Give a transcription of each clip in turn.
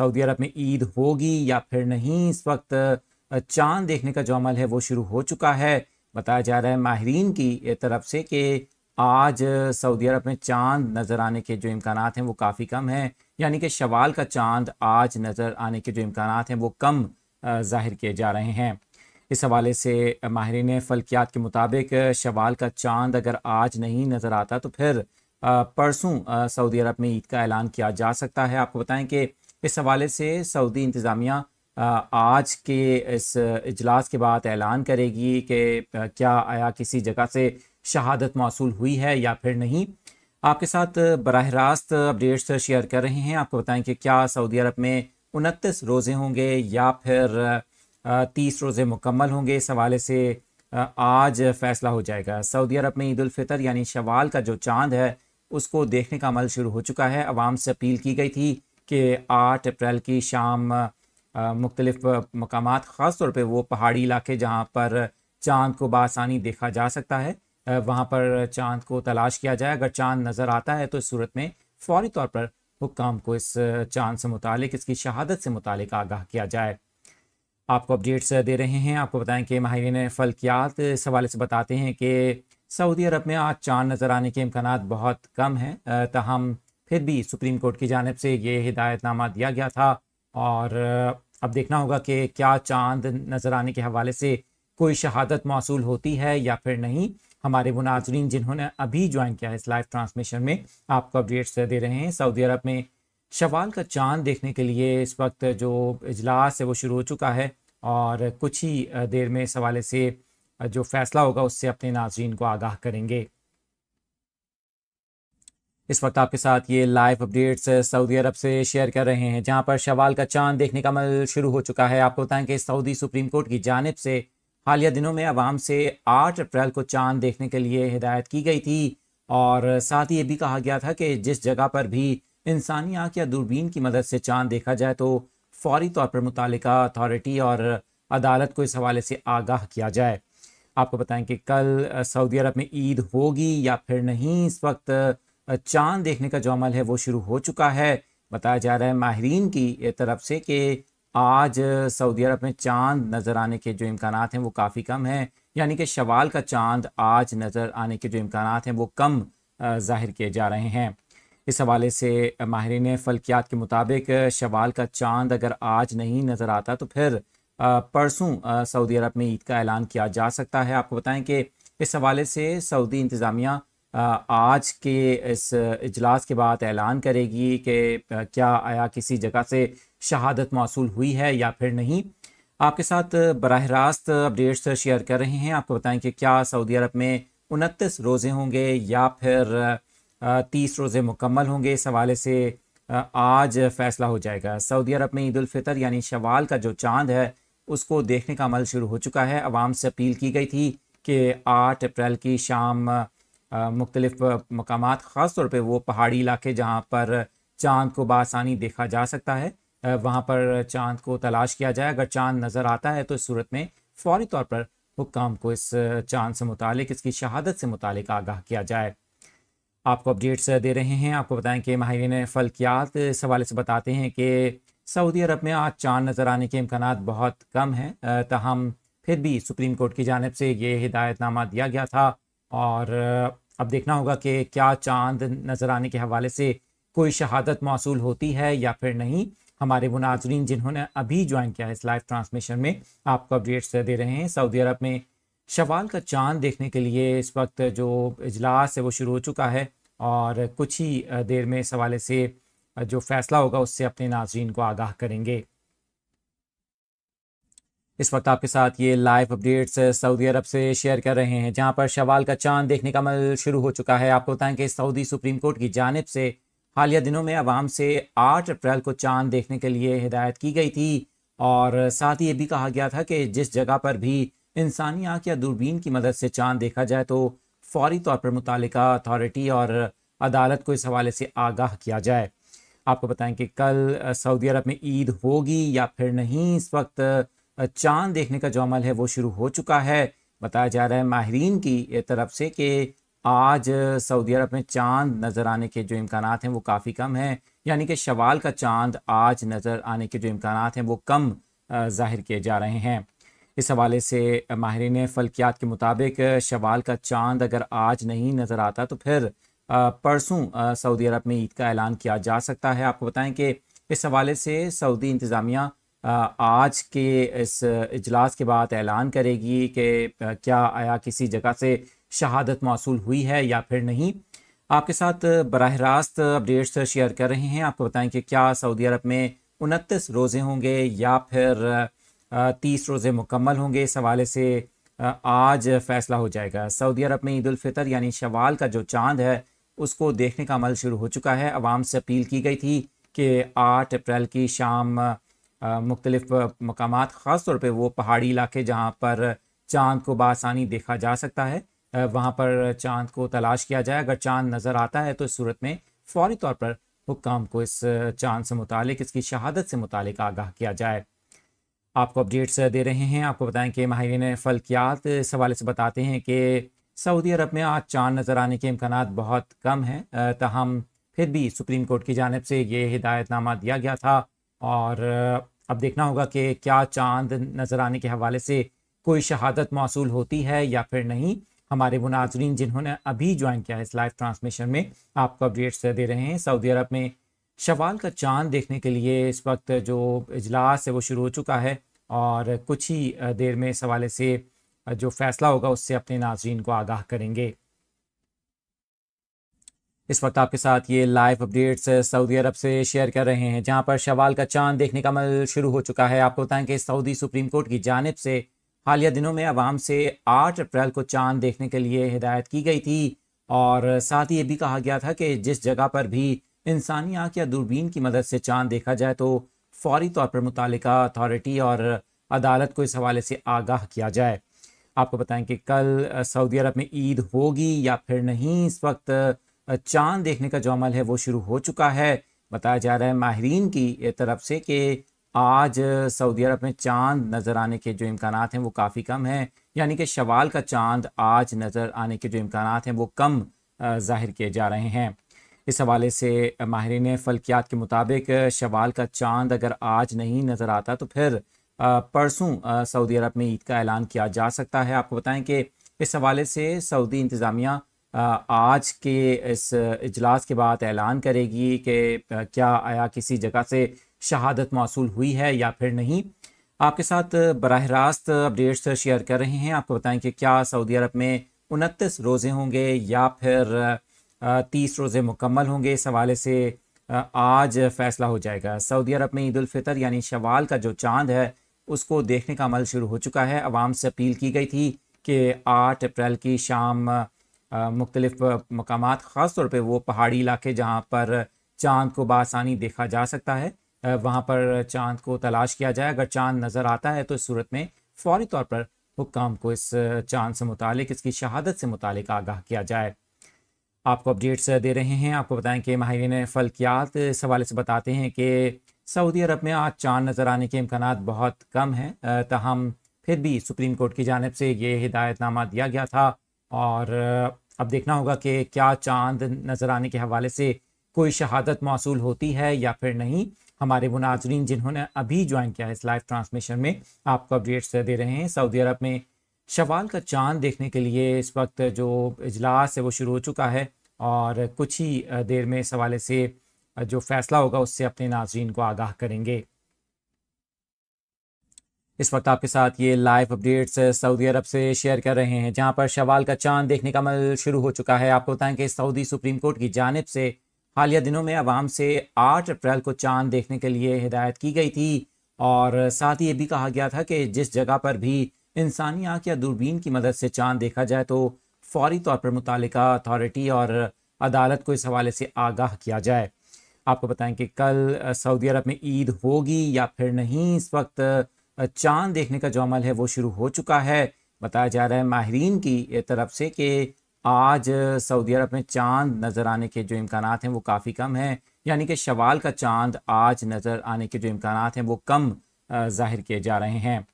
Saudi Arab में ईद होगी या फिर नहीं इस वक्त चांद देखने का जो अमल है वो शुरू हो चुका है बताया जा रहा है माहरीन की तरफ से कि आज सऊदी अरब में चांद नज़र आने के जो इम्कान हैं वो काफ़ी कम हैं यानी कि शवाल का चांद आज नज़र आने के जो इम्कान हैं वो कम जाहिर किए जा रहे हैं इस हवाले से माहरीन फलकियात के मुताबिक शवाल का चांद अगर आज नहीं नज़र आता तो फिर परसों सऊदी अरब में ईद का ऐलान किया जा सकता है आपको बताएं कि इस हवाले से सऊदी इंतज़ामिया आज के इस इजलास के बाद ऐलान करेगी कि क्या आया किसी जगह से शहादत मौसू हुई है या फिर नहीं आपके साथ बरह रास्त अपडेट्स शेयर कर रहे हैं आपको बताएं कि क्या सऊदी अरब में उनतीस रोज़े होंगे या फिर तीस रोज़े मुकम्मल होंगे इस हवाले से आज फैसला हो जाएगा सऊदी अरब में ईदालफितर यानी शवाल का जो चांद है उसको देखने का अमल शुरू हो चुका है आवाम से अपील की गई थी कि आठ अप्रैल की शाम मुख्तलिफ मकाम ख़ास तौर पर वो पहाड़ी इलाके जहाँ पर चांद को बसानी देखा जा सकता है वहाँ पर चांद को तलाश किया जाए अगर चांद नज़र आता है तो इस सूरत में फौरी तौर पर हुकाम को इस चांद से मुतल इसकी शहादत से मुतल आगाह किया जाए आपको अपडेट्स दे रहे हैं आपको बताएं कि माहरीन फलकियात इस हवाले से बताते हैं कि सऊदी अरब में आज चांद नज़र आने के इम्कान बहुत कम हैं तहम फिर भी सुप्रीम कोर्ट की जानब से ये हिदायतनामा दिया गया था और अब देखना होगा कि क्या चांद नज़र आने के हवाले से कोई शहादत मौसू होती है या फिर नहीं हमारे वो नाजरीन जिन्होंने अभी ज्वाइन किया है इस लाइव ट्रांसमिशन में आपको अपडेट्स दे रहे हैं सऊदी अरब में शवाल का चांद देखने के लिए इस वक्त जो इजलास है वो शुरू हो चुका है और कुछ ही देर में इस हवाले से जो फैसला होगा उससे अपने नाजरीन को आगाह करेंगे इस वक्त आपके साथ ये लाइव अपडेट्स सऊदी अरब से शेयर कर रहे हैं जहां पर शवाल का चांद देखने का अमल शुरू हो चुका है आपको बताएं कि सऊदी सुप्रीम कोर्ट की जानब से हालिया दिनों में आवाम से 8 अप्रैल को चांद देखने के लिए हिदायत की गई थी और साथ ही ये भी कहा गया था कि जिस जगह पर भी इंसानी आँख या दूरबीन की मदद से चांद देखा जाए तो फौरी तौर पर मुतल अथॉरिटी और अदालत को इस हवाले से आगाह किया जाए आपको बताएं कि कल सऊदी अरब में ईद होगी या फिर नहीं इस वक्त चांद देखने का जो अमल है वो शुरू हो चुका है बताया जा रहा है माहरीन की तरफ से कि आज सऊदी अरब में चांद नज़र आने के जो इम्कान हैं वो काफ़ी कम हैं यानी कि शवाल का चांद आज नज़र आने के जो इम्कान हैं वो कम जाहिर किए जा रहे हैं इस हवाले से माहरीन फलकियात के मुताबिक शवाल का चांद अगर आज नहीं नज़र आता तो फिर परसों सऊदी अरब में ईद का ऐलान किया जा सकता है आपको बताएं कि इस हवाले से सऊदी इंतज़ामिया आज के इस इजलास के बाद ऐलान करेगी कि क्या आया किसी जगह से शहादत मौसू हुई है या फिर नहीं आपके साथ बरह रास्त अपडेट्स शेयर कर रहे हैं आपको बताएं कि क्या सऊदी अरब में उनतीस रोज़े होंगे या फिर तीस रोज़े मुकम्मल होंगे इस हवाले से आज फैसला हो जाएगा सऊदी अरब में ईद फितर यानी शवाल का जो चांद है उसको देखने का अमल शुरू हो चुका है आवाम से अपील की गई थी कि आठ अप्रैल की शाम मुख्तलिफ मकाम ख़ास तौर पर वो पहाड़ी इलाके जहाँ पर चांद को बसानी देखा जा सकता है वहाँ पर चांद को तलाश किया जाए अगर चांद नज़र आता है तो इस सूरत में फौरी तौर पर हुकाम को इस चांद से मुतल इसकी शहादत से मुतल आगाह किया जाए आपको अपडेट्स दे रहे हैं आपको बताएं कि माहरीन फल्कियात इस हवाले से बताते हैं कि सऊदी अरब में आज चांद नज़र आने के इम्कान बहुत कम हैं तहम फिर भी सुप्रीम कोर्ट की जानब से ये हिदायतनामा दिया गया था और अब देखना होगा कि क्या चांद नज़र आने के हवाले से कोई शहादत मौसू होती है या फिर नहीं हमारे वो नाजरीन जिन्होंने अभी ज्वाइन किया है इस लाइव ट्रांसमिशन में आपको अपडेट्स दे रहे हैं सऊदी अरब में शवाल का चांद देखने के लिए इस वक्त जो इजलास है वो शुरू हो चुका है और कुछ ही देर में इस हवाले से जो फैसला होगा उससे अपने नाजरीन को आगाह करेंगे इस वक्त आपके साथ ये लाइव अपडेट्स सऊदी अरब से शेयर कर रहे हैं जहां पर शवाल का चांद देखने का अमल शुरू हो चुका है आपको बताएं कि सऊदी सुप्रीम कोर्ट की जानब से हालिया दिनों में आवाम से 8 अप्रैल को चांद देखने के लिए हिदायत की गई थी और साथ ही ये भी कहा गया था कि जिस जगह पर भी इंसानी आँख या दूरबीन की मदद से चांद देखा जाए तो फौरी तौर पर मुतल अथॉरिटी और अदालत को इस हवाले से आगाह किया जाए आपको बताएं कि कल सऊदी अरब में ईद होगी या फिर नहीं इस वक्त चांद देखने का जो अमल है वो शुरू हो चुका है बताया जा रहा है माहरीन की तरफ से कि आज सऊदी अरब में चांद नज़र आने के जो इम्कान हैं वो काफ़ी कम हैं यानी कि शवाल का चांद आज नज़र आने के जो इम्कान हैं वो कम जाहिर किए जा रहे हैं इस हवाले से माहरीन फलकियात के मुताबिक शवाल का चांद अगर आज नहीं नज़र आता तो फिर परसों सऊदी अरब में ईद का ऐलान किया जा सकता है आपको बताएं कि इस हवाले से सऊदी इंतज़ामिया आज के इस इजलास के बाद ऐलान करेगी कि क्या आया किसी जगह से शहादत मौसू हुई है या फिर नहीं आपके साथ बरह रास्त अपडेट्स शेयर कर रहे हैं आपको बताएं कि क्या सऊदी अरब में उनतीस रोज़े होंगे या फिर तीस रोज़े मुकम्मल होंगे इस हवाले से आज फैसला हो जाएगा सऊदी अरब में ईद फितर यानी शवाल का जो चांद है उसको देखने का अमल शुरू हो चुका है आवाम से अपील की गई थी कि आठ अप्रैल की शाम मुख्तलिफ मकाम ख़ास तौर पर वो पहाड़ी इलाके जहाँ पर चांद को बसानी देखा जा सकता है वहाँ पर चांद को तलाश किया जाए अगर चांद नज़र आता है तो इस सूरत में फौरी तौर पर हुकाम को इस चांद से मुतल इसकी शहादत से मुतल आगाह किया जाए आपको अपडेट्स दे रहे हैं आपको बताएं कि माहरीन फल्कियात इस हवाले से बताते हैं कि सऊदी अरब में आज चांद नज़र आने के इम्कान बहुत कम हैं तहम फिर भी सुप्रीम कोर्ट की जानब से ये हिदायतनामा दिया गया था और अब देखना होगा कि क्या चांद नज़र आने के हवाले से कोई शहादत मौसू होती है या फिर नहीं हमारे वो नाजरीन जिन्होंने अभी ज्वाइन किया है इस लाइव ट्रांसमिशन में आपको अपडेट्स दे रहे हैं सऊदी अरब में शवाल का चांद देखने के लिए इस वक्त जो इजलास है वो शुरू हो चुका है और कुछ ही देर में इस हवाले से जो फैसला होगा उससे अपने नाजरीन को आगाह करेंगे इस वक्त आपके साथ ये लाइव अपडेट्स सऊदी अरब से शेयर कर रहे हैं जहां पर शवाल का चांद देखने का अमल शुरू हो चुका है आपको बताएं कि सऊदी सुप्रीम कोर्ट की जानब से हालिया दिनों में आवाम से 8 अप्रैल को चांद देखने के लिए हिदायत की गई थी और साथ ही ये भी कहा गया था कि जिस जगह पर भी इंसानी आँख या दूरबीन की मदद से चांद देखा जाए तो फौरी तौर पर मुतल अथॉरिटी और अदालत को इस हवाले से आगाह किया जाए आपको बताएं कि कल सऊदी अरब में ईद होगी या फिर नहीं इस वक्त चांद देखने का जो अमल है वो शुरू हो चुका है बताया जा रहा है माहरीन की तरफ से कि आज सऊदी अरब में चांद नज़र आने के जो इम्कान हैं वो काफ़ी कम हैं यानी कि शवाल का चांद आज नज़र आने के जो इम्कान हैं वो कम जाहिर किए जा रहे हैं इस हवाले से माहरीन फलकियात के मुताबिक शवाल का चांद अगर आज नहीं नज़र आता तो फिर परसों सऊदी अरब में ईद का ऐलान किया जा सकता है आपको बताएं कि इस हवाले से सऊदी इंतज़ामिया आज के इस इजलास के बाद ऐलान करेगी कि क्या आया किसी जगह से शहादत मौसू हुई है या फिर नहीं आपके साथ बरह रास्त अपडेट्स शेयर कर रहे हैं आपको बताएं कि क्या सऊदी अरब में उनतीस रोज़े होंगे या फिर तीस रोज़े मुकम्मल होंगे इस हवाले से आज फैसला हो जाएगा सऊदी अरब में ईद यानी शवाल का जो चांद है उसको देखने का अमल शुरू हो चुका है आवाम से अपील की गई थी कि आठ अप्रैल की शाम मुख्तलिफ मकाम ख़ास तौर पर वो पहाड़ी इलाके जहाँ पर चाँद को बसानी देखा जा सकता है वहाँ पर चाँद को तलाश किया जाए अगर चाँद नज़र आता है तो इस सूरत में फौरी तौर पर हुकाम को इस चाँद से मुतल इसकी शहादत से मुतल आगाह किया जाए आपको अपडेट्स दे रहे हैं आपको बताएं कि माहरीन फलकियात इस हवाले से बताते हैं कि सऊदी अरब में आज चाँद नज़र आने के इम्कान बहुत कम हैं तहम फिर भी सुप्रीम कोर्ट की जानब से ये हिदायतनामा दिया गया था और अब देखना होगा कि क्या चांद नज़र आने के हवाले से कोई शहादत मौसू होती है या फिर नहीं हमारे वो नाजरीन जिन्होंने अभी ज्वाइन किया है इस लाइव ट्रांसमिशन में आपको अपडेट्स दे रहे हैं सऊदी अरब में शवाल का चांद देखने के लिए इस वक्त जो इजलास है वो शुरू हो चुका है और कुछ ही देर में इस हवाले से जो फैसला होगा उससे अपने नाजरीन को आगाह करेंगे इस वक्त आपके साथ ये लाइव अपडेट्स सऊदी अरब से शेयर कर रहे हैं जहां पर शवाल का चांद देखने का अमल शुरू हो चुका है आपको बताएं कि सऊदी सुप्रीम कोर्ट की जानब से हालिया दिनों में आवाम से 8 अप्रैल को चांद देखने के लिए हिदायत की गई थी और साथ ही ये भी कहा गया था कि जिस जगह पर भी इंसानी आँख या दूरबीन की मदद से चांद देखा जाए तो फौरी तौर पर मुतल अथॉरिटी और अदालत को इस हवाले से आगाह किया जाए आपको बताएं कि कल सऊदी अरब में ईद होगी या फिर नहीं इस वक्त चांद देखने का जो अमल है वो शुरू हो चुका है बताया जा रहा है माहरीन की तरफ से कि आज सऊदी अरब में चांद नज़र आने के जो इम्कान हैं वो काफ़ी कम हैं यानी कि शवाल का चांद आज नज़र आने के जो इम्कान हैं वो कम जाहिर किए जा रहे हैं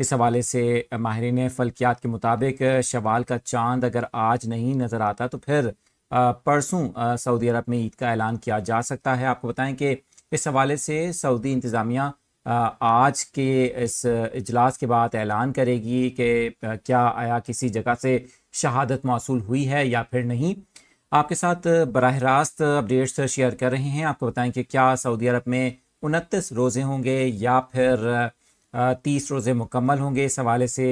इस हवाले से माहरीन फलकियात के मुताबिक शवाल का चांद अगर आज नहीं नज़र आता तो फिर परसों सऊदी अरब में ईद का ऐलान किया जा सकता है आपको बताएं कि इस हवाले से सऊदी इंतज़ामिया आज के इस इजलास के बाद ऐलान करेगी कि क्या आया किसी जगह से शहादत मौसू हुई है या फिर नहीं आपके साथ बरह रास्त अपडेट्स शेयर कर रहे हैं आपको बताएं कि क्या सऊदी अरब में उनतीस रोज़े होंगे या फिर तीस रोज़े मुकम्मल होंगे इस हवाले से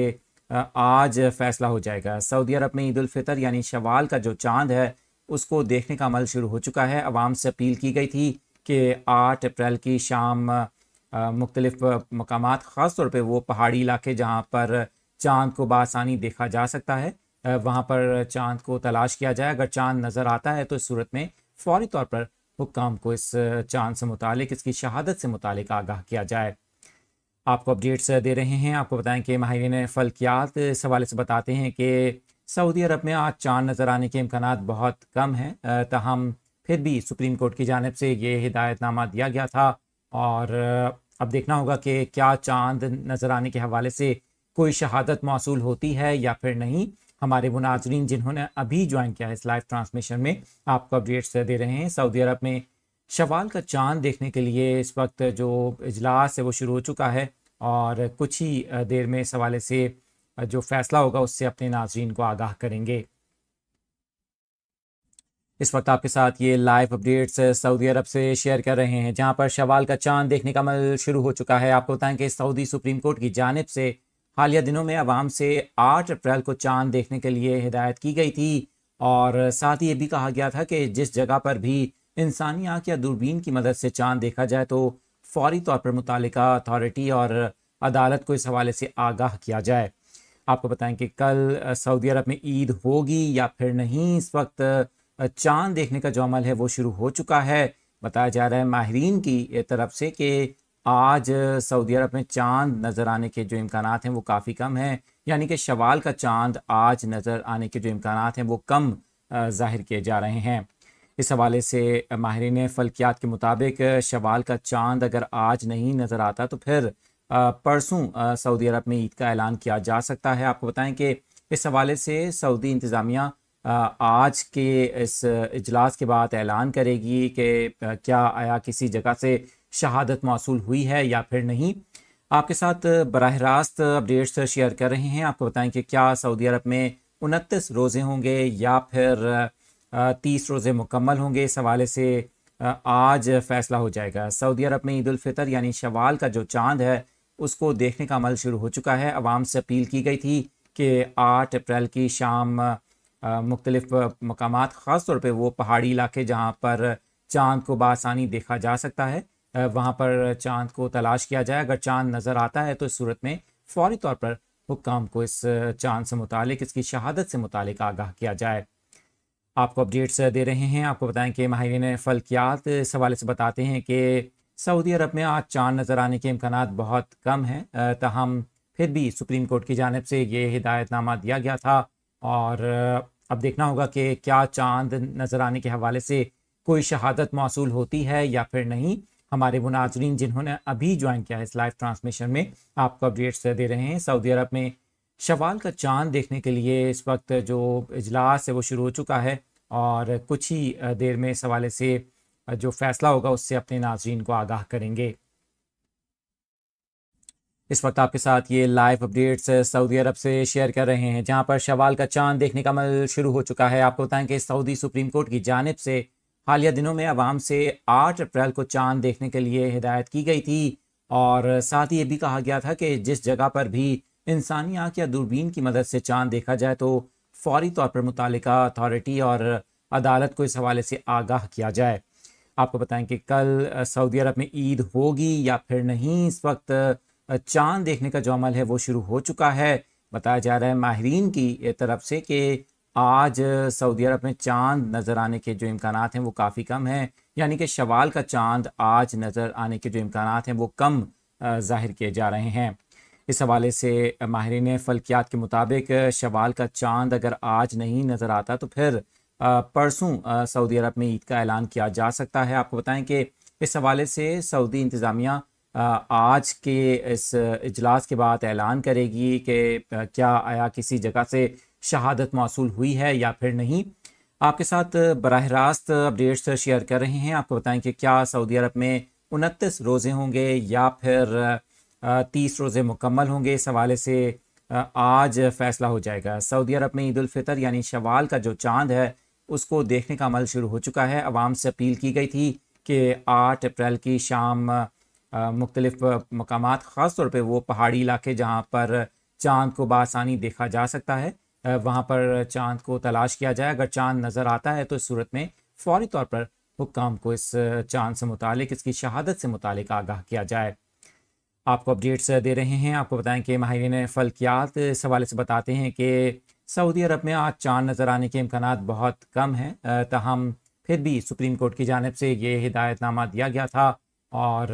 आज फैसला हो जाएगा सऊदी अरब में ईद फितर यानी शवाल का जो चांद है उसको देखने का अमल शुरू हो चुका है आवाम से अपील की गई थी कि आठ अप्रैल की शाम मुख्तलिफ मकाम ख़ास तौर पर वो पहाड़ी इलाके जहाँ पर चाँद को बसानी देखा जा सकता है वहाँ पर चाँद को तलाश किया जाए अगर चाँद नज़र आता है तो इस सूरत में फौरी तौर पर हुकाम को इस चाँद से मुतल इसकी शहादत से मुतल आगाह किया जाए आपको अपडेट्स दे रहे हैं आपको बताएं कि माहरीन फल्कियात इस हवाले से बताते हैं कि सऊदी अरब में आज चांद नज़र आने के इम्कान बहुत कम हैं तहम फिर भी सुप्रीम कोर्ट की जानब से ये हिदायतनामा दिया गया था और अब देखना होगा कि क्या चांद नज़र आने के हवाले से कोई शहादत मौसू होती है या फिर नहीं हमारे वो नाजरीन जिन्होंने अभी ज्वाइन किया है इस लाइव ट्रांसमिशन में आपको अपडेट्स दे रहे हैं सऊदी अरब में शवाल का चांद देखने के लिए इस वक्त जो इजलास है वो शुरू हो चुका है और कुछ ही देर में इस हवाले से जो फैसला होगा उससे अपने नाजरीन को आगाह करेंगे इस वक्त आपके साथ ये लाइव अपडेट्स सऊदी अरब से शेयर कर रहे हैं जहां पर शवाल का चांद देखने का अमल शुरू हो चुका है आपको बताएं कि सऊदी सुप्रीम कोर्ट की जानब से हालिया दिनों में आवाम से आठ अप्रैल को चांद देखने के लिए हिदायत की गई थी और साथ ही ये भी कहा गया था कि जिस जगह पर भी इंसानी आँख या दूरबीन की मदद से चांद देखा जाए तो फौरी तौर पर मुतल अथॉरिटी और अदालत को इस हवाले से आगाह किया जाए आपको बताएं कि कल सऊदी अरब में ईद होगी या फिर नहीं इस वक्त चांद देखने का जो अमल है वो शुरू हो चुका है बताया जा रहा है माहरीन की तरफ से कि आज सऊदी अरब में चांद नज़र आने के जो इम्कान हैं वो काफ़ी कम हैं यानी कि शवाल का चांद आज नज़र आने के जो इम्कान हैं वो कम जाहिर किए जा रहे हैं इस हवाले से माहरीन फलकियात के मुताबिक शवाल का चांद अगर आज नहीं नज़र आता तो फिर परसों सऊदी अरब में ईद का ऐलान किया जा सकता है आपको बताएं कि इस हवाले से सऊदी इंतज़ामिया आज के इस इजलास के बाद ऐलान करेगी कि क्या आया किसी जगह से शहादत मौसू हुई है या फिर नहीं आपके साथ बरह रास्त अपडेट्स शेयर कर रहे हैं आपको बताएं कि क्या सऊदी अरब में उनतीस रोज़े होंगे या फिर तीस रोज़े मुकम्मल होंगे इस हवाले से आज फैसला हो जाएगा सऊदी अरब में ईद फितर यानी शवाल का जो चांद है उसको देखने का अमल शुरू हो चुका है आवाम से अपील की गई थी कि आठ अप्रैल की शाम मुख्तलिफ मकाम ख़ास तौर पर वो पहाड़ी इलाके जहाँ पर चांद को बसानी देखा जा सकता है वहाँ पर चांद को तलाश किया जाए अगर चांद नज़र आता है तो इस सूरत में फौरी तौर पर हुकाम को इस चांद से मुतल इसकी शहादत से मुतल आगाह किया जाए आपको अपडेट्स दे रहे हैं आपको बताएं कि माहरीन फल्कियात इस हवाले से बताते हैं कि सऊदी अरब में आज चांद नज़र आने के इम्कान बहुत कम हैं तहम फिर भी सुप्रीम कोर्ट की जानब से ये हिदायतनामा दिया गया था और अब देखना होगा कि क्या चांद नज़र आने के हवाले से कोई शहादत मौसू होती है या फिर नहीं हमारे वो नाजरीन जिन्होंने अभी ज्वाइन किया है इस लाइव ट्रांसमिशन में आपको अपडेट्स दे रहे हैं सऊदी अरब में शवाल का चांद देखने के लिए इस वक्त जो इजलास है वो शुरू हो चुका है और कुछ ही देर में इस हवाले से जो फैसला होगा उससे अपने नाजरीन को आगाह करेंगे इस वक्त आपके साथ ये लाइव अपडेट्स सऊदी अरब से शेयर कर रहे हैं जहां पर शवाल का चांद देखने का अमल शुरू हो चुका है आपको बताएं कि सऊदी सुप्रीम कोर्ट की जानब से हालिया दिनों में आवाम से 8 अप्रैल को चांद देखने के लिए हिदायत की गई थी और साथ ही ये भी कहा गया था कि जिस जगह पर भी इंसानी आँख या दूरबीन की मदद से चांद देखा जाए तो फौरी तौर पर मुतल अथॉरिटी और अदालत को इस हवाले से आगाह किया जाए आपको बताएं कि कल सऊदी अरब में ईद होगी या फिर नहीं इस वक्त चांद देखने का जो अमल है वो शुरू हो चुका है बताया जा रहा है माहरीन की तरफ से कि आज सऊदी अरब में चांद नज़र आने के जो इम्कान हैं वो काफ़ी कम हैं यानी कि शवाल का चांद आज नज़र आने के जो इम्कान हैं वो कम जाहिर किए जा रहे हैं इस हवाले से माहरीन फलकियात के मुताबिक शवाल का चांद अगर आज नहीं नज़र आता तो फिर परसों सऊदी अरब में ईद का ऐलान किया जा सकता है आपको बताएं कि इस हवाले से सऊदी इंतज़ामिया आज के इस इजलास के बाद ऐलान करेगी कि क्या आया किसी जगह से शहादत मौसू हुई है या फिर नहीं आपके साथ बरह रास्त अपडेट्स शेयर कर रहे हैं आपको बताएं कि क्या सऊदी अरब में उनतीस रोज़े होंगे या फिर तीस रोज़े मुकम्मल होंगे इस हवाले से आज फैसला हो जाएगा सऊदी अरब में ईद फितर यानी शवाल का जो चांद है उसको देखने का अमल शुरू हो चुका है आवाम से अपील की गई थी कि आठ अप्रैल की शाम मुख्तलिफ मकाम ख़ास तौर पर वो पहाड़ी इलाके जहाँ पर चाँद को बसानी देखा जा सकता है वहाँ पर चाँद को तलाश किया जाए अगर चाँद नज़र आता है तो इस सूरत में फौरी तौर पर हुकाम को इस चाँद से मुतल इसकी शहादत से मुतल आगाह किया जाए आपको अपडेट्स दे रहे हैं आपको बताएं कि माहरीन फल्कियात इस हवाले से बताते हैं कि सऊदी अरब में आज चाँद नज़र आने के इम्कान बहुत कम हैं तहम फिर भी सुप्रीम कोर्ट की जानब से ये हिदायतनामा दिया गया था और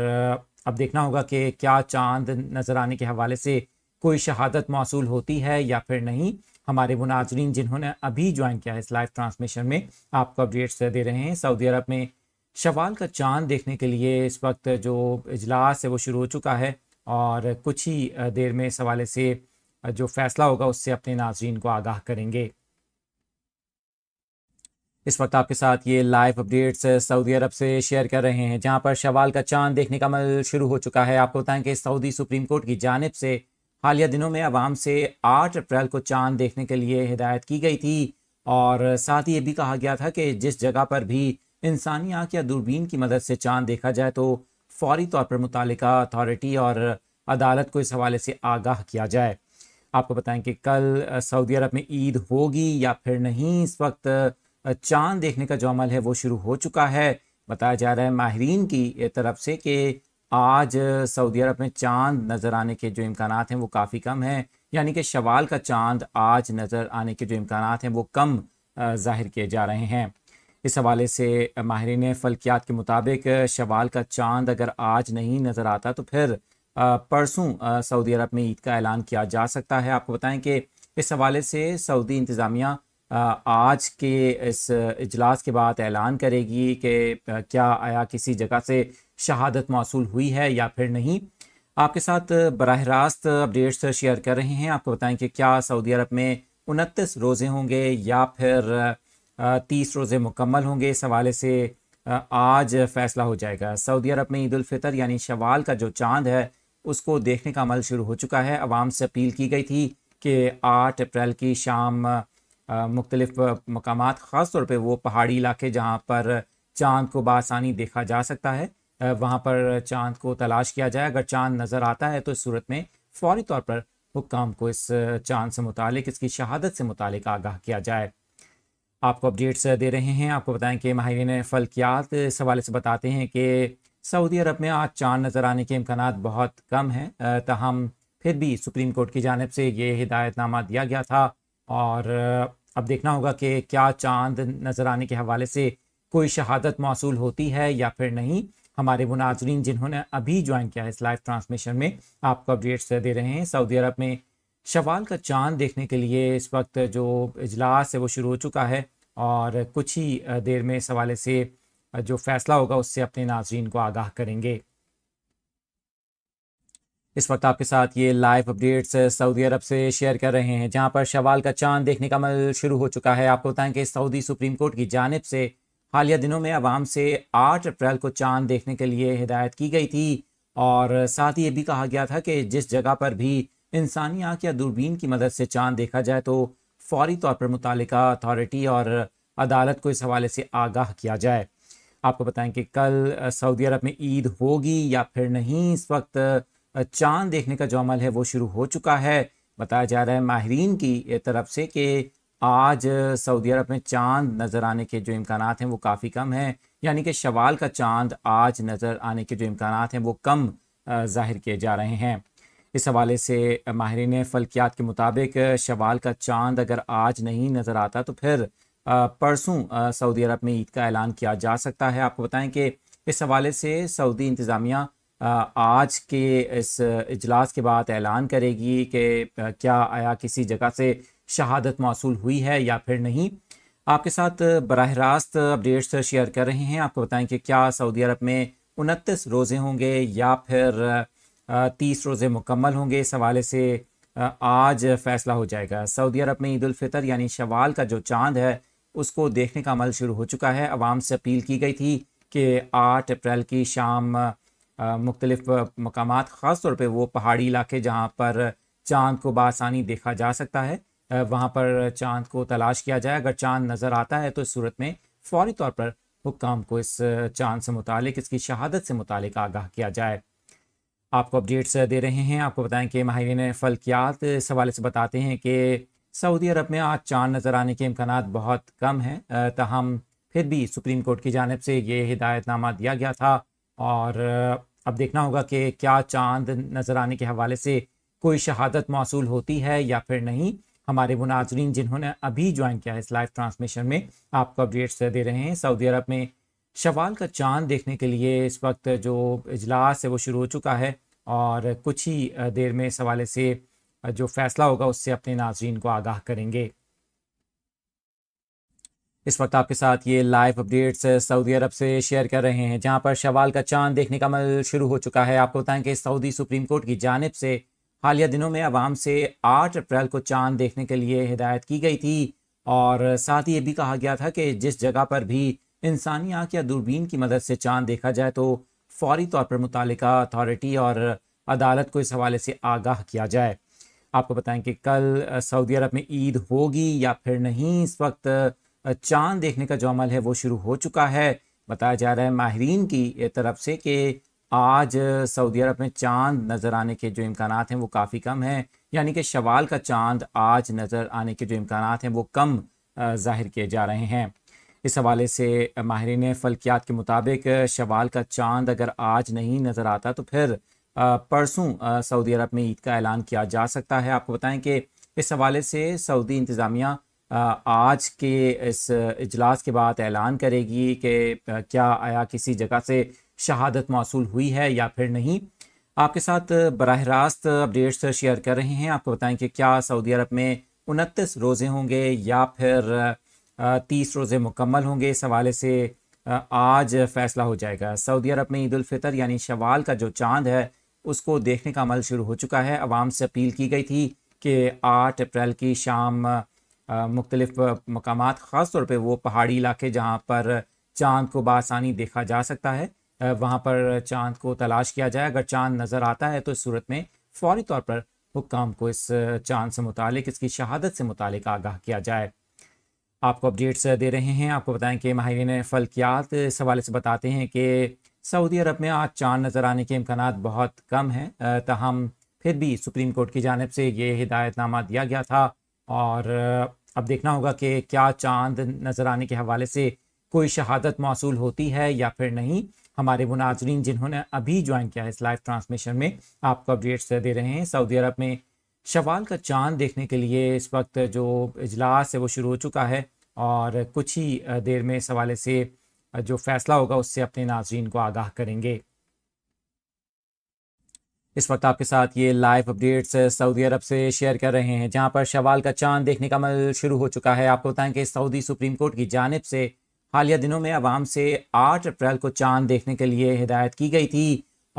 अब देखना होगा कि क्या चांद नज़र आने के हवाले से कोई शहादत मौसू होती है या फिर नहीं हमारे वो नाजरीन जिन्होंने अभी ज्वाइन किया है इस लाइव ट्रांसमिशन में आपको अपडेट्स दे रहे हैं सऊदी अरब में शवाल का चांद देखने के लिए इस वक्त जो इजलास है वो शुरू हो चुका है और कुछ ही देर में इस हवाले से जो फैसला होगा उससे अपने नाजरीन को आगाह करेंगे इस वक्त आपके साथ ये लाइव अपडेट्स सऊदी अरब से शेयर कर रहे हैं जहां पर शवाल का चांद देखने का अमल शुरू हो चुका है आपको बताएं कि सऊदी सुप्रीम कोर्ट की जानब से हालिया दिनों में आवाम से 8 अप्रैल को चांद देखने के लिए हिदायत की गई थी और साथ ही ये भी कहा गया था कि जिस जगह पर भी इंसानी आँख या दूरबीन की मदद से चांद देखा जाए तो फौरी तौर पर मुतल अथॉरिटी और अदालत को इस हवाले से आगाह किया जाए आपको बताएं कि कल सऊदी अरब में ईद होगी या फिर नहीं इस वक्त चांद देखने का जो अमल है वो शुरू हो चुका है बताया जा रहा है माहरीन की तरफ से कि आज सऊदी अरब में चांद नज़र आने के जो इम्कान हैं वो काफ़ी कम हैं यानी कि शवाल का चांद आज नज़र आने के जो इम्कान हैं वो कम जाहिर किए जा रहे हैं इस हवाले से माहरीन फलकियात के मुताबिक शवाल का चांद अगर आज नहीं नज़र आता तो फिर परसों सऊदी अरब में ईद का ऐलान किया जा सकता है आपको बताएं कि इस हवाले से सऊदी इंतज़ामिया आज के इस इजलास के बाद ऐलान करेगी कि क्या आया किसी जगह से शहादत मौसू हुई है या फिर नहीं आपके साथ बरह रास्त अपडेट्स शेयर कर रहे हैं आपको बताएं कि क्या सऊदी अरब में उनतीस रोज़े होंगे या फिर तीस रोज़े मुकम्मल होंगे इस हवाले से आज फैसला हो जाएगा सऊदी अरब में ईद फितर यानी शवाल का जो चांद है उसको देखने का अमल शुरू हो चुका है आवाम से अपील की गई थी कि आठ अप्रैल की शाम मुख्तलिफ मकाम ख़ास तौर पर वो पहाड़ी इलाके जहाँ पर चांद को बसानी देखा जा सकता है वहाँ पर चांद को तलाश किया जाए अगर चांद नज़र आता है तो इस सूरत में फौरी तौर पर हुकाम को इस चांद से मुतल इसकी शहादत से मुतल आगाह किया जाए आपको अपडेट्स दे रहे हैं आपको बताएं कि माहरीन फलकियात इस हवाले से बताते हैं कि सऊदी अरब में आज चांद नज़र आने के इम्कान बहुत कम हैं तहम फिर भी सुप्रीम कोर्ट की जानब से ये हिदायतनामा दिया गया था और अब देखना होगा कि क्या चांद नज़र आने के हवाले से कोई शहादत मौसू होती है या फिर नहीं हमारे वो नाजरीन जिन्होंने अभी ज्वाइन किया है इस लाइव ट्रांसमिशन में आपको अपडेट्स दे रहे हैं सऊदी अरब में शवाल का चांद देखने के लिए इस वक्त जो इजलास है वो शुरू हो चुका है और कुछ ही देर में इस हवाले से जो फैसला होगा उससे अपने नाजरीन को आगाह करेंगे इस वक्त आपके साथ ये लाइव अपडेट्स सऊदी अरब से शेयर कर रहे हैं जहां पर शवाल का चांद देखने का अमल शुरू हो चुका है आपको बताएं कि सऊदी सुप्रीम कोर्ट की जानब से हालिया दिनों में आवाम से आठ अप्रैल को चांद देखने के लिए हिदायत की गई थी और साथ ही ये भी कहा गया था कि जिस जगह पर भी इंसानी आँख या दूरबीन की मदद से चांद देखा जाए तो फौरी तौर पर मुतल अथॉरिटी और अदालत को इस हवाले से आगाह किया जाए आपको बताएं कि कल सऊदी अरब में ईद होगी या फिर नहीं इस वक्त चांद देखने का जो अमल है वो शुरू हो चुका है बताया जा रहा है माहरीन की तरफ से कि आज सऊदी अरब में चांद नज़र आने के जो इम्कान हैं वो काफ़ी कम हैं यानी कि शवाल का चांद आज नज़र आने के जो इम्कान हैं वो कम जाहिर किए जा रहे हैं इस हवाले से माहरीन फलकियात के मुताबिक शवाल का चांद अगर आज नहीं नज़र आता तो फिर परसों सऊदी अरब में ईद का ऐलान किया जा सकता है आपको बताएं कि इस हवाले से सऊदी इंतज़ामिया आज के इस इजलास के बाद ऐलान करेगी कि क्या आया किसी जगह से शहादत मौसू हुई है या फिर नहीं आपके साथ बरह रास्त अपडेट्स शेयर कर रहे हैं आपको बताएं कि क्या सऊदी अरब में उनतीस रोज़े होंगे या फिर तीस रोज़े मुकम्मल होंगे इस हवाले से आज फैसला हो जाएगा सऊदी अरब में ईद फितर यानी शवाल का जो चांद है उसको देखने का अमल शुरू हो चुका है आवाम से अपील की गई थी कि आठ अप्रैल की शाम मुख्तलिफ मकाम ख़ास तौर पर वो पहाड़ी इलाके जहाँ पर चांद को बसानी देखा जा सकता है वहाँ पर चांद को तलाश किया जाए अगर चांद नज़र आता है तो इस सूरत में फौरी तौर पर हुकाम को इस चांद से मुतल इसकी शहादत से मुतल आगाह किया जाए आपको अपडेट्स दे रहे हैं आपको बताएं कि माहरीन फल्कियात इस हवाले से बताते हैं कि सऊदी अरब में आज चांद नज़र आने के इम्कान बहुत कम हैं तहम फिर भी सुप्रीम कोर्ट की जानब से ये हिदायतनामा दिया गया था और अब देखना होगा कि क्या चांद नज़र आने के हवाले से कोई शहादत मौसू होती है या फिर नहीं हमारे वो नाजरीन जिन्होंने अभी ज्वाइन किया है इस लाइव ट्रांसमिशन में आपको अपडेट्स दे रहे हैं सऊदी अरब में शवाल का चांद देखने के लिए इस वक्त जो इजलास है वो शुरू हो चुका है और कुछ ही देर में इस हवाले से जो फैसला होगा उससे अपने नाजरीन को आगाह करेंगे इस वक्त आपके साथ ये लाइव अपडेट्स सऊदी अरब से शेयर कर रहे हैं जहां पर शवाल का चांद देखने का अमल शुरू हो चुका है आपको बताएं कि सऊदी सुप्रीम कोर्ट की जानब से हालिया दिनों में आवाम से 8 अप्रैल को चांद देखने के लिए हिदायत की गई थी और साथ ही ये भी कहा गया था कि जिस जगह पर भी इंसानी आँख या दूरबीन की मदद से चांद देखा जाए तो फौरी तौर पर मुतल अथॉरिटी और अदालत को इस हवाले से आगाह किया जाए आपको बताएं कि कल सऊदी अरब में ईद होगी या फिर नहीं इस वक्त चांद देखने का जो अमल है वो शुरू हो चुका है बताया जा रहा है माहरीन की तरफ से कि आज सऊदी अरब में चांद नज़र आने के जो इम्कान हैं वो काफ़ी कम हैं यानी कि शवाल का चांद आज नज़र आने के जो इम्कान हैं वो कम जाहिर किए जा रहे हैं इस हवाले से माहरीन फलकियात के मुताबिक शवाल का चांद अगर आज नहीं नज़र आता तो फिर परसों सऊदी अरब में ईद का ऐलान किया जा सकता है आपको बताएं कि इस हवाले से सऊदी इंतज़ामिया आज के इस इजलास के बाद ऐलान करेगी कि क्या आया किसी जगह से शहादत मौसू हुई है या फिर नहीं आपके साथ बरह रास्त अपडेट्स शेयर कर रहे हैं आपको बताएं कि क्या सऊदी अरब में उनतीस रोज़े होंगे या फिर तीस रोज़े मुकम्मल होंगे इस हवाले से आज फैसला हो जाएगा सऊदी अरब में ईद फितर यानी शवाल का जो चांद है उसको देखने का अमल शुरू हो चुका है आवाम से अपील की गई थी कि आठ अप्रैल की शाम मुख्तलिफ मकाम ख़ास तौर पर वो पहाड़ी इलाके जहाँ पर चांद को बसानी देखा जा सकता है वहाँ पर चांद को तलाश किया जाए अगर चांद नज़र आता है तो इस सूरत में फौरी तौर पर हुकाम को इस चांद से मुतल इसकी शहादत से मुतल आगाह किया जाए आपको अपडेट्स दे रहे हैं आपको बताएं कि माहरीन फल्कियात इस हवाले से बताते हैं कि सऊदी अरब में आज चांद नज़र आने के इम्कान बहुत कम हैं तहम फिर भी सुप्रीम कोर्ट की जानब से ये हिदायतनामा दिया गया था और अब देखना होगा कि क्या चांद नज़र आने के हवाले से कोई शहादत मौसू होती है या फिर नहीं हमारे वो नाजरीन जिन्होंने अभी ज्वाइन किया है इस लाइव ट्रांसमिशन में आपको अपडेट्स दे रहे हैं सऊदी अरब में शवाल का चांद देखने के लिए इस वक्त जो इजलास है वो शुरू हो चुका है और कुछ ही देर में इस हवाले से जो फैसला होगा उससे अपने नाजरीन को आगाह करेंगे इस वक्त आपके साथ ये लाइव अपडेट्स सऊदी अरब से शेयर कर रहे हैं जहां पर शवाल का चांद देखने का अमल शुरू हो चुका है आपको बताएं कि सऊदी सुप्रीम कोर्ट की जानब से हालिया दिनों में आवाम से 8 अप्रैल को चांद देखने के लिए हिदायत की गई थी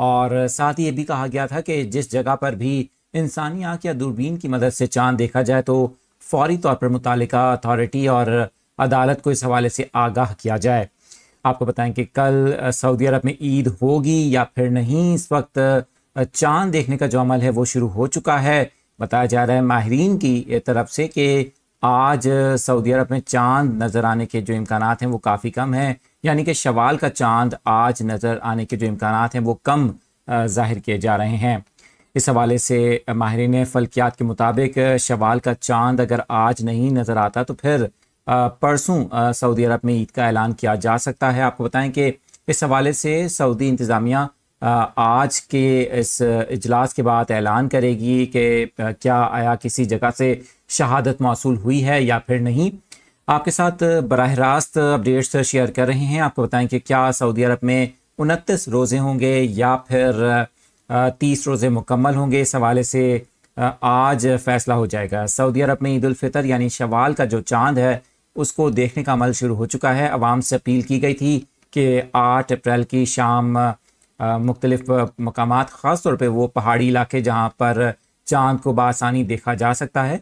और साथ ही ये भी कहा गया था कि जिस जगह पर भी इंसानी आँख या दूरबीन की मदद से चांद देखा जाए तो फौरी तौर पर मुतल अथॉरिटी और अदालत को इस हवाले से आगाह किया जाए आपको बताएं कि कल सऊदी अरब में ईद होगी या फिर नहीं इस वक्त चांद देखने का जो अमल है वो शुरू हो चुका है बताया जा रहा है माहरीन की तरफ से कि आज सऊदी अरब में चांद नज़र आने के जो इम्कान हैं वो काफ़ी कम हैं यानी कि शवाल का चांद आज नज़र आने के जो इम्कान हैं वो कम जाहिर किए जा रहे हैं इस हवाले से माहरीन फल्कियात के मुताबिक शवाल का चांद अगर आज नहीं नज़र आता तो फिर परसों सऊदी अरब में ईद का ऐलान किया जा सकता है आपको बताएं कि इस हवाले से सऊदी इंतज़ामिया आज के इस इजलास के बाद ऐलान करेगी कि क्या आया किसी जगह से शहादत मौसू हुई है या फिर नहीं आपके साथ बरह रास्त अपडेट्स शेयर कर रहे हैं आपको बताएं कि क्या सऊदी अरब में उनतीस रोज़े होंगे या फिर तीस रोज़े मुकम्मल होंगे इस हवाले से आज फैसला हो जाएगा सऊदी अरब में ईद फितर यानी शवाल का जो चांद है उसको देखने का अमल शुरू हो चुका है आवाम से अपील की गई थी कि आठ अप्रैल की शाम मुख्तलिफ मकाम ख़ास तौर पर वो पहाड़ी इलाके जहाँ पर चाँद को बसानी देखा जा सकता है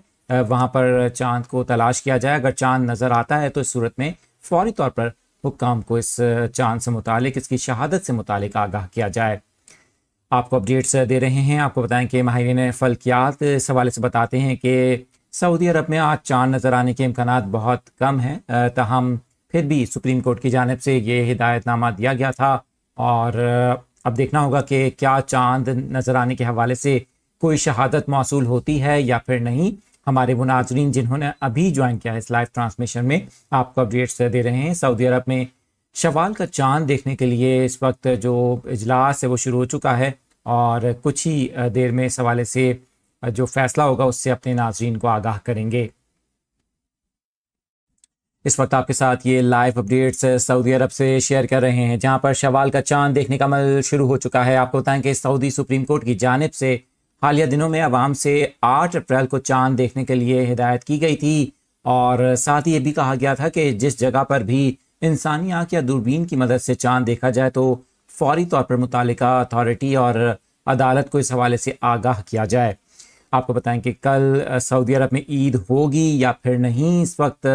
वहाँ पर चाँद को तलाश किया जाए अगर चाँद नज़र आता है तो इस सूरत में फौरी तौर पर हुकाम को इस चाँद से मुतल इसकी शहादत से मुतल आगाह किया जाए आपको अपडेट्स दे रहे हैं आपको बताएं कि माहरीन फलकियात इस हवाले से बताते हैं कि सऊदी अरब में आज चांद नज़र आने के इम्कान बहुत कम हैं तहम फिर भी सुप्रीम कोर्ट की जानब से ये हिदायतनामा दिया गया था और अब देखना होगा कि क्या चांद नज़र आने के हवाले से कोई शहादत मौसू होती है या फिर नहीं हमारे वो नाजरीन जिन्होंने अभी ज्वाइन किया है इस लाइव ट्रांसमिशन में आपको अपडेट्स दे रहे हैं सऊदी अरब में शवाल का चांद देखने के लिए इस वक्त जो इजलास है वो शुरू हो चुका है और कुछ ही देर में इस हवाले से जो फैसला होगा उससे अपने नाजरीन को आगाह करेंगे इस वक्त आपके साथ ये लाइव अपडेट्स सऊदी अरब से शेयर कर रहे हैं जहां पर शवाल का चांद देखने का अमल शुरू हो चुका है आपको बताएं कि सऊदी सुप्रीम कोर्ट की जानब से हालिया दिनों में आवाम से 8 अप्रैल को चांद देखने के लिए हिदायत की गई थी और साथ ही ये भी कहा गया था कि जिस जगह पर भी इंसानी आँख या दूरबीन की मदद से चांद देखा जाए तो फौरी तौर पर मुतल अथॉरिटी और अदालत को इस हवाले से आगाह किया जाए आपको बताएं कि कल सऊदी अरब में ईद होगी या फिर नहीं इस वक्त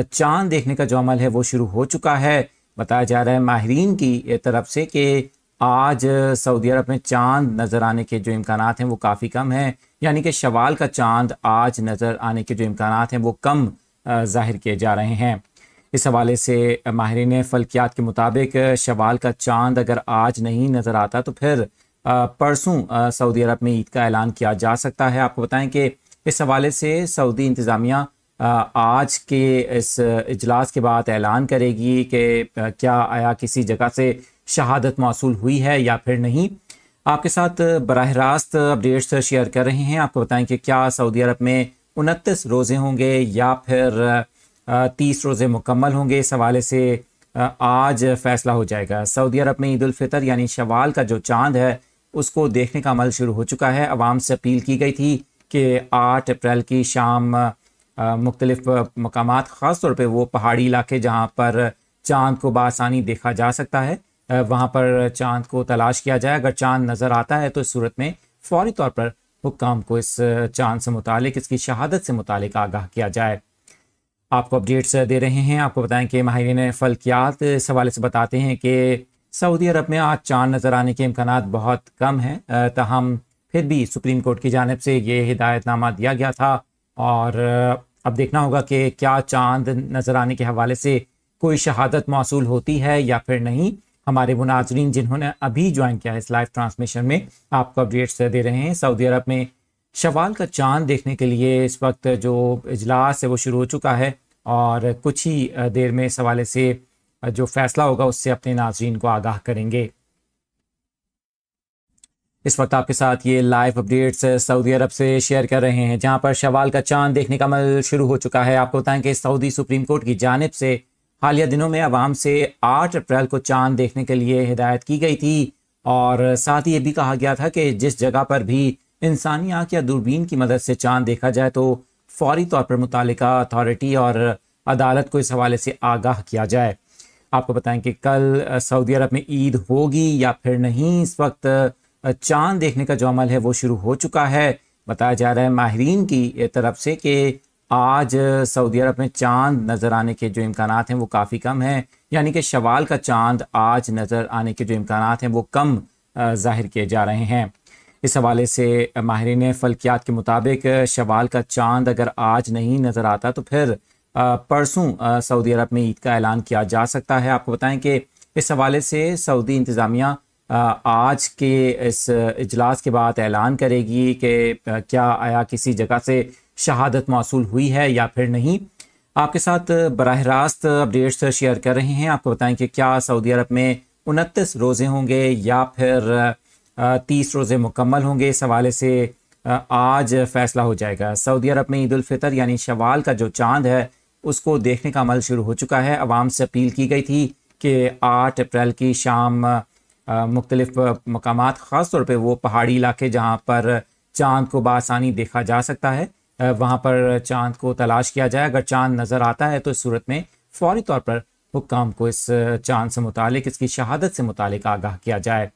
चांद देखने का जो अमल है वो शुरू हो चुका है बताया जा रहा है माहरीन की तरफ से कि आज सऊदी अरब में चांद नज़र आने के जो इम्कान हैं वो काफ़ी कम हैं यानी कि शवाल का चांद आज नज़र आने के जो इम्कान हैं वो कम जाहिर किए जा रहे हैं इस हवाले से माहरीन फलकियात के मुताबिक शवाल का चांद अगर आज नहीं नज़र आता तो फिर परसों सऊदी अरब में ईद का ऐलान किया जा सकता है आपको बताएं कि इस हवाले से सऊदी इंतज़ामिया आज के इस इजलास के बाद ऐलान करेगी कि क्या आया किसी जगह से शहादत मौसू हुई है या फिर नहीं आपके साथ बरह रास्त अपडेट्स शेयर कर रहे हैं आपको बताएं कि क्या सऊदी अरब में उनतीस रोज़े होंगे या फिर तीस रोज़े मुकम्मल होंगे इस हवाले से आज फैसला हो जाएगा सऊदी अरब में ईद यानी शवाल का जो चांद है उसको देखने का अमल शुरू हो चुका है आवाम से अपील की गई थी कि आठ अप्रैल की शाम मुख्तलिफ मकाम ख़ास तौर पर वो पहाड़ी इलाके जहाँ पर चाँद को बसानी देखा जा सकता है वहाँ पर चाँद को तलाश किया जाए अगर चाँद नज़र आता है तो इस सूरत में फौरी तौर पर हुकाम को इस चाँद से मुतल इसकी शहादत से मुतल आगाह किया जाए आपको अपडेट्स दे रहे हैं आपको बताएं कि माहरीन फल्कियात इस हवाले से बताते हैं कि सऊदी अरब में आज चांद नज़र आने के इम्कान बहुत कम हैं तहम फिर भी सुप्रीम कोर्ट की जानब से ये हिदायतनामा दिया गया था और अब देखना होगा कि क्या चांद नज़र आने के हवाले से कोई शहादत मौसू होती है या फिर नहीं हमारे वो नाजरीन जिन्होंने अभी ज्वाइन किया है इस लाइव ट्रांसमिशन में आपको अपडेट्स दे रहे हैं सऊदी अरब में शवाल का चांद देखने के लिए इस वक्त जो इजलास है वो शुरू हो चुका है और कुछ ही देर में इस हवाले से जो फैसला होगा उससे अपने नाजरीन को आगाह करेंगे इस वक्त आपके साथ ये लाइव अपडेट्स सऊदी अरब से शेयर कर रहे हैं जहां पर शवाल का चांद देखने का अमल शुरू हो चुका है आपको बताएं कि सऊदी सुप्रीम कोर्ट की जानब से हालिया दिनों में आवाम से 8 अप्रैल को चांद देखने के लिए हिदायत की गई थी और साथ ही ये भी कहा गया था कि जिस जगह पर भी इंसानी आँख या दूरबीन की मदद से चांद देखा जाए तो फौरी तौर पर मुतल अथॉरिटी और अदालत को इस हवाले से आगाह किया जाए आपको बताएं कि कल सऊदी अरब में ईद होगी या फिर नहीं इस वक्त चांद देखने का जो अमल है वो शुरू हो चुका है बताया जा रहा है माहरीन की तरफ से कि आज सऊदी अरब में चांद नज़र आने के जो इम्कान हैं वो काफ़ी कम हैं यानी कि शवाल का चांद आज नज़र आने के जो इम्कान हैं वो कम जाहिर किए जा रहे हैं इस हवाले से माहरीन फल्कियात के मुताबिक शवाल का चांद अगर आज नहीं नज़र आता तो फिर परसों सऊदी अरब में ईद का ऐलान किया जा सकता है आपको बताएं कि इस हवाले से सऊदी इंतज़ामिया आज के इस इजलास के बाद ऐलान करेगी कि क्या आया किसी जगह से शहादत मौसू हुई है या फिर नहीं आपके साथ बरह रास्त अपडेट्स शेयर कर रहे हैं आपको बताएं कि क्या सऊदी अरब में उनतीस रोज़े होंगे या फिर तीस रोज़े मुकम्मल होंगे इस हवाले से आज फैसला हो जाएगा सऊदी अरब में ईद फितर यानी शवाल का जो चांद है उसको देखने का अमल शुरू हो चुका है आवाम से अपील की गई थी कि आठ अप्रैल की शाम मुख्तलिफ मकाम ख़ास तौर पर वो पहाड़ी इलाके जहाँ पर चाँद को बसानी देखा जा सकता है वहाँ पर चाँद को तलाश किया जाए अगर चाँद नज़र आता है तो इस सूरत में फौरी तौर पर हुकाम को इस चाँद से मुतल इसकी शहादत से मुतल आगाह किया जाए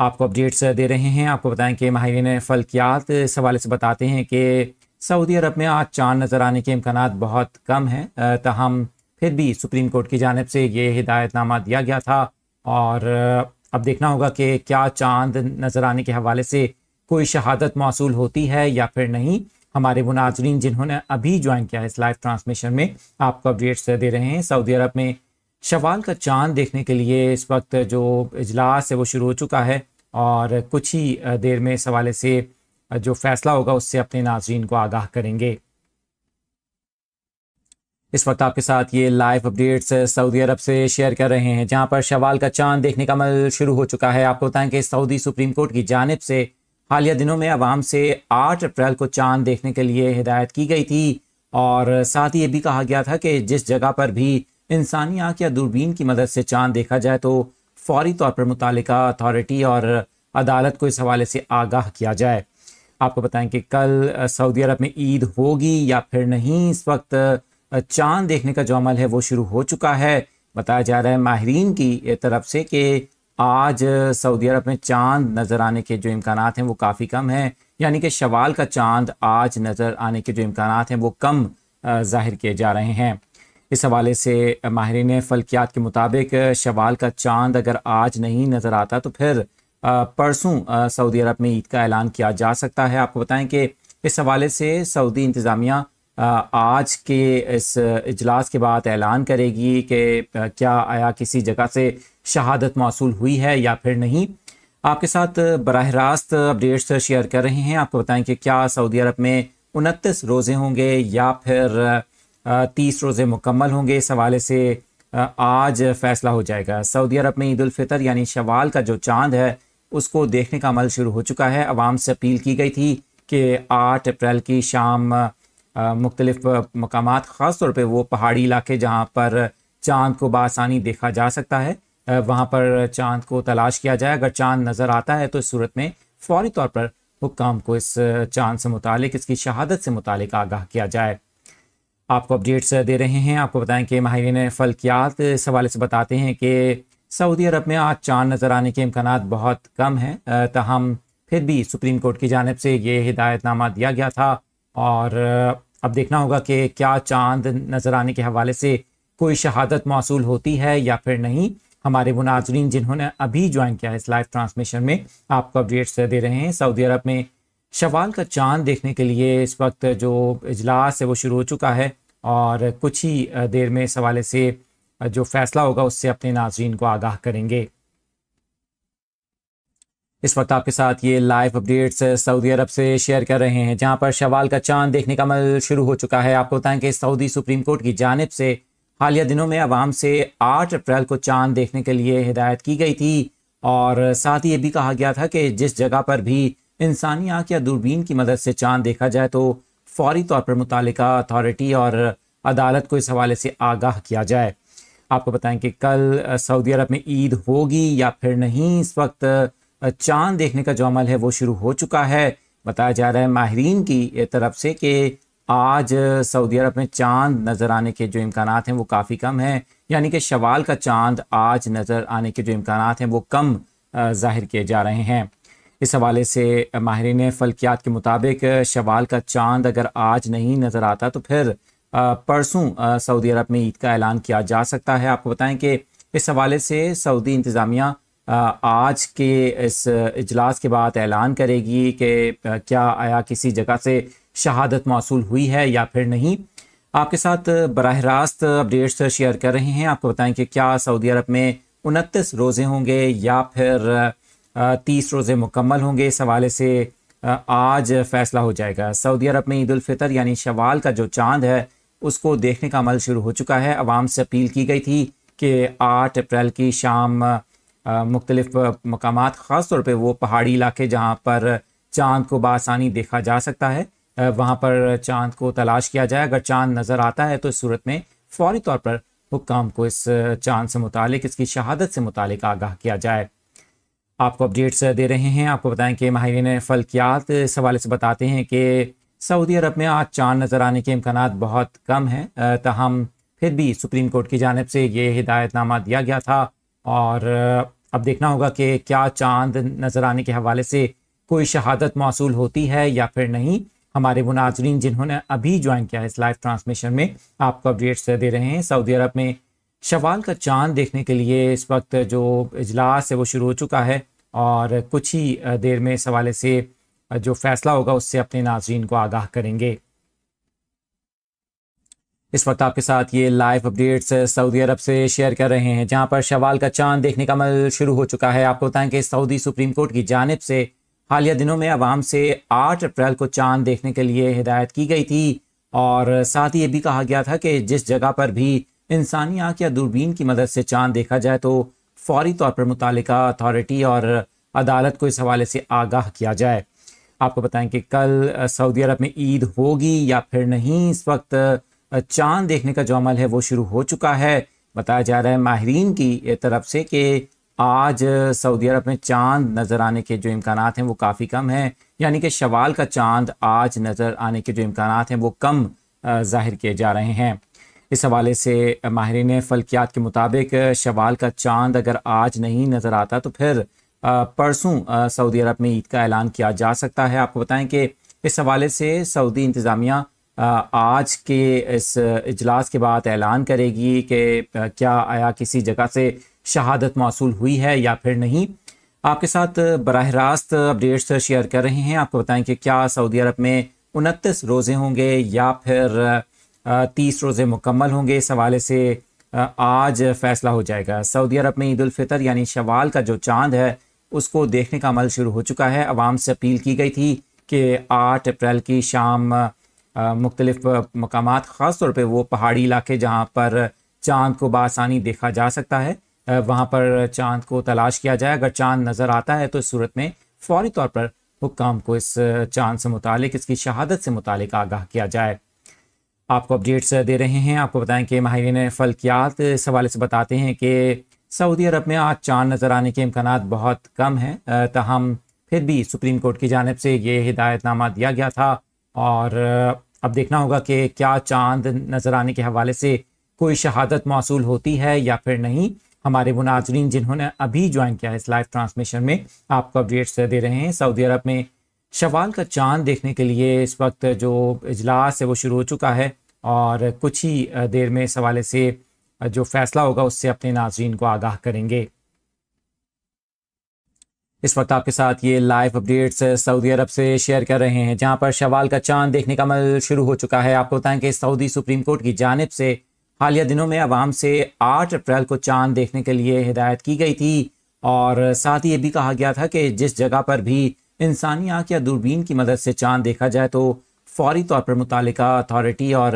आपको अपडेट्स दे रहे हैं आपको बताएं कि माहरीन फल्कियात इस हवाले से बताते हैं कि सऊदी अरब में आज चाँद नज़र आने के इम्कान बहुत कम हैं तहम फिर भी सुप्रीम कोर्ट की जानब से ये हिदायतनामा दिया गया था और अब देखना होगा कि क्या चांद नज़र आने के हवाले से कोई शहादत मौसू होती है या फिर नहीं हमारे वो नाजरीन जिन्होंने अभी ज्वाइन किया है इस लाइव ट्रांसमिशन में आपको अपडेट्स दे रहे हैं सऊदी अरब में शवाल का चांद देखने के लिए इस वक्त जो इजलास है वो शुरू हो चुका है और कुछ ही देर में इस हवाले से जो फैसला होगा उससे अपने नाजरीन को आगाह करेंगे इस वक्त आपके साथ ये लाइव अपडेट्स सऊदी अरब से शेयर कर रहे हैं जहां पर शवाल का चांद देखने का अमल शुरू हो चुका है आपको बताएं कि सऊदी सुप्रीम कोर्ट की जानब से हालिया दिनों में आवाम से 8 अप्रैल को चांद देखने के लिए हिदायत की गई थी और साथ ही ये भी कहा गया था कि जिस जगह पर भी इंसानी आँख या दूरबीन की मदद से चांद देखा जाए तो फौरी तौर पर मुतल अथॉरिटी और अदालत को इस हवाले से आगाह किया जाए आपको बताएं कि कल सऊदी अरब में ईद होगी या फिर नहीं इस वक्त चांद देखने का जो अमल है वो शुरू हो चुका है बताया जा रहा है माहरीन की तरफ से कि आज सऊदी अरब में चांद नज़र आने के जो इम्कान हैं वो काफ़ी कम हैं यानी कि शवाल का चांद आज नज़र आने के जो इम्कान हैं वो कम जाहिर किए जा रहे हैं इस हवाले से माहरीन फलकियात के मुताबिक शवाल का चांद अगर आज नहीं नज़र आता तो फिर परसों सऊदी अरब में ईद का ऐलान किया जा सकता है आपको बताएं कि इस हवाले से सऊदी इंतज़ामिया आज के इस इजलास के बाद ऐलान करेगी कि क्या आया किसी जगह से शहादत मौसू हुई है या फिर नहीं आपके साथ बरह रास्त अपडेट्स शेयर कर रहे हैं आपको बताएं कि क्या सऊदी अरब में उनतीस रोज़े होंगे या फिर तीस रोज़े मुकम्मल होंगे इस हवाले से आज फैसला हो जाएगा सऊदी अरब में ईद फितर यानी शवाल का जो चांद है उसको देखने का अमल शुरू हो चुका है आवाम से अपील की गई थी कि आठ अप्रैल की शाम मुख्तलिफ मकाम ख़ास तौर पर वो पहाड़ी इलाके जहाँ पर चाँद को बसानी देखा जा सकता है वहाँ पर चाँद को तलाश किया जाए अगर चाँद नज़र आता है तो इस सूरत में फौरी तौर पर हुकाम को इस चाँद से मुतल इसकी शहादत से मुतल आगाह किया जाए आपको अपडेट्स दे रहे हैं आपको बताएं कि माहरीन फल्कियात इस हवाले से बताते हैं कि सऊदी अरब में आज चाँद नज़र आने के इम्कान बहुत कम हैं तहम फिर भी सुप्रीम कोर्ट की जानब से ये हिदायतनामा दिया गया था और अब देखना होगा कि क्या चांद नज़र आने के हवाले से कोई शहादत मौसू होती है या फिर नहीं हमारे वो नाजरीन जिन्होंने अभी ज्वाइन किया है इस लाइव ट्रांसमिशन में आपको अपडेट्स दे रहे हैं सऊदी अरब में शवाल का चांद देखने के लिए इस वक्त जो इजलास है वो शुरू हो चुका है और कुछ ही देर में इस हवाले से जो फैसला होगा उससे अपने नाजरीन को आगाह करेंगे इस वक्त आपके साथ ये लाइव अपडेट्स सऊदी अरब से शेयर कर रहे हैं जहां पर शवाल का चांद देखने का अमल शुरू हो चुका है आपको बताएं कि सऊदी सुप्रीम कोर्ट की जानब से हालिया दिनों में आवाम से 8 अप्रैल को चांद देखने के लिए हिदायत की गई थी और साथ ही ये भी कहा गया था कि जिस जगह पर भी इंसानी आँख या दूरबीन की मदद से चांद देखा जाए तो फौरी तौर पर मुतल अथॉरिटी और अदालत को इस हवाले से आगाह किया जाए आपको बताएं कि कल सऊदी अरब में ईद होगी या फिर नहीं इस वक्त चांद देखने का जो अमल है वो शुरू हो चुका है बताया जा रहा है माहरीन की तरफ से कि आज सऊदी अरब में चांद नज़र आने के जो इम्कान हैं वो काफ़ी कम हैं यानी कि शवाल का चांद आज नज़र आने के जो इम्कान हैं वो कम जाहिर किए जा रहे हैं इस हवाले से माहरीन फल्कियात के मुताबिक शवाल का चांद अगर आज नहीं नज़र आता तो फिर परसों सऊदी अरब में ईद का ऐलान किया जा सकता है आपको बताएं कि इस हवाले से सऊदी इंतज़ामिया आज के इस इजलास के बाद ऐलान करेगी कि क्या आया किसी जगह से शहादत मौसू हुई है या फिर नहीं आपके साथ बरह रास्त अपडेट्स शेयर कर रहे हैं आपको बताएं कि क्या सऊदी अरब में उनतीस रोज़े होंगे या फिर तीस रोज़े मुकम्मल होंगे इस हवाले से आज फैसला हो जाएगा सऊदी अरब में ईद यानी शवाल का जो चांद है उसको देखने का अमल शुरू हो चुका है आवाम से अपील की गई थी कि आठ अप्रैल की शाम मुख्तलिफ मकाम ख़ास तौर पर वो पहाड़ी इलाके जहाँ पर चाँद को बसानी देखा जा सकता है वहाँ पर चाँद को तलाश किया जाए अगर चाँद नज़र आता है तो इस सूरत में फौरी तौर पर हुकाम को इस चाँद से मुतल इसकी शहादत से मुतल आगाह किया जाए आपको अपडेट्स दे रहे हैं आपको बताएं कि माहरीन फल्कियात इस हवाले से बताते हैं कि सऊदी अरब में आज चांद नज़र आने के इम्कान बहुत कम हैं तहम फिर भी सुप्रीम कोर्ट की जानब से ये हिदायतनामा दिया गया था और अब देखना होगा कि क्या चांद नज़र आने के हवाले से कोई शहादत मौसू होती है या फिर नहीं हमारे वो नाजरीन जिन्होंने अभी ज्वाइन किया है इस लाइव ट्रांसमिशन में आपको अपडेट्स दे रहे हैं सऊदी अरब में शवाल का चांद देखने के लिए इस वक्त जो इजलास है वो शुरू हो चुका है और कुछ ही देर में इस हवाले से जो फैसला होगा उससे अपने नाजरीन को आगाह करेंगे इस वक्त आपके साथ ये लाइव अपडेट्स सऊदी अरब से शेयर कर रहे हैं जहां पर शवाल का चांद देखने का अमल शुरू हो चुका है आपको बताएं कि सऊदी सुप्रीम कोर्ट की जानब से हालिया दिनों में आवाम से 8 अप्रैल को चांद देखने के लिए हिदायत की गई थी और साथ ही ये भी कहा गया था कि जिस जगह पर भी इंसानी आँख या दूरबीन की मदद से चांद देखा जाए तो फौरी तौर पर मुतल अथॉरिटी और अदालत को इस हवाले से आगाह किया जाए आपको बताएं कि कल सऊदी अरब में ईद होगी या फिर नहीं इस वक्त चांद देखने का जो अमल है वो शुरू हो चुका है बताया जा रहा है माहरीन की तरफ से कि आज सऊदी अरब में चांद नज़र आने के जो इम्कान हैं वो काफ़ी कम हैं यानी कि शवाल का चांद आज नज़र आने के जो इम्कान हैं वो कम जाहिर किए जा रहे हैं इस हवाले से माहरीन फल्कियात के मुताबिक शवाल का चांद अगर आज नहीं नज़र आता तो फिर परसों सऊदी अरब में ईद का ऐलान किया जा सकता है आपको बताएं कि इस हवाले से सऊदी इंतज़ामिया आज के इस इजलास के बाद ऐलान करेगी कि क्या आया किसी जगह से शहादत मौसू हुई है या फिर नहीं आपके साथ बरह रास्त अपडेट्स शेयर कर रहे हैं आपको बताएं कि क्या सऊदी अरब में उनतीस रोज़े होंगे या फिर तीस रोज़े मुकम्मल होंगे इस हवाले से आज फैसला हो जाएगा सऊदी अरब में ईद फितर यानी शवाल का जो चांद है उसको देखने का अमल शुरू हो चुका है आवाम से अपील की गई थी कि आठ अप्रैल की शाम मुख्तलिफ मकाम ख़ास तौर पर वो पहाड़ी इलाके जहाँ पर चाँद को बसानी देखा जा सकता है वहाँ पर चाँद को तलाश किया जाए अगर चाँद नज़र आता है तो इस सूरत में फौरी तौर पर हुकाम को इस चाँद से मुतल इसकी शहादत से मुतल आगाह किया जाए आपको अपडेट्स दे रहे हैं आपको बताएं कि माहरीन फलकियात इस हवाले से बताते हैं कि सऊदी अरब में आज चांद नज़र आने के इम्कान बहुत कम हैं तहम फिर भी सुप्रीम कोर्ट की जानब से ये हिदायतनामा दिया गया था और अब देखना होगा कि क्या चांद नज़र आने के हवाले से कोई शहादत मौसू होती है या फिर नहीं हमारे वो नाजरीन जिन्होंने अभी ज्वाइन किया है इस लाइव ट्रांसमिशन में आपको अपडेट्स दे रहे हैं सऊदी अरब में शवाल का चांद देखने के लिए इस वक्त जो इजलास है वो शुरू हो चुका है और कुछ ही देर में इस हवाले से जो फैसला होगा उससे अपने नाजरीन को आगाह करेंगे इस वक्त आपके साथ ये लाइव अपडेट्स सऊदी अरब से शेयर कर रहे हैं जहां पर शवाल का चांद देखने का अमल शुरू हो चुका है आपको बताएं कि सऊदी सुप्रीम कोर्ट की जानब से हालिया दिनों में आवाम से 8 अप्रैल को चांद देखने के लिए हिदायत की गई थी और साथ ही ये भी कहा गया था कि जिस जगह पर भी इंसानी आँख या दूरबीन की मदद से चांद देखा जाए तो फौरी तौर पर मुतल अथॉरिटी और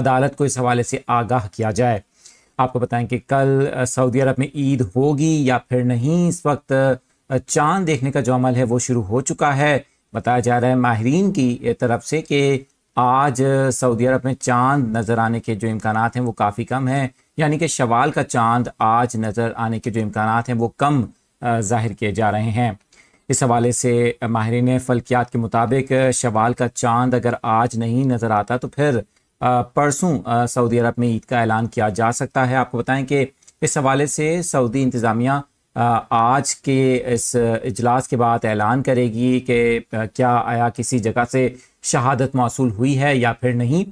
अदालत को इस हवाले से आगाह किया जाए आपको बताएं कि कल सऊदी अरब में ईद होगी या फिर नहीं इस वक्त चांद देखने का जो अमल है वो शुरू हो चुका है बताया जा रहा है माहरीन की तरफ से कि आज सऊदी अरब में चांद नज़र आने के जो इम्कान हैं वो काफ़ी कम हैं यानी कि शवाल का चांद आज नज़र आने के जो इम्कान हैं वो कम जाहिर किए जा रहे हैं इस हवाले से माहरीन फल्कियात के मुताबिक शवाल का चांद अगर आज नहीं नज़र आता तो फिर परसों सऊदी अरब में ईद का ऐलान किया जा सकता है आपको बताएं कि इस हवाले से सऊदी इंतज़ामिया आज के इस इजलास के बाद ऐलान करेगी कि क्या आया किसी जगह से शहादत मौसू हुई है या फिर नहीं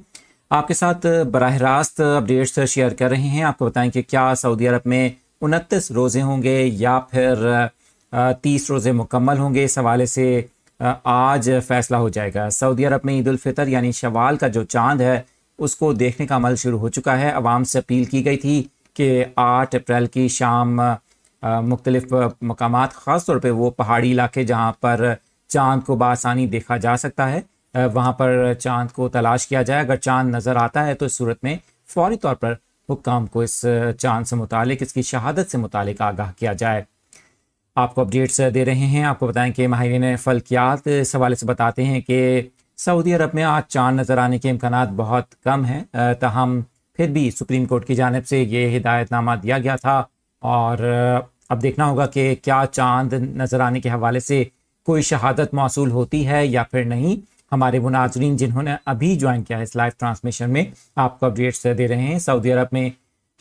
आपके साथ बरह रास्त अपडेट्स शेयर कर रहे हैं आपको बताएं कि क्या सऊदी अरब में उनतीस रोज़े होंगे या फिर तीस रोज़े मुकम्मल होंगे इस हवाले से आज फैसला हो जाएगा सऊदी अरब में ईद फितर यानी शवाल का जो चांद है उसको देखने का अमल शुरू हो चुका है आवाम से अपील की गई थी कि आठ अप्रैल की शाम मुख्तलिफ मकाम ख़ास तौर पर वो पहाड़ी इलाके जहाँ पर चाँद को बसानी देखा जा सकता है वहाँ पर चाँद को तलाश किया जाए अगर चाँद नज़र आता है तो इस सूरत में फौरी तौर पर हुकाम को इस चाँद से मुतल इसकी शहादत से मुतल आगाह किया जाए आपको अपडेट्स दे रहे हैं आपको बताएं कि माहरीन फल्कियात इस हवाले से बताते हैं कि सऊदी अरब में आज चांद नज़र आने के इम्कान बहुत कम हैं तहम फिर भी सुप्रीम कोर्ट की जानब से ये हिदायतनामा दिया गया था और अब देखना होगा कि क्या चांद नज़र आने के हवाले से कोई शहादत मौसू होती है या फिर नहीं हमारे वो नाजरीन जिन्होंने अभी ज्वाइन किया है इस लाइव ट्रांसमिशन में आपको अपडेट्स दे रहे हैं सऊदी अरब में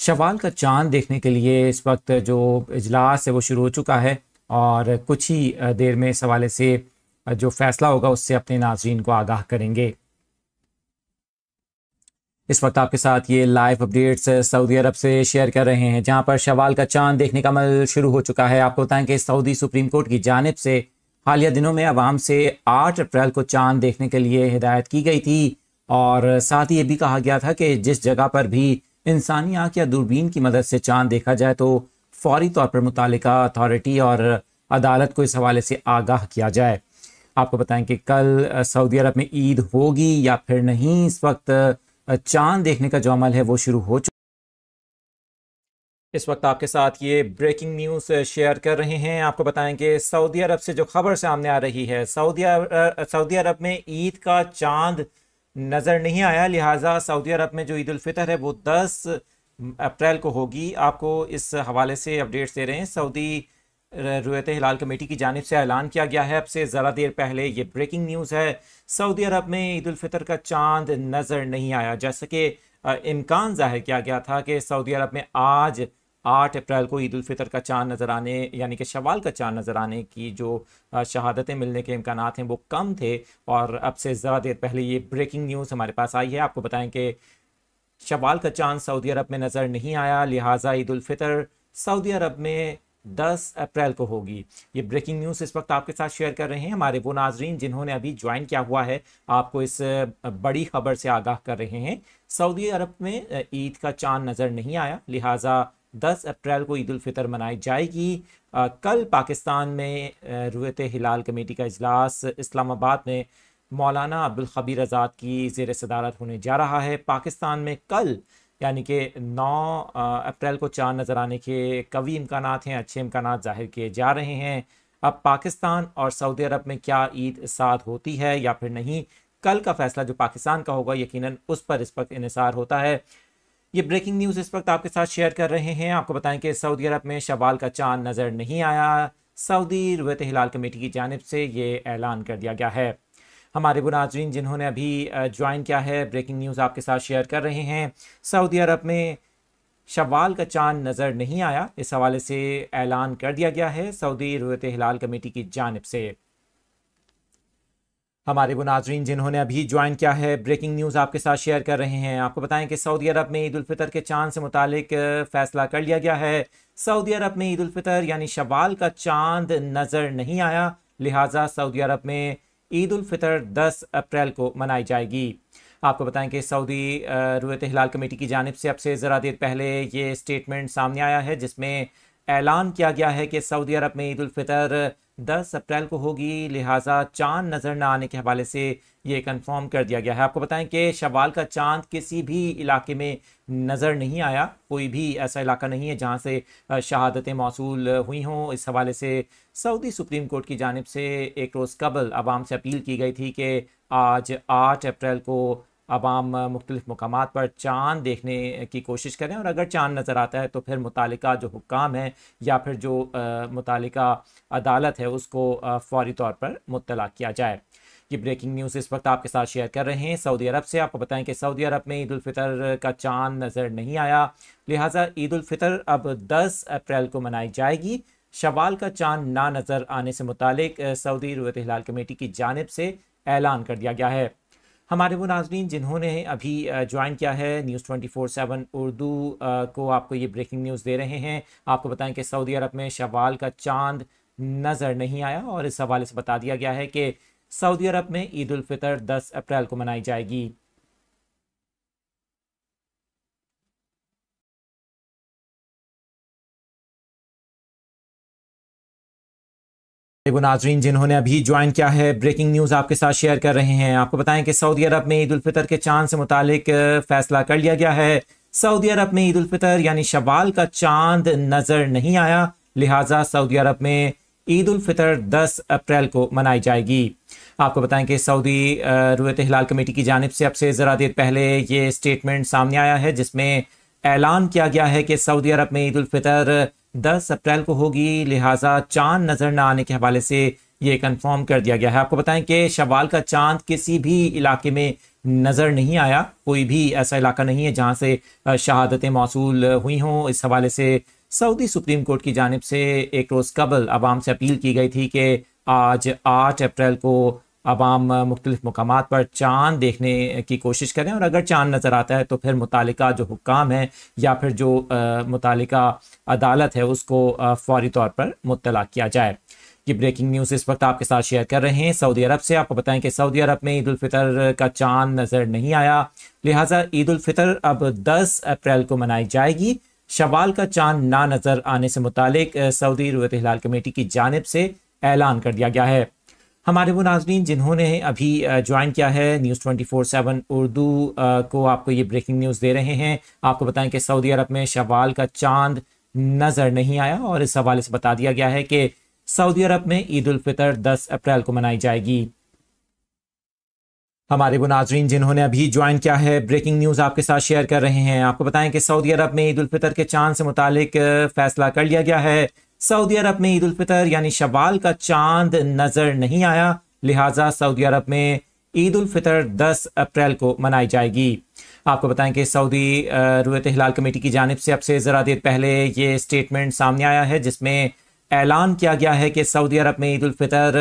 शवाल का चांद देखने के लिए इस वक्त जो इजलास है वो शुरू हो चुका है और कुछ ही देर में इस हवाले से जो फैसला होगा उससे अपने नाजरीन को आगाह करेंगे इस वक्त आपके साथ ये लाइव अपडेट्स सऊदी अरब से शेयर कर रहे हैं जहां पर शवाल का चांद देखने का अमल शुरू हो चुका है आपको बताएं कि सऊदी सुप्रीम कोर्ट की जानब से हालिया दिनों में आवाम से 8 अप्रैल को चांद देखने के लिए हिदायत की गई थी और साथ ही ये भी कहा गया था कि जिस जगह पर भी इंसानी आँख या दूरबीन की मदद से चांद देखा जाए तो फौरी तौर पर मुतल अथॉरिटी और अदालत को इस हवाले से आगाह किया जाए आपको बताएं कि कल सऊदी अरब में ईद होगी या फिर नहीं इस वक्त चांद देखने का जो अमल है वो शुरू हो चुका इस वक्त आपके साथ ये ब्रेकिंग न्यूज़ शेयर कर रहे हैं आपको बताएंगे सऊदी अरब से जो खबर सामने आ रही है सऊदी सऊदी अरब में ईद का चांद नज़र नहीं आया लिहाजा सऊदी अरब में जो ईद फितर है वो 10 अप्रैल को होगी आपको इस हवाले से अपडेट्स दे रहे हैं सऊदी रूत हिलाल कमेटी की जानब से ऐलान किया गया है अब से ज़रा देर पहले ये ब्रेकिंग न्यूज़ है सऊदी अरब में ईदालफ़ितर का चांद नज़र नहीं आया जैसे कि इम्कान ज़ाहिर किया गया था कि सऊदी अरब में आज आठ अप्रैल को ईदालफ़ितर का चांद नज़र आने यानी कि शवाल का चांद नज़र आने की जो शहादतें मिलने के इम्कान हैं वो कम थे और अब से ज़रा देर पहले ये ब्रेकिंग न्यूज़ हमारे पास आई है आपको बताएं कि शवाल का चांद सऊदी अरब में नज़र नहीं आया लिहाजा ईदालफ़ितर सऊदी अरब में दस अप्रैल को होगी ये ब्रेकिंग न्यूज़ इस वक्त आपके साथ शेयर कर रहे हैं हमारे वो नाजरीन जिन्होंने अभी ज्वाइन किया हुआ है आपको इस बड़ी खबर से आगाह कर रहे हैं सऊदी अरब में ईद का चांद नज़र नहीं आया लिहाजा 10 अप्रैल को ईद फितर मनाई जाएगी आ, कल पाकिस्तान में रुत हिलाल कमेटी का अजलास इस्लामाबाद में मौलाना अब्दुल खबीर आज़ाद की जेर सदारत होने जा रहा है पाकिस्तान में कल यानी कि 9 अप्रैल को चांद नज़र आने के कवी इम्कान हैं अच्छे इम्कान जाहिर किए जा रहे हैं अब पाकिस्तान और सऊदी अरब में क्या ईद साथ होती है या फिर नहीं कल का फैसला जो पाकिस्तान का होगा यकीनन उस पर इस वक्त इसार होता है ये ब्रेकिंग न्यूज़ इस वक्त आपके साथ शेयर कर रहे हैं आपको बताएं कि सऊदी अरब में शवाल का चांद नज़र नहीं आया सऊदी रुत हिलाल कमेटी की जानब से ये ऐलान कर दिया गया है हमारे वो नाजरीन जिन्होंने अभी ज्वाइन किया है ब्रेकिंग न्यूज़ आपके साथ शेयर कर रहे हैं सऊदी अरब में शवाल का चांद नज़र नहीं आया इस हवाले से ऐलान कर दिया गया है सऊदी रोयत हिलाल कमेटी की जानब से हमारे वो नाजरीन जिन्होंने अभी ज्वाइन किया है ब्रेकिंग न्यूज़ आपके साथ शेयर कर रहे हैं आपको बताएं कि सऊदी अरब में ईदालफ़ितर के चांद से मुतालिक फ़ैसला कर लिया गया है सऊदी अरब में ईदालफ़ितर यानी शवाल का चांद नज़र नहीं आया लिहाजा सऊदी अरब में ईद उल फितर 10 अप्रैल को मनाई जाएगी आपको बताएं कि सऊदी रुत हिलाल कमेटी की जानब से अब से ज़रा देर पहले ये स्टेटमेंट सामने आया है जिसमें ऐलान किया गया है कि सऊदी अरब में ईद उल फितर दस अप्रैल को होगी लिहाजा चांद नज़र न आने के हवाले से ये कंफर्म कर दिया गया है आपको बताएं कि शवाल का चांद किसी भी इलाके में नज़र नहीं आया कोई भी ऐसा इलाका नहीं है जहां से शहादतें मौसू हुई हों इस हवाले से सऊदी सुप्रीम कोर्ट की जानब से एक रोज़ कबल आवाम से अपील की गई थी कि आज आठ अप्रैल को आवाम मुख्तलिफ मकाम पर चाँद देखने की कोशिश करें और अगर चाँद नज़र आता है तो फिर मुतल जो हुकाम है या फिर जो मुतल अदालत है उसको फौरी तौर पर मुतला किया जाए ये ब्रेकिंग न्यूज़ इस वक्त आपके साथ शेयर कर रहे हैं सऊदी अरब से आपको बताएं कि सऊदी अरब में ईद का चांद नज़र नहीं आया लिहाजा ईद अब 10 अप्रैल को मनाई जाएगी शवाल का चाँद ना नज़र आने से मुतल सऊदी रवत हिलाल कमेटी की जानब से ऐलान कर दिया गया है हमारे वो नाजरीन जिन्होंने अभी ज्वाइन किया है news twenty four seven Urdu को आपको ये ब्रेकिंग न्यूज़ दे रहे हैं आपको बताएं कि सऊदी अरब में शवाल का चांद नज़र नहीं आया और इस हवाले से बता दिया गया है कि सऊदी अरब में ईद उल फितर 10 अप्रैल को मनाई जाएगी देखो नाजरीन जिन्होंने अभी ज्वाइन किया है ब्रेकिंग न्यूज़ आपके साथ शेयर कर रहे हैं आपको बताएं कि सऊदी अरब में ईद फितर के चांद से मुतालिक फैसला कर लिया गया है सऊदी अरब में ईद फ़ितर यानी शवाल का चांद नज़र नहीं आया लिहाजा सऊदी अरब में ईद उफितर 10 अप्रैल को मनाई जाएगी आपको बताएं कि सऊदी रुत हिलाल कमेटी की जानब से अब से ज़रा देर पहले ये स्टेटमेंट सामने आया है जिसमें ऐलान किया गया है कि सऊदी अरब में ईद फितर 10 अप्रैल को होगी लिहाजा चांद नज़र ना आने के हवाले से ये कंफर्म कर दिया गया है आपको बताएं कि शवाल का चांद किसी भी इलाके में नज़र नहीं आया कोई भी ऐसा इलाका नहीं है जहाँ से शहादतें मौसू हुई हों इस हवाले से सऊदी सुप्रीम कोर्ट की जानब से एक रोज़ कबल आवाम से अपील की गई थी कि आज आठ अप्रैल को आवाम मुख्तलिफ मकाम पर चाँद देखने की कोशिश करें और अगर चाँद नज़र आता है तो फिर मुतल जो हुकाम है या फिर जो मुतल अदालत है उसको फौरी तौर पर मुतला किया जाए ये ब्रेकिंग न्यूज़ इस वक्त आपके साथ शेयर कर रहे हैं सऊदी अरब से आपको बताएं कि सऊदी अरब में ईद फितर का चांद नज़र नहीं आया लिहाजा ईद फितर अब 10 अप्रैल को मनाई जाएगी शवाल का चांद ना नज़र आने से मुतल सऊदी रुत हिलाल कमेटी की जानब से ऐलान कर दिया गया है हमारे वो नाजरीन जिन्होंने अभी ज्वाइन किया है news twenty four seven Urdu को आपको ये ब्रेकिंग न्यूज़ दे रहे हैं आपको बताएं कि सऊदी अरब में शवाल का चांद नज़र नहीं आया और इस हवाले से बता दिया गया है कि सऊदी अरब में ईद उल फितर दस अप्रैल को मनाई जाएगी हमारे वो नाजरीन जिन्होंने अभी ज्वाइन किया है ब्रेकिंग न्यूज़ आपके साथ शेयर कर रहे हैं आपको बताएं कि सऊदी अरब में ईद उल फितर के चांद से मुतालिक फैसला कर लिया गया है सऊदी अरब में ईद उल फितर यानी शवाल का चांद नजर नहीं आया लिहाजा सऊदी अरब में ईद उल फितर 10 अप्रैल को मनाई जाएगी आपको बताएं कि सऊदी रुत हिलाल कमेटी की जानब से अब से ज़रा देर पहले ये स्टेटमेंट सामने आया है जिसमें ऐलान किया गया है कि सऊदी अरब में ईद उल फितर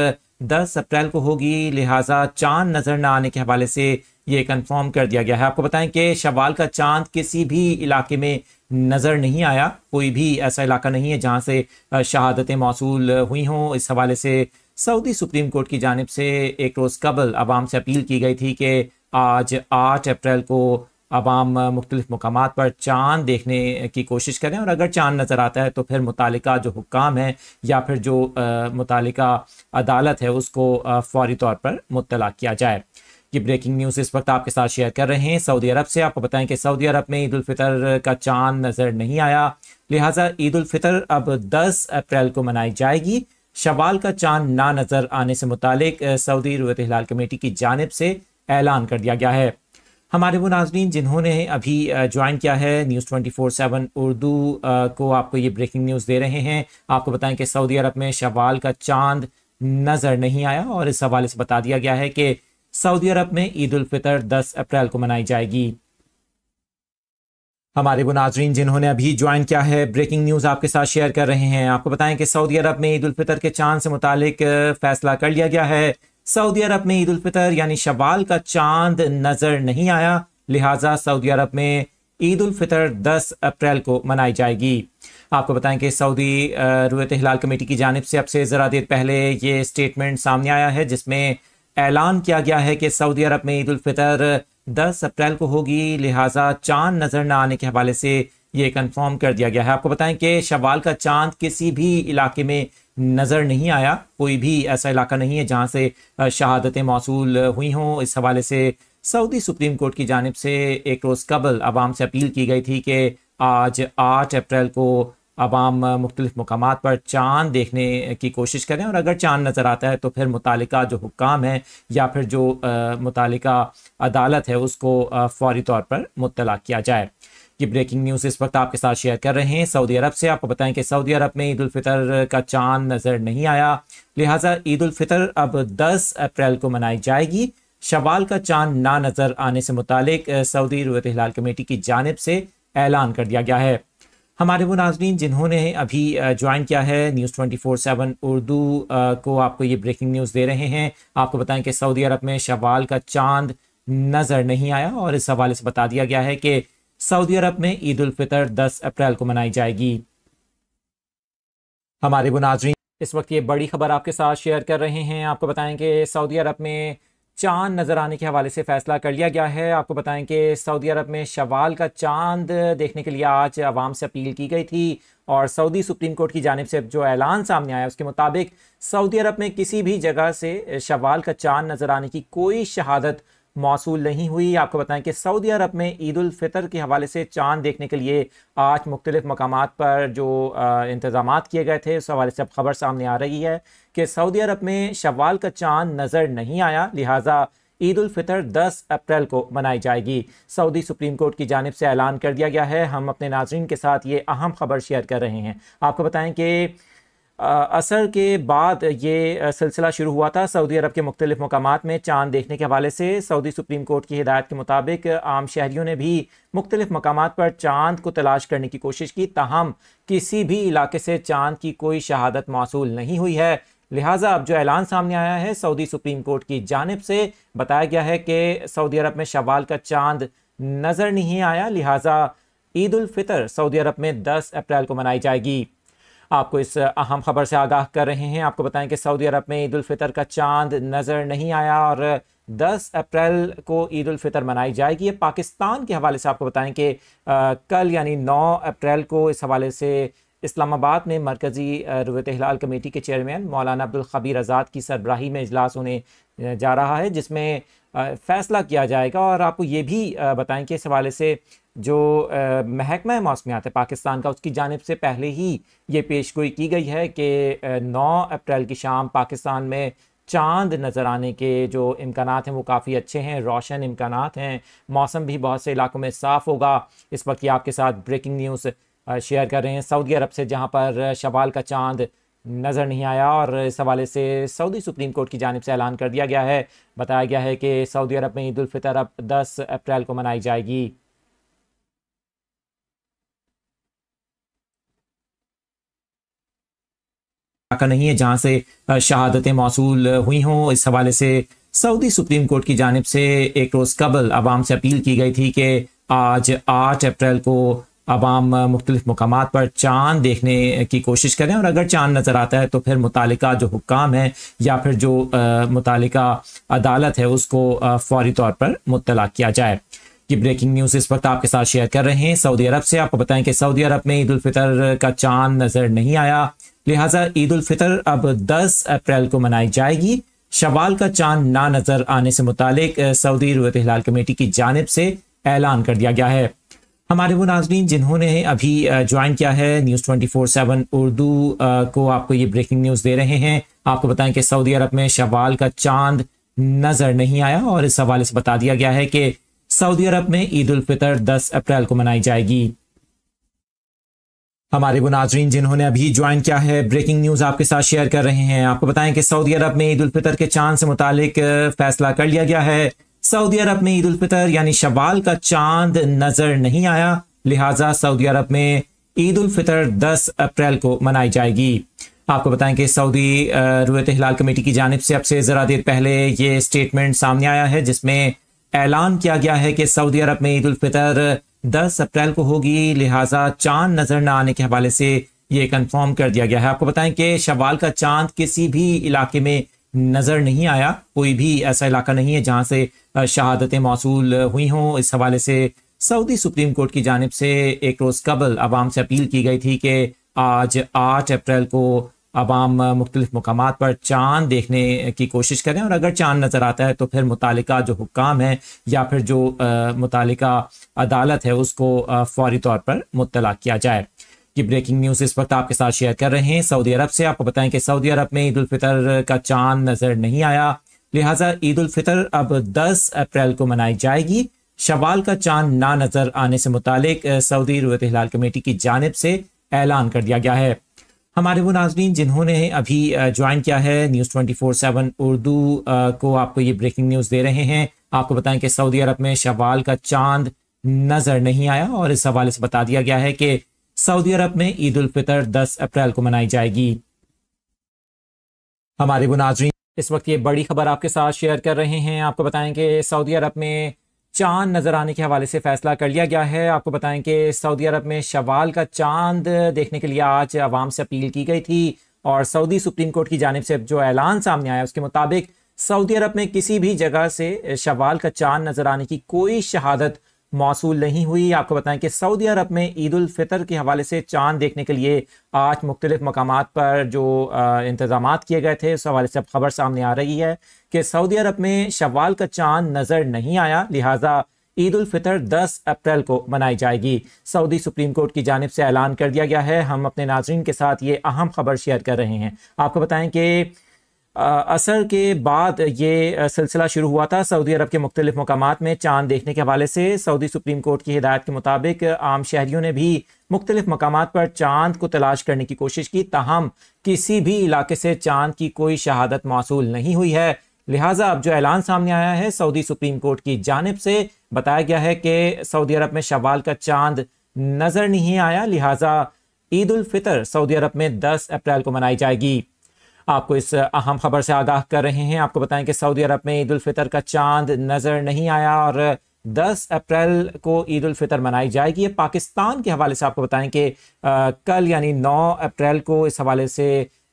10 अप्रैल को होगी लिहाजा चांद नज़र न आने के हवाले से ये कंफर्म कर दिया गया है आपको बताएं कि शवाल का चांद किसी भी इलाके में नज़र नहीं आया कोई भी ऐसा इलाका नहीं है जहाँ से शहादतें मौसू हुई हों इस हवाले से सऊदी सुप्रीम कोर्ट की जानब से एक रोज़ कबल आवाम से अपील की गई थी कि आज आठ अप्रैल को आवाम मुख्तलिफ मकाम पर चाँद देखने की कोशिश करें और अगर चाँद नज़र आता है तो फिर मुतल जो हुकाम है या फिर जो मुतल अदालत है उसको फौरी तौर पर मुतला किया जाए की ब्रेकिंग न्यूज़ इस वक्त आपके साथ शेयर कर रहे हैं सऊदी अरब से आपको बताएं कि सऊदी अरब में ईद उलफ़ितर का चांद नज़र नहीं आया लिहाजा ईद उलफ़ितर अब 10 अप्रैल को मनाई जाएगी शवाल का चांद ना नज़र आने से मुतालिक सऊदी रुत हिलाल कमेटी की जानब से ऐलान कर दिया गया है हमारे वो नाजरीन जिन्होंने अभी ज्वाइन किया है news twenty four seven Urdu को आपको ये ब्रेकिंग न्यूज़ दे रहे हैं आपको बताएं कि सऊदी अरब में शवाल का चांद नज़र नहीं आया और इस हवाले से बता दिया गया है कि सऊदी अरब में ईद उल फितर दस अप्रैल को मनाई जाएगी हमारे वो नाजरीन जिन्होंने अभी ज्वाइन किया है ब्रेकिंग न्यूज़ आपके साथ शेयर कर रहे हैं आपको बताएं कि सऊदी अरब में ईद उल फितर के चांद से मुतालिक फैसला कर लिया गया है सऊदी अरब में ईद उल फितर यानी शवाल का चांद नज़र नहीं आया लिहाजा सऊदी अरब में ईद उल फितर 10 अप्रैल को मनाई जाएगी आपको बताएं कि सऊदी रुत हिलाल कमेटी की जानब से अब से ज़रा देर पहले ये स्टेटमेंट सामने आया है जिसमें ऐलान किया गया है कि सऊदी अरब में ईद उलफ़ितर दस अप्रैल को होगी लिहाजा चांद नज़र न आने के हवाले से ये कंफर्म कर दिया गया है आपको बताएं कि शवाल का चांद किसी भी इलाके में नज़र नहीं आया कोई भी ऐसा इलाका नहीं है जहाँ से शहादतें मौसू हुई हों इस हवाले से सऊदी सुप्रीम कोर्ट की जानब से एक रोज़ कबल आवाम से अपील की गई थी कि आज आठ अप्रैल को आवाम मुख्तलिफ मकाम पर चाँद देखने की कोशिश करें और अगर चाँद नज़र आता है तो फिर मुतल जो हुकाम है या फिर जो मुतल अदालत है उसको फौरी तौर पर मुतला किया जाए ये ब्रेकिंग न्यूज़ इस वक्त आपके साथ शेयर कर रहे हैं सऊदी अरब से आपको बताएं कि सऊदी अरब में ईद फितर का चांद नज़र नहीं आया लिहाजा ईद फितर अब 10 अप्रैल को मनाई जाएगी शवाल का चांद ना नज़र आने से मुतल सऊदी रवत हिलाल कमेटी की जानब से ऐलान कर दिया गया है हमारे वो नाजरीन जिन्होंने अभी ज्वाइन किया है news twenty four seven Urdu को आपको ये ब्रेकिंग न्यूज़ दे रहे हैं आपको बताएं कि सऊदी अरब में शवाल का चांद नज़र नहीं आया और इस हवाले से बता दिया गया है कि सऊदी अरब में ईद उल फितर दस अप्रैल को मनाई जाएगी हमारे वो नाजरीन इस वक्त ये बड़ी खबर आपके साथ शेयर कर रहे हैं आपको बताएं कि सऊदी अरब में चांद नज़र आने के हवाले से फ़ैसला कर लिया गया है आपको बताएं कि सऊदी अरब में शवाल का चांद देखने के लिए आज आवाम से अपील की गई थी और सऊदी सुप्रीम कोर्ट की जानब से जो ऐलान सामने आया उसके मुताबिक सऊदी अरब में किसी भी जगह से शवाल का चांद नज़र आने की कोई शहादत मौसू नहीं हुई आपको बताएं कि सऊदी अरब में ईदालफ़ितर के हवाले से चांद देखने के लिए आज मुख्तलिफ़ मकाम पर जो इंतज़ाम किए गए थे उस हवाले से अब खबर सामने आ रही है कि सऊदी अरब में शवाल का चांद नज़र नहीं आया लिहाजा ईद उल 10 अप्रैल को मनाई जाएगी सऊदी सुप्रीम कोर्ट की जानब से ऐलान कर दिया गया है हम अपने नाजरन के साथ ये अहम खबर शेयर कर रहे हैं आपको बताएं कि असर के बाद ये सिलसिला शुरू हुआ था सऊदी अरब के मुख्तलिफ मकाम में चांद देखने के हवाले से सऊदी सुप्रीम कोर्ट की हिदायत के मुताबिक आम शहरीों ने भी मुख्तलिफ मकाम पर चांद को तलाश करने की कोशिश की ताहम किसी भी इलाके से चांद की कोई शहादत मौसू नहीं हुई है लिहाजा अब जो ऐलान सामने आया है सऊदी सुप्रीम कोर्ट की जानब से बताया गया है कि सऊदी अरब में शवाल का चांद नज़र नहीं आया लिहाजा ईद उल फितर सऊदी अरब में 10 अप्रैल को मनाई जाएगी आपको इस अहम खबर से आगाह कर रहे हैं आपको बताएं कि सऊदी अरब में ईद उल फितर का चांद नज़र नहीं आया और 10 अप्रैल को ईद उल फितर मनाई जाएगी ये पाकिस्तान के हवाले से आपको बताएं कि कल यानी 9 अप्रैल को इस हवाले से इस्लामाबाद में मरकज़ी रुत हिलाल कमेटी के चेयरमैन मौलाना अब्दुल आज़ाद की सरबराही में इजलास होने जा रहा है जिसमें फ़ैसला किया जाएगा और आपको ये भी बताएं कि इस हवाले से जो महकमा मौसमियात है पाकिस्तान का उसकी जानब से पहले ही ये पेश गोई की गई है कि नौ अप्रैल की शाम पाकिस्तान में चांद नज़र आने के जो इम्कान हैं वो काफ़ी अच्छे हैं रोशन इम्कान हैं मौसम भी बहुत से इलाकों में साफ़ होगा इस वक्त ये आपके साथ ब्रेकिंग न्यूज़ शेयर कर रहे हैं सऊदी अरब से जहां पर शवाल का चांद नज़र नहीं आया और इस हवाले से सऊदी सुप्रीम कोर्ट की जानब से ऐलान कर दिया गया है बताया गया है कि सऊदी अरब में ईदालफ़ितर अब दस अप्रैल को मनाई जाएगी का नहीं है जहाँ से शहादतें मौसू हुई हों इस हवाले से सऊदी सुप्रीम कोर्ट की जानब से एक रोज़ कबल आवाम से अपील की गई थी कि आज आठ अप्रैल को आवाम मुख्तलिफ मकाम पर चांद देखने की कोशिश करें और अगर चांद नज़र आता है तो फिर मुतल जो हुक्म है या फिर जो मुतल अदालत है उसको फौरी तौर पर मुतला किया जाए ये ब्रेकिंग न्यूज़ इस वक्त आपके साथ शेयर कर रहे हैं सऊदी अरब से आपको बताएं कि सऊदी अरब में ईद फितर का चांद नज़र नहीं आया लिहाजा ईद फितर अब 10 अप्रैल को मनाई जाएगी शवाल का चांद ना नज़र आने से मुतालिक सऊदी रोयत हिलाल कमेटी की जानब से ऐलान कर दिया गया है हमारे वो नाजरीन जिन्होंने अभी ज्वाइन किया है news twenty four seven Urdu को आपको ये ब्रेकिंग न्यूज़ दे रहे हैं आपको बताएं कि सऊदी अरब में शवाल का चांद नज़र नहीं आया और इस हवाले से बता दिया गया है कि सऊदी अरब में ईद उल फितर दस अप्रैल को मनाई जाएगी हमारे वो नाजरीन जिन्होंने अभी ज्वाइन किया है ब्रेकिंग न्यूज़ आपके साथ शेयर कर रहे हैं आपको बताएं कि सऊदी अरब में ईद उल फितर के चांद से मुतालिक फैसला कर लिया गया है सऊदी अरब में ईद फितर यानी शवाल का चांद नजर नहीं आया लिहाजा सऊदी अरब में ईद उल फितर 10 अप्रैल को मनाई जाएगी आपको बताएं कि सऊदी रुत हिलाल कमेटी की जानब से अब से ज़रा देर पहले ये स्टेटमेंट सामने आया है जिसमें ऐलान किया गया है कि सऊदी अरब में ईद फितर 10 अप्रैल को होगी लिहाजा चांद नज़र न आने के हवाले से ये कंफर्म कर दिया गया है आपको बताएं कि शवाल का चांद किसी भी इलाके में नज़र नहीं आया कोई भी ऐसा इलाका नहीं है जहाँ से शहादतें मौसू हुई हों इस हवाले से सऊदी सुप्रीम कोर्ट की जानब से एक रोज़ कबल आवाम से अपील की गई थी कि आज आठ अप्रैल को आवाम मुख्तलिफ मकाम पर चांद देखने की कोशिश करें और अगर चांद नज़र आता है तो फिर मुतल जो हुक्म है या फिर जो मुतल अदालत है उसको फौरी तौर पर मुतला किया जाए की ब्रेकिंग न्यूज इस वक्त आपके साथ शेयर कर रहे हैं सऊदी अरब से आपको बताएं कि सऊदी अरब में ईद उल फितर का चांद नजर नहीं आया लिहाजा ईद उल फितर अब 10 अप्रैल को मनाई जाएगी शवाल का चांद ना नजर आने से मुतालिक सऊदी रुत हिलाल कमेटी की जानब से ऐलान कर दिया गया है हमारे वो नाजरीन जिन्होंने अभी ज्वाइन किया है news twenty four seven Urdu को आपको ये ब्रेकिंग न्यूज़ दे रहे हैं आपको बताएं कि सऊदी अरब में शवाल का चांद नज़र नहीं आया और इस हवाले से बता दिया गया है कि सऊदी अरब में ईद उल फितर दस अप्रैल को मनाई जाएगी हमारे मुनाजरी इस वक्त ये बड़ी खबर आपके साथ शेयर कर रहे हैं आपको बताएं कि सऊदी अरब में चांद नजर आने के हवाले से फैसला कर लिया गया है आपको बताएं कि सऊदी अरब में शवाल का चांद देखने के लिए आज आवाम से अपील की गई थी और सऊदी सुप्रीम कोर्ट की जानब से जो ऐलान सामने आया उसके मुताबिक सऊदी अरब में किसी भी जगह से शवाल का चांद नजर आने की कोई शहादत मौसू नहीं हुई आपको बताएं कि सऊदी अरब में ईद फितर के हवाले से चांद देखने के लिए आज मुख्तलिफ मकाम पर जो इंतजाम किए गए थे उस हवाले से अब खबर सामने आ रही है कि सऊदी अरब में शवाल का चांद नज़र नहीं आया लिहाजा ईद उल फितर 10 अप्रैल को मनाई जाएगी सऊदी सुप्रीम कोर्ट की जानब से ऐलान कर दिया गया है हम अपने नाजरन के साथ ये अहम खबर शेयर कर रहे हैं आपको बताएं कि असर के बाद ये सिलसिला शुरू हुआ था सऊदी अरब के मुख्तलिफ मकाम में चांद देखने के हवाले से सऊदी सुप्रीम कोर्ट की हिदायत के मुताबिक आम शहरीों ने भी मुख्तलिफ मकाम पर चांद को तलाश करने की कोशिश की तहम किसी भी इलाके से चांद की कोई शहादत मौसू नहीं हुई है लिहाजा अब जो ऐलान सामने आया है सऊदी सुप्रीम कोर्ट की जानब से बताया गया है कि सऊदी अरब में शवाल का चांद नज़र नहीं आया लिहाजा ईद उल फितर सऊदी अरब में दस अप्रैल को मनाई जाएगी आपको इस अहम खबर से आगाह कर रहे हैं आपको बताएं कि सऊदी अरब में ईद फितर का चांद नज़र नहीं आया और 10 अप्रैल को ईद फितर मनाई जाएगी ये पाकिस्तान के हवाले से आपको बताएं कि कल यानी 9 अप्रैल को इस हवाले से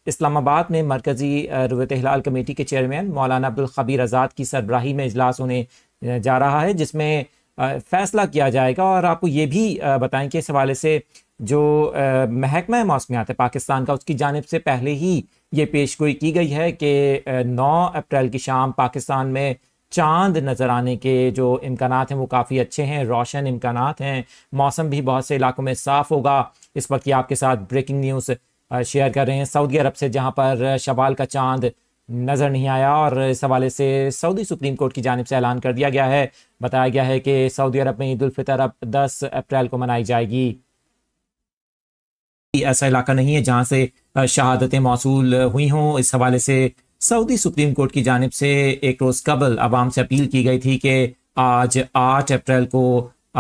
इस्लामाबाद में मरकज़ी रुवत हिलाल कमेटी के चेयरमैन मौलाना अब्दुल खबीर आज़ाद की सरबराही में इजलास होने जा रहा है जिसमें फ़ैसला किया जाएगा और आपको ये भी बताएं कि इस हवाले से जो महकमा मौसमियात है पाकिस्तान का उसकी जानब से पहले ही ये पेश गोई की गई है कि 9 अप्रैल की शाम पाकिस्तान में चांद नज़र आने के जो इम्कान हैं वो काफ़ी अच्छे हैं रोशन इम्कान हैं मौसम भी बहुत से इलाकों में साफ़ होगा इस वक्त ये आपके साथ ब्रेकिंग न्यूज़ शेयर कर रहे हैं सऊदी अरब से जहाँ पर शवाल का चांद नज़र नहीं आया और इस हवाले से सऊदी सुप्रीम कोर्ट की जानब से ऐलान कर दिया गया है बताया गया है कि सऊदी अरब में ईद उल फितर अब दस अप्रैल को मनाई जाएगी ऐसा इलाका नहीं है जहाँ से शहादतें मौसू हुई हों इस हवाले से सऊदी सुप्रीम कोर्ट की जानब से एक रोज़ कबल आवाम से अपील की गई थी कि आज आठ अप्रैल को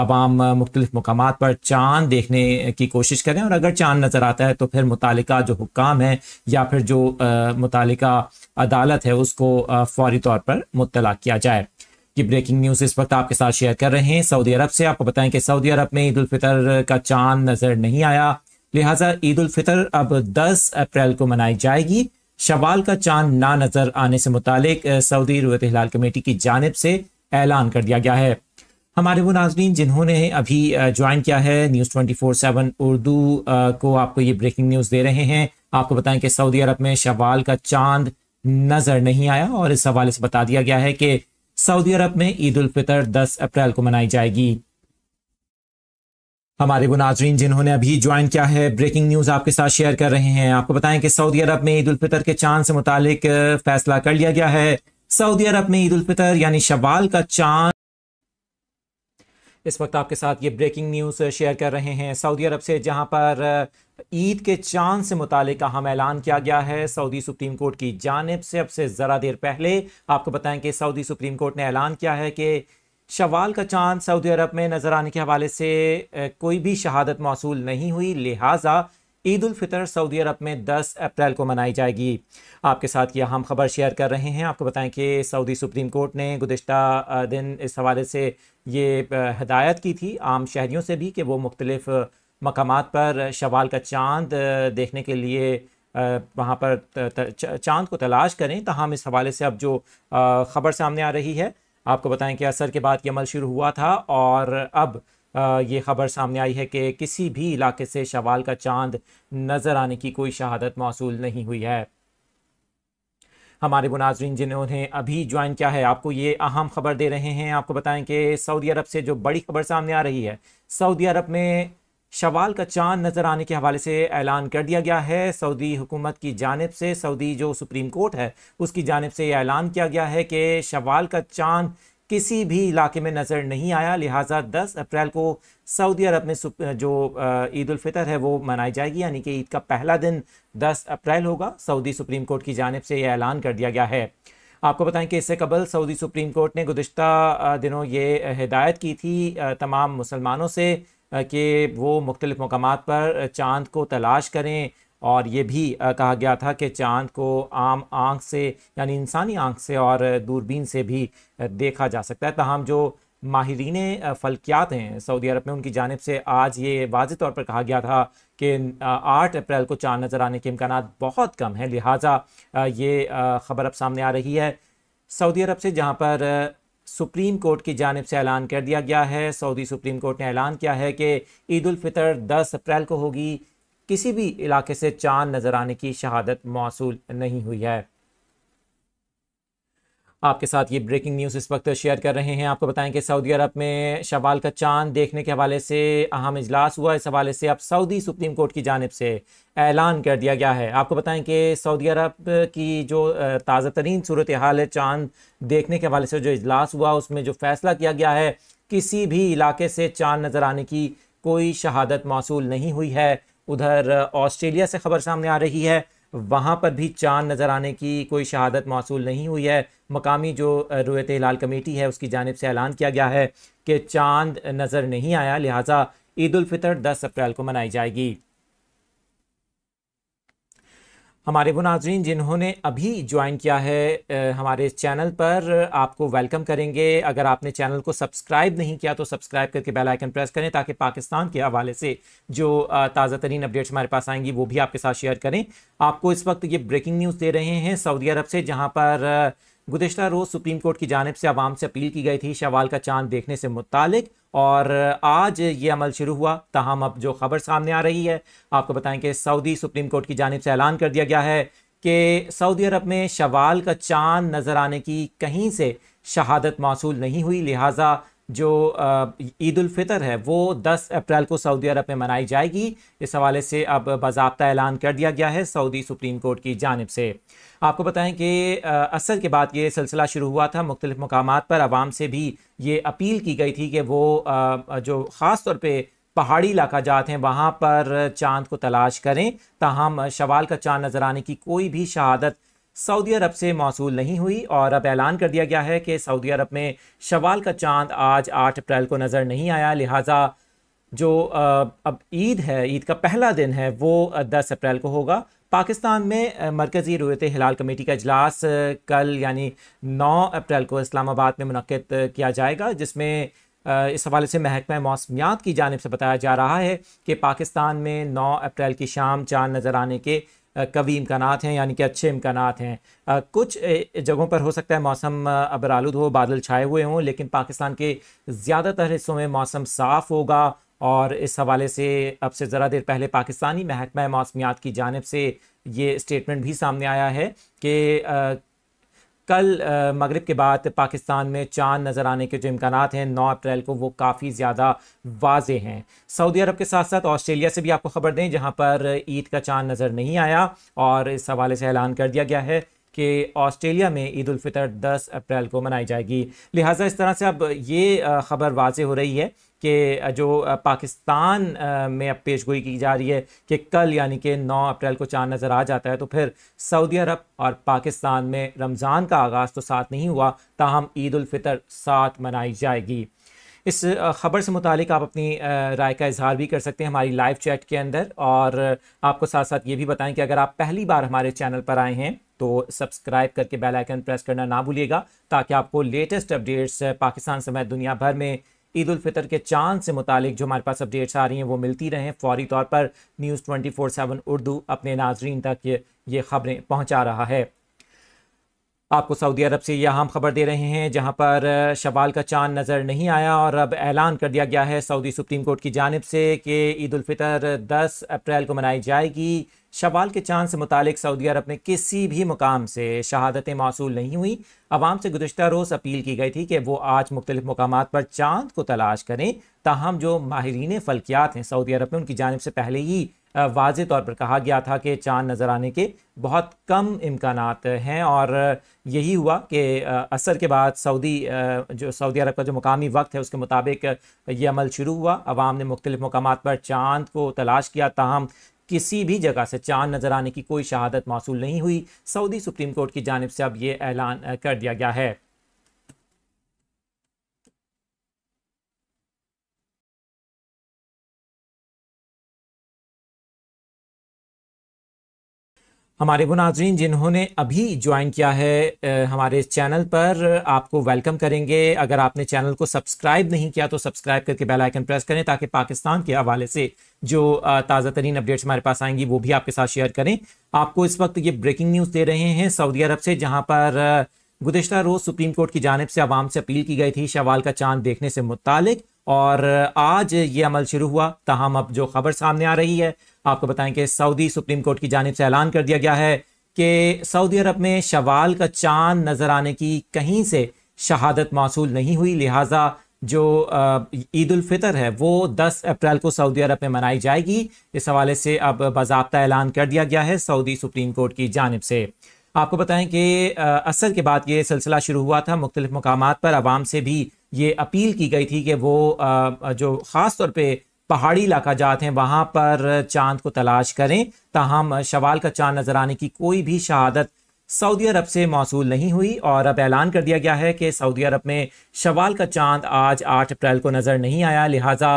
आवाम मुख्तलिफ मकाम पर चांद देखने की कोशिश करें और अगर चांद नज़र आता है तो फिर मुतल जो हुक्म है या फिर जो मुतल अदालत है उसको फौरी तौर पर मुतला किया जाए ये ब्रेकिंग न्यूज़ इस वक्त आपके साथ शेयर कर रहे हैं सऊदी अरब से आपको बताएं कि सऊदी अरब में ईद उल फितर का चांद नज़र नहीं आया लिहाजा ईद उल फितर अब 10 अप्रैल को मनाई जाएगी शवाल का चांद ना नजर आने से मुतालिक सऊदी रुत हिलाल कमेटी की जानब से ऐलान कर दिया गया है हमारे वो नाजरीन जिन्होंने अभी ज्वाइन किया है news twenty four seven Urdu को आपको ये ब्रेकिंग न्यूज़ दे रहे हैं आपको बताएं कि सऊदी अरब में शवाल का चांद नज़र नहीं आया और इस हवाले से बता दिया गया है कि सऊदी अरब में ईद उल फितर दस अप्रैल को मनाई जाएगी हमारे वो नाजरीन जिन्होंने अभी ज्वाइन किया है ब्रेकिंग न्यूज़ आपके साथ शेयर कर रहे हैं आपको बताएं कि सऊदी अरब में ईद उल फितर के चांद से मुतालिक फैसला कर लिया गया है सऊदी अरब में ईद उल फितर यानी शवाल का चांद इस वक्त आपके साथ ये ब्रेकिंग न्यूज़ शेयर कर रहे हैं सऊदी अरब से जहां पर ईद के चांद से मुतल अहम ऐलान किया गया है सऊदी सुप्रीम कोर्ट की जानब से अब से ज़रा देर पहले आपको बताएं कि सऊदी सुप्रीम कोर्ट ने ऐलान किया है कि शवाल का चांद सऊदी अरब में नज़र आने के हवाले से कोई भी शहादत मौसू नहीं हुई लिहाजा ईद फितर सऊदी अरब में 10 अप्रैल को मनाई जाएगी आपके साथ यह हम खबर शेयर कर रहे हैं आपको बताएं कि सऊदी सुप्रीम कोर्ट ने गुजशत दिन इस हवाले से ये हदायत की थी आम शहरीों से भी कि वो मुख्तलिफ़ मकाम पर शवाल का चांद देखने के लिए वहाँ पर चांद को तलाश करें तहम इस हवाले से अब जो ख़बर सामने आ रही है आपको बताएं कि असर के बाद ये अमल शुरू हुआ था और अब ये खबर सामने आई है कि किसी भी इलाके से शवाल का चांद नज़र आने की कोई शहादत मौसू नहीं हुई है हमारे मुनाजरीन जिन्होंने अभी ज्वाइन किया है आपको ये अहम खबर दे रहे हैं आपको बताएं कि सऊदी अरब से जो बड़ी खबर सामने आ रही है सऊदी अरब में शवाल का चांद नज़र आने के हवाले से ऐलान कर दिया गया है सऊदी हुकूमत की जानब से सऊदी जो सुप्रीम कोर्ट है उसकी जानब से यह ऐलान किया गया है कि शवाल का चांद किसी भी इलाके में नज़र नहीं आया लिहाजा 10 अप्रैल को सऊदी अरब में जो ईद फितर है वो मनाई जाएगी यानी कि ईद का पहला दिन 10 अप्रैल होगा सऊदी सुप्रीम कोर्ट की जानब से यह ऐलान कर दिया गया है आपको बताएं कि इससे कबल सऊदी सुप्रीम कोर्ट ने गुज्त दिनों ये हिदायत की थी तमाम मुसलमानों से कि वो मुख्तलिफ़ मकाम पर चांद को तलाश करें और ये भी कहा गया था कि चांद को आम आँख से यानी इंसानी आँख से और दूरबीन से भी देखा जा सकता है तहम जो माहरीन फलकियात हैं सऊदी अरब में उनकी जानब से आज ये वाज तौर पर कहा गया था कि आठ अप्रैल को चांद नज़र आने के इम्कान बहुत कम हैं लिहाजा ये ख़बर अब सामने आ रही है सऊदी अरब से जहाँ पर सुप्रीम कोर्ट की जानब से ऐलान कर दिया गया है सऊदी सुप्रीम कोर्ट ने ऐलान किया है कि ईदालफ़ितर दस अप्रैल को होगी किसी भी इलाके से चांद नज़र आने की शहादत मौसू नहीं हुई है आपके साथ ये ब्रेकिंग न्यूज़ इस वक्त शेयर कर रहे हैं आपको बताएं कि सऊदी अरब में शवाल का चांद देखने के हवाले से अहम इजलास हुआ इस हवाले से अब सऊदी सुप्रीम कोर्ट की जानब से ऐलान कर दिया गया है आपको बताएं कि सऊदी अरब की जो ताज़ा तरीन सूरत हाल है चांद देखने के हवाले से जो इजलास हुआ उसमें जो फ़ैसला किया गया है किसी भी इलाके से चांद नज़र आने की कोई शहादत मौसू नहीं हुई है उधर ऑस्ट्रेलिया से खबर सामने आ रही है वहाँ पर भी चांद नज़र आने की कोई शहादत मौसू नहीं हुई है मकामी जो रोयत हिलाल कमेटी है उसकी जानब से ऐलान किया गया है कि चांद नज़र नहीं आया लिहाजा ईद फितर 10 अप्रैल को मनाई जाएगी हमारे वो नाजरीन जिन्होंने अभी ज्वाइन किया है हमारे चैनल पर आपको वेलकम करेंगे अगर आपने चैनल को सब्सक्राइब नहीं किया तो सब्सक्राइब करके बेल आइकन प्रेस करें ताकि पाकिस्तान के हवाले से जो ताज़ा तरीन अपडेट्स हमारे पास आएंगी वो भी आपके साथ शेयर करें आपको इस वक्त ये ब्रेकिंग न्यूज़ दे रहे हैं सऊदी अरब से जहाँ पर गुजशत रोज़ सुप्रीम कोर्ट की जानब से आवाम से अपील की गई थी शवाल का चांद देखने से मुतालिक और आज ये अमल शुरू हुआ तहम अब जो खबर सामने आ रही है आपको बताएं कि सऊदी सुप्रीम कोर्ट की जानब से ऐलान कर दिया गया है कि सऊदी अरब में शवाल का चांद नज़र आने की कहीं से शहादत मौसू नहीं हुई लिहाजा जो ईद फितर है वो 10 अप्रैल को सऊदी अरब में मनाई जाएगी इस हवाले से अब बाबा ऐलान कर दिया गया है सऊदी सुप्रीम कोर्ट की जानब से आपको बताएं कि असर के बाद ये सिलसिला शुरू हुआ था मुख्तलिफ मकाम पर आवाम से भी ये अपील की गई थी कि वो जो ख़ास तौर पर पहाड़ी इलाका जाते हैं वहाँ पर चांद को तलाश करें ताहम शवाल का चांद नज़र आने की कोई भी शहादत सऊदी अरब से मौसू नहीं हुई और अब ऐलान कर दिया गया है कि सऊदी अरब में शवाल का चांद आज 8 अप्रैल को नज़र नहीं आया लिहाजा जो अब ईद है ईद का पहला दिन है वो 10 अप्रैल को होगा पाकिस्तान में मरकज़ी रोयत हिलाल कमेटी का अजलास कल यानी 9 अप्रैल को इस्लामाबाद में मनकद किया जाएगा जिसमें इस हवाले से महकमा मौसमियात की जानब से बताया जा रहा है कि पाकिस्तान में नौ अप्रैल की शाम चाँद नज़र आने के कवी इम्कान हैं यानी कि अच्छे इम्कान हैं कुछ जगहों पर हो सकता है मौसम अबरालूद हो बादल छाए हुए हों लेकिन पाकिस्तान के ज़्यादातर हिस्सों में मौसम साफ़ होगा और इस हवाले से अब से ज़रा देर पहले पाकिस्तानी महकमा मौसमियात की जानब से ये स्टेटमेंट भी सामने आया है कि कल मगरब के बाद पाकिस्तान में चांद नज़र आने के जो इम्कान हैं नौ अप्रैल को वो काफ़ी ज़्यादा वाज हैं सऊदी अरब के साथ साथ ऑस्ट्रेलिया से भी आपको ख़बर दें जहाँ पर ईद का चांद नज़र नहीं आया और इस हवाले से ऐलान कर दिया गया है कि ऑस्ट्रेलिया में ईद उलफ़ितर 10 अप्रैल को मनाई जाएगी लिहाजा इस तरह से अब ये ख़बर वाज हो रही है कि जो पाकिस्तान में अब पेश गोई की जा रही है कि कल यानी कि 9 अप्रैल को चांद नज़र आ जाता है तो फिर सऊदी अरब और पाकिस्तान में रमज़ान का आगाज़ तो साथ नहीं हुआ ताहम ईदालफ़ितर साथ मनाई जाएगी इस ख़बर से मुतालिक आप अपनी राय का इजहार भी कर सकते हैं हमारी लाइव चैट के अंदर और आपको साथ साथ ये भी बताएं कि अगर आप पहली बार हमारे चैनल पर आए हैं तो सब्सक्राइब करके बेल आइकन प्रेस करना ना भूलिएगा ताकि आपको लेटेस्ट अपडेट्स पाकिस्तान समेत दुनिया भर में ईद उल फितर के चांद से मुतालिक जो हमारे पास अपडेट्स आ रही हैं वो मिलती रहें फौरी तौर पर news twenty four seven Urdu अपने नाजरीन तक ये ये खबरें पहुँचा रहा है आपको सऊदी अरब से यह अहम खबर दे रहे हैं जहां पर शवाल का चांद नज़र नहीं आया और अब ऐलान कर दिया गया है सऊदी सुप्रीम कोर्ट की जानब से कि ईद उल फितर दस अप्रैल को मनाई जाएगी शवाल के चांद से मुतालिक सऊदी अरब में किसी भी मुकाम से शहादतें मौसूल नहीं हुई आवाम से गुजशत रोज़ अपील की गई थी कि वो आज मुख्तलिफ मकाम पर चांद को तलाश करें ताहम जो माहरीन फल्कियात हैं सऊदी अरब में उनकी जानब से पहले ही वाज तौर पर कहा गया था कि चांद नज़र आने के बहुत कम इम्कान हैं और यही हुआ कि असर के बाद सऊदी जो सऊदी अरब का जो मकामी वक्त है उसके मुताबिक ये अमल शुरू हुआ अवाम ने मुख्तलिफ मकाम पर चांद को तलाश किया ताहम किसी भी जगह से चांद नजर आने की कोई शहादत मासूल नहीं हुई सऊदी सुप्रीम कोर्ट की जानब से अब यह ऐलान कर दिया गया है हमारे वो नाजरीन जिन्होंने अभी ज्वाइन किया है हमारे चैनल पर आपको वेलकम करेंगे अगर आपने चैनल को सब्सक्राइब नहीं किया तो सब्सक्राइब करके बेल आइकन प्रेस करें ताकि पाकिस्तान के हवाले से जो ताज़ा तरीन अपडेट्स हमारे पास आएंगी वो भी आपके साथ शेयर करें आपको इस वक्त ये ब्रेकिंग न्यूज़ दे रहे हैं सऊदी अरब से जहाँ पर गुजशत रोज़ सुप्रीम कोर्ट की जानब से आवाम से अपील की गई थी शवाल का चांद देखने से मुतल और आज ये अमल शुरू हुआ तहम अब जो खबर सामने आ रही है आपको बताएं कि सऊदी सुप्रीम कोर्ट की जानब से ऐलान कर दिया गया है कि सऊदी अरब में शवाल का चांद नज़र आने की कहीं से शहादत मौसू नहीं हुई लिहाजा जो ईद उलफितर है वो 10 अप्रैल को सऊदी अरब में मनाई जाएगी इस हवाले से अब बाबा ऐलान कर दिया गया है सऊदी सुप्रीम कोर्ट की जानब से आपको बताएं कि असर के बाद ये सिलसिला शुरू हुआ था मुख्तलिफ मकाम पर आवाम से भी ये अपील की गई थी कि वो जो ख़ास तौर पे पहाड़ी इलाका जात हैं वहाँ पर चांद को तलाश करें ताहम शवाल का चांद नज़र आने की कोई भी शहादत सऊदी अरब से मौसू नहीं हुई और अब ऐलान कर दिया गया है कि सऊदी अरब में शवाल का चांद आज आठ अप्रैल को नज़र नहीं आया लिहाजा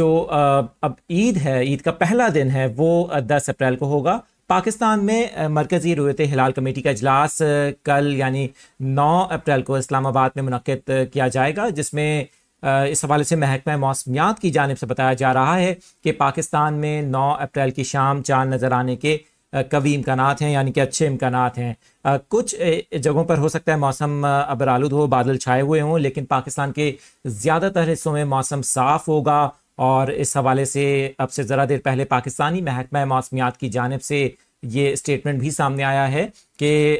जो अब ईद है ईद का पहला दिन है वो दस अप्रैल को होगा पाकिस्तान में मरकज़ी रोयत हिलाल कमेटी का अजलास कल यानी 9 अप्रैल को इस्लामाबाद में मनद किया जाएगा जिसमें इस हवाले से महकमा मौसमियात की जानब से बताया जा रहा है कि पाकिस्तान में 9 अप्रैल की शाम चांद नज़र आने के कवी इम्कान हैं यानी कि अच्छे इम्कान हैं कुछ जगहों पर हो सकता है मौसम अबरालुद हो बादल छाए हुए हों लेकिन पाकिस्तान के ज़्यादातर हिस्सों में मौसम साफ़ होगा और इस हवाले से अब से ज़रा देर पहले पाकिस्तानी महकमा मौसमियात की जानब से ये स्टेटमेंट भी सामने आया है कि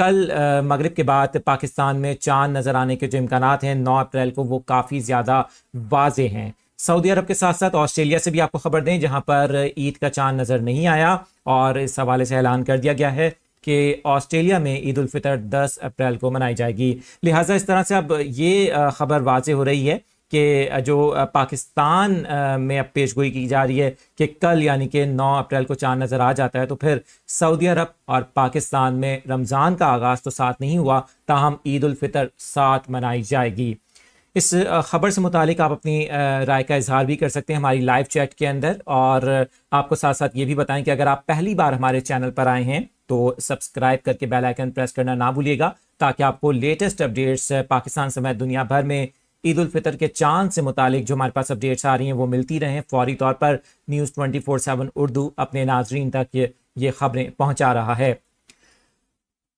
कल मगरब के बाद पाकिस्तान में चांद नज़र आने के जो इम्कान हैं नौ अप्रैल को वो काफ़ी ज़्यादा वाजे हैं सऊदी अरब के साथ साथ ऑस्ट्रेलिया से भी आपको खबर दें जहां पर ईद का चांद नज़र नहीं आया और इस हवाले से ऐलान कर दिया गया है कि ऑस्ट्रेलिया में ईद उलफ़ितर 10 अप्रैल को मनाई जाएगी लिहाजा इस तरह से अब ये खबर वाज हो रही है कि जो पाकिस्तान में अब पेश गोई की जा रही है कि कल यानी कि 9 अप्रैल को चांद नज़र आ जाता है तो फिर सऊदी अरब और पाकिस्तान में रमज़ान का आगाज़ तो साथ नहीं हुआ ताहम ईदालफ़ितर साथ मनाई जाएगी इस ख़बर से मुतालिक आप अपनी राय का इजहार भी कर सकते हैं हमारी लाइव चैट के अंदर और आपको साथ साथ ये भी बताएं कि अगर आप पहली बार हमारे चैनल पर आए हैं तो सब्सक्राइब करके बेल आइकन प्रेस करना ना भूलिएगा ताकि आपको लेटेस्ट अपडेट्स पाकिस्तान समेत दुनिया भर में ईद उल फितर के चांद से मुतालिक जो हमारे पास अपडेट्स आ रही हैं वो मिलती रहें फौरी तौर पर news twenty four seven Urdu अपने नाजरीन तक ये ये खबरें पहुँचा रहा है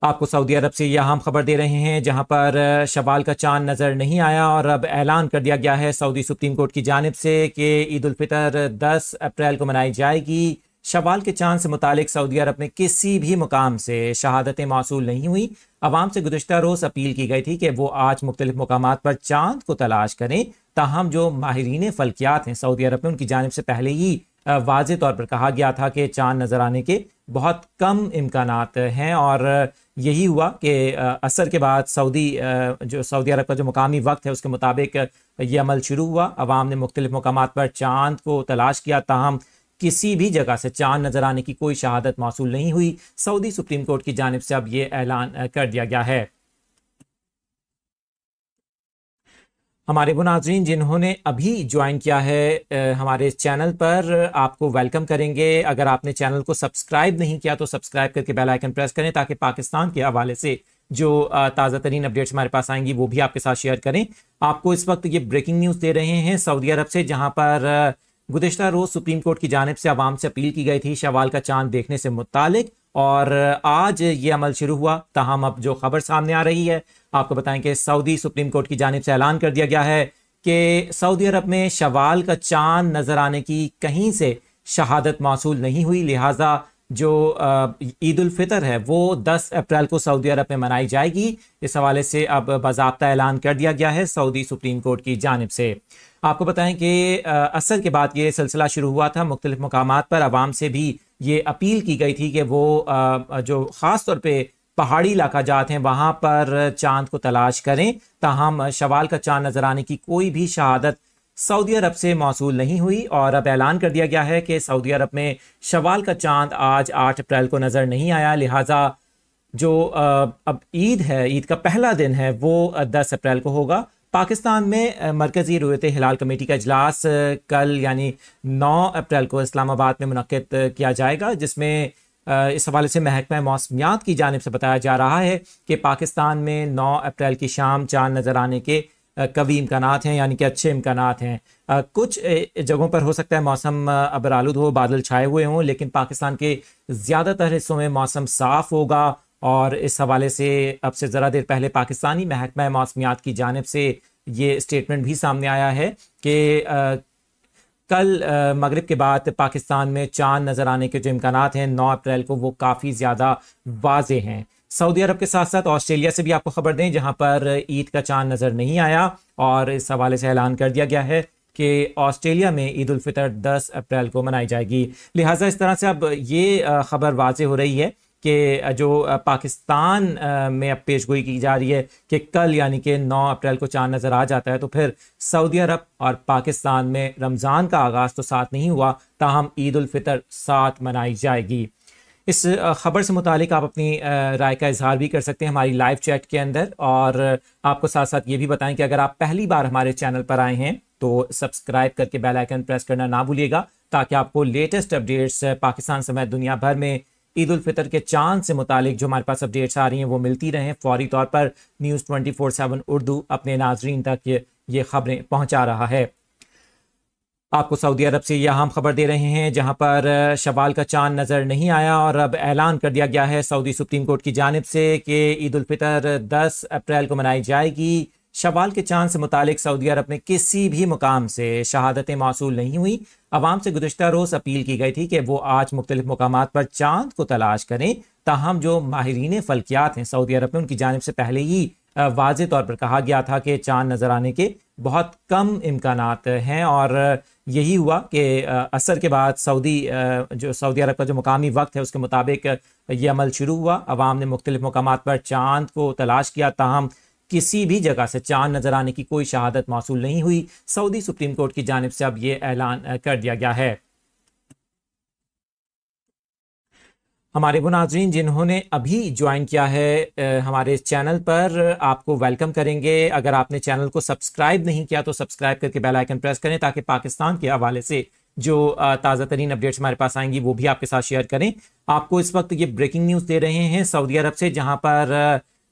आपको सऊदी अरब से यह हम खबर दे रहे हैं जहां पर शवाल का चांद नज़र नहीं आया और अब ऐलान कर दिया गया है सऊदी सुप्रीम कोर्ट की जानब से कि ईद उल फितर दस अप्रैल को मनाई जाएगी शवाल के चांद से मुतालिक सऊदी अरब में किसी भी मुकाम से शहादतें मौसू नहीं हुई आवाम से गुजशत रोज़ अपील की गई थी कि वो आज मुख्तलिफ मकाम पर चांद को तलाश करें ताहम जो माहरीन फल्कियात हैं सऊदी अरब में उनकी जानब से पहले ही वाज तौर पर कहा गया था कि चांद नज़र आने के बहुत कम इम्कान हैं और यही हुआ कि असर के बाद सऊदी जो सऊदी अरब का जो मकामी वक्त है उसके मुताबिक ये अमल शुरू हुआ अवाम ने मुख्तलिफ मकाम पर चांद को तलाश किया ताहम किसी भी जगह से चांद नजर आने की कोई शहादत मौसूल नहीं हुई सऊदी सुप्रीम कोर्ट की जानब से अब ये ऐलान कर दिया गया है हमारे वो नाजरीन जिन्होंने अभी ज्वाइन किया है हमारे चैनल पर आपको वेलकम करेंगे अगर आपने चैनल को सब्सक्राइब नहीं किया तो सब्सक्राइब करके बेल आइकन प्रेस करें ताकि पाकिस्तान के हवाले से जो ताज़ा तरीन अपडेट्स हमारे पास आएंगी वो भी आपके साथ शेयर करें आपको इस वक्त ये ब्रेकिंग न्यूज़ दे रहे हैं सऊदी अरब से जहाँ पर गुजशत रोज़ सुप्रीम कोर्ट की जानब से आवाम से अपील की गई थी शवाल का चांद देखने से मुतालिक और आज ये अमल शुरू हुआ तहम अब जो खबर सामने आ रही है आपको बताएं कि सऊदी सुप्रीम कोर्ट की जानब से ऐलान कर दिया गया है कि सऊदी अरब में शवाल का चांद नज़र आने की कहीं से शहादत मौसू नहीं हुई लिहाजा जो ईद उलफितर है वो 10 अप्रैल को सऊदी अरब में मनाई जाएगी इस हवाले से अब बाबा ऐलान कर दिया गया है सऊदी सुप्रीम कोर्ट की जानब से आपको बताएं कि असर के बाद ये सिलसिला शुरू हुआ था मुख्तलिफ मकाम पर आवाम से भी ये अपील की गई थी कि वो जो ख़ास तौर पर पहाड़ी इलाका जात हैं वहाँ पर चांद को तलाश करें ताहम शवाल का चांद नज़र आने की कोई भी शहादत सऊदी अरब से मौसू नहीं हुई और अब ऐलान कर दिया गया है कि सऊदी अरब में शवाल का चांद आज आठ अप्रैल को नज़र नहीं आया लिहाजा जो अब ईद है ईद का पहला दिन है वो दस अप्रैल को होगा पाकिस्तान में मरकज़ी रोयत हिलाल कमेटी का अजलास कल यानी 9 अप्रैल को इस्लामाबाद में मनद किया जाएगा जिसमें इस हवाले से महकमा मौसमियात की जानब से बताया जा रहा है कि पाकिस्तान में 9 अप्रैल की शाम चांद नज़र आने के कवी इम्कान हैं यानी कि अच्छे इम्कान हैं कुछ जगहों पर हो सकता है मौसम अबरालुद हो बादल छाए हुए हों लेकिन पाकिस्तान के ज़्यादातर हिस्सों में मौसम साफ़ होगा और इस हवाले से अब से ज़रा देर पहले पाकिस्तानी महकमा मौसमियात की जानब से ये स्टेटमेंट भी सामने आया है कि कल मगरब के बाद पाकिस्तान में चांद नज़र आने के जो इम्कान हैं नौ अप्रैल को वो काफ़ी ज़्यादा वाजे हैं सऊदी अरब के साथ साथ ऑस्ट्रेलिया से भी आपको खबर दें जहां पर ईद का चांद नज़र नहीं आया और इस हवाले से ऐलान कर दिया गया है कि ऑस्ट्रेलिया में ईद उल फितर 10 अप्रैल को मनाई जाएगी लिहाजा इस तरह से अब ये खबर वाज हो रही है कि जो पाकिस्तान में अब पेश गोई की जा रही है कि कल यानी कि 9 अप्रैल को चांद नज़र आ जाता है तो फिर सऊदी अरब और पाकिस्तान में रमज़ान का आगाज़ तो साथ नहीं हुआ ताहम ईदालफ़ितर साथ मनाई जाएगी इस ख़बर से मुतालिक आप अपनी राय का इजहार भी कर सकते हैं हमारी लाइव चैट के अंदर और आपको साथ साथ ये भी बताएं कि अगर आप पहली बार हमारे चैनल पर आए हैं तो सब्सक्राइब करके बेल आइकन प्रेस करना ना भूलिएगा ताकि आपको लेटेस्ट अपडेट्स पाकिस्तान समेत दुनिया भर में ईद उल फितर के चांद से मुतालिक जो हमारे पास अपडेट्स आ रही हैं वो मिलती रहें फौरी तौर पर news twenty four seven Urdu अपने नाजरीन तक ये ये खबरें पहुंचा रहा है आपको सऊदी अरब से यह हम खबर दे रहे हैं जहां पर शवाल का चांद नज़र नहीं आया और अब ऐलान कर दिया गया है सऊदी सुप्रीम कोर्ट की जानब से कि ईद उल फितर दस अप्रैल को मनाई जाएगी शवाल के चांद से मुतालिक सऊदी अरब में किसी भी मुकाम से शहादतें मौसू नहीं हुई आवाम से गुजशत रोज़ अपील की गई थी कि वो आज मुख्तलिफ मकाम पर चांद को तलाश करें ताहम जो माहरीन फल्कियात हैं सऊदी अरब में उनकी जानब से पहले ही वाज तौर पर कहा गया था कि चांद नज़र आने के बहुत कम इम्कान हैं और यही हुआ कि असर के बाद सऊदी जो सऊदी अरब का जो मकामी वक्त है उसके मुताबिक ये अमल शुरू हुआ आवाम ने मुख्तलिफ मकाम पर चांद को तलाश किया ताहम किसी भी जगह से चांद नजर आने की कोई शहादत मौसूल नहीं हुई सऊदी सुप्रीम कोर्ट की जानब से अब यह ऐलान कर दिया गया है हमारे वो नाजरीन जिन्होंने अभी ज्वाइन किया है हमारे चैनल पर आपको वेलकम करेंगे अगर आपने चैनल को सब्सक्राइब नहीं किया तो सब्सक्राइब करके बेल आइकन प्रेस करें ताकि पाकिस्तान के हवाले से जो ताज़ा तरीन अपडेट्स हमारे पास आएंगी वो भी आपके साथ शेयर करें आपको इस वक्त ये ब्रेकिंग न्यूज़ दे रहे हैं सऊदी अरब से जहाँ पर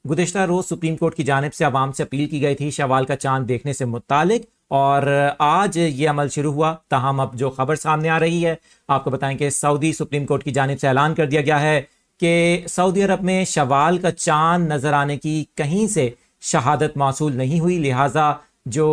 गुजशत रोज सुप्रीम कोर्ट की जानब से आवाम से अपील की गई थी शवाल का चांद देखने से मुतालिक और आज ये अमल शुरू हुआ तहम अब जो खबर सामने आ रही है आपको बताएं कि सऊदी सुप्रीम कोर्ट की जानब से ऐलान कर दिया गया है कि सऊदी अरब में शवाल का चांद नज़र आने की कहीं से शहादत मौसू नहीं हुई लिहाजा जो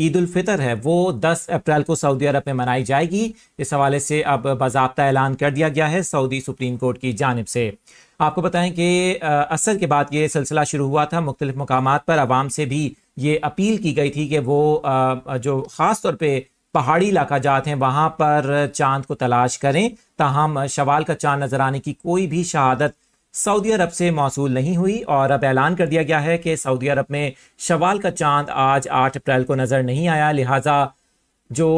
ईद उल फितर है वो 10 अप्रैल को सऊदी अरब में मनाई जाएगी इस हवाले से अब बाबा ऐलान कर दिया गया है सऊदी सुप्रीम कोर्ट की जानब से आपको बताएं कि असर के बाद ये सिलसिला शुरू हुआ था मुख्तलिफ मकाम पर आवाम से भी ये अपील की गई थी कि वो जो ख़ास तौर पर पहाड़ी इलाका जाते हैं वहाँ पर चांद को तलाश करें ताहम शवाल का चांद नज़र आने की कोई भी शहादत सऊदी अरब से मौसू नहीं हुई और अब ऐलान कर दिया गया है कि सऊदी अरब में शवाल का चांद आज 8 अप्रैल को नज़र नहीं आया लिहाजा जो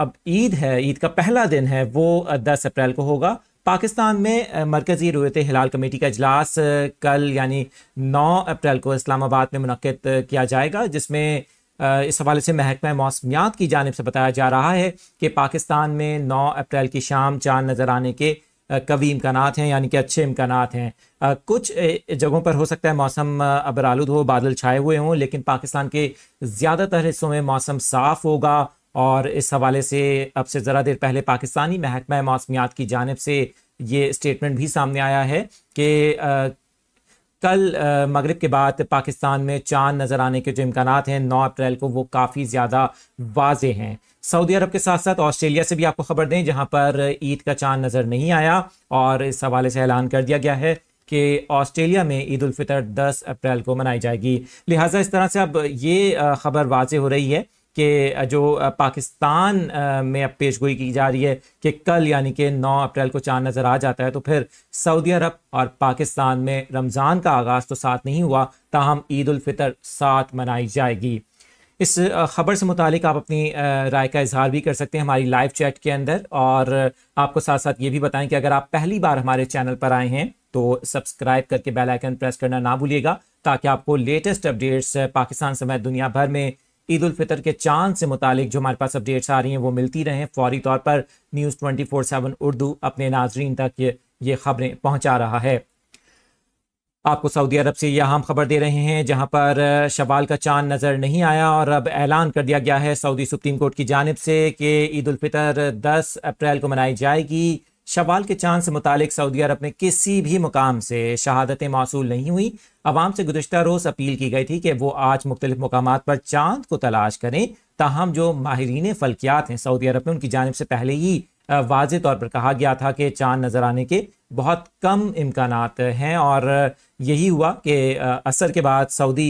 अब ईद है ईद का पहला दिन है वो 10 अप्रैल को होगा पाकिस्तान में मरकज़ी रोयत हिलाल कमेटी का अजलास कल यानी 9 अप्रैल को इस्लामाबाद में मनकद किया जाएगा जिसमें इस हवाले से महकमा मौसमियात की जानब से बताया जा रहा है कि पाकिस्तान में नौ अप्रैल की शाम चांद नज़र आने के कवी इम्कान हैं यानी कि अच्छे इम्कान हैं कुछ जगहों पर हो सकता है मौसम अबरालुद हो बादल छाए हुए हों लेकिन पाकिस्तान के ज़्यादातर हिस्सों में मौसम साफ़ होगा और इस हवाले से अब से ज़रा देर पहले पाकिस्तानी महकमा मौसमियात की जानब से ये स्टेटमेंट भी सामने आया है कि कल मगरब के बाद पाकिस्तान में चांद नज़र आने के जो इम्कान हैं नौ अप्रैल को वो काफ़ी ज़्यादा वाज हैं सऊदी अरब के साथ साथ ऑस्ट्रेलिया से भी आपको खबर दें जहां पर ईद का चांद नज़र नहीं आया और इस हवाले से ऐलान कर दिया गया है कि ऑस्ट्रेलिया में ईद उल फितर 10 अप्रैल को मनाई जाएगी लिहाजा इस तरह से अब ये खबर वाज हो रही है कि जो पाकिस्तान में अब पेश गोई की जा रही है कि कल यानी कि 9 अप्रैल को चांद नज़र आ जाता है तो फिर सऊदी अरब और पाकिस्तान में रमज़ान का आगाज़ तो साथ नहीं हुआ ताहम ईद उल फितर साथ मनाई जाएगी इस ख़बर से मुतालिक आप अपनी राय का इजहार भी कर सकते हैं हमारी लाइव चैट के अंदर और आपको साथ साथ ये भी बताएं कि अगर आप पहली बार हमारे चैनल पर आए हैं तो सब्सक्राइब करके बेल आइकन प्रेस करना ना भूलिएगा ताकि आपको लेटेस्ट अपडेट्स पाकिस्तान समेत दुनिया भर में ईद उल फितर के चांद से मुतालिक जो हमारे पास अपडेट्स आ रही हैं वो मिलती रहें फौरी तौर पर news twenty four seven Urdu अपने नाजरीन तक ये खबरें पहुँचा रहा है आपको सऊदी अरब से यह अहम खबर दे रहे हैं जहां पर शवाल का चांद नज़र नहीं आया और अब ऐलान कर दिया गया है सऊदी सुप्रीम कोर्ट की जानब से कि ईद उलफितर 10 अप्रैल को मनाई जाएगी शवाल के चांद से मुतालिक सऊदी अरब में किसी भी मुकाम से शहादतें मौसू नहीं हुई आवाम से गुजशत रोज़ अपील की गई थी कि वो आज मुख्तलिफ मकाम पर चांद को तलाश करें ताहम जो माहरीन फलकियात हैं सऊदी अरब में उनकी जानब से पहले ही वाज तौर पर कहा गया था कि चांद नज़र आने के बहुत कम इम्कान हैं और यही हुआ कि असर के बाद सऊदी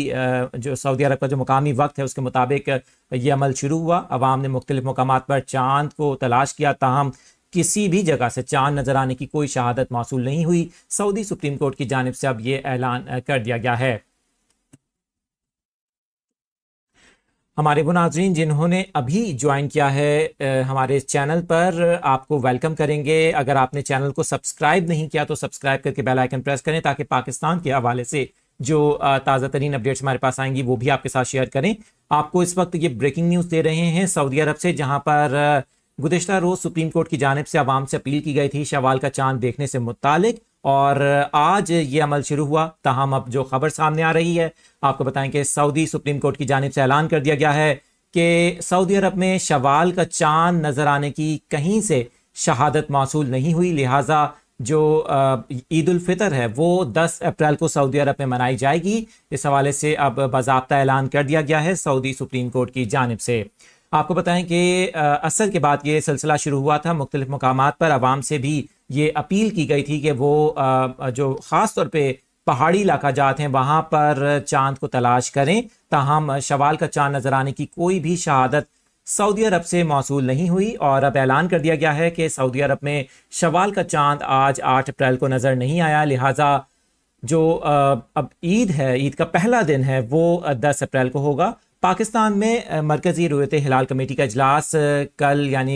जो सऊदी अरब का जो मुकामी वक्त है उसके मुताबिक ये अमल शुरू हुआ अवाम ने मुख्तलिफ मकाम पर चांद को तलाश किया ताहम किसी भी जगह से चांद नजर आने की कोई शहादत मौसू नहीं हुई सऊदी सुप्रीम कोर्ट की जानब से अब ये ऐलान कर दिया गया है हमारे वो नाजरीन जिन्होंने अभी ज्वाइन किया है हमारे चैनल पर आपको वेलकम करेंगे अगर आपने चैनल को सब्सक्राइब नहीं किया तो सब्सक्राइब करके बेल आइकन प्रेस करें ताकि पाकिस्तान के हवाले से जो ताज़ा तरीन अपडेट्स हमारे पास आएंगी वो भी आपके साथ शेयर करें आपको इस वक्त ये ब्रेकिंग न्यूज़ दे रहे हैं सऊदी अरब से जहाँ पर गुजशत रोज़ सुप्रीम कोर्ट की जानब से आवाम से अपील की गई थी शवाल का चांद देखने से मुतल और आज ये अमल शुरू हुआ तहम अब जो खबर सामने आ रही है आपको बताएं कि सऊदी सुप्रीम कोर्ट की जानब से ऐलान कर दिया गया है कि सऊदी अरब में शवाल का चांद नज़र आने की कहीं से शहादत मौसू नहीं हुई लिहाजा जो ईद फितर है वो 10 अप्रैल को सऊदी अरब में मनाई जाएगी इस हवाले से अब बाबा ऐलान कर दिया गया है सऊदी सुप्रीम कोर्ट की जानब से आपको बताएं कि असर के बाद ये सिलसिला शुरू हुआ था मुख्तलिफ मकाम पर आवाम से भी ये अपील की गई थी कि वो जो ख़ास तौर पे पहाड़ी इलाका जाते हैं वहाँ पर चांद को तलाश करें ताहम शवाल का चांद नज़र आने की कोई भी शहादत सऊदी अरब से मौसू नहीं हुई और अब ऐलान कर दिया गया है कि सऊदी अरब में शवाल का चांद आज 8 अप्रैल को नज़र नहीं आया लिहाजा जो अब ईद है ईद का पहला दिन है वो 10 अप्रैल को होगा पाकिस्तान में मरकज़ी रोयत हिलाल कमेटी का अजलास कल यानी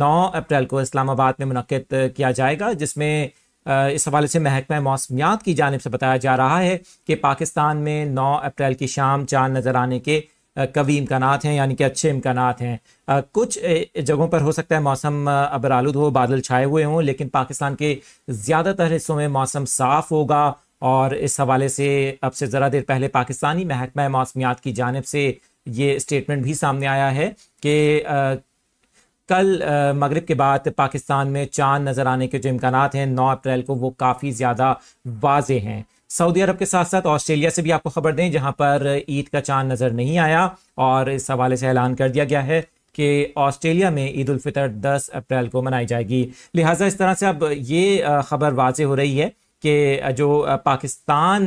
9 अप्रैल को इस्लामाबाद में मनद किया जाएगा जिसमें इस हवाले से महकमा मौसमियात की जानब से बताया जा रहा है कि पाकिस्तान में 9 अप्रैल की शाम चांद नज़र आने के कवी इम्कान हैं यानी कि अच्छे इम्कान हैं कुछ जगहों पर हो सकता है मौसम अबर आलूद हो बादल छाए हुए हों लेकिन पाकिस्तान के ज़्यादातर हिस्सों में मौसम साफ़ होगा और इस हवाले से अब से ज़रा देर पहले पाकिस्तानी महकमा मौसमियात की जानब से ये स्टेटमेंट भी सामने आया है कि कल मगरब के बाद पाकिस्तान में चांद नज़र आने के जो इम्कान हैं नौ अप्रैल को वो काफ़ी ज़्यादा वाज हैं सऊदी अरब के साथ साथ ऑस्ट्रेलिया से भी आपको खबर दें जहां पर ईद का चांद नज़र नहीं आया और इस हवाले से ऐलान कर दिया गया है कि ऑस्ट्रेलिया में ईद उल फितर 10 अप्रैल को मनाई जाएगी लिहाजा इस तरह से अब ये खबर वाज हो रही है कि जो पाकिस्तान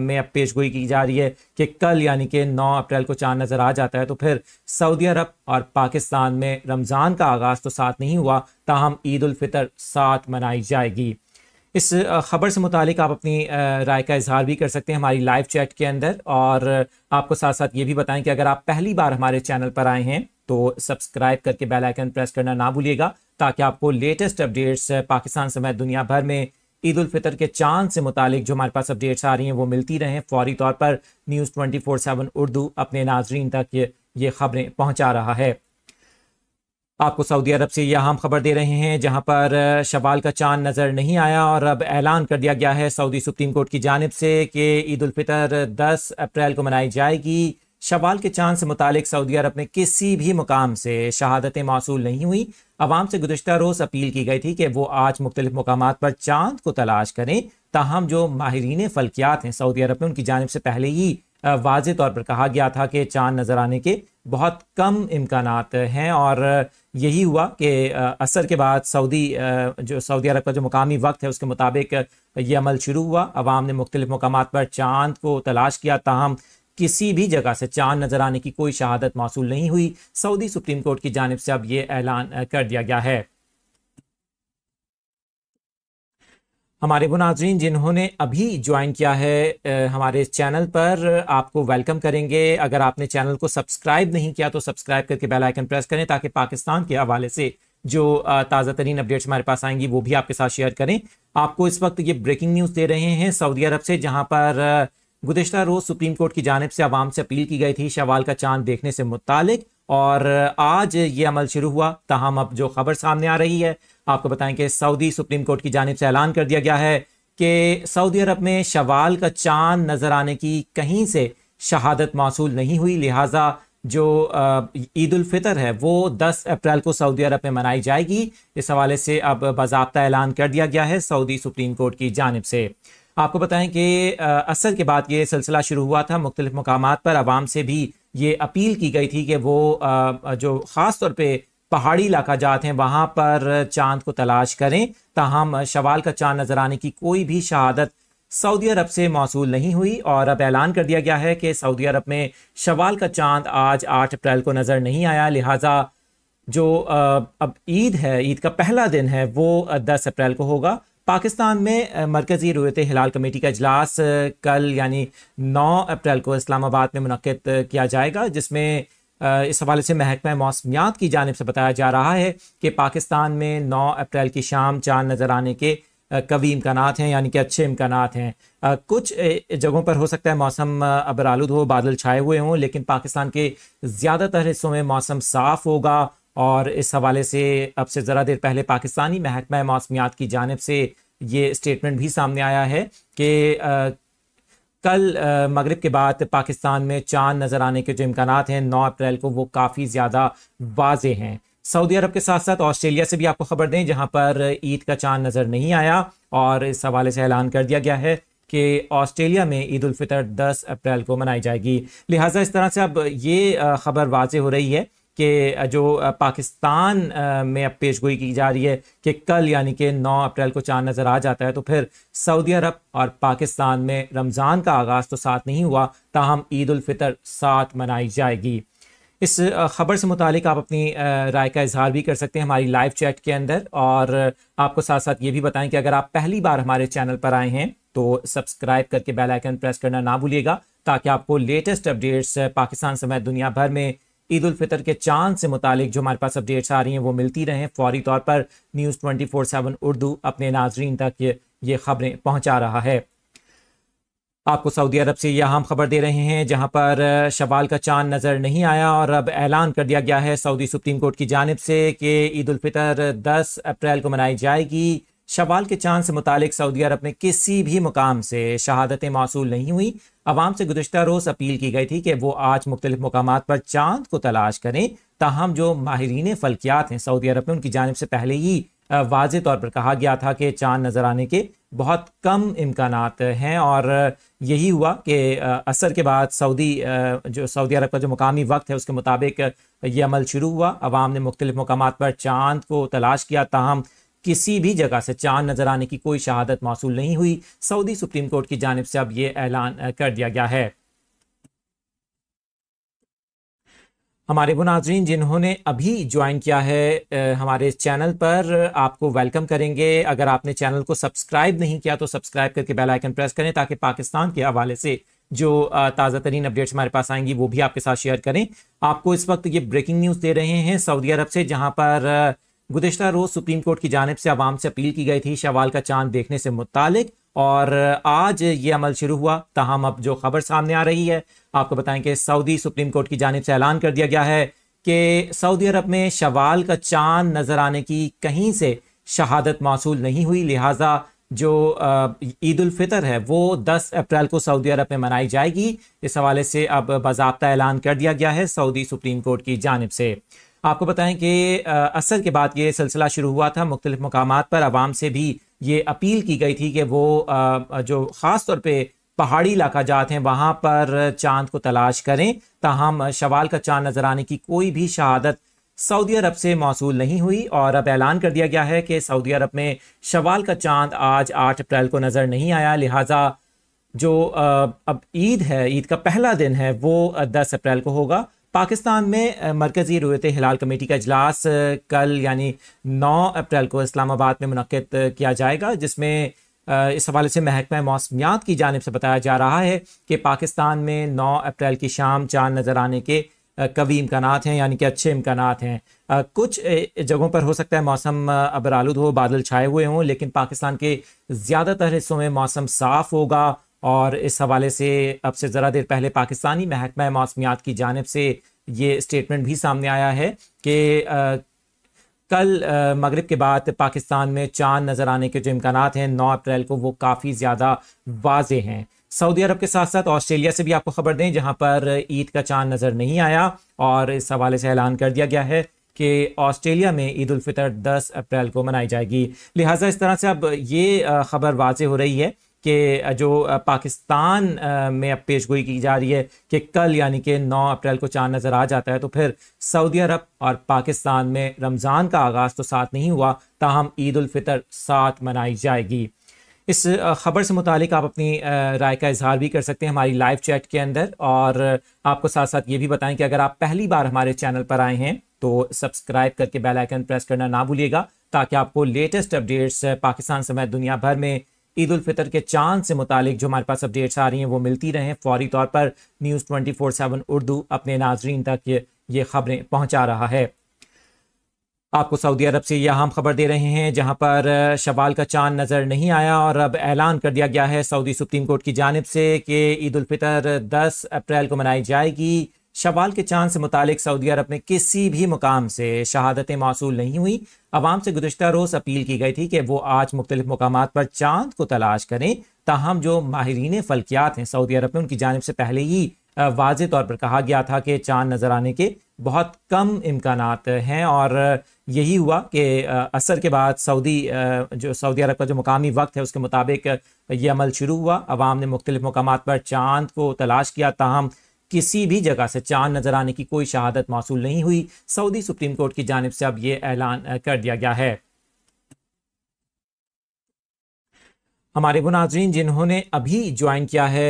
में अब पेश गोई की जा रही है कि कल यानी कि 9 अप्रैल को चांद नज़र आ जाता है तो फिर सऊदी अरब और पाकिस्तान में रमज़ान का आगाज़ तो साथ नहीं हुआ ताहम ईद फितर साथ मनाई जाएगी इस ख़बर से मुतालिक आप अपनी राय का इजहार भी कर सकते हैं हमारी लाइव चैट के अंदर और आपको साथ साथ ये भी बताएं कि अगर आप पहली बार हमारे चैनल पर आए हैं तो सब्सक्राइब करके बेल आइकन प्रेस करना ना भूलिएगा ताकि आपको लेटेस्ट अपडेट्स पाकिस्तान समेत दुनिया भर में ईद उल फितर के चांद से मुतालिक जो हमारे पास अपडेट्स आ रही हैं वो मिलती रहें फौरी तौर पर news twenty four seven Urdu अपने नाजरीन तक ये ये खबरें पहुँचा रहा है आपको सऊदी अरब से यह अहम खबर दे रहे हैं जहां पर शवाल का चांद नज़र नहीं आया और अब ऐलान कर दिया गया है सऊदी सुप्रीम कोर्ट की जानब से कि ईद उल फितर दस अप्रैल को मनाई जाएगी शवाल के चांद से मुतालिक सऊदी अरब में किसी भी मुकाम से शहादतें मौसू नहीं हुई अवाम से गुजशत रोज़ अपील की गई थी कि वो आज मुख्तलिफ मकाम पर चांद को तलाश करें ताहम जो माहरीन फल्कियात हैं सऊदी अरब में उनकी जानब से पहले ही वाज तौर पर कहा गया था कि चांद नज़र आने के बहुत कम इम्कान हैं और यही हुआ कि असर के बाद सऊदी जो सऊदी अरब का जो मुकामी वक्त है उसके मुताबिक ये अमल शुरू हुआ अवाम ने मुख्तलिफ मकाम पर चांद को तलाश किया ताहम किसी भी जगह से चांद नजर आने की कोई शहादत मौसू नहीं हुई सऊदी सुप्रीम कोर्ट की जानब से अब ये ऐलान कर दिया गया है हमारे वो नाजरीन जिन्होंने अभी ज्वाइन किया है हमारे चैनल पर आपको वेलकम करेंगे अगर आपने चैनल को सब्सक्राइब नहीं किया तो सब्सक्राइब करके बेल आइकन प्रेस करें ताकि पाकिस्तान के हवाले से जो ताज़ा तरीन अपडेट्स हमारे पास आएंगी वो भी आपके साथ शेयर करें आपको इस वक्त ये ब्रेकिंग न्यूज़ दे रहे हैं सऊदी अरब से जहाँ पर गुजशत रोज़ सुप्रीम कोर्ट की जानब से आवाम से अपील की गई थी शवाल का चांद देखने से मुतालिक और आज ये अमल शुरू हुआ तहम अब जो खबर सामने आ रही है आपको बताएं कि सऊदी सुप्रीम कोर्ट की जानब से ऐलान कर दिया गया है कि सऊदी अरब में शवाल का चांद नज़र आने की कहीं से शहादत मौसू नहीं हुई लिहाजा जो ईद उलफितर है वो 10 अप्रैल को सऊदी अरब में मनाई जाएगी इस हवाले से अब बाबा ऐलान कर दिया गया है सऊदी सुप्रीम कोर्ट की जानब से आपको बताएं कि असर के बाद ये सिलसिला शुरू हुआ था मुख्तलिफ मकाम पर आवाम से भी ये अपील की गई थी कि वो जो ख़ास तौर पर पहाड़ी इलाका जात हैं वहाँ पर चांद को तलाश करें ताहम शवाल का चांद नज़र आने की कोई भी शहादत सऊदी अरब से मौसू नहीं हुई और अब ऐलान कर दिया गया है कि सऊदी अरब में शवाल का चांद आज आठ अप्रैल को नज़र नहीं आया लिहाजा जो अब ईद है ईद का पहला दिन है वो दस अप्रैल को होगा पाकिस्तान में मरकज़ी रोयत हिलाल कमेटी का अजलास कल यानी 9 अप्रैल को इस्लामाबाद में मनद किया जाएगा जिसमें इस हवाले से महकमा मौसमियात की जानब से बताया जा रहा है कि पाकिस्तान में 9 अप्रैल की शाम चांद नज़र आने के कवी इम्कान हैं यानी कि अच्छे इम्कान हैं कुछ जगहों पर हो सकता है मौसम अबरालुद हो बादल छाए हुए हों लेकिन पाकिस्तान के ज़्यादातर हिस्सों में मौसम साफ़ होगा और इस हवाले से अब से ज़रा देर पहले पाकिस्तानी महकमा मौसमियात की जानब से ये स्टेटमेंट भी सामने आया है कि कल मगरब के बाद पाकिस्तान में चांद नज़र आने के जो इम्कान हैं नौ अप्रैल को वो काफ़ी ज़्यादा वाजे हैं सऊदी अरब के साथ साथ ऑस्ट्रेलिया से भी आपको खबर दें जहां पर ईद का चांद नज़र नहीं आया और इस हवाले से ऐलान कर दिया गया है कि ऑस्ट्रेलिया में ईद उलफ़ितर 10 अप्रैल को मनाई जाएगी लिहाजा इस तरह से अब ये खबर वाज हो रही है कि जो पाकिस्तान में अब पेश गोई की जा रही है कि कल यानी कि 9 अप्रैल को चांद नज़र आ जाता है तो फिर सऊदी अरब और पाकिस्तान में रमज़ान का आगाज़ तो साथ नहीं हुआ ताहम ईदालफ़ितर साथ मनाई जाएगी इस ख़बर से मुतालिक आप अपनी राय का इजहार भी कर सकते हैं हमारी लाइव चैट के अंदर और आपको साथ साथ ये भी बताएं कि अगर आप पहली बार हमारे चैनल पर आए हैं तो सब्सक्राइब करके बेल आइकन प्रेस करना ना भूलिएगा ताकि आपको लेटेस्ट अपडेट्स पाकिस्तान समेत दुनिया भर में ईद उल फितर के चांद से मुतालिक जो हमारे पास अपडेट्स आ रही हैं वो मिलती रहें फौरी तौर पर news twenty four seven Urdu अपने नाजरीन तक ये ये खबरें पहुंचा रहा है आपको सऊदी अरब से यह हम खबर दे रहे हैं जहां पर शवाल का चांद नज़र नहीं आया और अब ऐलान कर दिया गया है सऊदी सुप्रीम कोर्ट की जानब से कि ईद उल फितर दस अप्रैल को मनाई जाएगी शवाल के चांद से मुतालिक सऊदी अरब में किसी भी मुकाम से शहादतें मौसू नहीं हुई आवाम से गुजशत रोज़ अपील की गई थी कि वो आज मुख्तलिफ मकाम पर चांद को तलाश करें ताहम जो माहरीन फल्कियात हैं सऊदी अरब में उनकी जानब से पहले ही वाज तौर पर कहा गया था कि चांद नज़र आने के बहुत कम इम्कान हैं और यही हुआ कि असर के बाद सऊदी जो सऊदी अरब का जो मकामी वक्त है उसके मुताबिक ये अमल शुरू हुआ अवाम ने मुख्तलिफ मकाम पर चांद को तलाश किया ताहम किसी भी जगह से चांद नजर आने की कोई शहादत मौसू नहीं हुई सऊदी सुप्रीम कोर्ट की जानब से अब यह ऐलान कर दिया गया है हमारे वो नाजरीन जिन्होंने अभी ज्वाइन किया है हमारे चैनल पर आपको वेलकम करेंगे अगर आपने चैनल को सब्सक्राइब नहीं किया तो सब्सक्राइब करके बेल आइकन प्रेस करें ताकि पाकिस्तान के हवाले से जो ताज़ा तरीन अपडेट्स हमारे पास आएंगी वो भी आपके साथ शेयर करें आपको इस वक्त ये ब्रेकिंग न्यूज़ दे रहे हैं सऊदी अरब से जहाँ पर गुजशत रोज सुप्रीम कोर्ट की जानब से आवाम से अपील की गई थी शवाल का चांद देखने से मुतालिक और आज ये अमल शुरू हुआ तहम अब जो खबर सामने आ रही है आपको बताएं कि सऊदी सुप्रीम कोर्ट की जानब से ऐलान कर दिया गया है कि सऊदी अरब में शवाल का चांद नज़र आने की कहीं से शहादत मौसू नहीं हुई लिहाजा जो ईद है वो 10 अप्रैल को सऊदी अरब में मनाई जाएगी इस हवाले से अब बाबा ऐलान कर दिया गया है सऊदी सुप्रीम कोर्ट की जानब से आपको बताएं कि असर के बाद ये सिलसिला शुरू हुआ था मुख्तलिफ मकाम पर आवाम से भी ये अपील की गई थी कि वो जो ख़ास तौर पर पहाड़ी इलाका जात हैं वहाँ पर चांद को तलाश करें ताहम शवाल का चांद नज़र आने की कोई भी शहादत सऊदी अरब से मौसू नहीं हुई और अब ऐलान कर दिया गया है कि सऊदी अरब में शवाल का चांद आज आठ अप्रैल को नज़र नहीं आया लिहाजा जो अब ईद है ईद का पहला दिन है वो दस अप्रैल को होगा पाकिस्तान में मरकज़ी रोयत हिलाल कमेटी का अजलास कल यानी नौ अप्रैल को इस्लामाबाद में मनद किया जाएगा जिसमें इस हवाले से महकमा मौसमियात की जानब से बताया जा रहा है कि पाकिस्तान में नौ अप्रैल की शाम चांद नज़र आने के कवी इम्कान हैं यानी कि अच्छे इम्कान हैं कुछ जगहों पर हो सकता है मौसम अबरालूद हो बादल छाए हुए हों लेकिन पाकिस्तान के ज़्यादातर हिस्सों में मौसम साफ़ होगा और इस हवाले से अब से ज़रा देर पहले पाकिस्तानी महकमा मौसमियात की जानब से ये स्टेटमेंट भी सामने आया है कि कल मगरब के बाद पाकिस्तान में चांद नज़र आने के जो इम्कान हैं नौ अप्रैल को वो काफ़ी ज़्यादा वाज हैं सऊदी अरब के साथ साथ ऑस्ट्रेलिया से भी आपको खबर दें जहाँ पर ईद का चांद नज़र नहीं आया और इस हवाले से ऐलान कर दिया गया है कि ऑस्ट्रेलिया में ईद उल 10 अप्रैल को मनाई जाएगी लिहाजा इस तरह से अब ये खबर वाज हो रही है कि जो पाकिस्तान में अब पेश गोई की जा रही है कि कल यानी कि 9 अप्रैल को चांद नज़र आ जाता है तो फिर सऊदी अरब और पाकिस्तान में रमज़ान का आगाज़ तो साथ नहीं हुआ ताहम ईदालफ़ितर साथ मनाई जाएगी इस ख़बर से मुतालिक आप अपनी राय का इजहार भी कर सकते हैं हमारी लाइव चैट के अंदर और आपको साथ साथ ये भी बताएं कि अगर आप पहली बार हमारे चैनल पर आए हैं तो सब्सक्राइब करके बेल आइकन प्रेस करना ना भूलिएगा ताकि आपको लेटेस्ट अपडेट्स पाकिस्तान समेत दुनिया भर में ईद उल फितर के चांद से मुतालिक जो हमारे पास अपडेट्स आ रही हैं वो मिलती रहें फौरी तौर पर news twenty four seven Urdu अपने नाजरीन तक ये ये खबरें पहुँचा रहा है आपको सऊदी अरब से यह अहम खबर दे रहे हैं जहां पर शवाल का चांद नज़र नहीं आया और अब ऐलान कर दिया गया है सऊदी सुप्रीम कोर्ट की जानब से कि ईद उल फितर दस अप्रैल को मनाई जाएगी शवाल के चांद से मुतालिक सऊदी अरब में किसी भी मुकाम से शहादतें मौसूल नहीं हुई आवाम से गुजशत रोज़ अपील की गई थी कि वो आज मुख्तलिफ मकाम पर चांद को तलाश करें ताहम जो माहरीन फल्कियात हैं सऊदी अरब में उनकी जानब से पहले ही वाज तौर पर कहा गया था कि चांद नज़र आने के बहुत कम इम्कान हैं और यही हुआ कि असर के बाद सऊदी जो सऊदी अरब का जो मुकामी वक्त है उसके मुताबिक ये अमल शुरू हुआ अवाम ने मुख्तलिफ मकाम पर चांद को तलाश किया ताहम किसी भी जगह से चांद नजर आने की कोई शहादत मासूल नहीं हुई सऊदी सुप्रीम कोर्ट की जानब से अब यह ऐलान कर दिया गया है हमारे वो नाजरीन जिन्होंने अभी ज्वाइन किया है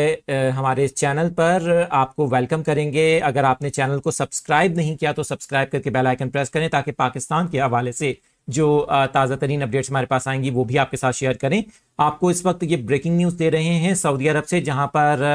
हमारे चैनल पर आपको वेलकम करेंगे अगर आपने चैनल को सब्सक्राइब नहीं किया तो सब्सक्राइब करके बेल आइकन प्रेस करें ताकि पाकिस्तान के हवाले से जो ताज़ा तरीन अपडेट्स हमारे पास आएंगी वो भी आपके साथ शेयर करें आपको इस वक्त ये ब्रेकिंग न्यूज़ दे रहे हैं सऊदी अरब से जहाँ पर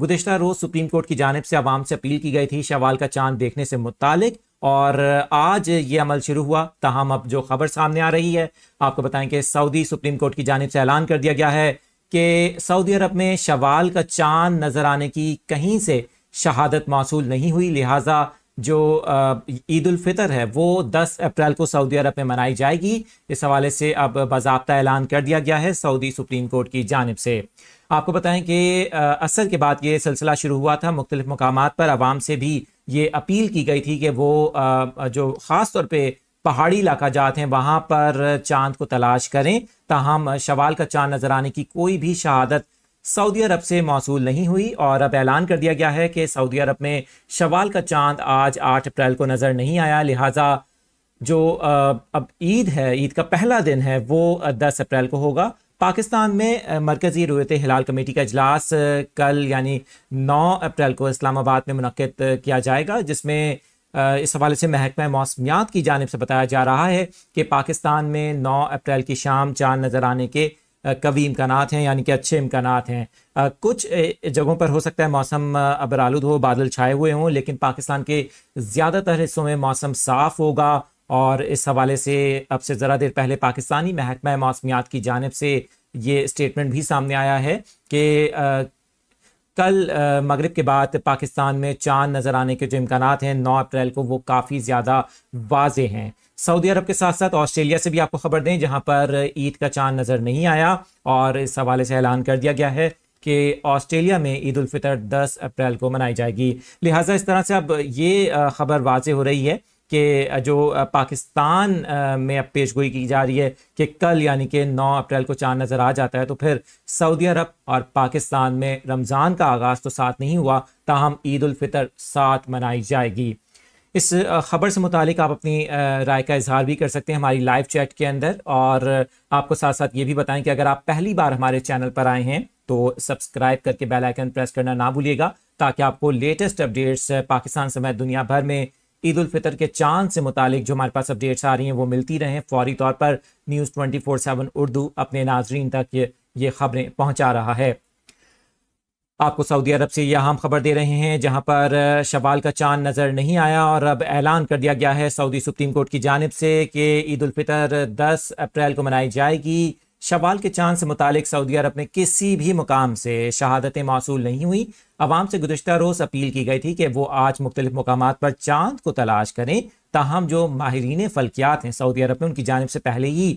गुजशत रोज सुप्रीम कोर्ट की जानब से आवाम से अपील की गई थी शवाल का चांद देखने से मुतालिक और आज ये अमल शुरू हुआ तहम अब जो खबर सामने आ रही है आपको बताएं कि सऊदी सुप्रीम कोर्ट की जानब से ऐलान कर दिया गया है कि सऊदी अरब में शवाल का चांद नज़र आने की कहीं से शहादत मौसू नहीं हुई लिहाजा जो ईद है वो 10 अप्रैल को सऊदी अरब में मनाई जाएगी इस हवाले से अब बाबा ऐलान कर दिया गया है सऊदी सुप्रीम कोर्ट की जानब से आपको बताएं कि असर के बाद ये सिलसिला शुरू हुआ था मुख्तलिफ मकाम पर आवाम से भी ये अपील की गई थी कि वो जो ख़ास तौर पर पहाड़ी इलाका जाते हैं वहाँ पर चांद को तलाश करें ताहम शवाल का चांद नज़र आने की कोई भी शहादत सऊदी अरब से मौसू नहीं हुई और अब ऐलान कर दिया गया है कि सऊदी अरब में शवाल का चांद आज 8 अप्रैल को नज़र नहीं आया लिहाजा जो अब ईद है ईद का पहला दिन है वो 10 अप्रैल को होगा पाकिस्तान में मरकज़ी रोयत हिलाल कमेटी का अजलास कल यानी 9 अप्रैल को इस्लामाबाद में मनद किया जाएगा जिसमें इस हवाले से महकमा मौसमियात की जानब से बताया जा रहा है कि पाकिस्तान में 9 अप्रैल की शाम चांद नज़र आने के कवी इम्कान हैं यानी कि अच्छे इम्कान हैं कुछ जगहों पर हो सकता है मौसम अबरालुद हो बादल छाए हुए हों लेकिन पाकिस्तान के ज़्यादातर हिस्सों में मौसम साफ़ होगा और इस हवाले से अब से ज़रा देर पहले पाकिस्तानी महकमा मौसमियात की जानब से ये स्टेटमेंट भी सामने आया है कि कल मगरब के बाद पाकिस्तान में चांद नज़र आने के जो इम्कान हैं नौ अप्रैल को वो काफ़ी ज़्यादा वाज हैं सऊदी अरब के साथ साथ ऑस्ट्रेलिया से भी आपको खबर दें जहाँ पर ईद का चांद नज़र नहीं आया और इस हवाले से ऐलान कर दिया गया है कि ऑस्ट्रेलिया में ईद उल फितर 10 अप्रैल को मनाई जाएगी लिहाजा इस तरह से अब ये खबर वाज हो रही है कि जो पाकिस्तान में अब पेश गोई की जा रही है कि कल यानी कि 9 अप्रैल को चांद नज़र आ जाता है तो फिर सऊदी अरब और पाकिस्तान में रमज़ान का आगाज़ तो साथ नहीं हुआ ताहम ईद उलफ़ितर साथ मनाई जाएगी इस ख़बर से मुतालिक आप अपनी राय का इजहार भी कर सकते हैं हमारी लाइव चैट के अंदर और आपको साथ साथ ये भी बताएं कि अगर आप पहली बार हमारे चैनल पर आए हैं तो सब्सक्राइब करके बेल आइकन प्रेस करना ना भूलिएगा ताकि आपको लेटेस्ट अपडेट्स पाकिस्तान समेत दुनिया भर में ईद उल फितर के चांद से मुतालिक जो हमारे पास अपडेट्स आ रही हैं वो मिलती रहें फौरी तौर पर news twenty four seven Urdu अपने नाजरीन तक ये ये खबरें पहुँचा रहा है आपको सऊदी अरब से यह अहम खबर दे रहे हैं जहां पर शवाल का चांद नज़र नहीं आया और अब ऐलान कर दिया गया है सऊदी सुप्रीम कोर्ट की जानब से कि ईद उल फितर दस अप्रैल को मनाई जाएगी शवाल के चांद से मुतालिक सऊदी अरब में किसी भी मुकाम से शहादतें मौसू नहीं हुई अवाम से गुजशत रोज़ अपील की गई थी कि वो आज मुख्तलिफ मकाम पर चांद को तलाश करें ताहम जो माहरीन फल्कियात हैं सऊदी अरब में उनकी जानब से पहले ही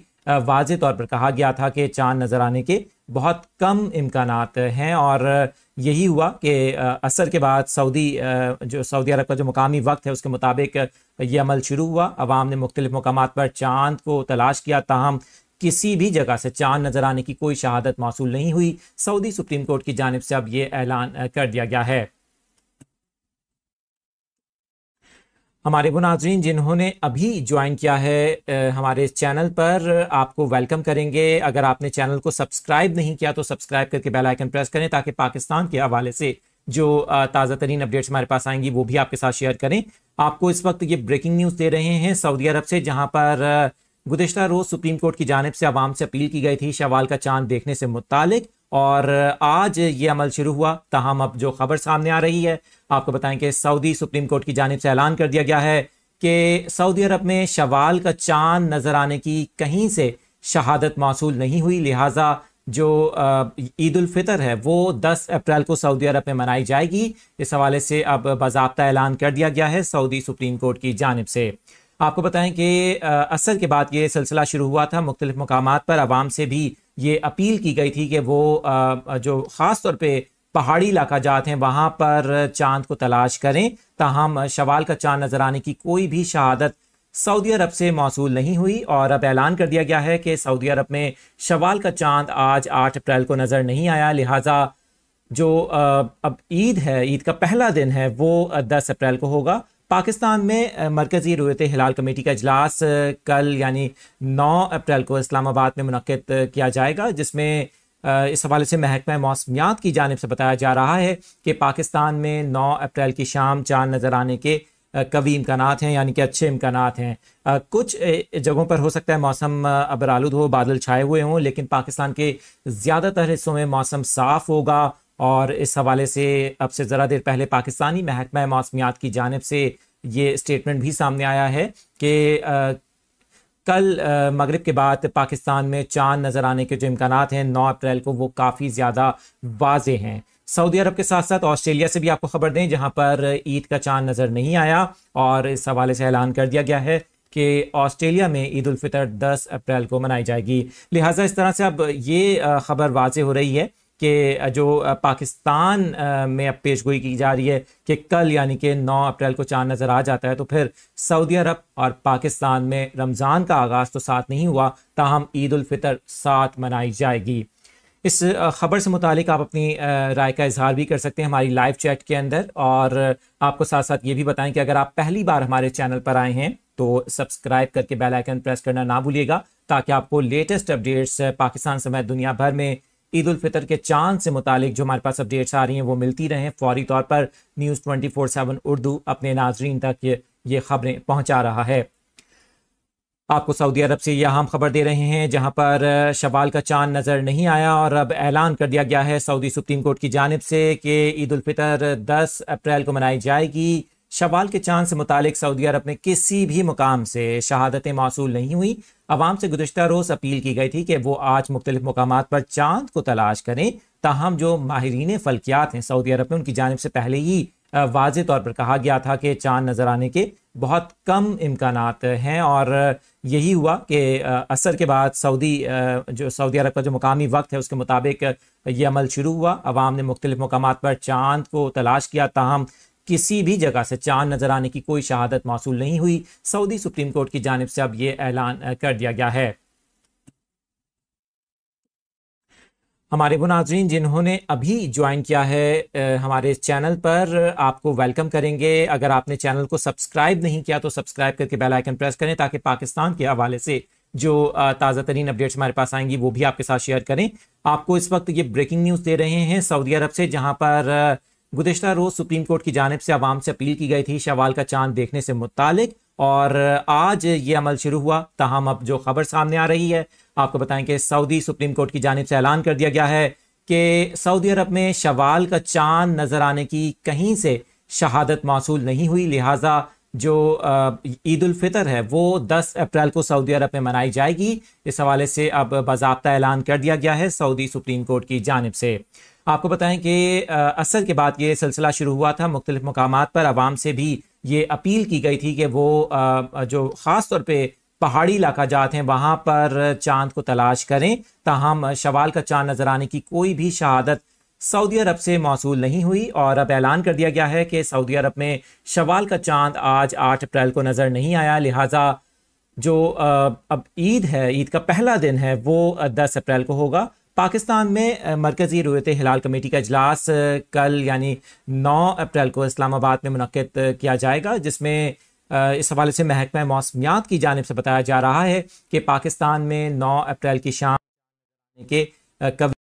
वाज तौर पर कहा गया था कि चांद नज़र आने के बहुत कम इम्कान हैं और यही हुआ कि असर के बाद सऊदी जो सऊदी अरब का जो मुकामी वक्त है उसके मुताबिक ये अमल शुरू हुआ अवाम ने मुख्तलिफ मकाम पर चांद को तलाश किया ताहम किसी भी जगह से चांद नजर आने की कोई शहादत मौसू नहीं हुई सऊदी सुप्रीम कोर्ट की जानब से अब ये ऐलान कर दिया गया है हमारे वो नाजरीन जिन्होंने अभी ज्वाइन किया है हमारे चैनल पर आपको वेलकम करेंगे अगर आपने चैनल को सब्सक्राइब नहीं किया तो सब्सक्राइब करके बेल आइकन प्रेस करें ताकि पाकिस्तान के हवाले से जो ताज़ा तरीन अपडेट्स हमारे पास आएंगी वो भी आपके साथ शेयर करें आपको इस वक्त ये ब्रेकिंग न्यूज़ दे रहे हैं सऊदी अरब से जहाँ पर गुजशत रोज़ सुप्रीम कोर्ट की जानब से आवाम से अपील की गई थी शवाल का चांद देखने से मुतालिक और आज ये अमल शुरू हुआ तहम अब जो खबर सामने आ रही है आपको बताएं कि सऊदी सुप्रीम कोर्ट की जानब से ऐलान कर दिया गया है कि सऊदी अरब में शवाल का चांद नज़र आने की कहीं से शहादत मौसू नहीं हुई लिहाजा जो ईद फितर है वो 10 अप्रैल को सऊदी अरब में मनाई जाएगी इस हवाले से अब बाबा ऐलान कर दिया गया है सऊदी सुप्रीम कोर्ट की जानब से आपको बताएं कि असर के बाद ये सिलसिला शुरू हुआ था मुख्तलि मकाम पर आवाम से भी ये अपील की गई थी कि वो जो ख़ास तौर पर पहाड़ी इलाका जात हैं वहाँ पर चांद को तलाश करें ताहम शवाल का चांद नज़र आने की कोई भी शहादत सऊदी अरब से मौसू नहीं हुई और अब ऐलान कर दिया गया है कि सऊदी अरब में शवाल का चांद आज आठ अप्रैल को नज़र नहीं आया लिहाजा जो अब ईद है ईद का पहला दिन है वो दस अप्रैल को होगा पाकिस्तान में मरकज़ी रोयत हिलाल कमेटी का अजलास कल यानी 9 अप्रैल को इस्लामाबाद में मनद किया जाएगा जिसमें इस हवाले से महकमा मौसमियात की जानब से बताया जा रहा है कि पाकिस्तान में 9 अप्रैल की शाम चांद नज़र आने के कवी इम्कान हैं यानी कि अच्छे इम्कान हैं कुछ जगहों पर हो सकता है मौसम अबरालुद हो बादल छाए हुए हों लेकिन पाकिस्तान के ज़्यादातर हिस्सों में मौसम साफ़ होगा और इस हवाले से अब से ज़रा देर पहले पाकिस्तानी महकमा मौसमियात की जानब से ये स्टेटमेंट भी सामने आया है कि कल मगरब के बाद पाकिस्तान में चांद नज़र आने के जो इम्कान हैं नौ अप्रैल को वो काफ़ी ज़्यादा वाजे हैं सऊदी अरब के साथ साथ ऑस्ट्रेलिया से भी आपको खबर दें जहां पर ईद का चांद नज़र नहीं आया और इस हवाले से ऐलान कर दिया गया है कि ऑस्ट्रेलिया में ईद उल फितर 10 अप्रैल को मनाई जाएगी लिहाजा इस तरह से अब ये खबर वाज हो रही है कि जो पाकिस्तान में अब पेश गोई की जा रही है कि कल यानी कि 9 अप्रैल को चांद नज़र आ जाता है तो फिर सऊदी अरब और पाकिस्तान में रमज़ान का आगाज़ तो साथ नहीं हुआ ताहम ईदालफ़ितर साथ मनाई जाएगी इस ख़बर से मुतालिक आप अपनी राय का इजहार भी कर सकते हैं हमारी लाइव चैट के अंदर और आपको साथ साथ ये भी बताएं कि अगर आप पहली बार हमारे चैनल पर आए हैं तो सब्सक्राइब करके बेल आइकन प्रेस करना ना भूलिएगा ताकि आपको लेटेस्ट अपडेट्स पाकिस्तान समेत दुनिया भर में ईद उल फितर के चांद से मुतालिक जो हमारे पास अपडेट्स आ रही हैं वो मिलती रहें फौरी तौर पर news twenty four seven Urdu अपने नाजरीन तक ये ये खबरें पहुँचा रहा है आपको सऊदी अरब से यह अहम खबर दे रहे हैं जहां पर शवाल का चांद नज़र नहीं आया और अब ऐलान कर दिया गया है सऊदी सुप्रीम कोर्ट की जानब से कि ईद उल फितर दस अप्रैल को मनाई जाएगी शवाल के चांद से मुतालिक सऊदी अरब में किसी भी मुकाम से शहादतें मौसू नहीं हुई आवाम से गुजशत रोज़ अपील की गई थी कि वो आज मुख्तलिफ मकाम पर चांद को तलाश करें ताहम जो माहरीन फल्कियात हैं सऊदी अरब में उनकी जानब से पहले ही वाज तौर पर कहा गया था कि चांद नज़र आने के बहुत कम इम्कान हैं और यही हुआ कि असर के बाद सऊदी जो सऊदी अरब का जो मकामी वक्त है उसके मुताबिक ये अमल शुरू हुआ अवाम ने मुख्तलिफ मकाम पर चांद को तलाश किया ताहम किसी भी जगह से चांद नजर आने की कोई शहादत मौसूल नहीं हुई सऊदी सुप्रीम कोर्ट की जानब से अब यह ऐलान कर दिया गया है हमारे वो नाजरीन जिन्होंने अभी ज्वाइन किया है हमारे चैनल पर आपको वेलकम करेंगे अगर आपने चैनल को सब्सक्राइब नहीं किया तो सब्सक्राइब करके बेल आइकन प्रेस करें ताकि पाकिस्तान के हवाले से जो ताज़ा तरीन अपडेट्स हमारे पास आएंगी वो भी आपके साथ शेयर करें आपको इस वक्त ये ब्रेकिंग न्यूज़ दे रहे हैं सऊदी अरब से जहाँ पर गुजशत रोज सुप्रीम कोर्ट की जानब से आवाम से अपील की गई थी शवाल का चांद देखने से मुतालिक और आज ये अमल शुरू हुआ तहम अब जो खबर सामने आ रही है आपको बताएं कि सऊदी सुप्रीम कोर्ट की जानब से ऐलान कर दिया गया है कि सऊदी अरब में शवाल का चांद नज़र आने की कहीं से शहादत मौसू नहीं हुई लिहाजा जो ईद है वो 10 अप्रैल को सऊदी अरब में मनाई जाएगी इस हवाले से अब बाबा ऐलान कर दिया गया है सऊदी सुप्रीम कोर्ट की जानब से आपको बताएं कि असर के बाद ये सिलसिला शुरू हुआ था मुख्तलिफ मकाम पर आवाम से भी ये अपील की गई थी कि वो जो ख़ास तौर पर पहाड़ी इलाका जाते हैं वहाँ पर चांद को तलाश करें ताहम शवाल का चांद नज़र आने की कोई भी शहादत सऊदी अरब से मौसू नहीं हुई और अब ऐलान कर दिया गया है कि सऊदी अरब में शवाल का चांद आज आठ अप्रैल को नज़र नहीं आया लिहाजा जो अब ईद है ईद का पहला दिन है वो दस अप्रैल को होगा पाकिस्तान में मरकज़ी रोयत हिलाल कमेटी का अजलास कल यानी नौ अप्रैल को इस्लामाबाद में मनद किया जाएगा जिसमें इस हवाले से महकमा मौसमियात की जानब से बताया जा रहा है कि पाकिस्तान में नौ अप्रैल की शाम के कब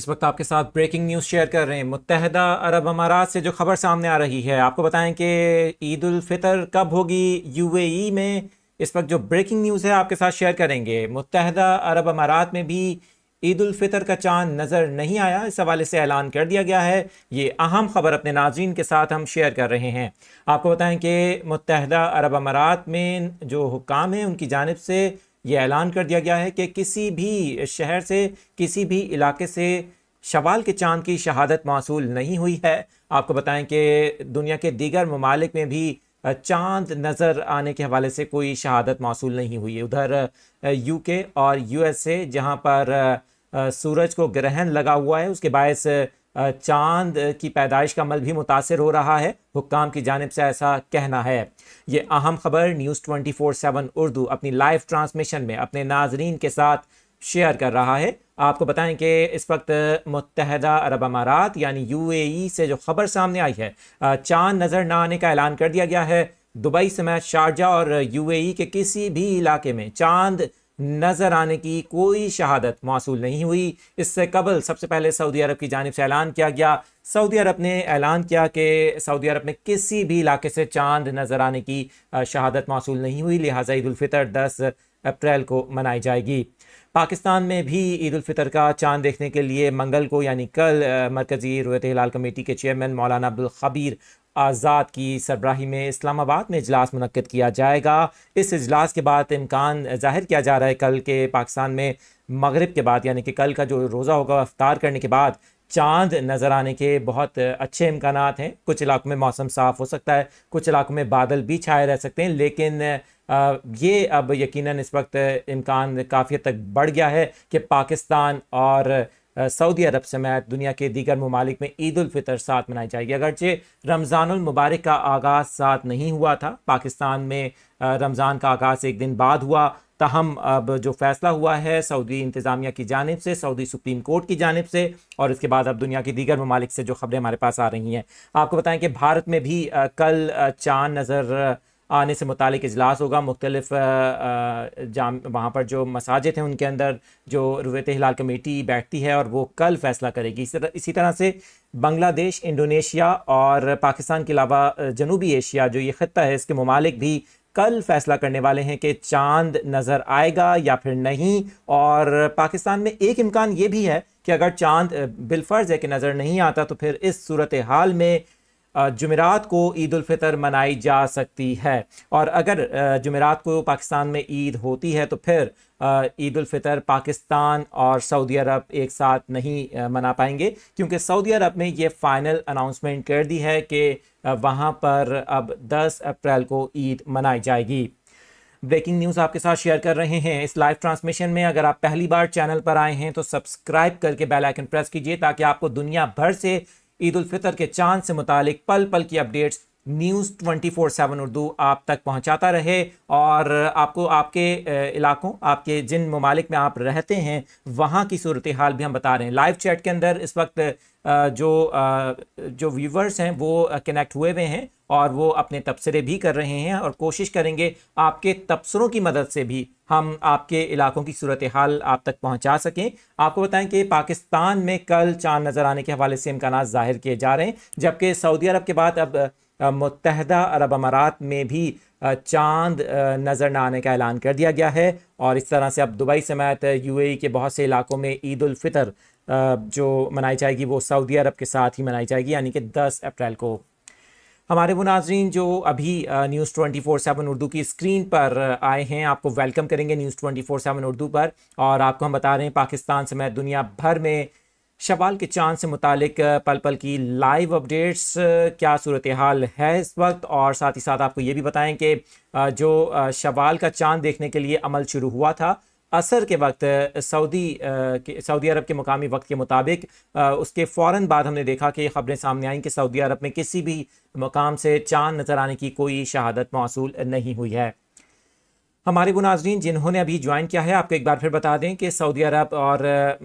इस वक्त आपके साथ ब्रेकिंग न्यूज़ शेयर कर रहे हैं मुतहदा अरब अमारात से जो खबर सामने आ रही है आपको बताएं कि ईद उल फितर कब होगी यूएई में इस वक्त जो ब्रेकिंग न्यूज़ है आपके साथ शेयर करेंगे मुतहदा अरब अमारात में भी ईद फितर का चांद नज़र नहीं आया इस हवाले से ऐलान कर दिया गया है ये अहम खबर अपने नाजीन के साथ हम शेयर कर रहे हैं आपको बताएं कि मुतहदा अरब अमारात में जो हुकाम हैं उनकी जानब से ये ऐलान कर दिया गया है कि किसी भी शहर से किसी भी इलाके से शवाल के चांद की शहादत मौसू नहीं हुई है आपको बताएं कि दुनिया के दीगर ममालिक में भी चांद नज़र आने के हवाले से कोई शहादत मौसू नहीं हुई उधर यूके और यूएसए जहां पर सूरज को ग्रहण लगा हुआ है उसके बायस चांद की पैदाइश का अमल भी मुतासर हो रहा है हुक्काम की जानब से ऐसा कहना है ये अहम खबर news twenty four seven Urdu अपनी लाइव ट्रांसमिशन में अपने नाजरीन के साथ शेयर कर रहा है आपको बताएं कि इस वक्त मुतहदा अरब अमारात यानी यूएई से जो खबर सामने आई है चांद नज़र न आने का ऐलान कर दिया गया है दुबई समेत शारजा और यूएई के किसी भी इलाके में चांद नज़र आने की कोई शहादत मौसू नहीं हुई इससे कबल सबसे पहले सऊदी अरब की जानब से ऐलान किया गया सऊदी अरब ने ऐलान किया कि सऊदी अरब में किसी भी इलाके से चांद नज़र आने की शहादत मौसू नहीं हुई लिहाजा ईदालफ़ितर दस अप्रैल को मनाई जाएगी पाकिस्तान में भी ईद फितर का चांद देखने के लिए मंगल को यानी कल मरकज़ी रोयत हिलाल कमेटी के चेयरमैन मौलाना अब्दुल आज़ाद की सरबराही में इस्लामाबाद में इजलास मनकद किया जाएगा इस इजलास के बाद इम्कान जाहिर किया जा रहा है कल के पाकिस्तान में मगरब के बाद यानी कि कल का जो रोज़ा होगा अफ्तार करने के बाद चांद नज़र आने के बहुत अच्छे इम्कान हैं कुछ इलाकों में मौसम साफ़ हो सकता है कुछ इलाकों में बादल भी छाए रह सकते हैं लेकिन ये अब यकीनन इस वक्त इम्कान काफ़ी तक बढ़ गया है कि पाकिस्तान और सऊदी अरब समेत दुनिया के दीगर ममालिक में ईद फितर साथ मनाई जाएगी अगरचे रमज़ानमबारक का आगाज़ साथ नहीं हुआ था पाकिस्तान में रमज़ान का आगाज़ एक दिन बाद हुआ तहम अब जो फैसला हुआ है सऊदी इंतज़ामिया की जानब से सऊदी सुप्रीम कोर्ट की जानब से और इसके बाद अब दुनिया की दीगर ममालिक से जो खबरें हमारे पास आ रही हैं आपको बताएं कि भारत में भी कल चांद नज़र आने से मुतल इजलास होगा मुख्तलिफ जाम वहाँ पर जो मसाजिद हैं उनके अंदर जो रुवत हिलाल कमेटी बैठती है और वो कल फैसला करेगी इसी तरह इसी तरह से बांग्लादेश इंडोनेशिया और पाकिस्तान के अलावा जनूबी एशिया जो ये खत्ता है इसके ममालिक भी कल फैसला करने वाले हैं कि चांद नज़र आएगा या फिर नहीं और पाकिस्तान में एक इम्कान ये भी है कि अगर चांद बिलफर्ज है कि नज़र नहीं आता तो फिर इस सूरत हाल में जुमेरात को ईद फितर मनाई जा सकती है और अगर जुमेरात को पाकिस्तान में ईद होती है तो फिर ईद फितर पाकिस्तान और सऊदी अरब एक साथ नहीं मना पाएंगे क्योंकि सऊदी अरब में ये फ़ाइनल अनाउंसमेंट कर दी है कि वहाँ पर अब 10 अप्रैल को ईद मनाई जाएगी ब्रेकिंग न्यूज़ आपके साथ शेयर कर रहे हैं इस लाइव ट्रांसमिशन में अगर आप पहली बार चैनल पर आए हैं तो सब्सक्राइब करके बेल आइकन प्रेस कीजिए ताकि आपको दुनिया भर से ईद उल फितर के चांद से मुतालिक पल पल की updates news twenty four seven Urdu आप तक पहुंचाता रहे और आपको आपके इलाकों आपके जिन ममालिक में आप रहते हैं वहाँ की सूरत हाल भी हम बता रहे हैं लाइव चैट के अंदर इस वक्त जो जो व्यूवर्स हैं वो कनेक्ट हुए हुए हैं और वो अपने तबसरे भी कर रहे हैं और कोशिश करेंगे आपके तबसरों की मदद से भी हम आपके इलाकों की सूरत हाल आप तक पहुंचा सकें आपको बताएं कि पाकिस्तान में कल चांद नज़र आने के हवाले से इम्कान ज़ाहिर किए जा रहे हैं जबकि सऊदी अरब के बाद अब मुतहदा अरब अमारात में भी चांद नज़र न आने का ऐलान कर दिया गया है और इस तरह से अब दुबई समेत यूएई के बहुत से इलाकों में ईद फितर जो मनाई जाएगी वो सऊदी अरब के साथ ही मनाई जाएगी यानी कि 10 अप्रैल को हमारे वो नाजरीन जो अभी news twenty four seven Urdu की स्क्रीन पर आए हैं आपको वेलकम करेंगे news twenty four seven Urdu पर और आपको हम बता रहे हैं पाकिस्तान समेत दुनिया भर में शवाल के चांद से मुतालिक पल पल की लाइव अपडेट्स क्या सूरत हाल है इस वक्त और साथ ही साथ आपको ये भी बताएं कि जो शवाल का चांद देखने के लिए अमल शुरू हुआ था असर के वक्त सऊदी सऊदी अरब के मुकामी वक्त के मुताबिक उसके फ़ौर बाद हमने देखा कि खबरें सामने आईं कि सऊदी अरब में किसी भी मकाम से चांद नज़र आने की कोई शहादत मौसू नहीं हुई है हमारे वो नाजरीन जिन्होंने अभी ज्वाइन किया है आपको एक बार फिर बता दें कि सऊदी अरब और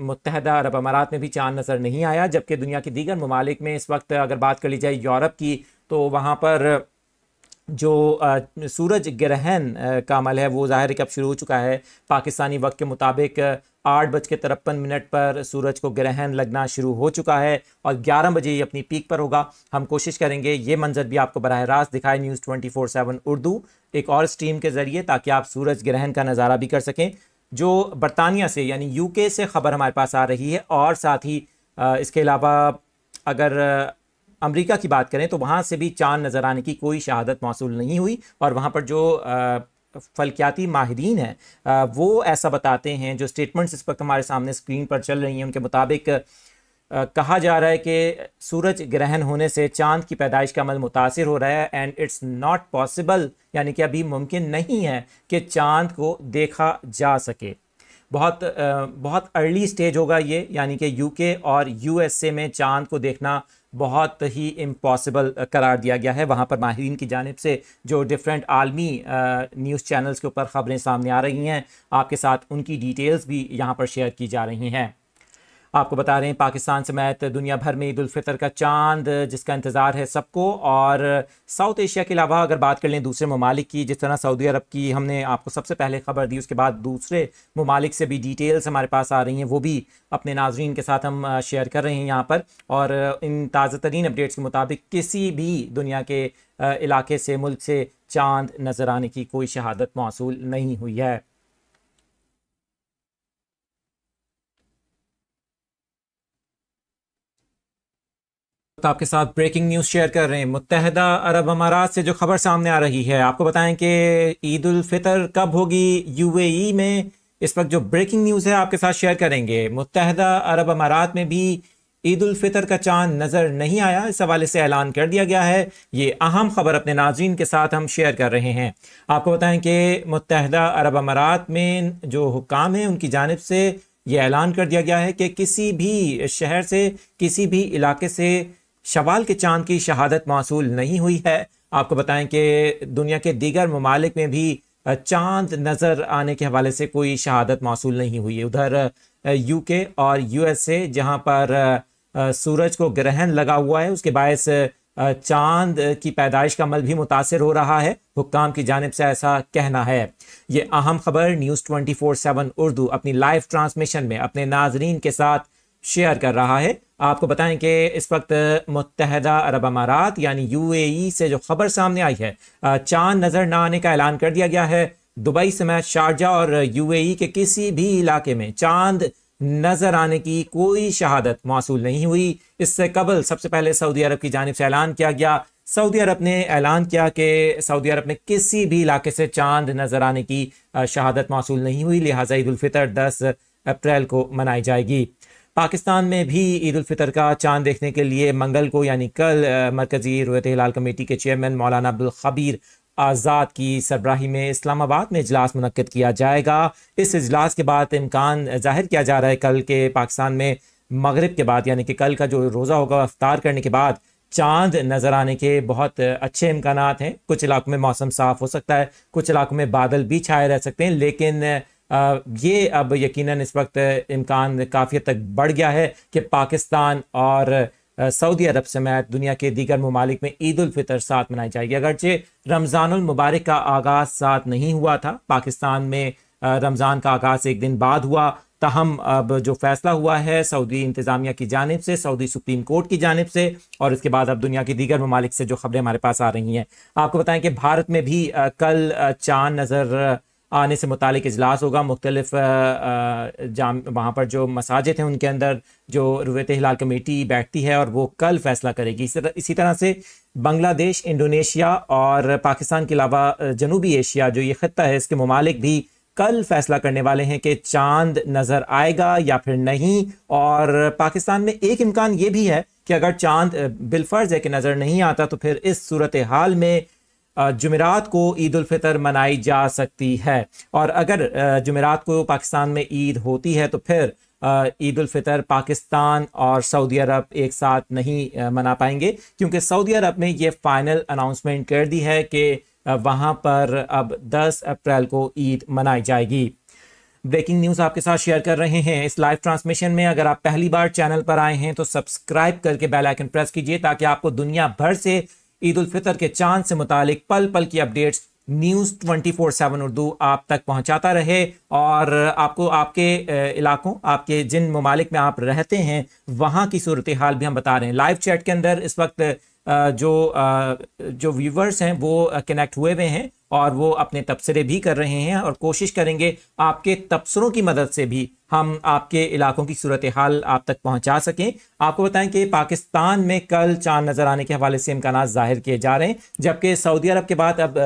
मुतहदा अरब अमारात में भी चांद नज़र नहीं आया जबकि दुनिया के दीगर ममालिक में इस वक्त अगर बात कर ली जाए यूरोप की तो वहाँ पर जो सूरज ग्रहण का अमल है वो ज़ाहिर है कि अब शुरू हो चुका है पाकिस्तानी वक्त के मुताबिक आठ बज के तिरपन मिनट पर सूरज को ग्रहण लगना शुरू हो चुका है और ग्यारह बजे ये अपनी पीक पर होगा हम कोशिश करेंगे ये मंजर भी आपको बरह रास्त दिखाए news twenty four seven Urdu एक और स्ट्रीम के ज़रिए ताकि आप सूरज ग्रहण का नज़ारा भी कर सकें जो बरतानिया से यानी यू से ख़बर हमारे पास आ रही है और साथ ही इसके अलावा अगर अमेरिका की बात करें तो वहाँ से भी चांद नज़र आने की कोई शहादत मौसू नहीं हुई और वहाँ पर जो फलकियाती माहरीन हैं वो ऐसा बताते हैं जो स्टेटमेंट्स इस वक्त हमारे सामने स्क्रीन पर चल रही हैं उनके मुताबिक कहा जा रहा है कि सूरज ग्रहण होने से चांद की पैदाइश का अमल मुतासर हो रहा है एंड इट्स नॉट पॉसिबल यानी कि अभी मुमकिन नहीं है कि चांद को देखा जा सके बहुत बहुत अर्ली स्टेज होगा ये यानी कि यूके और यूएसए में चांद को देखना बहुत ही इम्पॉसिबल करार दिया गया है वहाँ पर माहरीन की जानब से जो डिफरेंट आलमी न्यूज़ चैनल्स के ऊपर ख़बरें सामने आ रही हैं आपके साथ उनकी डिटेल्स भी यहाँ पर शेयर की जा रही हैं आपको बता रहे हैं पाकिस्तान समेत दुनिया भर में ईद का चांद जिसका इंतज़ार है सबको और साउथ एशिया के अलावा अगर बात कर लें दूसरे ममालिक की जिस तरह सऊदी अरब की हमने आपको सबसे पहले खबर दी उसके बाद दूसरे ममालिक से भी डिटेल्स हमारे पास आ रही हैं वो भी अपने नाजरन के साथ हम शेयर कर रहे हैं यहाँ पर और इन ताज़ा तरीन अपडेट्स के मुताबिक किसी भी दुनिया के इलाके से मुल्क से चांद नज़र आने की कोई शहादत मौसू नहीं हुई है तो आपके साथ ब्रेकिंग न्यूज़ शेयर कर रहे हैं मुतहदा अरब अमारात से जो खबर सामने आ रही है आपको बताएं कि ईद उल फितर कब होगी यूएई में इस वक्त जो ब्रेकिंग न्यूज़ है आपके साथ शेयर करेंगे मुतहदा अरब अमारात में भी ईद उल फितर का चांद नज़र नहीं आया इस हवाले से ऐलान कर दिया गया है ये अहम खबर अपने नाजीन के साथ हम शेयर कर रहे हैं आपको बताएं कि मुतहदा अरब अमारात में जो हुकाम हैं उनकी जानब से ये ऐलान कर दिया गया है कि किसी भी शहर से किसी भी इलाके से शवाल के चांद की शहादत मौसू नहीं हुई है आपको बताएं कि दुनिया के दीगर ममालिक में भी चांद नज़र आने के हवाले से कोई शहादत मौसू नहीं हुई है उधर यूके और यूएसए जहां पर सूरज को ग्रहण लगा हुआ है उसके बायस चांद की पैदाइश का अमल भी मुतासर हो रहा है हुक्काम की जानब से ऐसा कहना है ये अहम खबर news twenty four seven Urdu अपनी लाइव ट्रांसमिशन में अपने नाजरीन के साथ शेयर कर रहा है आपको बताएं कि इस वक्त मुतहदा अरब अमारात यानी यूएई से जो खबर सामने आई है चांद नज़र ना आने का ऐलान कर दिया गया है दुबई समेत शारजा और यूएई के किसी भी इलाके में चांद नज़र आने की कोई शहादत मौसू नहीं हुई इससे कबल सबसे पहले सऊदी अरब की जानब से ऐलान किया गया सऊदी अरब ने ऐलान किया कि सऊदी अरब ने किसी भी इलाके से चांद नज़र आने की शहादत मौसू नहीं हुई लिहाजा ईदालफ़ितर दस अप्रैल को मनाई जाएगी पाकिस्तान में भी ईद उलफ़ितर का चांद देखने के लिए मंगल को यानी कल मरकज़ी रोयत हिलाल कमेटी के चेयरमैन मौलाना अब्दुलखबीर आज़ाद की सरबराही में इस्लामाबाद में इजलास मनकद किया जाएगा इस इजलास के बाद इम्कान जाहिर किया जा रहा है कल के पाकिस्तान में मगरब के बाद यानी कि कल का जो रोज़ा होगा अफ्तार करने के बाद चांद नज़र आने के बहुत अच्छे इम्कान हैं कुछ इलाकों में मौसम साफ़ हो सकता है कुछ इलाकों में बादल भी छाए रह सकते हैं लेकिन ये अब यकीनन इस वक्त इम्कान काफ़ी तक बढ़ गया है कि पाकिस्तान और सऊदी अरब समेत दुनिया के दीगर ममालिक में ईद फितर साथ मनाई जाएगी अगरचे मुबारक का आगाज़ साथ नहीं हुआ था पाकिस्तान में रमज़ान का आगाज़ एक दिन बाद हुआ तहम अब जो फैसला हुआ है सऊदी इंतज़ामिया की जानब से सऊदी सुप्रीम कोर्ट की जानब से और इसके बाद अब दुनिया की दीगर ममालिक से जो खबरें हमारे पास आ रही हैं आपको बताएं कि भारत में भी कल चांद नज़र आने से मुतल अजलास होगा मुख्तलिफ जाम वहाँ पर जो मसाजिद हैं उनके अंदर जो रुवत हिलाल कमेटी बैठती है और वो कल फैसला करेगी इसी तरह, इसी तरह से बांग्लादेश इंडोनेशिया और पाकिस्तान के अलावा जनूबी एशिया जो ये ख़त्ता है इसके ममालिक भी कल फैसला करने वाले हैं कि चांद नज़र आएगा या फिर नहीं और पाकिस्तान में एक इम्कान ये भी है कि अगर चांद बिलफर्ज है कि नज़र नहीं आता तो फिर इस सूरत हाल में जुमेरात को ईद उलफ़ितर मनाई जा सकती है और अगर जुमेरात को पाकिस्तान में ईद होती है तो फिर ईद उलफ़ितर पाकिस्तान और सऊदी अरब एक साथ नहीं मना पाएंगे क्योंकि सऊदी अरब ने ये फ़ाइनल अनाउंसमेंट कर दी है कि वहाँ पर अब 10 अप्रैल को ईद मनाई जाएगी ब्रेकिंग न्यूज़ आपके साथ शेयर कर रहे हैं इस लाइव ट्रांसमिशन में अगर आप पहली बार चैनल पर आए हैं तो सब्सक्राइब करके बेल आइकन प्रेस कीजिए ताकि आपको दुनिया भर से ईद उल फितर के चांद से मुतालिक पल पल की updates news twenty four seven Urdu आप तक पहुंचाता रहे और आपको आपके इलाकों आपके जिन ममालिक में आप रहते हैं वहाँ की सूरत हाल भी हम बता रहे हैं लाइव चैट के अंदर इस वक्त जो जो व्यूवर्स हैं वो कनेक्ट हुए हुए हैं और वो अपने तबसरे भी कर रहे हैं और कोशिश करेंगे आपके तबसरों की मदद से भी हम आपके इलाकों की सूरत हाल आप तक पहुंचा सकें आपको बताएं कि पाकिस्तान में कल चांद नज़र आने के हवाले से इम्कान जाहिर किए जा रहे हैं जबकि सऊदी अरब के बाद अब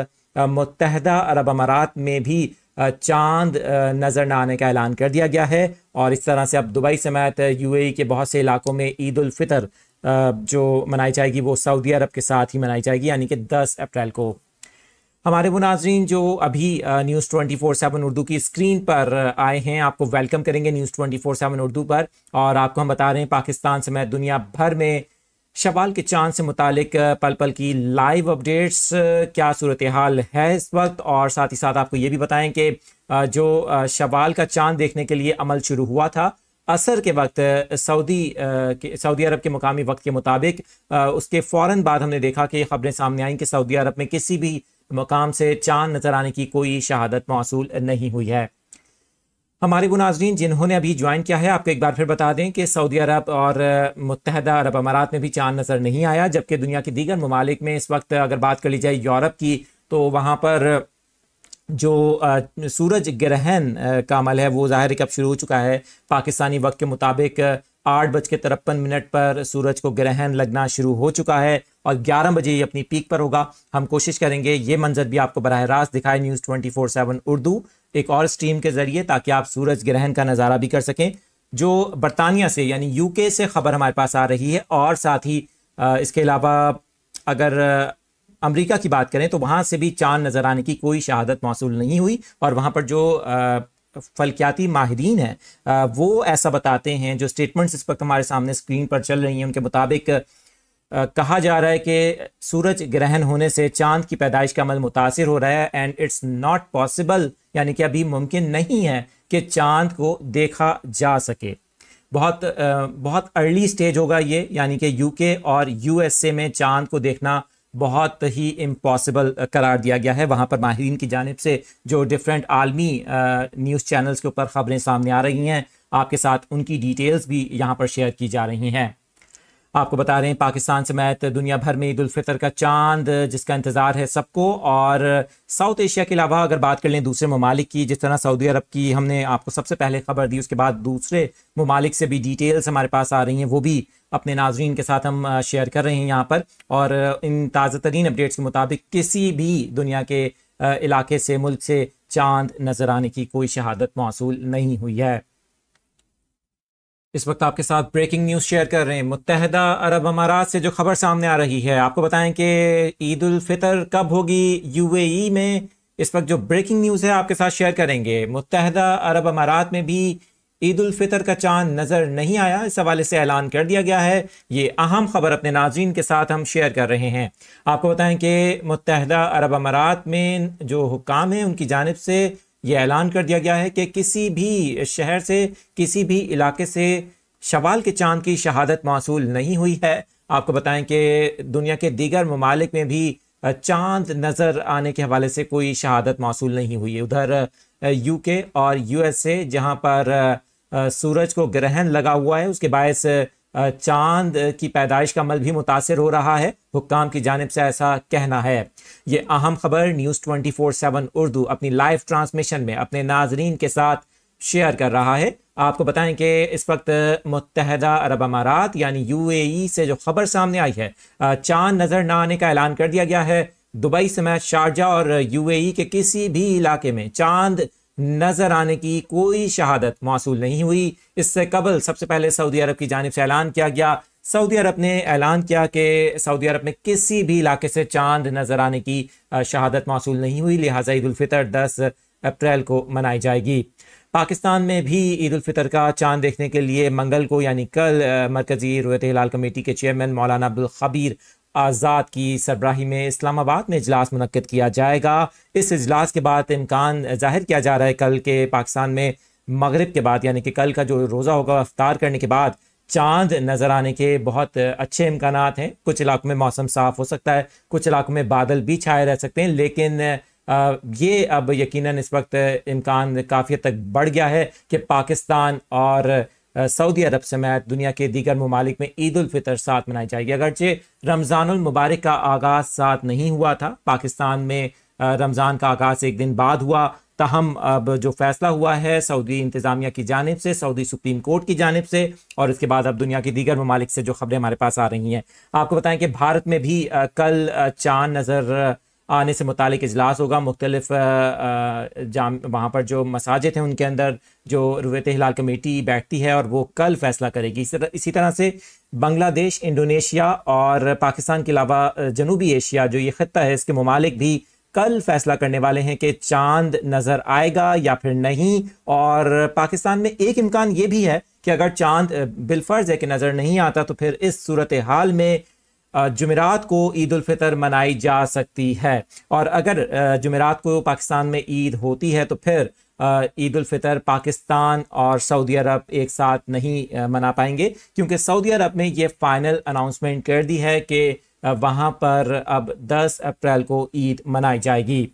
मुतहदा अरब अमारात में भी चांद नज़र न आने का ऐलान कर दिया गया है और इस तरह से अब दुबई समेत यूएई के बहुत से इलाकों में ईद उल फितर जो मनाई जाएगी वो सऊदी अरब के साथ ही मनाई जाएगी यानी कि दस अप्रैल को हमारे वो नाजरीन जो अभी news twenty four seven Urdu की स्क्रीन पर आए हैं आपको वेलकम करेंगे news twenty four seven Urdu पर और आपको हम बता रहे हैं पाकिस्तान समेत दुनिया भर में शवाल के चांद से मुतालिक पल पल की लाइव अपडेट्स क्या सूरत हाल है इस वक्त और साथ ही साथ आपको ये भी बताएं कि जो शवाल का चांद देखने के लिए अमल शुरू हुआ था असर के वक्त सऊदी सऊदी अरब के मुकामी वक्त के मुताबिक उसके फ़ौर बाद हमने देखा कि खबरें सामने आई कि सऊदी अरब में किसी भी मकाम से चांद नज़र आने की कोई शहादत मौसू नहीं हुई है हमारे वो नाजरीन जिन्होंने अभी ज्वाइन किया है आपको एक बार फिर बता दें कि सऊदी अरब और मुतहदा अरब अमारात में भी चांद नज़र नहीं आया जबकि दुनिया के दीगर ममालिक में इस वक्त अगर बात कर ली जाए यूरोप की तो वहाँ पर जो सूरज ग्रहण का अमल है वो ज़ाहिर कब शुरू हो चुका है पाकिस्तानी वक्त के मुताबिक आठ बज के तिरपन मिनट पर सूरज को ग्रहण लगना शुरू हो चुका है और ग्यारह बजे अपनी पीक पर होगा हम कोशिश करेंगे ये मंजर भी आपको बरह रास्त दिखाए news twenty four seven Urdu एक और स्ट्रीम के ज़रिए ताकि आप सूरज ग्रहण का नज़ारा भी कर सकें जो बरतानिया से यानी यूके से ख़बर हमारे पास आ रही है और साथ ही इसके अलावा अगर अमेरिका की बात करें तो वहाँ से भी चांद नज़र आने की कोई शहादत मौसू नहीं हुई और वहाँ पर जो फलकियाती माहरीन हैं वो ऐसा बताते हैं जो स्टेटमेंट्स इस वक्त हमारे सामने स्क्रीन पर चल रही हैं उनके मुताबिक कहा जा रहा है कि सूरज ग्रहण होने से चांद की पैदाइश का अमल मुतासर हो रहा है एंड इट्स नॉट पॉसिबल यानी कि अभी मुमकिन नहीं है कि चांद को देखा जा सके बहुत बहुत अर्ली स्टेज होगा ये यानी कि यूके और यूएसए में चांद को देखना बहुत ही इम्पॉसिबल uh, करार दिया गया है वहाँ पर माहरीन की जानब से जो डिफरेंट आलमी न्यूज़ uh, चैनल्स के ऊपर ख़बरें सामने आ रही हैं आपके साथ उनकी डिटेल्स भी यहाँ पर शेयर की जा रही हैं आपको बता रहे हैं पाकिस्तान समेत दुनिया भर में ईद उलफ़ितर का चांद जिसका इंतज़ार है सबको और साउथ एशिया के अलावा अगर बात कर लें दूसरे ममालिक की जिस तरह सऊदी अरब की हमने आपको सबसे पहले खबर दी उसके बाद दूसरे ममालिक से भी डिटेल्स हमारे पास आ रही हैं वो भी अपने नाजरन के साथ हम शेयर कर रहे हैं यहाँ पर और इन ताज़ा तरीन अपडेट्स के मुताबिक किसी भी दुनिया के इलाके से मुल्क से चांद नज़र आने की कोई शहादत मौसू नहीं हुई है इस वक्त आपके साथ ब्रेकिंग न्यूज़ शेयर कर रहे हैं मुतहदा अरब अमारात से जो खबर सामने आ रही है आपको बताएं कि ईद उल फितर कब होगी यूएई में इस वक्त जो ब्रेकिंग न्यूज़ है आपके साथ शेयर करेंगे मुतहदा अरब अमारात में भी ईद उल फितर का चांद नज़र नहीं आया इस हवाले से ऐलान कर दिया गया है ये अहम खबर अपने नाजीन के साथ हम शेयर कर रहे हैं आपको बताएं कि मुतहदा अरब अमारात में जो हुकाम है उनकी जानब से ये ऐलान कर दिया गया है कि किसी भी शहर से किसी भी इलाके से शवाल के चांद की शहादत मौसू नहीं हुई है आपको बताएं कि दुनिया के दीगर ममालिक में भी चांद नज़र आने के हवाले से कोई शहादत मौसू नहीं हुई है उधर यूके और यूएसए जहां पर सूरज को ग्रहण लगा हुआ है उसके बायस चांद की पैदाइश का अमल भी मुतासर हो रहा है हुक्काम की जानब से ऐसा कहना है ये अहम खबर news twenty four seven Urdu अपनी लाइव ट्रांसमिशन में अपने नाजरीन के साथ शेयर कर रहा है आपको बताएं कि इस वक्त मुतहदा अरब अमारात यानी यू ए से जो खबर सामने आई है चांद नज़र न आने का ऐलान कर दिया गया है दुबई समेत शारजा और यू ए के किसी भी इलाके में चांद नजर आने की कोई शहादत मौसू नहीं हुई इससे कबल सबसे पहले सऊदी अरब की जानब से ऐलान किया गया सऊदी अरब ने ऐलान किया कि सऊदी अरब में किसी भी इलाके से चांद नजर आने की शहादत मौसू नहीं हुई लिहाजा ईदालफ़ितर दस अप्रैल को मनाई जाएगी पाकिस्तान में भी ईद उलफ़ितर का चांद देखने के लिए मंगल को यानी कल मरकज़ी रोयत हिलाल कमेटी के चेयरमैन मौलाना अब्दुल खबीर आज़ाद की सरबराही में इस्लामाबाद में इजलास मनकद किया जाएगा इस इजलास के बाद इम्कान जाहिर किया जा रहा है कल के पाकिस्तान में मगरब के बाद यानी कि कल का जो रोज़ा होगा अफ्तार करने के बाद चांद नज़र आने के बहुत अच्छे इम्कान हैं कुछ इलाकों में मौसम साफ़ हो सकता है कुछ इलाकों में बादल भी छाए रह सकते हैं लेकिन ये अब यकीनन इस वक्त इम्कान काफ़ी तक बढ़ गया है कि पाकिस्तान और सऊदी अरब समेत दुनिया के दीगर ममालिक में ईद फितर साथ मनाई जाएगी अगरचे रमज़ानमबारक का आगाज़ साथ नहीं हुआ था पाकिस्तान में रमज़ान का आगाज़ एक दिन बाद हुआ तहम अब जो फैसला हुआ है सऊदी इंतज़ामिया की जानब से सऊदी सुप्रीम कोर्ट की जानब से और इसके बाद अब दुनिया की दीगर ममालिक से जो खबरें हमारे पास आ रही हैं आपको बताएं कि भारत में भी कल चांद नज़र आने से मुतक अजलास होगा मुख्तलिफ जाम वहाँ पर जो मसाजिद हैं उनके अंदर जो रुवत हिलाल कमेटी बैठती है और वो कल फैसला करेगी इसी तरह से बांग्लादेश इंडोनेशिया और पाकिस्तान के अलावा जनूबी एशिया जो ये ख़त्ता है इसके ममालिक भी कल फैसला करने वाले हैं कि चांद नज़र आएगा या फिर नहीं और पाकिस्तान में एक इम्कान ये भी है कि अगर चांद बिलफर्ज है कि नज़र नहीं आता तो फिर इस सूरत हाल में जुमेरात को ईद फितर मनाई जा सकती है और अगर जुमेरात को पाकिस्तान में ईद होती है तो फिर ईद फितर पाकिस्तान और सऊदी अरब एक साथ नहीं मना पाएंगे क्योंकि सऊदी अरब ने यह फाइनल अनाउंसमेंट कर दी है कि वहाँ पर अब 10 अप्रैल को ईद मनाई जाएगी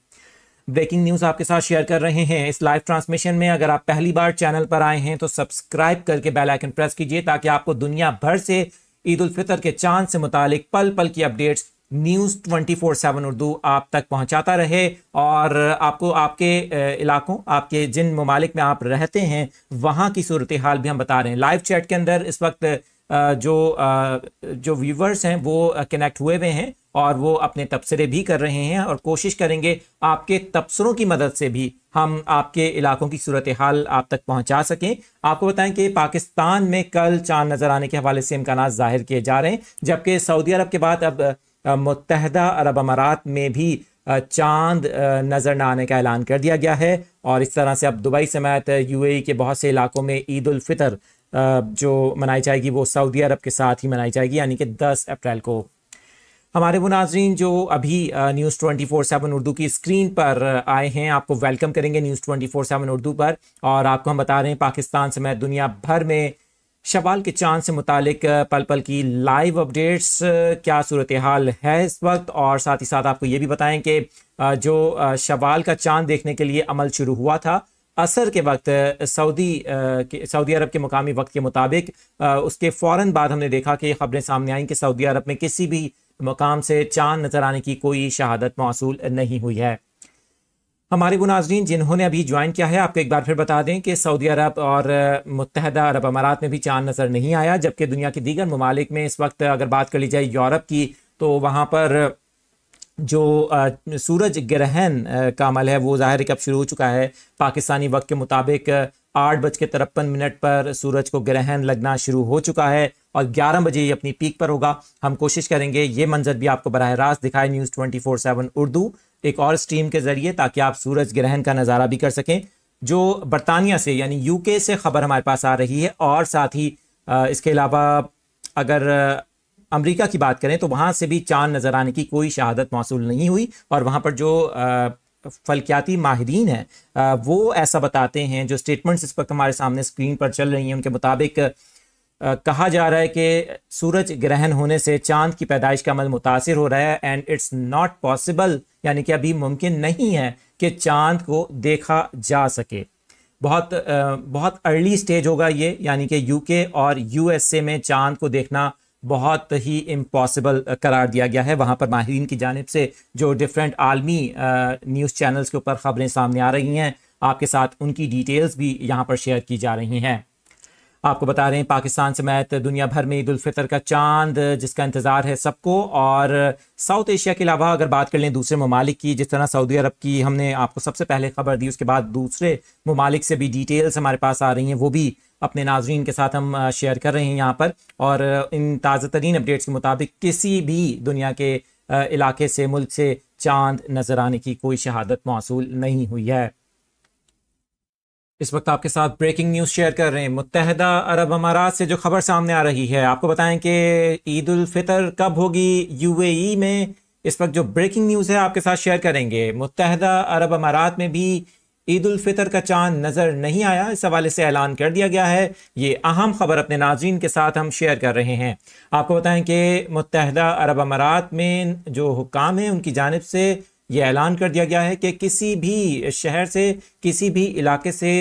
ब्रेकिंग न्यूज़ आपके साथ शेयर कर रहे हैं इस लाइव ट्रांसमिशन में अगर आप पहली बार चैनल पर आए हैं तो सब्सक्राइब करके बेल आइकन प्रेस कीजिए ताकि आपको दुनिया भर से ईद उल फितर के चांद से मुतालिक पल पल की updates news twenty four seven Urdu आप तक पहुंचाता रहे और आपको आपके इलाकों आपके जिन ममालिक में आप रहते हैं वहां की सूरत हाल भी हम बता रहे हैं लाइव चैट के अंदर इस वक्त जो जो व्यूवर्स हैं वो कनेक्ट हुए हुए हैं और वो अपने तबसरे भी कर रहे हैं और कोशिश करेंगे आपके तबसरों की मदद से भी हम आपके इलाकों की सूरत हाल आप तक पहुंचा सकें आपको बताएं कि पाकिस्तान में कल चांद नज़र आने के हवाले से इम्कान ज़ाहिर किए जा रहे हैं जबकि सऊदी अरब के बाद अब मुतहदा अरब अमारात में भी चांद नज़र न आने का ऐलान कर दिया गया है और इस तरह से अब दुबई समेत यूएई के बहुत से इलाकों में ईद उल फितर जो मनाई जाएगी वो सऊदी अरब के साथ ही मनाई जाएगी यानी कि 10 अप्रैल को हमारे वो नाजरीन जो अभी news twenty four seven Urdu की स्क्रीन पर आए हैं आपको वेलकम करेंगे news twenty four seven Urdu पर और आपको हम बता रहे हैं पाकिस्तान समेत दुनिया भर में शवाल के चांद से मुतालिक पल पल की लाइव अपडेट्स क्या सूरत हाल है इस वक्त और साथ ही साथ आपको ये भी बताएं कि जो शवाल का चांद देखने के लिए अमल शुरू हुआ था असर के वक्त सऊदी सऊदी अरब के मुकामी वक्त के मुताबिक उसके फ़ौर बाद हमने देखा कि खबरें सामने आई कि सऊदी अरब में किसी भी मकाम से चांद नज़र आने की कोई शहादत मौसू नहीं हुई है हमारे वो जिन्होंने अभी ज्वाइन किया है आपको एक बार फिर बता दें कि सऊदी अरब और मुतहदा अरब अमारात में भी चांद नज़र नहीं आया जबकि दुनिया के दीगर ममालिक में इस वक्त अगर बात कर ली जाए यूरोप की तो वहाँ पर जो सूरज ग्रहण का अमल है वो ज़ाहिर कब शुरू हो चुका है पाकिस्तानी वक्त के मुताबिक आठ बज के तिरपन मिनट पर सूरज को ग्रहण लगना शुरू हो चुका है और ग्यारह बजे ये अपनी पीक पर होगा हम कोशिश करेंगे ये मंजर भी आपको बरह रास्त दिखाए news twenty four seven Urdu एक और स्ट्रीम के जरिए ताकि आप सूरज ग्रहण का नज़ारा भी कर सकें जो बरतानिया से यानी के से खबर हमारे पास आ रही है और साथ ही इसके अलावा अगर अमरीका की बात करें तो वहाँ से भी चांद नज़र आने की कोई शहादत मौसू नहीं हुई और वहाँ पर जो फलकियाती माहरीन हैं वो ऐसा बताते हैं जो स्टेटमेंट्स इस वक्त हमारे सामने स्क्रीन पर चल रही हैं उनके मुताबिक कहा जा रहा है कि सूरज ग्रहण होने से चांद की पैदाइश का अमल मुतासर हो रहा है एंड इट्स नॉट पॉसिबल यानी कि अभी मुमकिन नहीं है कि चांद को देखा जा सके बहुत बहुत अर्ली स्टेज होगा ये यानी कि यूके और यूएसए में चांद को देखना बहुत ही इम्पॉसिबल करार दिया गया है वहाँ पर माहरीन की जानब से जो डिफरेंट आलमी न्यूज़ चैनल्स के ऊपर ख़बरें सामने आ रही हैं आपके साथ उनकी डिटेल्स भी यहाँ पर शेयर की जा रही हैं आपको बता रहे हैं पाकिस्तान समेत दुनिया भर में ईद फितर का चांद जिसका इंतज़ार है सबको और साउथ एशिया के अलावा अगर बात कर लें दूसरे ममालिक की जिस तरह सऊदी अरब की हमने आपको सबसे पहले खबर दी उसके बाद दूसरे ममालिक से भी डिटेल्स हमारे पास आ रही हैं वो भी अपने नाजरन के साथ हम शेयर कर रहे हैं यहाँ पर और इन ताज़ा तरीन अपडेट्स के मुताबिक किसी भी दुनिया के इलाके से मुल्क से चांद नज़र आने की कोई शहादत मौसू नहीं हुई है इस वक्त आपके साथ ब्रेकिंग न्यूज़ शेयर कर रहे हैं मुतहदा अरब अमारात से जो खबर सामने आ रही है आपको बताएं कि ईद उल फितर कब होगी यूएई में इस वक्त जो ब्रेकिंग न्यूज़ है आपके साथ शेयर करेंगे मुतहदा अरब अमारात में भी ईद उल फितर का चांद नज़र नहीं आया इस हवाले से ऐलान कर दिया गया है ये अहम खबर अपने नाजीन के साथ हम शेयर कर रहे हैं आपको बताएं कि मुतहदा अरब अमारात में जो हुकाम है उनकी जानब से ये ऐलान कर दिया गया है कि किसी भी शहर से किसी भी इलाके से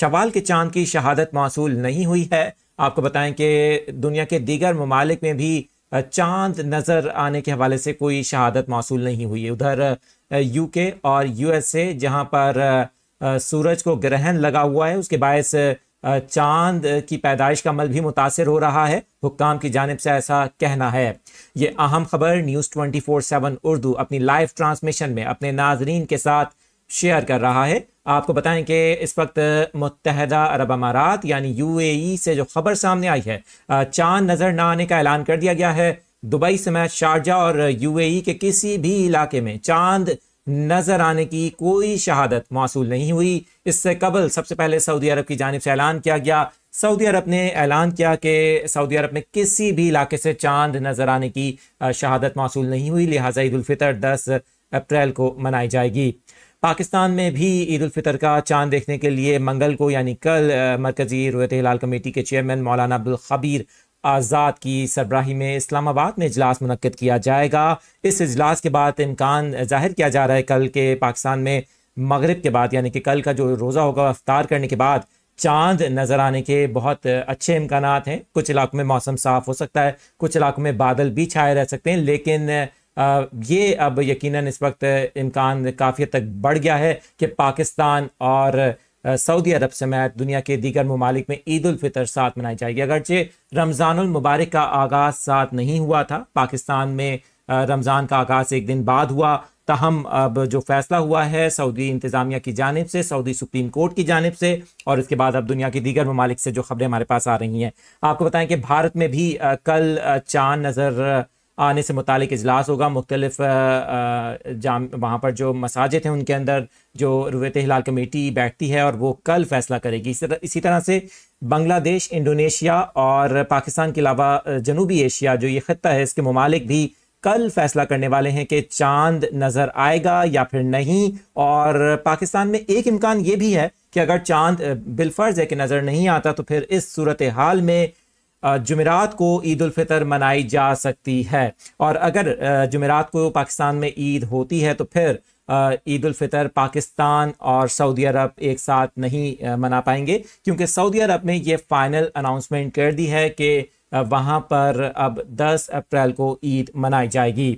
शवाल के चांद की शहादत मौसू नहीं हुई है आपको बताएं कि दुनिया के दीगर ममालिक में भी चांद नज़र आने के हवाले से कोई शहादत मौसू नहीं हुई है उधर यूके और यूएसए जहां पर सूरज को ग्रहण लगा हुआ है उसके बायस चांद की पैदाइश का अमल भी मुतासर हो रहा है हुक्काम की जानब से ऐसा कहना है ये अहम खबर news twenty four seven Urdu अपनी लाइव ट्रांसमिशन में अपने नाजरीन के साथ शेयर कर रहा है आपको बताएं कि इस वक्त मुतहदा अरब अमारात यानी यू ए से जो खबर सामने आई है चांद नज़र न आने का ऐलान कर दिया गया है दुबई समेत शारजा और ए के किसी भी इलाके में चांद नज़र आने की कोई शहादत मौसू नहीं हुई इससे कबल सबसे पहले सऊदी अरब की जानब से ऐलान किया गया सऊदी अरब ने ऐलान किया कि सऊदी अरब में किसी भी इलाके से चांद नज़र आने की शहादत मौसू नहीं हुई लिहाजा ईदालफ़ितर दस अप्रैल को मनाई जाएगी पाकिस्तान में भी ईद फितर का चांद देखने के लिए मंगल को यानी कल मरकज़ी रोयत हिलाल कमेटी के चेयरमैन मौलाना अब्दुल खबीर आज़ाद की सरबराही में इस्लामाबाद में इजलास मनकद किया जाएगा इस इजलास के बाद इम्कान जाहिर किया जा रहा है कल के पाकिस्तान में मगरब के बाद यानी कि कल का जो रोज़ा होगा अफ्तार करने के बाद चांद नज़र आने के बहुत अच्छे इम्कान हैं कुछ इलाकों में मौसम साफ़ हो सकता है कुछ इलाकों में बादल भी छाए रह सकते हैं लेकिन ये अब यकीनन इस वक्त इम्कान काफ़ी तक बढ़ गया है कि पाकिस्तान और सऊदी अरब समेत दुनिया के दीगर ममालिक में ईद उलफ़ितर साथ मनाई जाएगी अगरचे रमज़ानमबारक का आगाज़ साथ नहीं हुआ था पाकिस्तान में रमज़ान का आगाज़ एक दिन बाद हुआ तहम अब जो फैसला हुआ है सऊदी इंतज़ामिया की जानब से सऊदी सुप्रीम कोर्ट की जानब से और इसके बाद अब दुनिया की दीगर ममालिक से जो खबरें हमारे पास आ रही हैं आपको बताएं कि भारत में भी कल चांद नज़र आने से मुतक अजलास होगा मुख्तलिफ जाम वहाँ पर जो मसाजिद हैं उनके अंदर जो रुवत हिलाल कमेटी बैठती है और वो कल फैसला करेगी इस तरह, इसी तरह से बांग्लादेश इंडोनेशिया और पाकिस्तान के अलावा जनूबी एशिया जो ये खत्ता है इसके ममालिक भी कल फैसला करने वाले हैं कि चांद नज़र आएगा या फिर नहीं और पाकिस्तान में एक इम्कान ये भी है कि अगर चांद बिलफर्ज है कि नज़र नहीं आता तो फिर इस सूरत हाल में जुमेरात को ईद फितर मनाई जा सकती है और अगर जुमेरात को पाकिस्तान में ईद होती है तो फिर ईद फितर पाकिस्तान और सऊदी अरब एक साथ नहीं मना पाएंगे क्योंकि सऊदी अरब ने ये फाइनल अनाउंसमेंट कर दी है कि वहाँ पर अब 10 अप्रैल को ईद मनाई जाएगी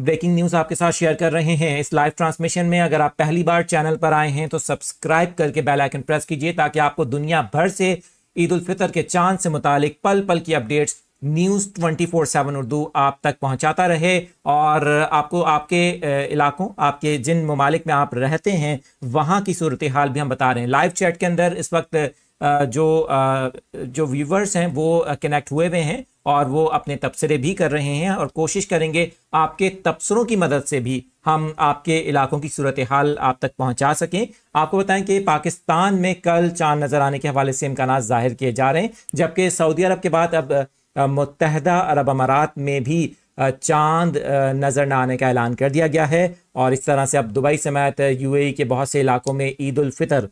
ब्रेकिंग न्यूज़ आपके साथ शेयर कर रहे हैं इस लाइव ट्रांसमिशन में अगर आप पहली बार चैनल पर आए हैं तो सब्सक्राइब करके बेल आइकन प्रेस कीजिए ताकि आपको दुनिया भर से ईद उल फितर के चांद से मुतालिक पल पल की updates news twenty four seven Urdu आप तक पहुंचाता रहे और आपको आपके इलाकों आपके जिन ममालिक में आप रहते हैं वहां की सूरत हाल भी हम बता रहे हैं लाइव चैट के अंदर इस वक्त जो जो व्यूवर्स हैं वो कनेक्ट हुए हुए हैं और वो अपने तबसरे भी कर रहे हैं और कोशिश करेंगे आपके तबसरों की मदद से भी हम आपके इलाकों की सूरत हाल आप तक पहुंचा सकें आपको बताएं कि पाकिस्तान में कल चांद नज़र आने के हवाले से इम्कान ज़ाहिर किए जा रहे हैं जबकि सऊदी अरब के बाद अब मुतहदा अरब अमारात में भी चांद नज़र न आने का ऐलान कर दिया गया है और इस तरह से अब दुबई समेत यूएई के बहुत से इलाकों में ईद उल फितर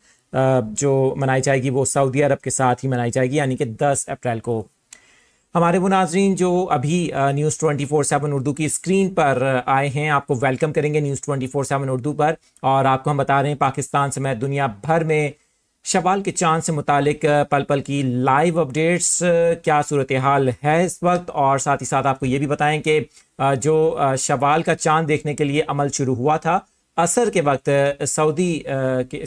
जो मनाई जाएगी वो सऊदी अरब के साथ ही मनाई जाएगी यानी कि 10 अप्रैल को हमारे वो नाजरीन जो अभी news twenty four seven Urdu की स्क्रीन पर आए हैं आपको वेलकम करेंगे news twenty four seven Urdu पर और आपको हम बता रहे हैं पाकिस्तान समेत दुनिया भर में शवाल के चांद से मुतालिक पल पल की लाइव अपडेट्स क्या सूरत हाल है इस वक्त और साथ ही साथ आपको ये भी बताएं कि जो शवाल का चांद देखने के लिए अमल शुरू हुआ था असर के वक्त सऊदी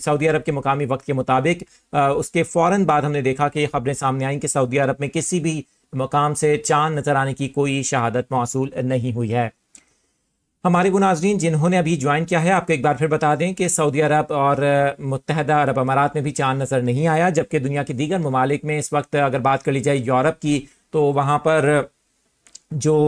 सऊदी अरब के मुकामी वक्त के मुताबिक उसके फ़ौर बाद हमने देखा कि खबरें सामने आई कि सऊदी अरब में किसी भी मकाम से चांद नज़र आने की कोई शहादत मौसू नहीं हुई है हमारे वो नाजरीन जिन्होंने अभी ज्वाइन किया है आपको एक बार फिर बता दें कि सऊदी अरब और मुतहदा अरब अमारात में भी चांद नज़र नहीं आया जबकि दुनिया के दीगर ममालिक में इस वक्त अगर बात कर ली जाए यूरोप की तो वहाँ पर जो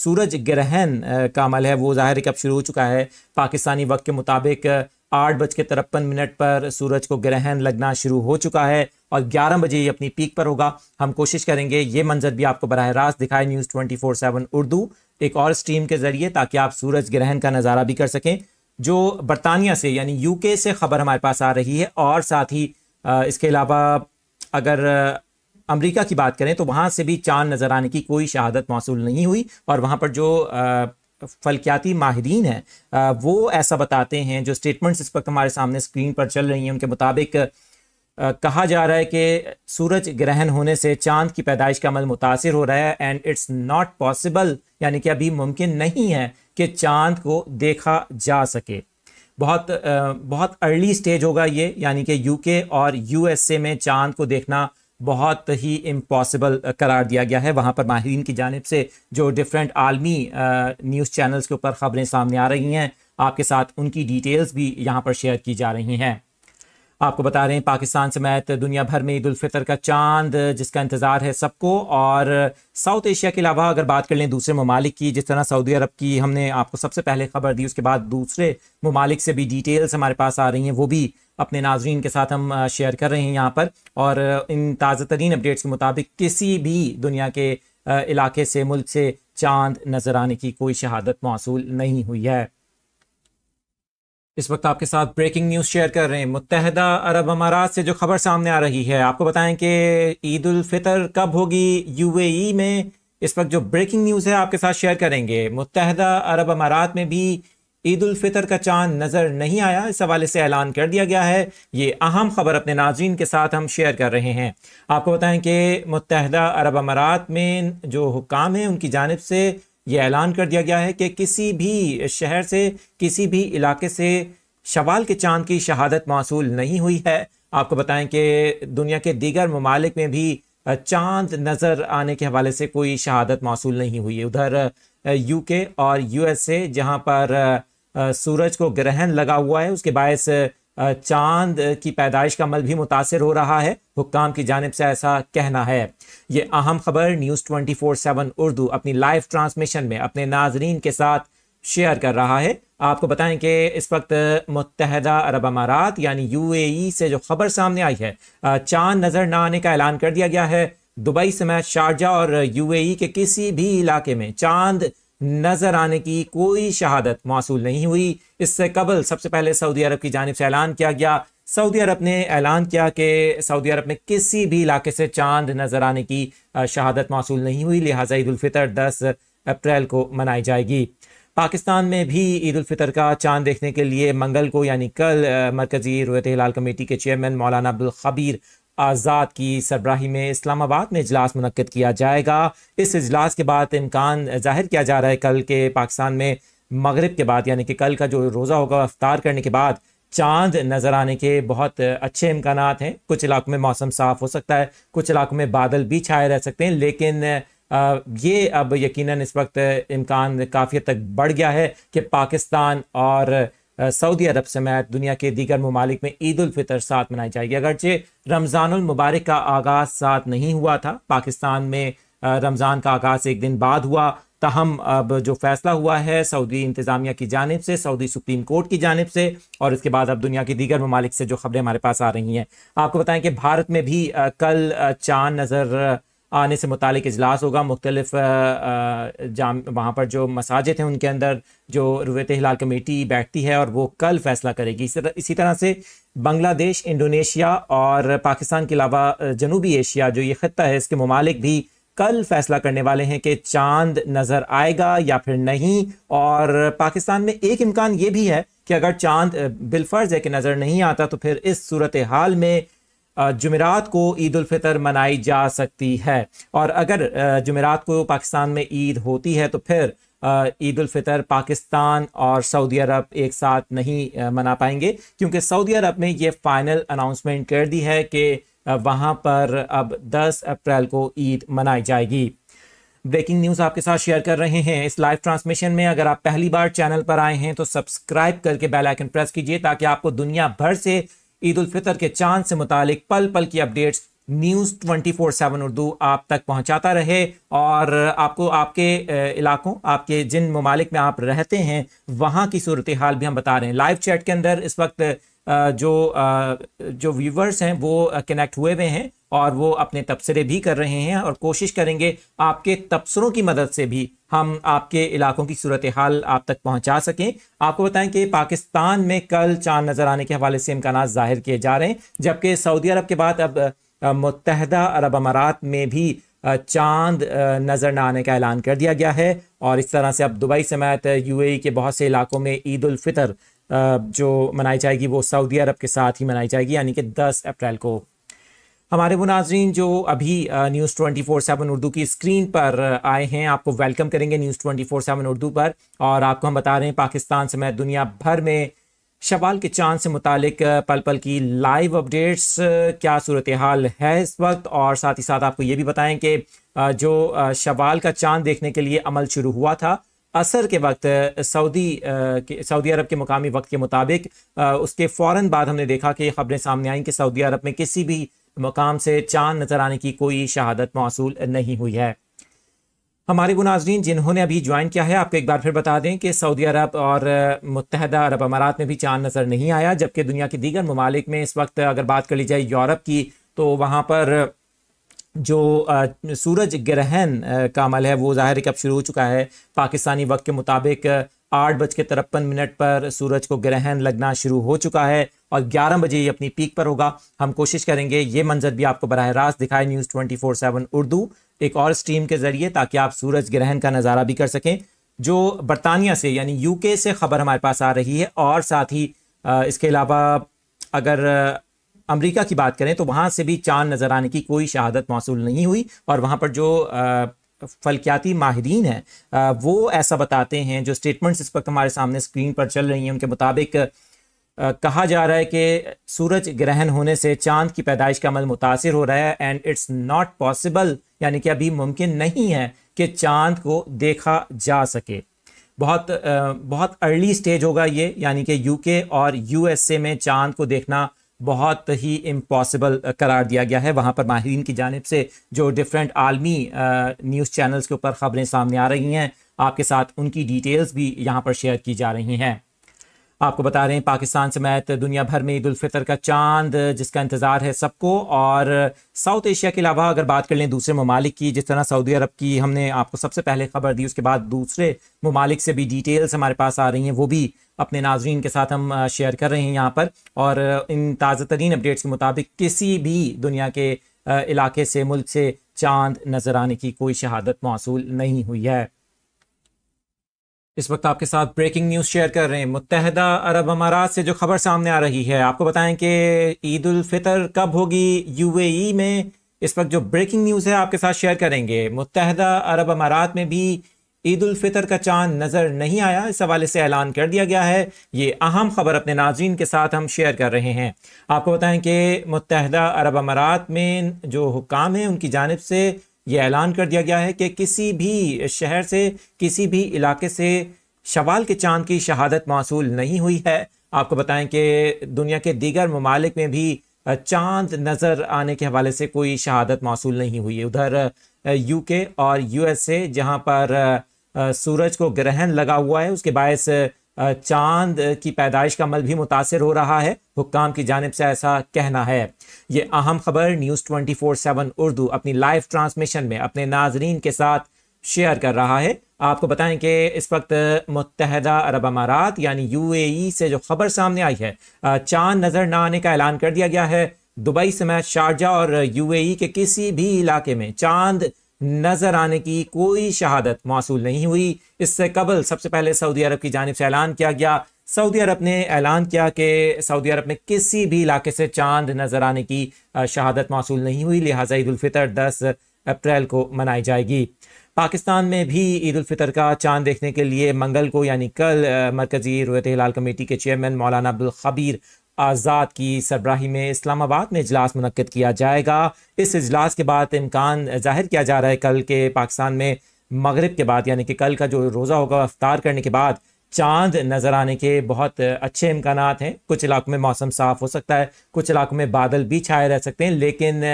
सूरज ग्रहण का अमल है वो ज़ाहिर कब शुरू हो चुका है पाकिस्तानी वक्त के मुताबिक आठ बज के तिरपन मिनट पर सूरज को ग्रहण लगना शुरू हो चुका है और 11 बजे ये अपनी पीक पर होगा हम कोशिश करेंगे ये मंजर भी आपको बरह रास्त दिखाए news twenty four seven Urdu एक और स्ट्रीम के जरिए ताकि आप सूरज ग्रहण का नज़ारा भी कर सकें जो बरतानिया से यानी यूके से खबर हमारे पास आ रही है और साथ ही इसके अलावा अगर अमेरिका की बात करें तो वहाँ से भी चांद नज़र आने की कोई शहादत मौसू नहीं हुई और वहाँ पर जो फलकियाती माहरीन हैं वो ऐसा बताते हैं जो स्टेटमेंट्स इस वक्त हमारे सामने स्क्रीन पर चल रही हैं उनके मुताबिक कहा जा रहा है कि सूरज ग्रहण होने से चांद की पैदाइश का अमल मुतासर हो रहा है एंड इट्स नॉट पॉसिबल यानी कि अभी मुमकिन नहीं है कि चांद को देखा जा सके बहुत बहुत अर्ली स्टेज होगा ये यानी कि यूके और यूएसए में चांद को देखना बहुत ही इम्पॉसिबल करार दिया गया है वहाँ पर माहरीन की जानब से जो डिफरेंट आलमी न्यूज़ चैनल्स के ऊपर ख़बरें सामने आ रही हैं आपके साथ उनकी डिटेल्स भी यहाँ पर शेयर की जा रही हैं आपको बता रहे हैं पाकिस्तान समेत दुनिया भर में ईद फितर का चांद जिसका इंतज़ार है सबको और साउथ एशिया के अलावा अगर बात कर लें दूसरे ममालिक की जिस तरह सऊदी अरब की हमने आपको सबसे पहले खबर दी उसके बाद दूसरे ममालिक से भी डिटेल्स हमारे पास आ रही हैं वो भी अपने नाजरीन के साथ हम शेयर कर रहे हैं यहाँ पर और इन ताज़ा तरीन अपडेट्स के मुताबिक किसी भी दुनिया के इलाके से मुल्क से चांद नज़र आने की कोई शहादत मौसू नहीं हुई है इस वक्त आपके साथ ब्रेकिंग न्यूज़ शेयर कर रहे हैं मुतहदा अरब अमारात से जो खबर सामने आ रही है आपको बताएं कि ईद उल फितर कब होगी यूएई में इस वक्त जो ब्रेकिंग न्यूज़ है आपके साथ शेयर करेंगे मुतहदा अरब अमारात में भी ईद उल फितर का चांद नज़र नहीं आया इस हवाले से ऐलान कर दिया गया है ये अहम खबर अपने नाजीन के साथ हम शेयर कर रहे हैं आपको बताएं कि मुतहदा अरब अमारात में जो हुकाम है उनकी जानब से ये ऐलान कर दिया गया है कि किसी भी शहर से किसी भी इलाके से शवाल के चांद की शहादत मौसू नहीं हुई है आपको बताएं कि दुनिया के दीगर ममालिक में भी चांद नज़र आने के हवाले से कोई शहादत मौसू नहीं हुई है उधर यूके और यूएसए जहां पर सूरज को ग्रहण लगा हुआ है उसके बायस चांद की पैदाइश का अमल भी मुतासर हो रहा है हुकाम की जानब से ऐसा कहना है ये अहम खबर news twenty four seven Urdu अपनी लाइव ट्रांसमिशन में अपने नाजरीन के साथ शेयर कर रहा है आपको बताएं कि इस वक्त मुतहदा अरब अमारात यानी यू ए से जो खबर सामने आई है चांद नज़र न आने का ऐलान कर दिया गया है दुबई समेत शारजा और यू ए के किसी भी इलाके में चांद नजर आने की कोई शहादत मौसू नहीं हुई इससे कबल सबसे पहले सऊदी अरब की जानब से ऐलान किया गया सऊदी अरब ने ऐलान किया कि सऊदी अरब में किसी भी इलाके से चांद नजर आने की शहादत मौसू नहीं हुई लिहाजा ईदालफ़ितर दस अप्रैल को मनाई जाएगी पाकिस्तान में भी ईद फितर का चांद देखने के लिए मंगल को यानी कल मरकज़ी रोयत हिलाल कमेटी के चेयरमैन मौलाना अब्दुल खबीर आज़ाद की सरबराही में इस्लामाबाद में इजलास मनकद किया जाएगा इस इजलास के बाद इम्कान जाहिर किया जा रहा है कल के पाकिस्तान में मगरब के बाद यानी कि कल का जो रोज़ा होगा अफ्तार करने के बाद चांद नज़र आने के बहुत अच्छे इम्कान हैं कुछ इलाकों में मौसम साफ़ हो सकता है कुछ इलाकों में बादल भी छाए रह सकते हैं लेकिन ये अब यकीनन इस वक्त इम्कान काफ़ी तक बढ़ गया है कि पाकिस्तान और सऊदी अरब समेत दुनिया के दीगर ममालिक में ईद उलफ़ितर साथ मनाई जाएगी अगरचे रमज़ानमबारक का आगाज़ साथ नहीं हुआ था पाकिस्तान में रमज़ान का आगाज़ एक दिन बाद हुआ तहम अब जो फैसला हुआ है सऊदी इंतज़ामिया की जानब से सऊदी सुप्रीम कोर्ट की जानब से और इसके बाद अब दुनिया की दीगर ममालिक से जो खबरें हमारे पास आ रही हैं आपको बताएं कि भारत में भी कल चांद नज़र आने से मुतक अजलास होगा मुख्तलिफ जाम वहाँ पर जो मसाजिद हैं उनके अंदर जो रुवत हिलाल कमेटी बैठती है और वो कल फैसला करेगी इसी तरह से बांग्लादेश इंडोनेशिया और पाकिस्तान के अलावा जनूबी एशिया जो ये खत्ता है इसके ममालिक भी कल फैसला करने वाले हैं कि चांद नज़र आएगा या फिर नहीं और पाकिस्तान में एक इम्कान ये भी है कि अगर चांद बिलफर्ज है कि नज़र नहीं आता तो फिर इस सूरत हाल में जुमेरात को ईद फितर मनाई जा सकती है और अगर जुमेरात को पाकिस्तान में ईद होती है तो फिर ईद फितर पाकिस्तान और सऊदी अरब एक साथ नहीं मना पाएंगे क्योंकि सऊदी अरब ने ये फाइनल अनाउंसमेंट कर दी है कि वहाँ पर अब 10 अप्रैल को ईद मनाई जाएगी ब्रेकिंग न्यूज़ आपके साथ शेयर कर रहे हैं इस लाइव ट्रांसमिशन में अगर आप पहली बार चैनल पर आए हैं तो सब्सक्राइब करके बेल आइकन प्रेस कीजिए ताकि आपको दुनिया भर से ईद उल फितर के चांद से मुतालिक पल पल की updates news twenty four seven Urdu आप तक पहुंचाता रहे और आपको आपके इलाकों आपके जिन ममालिक में आप रहते हैं वहां की सूरत हाल भी हम बता रहे हैं लाइव चैट के अंदर इस वक्त जो जो व्यूवर्स हैं वो कनेक्ट हुए हुए हैं और वो अपने तबसरे भी कर रहे हैं और कोशिश करेंगे आपके तबसरों की मदद से भी हम आपके इलाकों की सूरत हाल आप तक पहुंचा सकें आपको बताएं कि पाकिस्तान में कल चांद नज़र आने के हवाले से इम्कान ज़ाहिर किए जा रहे हैं जबकि सऊदी अरब के बाद अब मुतहदा अरब अमारात में भी चांद नज़र न आने का ऐलान कर दिया गया है और इस तरह से अब दुबई समेत यूएई के बहुत से इलाकों में ईद उल फितर जो मनाई जाएगी वो सऊदी अरब के साथ ही मनाई जाएगी यानी कि 10 अप्रैल को हमारे वो नाजरीन जो अभी news twenty four seven Urdu की स्क्रीन पर आए हैं आपको वेलकम करेंगे news twenty four seven Urdu पर और आपको हम बता रहे हैं पाकिस्तान समेत दुनिया भर में शवाल के चांद से मुतालिक पल पल की लाइव अपडेट्स क्या सूरत हाल है इस वक्त और साथ ही साथ आपको ये भी बताएं कि जो शवाल का चांद देखने के लिए अमल शुरू हुआ था असर के वक्त सऊदी सऊदी अरब के मुकामी वक्त के मुताबिक उसके फ़ौर बाद हमने देखा कि खबरें सामने आई कि सऊदी अरब में किसी भी मकाम से चांद नज़र आने की कोई शहादत मौसू नहीं हुई है हमारे वो जिन्होंने अभी ज्वाइन किया है आपको एक बार फिर बता दें कि सऊदी अरब और मुतहदा अरब अमारात में भी चांद नज़र नहीं आया जबकि दुनिया के दीगर ममालिक में इस वक्त अगर बात कर ली जाए यूरोप की तो वहाँ पर जो सूरज ग्रहण का अमल है वो ज़ाहिर कब शुरू हो चुका है पाकिस्तानी वक्त के मुताबिक आठ बज के तिरपन मिनट पर सूरज को ग्रहण लगना शुरू हो चुका है और 11 बजे ये अपनी पीक पर होगा हम कोशिश करेंगे ये मंजर भी आपको बरह रास्त दिखाए news twenty four seven Urdu एक और स्ट्रीम के जरिए ताकि आप सूरज ग्रहण का नज़ारा भी कर सकें जो बरतानिया से यानी यूके से खबर हमारे पास आ रही है और साथ ही इसके अलावा अगर अमेरिका की बात करें तो वहाँ से भी चांद नज़र आने की कोई शहादत मौसू नहीं हुई और वहाँ पर जो फलकियाती माहरीन हैं वो ऐसा बताते हैं जो स्टेटमेंट्स इस वक्त हमारे सामने स्क्रीन पर चल रही हैं उनके मुताबिक कहा जा रहा है कि सूरज ग्रहण होने से चांद की पैदाइश का अमल मुतासर हो रहा है एंड इट्स नॉट पॉसिबल यानी कि अभी मुमकिन नहीं है कि चांद को देखा जा सके बहुत बहुत अर्ली स्टेज होगा ये यानी कि यूके और यूएसए में चांद को देखना बहुत ही इम्पॉसिबल करार दिया गया है वहाँ पर माहरीन की जानब से जो डिफरेंट आलमी न्यूज़ चैनल्स के ऊपर ख़बरें सामने आ रही हैं आपके साथ उनकी डिटेल्स भी यहाँ पर शेयर की जा रही हैं आपको बता रहे हैं पाकिस्तान समेत दुनिया भर में ईद फितर का चांद जिसका इंतज़ार है सबको और साउथ एशिया के अलावा अगर बात कर लें दूसरे ममालिक की जिस तरह सऊदी अरब की हमने आपको सबसे पहले खबर दी उसके बाद दूसरे ममालिक से भी डिटेल्स हमारे पास आ रही हैं वो भी अपने नाजरन के साथ हम शेयर कर रहे हैं यहाँ पर और इन ताज़ा तरीन अपडेट्स के मुताबिक किसी भी दुनिया के इलाके से मुल्क से चांद नज़र आने की कोई शहादत मौसू नहीं हुई है इस वक्त आपके साथ ब्रेकिंग न्यूज़ शेयर कर रहे हैं मुतहदा अरब अमारात से जो खबर सामने आ रही है आपको बताएं कि ईद उल फितर कब होगी यूएई में इस वक्त जो ब्रेकिंग न्यूज़ है आपके साथ शेयर करेंगे मुतहदा अरब अमारात में भी ईद उल फितर का चांद नज़र नहीं आया इस हवाले से ऐलान कर दिया गया है ये अहम खबर अपने नाजीन के साथ हम शेयर कर रहे हैं आपको बताएं कि मुतहदा अरब अमारात में जो हुकाम है उनकी जानब से ये ऐलान कर दिया गया है कि किसी भी शहर से किसी भी इलाके से शवाल के चांद की शहादत मौसू नहीं हुई है आपको बताएं कि दुनिया के दीगर ममालिक में भी चांद नज़र आने के हवाले से कोई शहादत मौसू नहीं हुई है उधर यूके और यूएसए जहां पर सूरज को ग्रहण लगा हुआ है उसके बायस चांद की पैदाइश का अमल भी मुतासर हो रहा है हुकाम की जानब से ऐसा कहना है ये अहम खबर news twenty four seven Urdu अपनी लाइव ट्रांसमिशन में अपने नाजरीन के साथ शेयर कर रहा है आपको बताएं कि इस वक्त मुतहदा अरब अमारात यानी यू ए से जो खबर सामने आई है चांद नज़र न आने का ऐलान कर दिया गया है दुबई समेत शारजा और यू ए के किसी भी इलाके में चांद नज़र आने की कोई शहादत मौसू नहीं हुई इससे कबल सबसे पहले सऊदी अरब की जानब से ऐलान किया गया सऊदी अरब ने ऐलान किया कि सऊदी अरब में किसी भी इलाके से चांद नज़र आने की शहादत मौसू नहीं हुई लिहाजा ईदालफ़ितर दस अप्रैल को मनाई जाएगी पाकिस्तान में भी ईद फितर का चांद देखने के लिए मंगल को यानी कल मरकज़ी रोयत हिलाल कमेटी के चेयरमैन मौलाना अब्दुल खबीर आज़ाद की सरबराही में इस्लामाबाद में इजलास मनकद किया जाएगा इस इजलास के बाद इम्कान जाहिर किया जा रहा है कल के पाकिस्तान में मगरब के बाद यानी कि कल का जो रोज़ा होगा अफ्तार करने के बाद चांद नज़र आने के बहुत अच्छे इम्कान हैं कुछ इलाकों में मौसम साफ़ हो सकता है कुछ इलाकों में बादल भी छाए रह सकते हैं लेकिन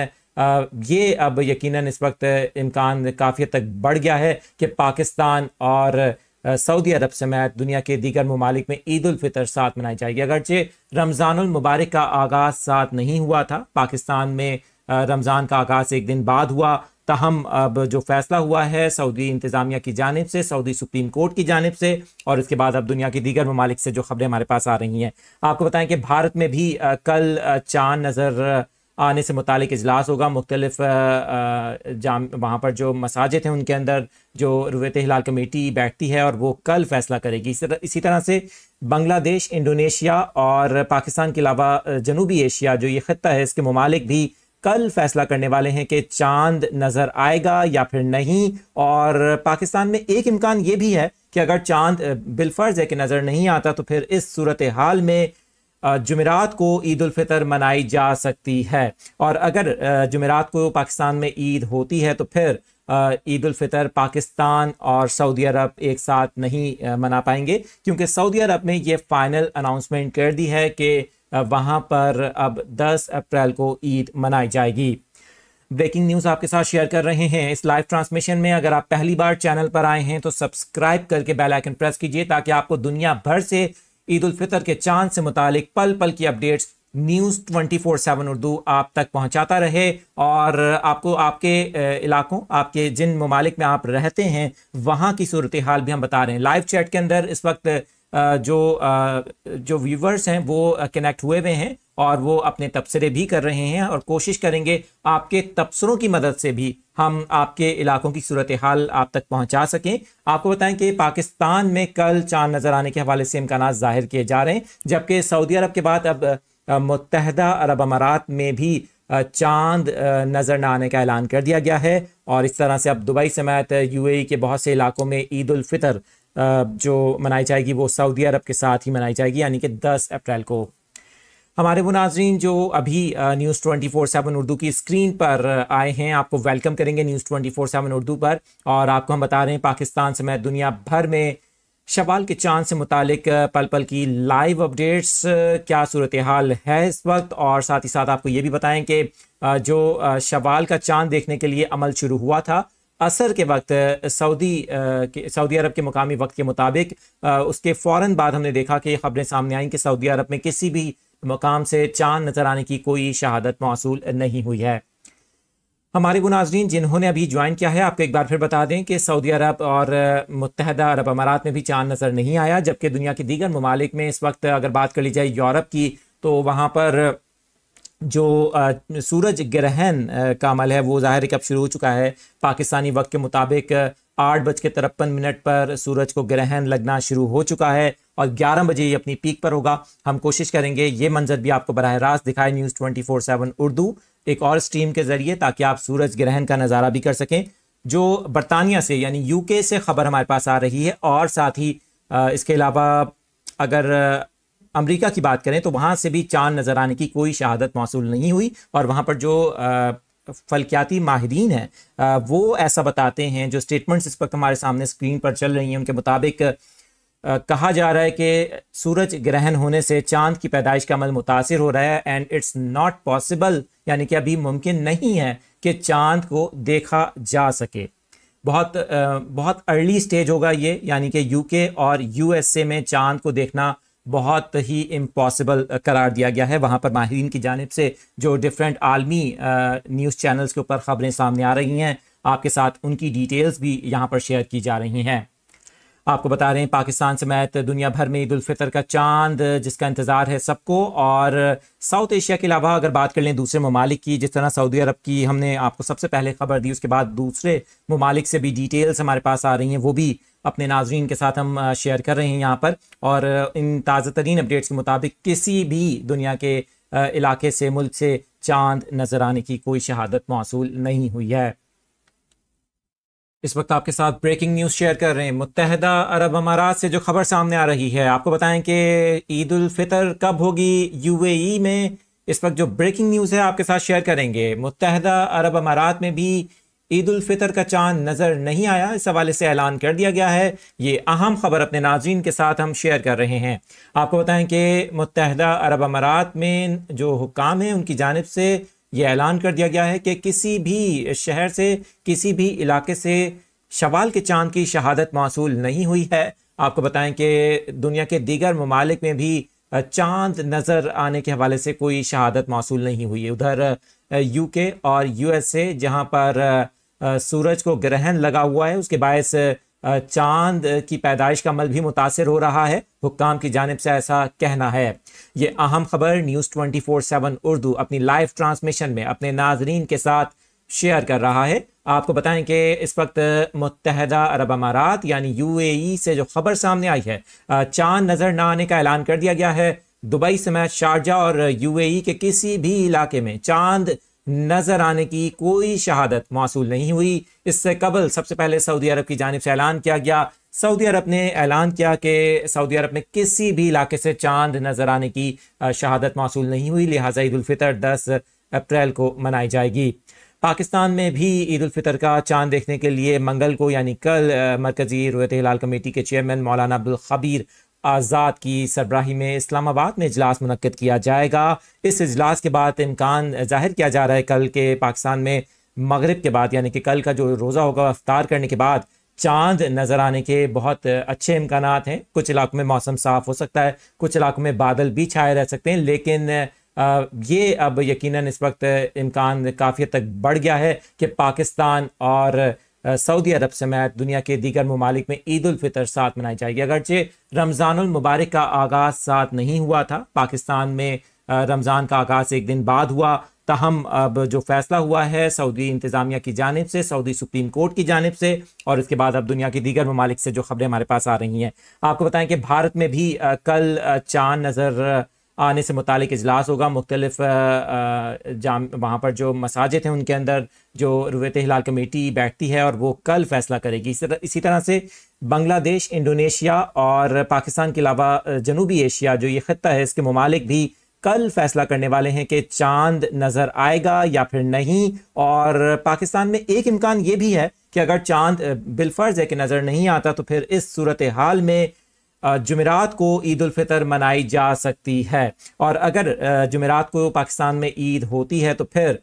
ये अब यकीनन इस वक्त इम्कान काफ़ी तक बढ़ गया है कि पाकिस्तान और सऊदी अरब समेत दुनिया के दीगर ममालिक में ईद उलफ़ितर साथ मनाई जाएगी अगरचे रमज़ानमबारक का आगाज़ साथ नहीं हुआ था पाकिस्तान में रमज़ान का आगाज़ एक दिन बाद हुआ तहम अब जो फैसला हुआ है सऊदी इंतज़ामिया की जानब से सऊदी सुप्रीम कोर्ट की जानब से और इसके बाद अब दुनिया की दीगर ममालिक से जो खबरें हमारे पास आ रही हैं आपको बताएं कि भारत में भी कल चांद नज़र आने से मुतक अजलास होगा मुख्तलिफ जाम वहाँ पर जो मसाजिद हैं उनके अंदर जो रुत हिलाल कमेटी बैठती है और वो कल फैसला करेगी इसी तरह से बांग्लादेश इंडोनेशिया और पाकिस्तान के अलावा जनूबी एशिया जो ये ख़त्ता है इसके ममालिक भी कल फैसला करने वाले हैं कि चांद नज़र आएगा या फिर नहीं और पाकिस्तान में एक इम्कान ये भी है कि अगर चांद बिलफर्ज है कि नज़र नहीं आता तो फिर इस सूरत हाल में जुमेरात को ईद फितर मनाई जा सकती है और अगर जुमेरात को पाकिस्तान में ईद होती है तो फिर ईद फितर पाकिस्तान और सऊदी अरब एक साथ नहीं मना पाएंगे क्योंकि सऊदी अरब ने ये फाइनल अनाउंसमेंट कर दी है कि वहाँ पर अब 10 अप्रैल को ईद मनाई जाएगी ब्रेकिंग न्यूज़ आपके साथ शेयर कर रहे हैं इस लाइव ट्रांसमिशन में अगर आप पहली बार चैनल पर आए हैं तो सब्सक्राइब करके बेल आइकन प्रेस कीजिए ताकि आपको दुनिया भर से ईद उल फितर के चांद से मुतालिक पल पल की updates news twenty four seven Urdu आप तक पहुंचाता रहे और आपको आपके इलाकों आपके जिन ममालिक में आप रहते हैं वहां की सूरत हाल भी हम बता रहे हैं लाइव चैट के अंदर इस वक्त जो जो व्यूवर्स हैं वो कनेक्ट हुए हुए हैं और वो अपने तबसरे भी कर रहे हैं और कोशिश करेंगे आपके तबसरों की मदद से भी हम आपके इलाकों की सूरत हाल आप तक पहुंचा सकें आपको बताएं कि पाकिस्तान में कल चांद नज़र आने के हवाले से इम्कान ज़ाहिर किए जा रहे हैं जबकि सऊदी अरब के बाद अब मुतहदा अरब अमारात में भी चांद नज़र न आने का ऐलान कर दिया गया है और इस तरह से अब दुबई समेत यूएई के बहुत से इलाकों में ईद उल फितर जो मनाई जाएगी वो सऊदी अरब के साथ ही मनाई जाएगी यानी कि 10 अप्रैल को हमारे वो नाजरीन जो अभी news twenty four seven Urdu की स्क्रीन पर आए हैं आपको वेलकम करेंगे news twenty four seven Urdu पर और आपको हम बता रहे हैं पाकिस्तान समेत दुनिया भर में शवाल के चांद से मुतालिक पल पल की लाइव अपडेट्स क्या सूरत हाल है इस वक्त और साथ ही साथ आपको ये भी बताएं कि जो शवाल का चांद देखने के लिए अमल शुरू हुआ था असर के वक्त सऊदी सऊदी अरब के मुकामी वक्त के मुताबिक उसके फ़ौर बाद हमने देखा कि खबरें सामने आई कि सऊदी अरब में किसी भी मकाम से चांद नज़र आने की कोई शहादत मौसू नहीं हुई है हमारे वो जिन्होंने अभी ज्वाइन किया है आपको एक बार फिर बता दें कि सऊदी अरब और मुतहदा अरब अमारात में भी चांद नज़र नहीं आया जबकि दुनिया के दीगर ममालिक में इस वक्त अगर बात कर ली जाए यूरोप की तो वहाँ पर जो सूरज ग्रहण का अमल है वो ज़ाहिर कब शुरू हो चुका है पाकिस्तानी वक्त के मुताबिक आठ बज के तिरपन मिनट पर सूरज को ग्रहण लगना शुरू हो चुका है और ग्यारह बजे ये अपनी पीक पर होगा हम कोशिश करेंगे ये मंजर भी आपको बरह रास्त दिखाए news twenty four seven Urdu एक और स्ट्रीम के जरिए ताकि आप सूरज ग्रहण का नज़ारा भी कर सकें जो बरतानिया से यानी के से खबर हमारे पास आ रही है और साथ ही इसके अलावा अगर अमरीका की बात करें तो वहाँ से भी चांद नज़र आने की कोई शहादत मौसू नहीं हुई और वहाँ पर जो फलकियाती माहरीन हैं वो ऐसा बताते हैं जो स्टेटमेंट्स इस वक्त हमारे सामने स्क्रीन पर चल रही हैं उनके मुताबिक कहा जा रहा है कि सूरज ग्रहण होने से चांद की पैदाइश का अमल मुतासर हो रहा है एंड इट्स नॉट पॉसिबल यानी कि अभी मुमकिन नहीं है कि चांद को देखा जा सके बहुत बहुत अर्ली स्टेज होगा ये यानी कि यूके और यूएसए में चांद को देखना बहुत ही इम्पॉसिबल करार दिया गया है वहाँ पर माहरीन की जानब से जो डिफरेंट आलमी न्यूज़ चैनल्स के ऊपर ख़बरें सामने आ रही हैं आपके साथ उनकी डिटेल्स भी यहाँ पर शेयर की जा रही हैं आपको बता रहे हैं पाकिस्तान समेत दुनिया भर में ईद फितर का चांद जिसका इंतज़ार है सबको और साउथ एशिया के अलावा अगर बात कर लें दूसरे ममालिक की जिस तरह सऊदी अरब की हमने आपको सबसे पहले खबर दी उसके बाद दूसरे ममालिक से भी डिटेल्स हमारे पास आ रही हैं वो भी अपने नाजरन के साथ हम शेयर कर रहे हैं यहाँ पर और इन ताज़ा तरीन अपडेट्स के मुताबिक किसी भी दुनिया के इलाके से मुल्क से चांद नज़र आने की कोई शहादत मौसू नहीं हुई है इस वक्त आपके साथ ब्रेकिंग न्यूज़ शेयर कर रहे हैं मुतहदा अरब अमारात से जो खबर सामने आ रही है आपको बताएं कि ईद उल फितर कब होगी यूएई में इस वक्त जो ब्रेकिंग न्यूज़ है आपके साथ शेयर करेंगे मुतहदा अरब अमारात में भी ईद उल फितर का चांद नज़र नहीं आया इस हवाले से ऐलान कर दिया गया है ये अहम खबर अपने नाजीन के साथ हम शेयर कर रहे हैं आपको बताएं कि मुतहदा अरब अमारात में जो हुकाम है उनकी जानब से ये ऐलान कर दिया गया है कि किसी भी शहर से किसी भी इलाके से शवाल के चांद की शहादत मौसू नहीं हुई है आपको बताएं कि दुनिया के दीगर ममालिक में भी चांद नज़र आने के हवाले से कोई शहादत मौसू नहीं हुई है उधर यूके और यूएसए जहां पर सूरज को ग्रहण लगा हुआ है उसके बायस चांद की पैदाइश का अमल भी मुतासर हो रहा है हुक्काम की जानब से ऐसा कहना है ये अहम खबर news twenty four seven Urdu अपनी लाइव ट्रांसमिशन में अपने नाजरीन के साथ शेयर कर रहा है आपको बताएं कि इस वक्त मुतहदा अरब अमारात यानी यू ए से जो खबर सामने आई है चांद नज़र न आने का ऐलान कर दिया गया है दुबई समेत शारजा और यू ए के किसी भी इलाके में चांद नजर आने की कोई शहादत मौसू नहीं हुई इससे कबल सबसे पहले सऊदी अरब की जानब से ऐलान किया गया सऊदी अरब ने ऐलान किया कि सऊदी अरब में किसी भी इलाके से चांद नजर आने की शहादत मौसू नहीं हुई लिहाजा ईदालफ़ितर दस अप्रैल को मनाई जाएगी पाकिस्तान में भी ईद फितर का चांद देखने के लिए मंगल को यानी कल मरकज़ी रोयत हिलाल कमेटी के चेयरमैन मौलाना अब्दुल खबीर आज़ाद की सरबराही में इस्लामाबाद में इजलास मनकद किया जाएगा इस इजलास के बाद इम्कान जाहिर किया जा रहा है कल के पाकिस्तान में मगरब के बाद यानी कि कल का जो रोज़ा होगा अफ्तार करने के बाद चांद नज़र आने के बहुत अच्छे इम्कान हैं कुछ इलाकों में मौसम साफ़ हो सकता है कुछ इलाकों में बादल भी छाए रह सकते हैं लेकिन ये अब यकीनन इस वक्त इम्कान काफ़ी तक बढ़ गया है कि पाकिस्तान और सऊदी अरब समेत दुनिया के दीगर ममालिक में ईद उलफ़ितर साथ मनाई जाएगी अगरचे रमज़ानमबारक का आगाज़ साथ नहीं हुआ था पाकिस्तान में रमज़ान का आगाज़ एक दिन बाद हुआ तहम अब जो फैसला हुआ है सऊदी इंतज़ामिया की जानब से सऊदी सुप्रीम कोर्ट की जानब से और इसके बाद अब दुनिया की दीगर ममालिक से जो खबरें हमारे पास आ रही हैं आपको बताएं कि भारत में भी कल चांद नज़र आने से मुतक अजलास होगा मुख्तलिफ जाम वहाँ पर जो मसाजिद हैं उनके अंदर जो रुवत हिलाल कमेटी बैठती है और वो कल फैसला करेगी इसी तरह से बांग्लादेश इंडोनेशिया और पाकिस्तान के अलावा जनूबी एशिया जो ये खत्ता है इसके ममालिक भी कल फैसला करने वाले हैं कि चांद नज़र आएगा या फिर नहीं और पाकिस्तान में एक इम्कान ये भी है कि अगर चांद बिलफर्ज है कि नज़र नहीं आता तो फिर इस सूरत हाल में जुमेरात को ईद फितर मनाई जा सकती है और अगर जुमेरात को पाकिस्तान में ईद होती है तो फिर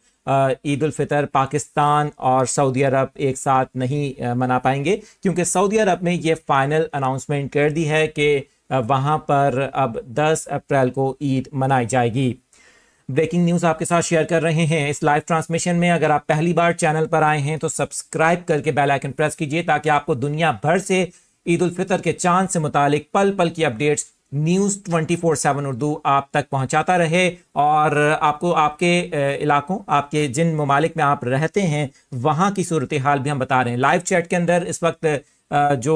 ईद फितर पाकिस्तान और सऊदी अरब एक साथ नहीं मना पाएंगे क्योंकि सऊदी अरब ने ये फाइनल अनाउंसमेंट कर दी है कि वहाँ पर अब 10 अप्रैल को ईद मनाई जाएगी ब्रेकिंग न्यूज़ आपके साथ शेयर कर रहे हैं इस लाइव ट्रांसमिशन में अगर आप पहली बार चैनल पर आए हैं तो सब्सक्राइब करके बेल आइकन प्रेस कीजिए ताकि आपको दुनिया भर से ईद उल फितर के चांद से मुतालिक पल पल की updates news twenty four seven Urdu आप तक पहुंचाता रहे और आपको आपके इलाकों आपके जिन ममालिक में आप रहते हैं वहां की सूरत हाल भी हम बता रहे हैं लाइव चैट के अंदर इस वक्त जो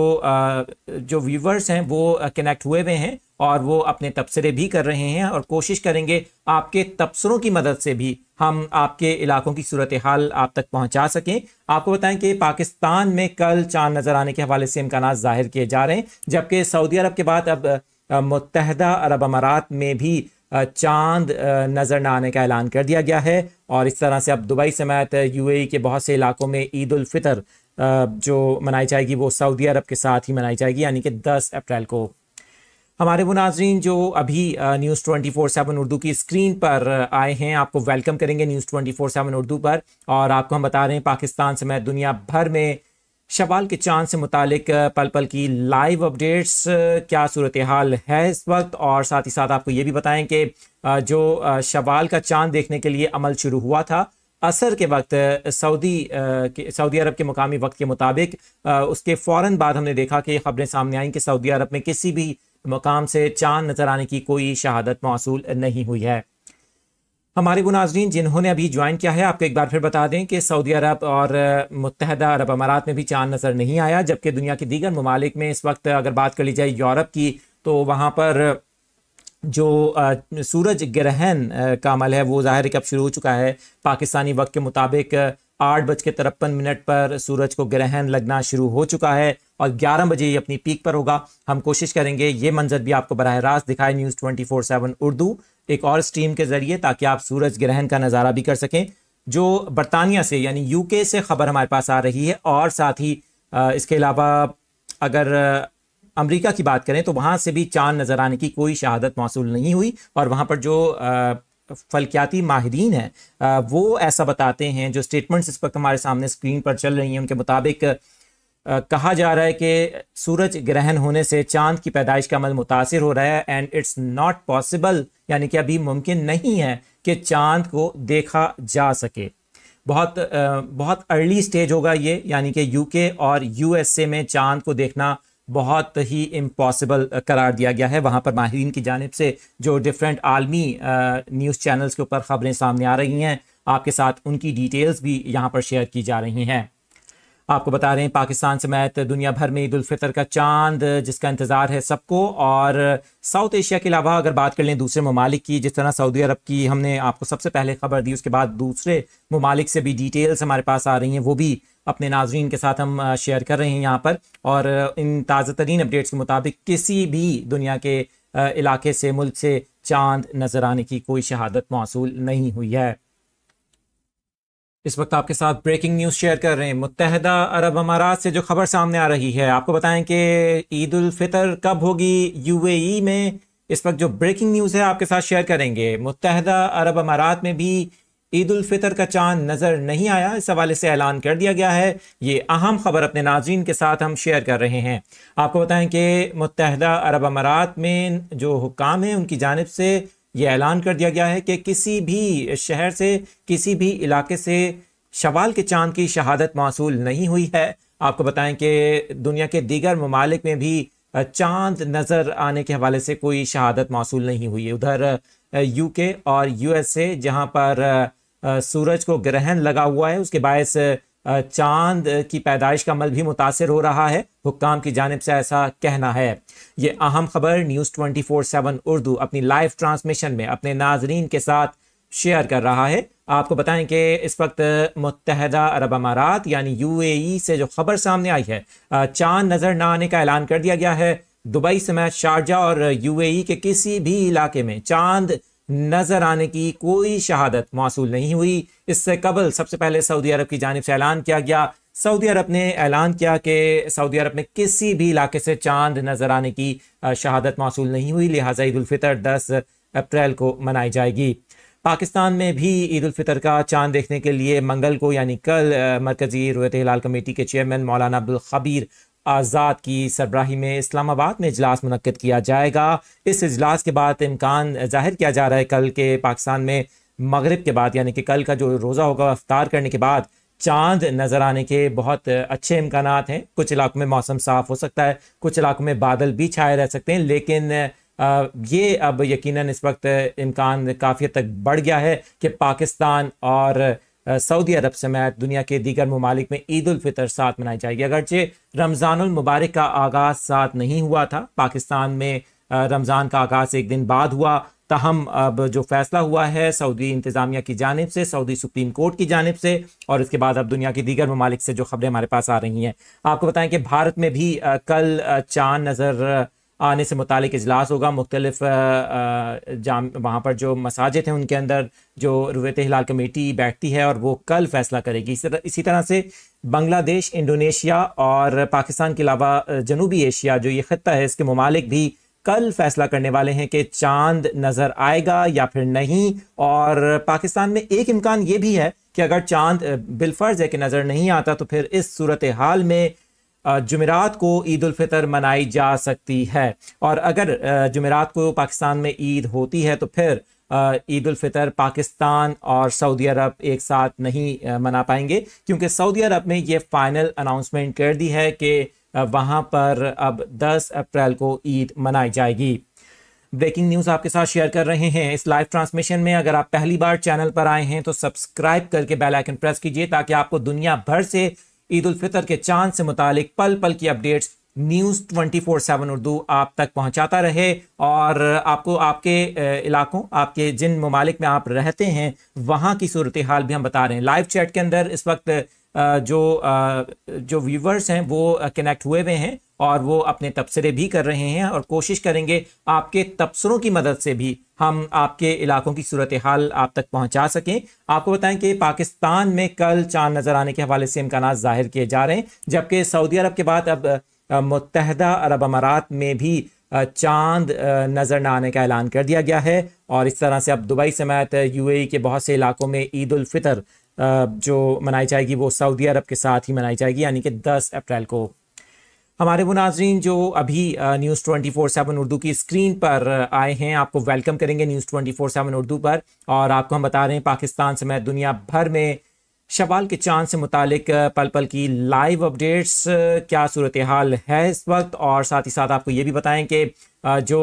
जो व्यूवर्स हैं वो कनेक्ट हुए हुए हैं और वो अपने तबसरे भी कर रहे हैं और कोशिश करेंगे आपके तबसरों की मदद से भी हम आपके इलाकों की सूरत हाल आप तक पहुंचा सकें आपको बताएं कि पाकिस्तान में कल चांद नज़र आने के हवाले से इम्कान जाहिर किए जा रहे हैं जबकि सऊदी अरब के बाद अब मुतहदा अरब अमारात में भी चांद नज़र न आने का ऐलान कर दिया गया है और इस तरह से अब दुबई समेत यूएई के बहुत से इलाकों में ईद उल फितर जो मनाई जाएगी वो सऊदी अरब के साथ ही मनाई जाएगी यानी कि 10 अप्रैल को हमारे वो नाजरीन जो अभी news twenty four seven Urdu की स्क्रीन पर आए हैं आपको वेलकम करेंगे news twenty four seven Urdu पर और आपको हम बता रहे हैं पाकिस्तान समेत दुनिया भर में शवाल के चांद से मुतालिक पल पल की लाइव अपडेट्स क्या सूरत हाल है इस वक्त और साथ ही साथ आपको ये भी बताएं कि जो शवाल का चांद देखने के लिए अमल शुरू हुआ था असर के वक्त सऊदी सऊदी अरब के मुकामी वक्त के मुताबिक उसके फ़ौर बाद हमने देखा कि खबरें सामने आई कि सऊदी अरब में किसी भी मकाम से चांद नज़र आने की कोई शहादत मौसू नहीं हुई है हमारे वो जिन्होंने अभी ज्वाइन किया है आपको एक बार फिर बता दें कि सऊदी अरब और मुतहदा अरब अमारात में भी चांद नज़र नहीं आया जबकि दुनिया के दीगर ममालिक में इस वक्त अगर बात कर ली जाए यूरोप की तो वहाँ पर जो सूरज ग्रहण का अमल है वो ज़ाहिर कब शुरू हो चुका है पाकिस्तानी वक्त के मुताबिक आठ बज के तिरपन मिनट पर सूरज को ग्रहण लगना शुरू हो चुका है और 11 बजे ये अपनी पीक पर होगा हम कोशिश करेंगे ये मंजर भी आपको बरह रास्त दिखाए news twenty four seven Urdu एक और स्ट्रीम के जरिए ताकि आप सूरज ग्रहण का नज़ारा भी कर सकें जो बरतानिया से यानी के से खबर हमारे पास आ रही है और साथ ही इसके अलावा अगर अमरीका की बात करें तो वहाँ से भी चांद नज़र आने की कोई शहादत मौसू नहीं हुई और वहाँ पर जो फलकियाती माहरीन हैं वो ऐसा बताते हैं जो स्टेटमेंट्स इस वक्त हमारे सामने स्क्रीन पर चल रही हैं उनके मुताबिक कहा जा रहा है कि सूरज ग्रहण होने से चांद की पैदाइश का अमल मुतासर हो रहा है एंड इट्स नॉट पॉसिबल यानी कि अभी मुमकिन नहीं है कि चांद को देखा जा सके बहुत बहुत अर्ली स्टेज होगा ये यानी कि यूके और यूएसए में चांद को देखना बहुत ही इम्पॉसिबल करार दिया गया है वहाँ पर माहरीन की जानब से जो डिफरेंट आलमी न्यूज़ चैनल्स के ऊपर ख़बरें सामने आ रही हैं आपके साथ उनकी डिटेल्स भी यहाँ पर शेयर की जा रही हैं आपको बता रहे हैं पाकिस्तान समेत दुनिया भर में ईद फितर का चांद जिसका इंतज़ार है सबको और साउथ एशिया के अलावा अगर बात कर लें दूसरे ममालिक की जिस तरह सऊदी अरब की हमने आपको सबसे पहले खबर दी उसके बाद दूसरे ममालिक से भी डिटेल्स हमारे पास आ रही हैं वो भी अपने नाजरन के साथ हम शेयर कर रहे हैं यहाँ पर और इन ताज़ा तरीन अपडेट्स के मुताबिक किसी भी दुनिया के इलाके से मुल्क से चांद नज़र आने की कोई शहादत मौसू नहीं हुई है इस वक्त आपके साथ ब्रेकिंग न्यूज़ शेयर कर रहे हैं मुतहदा अरब अमारात से जो खबर सामने आ रही है आपको बताएं कि ईद उल फितर कब होगी यूएई में इस वक्त जो ब्रेकिंग न्यूज़ है आपके साथ शेयर करेंगे मुतहदा अरब अमारात में भी ईद उल फितर का चांद नज़र नहीं आया इस हवाले से ऐलान कर दिया गया है ये अहम खबर अपने नाजीन के साथ हम शेयर कर रहे हैं आपको बताएं कि मुतहदा अरब अमारात में जो हुकाम है उनकी जानब से ये ऐलान कर दिया गया है कि किसी भी शहर से किसी भी इलाके से शवाल के चांद की शहादत मौसू नहीं हुई है आपको बताएं कि दुनिया के दीगर ममालिक में भी चांद नज़र आने के हवाले से कोई शहादत मौसू नहीं हुई है उधर यूके और यूएसए जहां पर सूरज को ग्रहण लगा हुआ है उसके बायस चांद की पैदाइश का अमल भी मुतासर हो रहा है हुकाम की जानब से ऐसा कहना है ये अहम खबर news twenty four seven Urdu अपनी लाइव ट्रांसमिशन में अपने नाजरीन के साथ शेयर कर रहा है आपको बताएं कि इस वक्त मुतहदा अरब अमारात यानी यू ए से जो खबर सामने आई है चांद नज़र न आने का ऐलान कर दिया गया है दुबई समेत शारजा और यू ए के किसी भी इलाके में चांद नज़र आने की कोई शहादत मौसू नहीं हुई इससे कबल सबसे पहले सऊदी अरब की जानब से ऐलान किया गया सऊदी अरब ने ऐलान किया कि सऊदी अरब में किसी भी इलाके से चांद नज़र आने की शहादत मौसू नहीं हुई लिहाजा ईदालफ़ितर दस अप्रैल को मनाई जाएगी पाकिस्तान में भी ईद फितर का चांद देखने के लिए मंगल को यानी कल मरकज़ी रोयत हिलाल कमेटी के चेयरमैन मौलाना अब्दुल खबीर आज़ाद की सरबराही में इस्लामाबाद में इजलास मनकद किया जाएगा इस इजलास के बाद इम्कान जाहिर किया जा रहा है कल के पाकिस्तान में मगरब के बाद यानी कि कल का जो रोज़ा होगा अफ्तार करने के बाद चांद नज़र आने के बहुत अच्छे इम्कान हैं कुछ इलाकों में मौसम साफ़ हो सकता है कुछ इलाकों में बादल भी छाए रह सकते हैं लेकिन ये अब यकीनन इस वक्त इम्कान काफ़ी तक बढ़ गया है कि पाकिस्तान और सऊदी अरब समेत दुनिया के दीगर ममालिक में ईद उलफ़ितर साथ मनाई जाएगी अगरचे रमज़ानमबारक का आगाज़ साथ नहीं हुआ था पाकिस्तान में रमज़ान का आगाज़ एक दिन बाद हुआ तहम अब जो फैसला हुआ है सऊदी इंतज़ामिया की जानब से सऊदी सुप्रीम कोर्ट की जानब से और इसके बाद अब दुनिया की दीगर ममालिक से जो खबरें हमारे पास आ रही हैं आपको बताएं कि भारत में भी कल चांद नज़र आने से मुतक अजलास होगा मुख्तलिफ जाम वहाँ पर जो मसाजिद हैं उनके अंदर जो रुवत हिलाल कमेटी बैठती है और वो कल फैसला करेगी इसी तरह से बांग्लादेश इंडोनेशिया और पाकिस्तान के अलावा जनूबी एशिया जो ये खत्ता है इसके ममालिक भी कल फैसला करने वाले हैं कि चांद नज़र आएगा या फिर नहीं और पाकिस्तान में एक इम्कान ये भी है कि अगर चांद बिलफर्ज है कि नज़र नहीं आता तो फिर इस सूरत हाल में जुमेरात को ईद फितर मनाई जा सकती है और अगर जुमेरात को पाकिस्तान में ईद होती है तो फिर ईद फितर पाकिस्तान और सऊदी अरब एक साथ नहीं मना पाएंगे क्योंकि सऊदी अरब ने ये फाइनल अनाउंसमेंट कर दी है कि वहाँ पर अब 10 अप्रैल को ईद मनाई जाएगी ब्रेकिंग न्यूज़ आपके साथ शेयर कर रहे हैं इस लाइव ट्रांसमिशन में अगर आप पहली बार चैनल पर आए हैं तो सब्सक्राइब करके बेल आइकन प्रेस कीजिए ताकि आपको दुनिया भर से ईद उल फितर के चांद से मुतालिक पल पल की updates news twenty four seven Urdu आप तक पहुंचाता रहे और आपको आपके इलाकों आपके जिन ममालिक में आप रहते हैं वहां की सूरत हाल भी हम बता रहे हैं लाइव चैट के अंदर इस वक्त जो जो व्यूवर्स हैं वो कनेक्ट हुए हुए हैं और वो अपने तबसरे भी कर रहे हैं और कोशिश करेंगे आपके तबसरों की मदद से भी हम आपके इलाकों की सूरत हाल आप तक पहुंचा सकें आपको बताएं कि पाकिस्तान में कल चांद नज़र आने के हवाले से इम्कान ज़ाहिर किए जा रहे हैं जबकि सऊदी अरब के बाद अब मुतहदा अरब अमारात में भी चांद नज़र न आने का ऐलान कर दिया गया है और इस तरह से अब दुबई समेत यूएई के बहुत से इलाकों में ईद उल फितर जो मनाई जाएगी वो सऊदी अरब के साथ ही मनाई जाएगी यानी कि 10 अप्रैल को हमारे वो नाजरीन जो अभी news twenty four seven Urdu की स्क्रीन पर आए हैं आपको वेलकम करेंगे news twenty four seven Urdu पर और आपको हम बता रहे हैं पाकिस्तान समेत दुनिया भर में शवाल के चांद से मुतालिक पल पल की लाइव अपडेट्स क्या सूरत हाल है इस वक्त और साथ ही साथ आपको ये भी बताएं कि जो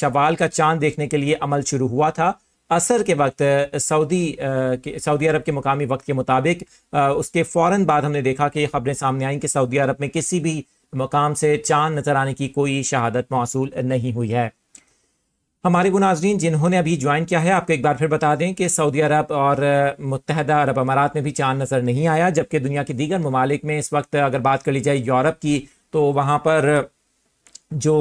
शवाल का चांद देखने के लिए अमल शुरू हुआ था असर के वक्त सऊदी सऊदी अरब के मुकामी वक्त के मुताबिक उसके फ़ौर बाद हमने देखा कि खबरें सामने आई कि सऊदी अरब में किसी भी मकाम से चांद नज़र आने की कोई शहादत मौसू नहीं हुई है हमारे वो जिन्होंने अभी ज्वाइन किया है आपको एक बार फिर बता दें कि सऊदी अरब और मुतहदा अरब अमारात में भी चांद नज़र नहीं आया जबकि दुनिया के दीगर ममालिक में इस वक्त अगर बात कर ली जाए यूरोप की तो वहाँ पर जो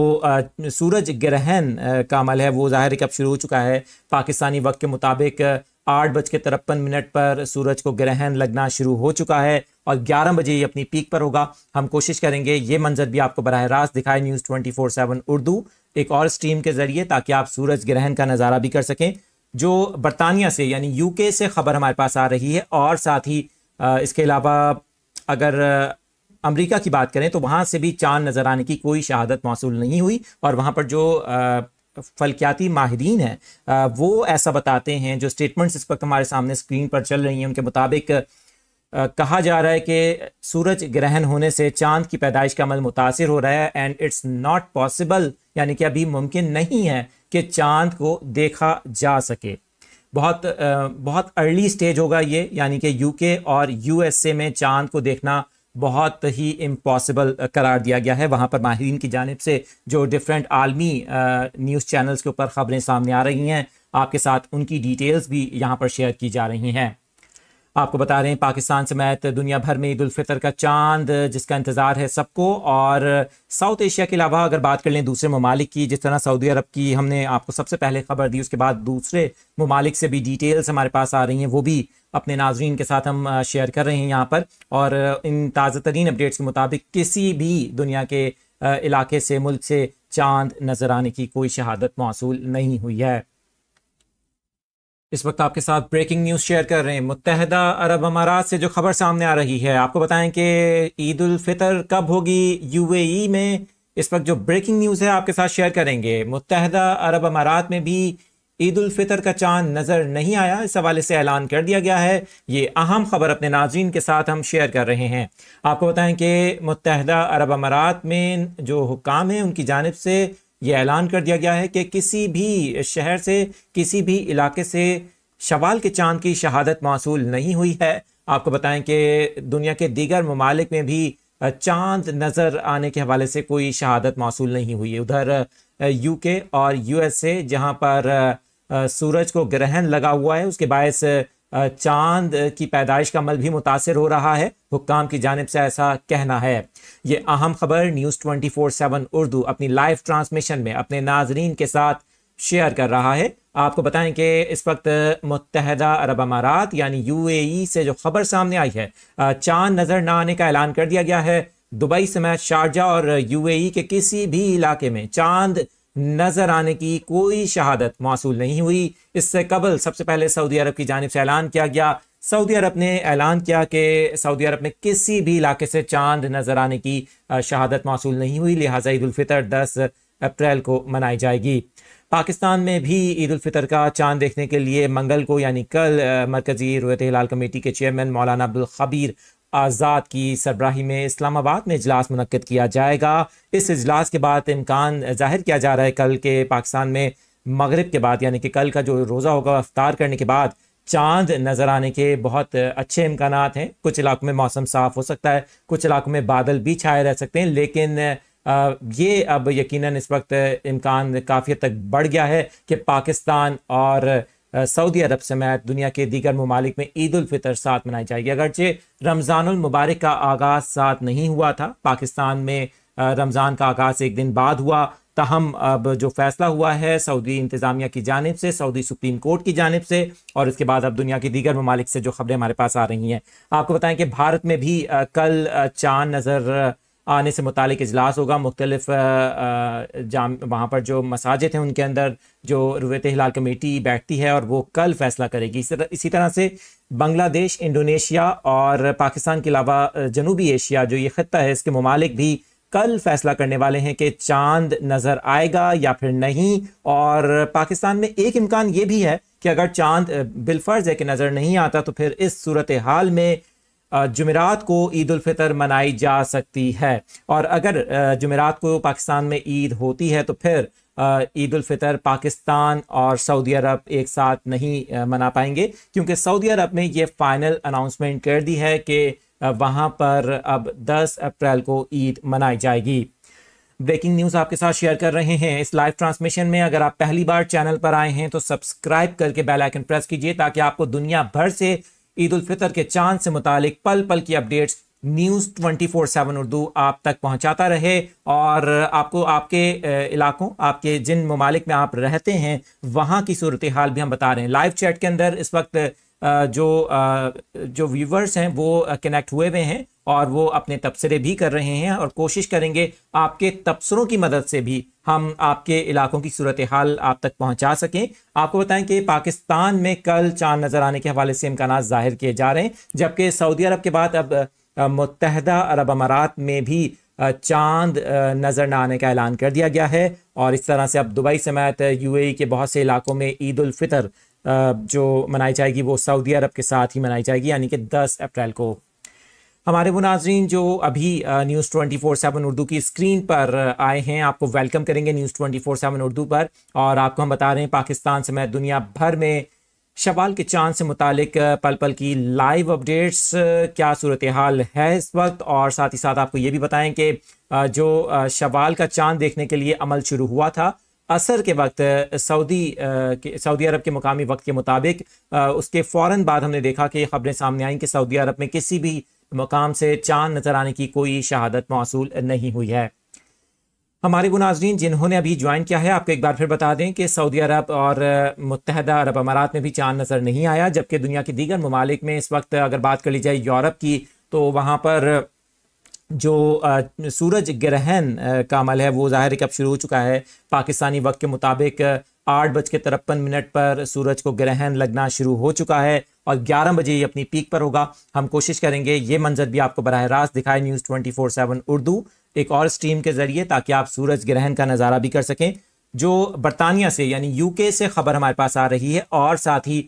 सूरज ग्रहण का अमल है वो ज़ाहिर कब शुरू हो चुका है पाकिस्तानी वक्त के मुताबिक आठ बज के तिरपन मिनट पर सूरज को ग्रहण लगना शुरू हो चुका है और ग्यारह बजे ये अपनी पीक पर होगा हम कोशिश करेंगे ये मंजर भी आपको बरह रास्त दिखाए news twenty four seven Urdu एक और स्ट्रीम के जरिए ताकि आप सूरज ग्रहण का नज़ारा भी कर सकें जो बरतानिया से यानी यूके से खबर हमारे पास आ रही है और साथ ही इसके अलावा अगर अमेरिका की बात करें तो वहाँ से भी चांद नज़र आने की कोई शहादत मौसू नहीं हुई और वहाँ पर जो फलकियाती माहरीन हैं वो ऐसा बताते हैं जो स्टेटमेंट्स इस वक्त हमारे सामने स्क्रीन पर चल रही हैं उनके मुताबिक कहा जा रहा है कि सूरज ग्रहण होने से चांद की पैदाइश का अमल मुतासर हो रहा है एंड इट्स नॉट पॉसिबल यानी कि अभी मुमकिन नहीं है कि चांद को देखा जा सके बहुत बहुत अर्ली स्टेज होगा ये यानी कि यूके और यूएसए में चांद को देखना बहुत ही इम्पॉसिबल करार दिया गया है वहाँ पर माहरीन की जानब से जो डिफरेंट आलमी न्यूज़ चैनल्स के ऊपर ख़बरें सामने आ रही हैं आपके साथ उनकी डिटेल्स भी यहाँ पर शेयर की जा रही हैं आपको बता रहे हैं पाकिस्तान समेत दुनिया भर में ईद उलफ़ितर का चांद जिसका इंतज़ार है सबको और साउथ एशिया के अलावा अगर बात कर लें दूसरे ममालिक की जिस तरह सऊदी अरब की हमने आपको सबसे पहले खबर दी उसके बाद दूसरे ममालिक से भी डिटेल्स हमारे पास आ रही हैं वो भी अपने नाजरन के साथ हम शेयर कर रहे हैं यहाँ पर और इन ताज़ा तरीन अपडेट्स के मुताबिक किसी भी दुनिया के इलाके से मुल्क से चांद नज़र आने की कोई शहादत मौसू नहीं हुई है इस वक्त आपके साथ ब्रेकिंग न्यूज़ शेयर कर रहे हैं मुतहदा अरब अमारात से जो खबर सामने आ रही है आपको बताएं कि ईद उल फितर कब होगी यूएई में इस वक्त जो ब्रेकिंग न्यूज़ है आपके साथ शेयर करेंगे मुतहदा अरब अमारात में भी ईद उल फितर का चांद नज़र नहीं आया इस हवाले से ऐलान कर दिया गया है ये अहम खबर अपने नाजीन के साथ हम शेयर कर रहे हैं आपको बताएं कि मुतहदा अरब अमारात में जो हुकाम है उनकी जानब से ये ऐलान कर दिया गया है कि किसी भी शहर से किसी भी इलाके से शवाल के चांद की शहादत मौसू नहीं हुई है आपको बताएं कि दुनिया के दीगर ममालिक में भी चांद नज़र आने के हवाले से कोई शहादत मौसू नहीं हुई है उधर यूके और यूएसए जहां पर सूरज को ग्रहण लगा हुआ है उसके बायस चांद की पैदाइश का अमल भी मुतासर हो रहा है हुक्काम की जानब से ऐसा कहना है ये अहम खबर news twenty four seven Urdu अपनी लाइव ट्रांसमिशन में अपने नाजरीन के साथ शेयर कर रहा है आपको बताएं कि इस वक्त मुतहदा अरब अमारात यानी यू ए से जो खबर सामने आई है चांद नज़र न आने का ऐलान कर दिया गया है दुबई समेत शारजा और यू ए के किसी भी इलाके में चांद नज़र आने की कोई शहादत मौसू नहीं हुई इससे कबल सबसे पहले सऊदी अरब की जानब से ऐलान किया गया सऊदी अरब ने ऐलान किया कि सऊदी अरब में किसी भी इलाके से चांद नज़र आने की शहादत मौसू नहीं हुई लिहाजा ईदालफ़ितर दस अप्रैल को मनाई जाएगी पाकिस्तान में भी ईद फितर का चांद देखने के लिए मंगल को यानी कल मरकज़ी रोयत हिलाल कमेटी के चेयरमैन मौलाना अब्दुल खबीर आज़ाद की सरबराही में इस्लामाबाद में इजलास मनकद किया जाएगा इस इजलास के बाद इम्कान जाहिर किया जा रहा है कल के पाकिस्तान में मगरब के बाद यानी कि कल का जो रोज़ा होगा अफ्तार करने के बाद चांद नज़र आने के बहुत अच्छे इम्कान हैं कुछ इलाकों में मौसम साफ़ हो सकता है कुछ इलाकों में बादल भी छाए रह सकते हैं लेकिन ये अब यकीनन इस वक्त इम्कान काफ़ी तक बढ़ गया है कि पाकिस्तान और सऊदी अरब समेत दुनिया के दीगर ममालिक में ईद उलफ़ितर साथ मनाई जाएगी अगरचे रमज़ानमबारक का आगाज़ साथ नहीं हुआ था पाकिस्तान में रमज़ान का आगाज़ एक दिन बाद हुआ तहम अब जो फैसला हुआ है सऊदी इंतज़ामिया की जानब से सऊदी सुप्रीम कोर्ट की जानब से और इसके बाद अब दुनिया की दीगर ममालिक से जो खबरें हमारे पास आ रही हैं आपको बताएं कि भारत में भी कल चांद नज़र आने से मुतक अजलास होगा मुख्तलिफ जाम वहाँ पर जो मसाजिद हैं उनके अंदर जो रुवत हिलाल कमेटी बैठती है और वो कल फैसला करेगी इसी तरह से बांग्लादेश इंडोनेशिया और पाकिस्तान के अलावा जनूबी एशिया जो ये खत्ता है इसके ममालिक भी कल फैसला करने वाले हैं कि चांद नज़र आएगा या फिर नहीं और पाकिस्तान में एक इम्कान ये भी है कि अगर चांद बिलफर्ज है कि नज़र नहीं आता तो फिर इस सूरत हाल में जुमेरात को ईद फितर मनाई जा सकती है और अगर जुमेरात को पाकिस्तान में ईद होती है तो फिर ईद फितर पाकिस्तान और सऊदी अरब एक साथ नहीं मना पाएंगे क्योंकि सऊदी अरब ने ये फाइनल अनाउंसमेंट कर दी है कि वहाँ पर अब 10 अप्रैल को ईद मनाई जाएगी ब्रेकिंग न्यूज़ आपके साथ शेयर कर रहे हैं इस लाइव ट्रांसमिशन में अगर आप पहली बार चैनल पर आए हैं तो सब्सक्राइब करके बेल आइकन प्रेस कीजिए ताकि आपको दुनिया भर से ईद उल फितर के चांद से मुतालिक पल पल की updates news twenty four seven Urdu आप तक पहुंचाता रहे और आपको आपके इलाकों आपके जिन ममालिक में आप रहते हैं वहां की सूरत हाल भी हम बता रहे हैं लाइव चैट के अंदर इस वक्त जो जो व्यूवर्स हैं वो कनेक्ट हुए हुए हैं और वो अपने तबसरे भी कर रहे हैं और कोशिश करेंगे आपके तबसरों की मदद से भी हम आपके इलाकों की सूरत हाल आप तक पहुंचा सकें आपको बताएं कि पाकिस्तान में कल चांद नज़र आने के हवाले से इम्कान ज़ाहिर किए जा रहे हैं जबकि सऊदी अरब के बाद अब मुतहदा अरब अमारात में भी चांद नज़र न आने का ऐलान कर दिया गया है और इस तरह से अब दुबई समेत यूएई के बहुत से इलाकों में ईद उल फितर जो मनाई जाएगी वो सऊदी अरब के साथ ही मनाई जाएगी यानी कि 10 अप्रैल को हमारे वो नाजरीन जो अभी news twenty four seven Urdu की स्क्रीन पर आए हैं आपको वेलकम करेंगे news twenty four seven Urdu पर और आपको हम बता रहे हैं पाकिस्तान समेत दुनिया भर में शवाल के चांद से मुतालिक पल पल की लाइव अपडेट्स क्या सूरत हाल है इस वक्त और साथ ही साथ आपको ये भी बताएं कि जो शवाल का चांद देखने के लिए अमल शुरू हुआ था असर के वक्त सऊदी सऊदी अरब के मुकामी वक्त के मुताबिक उसके फ़ौर बाद हमने देखा कि खबरें सामने आई कि सऊदी अरब में किसी भी मकाम से चांद नज़र आने की कोई शहादत मौसू नहीं हुई है हमारे वो जिन्होंने अभी ज्वाइन किया है आपको एक बार फिर बता दें कि सऊदी अरब और मुतहदा अरब अमारात में भी चांद नज़र नहीं आया जबकि दुनिया के दीगर ममालिक में इस वक्त अगर बात कर ली जाए यूरोप की तो वहाँ पर जो सूरज ग्रहण का अमल है वो ज़ाहिर कब शुरू हो चुका है पाकिस्तानी वक्त के मुताबिक आठ बज के तिरपन मिनट पर सूरज को ग्रहण लगना शुरू हो चुका है और 11 बजे ही अपनी पीक पर होगा हम कोशिश करेंगे यह मंजर भी आपको બરાય રાસ દિખાય ન્યૂઝ 247 ઉર્દુ એક ઓર સ્ટ્રીમ કે ઝરીએ તાકી આપ સૂરજ ગ્રહણ કા નજારા ભી કર સકે જો બ્રિટાનિયા સે એટલે યુકે સે ખબર હમારે પાસ આ રહી હૈ ઓર સાથી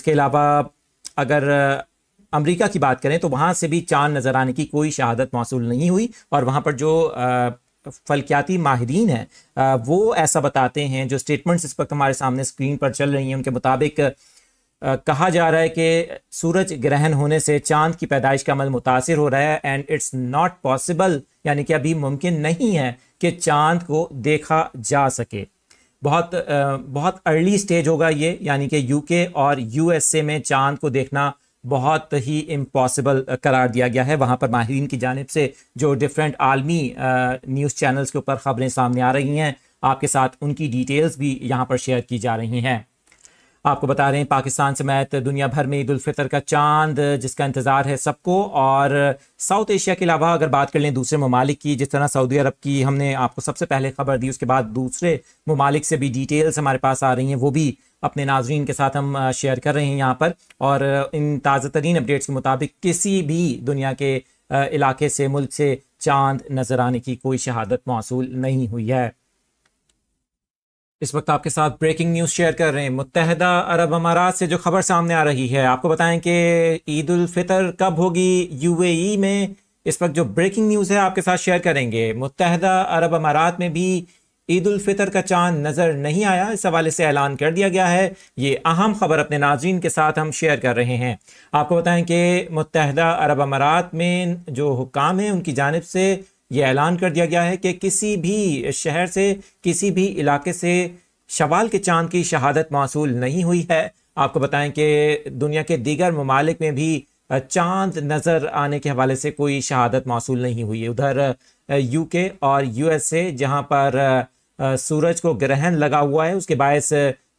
اس کے علاوہ અગર અમેરિકા કી બાત કરે તો વહા સે ભી ચાંદ નજર આને કી કોઈ શહાદત મૌસુલ નહીં હુઈ ઓર વહા પર જો ફલકિયાતી માહરીન હે વો એસા બતાતે હે જો સ્ટેટમેન્ટસ ઇસ પખ્ત હમારે સામને સ્ક્રીન પર ચલ રહી હૈ ઉનકે મુતાબિક कहा जा रहा है कि सूरज ग्रहण होने से चांद की पैदाइश का अमल मुतासर हो रहा है एंड इट्स नॉट पॉसिबल यानी कि अभी मुमकिन नहीं है कि चांद को देखा जा सके बहुत बहुत अर्ली स्टेज होगा ये यानी कि यूके और यूएसए में चांद को देखना बहुत ही इम्पॉसिबल करार दिया गया है वहाँ पर माहरीन की जानब से जो डिफरेंट आलमी न्यूज़ चैनल्स के ऊपर ख़बरें सामने आ रही हैं आपके साथ उनकी डिटेल्स भी यहाँ पर शेयर की जा रही हैं आपको बता रहे हैं पाकिस्तान समेत दुनिया भर में ईद फितर का चांद जिसका इंतज़ार है सबको और साउथ एशिया के अलावा अगर बात कर लें दूसरे ममालिक की जिस तरह सऊदी अरब की हमने आपको सबसे पहले खबर दी उसके बाद दूसरे ममालिक से भी डिटेल्स हमारे पास आ रही हैं वो भी अपने नाजरीन के साथ हम शेयर कर रहे हैं यहाँ पर और इन ताज़ा तरीन अपडेट्स के मुताबिक किसी भी दुनिया के इलाके से मुल्क से चांद नज़र आने की कोई शहादत मौसू नहीं हुई है इस वक्त आपके साथ ब्रेकिंग न्यूज़ शेयर कर रहे हैं मुतहदा अरब अमारात से जो खबर सामने आ रही है आपको बताएं कि ईद उल फितर कब होगी यूएई में इस वक्त जो ब्रेकिंग न्यूज़ है आपके साथ शेयर करेंगे मुतहदा अरब अमारात में भी ईद उल फितर का चांद नज़र नहीं आया इस हवाले से ऐलान कर दिया गया है ये अहम खबर अपने नाजीन के साथ हम शेयर कर रहे हैं आपको बताएं कि मुतहदा अरब अमारात में जो हुकाम है उनकी जानब से ये ऐलान कर दिया गया है कि किसी भी शहर से किसी भी इलाके से शवाल के चांद की शहादत मौसू नहीं हुई है आपको बताएं कि दुनिया के दीगर ममालिक में भी चांद नज़र आने के हवाले से कोई शहादत मौसू नहीं हुई है उधर यूके और यूएसए जहां पर सूरज को ग्रहण लगा हुआ है उसके बायस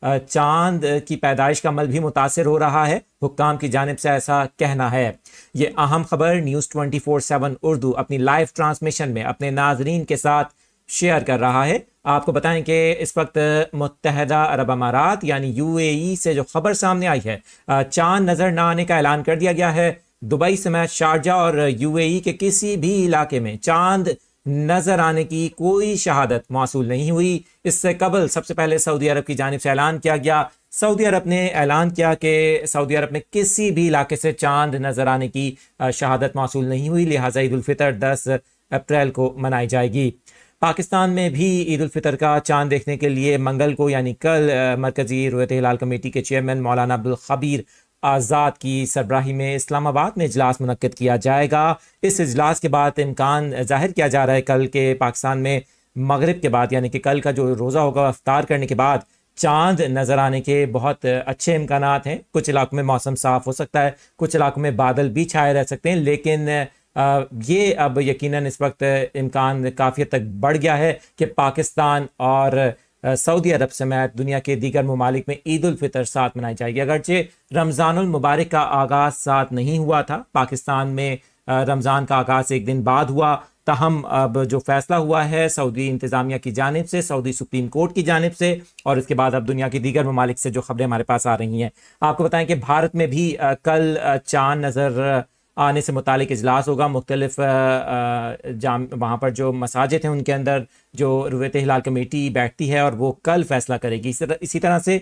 चांद की पैदाइश का अमल भी मुतासर हो रहा है हुकाम की जानब से ऐसा कहना है ये अहम खबर news twenty four seven Urdu अपनी लाइव ट्रांसमिशन में अपने नाजरीन के साथ शेयर कर रहा है आपको बताएं कि इस वक्त मुतहदा अरब अमारात यानी यू ए से जो खबर सामने आई है चांद नज़र न आने का ऐलान कर दिया गया है दुबई समेत शारजा और यू ए के किसी भी इलाके में चांद नज़र आने की कोई शहादत मौसू नहीं हुई इससे कबल सबसे पहले सऊदी अरब की जानब से ऐलान किया गया सऊदी अरब ने ऐलान किया कि सऊदी अरब में किसी भी इलाके से चांद नज़र आने की शहादत मौसू नहीं हुई लिहाजा ईदालफ़ितर दस अप्रैल को मनाई जाएगी पाकिस्तान में भी ईद फितर का चांद देखने के लिए मंगल को यानी कल मरकज़ी रोयत हिलाल कमेटी के चेयरमैन मौलाना अब्दुल खबीर आज़ाद की सरबराही में इस्लामाबाद में इजलास मनकद किया जाएगा इस इजलास के बाद इम्कान जाहिर किया जा रहा है कल के पाकिस्तान में मगरब के बाद यानी कि कल का जो रोज़ा होगा अफ्तार करने के बाद चांद नज़र आने के बहुत अच्छे इम्कान हैं कुछ इलाकों में मौसम साफ़ हो सकता है कुछ इलाकों में बादल भी छाए रह सकते हैं लेकिन ये अब यकीनन इस वक्त इम्कान काफ़ी तक बढ़ गया है कि पाकिस्तान और सऊदी अरब समेत दुनिया के दीगर ममालिक में ईद उलफ़ितर साथ मनाई जाएगी अगरचे रमज़ानमबारक का आगाज़ साथ नहीं हुआ था पाकिस्तान में रमज़ान का आगाज़ एक दिन बाद हुआ तहम अब जो फैसला हुआ है सऊदी इंतज़ामिया की जानब से सऊदी सुप्रीम कोर्ट की जानब से और इसके बाद अब दुनिया की दीगर ममालिक से जो खबरें हमारे पास आ रही हैं आपको बताएं कि भारत में भी कल चांद नज़र आने से मुतक अजलास होगा मुख्तलिफ जाम वहाँ पर जो मसाजिद हैं उनके अंदर जो रुवत हिलाल कमेटी बैठती है और वो कल फैसला करेगी इस तरह, इसी तरह से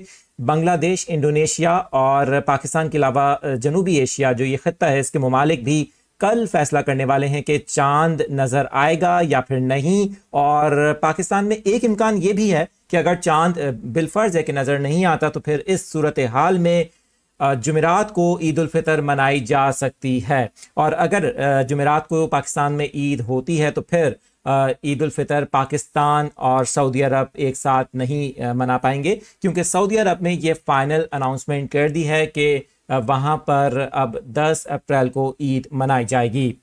बांग्लादेश इंडोनेशिया और पाकिस्तान के अलावा जनूबी एशिया जो ये खत्ता है इसके ममालिक भी कल फैसला करने वाले हैं कि चांद नज़र आएगा या फिर नहीं और पाकिस्तान में एक इम्कान ये भी है कि अगर चांद बिलफर्ज है कि नज़र नहीं आता तो फिर इस सूरत हाल में जुमेरात को ईद फितर मनाई जा सकती है और अगर जुमेरात को पाकिस्तान में ईद होती है तो फिर ईद फितर पाकिस्तान और सऊदी अरब एक साथ नहीं मना पाएंगे क्योंकि सऊदी अरब ने ये फाइनल अनाउंसमेंट कर दी है कि वहाँ पर अब 10 अप्रैल को ईद मनाई जाएगी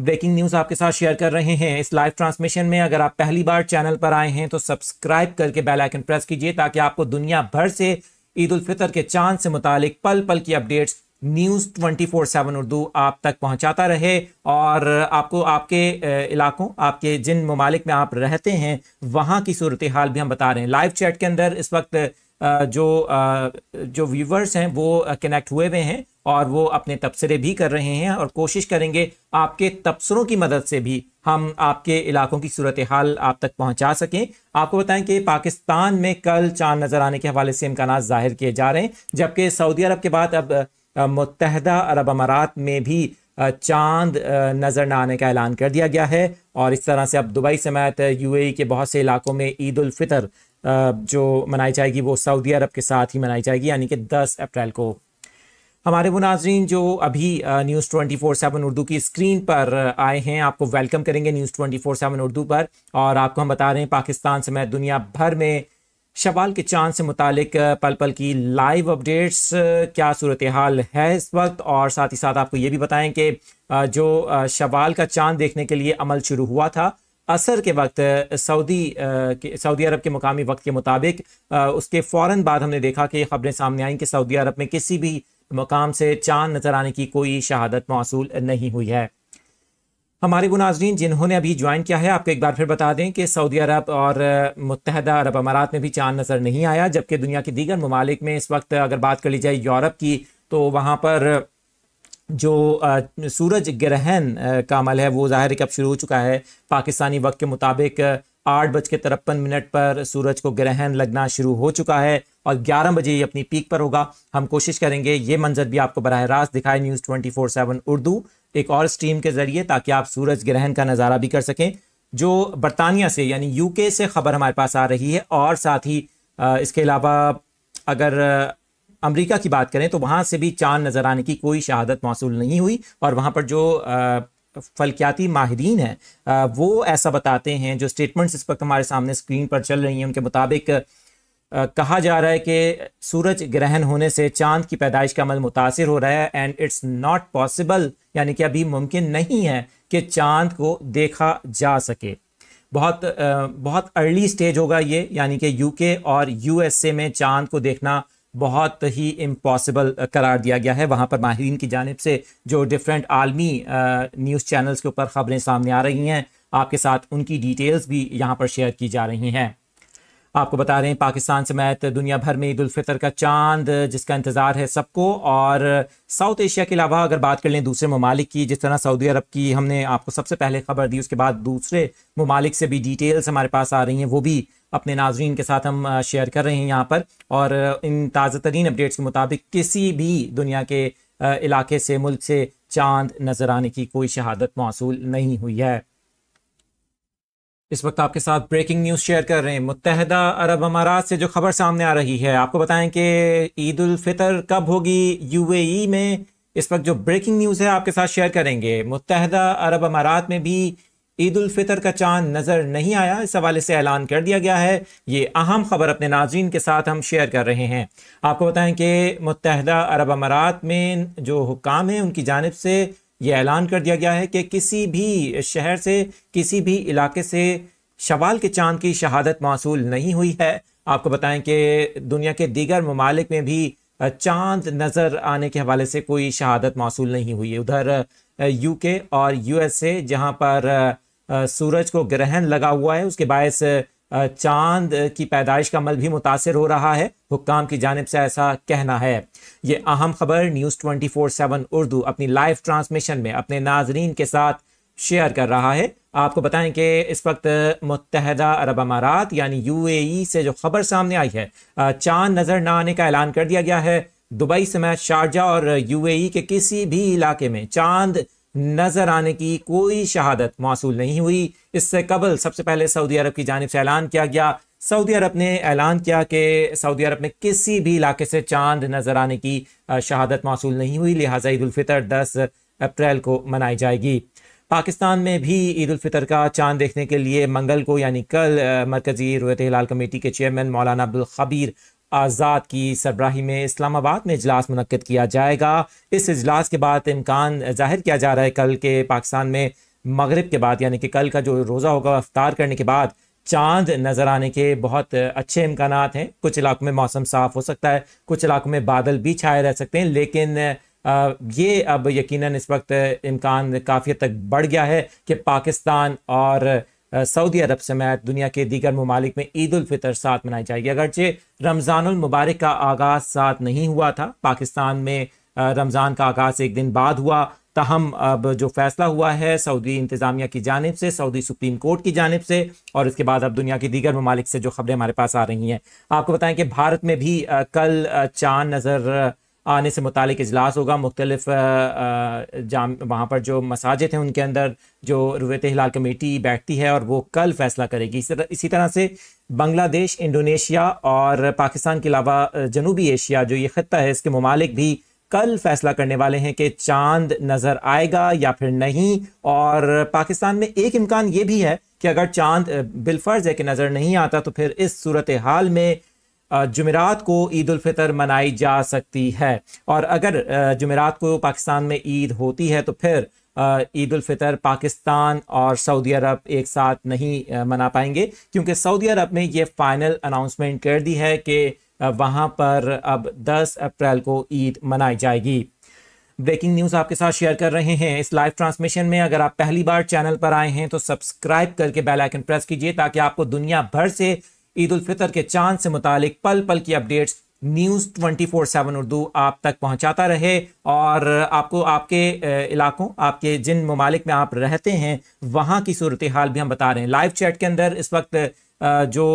ब्रेकिंग न्यूज़ आपके साथ शेयर कर रहे हैं इस लाइव ट्रांसमिशन में अगर आप पहली बार चैनल पर आए हैं तो सब्सक्राइब करके बेल आइकन प्रेस कीजिए ताकि आपको दुनिया भर से ईद उल फितर के चांद से मुतालिक पल पल की updates news twenty four seven Urdu आप तक पहुंचाता रहे और आपको आपके इलाकों आपके जिन ममालिक में आप रहते हैं वहां की सूरत हाल भी हम बता रहे हैं लाइव चैट के अंदर इस वक्त जो जो व्यूवर्स हैं वो कनेक्ट हुए हुए हैं और वो अपने तबसरे भी कर रहे हैं और कोशिश करेंगे आपके तबसरों की मदद से भी हम आपके इलाकों की सूरत हाल आप तक पहुंचा सकें आपको बताएं कि पाकिस्तान में कल चांद नज़र आने के हवाले से इम्कान ज़ाहिर किए जा रहे हैं जबकि सऊदी अरब के बाद अब मुतहदा अरब अमारात में भी चांद नज़र न आने का ऐलान कर दिया गया है और इस तरह से अब दुबई समेत यूएई के बहुत से इलाकों में ईद उल फितर जो मनाई जाएगी वो सऊदी अरब के साथ ही मनाई जाएगी यानी कि 10 अप्रैल को हमारे वो नाजरीन जो अभी news twenty four seven Urdu की स्क्रीन पर आए हैं आपको वेलकम करेंगे news twenty four seven Urdu पर और आपको हम बता रहे हैं पाकिस्तान समेत दुनिया भर में शवाल के चांद से मुतालिक पल पल की लाइव अपडेट्स क्या सूरत हाल है इस वक्त और साथ ही साथ आपको ये भी बताएं कि जो शवाल का चांद देखने के लिए अमल शुरू हुआ था असर के वक्त सऊदी सऊदी अरब के मुकामी वक्त के मुताबिक उसके फ़ौर बाद हमने देखा कि खबरें सामने आई कि सऊदी अरब में किसी भी मकाम से चांद नज़र आने की कोई शहादत मौसू नहीं हुई है हमारे वो जिन्होंने अभी ज्वाइन किया है आपको एक बार फिर बता दें कि सऊदी अरब और मुतहदा अरब अमारात में भी चांद नज़र नहीं आया जबकि दुनिया के दीगर ममालिक में इस वक्त अगर बात कर ली जाए यूरोप की तो वहाँ पर जो सूरज ग्रहण का अमल है वो ज़ाहिर कब शुरू हो चुका है पाकिस्तानी वक्त के मुताबिक आठ बज के तिरपन मिनट पर सूरज को ग्रहण लगना शुरू हो चुका है और 11 बजे ही अपनी पीक पर होगा हम कोशिश करेंगे यह मंजर भी आपको બરાય રાસ દિખાય ન્યૂઝ 247 ઉર્દુ એક ઓર સ્ટ્રીમ કે ઝરીએ તાકી આપ સૂરજ ગ્રહણ કા નજારા ભી કર સકે જો બ્રિટાનિયા સે એટલે યુકે સે ખબર હમારે પાસ આ રહી હૈ ઓર સાથી اس کے علاوہ અગર અમેરિકા કી બાત કરે તો વહા સે ભી ચાંદ નજર આને કી કોઈ શહાદત મૌસુલ નહીં હુઈ ઓર વહા પર જો ફલકિયાતી માહદીન હે વો એસા બતાતે હે જો સ્ટેટમેન્ટસ ઇસ પખ્ત હમારે સામને સ્ક્રીન પર ચલ રહી હૈ ઉનકે મુતાબિક कहा जा रहा है कि सूरज ग्रहण होने से चांद की पैदाइश का अमल मुतासर हो रहा है एंड इट्स नॉट पॉसिबल यानी कि अभी मुमकिन नहीं है कि चांद को देखा जा सके बहुत बहुत अर्ली स्टेज होगा ये यानी कि यूके और यूएसए में चांद को देखना बहुत ही इम्पॉसिबल करार दिया गया है वहाँ पर माहरीन की जानब से जो डिफरेंट आलमी न्यूज़ चैनल्स के ऊपर ख़बरें सामने आ रही हैं आपके साथ उनकी डिटेल्स भी यहाँ पर शेयर की जा रही हैं आपको बता रहे हैं पाकिस्तान समेत दुनिया भर में ईद उलफ़ितर का चांद जिसका इंतज़ार है सबको और साउथ एशिया के अलावा अगर बात कर लें दूसरे ममालिक की जिस तरह सऊदी अरब की हमने आपको सबसे पहले खबर दी उसके बाद दूसरे ममालिक से भी डिटेल्स हमारे पास आ रही हैं वो भी अपने नाजरन के साथ हम शेयर कर रहे हैं यहाँ पर और इन ताज़ा तरीन अपडेट्स के मुताबिक किसी भी दुनिया के इलाके से मुल्क से चांद नज़र आने की कोई शहादत मौसू नहीं हुई है इस वक्त आपके साथ ब्रेकिंग न्यूज़ शेयर कर रहे हैं मुतहदा अरब अमारात से जो खबर सामने आ रही है आपको बताएं कि ईद उल फितर कब होगी यूएई में इस वक्त जो ब्रेकिंग न्यूज़ है आपके साथ शेयर करेंगे मुतहदा अरब अमारात में भी ईद उल फितर का चांद नज़र नहीं आया इस हवाले से ऐलान कर दिया गया है ये अहम खबर अपने नाजीन के साथ हम शेयर कर रहे हैं आपको बताएं कि मुतहदा अरब अमारात में जो हुकाम है उनकी जानब से ये ऐलान कर दिया गया है कि किसी भी शहर से किसी भी इलाके से शवाल के चांद की शहादत मौसू नहीं हुई है आपको बताएं कि दुनिया के दीगर ममालिक में भी चांद नज़र आने के हवाले से कोई शहादत मौसू नहीं हुई है उधर यूके और यूएसए जहां पर सूरज को ग्रहण लगा हुआ है उसके बायस चांद की पैदाइश का अमल भी मुतासर हो रहा है हुक्काम की जानब से ऐसा कहना है ये अहम खबर news twenty four seven Urdu अपनी लाइव ट्रांसमिशन में अपने नाजरीन के साथ शेयर कर रहा है आपको बताएं कि इस वक्त मुतहदा अरब अमारात यानी यू ए से जो खबर सामने आई है चांद नज़र न आने का ऐलान कर दिया गया है दुबई समेत शारजा और यू ए के किसी भी इलाके में चांद नज़र आने की कोई शहादत मौसू नहीं हुई इससे कबल सबसे पहले सऊदी अरब की जानब से ऐलान किया गया सऊदी अरब ने ऐलान किया कि सऊदी अरब में किसी भी इलाके से चांद नज़र आने की शहादत मौसू नहीं हुई लिहाजा ईदालफ़ितर दस अप्रैल को मनाई जाएगी पाकिस्तान में भी ईद फितर का चांद देखने के लिए मंगल को यानी कल मरकज़ी रोयत हिलाल कमेटी के चेयरमैन मौलाना अब्दुल खबीर आज़ाद की सरबराही में इस्लामाबाद में इजलास मनकद किया जाएगा इस इजलास के बाद इम्कान जाहिर किया जा रहा है कल के पाकिस्तान में मगरब के बाद यानी कि कल का जो रोज़ा होगा अफ्तार करने के बाद चांद नज़र आने के बहुत अच्छे इम्कान हैं कुछ इलाकों में मौसम साफ़ हो सकता है कुछ इलाकों में बादल भी छाए रह सकते हैं लेकिन ये अब यकीनन इस वक्त इम्कान काफ़ी तक बढ़ गया है कि पाकिस्तान और सऊदी अरब समेत दुनिया के दीगर ममालिक में ईद उलफ़ितर साथ मनाई जाएगी अगरचे रमज़ानमबारक का आगाज़ साथ नहीं हुआ था पाकिस्तान में रमज़ान का आगाज़ एक दिन बाद हुआ तहम अब जो फैसला हुआ है सऊदी इंतज़ामिया की जानब से सऊदी सुप्रीम कोर्ट की जानब से और इसके बाद अब दुनिया की दीगर ममालिक से जो खबरें हमारे पास आ रही हैं आपको बताएं कि भारत में भी कल चांद नज़र आने से मुतक अजलास होगा मुख्तलिफ जाम वहाँ पर जो मसाजिद हैं उनके अंदर जो रुवत हिलाल कमेटी बैठती है और वो कल फैसला करेगी इस तरह इसी तरह से बांग्लादेश इंडोनेशिया और पाकिस्तान के अलावा जनूबी एशिया जो ये खत्ता है इसके ममालिक भी कल फैसला करने वाले हैं कि चांद नज़र आएगा या फिर नहीं और पाकिस्तान में एक इम्कान ये भी है कि अगर चांद बिलफर्ज है कि नज़र नहीं आता तो फिर इस सूरत हाल में जुमेरात को ईद फितर मनाई जा सकती है और अगर जुमेरात को पाकिस्तान में ईद होती है तो फिर ईद फितर पाकिस्तान और सऊदी अरब एक साथ नहीं मना पाएंगे क्योंकि सऊदी अरब ने ये फाइनल अनाउंसमेंट कर दी है कि वहाँ पर अब 10 अप्रैल को ईद मनाई जाएगी ब्रेकिंग न्यूज़ आपके साथ शेयर कर रहे हैं इस लाइव ट्रांसमिशन में अगर आप पहली बार चैनल पर आए हैं तो सब्सक्राइब करके बेल आइकन प्रेस कीजिए ताकि आपको दुनिया भर से ईद उल फितर के चांद से मुतालिक पल पल की updates news twenty four seven Urdu आप तक पहुंचाता रहे और आपको आपके इलाकों आपके जिन ममालिक में आप रहते हैं वहां की सूरत हाल भी हम बता रहे हैं लाइव चैट के अंदर इस वक्त जो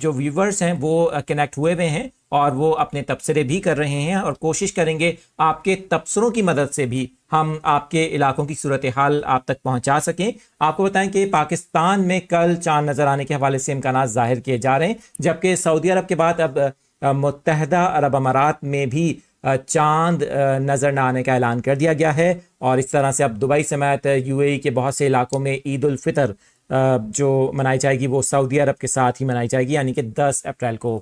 जो व्यूवर्स हैं वो कनेक्ट हुए हुए हैं और वो अपने तबसरे भी कर रहे हैं और कोशिश करेंगे आपके तबसरों की मदद से भी हम आपके इलाकों की सूरत हाल आप तक पहुंचा सकें आपको बताएं कि पाकिस्तान में कल चांद नज़र आने के हवाले से इम्कान ज़ाहिर किए जा रहे हैं जबकि सऊदी अरब के बाद अब मुतहदा अरब अमारात में भी चांद नज़र न आने का ऐलान कर दिया गया है और इस तरह से अब दुबई समेत यूएई के बहुत से इलाकों में ईद उल फितर जो मनाई जाएगी वो सऊदी अरब के साथ ही मनाई जाएगी यानी कि 10 अप्रैल को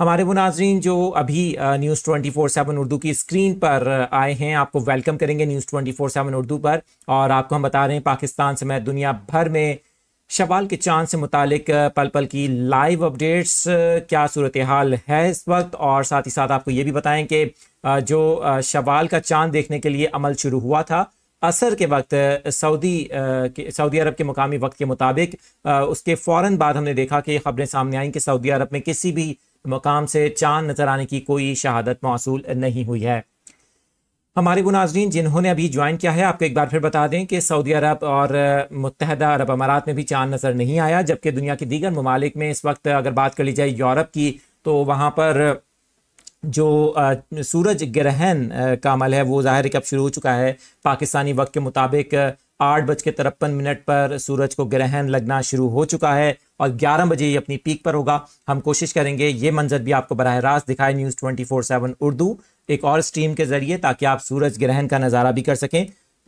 हमारे वो नाजरीन जो अभी news twenty four seven Urdu की स्क्रीन पर आए हैं आपको वेलकम करेंगे news twenty four seven Urdu पर और आपको हम बता रहे हैं पाकिस्तान समेत दुनिया भर में शवाल के चांद से मुतलिक पल पल की लाइव अपडेट्स क्या सूरत हाल है इस वक्त और साथ ही साथ आपको ये भी बताएं कि जो शवाल का चांद देखने के लिए अमल शुरू हुआ था असर के वक्त सऊदी सऊदी अरब के मुकामी वक्त के मुताबिक उसके फ़ौर बाद हमने देखा कि खबरें सामने आई कि सऊदी अरब में किसी भी मकाम से चांद नज़र आने की कोई शहादत मौसू नहीं हुई है हमारे गुनाजरीन जिन्होंने अभी ज्वाइन किया है आपको एक बार फिर बता दें कि सऊदी अरब और मुतहदा अरब अमारात में भी चांद नज़र नहीं आया जबकि दुनिया के दीगर ममालिक में इस वक्त अगर बात कर ली जाए यूरोप की तो वहाँ पर जो सूरज ग्रहण का अमल है वो ज़ाहिर है कि अब शुरू हो चुका है पाकिस्तानी वक्त के मुताबिक आठ बज के तिरपन मिनट पर सूरज को ग्रहण लगना शुरू हो चुका है और ग्यारह बजे ये अपनी पीक पर होगा हम कोशिश करेंगे ये मंजर भी आपको बरह रास्त दिखाए news twenty four seven Urdu एक और स्ट्रीम के ज़रिए ताकि आप सूरज ग्रहण का नज़ारा भी कर सकें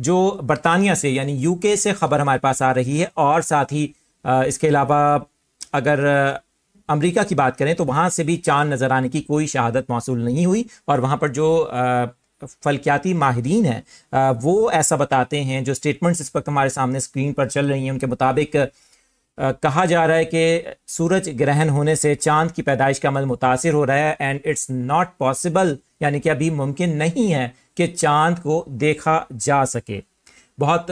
जो बरतानिया से यानी यू से खबर हमारे पास आ रही है और साथ ही इसके अलावा अगर अमेरिका की बात करें तो वहाँ से भी चांद नज़र आने की कोई शहादत मौसू नहीं हुई और वहाँ पर जो फलकियाती माहरीन हैं वो ऐसा बताते हैं जो स्टेटमेंट्स इस वक्त हमारे सामने स्क्रीन पर चल रही हैं उनके मुताबिक कहा जा रहा है कि सूरज ग्रहण होने से चांद की पैदाइश का अमल मुतासर हो रहा है एंड इट्स नॉट पॉसिबल यानी कि अभी मुमकिन नहीं है कि चांद को देखा जा सके बहुत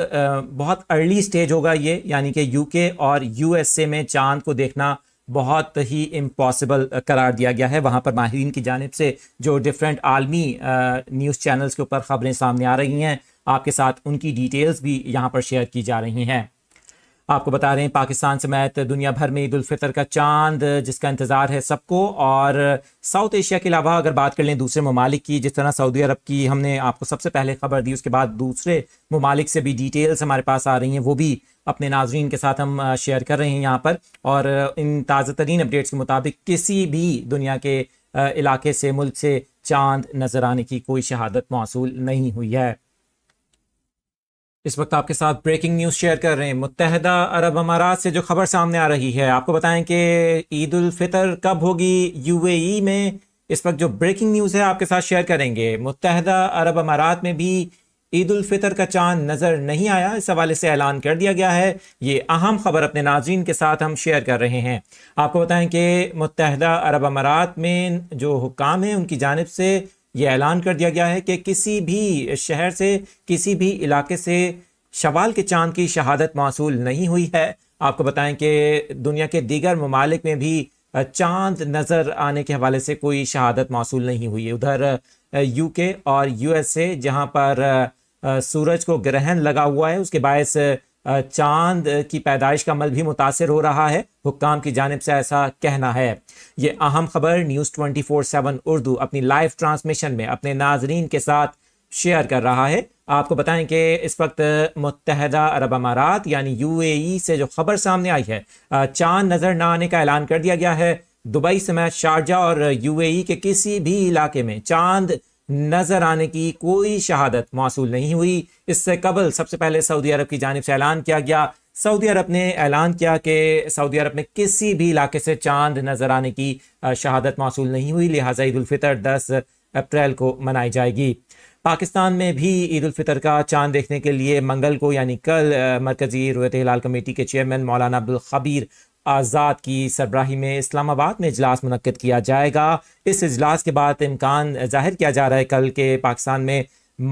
बहुत अर्ली स्टेज होगा ये यानी कि यूके और यूएसए में चांद को देखना बहुत ही इम्पॉसिबल uh, करार दिया गया है वहाँ पर माहरीन की जानब से जो डिफरेंट आलमी न्यूज़ uh, चैनल्स के ऊपर ख़बरें सामने आ रही हैं आपके साथ उनकी डिटेल्स भी यहाँ पर शेयर की जा रही हैं आपको बता रहे हैं पाकिस्तान समेत दुनिया भर में ईद फितर का चांद जिसका इंतज़ार है सबको और साउथ एशिया के अलावा अगर बात कर लें दूसरे ममालिक की जिस तरह सऊदी अरब की हमने आपको सबसे पहले खबर दी उसके बाद दूसरे ममालिक से भी डिटेल्स हमारे पास आ रही हैं वो भी अपने नाजरन के साथ हम शेयर कर रहे हैं यहाँ पर और इन ताज़ा तरीन अपडेट्स के मुताबिक किसी भी दुनिया के इलाके से मुल्क से चांद नज़र आने की कोई शहादत मौसू नहीं हुई है इस वक्त आपके साथ ब्रेकिंग न्यूज़ शेयर कर रहे हैं मुतहदा अरब अमारात से जो खबर सामने आ रही है आपको बताएं कि ईद उल फितर कब होगी यूएई में इस वक्त जो ब्रेकिंग न्यूज़ है आपके साथ शेयर करेंगे मुतहदा अरब अमारात में भी ईद उल फितर का चांद नज़र नहीं आया इस हवाले से ऐलान कर दिया गया है ये अहम खबर अपने नाजीन के साथ हम शेयर कर रहे हैं आपको बताएं कि मुतहदा अरब अमारात में जो हुकाम हैं उनकी जानब से ये ऐलान कर दिया गया है कि किसी भी शहर से किसी भी इलाके से शवाल के चांद की शहादत मौसू नहीं हुई है आपको बताएं कि दुनिया के दीगर ममालिक में भी चांद नज़र आने के हवाले से कोई शहादत मौसू नहीं हुई है उधर यूके और यूएसए जहां पर सूरज को ग्रहण लगा हुआ है उसके बायस चांद की पैदाइश का अमल भी मुतासर हो रहा है हुक्काम की जानब से ऐसा कहना है ये अहम खबर news twenty four seven Urdu अपनी लाइव ट्रांसमिशन में अपने नाजरीन के साथ शेयर कर रहा है आपको बताएं कि इस वक्त मुतहदा अरब अमारात यानी यू ए से जो खबर सामने आई है चांद नज़र न आने का ऐलान कर दिया गया है दुबई समेत शारजा और यू ए के किसी भी इलाके में चांद नज़र आने की कोई शहादत मौसू नहीं हुई इससे कबल सबसे पहले सऊदी अरब की जानब से ऐलान किया गया सऊदी अरब ने ऐलान किया कि सऊदी अरब में किसी भी इलाके से चांद नज़र आने की शहादत मौसू नहीं हुई लिहाजा ईदालफ़ितर दस अप्रैल को मनाई जाएगी पाकिस्तान में भी ईद फितर का चांद देखने के लिए मंगल को यानी कल मरकज़ी रोयत हिलाल कमेटी के चेयरमैन मौलाना अब्दुल खबीर आज़ाद की सरबराही में इस्लामाबाद में इजलास मनकद किया जाएगा इस इजलास के बाद इम्कान जाहिर किया जा रहा है कल के पाकिस्तान में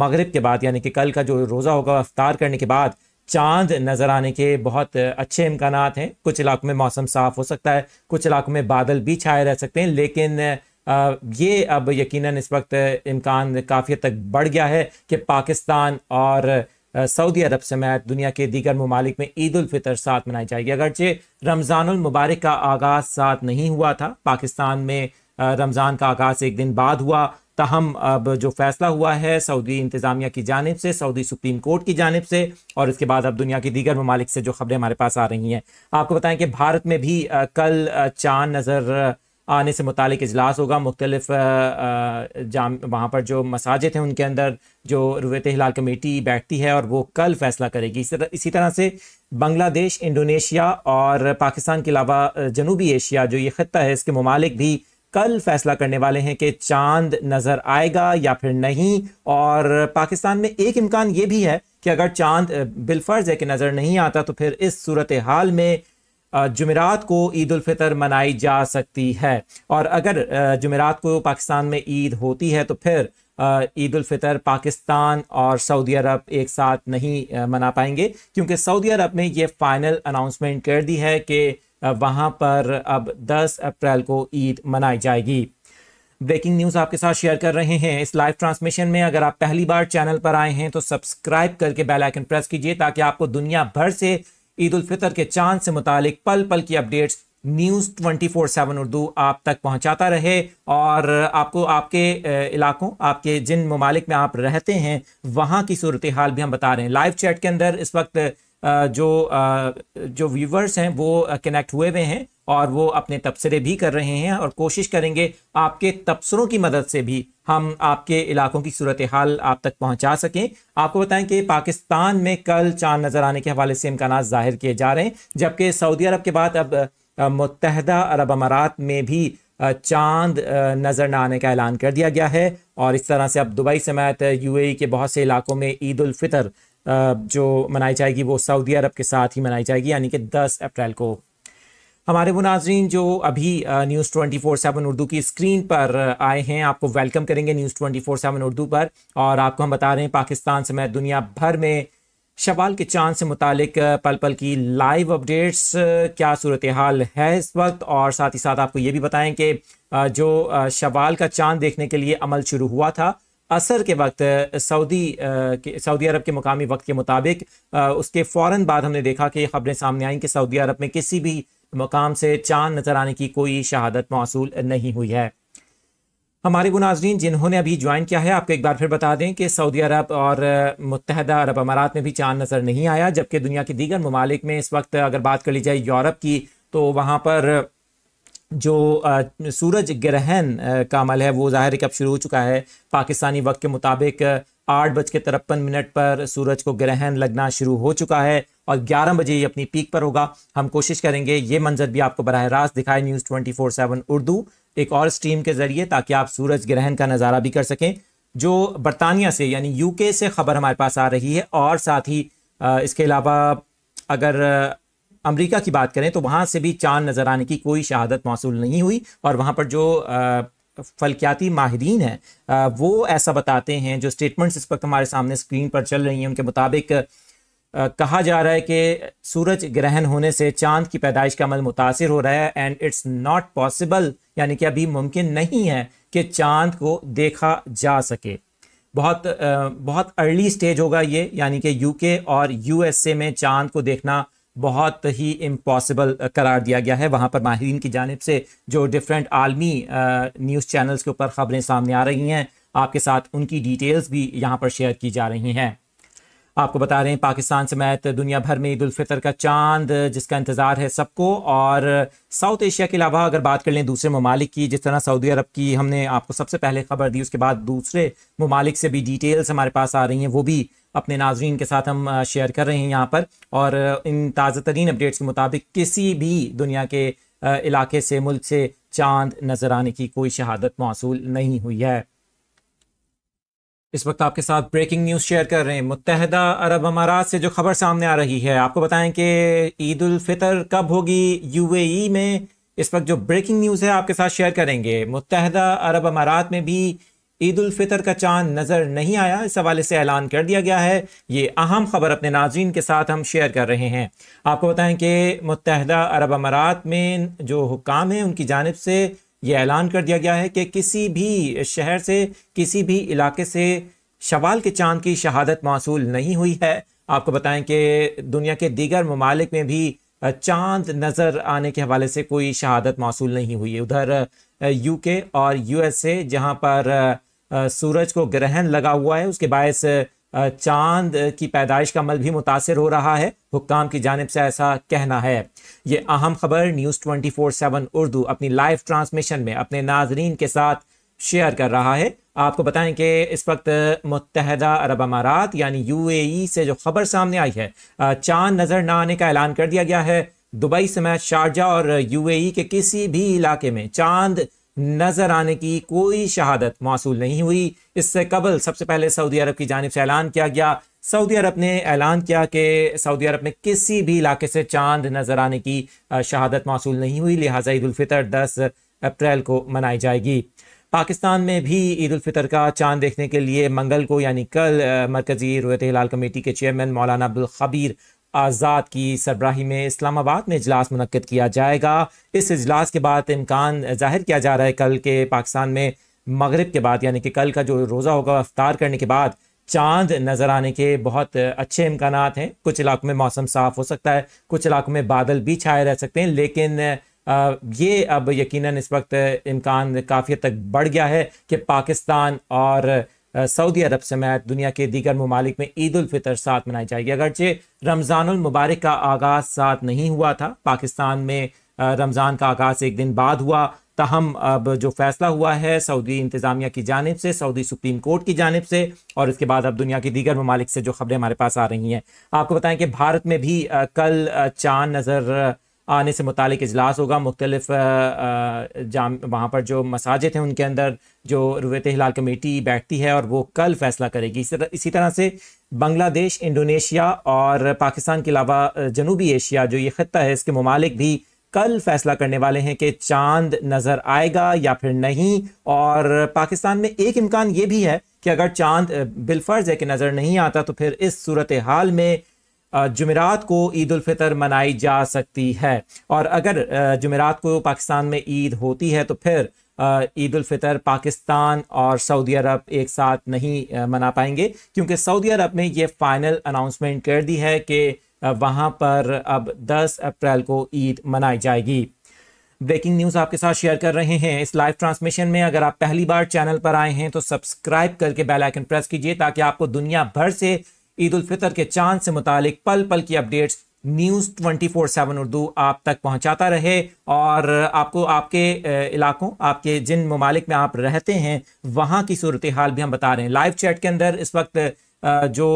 मगरब के बाद यानी कि कल का जो रोज़ा होगा अफ्तार करने के बाद चांद नज़र आने के बहुत अच्छे इम्कान हैं कुछ इलाकों में मौसम साफ़ हो सकता है कुछ इलाकों में बादल भी छाए रह सकते हैं लेकिन ये अब यकीनन इस वक्त इम्कान काफ़ी तक बढ़ गया है कि पाकिस्तान और सऊदी अरब समेत दुनिया के दीगर ममालिक में ईद उलफ़ितर साथ मनाई जाएगी अगरचे रमज़ानमबारक का आगाज़ साथ नहीं हुआ था पाकिस्तान में रमज़ान का आगाज़ एक दिन बाद हुआ तहम अब जो फैसला हुआ है सऊदी इंतज़ामिया की जानब से सऊदी सुप्रीम कोर्ट की जानब से और इसके बाद अब दुनिया की दीगर ममालिक से जो खबरें हमारे पास आ रही हैं आपको बताएं कि भारत में भी कल चांद नज़र आने से मुतक अजलास होगा मुख्तलिफ जाम वहाँ पर जो मसाजिद हैं उनके अंदर जो रुवत हिलाल कमेटी बैठती है और वो कल फैसला करेगी इस तरह इसी तरह से बांग्लादेश इंडोनेशिया और पाकिस्तान के अलावा जनूबी एशिया जो ये ख़त्ता है इसके ममालिक भी कल फैसला करने वाले हैं कि चांद नज़र आएगा या फिर नहीं और पाकिस्तान में एक इम्कान ये भी है कि अगर चांद बिलफर्ज है कि नज़र नहीं आता तो फिर इस सूरत हाल में जुमेरात को ईद फितर मनाई जा सकती है और अगर जुमेरात को पाकिस्तान में ईद होती है तो फिर ईद फितर पाकिस्तान और सऊदी अरब एक साथ नहीं मना पाएंगे क्योंकि सऊदी अरब ने ये फाइनल अनाउंसमेंट कर दी है कि वहाँ पर अब 10 अप्रैल को ईद मनाई जाएगी ब्रेकिंग न्यूज़ आपके साथ शेयर कर रहे हैं इस लाइव ट्रांसमिशन में अगर आप पहली बार चैनल पर आए हैं तो सब्सक्राइब करके बेल आइकन प्रेस कीजिए ताकि आपको दुनिया भर से ईद उल फितर के चांद से मुतालिक पल पल की updates news twenty four seven Urdu आप तक पहुंचाता रहे और आपको आपके इलाकों आपके जिन ममालिक में आप रहते हैं वहां की सूरत हाल भी हम बता रहे हैं लाइव चैट के अंदर इस वक्त जो जो व्यूवर्स हैं वो कनेक्ट हुए हुए हैं और वो अपने तबसरे भी कर रहे हैं और कोशिश करेंगे आपके तबसरों की मदद से भी हम आपके इलाकों की सूरत हाल आप तक पहुंचा सकें आपको बताएं कि पाकिस्तान में कल चांद नज़र आने के हवाले से इम्कान ज़ाहिर किए जा रहे हैं जबकि सऊदी अरब के बाद अब मुतहदा अरब अमारात में भी चांद नज़र न आने का ऐलान कर दिया गया है और इस तरह से अब दुबई समेत यूएई के बहुत से इलाकों में ईद उल फितर जो मनाई जाएगी वो सऊदी अरब के साथ ही मनाई जाएगी यानी कि 10 अप्रैल को हमारे वो नाजरीन जो अभी news twenty four seven Urdu की स्क्रीन पर आए हैं आपको वेलकम करेंगे news twenty four seven Urdu पर और आपको हम बता रहे हैं पाकिस्तान समेत दुनिया भर में शवाल के चांद से मुतलिक पल पल की लाइव अपडेट्स क्या सूरत हाल है इस वक्त और साथ ही साथ आपको ये भी बताएं कि जो शवाल का चांद देखने के लिए अमल शुरू हुआ था असर के वक्त सऊदी सऊदी अरब के मुकामी वक्त के मुताबिक उसके फ़ौर बाद हमने देखा कि खबरें सामने आई कि सऊदी अरब में किसी भी मकाम से चांद नज़र आने की कोई शहादत मौसू नहीं हुई है हमारे गुनाजरीन जिन्होंने अभी ज्वाइन किया है आपको एक बार फिर बता दें कि सऊदी अरब और मुतहदा अरब अमारात में भी चांद नज़र नहीं आया जबकि दुनिया के दीगर ममालिक में इस वक्त अगर बात कर ली जाए यूरोप की तो वहाँ पर जो सूरज ग्रहण का अमल है वो ज़ाहिर है कि अब शुरू हो चुका है पाकिस्तानी वक्त के मुताबिक आठ बज के तिरपन मिनट पर सूरज को ग्रहण लगना शुरू हो चुका है और ग्यारह बजे ये अपनी पीक पर होगा हम कोशिश करेंगे ये मंजर भी आपको बरह रास्त दिखाए news twenty four seven Urdu एक और स्ट्रीम के ज़रिए ताकि आप सूरज ग्रहण का नज़ारा भी कर सकें जो बरतानिया से यानी यूके से खबर हमारे पास आ रही है और साथ ही इसके अलावा अगर अमेरिका की बात करें तो वहाँ से भी चांद नज़र आने की कोई शहादत मौसू नहीं हुई और वहाँ पर जो फलकियाती माहरीन हैं वो ऐसा बताते हैं जो स्टेटमेंट्स इस वक्त हमारे सामने स्क्रीन पर चल रही हैं उनके मुताबिक कहा जा रहा है कि सूरज ग्रहण होने से चांद की पैदाइश का अमल मुतासर हो रहा है एंड इट्स नॉट पॉसिबल यानी कि अभी मुमकिन नहीं है कि चांद को देखा जा सके बहुत बहुत अर्ली स्टेज होगा ये यानी कि यूके और यूएसए में चांद को देखना बहुत ही इम्पॉसिबल uh, करार दिया गया है वहाँ पर माहरीन की जानब से जो डिफरेंट आलमी न्यूज़ uh, चैनल्स के ऊपर ख़बरें सामने आ रही हैं आपके साथ उनकी डिटेल्स भी यहाँ पर शेयर की जा रही हैं आपको बता रहे हैं पाकिस्तान समेत दुनिया भर में ईदालफितर का चांद जिसका इंतज़ार है सबको और साउथ एशिया के अलावा अगर बात कर लें दूसरे ममालिक की जिस तरह सऊदी अरब की हमने आपको सबसे पहले खबर दी उसके बाद दूसरे ममालिक से भी डिटेल्स हमारे पास आ रही हैं वो भी अपने नाजरीन के साथ हम शेयर कर रहे हैं यहाँ पर और इन ताज़ा तरीन अपडेट्स के मुताबिक किसी भी दुनिया के इलाके से मुल्क से चांद नज़र आने की कोई शहादत मौसू नहीं हुई है इस वक्त आपके साथ ब्रेकिंग न्यूज़ शेयर कर रहे हैं मुतहदा अरब अमारात से जो खबर सामने आ रही है आपको बताएं कि ईद उल फितर कब होगी यूएई में इस वक्त जो ब्रेकिंग न्यूज़ है आपके साथ शेयर करेंगे मुतहदा अरब अमारात में भी ईद उल फितर का चांद नज़र नहीं आया इस हवाले से ऐलान कर दिया गया है ये अहम खबर अपने नाजीन के साथ हम शेयर कर रहे हैं आपको बताएं कि मुतहदा अरब अमारात में जो हुकाम है उनकी जानब से ये ऐलान कर दिया गया है कि किसी भी शहर से किसी भी इलाके से शवाल के चांद की शहादत मौसू नहीं हुई है आपको बताएं कि दुनिया के दीगर ममालिक में भी चांद नज़र आने के हवाले से कोई शहादत मौसू नहीं हुई है उधर यूके और यूएसए जहां पर सूरज को ग्रहण लगा हुआ है उसके बायस चांद की पैदाइश का अमल भी मुतासर हो रहा है हुक्काम की जानब से ऐसा कहना है ये अहम खबर news twenty four seven Urdu अपनी लाइव ट्रांसमिशन में अपने नाजरीन के साथ शेयर कर रहा है आपको बताएं कि इस वक्त मुतहदा अरब अमारात यानी यू ए से जो खबर सामने आई है चांद नज़र न आने का ऐलान कर दिया गया है दुबई समेत शारजा और यू ए के किसी भी इलाके में चांद नज़र आने की कोई शहादत मौसू नहीं हुई इससे कबल सबसे पहले सऊदी अरब की जानब से ऐलान किया गया सऊदी अरब ने ऐलान किया कि सऊदी अरब में किसी भी इलाके से चांद नज़र आने की शहादत मौसू नहीं हुई लिहाजा ईदालफ़ितर दस अप्रैल को मनाई जाएगी पाकिस्तान में भी ईद फितर का चांद देखने के लिए मंगल को यानी कल मरकज़ी रोयत हिलाल कमेटी के चेयरमैन मौलाना अब्दुल खबीर आज़ाद की सरबराही में इस्लामाबाद में इजलास मनकद किया जाएगा इस इजलास के बाद इम्कान जाहिर किया जा रहा है कल के पाकिस्तान में मगरब के बाद यानी कि कल का जो रोज़ा होगा अफ्तार करने के बाद चांद नज़र आने के बहुत अच्छे इम्कान हैं कुछ इलाकों में मौसम साफ़ हो सकता है कुछ इलाकों में बादल भी छाए रह सकते हैं लेकिन ये अब यकीनन इस वक्त इम्कान काफ़ी तक बढ़ गया है कि पाकिस्तान और सऊदी अरब समेत दुनिया के दीगर ममालिक में ईद उलफ़ितर साथ मनाई जाएगी अगरचे रमज़ानमबारक का आगाज़ साथ नहीं हुआ था पाकिस्तान में रमज़ान का आगाज़ एक दिन बाद हुआ तहम अब जो फैसला हुआ है सऊदी इंतज़ामिया की जानब से सऊदी सुप्रीम कोर्ट की जानब से और इसके बाद अब दुनिया की दीगर ममालिक से जो खबरें हमारे पास आ रही हैं आपको बताएं कि भारत में भी कल चांद नज़र आने से मुतालिक अजलास होगा मुख्तलिफ जाम वहाँ पर जो मसाजिद हैं उनके अंदर जो रुवत हिलाल कमेटी बैठती है और वो कल फैसला करेगी इसी तरह से बांग्लादेश इंडोनेशिया और पाकिस्तान के अलावा जनूबी एशिया जो ये खत्ता है इसके ममालिक भी कल फैसला करने वाले हैं कि चांद नज़र आएगा या फिर नहीं और पाकिस्तान में एक इम्कान ये भी है कि अगर चांद बिलफर्ज है कि नज़र नहीं आता तो फिर इस सूरत हाल में जुमेरात को ईद फितर मनाई जा सकती है और अगर जुमेरात को पाकिस्तान में ईद होती है तो फिर ईद फितर पाकिस्तान और सऊदी अरब एक साथ नहीं मना पाएंगे क्योंकि सऊदी अरब ने ये फाइनल अनाउंसमेंट कर दी है कि वहाँ पर अब 10 अप्रैल को ईद मनाई जाएगी ब्रेकिंग न्यूज़ आपके साथ शेयर कर रहे हैं इस लाइव ट्रांसमिशन में अगर आप पहली बार चैनल पर आए हैं तो सब्सक्राइब करके बेल आइकन प्रेस कीजिए ताकि आपको दुनिया भर से ईद उल फितर के चांद से मुतालिक पल पल की updates news twenty four seven Urdu आप तक पहुंचाता रहे और आपको आपके इलाकों आपके जिन ममालिक में आप रहते हैं वहां की सूरत हाल भी हम बता रहे हैं लाइव चैट के अंदर इस वक्त जो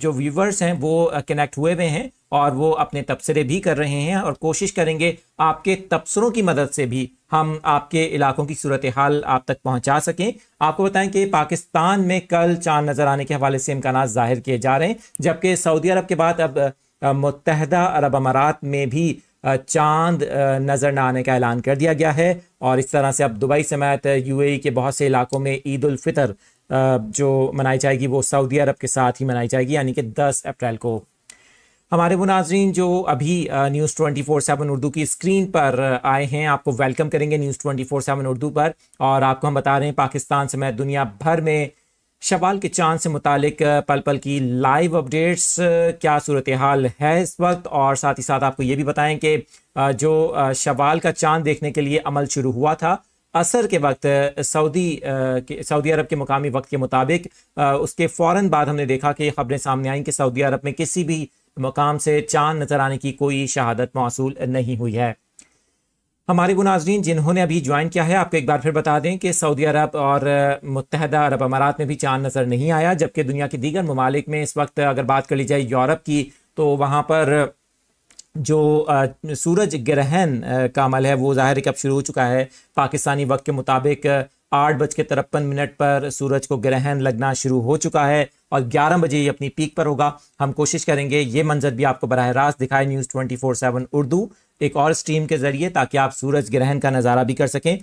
जो व्यूवर्स हैं वो कनेक्ट हुए हुए हैं और वो अपने तबसरे भी कर रहे हैं और कोशिश करेंगे आपके तबसरों की मदद से भी हम आपके इलाकों की सूरत हाल आप तक पहुंचा सकें आपको बताएं कि पाकिस्तान में कल चांद नज़र आने के हवाले से इम्कान जाहिर किए जा रहे हैं जबकि सऊदी अरब के बाद अब मुतहदा अरब अमारात में भी चांद नज़र न आने का ऐलान कर दिया गया है और इस तरह से अब दुबई समेत यूएई के बहुत से इलाकों में ईद उल फितर जो मनाई जाएगी वो सऊदी अरब के साथ ही मनाई जाएगी यानी कि 10 अप्रैल को हमारे वो नाजरीन जो अभी news twenty four seven Urdu की स्क्रीन पर आए हैं आपको वेलकम करेंगे news twenty four seven Urdu पर और आपको हम बता रहे हैं पाकिस्तान समेत दुनिया भर में शवाल के चांद से मुतलिक पल पल की लाइव अपडेट्स क्या सूरत हाल है इस वक्त और साथ ही साथ आपको ये भी बताएं कि जो शवाल का चांद देखने के लिए अमल शुरू हुआ था असर के वक्त सऊदी सऊदी अरब के मुकामी वक्त के मुताबिक उसके फ़ौर बाद हमने देखा कि खबरें सामने आई कि सऊदी अरब में किसी भी मकाम से चांद नज़र आने की कोई शहादत मौसू नहीं हुई है हमारे गुनाजरीन नाजरीन जिन्होंने अभी ज्वाइन किया है आपको एक बार फिर बता दें कि सऊदी अरब और मुतहदा अरब अमारात में भी चांद नज़र नहीं आया जबकि दुनिया के दीगर ममालिक में इस वक्त अगर बात कर ली जाए यूरोप की तो वहाँ पर जो सूरज ग्रहण का अमल है वो ज़ाहिर है कि अब शुरू हो चुका है पाकिस्तानी वक्त के मुताबिक आठ बज के तिरपन मिनट पर सूरज को ग्रहण लगना शुरू हो चुका है और ग्यारह बजे ये अपनी पीक पर होगा हम कोशिश करेंगे ये मंजर भी आपको बरह रास्त दिखाए news twenty four seven Urdu एक और स्ट्रीम के ज़रिए ताकि आप सूरज ग्रहण का नज़ारा भी कर सकें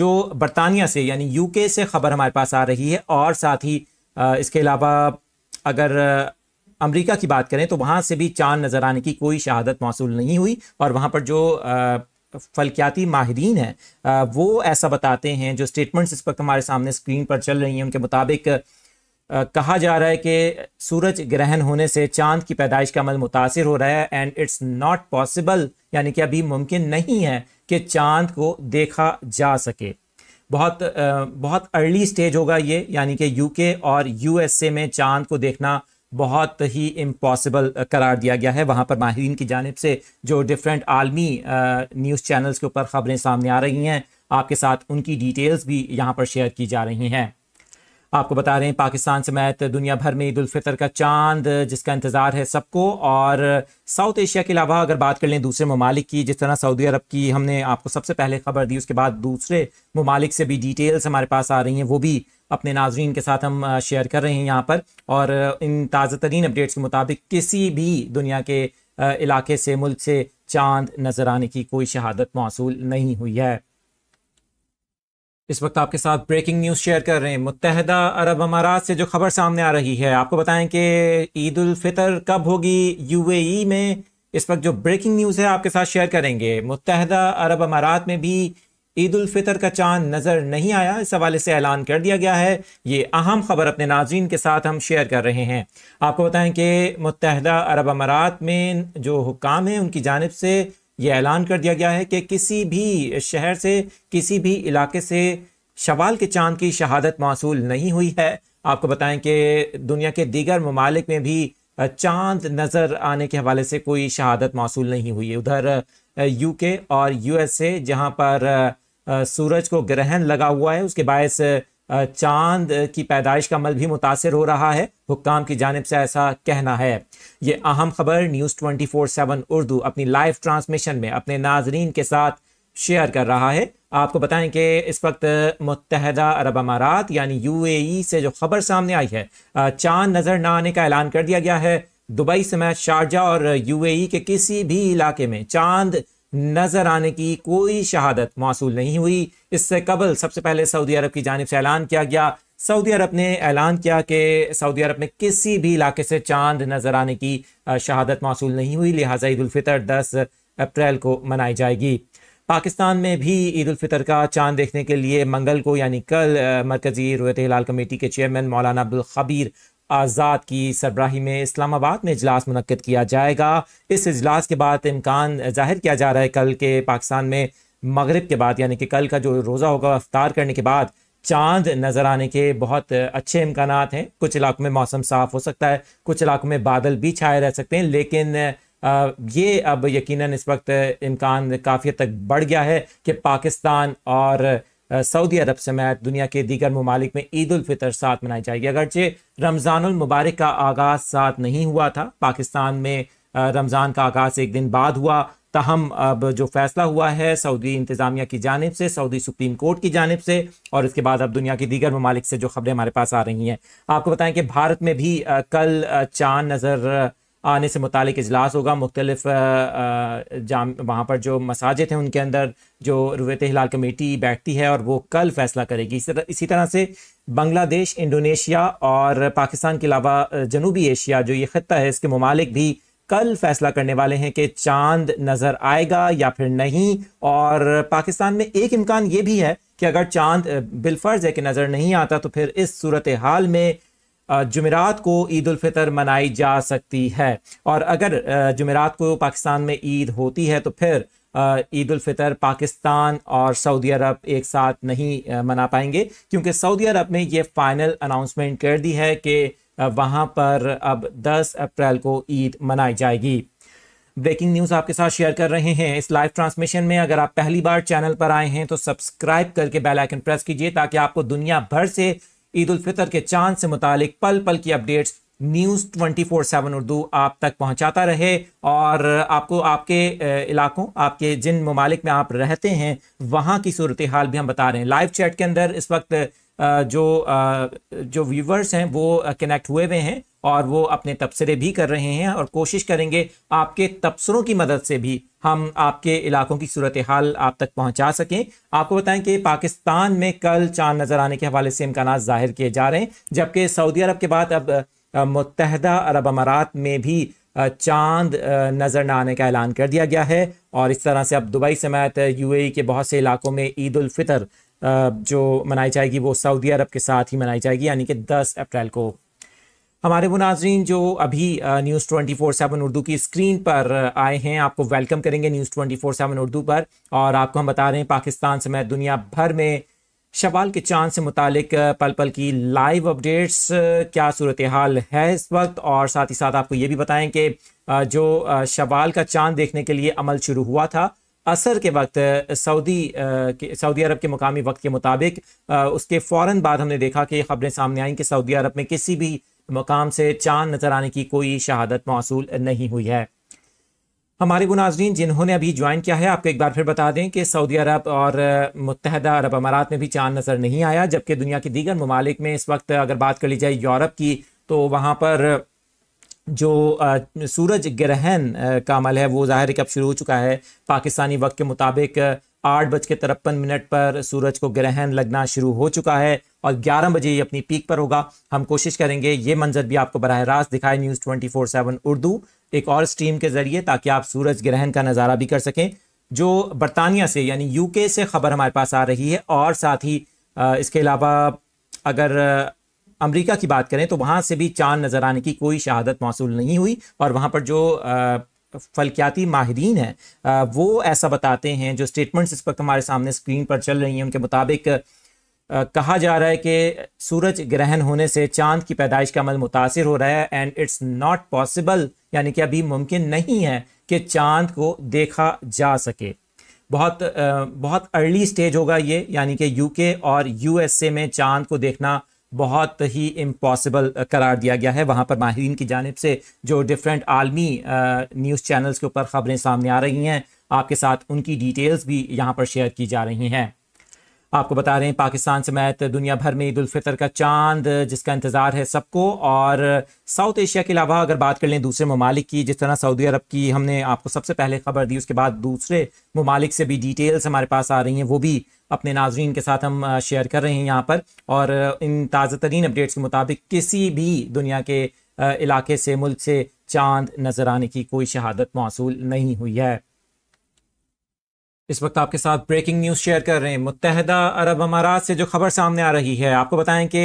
जो बरतानिया से यानी यू से खबर हमारे पास आ रही है और साथ ही इसके अलावा अगर अमेरिका की बात करें तो वहाँ से भी चांद नज़र आने की कोई शहादत मौसू नहीं हुई और वहाँ पर जो फलकियाती माहरीन हैं वो ऐसा बताते हैं जो स्टेटमेंट्स इस वक्त हमारे सामने स्क्रीन पर चल रही हैं उनके मुताबिक कहा जा रहा है कि सूरज ग्रहण होने से चांद की पैदाइश का अमल मुतासर हो रहा है एंड इट्स नॉट पॉसिबल यानी कि अभी मुमकिन नहीं है कि चांद को देखा जा सके बहुत बहुत अर्ली स्टेज होगा ये यानी कि यूके और यूएसए में चांद को देखना बहुत ही इम्पॉसिबल uh, करार दिया गया है वहाँ पर माहरीन की जानब से जो डिफरेंट आलमी न्यूज़ uh, चैनल्स के ऊपर ख़बरें सामने आ रही हैं आपके साथ उनकी डिटेल्स भी यहाँ पर शेयर की जा रही हैं आपको बता रहे हैं पाकिस्तान समेत दुनिया भर में ईद फितर का चांद जिसका इंतज़ार है सबको और साउथ एशिया के अलावा अगर बात कर लें दूसरे ममालिक की जिस तरह सऊदी अरब की हमने आपको सबसे पहले खबर दी उसके बाद दूसरे ममालिक से भी डिटेल्स हमारे पास आ रही हैं वो भी अपने नाजरन के साथ हम शेयर कर रहे हैं यहाँ पर और इन ताज़ा तरीन अपडेट्स के मुताबिक किसी भी दुनिया के इलाके से मुल्क से चांद नज़र आने की कोई शहादत मौसू नहीं हुई है इस वक्त आपके साथ ब्रेकिंग न्यूज़ शेयर कर रहे हैं मुतहदा अरब अमारात से जो खबर सामने आ रही है आपको बताएं कि ईद उल फितर कब होगी यूएई में इस वक्त जो ब्रेकिंग न्यूज़ है आपके साथ शेयर करेंगे मुतहदा अरब अमारात में भी ईद उल फितर का चांद नज़र नहीं आया इस हवाले से ऐलान कर दिया गया है ये अहम खबर अपने नाजीन के साथ हम शेयर कर रहे हैं आपको बताएं कि मुतहदा अरब अमारात में जो हुकाम है उनकी जानब से ये ऐलान कर दिया गया है कि किसी भी शहर से किसी भी इलाके से शवाल के चांद की शहादत मौसू नहीं हुई है आपको बताएं कि दुनिया के दीगर ममालिक में भी चांद नज़र आने के हवाले से कोई शहादत मौसू नहीं हुई है उधर यूके और यूएसए जहां पर सूरज को ग्रहण लगा हुआ है उसके बायस चांद की पैदाइश का अमल भी मुतासर हो रहा है हुक्काम की जानब से ऐसा कहना है ये अहम खबर news twenty four seven Urdu अपनी लाइव ट्रांसमिशन में अपने नाजरीन के साथ शेयर कर रहा है आपको बताएं कि इस वक्त मुतहदा अरब अमारात यानी यू ए से जो खबर सामने आई है चांद नज़र न आने का ऐलान कर दिया गया है दुबई समेत शारजा और यू ए के किसी भी इलाके में चांद नजर आने की कोई शहादत मौसू नहीं हुई इससे कबल सबसे पहले सऊदी अरब की जानब से ऐलान किया गया सऊदी अरब ने ऐलान किया कि सऊदी अरब में किसी भी इलाके से चांद नजर आने की शहादत मौसू नहीं हुई लिहाजा ईदालफ़ितर दस अप्रैल को मनाई जाएगी पाकिस्तान में भी ईद फितर का चांद देखने के लिए मंगल को यानी कल मरकज़ी रोयत हिलाल कमेटी के चेयरमैन मौलाना अब्दुल खबीर आज़ाद की सरबराही में इस्लामाबाद में इजलास मनकद किया जाएगा इस इजलास के बाद इम्कान जाहिर किया जा रहा है कल के पाकिस्तान में मगरब के बाद यानी कि कल का जो रोज़ा होगा अफ्तार करने के बाद चांद नज़र आने के बहुत अच्छे इम्कान हैं कुछ इलाकों में मौसम साफ़ हो सकता है कुछ इलाकों में बादल भी छाए रह सकते हैं लेकिन ये अब यकीनन इस वक्त इम्कान काफ़ी तक बढ़ गया है कि पाकिस्तान और सऊदी अरब समेत दुनिया के दीगर ममालिक में ईद उलफ़ितर साथ मनाई जाएगी अगरचे रमज़ानमबारक का आगाज़ साथ नहीं हुआ था पाकिस्तान में रमज़ान का आगाज़ एक दिन बाद हुआ तहम अब जो फैसला हुआ है सऊदी इंतज़ामिया की जानब से सऊदी सुप्रीम कोर्ट की जानब से और इसके बाद अब दुनिया की दीगर ममालिक से जो खबरें हमारे पास आ रही हैं आपको बताएं कि भारत में भी कल चांद नज़र आने से मुतालिक अजलास होगा मुख्तलिफ जाम वहाँ पर जो मसाजिद हैं उनके अंदर जो रुवत हिलाल कमेटी बैठती है और वो कल फैसला करेगी इस तरह इसी तरह से बांग्लादेश इंडोनेशिया और पाकिस्तान के अलावा जनूबी एशिया जो ये ख़त्ता है इसके ममालिक भी कल फैसला करने वाले हैं कि चांद नज़र आएगा या फिर नहीं और पाकिस्तान में एक इम्कान ये भी है कि अगर चांद बिलफर्ज है कि नज़र नहीं आता तो फिर इस सूरत हाल में जुमेरात को ईद फितर मनाई जा सकती है और अगर जुमेरात को पाकिस्तान में ईद होती है तो फिर ईद फितर पाकिस्तान और सऊदी अरब एक साथ नहीं मना पाएंगे क्योंकि सऊदी अरब ने ये फाइनल अनाउंसमेंट कर दी है कि वहाँ पर अब 10 अप्रैल को ईद मनाई जाएगी ब्रेकिंग न्यूज़ आपके साथ शेयर कर रहे हैं इस लाइव ट्रांसमिशन में अगर आप पहली बार चैनल पर आए हैं तो सब्सक्राइब करके बेल आइकन प्रेस कीजिए ताकि आपको दुनिया भर से ईद उल फितर के चांद से मुतालिक पल पल की updates news twenty four seven Urdu आप तक पहुंचाता रहे और आपको आपके इलाकों आपके जिन ममालिक में आप रहते हैं वहां की सूरत हाल भी हम बता रहे हैं लाइव चैट के अंदर इस वक्त जो जो व्यूवर्स हैं वो कनेक्ट हुए हुए हैं और वो अपने तबसरे भी कर रहे हैं और कोशिश करेंगे आपके तबसरों की मदद से भी हम आपके इलाकों की सूरत हाल आप तक पहुंचा सकें आपको बताएं कि पाकिस्तान में कल चांद नज़र आने के हवाले से इम्कान ज़ाहिर किए जा रहे हैं जबकि सऊदी अरब के बाद अब मुतहदा अरब अमारात में भी चांद नज़र न आने का ऐलान कर दिया गया है और इस तरह से अब दुबई समेत यूएई के बहुत से इलाकों में ईद उल फितर जो मनाई जाएगी वो सऊदी अरब के साथ ही मनाई जाएगी यानी कि 10 अप्रैल को हमारे वो नाजरीन जो अभी news twenty four seven Urdu की स्क्रीन पर आए हैं आपको वेलकम करेंगे news twenty four seven Urdu पर और आपको हम बता रहे हैं पाकिस्तान समेत दुनिया भर में शवाल के चांद से मुतलिक पल पल की लाइव अपडेट्स क्या सूरत हाल है इस वक्त और साथ ही साथ आपको ये भी बताएं कि जो शवाल का चांद देखने के लिए अमल शुरू हुआ था असर के वक्त सऊदी सऊदी अरब के मुकामी वक्त के मुताबिक उसके फ़ौर बाद हमने देखा कि खबरें सामने आई कि सऊदी अरब में किसी भी मकाम से चांद नज़र आने की कोई शहादत मौसू नहीं हुई है हमारे वो नाजरीन जिन्होंने अभी ज्वाइन किया है आपको एक बार फिर बता दें कि सऊदी अरब और मुतहदा अरब अमारात में भी चांद नज़र नहीं आया जबकि दुनिया के दीगर ममालिक में इस वक्त अगर बात कर ली जाए यूरोप की तो वहाँ पर जो सूरज ग्रहण का अमल है वो ज़ाहिर है कि अब शुरू हो चुका है पाकिस्तानी वक्त के मुताबिक आठ बज के तिरपन मिनट पर सूरज को ग्रहण लगना शुरू हो चुका है और ग्यारह बजे ये अपनी पीक पर होगा हम कोशिश करेंगे ये मंजर भी आपको बरह रास्त दिखाए news twenty four seven Urdu एक और स्ट्रीम के ज़रिए ताकि आप सूरज ग्रहण का नज़ारा भी कर सकें जो बरतानिया से यानी यू से खबर हमारे पास आ रही है और साथ ही इसके अलावा अगर अमेरिका की बात करें तो वहाँ से भी चांद नज़र आने की कोई शहादत मौसू नहीं हुई और वहाँ पर जो फलकियाती माहरीन हैं वो ऐसा बताते हैं जो स्टेटमेंट्स इस वक्त हमारे सामने स्क्रीन पर चल रही हैं उनके मुताबिक कहा जा रहा है कि सूरज ग्रहण होने से चांद की पैदाइश का अमल मुतासर हो रहा है एंड इट्स नॉट पॉसिबल यानी कि अभी मुमकिन नहीं है कि चांद को देखा जा सके बहुत बहुत अर्ली स्टेज होगा ये यानी कि यूके और यूएसए में चांद को देखना बहुत ही इम्पॉसिबल uh, करार दिया गया है वहाँ पर माहरीन की जानब से जो डिफरेंट आलमी न्यूज़ uh, चैनल्स के ऊपर ख़बरें सामने आ रही हैं आपके साथ उनकी डिटेल्स भी यहाँ पर शेयर की जा रही हैं आपको बता रहे हैं पाकिस्तान समेत दुनिया भर में ईद फितर का चांद जिसका इंतज़ार है सबको और साउथ एशिया के अलावा अगर बात कर लें दूसरे ममालिक की जिस तरह सऊदी अरब की हमने आपको सबसे पहले खबर दी उसके बाद दूसरे ममालिक से भी डिटेल्स हमारे पास आ रही हैं वो भी अपने नाजरीन के साथ हम शेयर कर रहे हैं यहाँ पर और इन ताज़ा तरीन अपडेट्स के मुताबिक किसी भी दुनिया के इलाके से मुल्क से चांद नज़र आने की कोई शहादत मौसू नहीं हुई है इस वक्त आपके साथ ब्रेकिंग न्यूज़ शेयर कर रहे हैं मुतहदा अरब अमारात से जो खबर सामने आ रही है आपको बताएं कि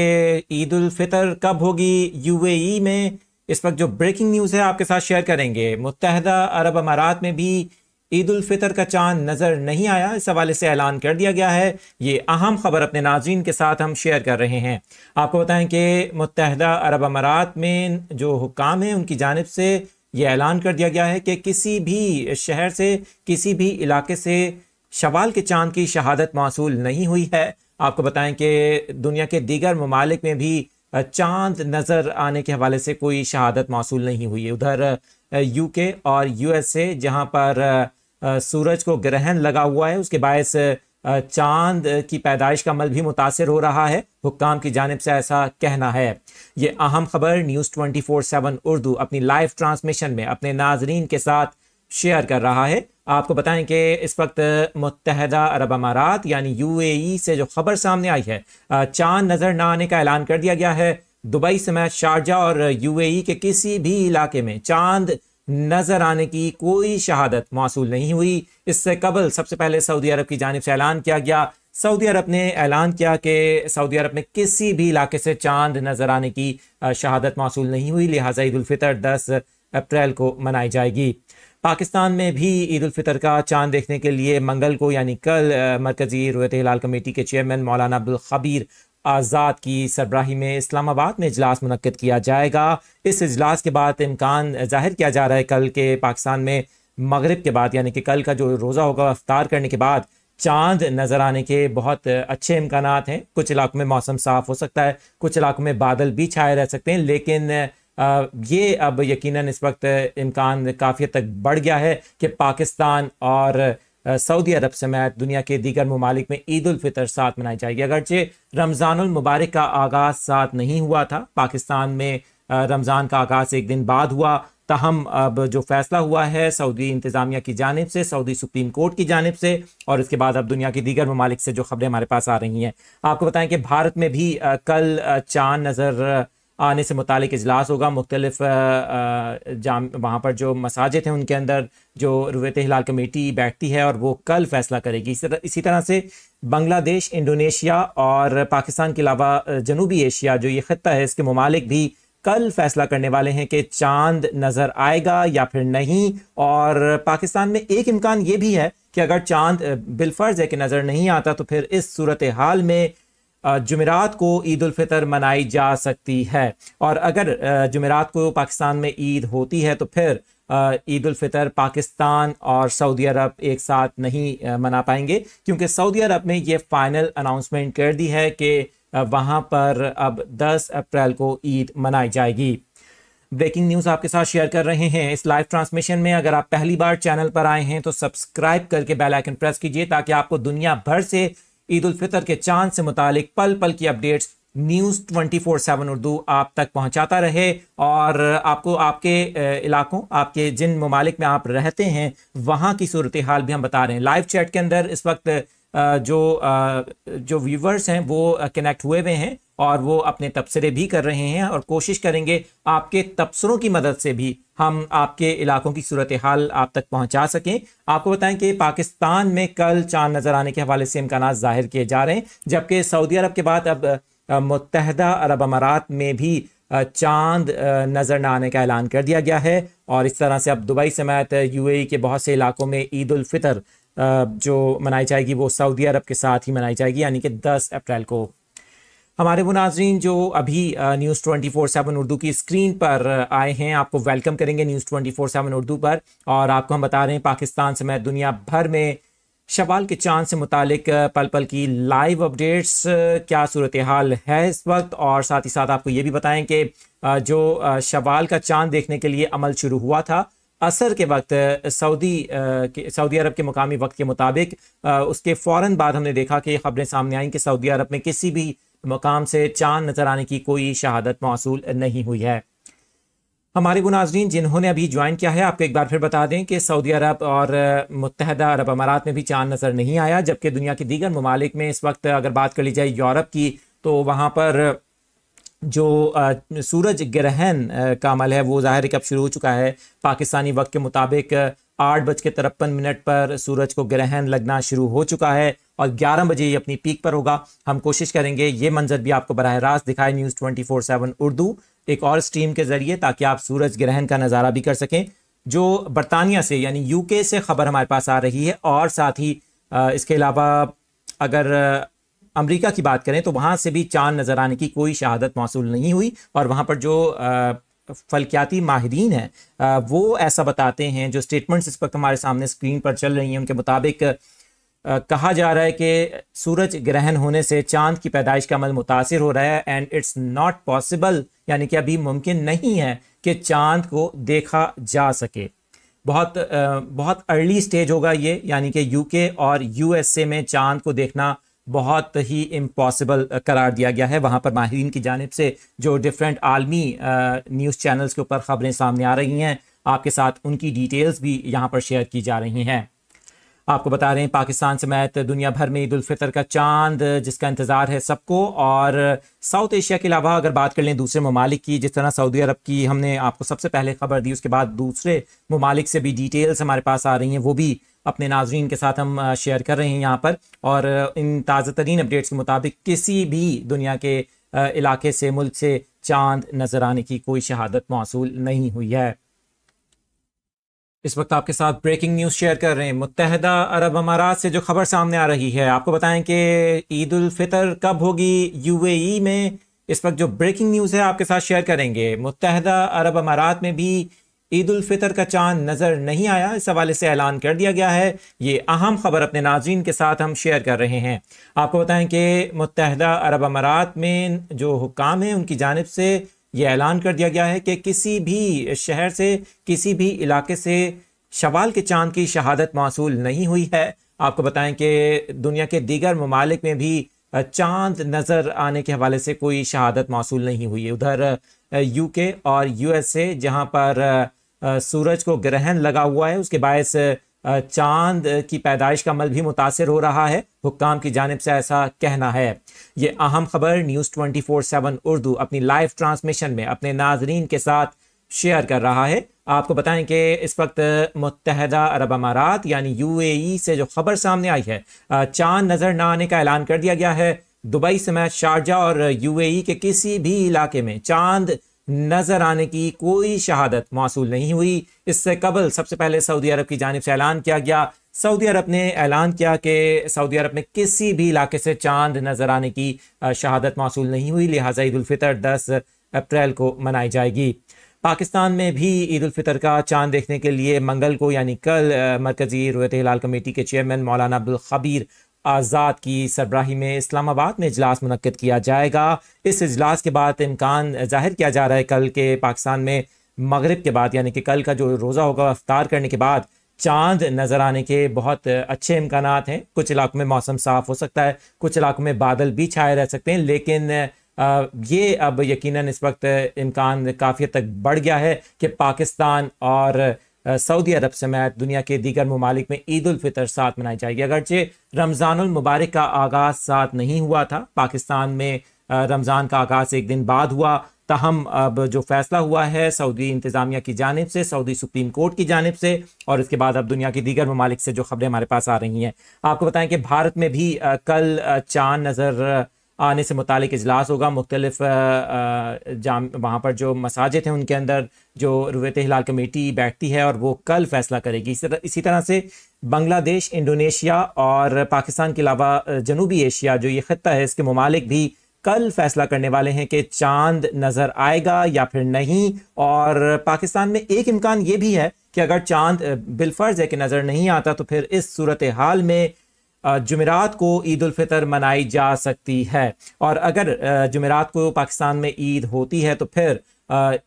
ईद उल फितर कब होगी यूएई में इस वक्त जो ब्रेकिंग न्यूज़ है आपके साथ शेयर करेंगे मुतहदा अरब अमारात में भी ईद उल फितर का चांद नज़र नहीं आया इस हवाले से ऐलान कर दिया गया है ये अहम खबर अपने नाजीन के साथ हम शेयर कर रहे हैं आपको बताएं कि मुतहदा अरब अमारात में जो हुकाम है उनकी जानब से ये ऐलान कर दिया गया है कि किसी भी शहर से किसी भी इलाके से शवाल के चांद की शहादत मौसू नहीं हुई है आपको बताएं कि दुनिया के दीगर ममालिक में भी चांद नज़र आने के हवाले से कोई शहादत मौसू नहीं हुई है उधर यूके और यूएसए जहां पर सूरज को ग्रहण लगा हुआ है उसके बायस चांद की पैदाइश का अमल भी मुतासर हो रहा है हुक्काम की जानब से ऐसा कहना है ये अहम खबर news twenty four seven Urdu अपनी लाइव ट्रांसमिशन में अपने नाजरीन के साथ शेयर कर रहा है आपको बताएं कि इस वक्त मुतहदा अरब अमारात यानी यू ए से जो खबर सामने आई है चांद नज़र न आने का ऐलान कर दिया गया है दुबई समेत शारजा और यू ए के किसी भी इलाके में चांद नज़र आने की कोई शहादत मौसू नहीं हुई इससे कबल सबसे पहले सऊदी अरब की जानब से ऐलान किया गया सऊदी अरब ने ऐलान किया कि सऊदी अरब में किसी भी इलाके से चांद नज़र आने की शहादत मौसू नहीं हुई लिहाजा ईदालफ़ितर दस अप्रैल को मनाई जाएगी पाकिस्तान में भी ईद फितर का चांद देखने के लिए मंगल को यानी कल मरकज़ी रोयत हिलाल कमेटी के चेयरमैन मौलाना अब्दुल खबीर आज़ाद की सरबराही में इस्लामाबाद में इजलास मनकद किया जाएगा इस इजलास के बाद इम्कान जाहिर किया जा रहा है कल के पाकिस्तान में मगरब के बाद यानी कि कल का जो रोज़ा होगा अफ्तार करने के बाद चांद नज़र आने के बहुत अच्छे इम्कान हैं कुछ इलाकों में मौसम साफ़ हो सकता है कुछ इलाकों में बादल भी छाए रह सकते हैं लेकिन ये अब यकीनन इस वक्त इम्कान काफ़ी तक बढ़ गया है कि पाकिस्तान और सऊदी अरब समेत दुनिया के दीगर ममालिक में ईद उलफ़ितर साथ मनाई जाएगी अगरचे रमज़ानमबारक का आगाज़ साथ नहीं हुआ था पाकिस्तान में रमज़ान का आगाज़ एक दिन बाद हुआ तहम अब जो फैसला हुआ है सऊदी इंतज़ामिया की जानब से सऊदी सुप्रीम कोर्ट की जानब से और इसके बाद अब दुनिया की दीगर ममालिक से जो खबरें हमारे पास आ रही हैं आपको बताएं कि भारत में भी कल चांद नज़र आने से मुतक अजलास होगा मुख्तलिफ जाम वहाँ पर जो मसाजिद हैं उनके अंदर जो रुवत हिलाल कमेटी बैठती है और वो कल फैसला करेगी इस तरह इसी तरह से बांग्लादेश इंडोनेशिया और पाकिस्तान के अलावा जनूबी एशिया जो ये ख़त्ता है इसके ममालिक भी कल फैसला करने वाले हैं कि चांद नज़र आएगा या फिर नहीं और पाकिस्तान में एक इम्कान ये भी है कि अगर चांद बिलफर्ज है कि नज़र नहीं आता तो फिर इस सूरत हाल में जुमेरात को ईद फितर मनाई जा सकती है और अगर जुमेरात को पाकिस्तान में ईद होती है तो फिर ईद फितर पाकिस्तान और सऊदी अरब एक साथ नहीं मना पाएंगे क्योंकि सऊदी अरब ने यह फाइनल अनाउंसमेंट कर दी है कि वहाँ पर अब 10 अप्रैल को ईद मनाई जाएगी ब्रेकिंग न्यूज़ आपके साथ शेयर कर रहे हैं इस लाइव ट्रांसमिशन में अगर आप पहली बार चैनल पर आए हैं तो सब्सक्राइब करके बेल आइकन प्रेस कीजिए ताकि आपको दुनिया भर से ईद उल फितर के चांद से मुतालिक पल पल की updates news twenty four seven Urdu आप तक पहुंचाता रहे और आपको आपके इलाकों आपके जिन ममालिक में आप रहते हैं वहां की सूरत हाल भी हम बता रहे हैं लाइव चैट के अंदर इस वक्त जो जो व्यूवर्स हैं वो कनेक्ट हुए हुए हैं और वो अपने तबसरे भी कर रहे हैं और कोशिश करेंगे आपके तबसरों की मदद से भी हम आपके इलाकों की सूरत हाल आप तक पहुंचा सकें आपको बताएं कि पाकिस्तान में कल चांद नज़र आने के हवाले से इम्कान ज़ाहिर किए जा रहे हैं जबकि सऊदी अरब के बाद अब मुतहदा अरब अमारात में भी चांद नज़र न आने का ऐलान कर दिया गया है और इस तरह से अब दुबई समेत यूएई के बहुत से इलाकों में ईद उल फितर जो मनाई जाएगी वो सऊदी अरब के साथ ही मनाई जाएगी यानी कि 10 अप्रैल को हमारे वो नाजरीन जो अभी news twenty four seven Urdu की स्क्रीन पर आए हैं आपको वेलकम करेंगे news twenty four seven Urdu पर और आपको हम बता रहे हैं पाकिस्तान समेत दुनिया भर में शवाल के चांद से मुतलिक पल पल की लाइव अपडेट्स क्या सूरत हाल है इस वक्त और साथ ही साथ आपको ये भी बताएं कि जो शवाल का चांद देखने के लिए अमल शुरू हुआ था असर के वक्त सऊदी सऊदी अरब के मुकामी वक्त के मुताबिक उसके फ़ौर बाद हमने देखा कि खबरें सामने आई कि सऊदी अरब में किसी भी मकाम से चांद नज़र आने की कोई शहादत मौसू नहीं हुई है हमारे गुनाजरीन जिन्होंने अभी ज्वाइन किया है आपको एक बार फिर बता दें कि सऊदी अरब और मुतहदा अरब अमारात में भी चांद नज़र नहीं आया जबकि दुनिया के दीगर ममालिक में इस वक्त अगर बात कर ली जाए यूरोप की तो वहाँ पर जो सूरज ग्रहण का अमल है वो ज़ाहिर है कि अब शुरू हो चुका है पाकिस्तानी वक्त के मुताबिक आठ बज के तिरपन मिनट पर सूरज को ग्रहण लगना शुरू हो चुका है और ग्यारह बजे ये अपनी पीक पर होगा हम कोशिश करेंगे ये मंजर भी आपको बरह रास्त दिखाए news twenty four seven Urdu एक और स्ट्रीम के ज़रिए ताकि आप सूरज ग्रहण का नज़ारा भी कर सकें जो बरतानिया से यानी यू से खबर हमारे पास आ रही है और साथ ही इसके अलावा अगर अमेरिका की बात करें तो वहाँ से भी चांद नज़र आने की कोई शहादत मौसू नहीं हुई और वहाँ पर जो फलकियाती माहरीन हैं वो ऐसा बताते हैं जो स्टेटमेंट्स इस वक्त हमारे सामने स्क्रीन पर चल रही हैं उनके मुताबिक कहा जा रहा है कि सूरज ग्रहण होने से चांद की पैदाइश का अमल मुतासर हो रहा है एंड इट्स नॉट पॉसिबल यानी कि अभी मुमकिन नहीं है कि चांद को देखा जा सके बहुत बहुत अर्ली स्टेज होगा ये यानी कि यूके और यूएसए में चांद को देखना बहुत ही इम्पॉसिबल uh, करार दिया गया है वहाँ पर माहरीन की जानब से जो डिफरेंट आलमी न्यूज़ uh, चैनल्स के ऊपर ख़बरें सामने आ रही हैं आपके साथ उनकी डिटेल्स भी यहाँ पर शेयर की जा रही हैं आपको बता रहे हैं पाकिस्तान समेत दुनिया भर में ईदालफितर का चांद जिसका इंतज़ार है सबको और साउथ एशिया के अलावा अगर बात कर लें दूसरे ममालिक की जिस तरह सऊदी अरब की हमने आपको सबसे पहले खबर दी उसके बाद दूसरे ममालिक से भी डिटेल्स हमारे पास आ रही हैं वो भी अपने नाजरीन के साथ हम शेयर कर रहे हैं यहाँ पर और इन ताज़ा तरीन अपडेट्स के मुताबिक किसी भी दुनिया के इलाके से मुल्क से चांद नज़र आने की कोई शहादत मौसू नहीं हुई है इस वक्त आपके साथ ब्रेकिंग न्यूज़ शेयर कर रहे हैं मुतहदा अरब अमारात से जो खबर सामने आ रही है आपको बताएं कि ईद उल फितर कब होगी यूएई में इस वक्त जो ब्रेकिंग न्यूज़ है आपके साथ शेयर करेंगे मुतहदा अरब अमारात में भी ईद उल फितर का चांद नज़र नहीं आया इस हवाले से ऐलान कर दिया गया है ये अहम खबर अपने नाजीन के साथ हम शेयर कर रहे हैं आपको बताएं कि मुतहदा अरब अमारात में जो हुकाम हैं उनकी जानब से ये ऐलान कर दिया गया है कि किसी भी शहर से किसी भी इलाके से शवाल के चांद की शहादत मौसू नहीं हुई है आपको बताएं कि दुनिया के दीगर ममालिक में भी चांद नज़र आने के हवाले से कोई शहादत मौसू नहीं हुई है उधर यूके और यूएसए जहां पर सूरज को ग्रहण लगा हुआ है उसके बायस चांद की पैदाइश का अमल भी मुतासर हो रहा है हुक्काम की जानब से ऐसा कहना है ये अहम खबर news twenty four seven Urdu अपनी लाइव ट्रांसमिशन में अपने नाजरीन के साथ शेयर कर रहा है आपको बताएं कि इस वक्त मुतहदा अरब अमारात यानी यू ए से जो खबर सामने आई है चांद नज़र न आने का ऐलान कर दिया गया है दुबई समेत शारजा और यू ए के किसी भी इलाके में चांद नज़र आने की कोई शहादत मौसू नहीं हुई इससे कबल सबसे पहले सऊदी अरब की जानब से ऐलान किया गया सऊदी अरब ने ऐलान किया कि सऊदी अरब में किसी भी इलाके से चांद नज़र आने की शहादत मौसू नहीं हुई लिहाजा ईदालफ़ितर दस अप्रैल को मनाई जाएगी पाकिस्तान में भी ईद फितर का चांद देखने के लिए मंगल को यानी कल मरकज़ी रोयत हिलाल कमेटी के चेयरमैन मौलाना अब्दुल खबीर आज़ाद की सरबराही में इस्लामाबाद में इजलास मनकद किया जाएगा इस इजलास के बाद इम्कान जाहिर किया जा रहा है कल के पाकिस्तान में मगरब के बाद यानी कि कल का जो रोज़ा होगा अफ्तार करने के बाद चांद नज़र आने के बहुत अच्छे इम्कान हैं कुछ इलाकों में मौसम साफ़ हो सकता है कुछ इलाकों में बादल भी छाए रह सकते हैं लेकिन ये अब यकीनन इस वक्त इम्कान काफ़ी तक बढ़ गया है कि पाकिस्तान और सऊदी अरब समेत दुनिया के दीगर ममालिक में ईद उलफ़ितर साथ मनाई जाएगी अगरचे रमज़ानमबारक का आगाज़ साथ नहीं हुआ था पाकिस्तान में रमज़ान का आगाज़ एक दिन बाद हुआ तहम अब जो फैसला हुआ है सऊदी इंतज़ामिया की जानब से सऊदी सुप्रीम कोर्ट की जानब से और इसके बाद अब दुनिया की दीगर ममालिक से जो खबरें हमारे पास आ रही हैं आपको बताएं कि भारत में भी कल चांद नज़र आने से मुतक अजलास होगा मुख्तलिफ जाम वहाँ पर जो मसाजिद हैं उनके अंदर जो रुवत हिलाल कमेटी बैठती है और वो कल फैसला करेगी इस तरह इसी तरह से बांग्लादेश इंडोनेशिया और पाकिस्तान के अलावा जनूबी एशिया जो ये खत्ता है इसके ममालिक भी कल फैसला करने वाले हैं कि चांद नज़र आएगा या फिर नहीं और पाकिस्तान में एक इम्कान ये भी है कि अगर चांद बिलफर्ज है कि नज़र नहीं आता तो फिर इस सूरत हाल में जुमेरात को ईद फितर मनाई जा सकती है और अगर जुमेरात को पाकिस्तान में ईद होती है तो फिर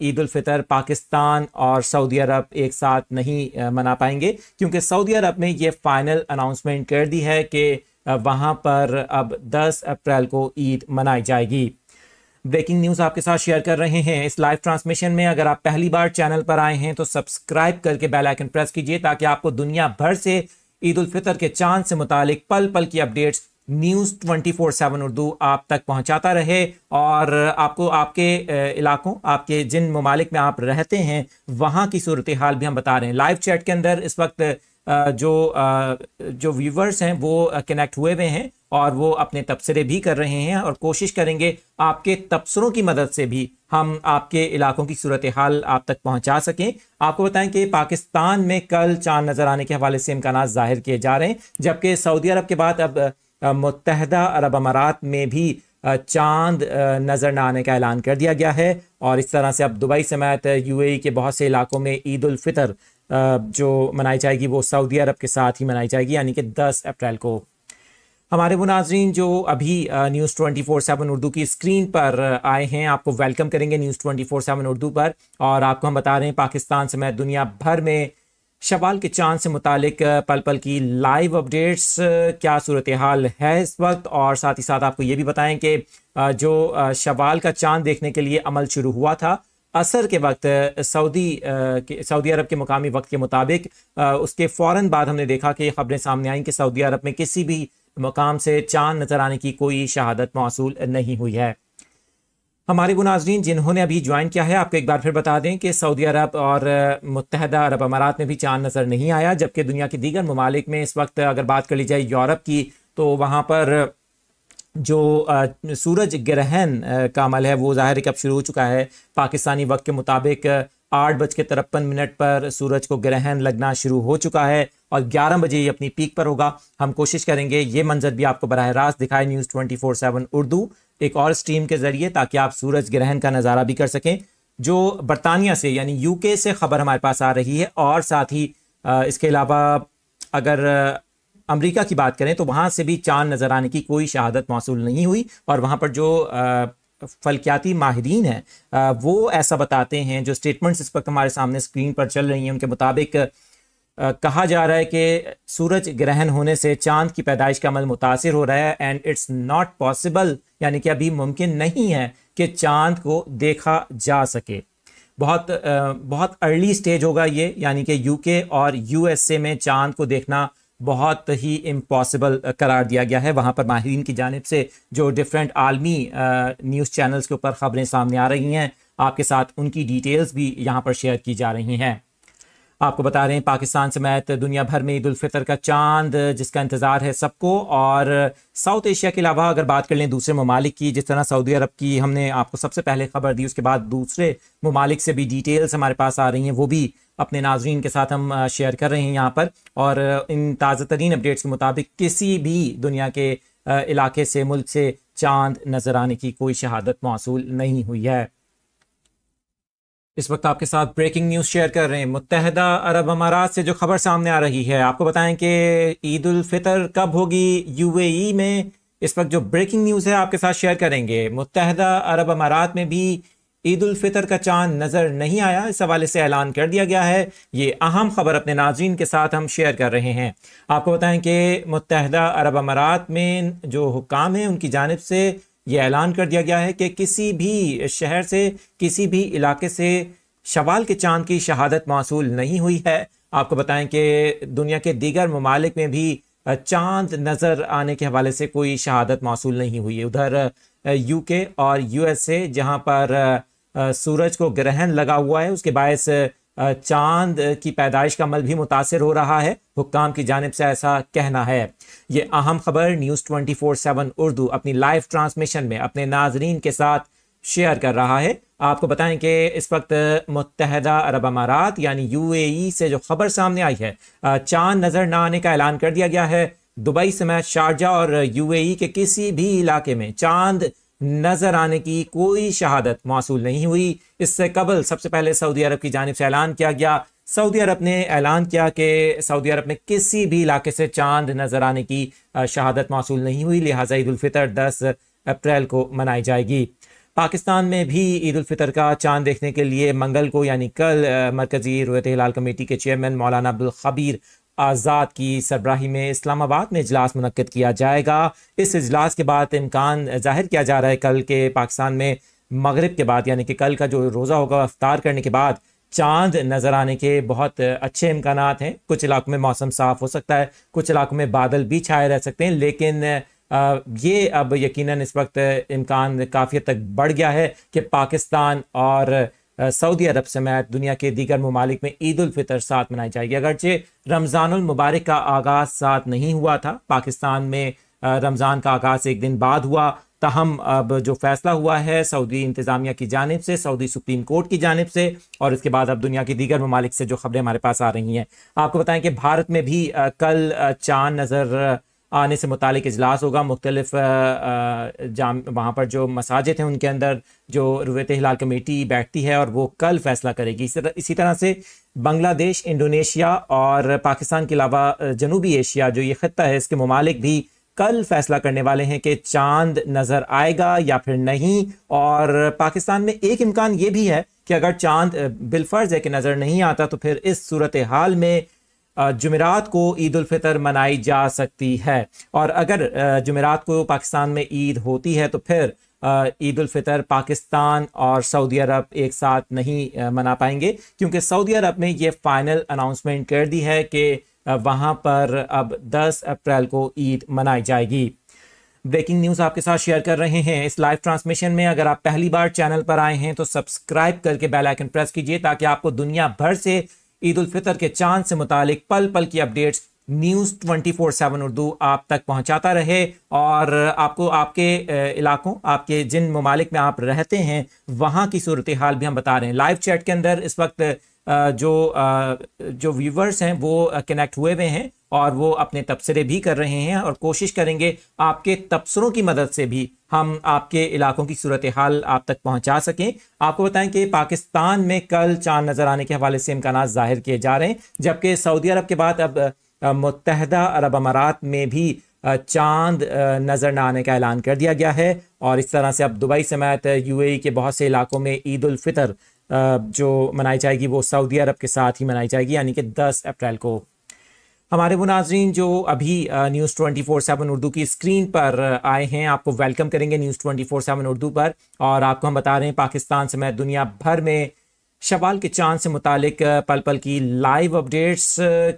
ईद फितर पाकिस्तान और सऊदी अरब एक साथ नहीं मना पाएंगे क्योंकि सऊदी अरब ने यह फाइनल अनाउंसमेंट कर दी है कि वहाँ पर अब 10 अप्रैल को ईद मनाई जाएगी ब्रेकिंग न्यूज़ आपके साथ शेयर कर रहे हैं इस लाइव ट्रांसमिशन में अगर आप पहली बार चैनल पर आए हैं तो सब्सक्राइब करके बेल आइकन प्रेस कीजिए ताकि आपको दुनिया भर से ईद उल फितर के चांद से मुतालिक पल पल की updates news twenty four seven Urdu आप तक पहुंचाता रहे और आपको आपके इलाकों आपके जिन ममालिक में आप रहते हैं वहां की सूरत हाल भी हम बता रहे हैं लाइव चैट के अंदर इस वक्त जो जो व्यूवर्स हैं वो कनेक्ट हुए हुए हैं और वो अपने तबसरे भी कर रहे हैं और कोशिश करेंगे आपके तबसरों की मदद से भी हम आपके इलाकों की सूरत हाल आप तक पहुंचा सकें आपको बताएं कि पाकिस्तान में कल चांद नज़र आने के हवाले से इम्कान जाहिर किए जा रहे हैं जबकि सऊदी अरब के बाद अब मुतहदा अरब अमारात में भी चांद नज़र न आने का ऐलान कर दिया गया है और इस तरह से अब दुबई समेत यूएई के बहुत से इलाकों में ईद उल फितर जो मनाई जाएगी वो सऊदी अरब के साथ ही मनाई जाएगी यानी कि 10 अप्रैल को हमारे वो नाजरीन जो अभी news twenty four seven Urdu की स्क्रीन पर आए हैं आपको वेलकम करेंगे news twenty four seven Urdu पर और आपको हम बता रहे हैं पाकिस्तान समेत दुनिया भर में शवाल के चांद से मुतलिक पल पल की लाइव अपडेट्स क्या सूरत हाल है इस वक्त और साथ ही साथ आपको ये भी बताएं कि जो शवाल का चांद देखने के लिए अमल शुरू हुआ था असर के वक्त सऊदी सऊदी अरब के मुकामी वक्त के मुताबिक उसके फ़ौर बाद हमने देखा कि खबरें सामने आई कि सऊदी अरब में किसी भी मकाम से चांद नज़र आने की कोई शहादत मौसू नहीं हुई है हमारे गुनाजरीन जिन्होंने अभी ज्वाइन किया है आपको एक बार फिर बता दें कि सऊदी अरब और मुतहदा अरब अमारात में भी चांद नज़र नहीं आया जबकि दुनिया के दीगर ममालिक में इस वक्त अगर बात कर ली जाए यूरोप की तो वहाँ पर जो सूरज ग्रहण का अमल है वो ज़ाहिर है कि अब शुरू हो चुका है पाकिस्तानी वक्त के मुताबिक आठ बज के तिरपन मिनट पर सूरज को ग्रहण लगना शुरू हो चुका है और ग्यारह बजे ये अपनी पीक पर होगा हम कोशिश करेंगे ये मंजर भी आपको बरह रास्त दिखाए news twenty four seven Urdu एक और स्ट्रीम के ज़रिए ताकि आप सूरज ग्रहण का नज़ारा भी कर सकें जो बरतानिया से यानी यू से खबर हमारे पास आ रही है और साथ ही इसके अलावा अगर अमेरिका की बात करें तो वहाँ से भी चांद नज़र आने की कोई शहादत मौसू नहीं हुई और वहाँ पर जो फलकियाती माहरीन हैं वो ऐसा बताते हैं जो स्टेटमेंट्स इस वक्त हमारे सामने स्क्रीन पर चल रही हैं उनके मुताबिक कहा जा रहा है कि सूरज ग्रहण होने से चांद की पैदाइश का अमल मुतासर हो रहा है एंड इट्स नॉट पॉसिबल यानी कि अभी मुमकिन नहीं है कि चांद को देखा जा सके बहुत बहुत अर्ली स्टेज होगा ये यानी कि यूके और यूएसए में चांद को देखना बहुत ही इम्पॉसिबल uh, करार दिया गया है वहाँ पर माहरीन की जानब से जो डिफरेंट आलमी न्यूज़ uh, चैनल्स के ऊपर ख़बरें सामने आ रही हैं आपके साथ उनकी डिटेल्स भी यहाँ पर शेयर की जा रही हैं आपको बता रहे हैं पाकिस्तान समेत दुनिया भर में ईद फितर का चांद जिसका इंतज़ार है सबको और साउथ एशिया के अलावा अगर बात कर लें दूसरे ममालिक की जिस तरह सऊदी अरब की हमने आपको सबसे पहले खबर दी उसके बाद दूसरे ममालिक से भी डिटेल्स हमारे पास आ रही हैं वो भी अपने नाजरन के साथ हम शेयर कर रहे हैं यहाँ पर और इन ताज़ा तरीन अपडेट्स के मुताबिक किसी भी दुनिया के इलाके से मुल्क से चांद नज़र आने की कोई शहादत मौसू नहीं हुई है इस वक्त आपके साथ ब्रेकिंग न्यूज़ शेयर कर रहे हैं मुतहदा अरब अमारात से जो खबर सामने आ रही है आपको बताएं कि ईद उल फितर कब होगी यूएई में इस वक्त जो ब्रेकिंग न्यूज़ है आपके साथ शेयर करेंगे मुतहदा अरब अमारात में भी ईद उल फितर का चांद नज़र नहीं आया इस हवाले से ऐलान कर दिया गया है ये अहम खबर अपने नाजीन के साथ हम शेयर कर रहे हैं आपको बताएं कि मुतहदा अरब अमारात में जो हुकाम है उनकी जानब से ये ऐलान कर दिया गया है कि किसी भी शहर से किसी भी इलाके से शवाल के चांद की शहादत मौसू नहीं हुई है आपको बताएं कि दुनिया के दीगर ममालिक में भी चांद नज़र आने के हवाले से कोई शहादत मौसू नहीं हुई है उधर यूके और यूएसए जहां पर सूरज को ग्रहण लगा हुआ है उसके बायस चांद की पैदाइश का अमल भी मुतासर हो रहा है हुक्काम की जानब से ऐसा कहना है ये अहम खबर news twenty four seven Urdu अपनी लाइव ट्रांसमिशन में अपने नाजरीन के साथ शेयर कर रहा है आपको बताएं कि इस वक्त मुतहदा अरब अमारात यानी यू ए से जो खबर सामने आई है चांद नज़र न आने का ऐलान कर दिया गया है दुबई समेत शारजा और यू ए के किसी भी इलाके में चांद नज़र आने की कोई शहादत मौसू नहीं हुई इससे कबल सबसे पहले सऊदी अरब की जानब से ऐलान किया गया सऊदी अरब ने ऐलान किया कि सऊदी अरब में किसी भी इलाके से चांद नज़र आने की शहादत मौसू नहीं हुई लिहाजा ईदालफ़ितर दस अप्रैल को मनाई जाएगी पाकिस्तान में भी ईद फितर का चांद देखने के लिए मंगल को यानी कल मरकज़ी रोयत हिलाल कमेटी के चेयरमैन मौलाना अब्दुल खबीर आज़ाद की सरबराही में इस्लामाबाद में इजलास मनकद किया जाएगा इस इजलास के बाद इम्कान जाहिर किया जा रहा है कल के पाकिस्तान में मगरब के बाद यानी कि कल का जो रोज़ा होगा अफ्तार करने के बाद चांद नज़र आने के बहुत अच्छे इम्कान हैं कुछ इलाकों में मौसम साफ़ हो सकता है कुछ इलाकों में बादल भी छाए रह सकते हैं लेकिन ये अब यकीनन इस वक्त इम्कान काफ़ी तक बढ़ गया है कि पाकिस्तान और सऊदी अरब समेत दुनिया के दीगर ममालिक में ईद उलफ़ितर साथ मनाई जाएगी अगरचे रमज़ानमबारक का आगाज़ साथ नहीं हुआ था पाकिस्तान में रमज़ान का आगाज़ एक दिन बाद हुआ तहम अब जो फैसला हुआ है सऊदी इंतज़ामिया की जानब से सऊदी सुप्रीम कोर्ट की जानब से और इसके बाद अब दुनिया की दीगर ममालिक से जो खबरें हमारे पास आ रही हैं आपको बताएं कि भारत में भी कल चांद नज़र आने से मुतक अजलास होगा मुख्तलिफ जाम वहाँ पर जो मसाजिद हैं उनके अंदर जो रुवत हिलाल कमेटी बैठती है और वो कल फैसला करेगी इस तरह इसी तरह से बांग्लादेश इंडोनेशिया और पाकिस्तान के अलावा जनूबी एशिया जो ये खत्ता है इसके ममालिक भी कल फैसला करने वाले हैं कि चांद नज़र आएगा या फिर नहीं और पाकिस्तान में एक इम्कान ये भी है कि अगर चांद बिलफर्ज है कि नज़र नहीं आता तो फिर इस सूरत हाल में जुमेरात को ईद फितर मनाई जा सकती है और अगर जुमेरात को पाकिस्तान में ईद होती है तो फिर ईद फितर पाकिस्तान और सऊदी अरब एक साथ नहीं मना पाएंगे क्योंकि सऊदी अरब ने ये फाइनल अनाउंसमेंट कर दी है कि वहाँ पर अब 10 अप्रैल को ईद मनाई जाएगी ब्रेकिंग न्यूज़ आपके साथ शेयर कर रहे हैं इस लाइव ट्रांसमिशन में अगर आप पहली बार चैनल पर आए हैं तो सब्सक्राइब करके बेल आइकन प्रेस कीजिए ताकि आपको दुनिया भर से ईद उल फितर के चांद से मुतालिक पल पल की updates news twenty four seven Urdu आप तक पहुंचाता रहे और आपको आपके इलाकों आपके जिन ममालिक में आप रहते हैं वहां की सूरत हाल भी हम बता रहे हैं लाइव चैट के अंदर इस वक्त जो जो व्यूवर्स हैं वो कनेक्ट हुए हुए हैं और वो अपने तबसरे भी कर रहे हैं और कोशिश करेंगे आपके तबसरों की मदद से भी हम आपके इलाकों की सूरत हाल आप तक पहुंचा सकें आपको बताएं कि पाकिस्तान में कल चांद नज़र आने के हवाले से इम्कान ज़ाहिर किए जा रहे हैं जबकि सऊदी अरब के बाद अब मुतहदा अरब अमारात में भी चांद नज़र न आने का ऐलान कर दिया गया है और इस तरह से अब दुबई समेत यूएई के बहुत से इलाकों में ईद उल फितर जो मनाई जाएगी वो सऊदी अरब के साथ ही मनाई जाएगी यानी कि 10 अप्रैल को हमारे वो नाजरीन जो अभी news twenty four seven Urdu की स्क्रीन पर आए हैं आपको वेलकम करेंगे news twenty four seven Urdu पर और आपको हम बता रहे हैं पाकिस्तान समेत दुनिया भर में शवाल के चांद से मुतलिक पल पल की लाइव अपडेट्स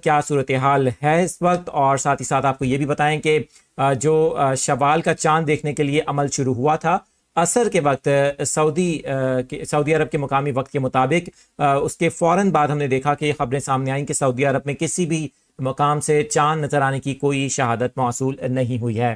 क्या सूरत हाल है इस वक्त और साथ ही साथ आपको ये भी बताएं कि जो शवाल का चांद देखने के लिए अमल शुरू हुआ था असर के वक्त सऊदी सऊदी अरब के मुकामी वक्त के मुताबिक उसके फ़ौर बाद हमने देखा कि खबरें सामने आई कि सऊदी अरब में किसी भी मकाम से चांद नज़र आने की कोई शहादत मौसू नहीं हुई है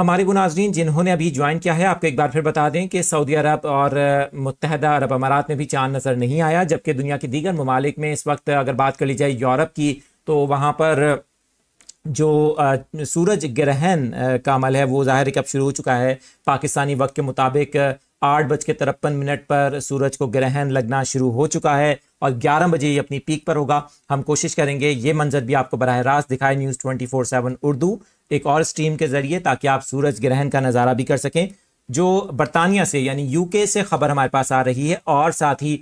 हमारे गुनाजरीन जिन्होंने अभी ज्वाइन किया है आपको एक बार फिर बता दें कि सऊदी अरब और मुतहदा अरब अमारात में भी चांद नज़र नहीं आया जबकि दुनिया के दीगर ममालिक में इस वक्त अगर बात कर ली जाए यूरोप की तो वहाँ पर जो सूरज ग्रहण का अमल है वो ज़ाहिर है कि अब शुरू हो चुका है पाकिस्तानी वक्त के मुताबिक आठ बज के तिरपन मिनट पर सूरज को ग्रहण लगना शुरू हो चुका है और ग्यारह बजे ये अपनी पीक पर होगा हम कोशिश करेंगे ये मंजर भी आपको बरह रास्त दिखाए news twenty four seven Urdu एक और स्ट्रीम के ज़रिए ताकि आप सूरज ग्रहण का नज़ारा भी कर सकें जो बरतानिया से यानी यू से खबर हमारे पास आ रही है और साथ ही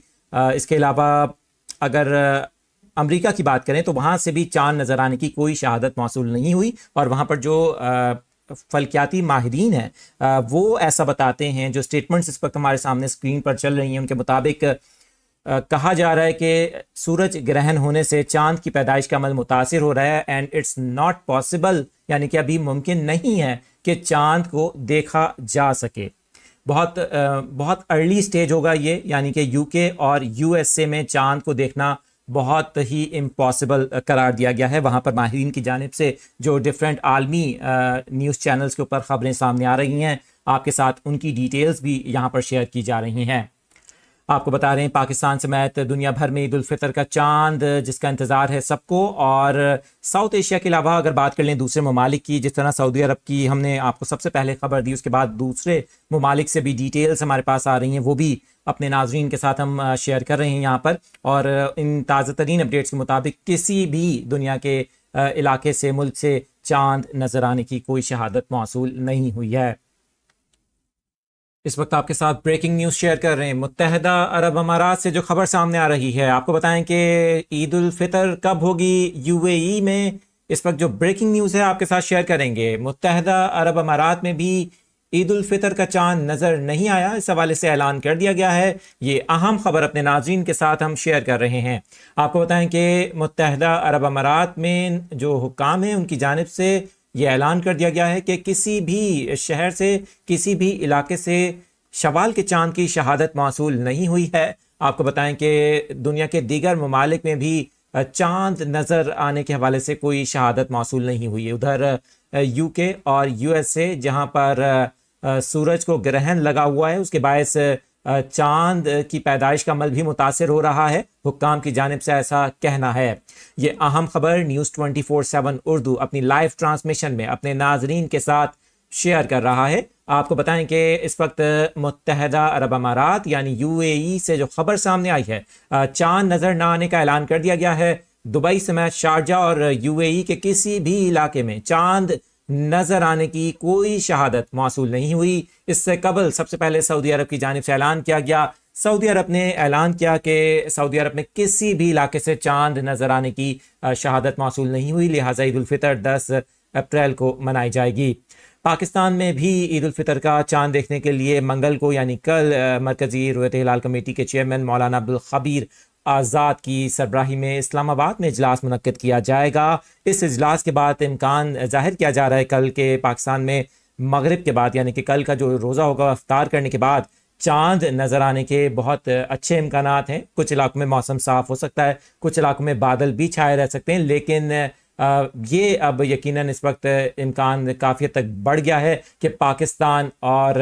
इसके अलावा अगर अमेरिका की बात करें तो वहाँ से भी चांद नज़र आने की कोई शहादत मौसू नहीं हुई और वहाँ पर जो फलकियाती माहरीन हैं वो ऐसा बताते हैं जो स्टेटमेंट्स इस वक्त हमारे सामने स्क्रीन पर चल रही हैं उनके मुताबिक कहा जा रहा है कि सूरज ग्रहण होने से चांद की पैदाइश का अमल मुतासर हो रहा है एंड इट्स नॉट पॉसिबल यानी कि अभी मुमकिन नहीं है कि चांद को देखा जा सके बहुत बहुत अर्ली स्टेज होगा ये यानी कि यूके और यूएसए में चांद को देखना बहुत ही इम्पॉसिबल uh, करार दिया गया है वहाँ पर माहरीन की जानब से जो डिफरेंट आलमी न्यूज़ uh, चैनल्स के ऊपर ख़बरें सामने आ रही हैं आपके साथ उनकी डिटेल्स भी यहाँ पर शेयर की जा रही हैं आपको बता रहे हैं पाकिस्तान समेत दुनिया भर में ईद उलफ़ितर का चांद जिसका इंतज़ार है सबको और साउथ एशिया के अलावा अगर बात कर लें दूसरे ममालिक की जिस तरह सऊदी अरब की हमने आपको सबसे पहले खबर दी उसके बाद दूसरे ममालिक से भी डिटेल्स हमारे पास आ रही हैं वो भी अपने नाजरन के साथ हम शेयर कर रहे हैं यहाँ पर और इन ताज़ा तरीन अपडेट्स के मुताबिक किसी भी दुनिया के इलाके से मुल्क से चांद नज़र आने की कोई शहादत मौसू नहीं हुई है इस वक्त आपके साथ ब्रेकिंग न्यूज़ शेयर कर रहे हैं मुतहदा अरब अमारात से जो खबर सामने आ रही है आपको बताएं कि ईद उल फितर कब होगी यूएई में इस वक्त जो ब्रेकिंग न्यूज़ है आपके साथ शेयर करेंगे मुतहदा अरब अमारात में भी ईद उल फितर का चांद नज़र नहीं आया इस हवाले से ऐलान कर दिया गया है ये अहम खबर अपने नाजीन के साथ हम शेयर कर रहे हैं आपको बताएं कि मुतहदा अरब अमारात में जो हुकाम है उनकी जानब से ये ऐलान कर दिया गया है कि किसी भी शहर से किसी भी इलाके से शवाल के चांद की शहादत मौसूल नहीं हुई है आपको बताएं कि दुनिया के दीगर ममालिक में भी चांद नज़र आने के हवाले से कोई शहादत मौसूल नहीं हुई है उधर यूके और यूएसए जहां पर सूरज को ग्रहण लगा हुआ है उसके बायस चांद की पैदाइश का अमल भी मुतासर हो रहा है हुक्काम की जानब से ऐसा कहना है ये अहम खबर news twenty four seven Urdu अपनी लाइव ट्रांसमिशन में अपने नाजरीन के साथ शेयर कर रहा है आपको बताएं कि इस वक्त मुतहदा अरब अमारात यानी यू ए से जो खबर सामने आई है चांद नज़र न आने का ऐलान कर दिया गया है दुबई समेत शारजा और यू ए के किसी भी इलाके में चांद नज़र आने की कोई शहादत मौसू नहीं हुई इससे कबल सबसे पहले सऊदी अरब की जानब से ऐलान किया गया सऊदी अरब ने ऐलान किया कि सऊदी अरब में किसी भी इलाके से चांद नज़र आने की शहादत मौसू नहीं हुई लिहाजा ईदालफ़ितर दस अप्रैल को मनाई जाएगी पाकिस्तान में भी ईद फितर का चांद देखने के लिए मंगल को यानी कल मरकज़ी रोयत हिलाल कमेटी के चेयरमैन मौलाना अब्दुल खबीर आज़ाद की सरबराही में इस्लामाबाद में इजलास मनकद किया जाएगा इस इजलास के बाद इम्कान जाहिर किया जा रहा है कल के पाकिस्तान में मगरब के बाद यानी कि कल का जो रोज़ा होगा अफ्तार करने के बाद चांद नज़र आने के बहुत अच्छे इम्कान हैं कुछ इलाकों में मौसम साफ़ हो सकता है कुछ इलाकों में बादल भी छाए रह सकते हैं लेकिन ये अब यकीनन इस वक्त इम्कान काफ़ी तक बढ़ गया है कि पाकिस्तान और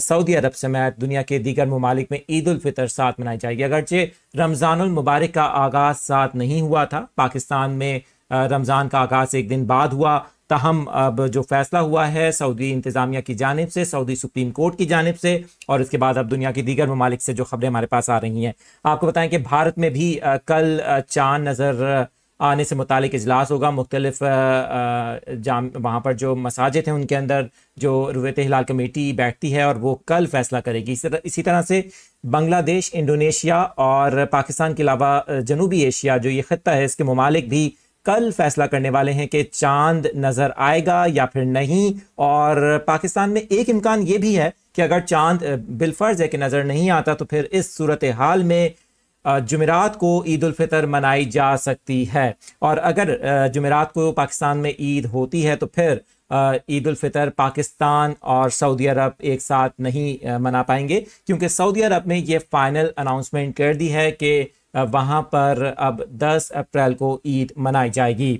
सऊदी अरब समेत दुनिया के दीगर ममालिक में ईद उलफ़ितर साथ मनाई जाएगी अगरचे रमज़ानमबारक का आगाज़ साथ नहीं हुआ था पाकिस्तान में रमज़ान का आगाज़ एक दिन बाद हुआ तहम अब जो फैसला हुआ है सऊदी इंतज़ामिया की जानब से सऊदी सुप्रीम कोर्ट की जानब से और इसके बाद अब दुनिया की दीगर ममालिक से जो खबरें हमारे पास आ रही हैं आपको बताएं कि भारत में भी कल चांद नज़र आने से मुतक अजलास होगा मुख्तलिफ जाम वहाँ पर जो मसाजिद हैं उनके अंदर जो रुवत हिलाल कमेटी बैठती है और वो कल फैसला करेगी इसी तरह से बांग्लादेश इंडोनेशिया और पाकिस्तान के अलावा जनूबी एशिया जो ये खत्ता है इसके ममालिक भी कल फैसला करने वाले हैं कि चांद नज़र आएगा या फिर नहीं और पाकिस्तान में एक इम्कान ये भी है कि अगर चांद बिलफर्ज है कि नज़र नहीं आता तो फिर इस सूरत हाल में जुमेरात को ईद फितर मनाई जा सकती है और अगर जुमेरात को पाकिस्तान में ईद होती है तो फिर ईद फितर पाकिस्तान और सऊदी अरब एक साथ नहीं मना पाएंगे क्योंकि सऊदी अरब ने यह फाइनल अनाउंसमेंट कर दी है कि वहाँ पर अब 10 अप्रैल को ईद मनाई जाएगी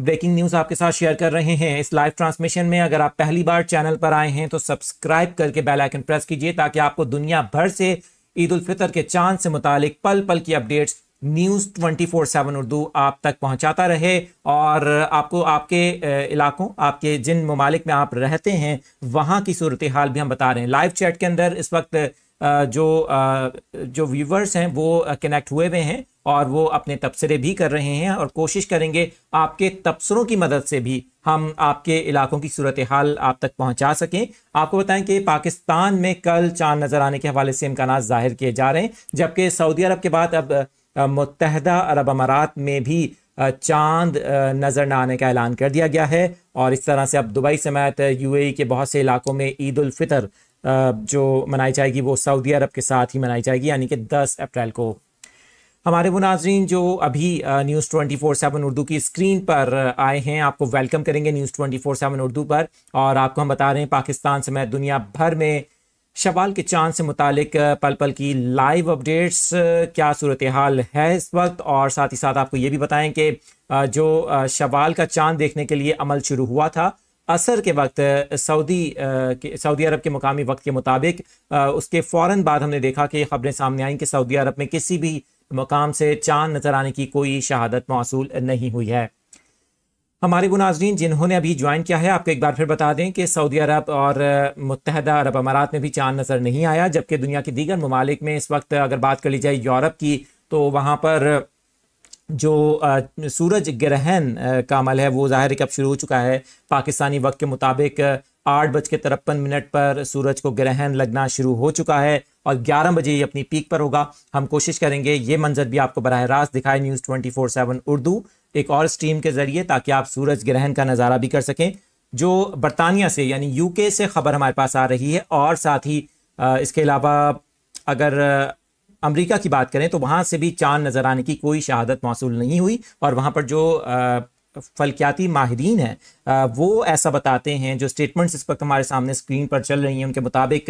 ब्रेकिंग न्यूज़ आपके साथ शेयर कर रहे हैं इस लाइव ट्रांसमिशन में अगर आप पहली बार चैनल पर आए हैं तो सब्सक्राइब करके बेल आइकन प्रेस कीजिए ताकि आपको दुनिया भर से ईद उल फितर के चांद से मुतालिक पल पल की updates news twenty four seven Urdu आप तक पहुंचाता रहे और आपको आपके इलाकों आपके जिन ममालिक में आप रहते हैं वहां की सूरत हाल भी हम बता रहे हैं लाइव चैट के अंदर इस वक्त जो जो व्यूवर्स हैं वो कनेक्ट हुए हुए हैं और वो अपने तबसरे भी कर रहे हैं और कोशिश करेंगे आपके तबसरों की मदद से भी हम आपके इलाकों की सूरत हाल आप तक पहुंचा सकें आपको बताएं कि पाकिस्तान में कल चांद नज़र आने के हवाले से इम्कान ज़ाहिर किए जा रहे हैं जबकि सऊदी अरब के बाद अब मुतहदा अरब अमारात में भी चांद नज़र न आने का ऐलान कर दिया गया है और इस तरह से अब दुबई समेत यूएई के बहुत से इलाकों में ईद उल फितर जो मनाई जाएगी वो सऊदी अरब के साथ ही मनाई जाएगी यानी कि 10 अप्रैल को हमारे वो नाजरीन जो अभी news twenty four seven Urdu की स्क्रीन पर आए हैं आपको वेलकम करेंगे news twenty four seven Urdu पर और आपको हम बता रहे हैं पाकिस्तान समेत दुनिया भर में शवाल के चांद से मुतलिक पल पल की लाइव अपडेट्स क्या सूरत हाल है इस वक्त और साथ ही साथ आपको ये भी बताएं कि जो शवाल का चांद देखने के लिए अमल शुरू हुआ था असर के वक्त सऊदी सऊदी अरब के मुकामी वक्त के मुताबिक उसके फ़ौर बाद हमने देखा कि खबरें सामने आई कि सऊदी अरब में किसी भी मकाम से चांद नज़र आने की कोई शहादत मौसू नहीं हुई है हमारे गुनाजरीन जिन्होंने अभी ज्वाइन किया है आपको एक बार फिर बता दें कि सऊदी अरब और मुतहदा अरब अमारात में भी चांद नज़र नहीं आया जबकि दुनिया के दीगर ममालिक में इस वक्त अगर बात कर ली जाए यूरोप की तो वहाँ पर जो सूरज ग्रहण का अमल है वो ज़ाहिर है कि अब शुरू हो चुका है पाकिस्तानी वक्त के मुताबिक आठ बज के तिरपन मिनट पर सूरज को ग्रहण लगना शुरू हो चुका है और ग्यारह बजे ये अपनी पीक पर होगा हम कोशिश करेंगे ये मंजर भी आपको बरह रास्त दिखाए news twenty four seven Urdu एक और स्ट्रीम के ज़रिए ताकि आप सूरज ग्रहण का नज़ारा भी कर सकें जो बरतानिया से यानी यू से खबर हमारे पास आ रही है और साथ ही इसके अलावा अगर अमेरिका की बात करें तो वहाँ से भी चांद नज़र आने की कोई शहादत मौसू नहीं हुई और वहाँ पर जो फलकियाती माहरीन हैं वो ऐसा बताते हैं जो स्टेटमेंट्स इस वक्त हमारे सामने स्क्रीन पर चल रही हैं उनके मुताबिक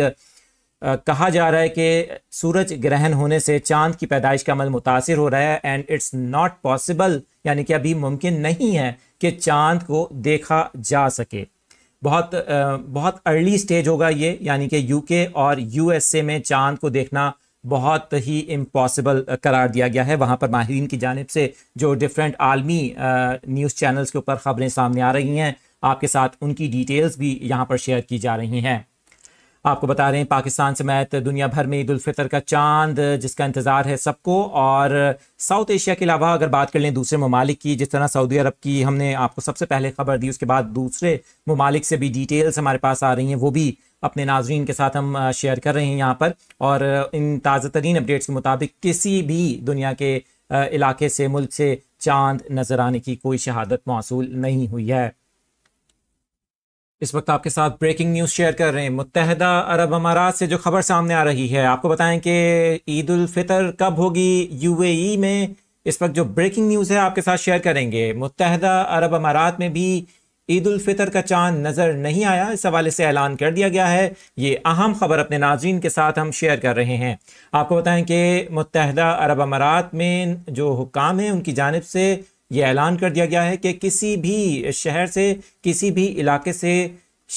कहा जा रहा है कि सूरज ग्रहण होने से चांद की पैदाइश का अमल मुतासर हो रहा है एंड इट्स नॉट पॉसिबल यानी कि अभी मुमकिन नहीं है कि चांद को देखा जा सके बहुत बहुत अर्ली स्टेज होगा ये यानी कि यूके और यूएसए में चांद को देखना बहुत ही इम्पॉसिबल uh, करार दिया गया है वहाँ पर माहरीन की जानब से जो डिफरेंट आलमी न्यूज़ uh, चैनल्स के ऊपर ख़बरें सामने आ रही हैं आपके साथ उनकी डिटेल्स भी यहाँ पर शेयर की जा रही हैं आपको बता रहे हैं पाकिस्तान समेत दुनिया भर में ईदालफितर का चांद जिसका इंतज़ार है सबको और साउथ एशिया के अलावा अगर बात कर लें दूसरे ममालिक की जिस तरह सऊदी अरब की हमने आपको सबसे पहले खबर दी उसके बाद दूसरे ममालिक से भी डिटेल्स हमारे पास आ रही हैं वो भी अपने नाजरन के साथ हम शेयर कर रहे हैं यहाँ पर और इन ताज़ा तरीन अपडेट्स के मुताबिक किसी भी दुनिया के इलाके से मुल्क से चांद नज़र आने की कोई शहादत मौसू नहीं हुई है इस वक्त आपके साथ ब्रेकिंग न्यूज़ शेयर कर रहे हैं मुतहदा अरब अमारात से जो खबर सामने आ रही है आपको बताएं कि ईद उल फितर कब होगी यूएई में इस वक्त जो ब्रेकिंग न्यूज़ है आपके साथ शेयर करेंगे मुतहदा अरब अमारात में भी ईद उल फितर का चांद नज़र नहीं आया इस हवाले से ऐलान कर दिया गया है ये अहम खबर अपने नाजीन के साथ हम शेयर कर रहे हैं आपको बताएं कि मुतहदा अरब अमारात में जो हुकाम है उनकी जानब से ये ऐलान कर दिया गया है कि किसी भी शहर से किसी भी इलाके से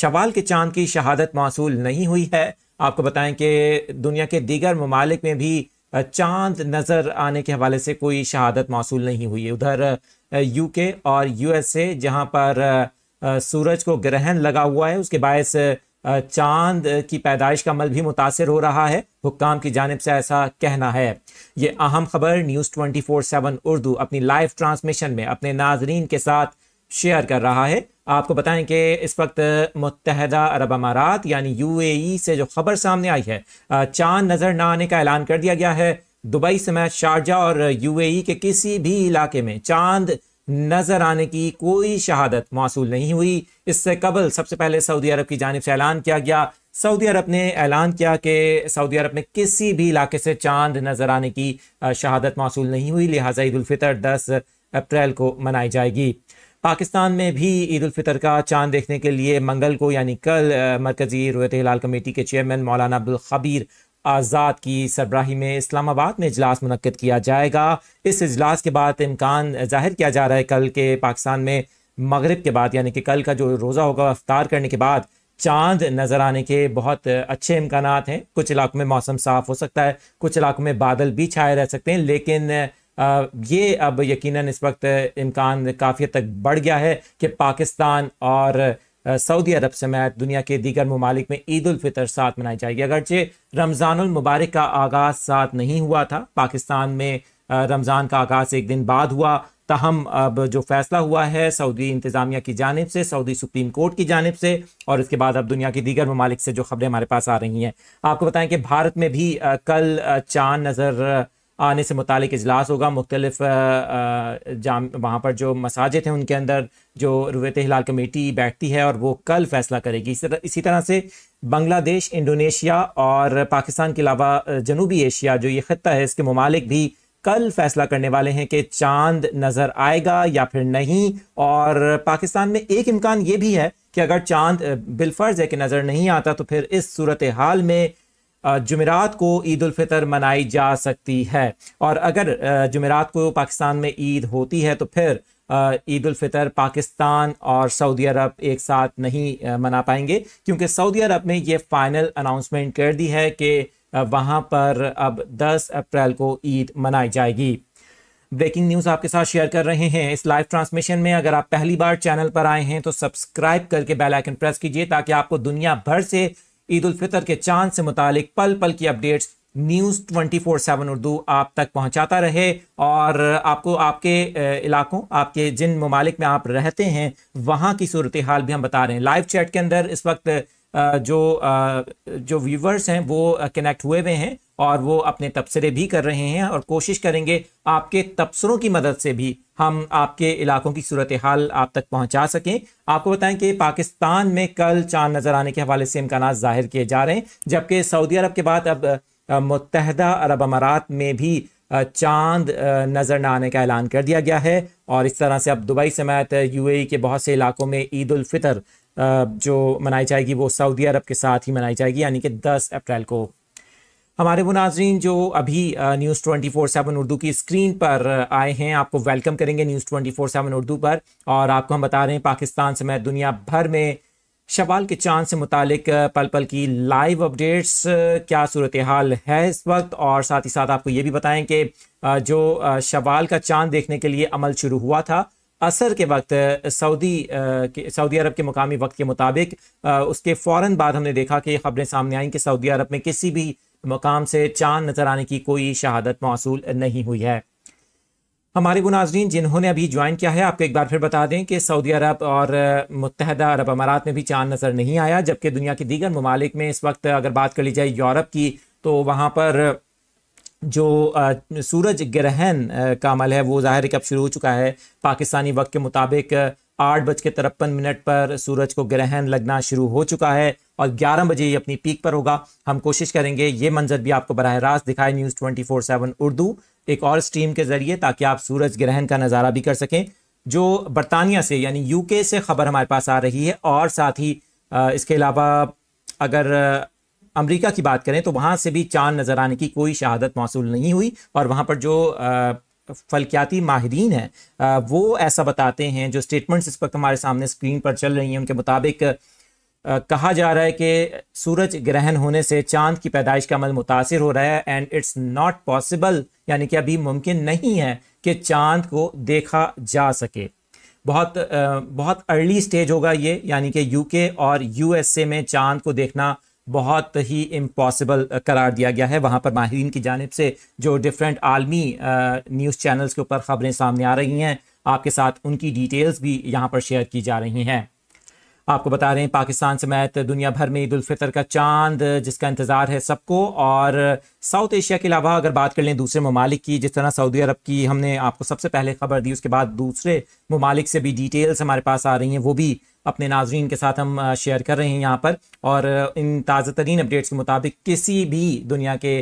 शवाल के चांद की शहादत मौसू नहीं हुई है आपको बताएं कि दुनिया के दीगर ममालिक में भी चांद नज़र आने के हवाले से कोई शहादत मौसू नहीं हुई है उधर यूके और यूएसए जहां पर सूरज को ग्रहण लगा हुआ है उसके बायस चांद की पैदाइश का अमल भी मुतासर हो रहा है हुक्काम की जानब से ऐसा कहना है ये अहम खबर news twenty four seven Urdu अपनी लाइव ट्रांसमिशन में अपने नाजरीन के साथ शेयर कर रहा है आपको बताएं कि इस वक्त मुतहदा अरब अमारात यानी यू ए से जो खबर सामने आई है चांद नज़र न आने का ऐलान कर दिया गया है दुबई समेत शारजा और ए के किसी भी इलाके में चांद नज़र आने की कोई शहादत मौसू नहीं हुई इससे कबल सबसे पहले सऊदी अरब की जानब से ऐलान किया गया सऊदी अरब ने ऐलान किया कि सऊदी अरब में किसी भी इलाके से चांद नज़र आने की शहादत मौसू नहीं हुई लिहाजा ईदालफ़ितर दस अप्रैल को मनाई जाएगी पाकिस्तान में भी ईद फितर का चांद देखने के लिए मंगल को यानी कल मरकज़ी रोयत हिलाल कमेटी के चेयरमैन मौलाना अब्दुल खबीर आज़ाद की सरबराही में इस्लामाबाद में इजलास मनकद किया जाएगा इस इजलास के बाद इम्कान जाहिर किया जा रहा है कल के पाकिस्तान में मगरब के बाद यानी कि कल का जो रोज़ा होगा अफ्तार करने के बाद चांद नज़र आने के बहुत अच्छे इम्कान हैं कुछ इलाकों में मौसम साफ़ हो सकता है कुछ इलाकों में बादल भी छाए रह सकते हैं लेकिन ये अब यकीनन इस वक्त इम्कान काफ़ी तक बढ़ गया है कि पाकिस्तान और सऊदी अरब समेत दुनिया के दीगर ममालिक में ईद उलफ़ितर साथ मनाई जाएगी अगरचे रमज़ानमबारक का आगाज़ साथ नहीं हुआ था पाकिस्तान में रमज़ान का आगाज़ एक दिन बाद हुआ तहम अब जो फैसला हुआ है सऊदी इंतज़ामिया की जानब से सऊदी सुप्रीम कोर्ट की जानब से और इसके बाद अब दुनिया की दीगर ममालिक से जो खबरें हमारे पास आ रही हैं आपको बताएं कि भारत में भी कल चांद नज़र आने से मुतक अजलास होगा मुख्तलिफ जाम वहाँ पर जो मसाजिद हैं उनके अंदर जो रुवत हिलाल कमेटी बैठती है और वो कल फैसला करेगी इस तरह इसी तरह से बांग्लादेश इंडोनेशिया और पाकिस्तान के अलावा जनूबी एशिया जो ये खत्ता है इसके ममालिक भी कल फैसला करने वाले हैं कि चांद नज़र आएगा या फिर नहीं और पाकिस्तान में एक इम्कान ये भी है कि अगर चांद बिलफर्ज है कि नज़र नहीं आता तो फिर इस सूरत हाल में जुमेरात को ईद फितर मनाई जा सकती है और अगर जुमेरात को पाकिस्तान में ईद होती है तो फिर ईद फितर पाकिस्तान और सऊदी अरब एक साथ नहीं मना पाएंगे क्योंकि सऊदी अरब ने ये फाइनल अनाउंसमेंट कर दी है कि वहाँ पर अब 10 अप्रैल को ईद मनाई जाएगी ब्रेकिंग न्यूज़ आपके साथ शेयर कर रहे हैं इस लाइव ट्रांसमिशन में अगर आप पहली बार चैनल पर आए हैं तो सब्सक्राइब करके बेल आइकन प्रेस कीजिए ताकि आपको दुनिया भर से ईद उल फितर के चांद से मुतालिक पल पल की updates news twenty four seven Urdu आप तक पहुंचाता रहे और आपको आपके इलाकों आपके जिन ममालिक में आप रहते हैं वहां की सूरत हाल भी हम बता रहे हैं लाइव चैट के अंदर इस वक्त जो जो व्यूवर्स हैं वो कनेक्ट हुए हुए हैं और वो अपने तबसरे भी कर रहे हैं और कोशिश करेंगे आपके तबसरों की मदद से भी हम आपके इलाकों की सूरत हाल आप तक पहुंचा सकें आपको बताएं कि पाकिस्तान में कल चांद नज़र आने के हवाले से इम्कान जाहिर किए जा रहे हैं जबकि सऊदी अरब के बाद अब मुतहदा अरब अमारात में भी चांद नज़र न आने का ऐलान कर दिया गया है और इस तरह से अब दुबई समेत यूएई के बहुत से इलाकों में ईद उल फितर जो मनाई जाएगी वो सऊदी अरब के साथ ही मनाई जाएगी यानी कि 10 अप्रैल को हमारे वो नाजरीन जो अभी news twenty four seven Urdu की स्क्रीन पर आए हैं आपको वेलकम करेंगे news twenty four seven Urdu पर और आपको हम बता रहे हैं पाकिस्तान समेत दुनिया भर में शवाल के चांद से मुतलिक पल पल की लाइव अपडेट्स क्या सूरत हाल है इस वक्त और साथ ही साथ आपको ये भी बताएं कि जो शवाल का चांद देखने के लिए अमल शुरू हुआ था असर के वक्त सऊदी सऊदी अरब के मुकामी वक्त के मुताबिक उसके फ़ौर बाद हमने देखा कि खबरें सामने आई कि सऊदी अरब में किसी भी मकाम से चांद नज़र आने की कोई शहादत मौसू नहीं हुई है हमारे वो नाजरीन जिन्होंने अभी ज्वाइन किया है आपको एक बार फिर बता दें कि सऊदी अरब और मुतहदा अरब अमारात में भी चांद नज़र नहीं आया जबकि दुनिया के दीगर ममालिक में इस वक्त अगर बात कर ली जाए यूरोप की तो वहाँ पर जो सूरज ग्रहण का अमल है वो ज़ाहिर है कि अब शुरू हो चुका है पाकिस्तानी वक्त के मुताबिक आठ बज के तिरपन मिनट पर सूरज को ग्रहण लगना शुरू हो चुका है और ग्यारह बजे ये अपनी पीक पर होगा हम कोशिश करेंगे ये मंजर भी आपको बरह रास्त दिखाए news twenty four seven Urdu एक और स्ट्रीम के ज़रिए ताकि आप सूरज ग्रहण का नज़ारा भी कर सकें जो बरतानिया से यानी यूके से खबर हमारे पास आ रही है और साथ ही इसके अलावा अगर अमेरिका की बात करें तो वहाँ से भी चांद नज़र आने की कोई शहादत मौसू नहीं हुई और वहाँ पर जो फलकियाती माहरीन हैं वो ऐसा बताते हैं जो स्टेटमेंट्स इस वक्त हमारे सामने स्क्रीन पर चल रही हैं उनके मुताबिक कहा जा रहा है कि सूरज ग्रहण होने से चांद की पैदाइश का अमल मुतासर हो रहा है एंड इट्स नॉट पॉसिबल यानी कि अभी मुमकिन नहीं है कि चांद को देखा जा सके बहुत बहुत अर्ली स्टेज होगा ये यानी कि यूके और यूएसए में चांद को देखना बहुत ही इम्पॉसिबल uh, करार दिया गया है वहाँ पर माहरीन की जानब से जो डिफरेंट आलमी न्यूज़ uh, चैनल्स के ऊपर ख़बरें सामने आ रही हैं आपके साथ उनकी डिटेल्स भी यहाँ पर शेयर की जा रही हैं आपको बता रहे हैं पाकिस्तान समेत दुनिया भर में ईद फितर का चांद जिसका इंतज़ार है सबको और साउथ एशिया के अलावा अगर बात कर लें दूसरे ममालिक की जिस तरह सऊदी अरब की हमने आपको सबसे पहले खबर दी उसके बाद दूसरे ममालिक से भी डिटेल्स हमारे पास आ रही हैं वो भी अपने नाजरन के साथ हम शेयर कर रहे हैं यहाँ पर और इन ताज़ा तरीन अपडेट्स के मुताबिक किसी भी दुनिया के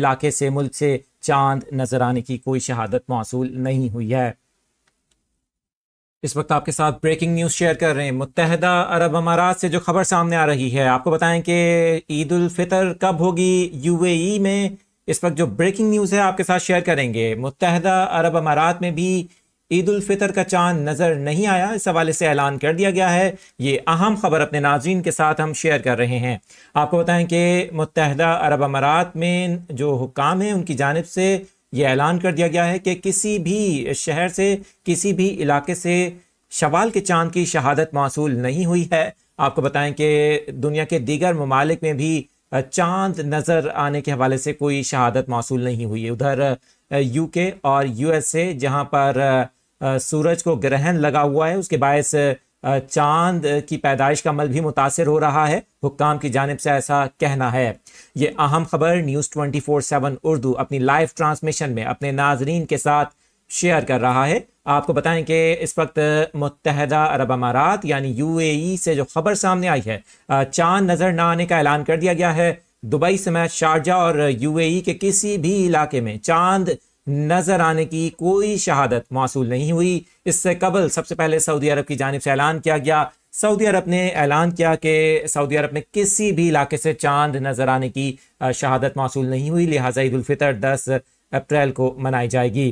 इलाके से मुल्क से चांद नज़र आने की कोई शहादत मौसू नहीं हुई है इस वक्त आपके साथ ब्रेकिंग न्यूज़ शेयर कर रहे हैं मुतहदा अरब अमारात से जो खबर सामने आ रही है आपको बताएं कि ईद उल फितर कब होगी यूएई में इस वक्त जो ब्रेकिंग न्यूज़ है आपके साथ शेयर करेंगे मुतहदा अरब अमारात में भी ईद उल फितर का चांद नज़र नहीं आया इस हवाले से ऐलान कर दिया गया है ये अहम खबर अपने नाजीन के साथ हम शेयर कर रहे हैं आपको बताएं कि मुतहदा अरब अमारात में जो हुकाम है उनकी जानब से ये ऐलान कर दिया गया है कि किसी भी शहर से किसी भी इलाके से शवाल के चांद की शहादत मौसूल नहीं हुई है आपको बताएं कि दुनिया के दीगर ममालिक में भी चांद नज़र आने के हवाले से कोई शहादत मौसूल नहीं हुई है उधर यूके और यूएसए जहां पर सूरज को ग्रहण लगा हुआ है उसके बायस चांद की पैदाइश का अमल भी मुतासर हो रहा है हुक्काम की जानब से ऐसा कहना है ये अहम खबर news twenty four seven Urdu अपनी लाइव ट्रांसमिशन में अपने नाजरीन के साथ शेयर कर रहा है आपको बताएं कि इस वक्त मुतहदा अरब अमारात यानी यू ए से जो खबर सामने आई है चांद नज़र न आने का ऐलान कर दिया गया है दुबई समेत शारजा और यू ए के किसी भी इलाके में चांद नज़र आने की कोई शहादत मौसू नहीं हुई इससे कबल सबसे पहले सऊदी अरब की जानब से ऐलान किया गया सऊदी अरब ने ऐलान किया कि सऊदी अरब में किसी भी इलाके से चांद नज़र आने की शहादत मौसू नहीं हुई लिहाजा ईदालफ़ितर दस अप्रैल को मनाई जाएगी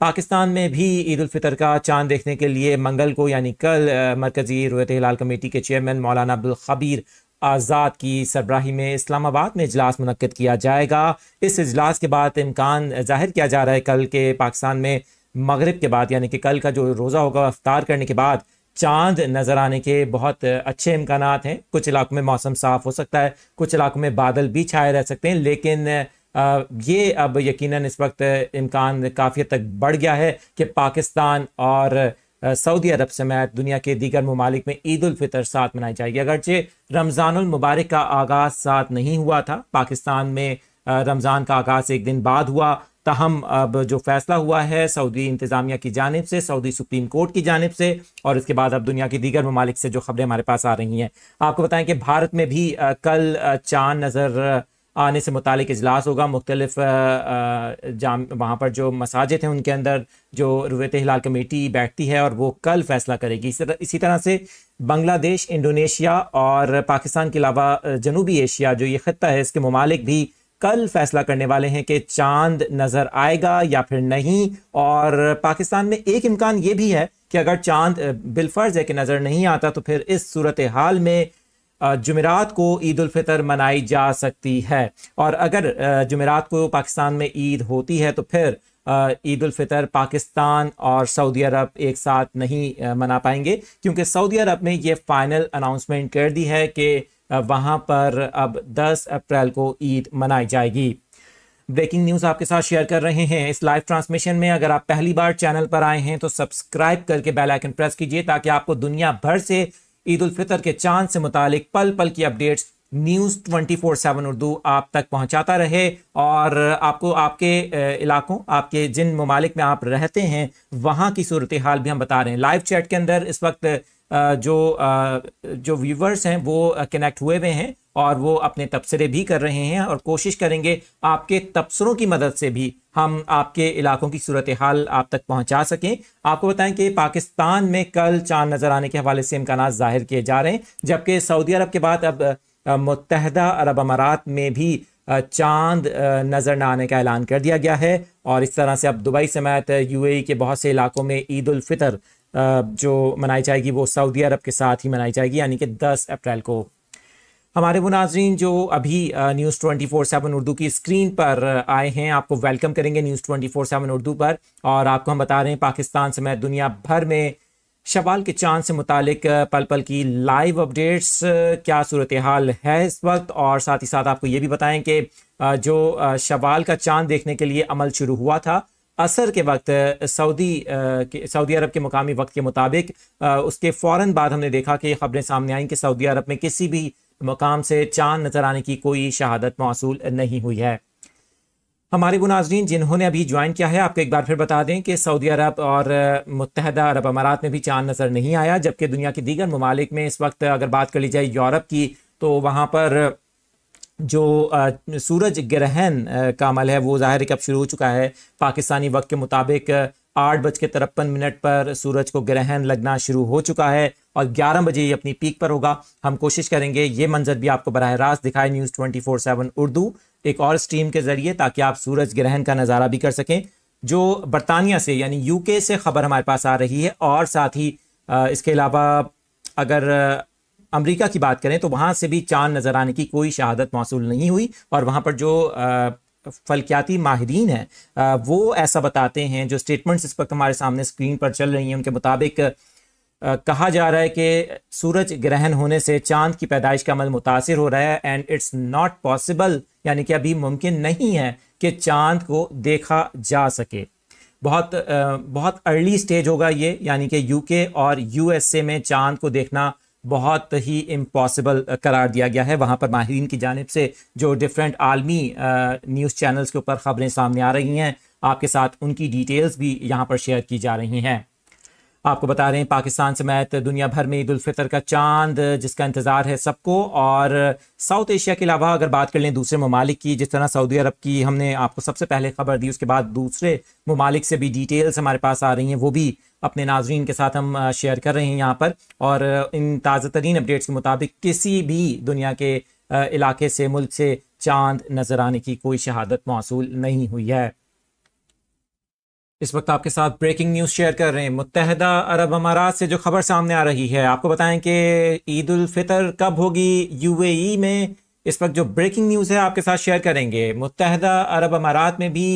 पाकिस्तान में भी ईद फितर का चांद देखने के लिए मंगल को यानी कल मरकज़ी रोयत हिलाल कमेटी के चेयरमैन मौलाना अब्दुल खबीर आज़ाद की सरबराही में इस्लामाबाद में इजलास मनकद किया जाएगा इस इजलास के बाद इम्कान जाहिर किया जा रहा है कल के पाकिस्तान में मगरब के बाद यानी कि कल का जो रोज़ा होगा अफ्तार करने के बाद चांद नज़र आने के बहुत अच्छे इम्कान हैं कुछ इलाकों में मौसम साफ़ हो सकता है कुछ इलाकों में बादल भी छाए रह सकते हैं लेकिन ये अब यकीनन इस वक्त इम्कान काफ़ी तक बढ़ गया है कि पाकिस्तान और सऊदी अरब समेत दुनिया के दीगर ममालिक में ईद फितर साथ मनाई जाएगी अगरचे रमज़ानमबारक का आगाज़ साथ नहीं हुआ था पाकिस्तान में रमज़ान का आगाज़ एक दिन बाद हुआ तहम अब जो फैसला हुआ है सऊदी इंतज़ामिया की जानब से सऊदी सुप्रीम कोर्ट की जानब से और इसके बाद अब दुनिया की दीगर ममालिक से जो खबरें हमारे पास आ रही हैं आपको बताएं कि भारत में भी कल चांद नज़र आने से मुतक अजलास होगा मुख्तलिफ जाम वहाँ पर जो मसाजिद हैं उनके अंदर जो रुत हिलाल कमेटी बैठती है और वो कल फैसला करेगी इसी तरह से बांग्लादेश इंडोनेशिया और पाकिस्तान के अलावा जनूबी एशिया जो ये ख़त्ता है इसके ममालिक भी कल फैसला करने वाले हैं कि चांद नज़र आएगा या फिर नहीं और पाकिस्तान में एक इम्कान ये भी है कि अगर चांद बिलफर्ज है कि नज़र नहीं आता तो फिर इस सूरत हाल में जुमेरात को ईद फितर मनाई जा सकती है और अगर जुमेरात को पाकिस्तान में ईद होती है तो फिर ईद फितर पाकिस्तान और सऊदी अरब एक साथ नहीं मना पाएंगे क्योंकि सऊदी अरब ने ये फाइनल अनाउंसमेंट कर दी है कि वहाँ पर अब 10 अप्रैल को ईद मनाई जाएगी ब्रेकिंग न्यूज़ आपके साथ शेयर कर रहे हैं इस लाइव ट्रांसमिशन में अगर आप पहली बार चैनल पर आए हैं तो सब्सक्राइब करके बेल आइकन प्रेस कीजिए ताकि आपको दुनिया भर से ईद उल फितर के चांद से मुतालिक पल पल की updates news twenty four seven Urdu आप तक पहुंचाता रहे और आपको आपके इलाकों आपके जिन ममालिक में आप रहते हैं वहां की सूरत हाल भी हम बता रहे हैं लाइव चैट के अंदर इस वक्त जो जो व्यूवर्स हैं वो कनेक्ट हुए हुए हैं और वो अपने तबसरे भी कर रहे हैं और कोशिश करेंगे आपके तबसरों की मदद से भी हम आपके इलाकों की सूरत हाल आप तक पहुंचा सकें आपको बताएं कि पाकिस्तान में कल चांद नज़र आने के हवाले से इम्कान ज़ाहिर किए जा रहे हैं जबकि सऊदी अरब के बाद अब मुतहदा अरब अमारात में भी चांद नज़र न आने का ऐलान कर दिया गया है और इस तरह से अब दुबई समेत यूएई के बहुत से इलाकों में ईद उल फितर जो मनाई जाएगी वो सऊदी अरब के साथ ही मनाई जाएगी यानी कि 10 अप्रैल को हमारे वो नाजरीन जो अभी news twenty four seven Urdu की स्क्रीन पर आए हैं आपको वेलकम करेंगे news twenty four seven Urdu पर और आपको हम बता रहे हैं पाकिस्तान समेत दुनिया भर में शवाल के चांद से मुतलिक पल पल की लाइव अपडेट्स क्या सूरत हाल है इस वक्त और साथ ही साथ आपको ये भी बताएं कि जो शवाल का चांद देखने के लिए अमल शुरू हुआ था असर के वक्त सऊदी सऊदी अरब के मुकामी वक्त के मुताबिक उसके फ़ौर बाद हमने देखा कि खबरें सामने आई कि सऊदी अरब में किसी भी मकाम से चांद नज़र आने की कोई शहादत मौसू नहीं हुई है हमारे वो जिन्होंने अभी ज्वाइन किया है आपको एक बार फिर बता दें कि सऊदी अरब और मुतहदा अरब अमारात में भी चांद नज़र नहीं आया जबकि दुनिया के दीगर ममालिक में इस वक्त अगर बात कर ली जाए यूरोप की तो वहाँ पर जो सूरज ग्रहण का अमल है वो ज़ाहिर है कि अब शुरू हो चुका है पाकिस्तानी वक्त के मुताबिक आठ बज के तिरपन मिनट पर सूरज को ग्रहण लगना शुरू हो चुका है और ग्यारह बजे ये अपनी पीक पर होगा हम कोशिश करेंगे ये मंजर भी आपको बरह रास्त दिखाए news twenty four seven Urdu एक और स्ट्रीम के ज़रिए ताकि आप सूरज ग्रहण का नज़ारा भी कर सकें जो बरतानिया से यानी यूके से खबर हमारे पास आ रही है और साथ ही इसके अलावा अगर अमेरिका की बात करें तो वहाँ से भी चांद नज़र आने की कोई शहादत मौसू नहीं हुई और वहाँ पर जो फलकियाती माहरीन हैं वो ऐसा बताते हैं जो स्टेटमेंट्स इस वक्त हमारे सामने स्क्रीन पर चल रही हैं उनके मुताबिक कहा जा रहा है कि सूरज ग्रहण होने से चांद की पैदाइश का अमल मुतासर हो रहा है एंड इट्स नॉट पॉसिबल यानी कि अभी मुमकिन नहीं है कि चांद को देखा जा सके बहुत बहुत अर्ली स्टेज होगा ये यानी कि यूके और यूएसए में चांद को देखना बहुत ही इम्पॉसिबल uh, करार दिया गया है वहाँ पर माहरीन की जानब से जो डिफरेंट आलमी न्यूज़ uh, चैनल्स के ऊपर ख़बरें सामने आ रही हैं आपके साथ उनकी डिटेल्स भी यहाँ पर शेयर की जा रही हैं आपको बता रहे हैं पाकिस्तान समेत दुनिया भर में ईद फितर का चांद जिसका इंतज़ार है सबको और साउथ एशिया के अलावा अगर बात कर लें दूसरे ममालिक की जिस तरह सऊदी अरब की हमने आपको सबसे पहले खबर दी उसके बाद दूसरे ममालिक से भी डिटेल्स हमारे पास आ रही हैं वो भी अपने नाजरन के साथ हम शेयर कर रहे हैं यहाँ पर और इन ताज़ा तरीन अपडेट्स के मुताबिक किसी भी दुनिया के इलाके से मुल्क से चांद नज़र आने की कोई शहादत मौसू नहीं हुई है इस वक्त आपके साथ ब्रेकिंग न्यूज़ शेयर कर रहे हैं मुतहदा अरब अमारात से जो खबर सामने आ रही है आपको बताएं कि ईद उल फितर कब होगी यूएई में इस वक्त जो ब्रेकिंग न्यूज़ है आपके साथ शेयर करेंगे मुतहदा अरब अमारात में भी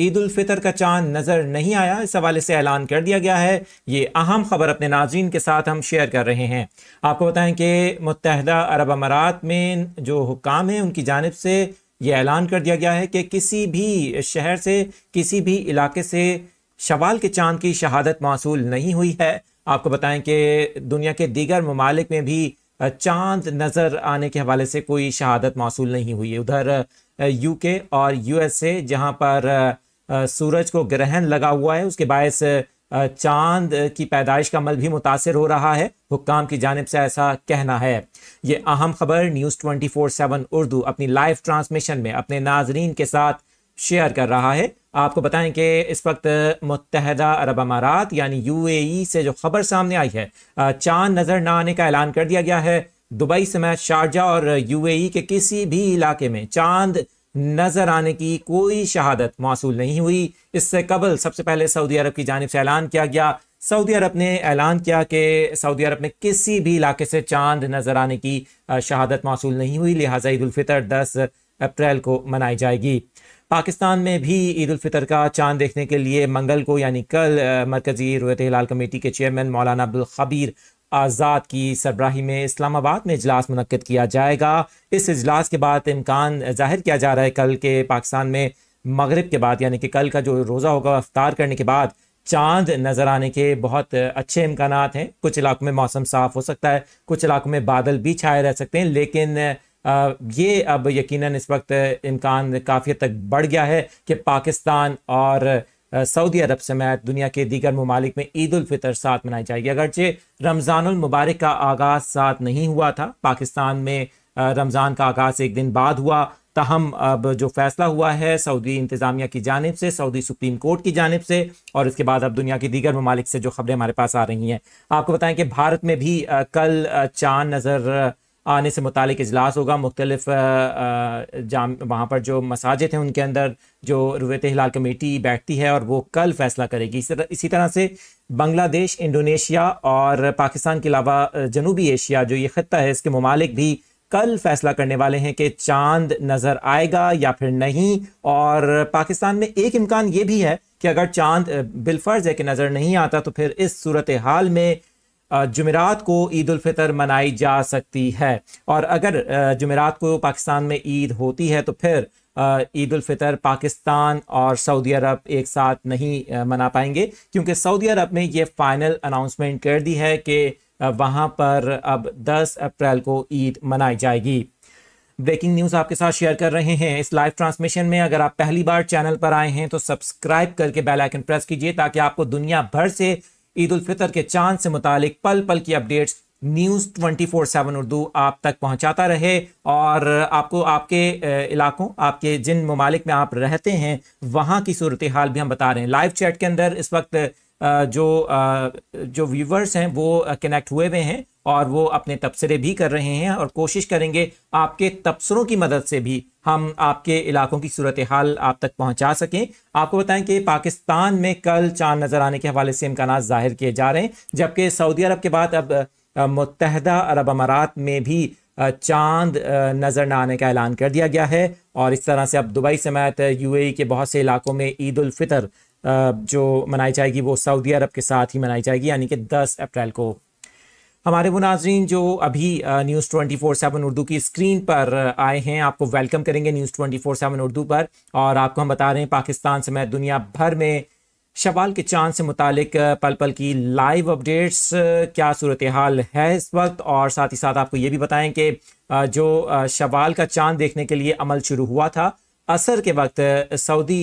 ईद उल फितर का चांद नज़र नहीं आया इस हवाले से ऐलान कर दिया गया है ये अहम खबर अपने नाजीन के साथ हम शेयर कर रहे हैं आपको बताएं कि मुतहदा अरब अमारात में जो हुकाम है उनकी जानब से ये ऐलान कर दिया गया है कि किसी भी शहर से किसी भी इलाके से शवाल के चांद की शहादत मौसू नहीं हुई है आपको बताएं कि दुनिया के दीगर ममालिक में भी चांद नज़र आने के हवाले से कोई शहादत मौसू नहीं हुई है उधर यूके और यूएसए जहां पर सूरज को ग्रहण लगा हुआ है उसके बायस चांद की पैदाइश का अमल भी मुतासर हो रहा है हुक्काम की जानब से ऐसा कहना है ये अहम खबर news twenty four seven Urdu अपनी लाइव ट्रांसमिशन में अपने नाजरीन के साथ शेयर कर रहा है आपको बताएं कि इस वक्त मुतहदा अरब अमारात यानी यू ए से जो खबर सामने आई है चांद नज़र न आने का ऐलान कर दिया गया है दुबई समेत शारजा और यू ए के किसी भी इलाके में चांद नज़र आने की कोई शहादत मौसू नहीं हुई इससे कबल सबसे पहले सऊदी अरब की जानब से ऐलान किया गया सऊदी अरब ने ऐलान किया कि सऊदी अरब में किसी भी इलाके से चांद नज़र आने की शहादत मौसू नहीं हुई लिहाजा ईदालफ़ितर दस अप्रैल को मनाई जाएगी पाकिस्तान में भी ईद फितर का चांद देखने के लिए मंगल को यानी कल मरकज़ी रोयत हिलाल कमेटी के चेयरमैन मौलाना अब्दुल खबीर आज़ाद की सरबराही में इस्लामाबाद में इजलास मनकद किया जाएगा इस इजलास के बाद इम्कान जाहिर किया जा रहा है कल के पाकिस्तान में मगरब के बाद यानी कि कल का जो रोज़ा होगा अफ्तार करने के बाद चांद नज़र आने के बहुत अच्छे इम्कान हैं कुछ इलाकों में मौसम साफ़ हो सकता है कुछ इलाकों में बादल भी छाए रह सकते हैं लेकिन ये अब यकीनन इस वक्त इम्कान काफ़ी तक बढ़ गया है कि पाकिस्तान और सऊदी अरब समेत दुनिया के दीगर ममालिक में ईद उलफ़ितर साथ मनाई जाएगी अगरचे रमज़ानमबारक का आगाज़ साथ नहीं हुआ था पाकिस्तान में रमज़ान का आगाज़ एक दिन बाद हुआ तहम अब जो फैसला हुआ है सऊदी इंतज़ामिया की जानब से सऊदी सुप्रीम कोर्ट की जानब से और इसके बाद अब दुनिया की दीगर ममालिक से जो खबरें हमारे पास आ रही हैं आपको बताएं कि भारत में भी कल चांद नज़र आने से मुतक अजलास होगा मुख्तलिफ जाम वहाँ पर जो मसाजिद हैं उनके अंदर जो रुवत हिलाल कमेटी बैठती है और वो कल फैसला करेगी इस तरह इसी तरह से बांग्लादेश इंडोनेशिया और पाकिस्तान के अलावा जनूबी एशिया जो ये ख़त्ता है इसके ममालिक भी कल फैसला करने वाले हैं कि चांद नज़र आएगा या फिर नहीं और पाकिस्तान में एक इम्कान ये भी है कि अगर चांद बिलफर्ज है कि नज़र नहीं आता तो फिर इस सूरत हाल में जुमेरात को ईद फितर मनाई जा सकती है और अगर जुमेरात को पाकिस्तान में ईद होती है तो फिर ईद फितर पाकिस्तान और सऊदी अरब एक साथ नहीं मना पाएंगे क्योंकि सऊदी अरब ने यह फाइनल अनाउंसमेंट कर दी है कि वहाँ पर अब 10 अप्रैल को ईद मनाई जाएगी ब्रेकिंग न्यूज़ आपके साथ शेयर कर रहे हैं इस लाइव ट्रांसमिशन में अगर आप पहली बार चैनल पर आए हैं तो सब्सक्राइब करके बेल आइकन प्रेस कीजिए ताकि आपको दुनिया भर से ईद उल फितर के चांद से मुतालिक पल पल की updates news twenty four seven Urdu आप तक पहुंचाता रहे और आपको आपके इलाकों आपके जिन ममालिक में आप रहते हैं वहां की सूरत हाल भी हम बता रहे हैं लाइव चैट के अंदर इस वक्त जो जो व्यूवर्स हैं वो कनेक्ट हुए हुए हैं और वो अपने तबसरे भी कर रहे हैं और कोशिश करेंगे आपके तबसरों की मदद से भी हम आपके इलाकों की सूरत हाल आप तक पहुंचा सकें आपको बताएं कि पाकिस्तान में कल चांद नज़र आने के हवाले से इम्कान ज़ाहिर किए जा रहे हैं जबकि सऊदी अरब के बाद अब मुतहदा अरब अमारात में भी चांद नज़र न आने का ऐलान कर दिया गया है और इस तरह से अब दुबई समेत यूएई के बहुत से इलाकों में ईद उल फितर जो मनाई जाएगी वो सऊदी अरब के साथ ही मनाई जाएगी यानी कि 10 अप्रैल को हमारे वो नाजरीन जो अभी news twenty four seven Urdu की स्क्रीन पर आए हैं आपको वेलकम करेंगे news twenty four seven Urdu पर और आपको हम बता रहे हैं पाकिस्तान समेत दुनिया भर में शवाल के चांद से मुतलिक पल पल की लाइव अपडेट्स क्या सूरत हाल है इस वक्त और साथ ही साथ आपको ये भी बताएं कि जो शवाल का चांद देखने के लिए अमल शुरू हुआ था असर के वक्त सऊदी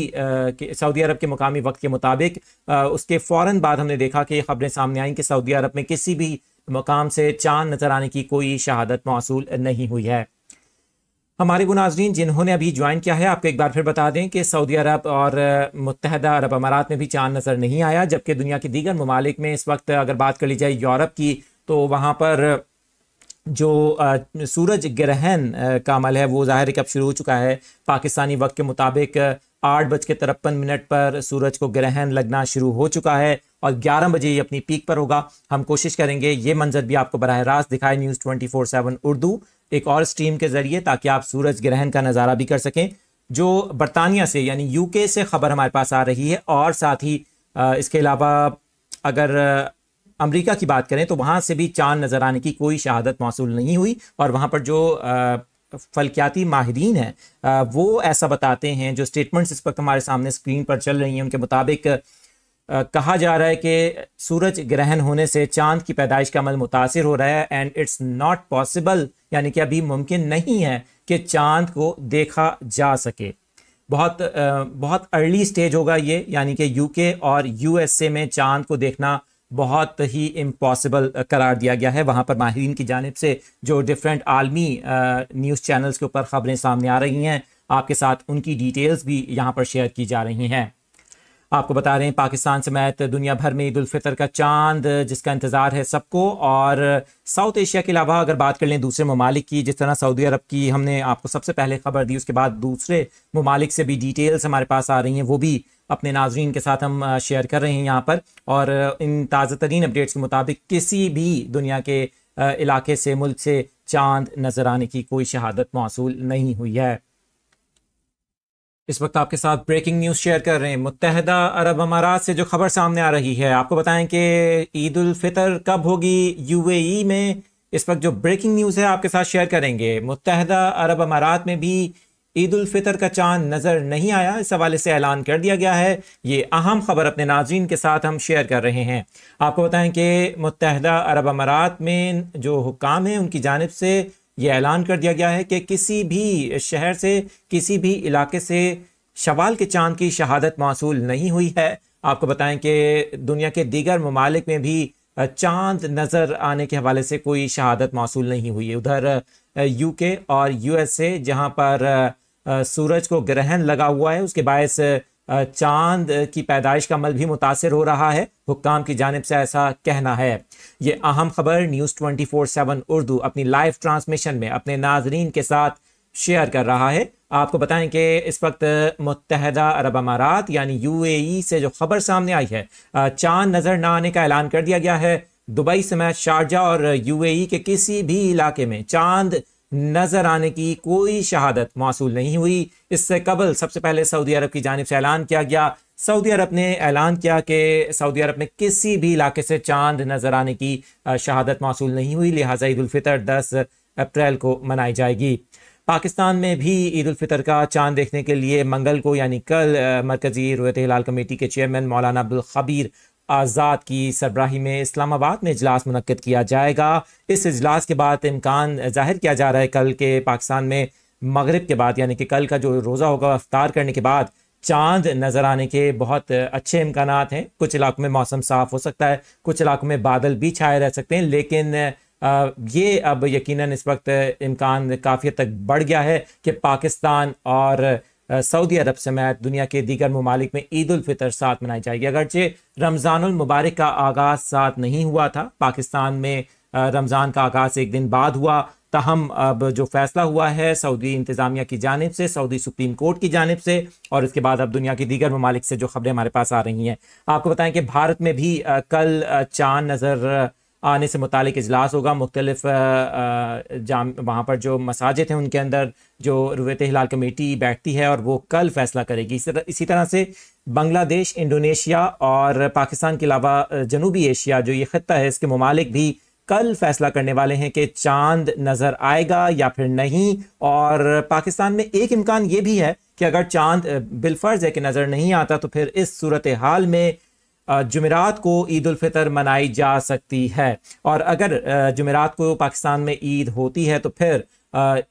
सऊदी अरब के मुकामी वक्त के मुताबिक उसके फ़ौर बाद हमने देखा कि खबरें सामने आई कि सऊदी अरब में किसी भी मकाम से चांद नज़र आने की कोई शहादत मौसू नहीं हुई है हमारे गुनाजरीन जिन्होंने अभी ज्वाइन किया है आपको एक बार फिर बता दें कि सऊदी अरब और मुतहदा अरब अमारात में भी चांद नज़र नहीं आया जबकि दुनिया के दीगर ममालिक में इस वक्त अगर बात कर ली जाए यूरोप की तो वहाँ पर जो सूरज ग्रहण का अमल है वो ज़ाहिर है कि अब शुरू हो चुका है पाकिस्तानी वक्त के मुताबिक आठ बज के तिरपन मिनट पर सूरज को ग्रहण लगना शुरू हो चुका है और ग्यारह बजे ये अपनी पीक पर होगा हम कोशिश करेंगे ये मंजर भी आपको बरह रास्त दिखाए news twenty four seven Urdu एक और स्ट्रीम के ज़रिए ताकि आप सूरज ग्रहण का नज़ारा भी कर सकें जो बरतानिया से यानी यूके से खबर हमारे पास आ रही है और साथ ही इसके अलावा अगर अमेरिका की बात करें तो वहाँ से भी चांद नज़र आने की कोई शहादत मौसू नहीं हुई और वहाँ पर जो फलकियाती माहरीन हैं वो ऐसा बताते हैं जो स्टेटमेंट्स इस वक्त हमारे सामने स्क्रीन पर चल रही हैं उनके मुताबिक कहा जा रहा है कि सूरज ग्रहण होने से चांद की पैदाइश का अमल मुतासर हो रहा है एंड इट्स नॉट पॉसिबल यानी कि अभी मुमकिन नहीं है कि चांद को देखा जा सके बहुत बहुत अर्ली स्टेज होगा ये यानी कि यूके और यूएसए में चांद को देखना बहुत ही इम्पॉसिबल uh, करार दिया गया है वहाँ पर माहरीन की जानब से जो डिफरेंट आलमी न्यूज़ uh, चैनल्स के ऊपर ख़बरें सामने आ रही हैं आपके साथ उनकी डिटेल्स भी यहाँ पर शेयर की जा रही हैं आपको बता रहे हैं पाकिस्तान समेत दुनिया भर में ईदालफितर का चांद जिसका इंतज़ार है सबको और साउथ एशिया के अलावा अगर बात कर लें दूसरे ममालिक की जिस तरह सऊदी अरब की हमने आपको सबसे पहले खबर दी उसके बाद दूसरे ममालिक से भी डिटेल्स हमारे पास आ रही हैं वो भी अपने नाजरीन के साथ हम शेयर कर रहे हैं यहाँ पर और इन ताज़ा तरीन अपडेट्स के मुताबिक किसी भी दुनिया के इलाके से मुल्क से चांद नज़र आने की कोई शहादत मौसू नहीं हुई है इस वक्त आपके साथ ब्रेकिंग न्यूज़ शेयर कर रहे हैं मुतहदा अरब अमारात से जो खबर सामने आ रही है आपको बताएं कि ईद उल फितर कब होगी यूएई में इस वक्त जो ब्रेकिंग न्यूज़ है आपके साथ शेयर करेंगे मुतहदा अरब अमारात में भी ईद उल फितर का चांद नज़र नहीं आया इस हवाले से ऐलान कर दिया गया है ये अहम खबर अपने नाजीन के साथ हम शेयर कर रहे हैं आपको बताएं कि मुतहदा अरब अमारात में जो हुकाम है उनकी जानब से ये ऐलान कर दिया गया है कि किसी भी शहर से किसी भी इलाके से शवाल के चांद की शहादत मौसू नहीं हुई है आपको बताएं कि दुनिया के दीगर ममालिक में भी चांद नज़र आने के हवाले से कोई शहादत मौसू नहीं हुई है उधर यूके और यूएसए जहां पर सूरज को ग्रहण लगा हुआ है उसके बायस चांद की पैदाइश का अमल भी मुतासर हो रहा है हुक्काम की जानब से ऐसा कहना है ये अहम खबर news twenty four seven Urdu अपनी लाइव ट्रांसमिशन में अपने नाजरीन के साथ शेयर कर रहा है आपको बताएं कि इस वक्त मुतहदा अरब अमारात यानी यू ए से जो खबर सामने आई है चांद नज़र न आने का ऐलान कर दिया गया है दुबई समेत शारजा और यू ए के किसी भी इलाके में चांद नज़र आने की कोई शहादत मौसू नहीं हुई इससे कबल सबसे पहले सऊदी अरब की जानब से ऐलान किया गया सऊदी अरब ने ऐलान किया कि सऊदी अरब में किसी भी इलाके से चांद नज़र आने की शहादत मौसू नहीं हुई लिहाजा ईदालफ़ितर दस अप्रैल को मनाई जाएगी पाकिस्तान में भी ईद फितर का चांद देखने के लिए मंगल को यानी कल मरकज़ी रोयत हिलाल कमेटी के चेयरमैन मौलाना अब्दुल खबीर आज़ाद की सरबराही में इस्लामाबाद में इजलास मनकद किया जाएगा इस इजलास के बाद इम्कान जाहिर किया जा रहा है कल के पाकिस्तान में मगरब के बाद यानी कि कल का जो रोज़ा होगा अफ्तार करने के बाद चांद नज़र आने के बहुत अच्छे इम्कान हैं कुछ इलाकों में मौसम साफ़ हो सकता है कुछ इलाकों में बादल भी छाए रह सकते हैं लेकिन ये अब यकीनन इस वक्त इम्कान काफ़ी तक बढ़ गया है कि पाकिस्तान और सऊदी अरब समेत दुनिया के दीगर ममालिक में ईद उलफ़ितर साथ मनाई जाएगी अगरचे रमज़ानमबारक का आगाज़ साथ नहीं हुआ था पाकिस्तान में रमज़ान का आगाज़ एक दिन बाद हुआ तहम अब जो फैसला हुआ है सऊदी इंतज़ामिया की जानब से सऊदी सुप्रीम कोर्ट की जानब से और इसके बाद अब दुनिया की दीगर ममालिक से जो खबरें हमारे पास आ रही हैं आपको बताएं कि भारत में भी कल चांद नज़र आने से मुतक अजलास होगा मुख्तलिफ जाम वहाँ पर जो मसाजिद हैं उनके अंदर जो रुवत हिलाल कमेटी बैठती है और वो कल फैसला करेगी इसी तरह से बांग्लादेश इंडोनेशिया और पाकिस्तान के अलावा जनूबी एशिया जो ये खत्ता है इसके ममालिक भी कल फैसला करने वाले हैं कि चांद नज़र आएगा या फिर नहीं और पाकिस्तान में एक इम्कान ये भी है कि अगर चांद बिलफर्ज है कि नज़र नहीं आता तो फिर इस सूरत हाल में जुमेरात को ईद फितर मनाई जा सकती है और अगर जुमेरात को पाकिस्तान में ईद होती है तो फिर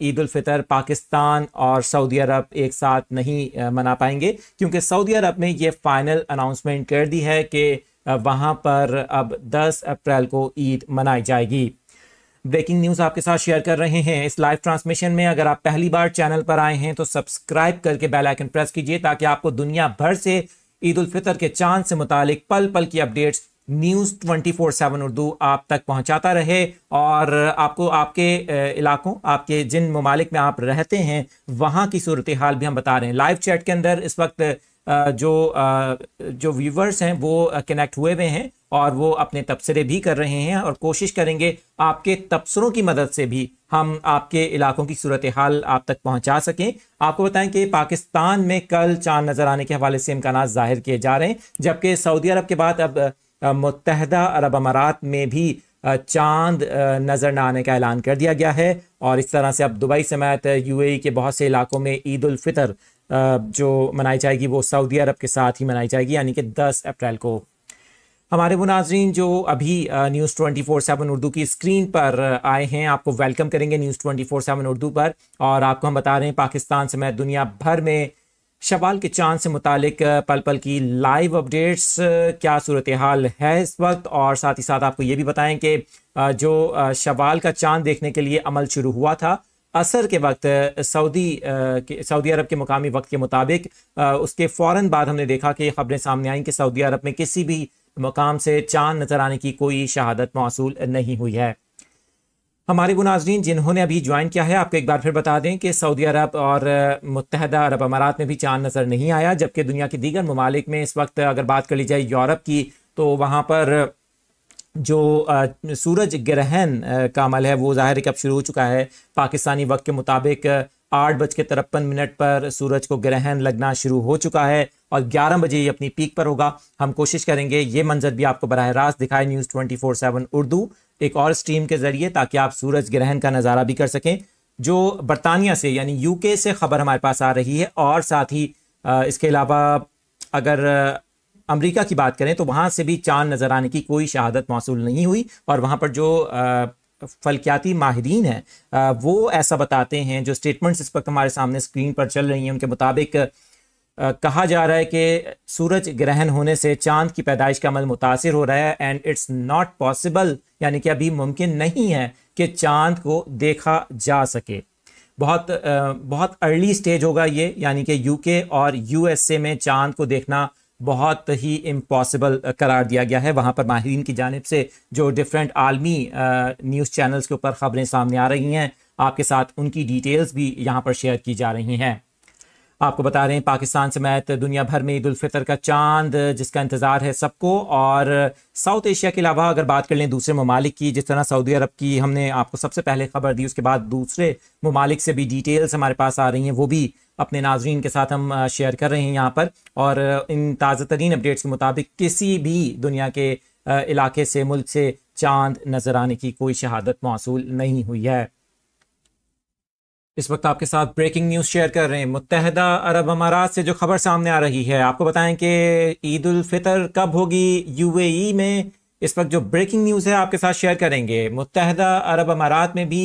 ईद फितर पाकिस्तान और सऊदी अरब एक साथ नहीं मना पाएंगे क्योंकि सऊदी अरब ने ये फाइनल अनाउंसमेंट कर दी है कि वहाँ पर अब 10 अप्रैल को ईद मनाई जाएगी ब्रेकिंग न्यूज़ आपके साथ शेयर कर रहे हैं इस लाइव ट्रांसमिशन में अगर आप पहली बार चैनल पर आए हैं तो सब्सक्राइब करके बेल आइकन प्रेस कीजिए ताकि आपको दुनिया भर से ईद उल फितर के चांद से मुतालिक पल पल की updates news twenty four seven Urdu आप तक पहुंचाता रहे और आपको आपके इलाकों आपके जिन ममालिक में आप रहते हैं वहां की सूरत हाल भी हम बता रहे हैं लाइव चैट के अंदर इस वक्त जो जो व्यूवर्स हैं वो कनेक्ट हुए हुए हैं और वो अपने तबसरे भी कर रहे हैं और कोशिश करेंगे आपके तबसरों की मदद से भी हम आपके इलाकों की सूरत हाल आप तक पहुंचा सकें आपको बताएं कि पाकिस्तान में कल चांद नज़र आने के हवाले से इम्कान जाहिर किए जा रहे हैं जबकि सऊदी अरब के बाद अब मुतहदा अरब अमारात में भी चांद नज़र न आने का ऐलान कर दिया गया है और इस तरह से अब दुबई समेत यूएई के बहुत से इलाकों में ईद उल फितर जो मनाई जाएगी वो सऊदी अरब के साथ ही मनाई जाएगी यानी कि 10 अप्रैल को हमारे वो नाजरीन जो अभी news twenty four seven Urdu की स्क्रीन पर आए हैं आपको वेलकम करेंगे news twenty four seven Urdu पर और आपको हम बता रहे हैं पाकिस्तान समेत दुनिया भर में शवाल के चांद से मुतलिक पल पल की लाइव अपडेट्स क्या सूरत हाल है इस वक्त और साथ ही साथ आपको ये भी बताएं कि जो शवाल का चांद देखने के लिए अमल शुरू हुआ था असर के वक्त सऊदी सऊदी अरब के मुकामी वक्त के मुताबिक उसके फ़ौर बाद हमने देखा कि खबरें सामने आई कि सऊदी अरब में किसी भी मकाम से चांद नज़र आने की कोई शहादत मौसू नहीं हुई है हमारे वो नाजरीन जिन्होंने अभी ज्वाइन किया है आपको एक बार फिर बता दें कि सऊदी अरब और मुतहदा अरब अमारात में भी चांद नज़र नहीं आया जबकि दुनिया के दीगर ममालिक में इस वक्त अगर बात कर ली जाए यूरोप की तो वहाँ पर जो सूरज ग्रहण का अमल है वो ज़ाहिर है कि अब शुरू हो चुका है पाकिस्तानी वक्त के मुताबिक आठ बज के तिरपन मिनट पर सूरज को ग्रहण लगना शुरू हो चुका है और ग्यारह बजे ये अपनी पीक पर होगा हम कोशिश करेंगे ये मंजर भी आपको बरह रास्त दिखाए news twenty four seven Urdu एक और स्ट्रीम के ज़रिए ताकि आप सूरज ग्रहण का नज़ारा भी कर सकें जो बरतानिया से यानी यूके से खबर हमारे पास आ रही है और साथ ही इसके अलावा अगर अमेरिका की बात करें तो वहाँ से भी चांद नज़र आने की कोई शहादत मौसू नहीं हुई और वहाँ पर जो फलकियाती माहरीन हैं वो ऐसा बताते हैं जो स्टेटमेंट्स इस वक्त हमारे सामने स्क्रीन पर चल रही हैं उनके मुताबिक कहा जा रहा है कि सूरज ग्रहण होने से चांद की पैदाइश का अमल मुतासर हो रहा है एंड इट्स नॉट पॉसिबल यानी कि अभी मुमकिन नहीं है कि चांद को देखा जा सके बहुत बहुत अर्ली स्टेज होगा ये यानी कि यूके और यूएसए में चांद को देखना बहुत ही इम्पॉसिबल uh, करार दिया गया है वहाँ पर माहरीन की जानब से जो डिफरेंट आलमी न्यूज़ uh, चैनल्स के ऊपर ख़बरें सामने आ रही हैं आपके साथ उनकी डिटेल्स भी यहाँ पर शेयर की जा रही हैं आपको बता रहे हैं पाकिस्तान समेत दुनिया भर में ईद फितर का चांद जिसका इंतज़ार है सबको और साउथ एशिया के अलावा अगर बात कर लें दूसरे ममालिक की जिस तरह सऊदी अरब की हमने आपको सबसे पहले खबर दी उसके बाद दूसरे ममालिक से भी डिटेल्स हमारे पास आ रही हैं वो भी अपने नाजरन के साथ हम शेयर कर रहे हैं यहाँ पर और इन ताज़ा तरीन अपडेट्स के मुताबिक किसी भी दुनिया के इलाके से मुल्क से चांद नज़र आने की कोई शहादत मौसू नहीं हुई है इस वक्त आपके साथ ब्रेकिंग न्यूज़ शेयर कर रहे हैं मुतहदा अरब अमारात से जो खबर सामने आ रही है आपको बताएं कि ईद उल फितर कब होगी यूएई में इस वक्त जो ब्रेकिंग न्यूज़ है आपके साथ शेयर करेंगे मुतहदा अरब अमारात में भी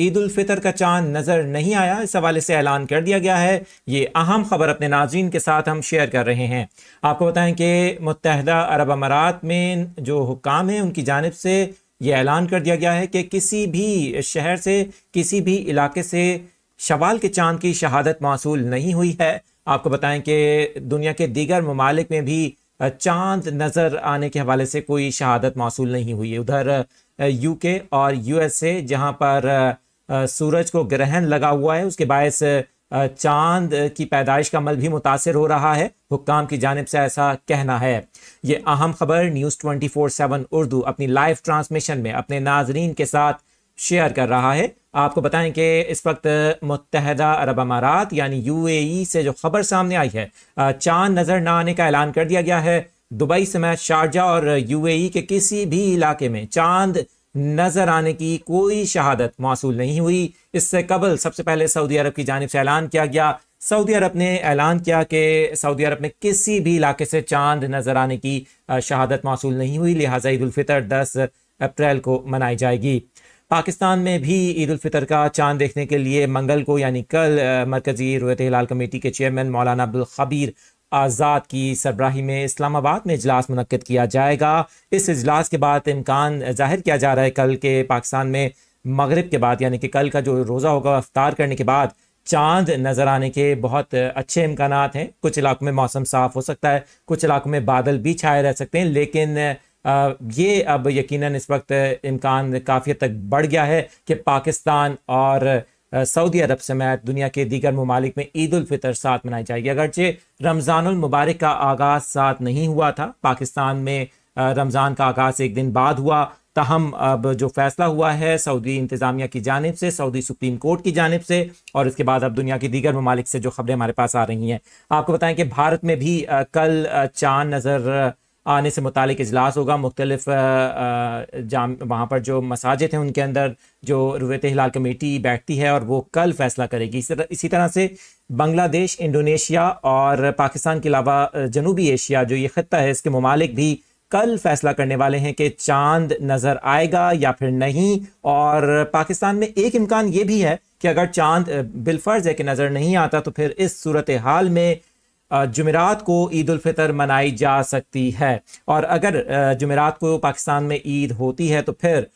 ईद उल फितर का चांद नज़र नहीं आया इस हवाले से ऐलान कर दिया गया है ये अहम खबर अपने नाजीन के साथ हम शेयर कर रहे हैं आपको बताएं कि मुतहदा अरब अमारात में जो हुकाम है उनकी जानब से ये ऐलान कर दिया गया है कि किसी भी शहर से किसी भी इलाके से शवाल के चांद की शहादत मौसू नहीं हुई है आपको बताएं कि दुनिया के दीगर ममालिक में भी चांद नज़र आने के हवाले से कोई शहादत मौसू नहीं हुई है उधर यूके और यूएसए जहां पर सूरज को ग्रहण लगा हुआ है उसके बायस चांद की पैदाइश का अमल भी मुतासर हो रहा है हुक्काम की जानब से ऐसा कहना है ये अहम खबर news twenty four seven Urdu अपनी लाइव ट्रांसमिशन में अपने नाजरीन के साथ शेयर कर रहा है आपको बताएं कि इस वक्त मुतहदा अरब अमारात यानी यू ए से जो खबर सामने आई है चांद नज़र न आने का ऐलान कर दिया गया है दुबई समेत शारजा और यू ए के किसी भी इलाके में चांद नज़र आने की कोई शहादत मौसू नहीं हुई इससे कबल सबसे पहले सऊदी अरब की जानब से ऐलान किया गया सऊदी अरब ने ऐलान किया कि सऊदी अरब में किसी भी इलाके से चांद नज़र आने की शहादत मौसू नहीं हुई लिहाजा ईदालफ़ितर दस अप्रैल को मनाई जाएगी पाकिस्तान में भी ईद फितर का चांद देखने के लिए मंगल को यानी कल मरकज़ी रोयत हिलाल कमेटी के चेयरमैन मौलाना अब्दुल खबीर आज़ाद की सरबराही में इस्लामाबाद में इजलास मनकद किया जाएगा इस इजलास के बाद इम्कान जाहिर किया जा रहा है कल के पाकिस्तान में मगरब के बाद यानी कि कल का जो रोज़ा होगा अफ्तार करने के बाद चांद नज़र आने के बहुत अच्छे इम्कान हैं कुछ इलाकों में मौसम साफ़ हो सकता है कुछ इलाकों में बादल भी छाए रह सकते हैं लेकिन ये अब यकीनन इस वक्त इम्कान काफ़ी तक बढ़ गया है कि पाकिस्तान और सऊदी अरब समेत दुनिया के दीगर ममालिक में ईद उलफ़ितर साथ मनाई जाएगी अगरचे मुबारक का आगाज़ साथ नहीं हुआ था पाकिस्तान में रमज़ान का आगाज़ एक दिन बाद हुआ तहम अब जो फैसला हुआ है सऊदी इंतज़ामिया की जानब से सऊदी सुप्रीम कोर्ट की जानब से और इसके बाद अब दुनिया की दीगर ममालिक से जो खबरें हमारे पास आ रही हैं आपको बताएं कि भारत में भी कल चांद नज़र आने से मुतक अजलास होगा मुख्तलिफ जाम वहाँ पर जो मसाजिद हैं उनके अंदर जो रुवत हिलाल कमेटी बैठती है और वो कल फैसला करेगी इसी तरह से बांग्लादेश इंडोनेशिया और पाकिस्तान के अलावा जनूबी एशिया जो ये खत्ता है इसके ममालिक भी कल फैसला करने वाले हैं कि चांद नज़र आएगा या फिर नहीं और पाकिस्तान में एक इम्कान ये भी है कि अगर चांद बिलफर्ज है कि नज़र नहीं आता तो फिर इस सूरत हाल में जुमेरात को ईद फितर मनाई जा सकती है और अगर जुमेरात को पाकिस्तान में ईद होती है तो फिर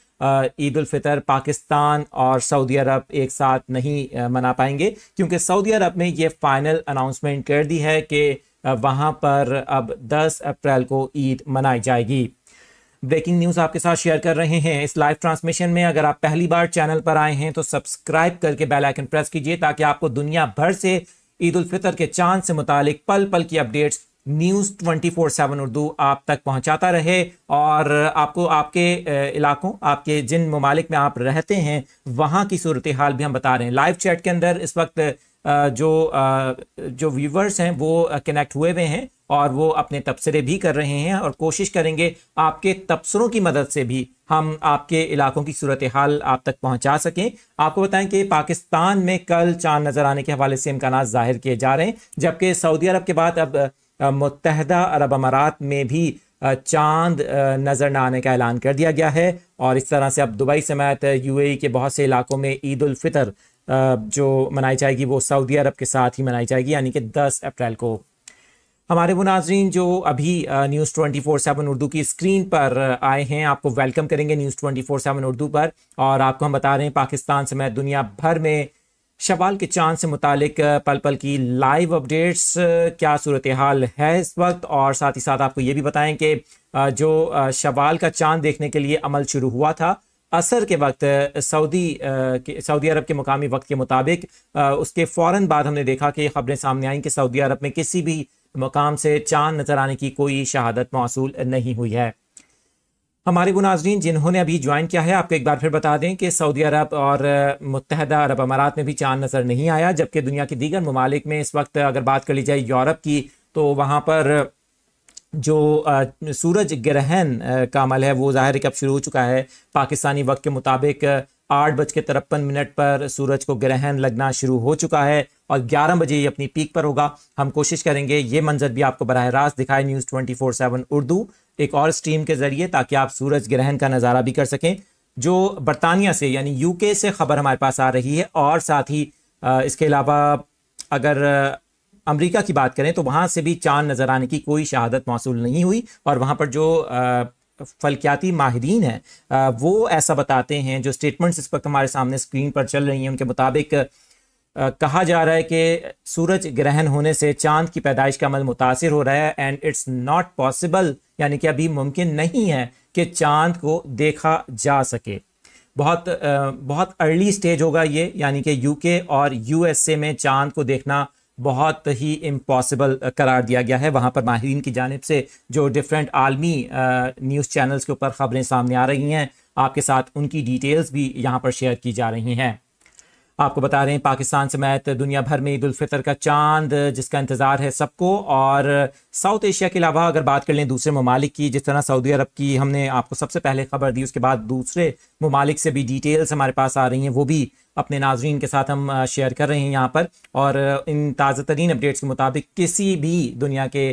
ईद फितर पाकिस्तान और सऊदी अरब एक साथ नहीं मना पाएंगे क्योंकि सऊदी अरब ने ये फाइनल अनाउंसमेंट कर दी है कि वहाँ पर अब 10 अप्रैल को ईद मनाई जाएगी ब्रेकिंग न्यूज़ आपके साथ शेयर कर रहे हैं इस लाइव ट्रांसमिशन में अगर आप पहली बार चैनल पर आए हैं तो सब्सक्राइब करके बेल आइकन प्रेस कीजिए ताकि आपको दुनिया भर से ईद उल फितर के चांद से मुतालिक पल पल की updates news twenty four seven Urdu आप तक पहुंचाता रहे और आपको आपके इलाकों आपके जिन ममालिक में आप रहते हैं वहां की सूरत हाल भी हम बता रहे हैं लाइव चैट के अंदर इस वक्त जो जो व्यूवर्स हैं वो कनेक्ट हुए हुए हैं और वो अपने तबसरे भी कर रहे हैं और कोशिश करेंगे आपके तबसरों की मदद से भी हम आपके इलाकों की सूरत हाल आप तक पहुंचा सकें आपको बताएं कि पाकिस्तान में कल चांद नज़र आने के हवाले से इम्कान ज़ाहिर किए जा रहे हैं जबकि सऊदी अरब के बाद अब मुतहदा अरब अमारात में भी चांद नज़र न आने का ऐलान कर दिया गया है और इस तरह से अब दुबई समेत यूएई के बहुत से इलाकों में ईद उल फितर जो मनाई जाएगी वो सऊदी अरब के साथ ही मनाई जाएगी यानी कि 10 अप्रैल को हमारे वो नाजरीन जो अभी news twenty four seven Urdu की स्क्रीन पर आए हैं आपको वेलकम करेंगे news twenty four seven Urdu पर और आपको हम बता रहे हैं पाकिस्तान समेत दुनिया भर में शवाल के चांद से मुतलिक पल पल की लाइव अपडेट्स क्या सूरत हाल है इस वक्त और साथ ही साथ आपको ये भी बताएं कि जो शवाल का चांद देखने के लिए अमल शुरू हुआ था असर के वक्त सऊदी सऊदी अरब के मुकामी वक्त के मुताबिक उसके फ़ौर बाद हमने देखा कि खबरें सामने आई कि सऊदी अरब में किसी भी मकाम से चांद नज़र आने की कोई शहादत मौसू नहीं हुई है हमारे गुनाजरीन जिन्होंने अभी ज्वाइन किया है आपको एक बार फिर बता दें कि सऊदी अरब और मुतहदा अरब अमारात में भी चांद नज़र नहीं आया जबकि दुनिया के दीगर ममालिक में इस वक्त अगर बात कर ली जाए यूरोप की तो वहाँ पर जो सूरज ग्रहण का अमल है वो ज़ाहिर है कि अब शुरू हो चुका है पाकिस्तानी वक्त के मुताबिक आठ बज के तिरपन मिनट पर सूरज को ग्रहण लगना शुरू हो चुका है और ग्यारह बजे ये अपनी पीक पर होगा हम कोशिश करेंगे ये मंजर भी आपको बरह रास्त दिखाए news twenty four seven Urdu एक और स्ट्रीम के ज़रिए ताकि आप सूरज ग्रहण का नज़ारा भी कर सकें जो बरतानिया से यानी यू से खबर हमारे पास आ रही है और साथ ही इसके अलावा अगर अमेरिका की बात करें तो वहाँ से भी चांद नज़र आने की कोई शहादत मौसू नहीं हुई और वहाँ पर जो फलकियाती माहरीन हैं वो ऐसा बताते हैं जो स्टेटमेंट्स इस वक्त हमारे सामने स्क्रीन पर चल रही हैं उनके मुताबिक कहा जा रहा है कि सूरज ग्रहण होने से चांद की पैदाइश का अमल मुतासर हो रहा है एंड इट्स नॉट पॉसिबल यानी कि अभी मुमकिन नहीं है कि चांद को देखा जा सके बहुत बहुत अर्ली स्टेज होगा ये यानी कि यूके और यूएसए में चांद को देखना बहुत ही इम्पॉसिबल uh, करार दिया गया है वहाँ पर माहरीन की जानब से जो डिफरेंट आलमी न्यूज़ uh, चैनल्स के ऊपर ख़बरें सामने आ रही हैं आपके साथ उनकी डिटेल्स भी यहाँ पर शेयर की जा रही हैं आपको बता रहे हैं पाकिस्तान समेत दुनिया भर में ईद फितर का चांद जिसका इंतज़ार है सबको और साउथ एशिया के अलावा अगर बात कर लें दूसरे ममालिक की जिस तरह सऊदी अरब की हमने आपको सबसे पहले खबर दी उसके बाद दूसरे ममालिक से भी डिटेल्स हमारे पास आ रही हैं वो भी अपने नाजरन के साथ हम शेयर कर रहे हैं यहाँ पर और इन ताज़ा तरीन अपडेट्स के मुताबिक किसी भी दुनिया के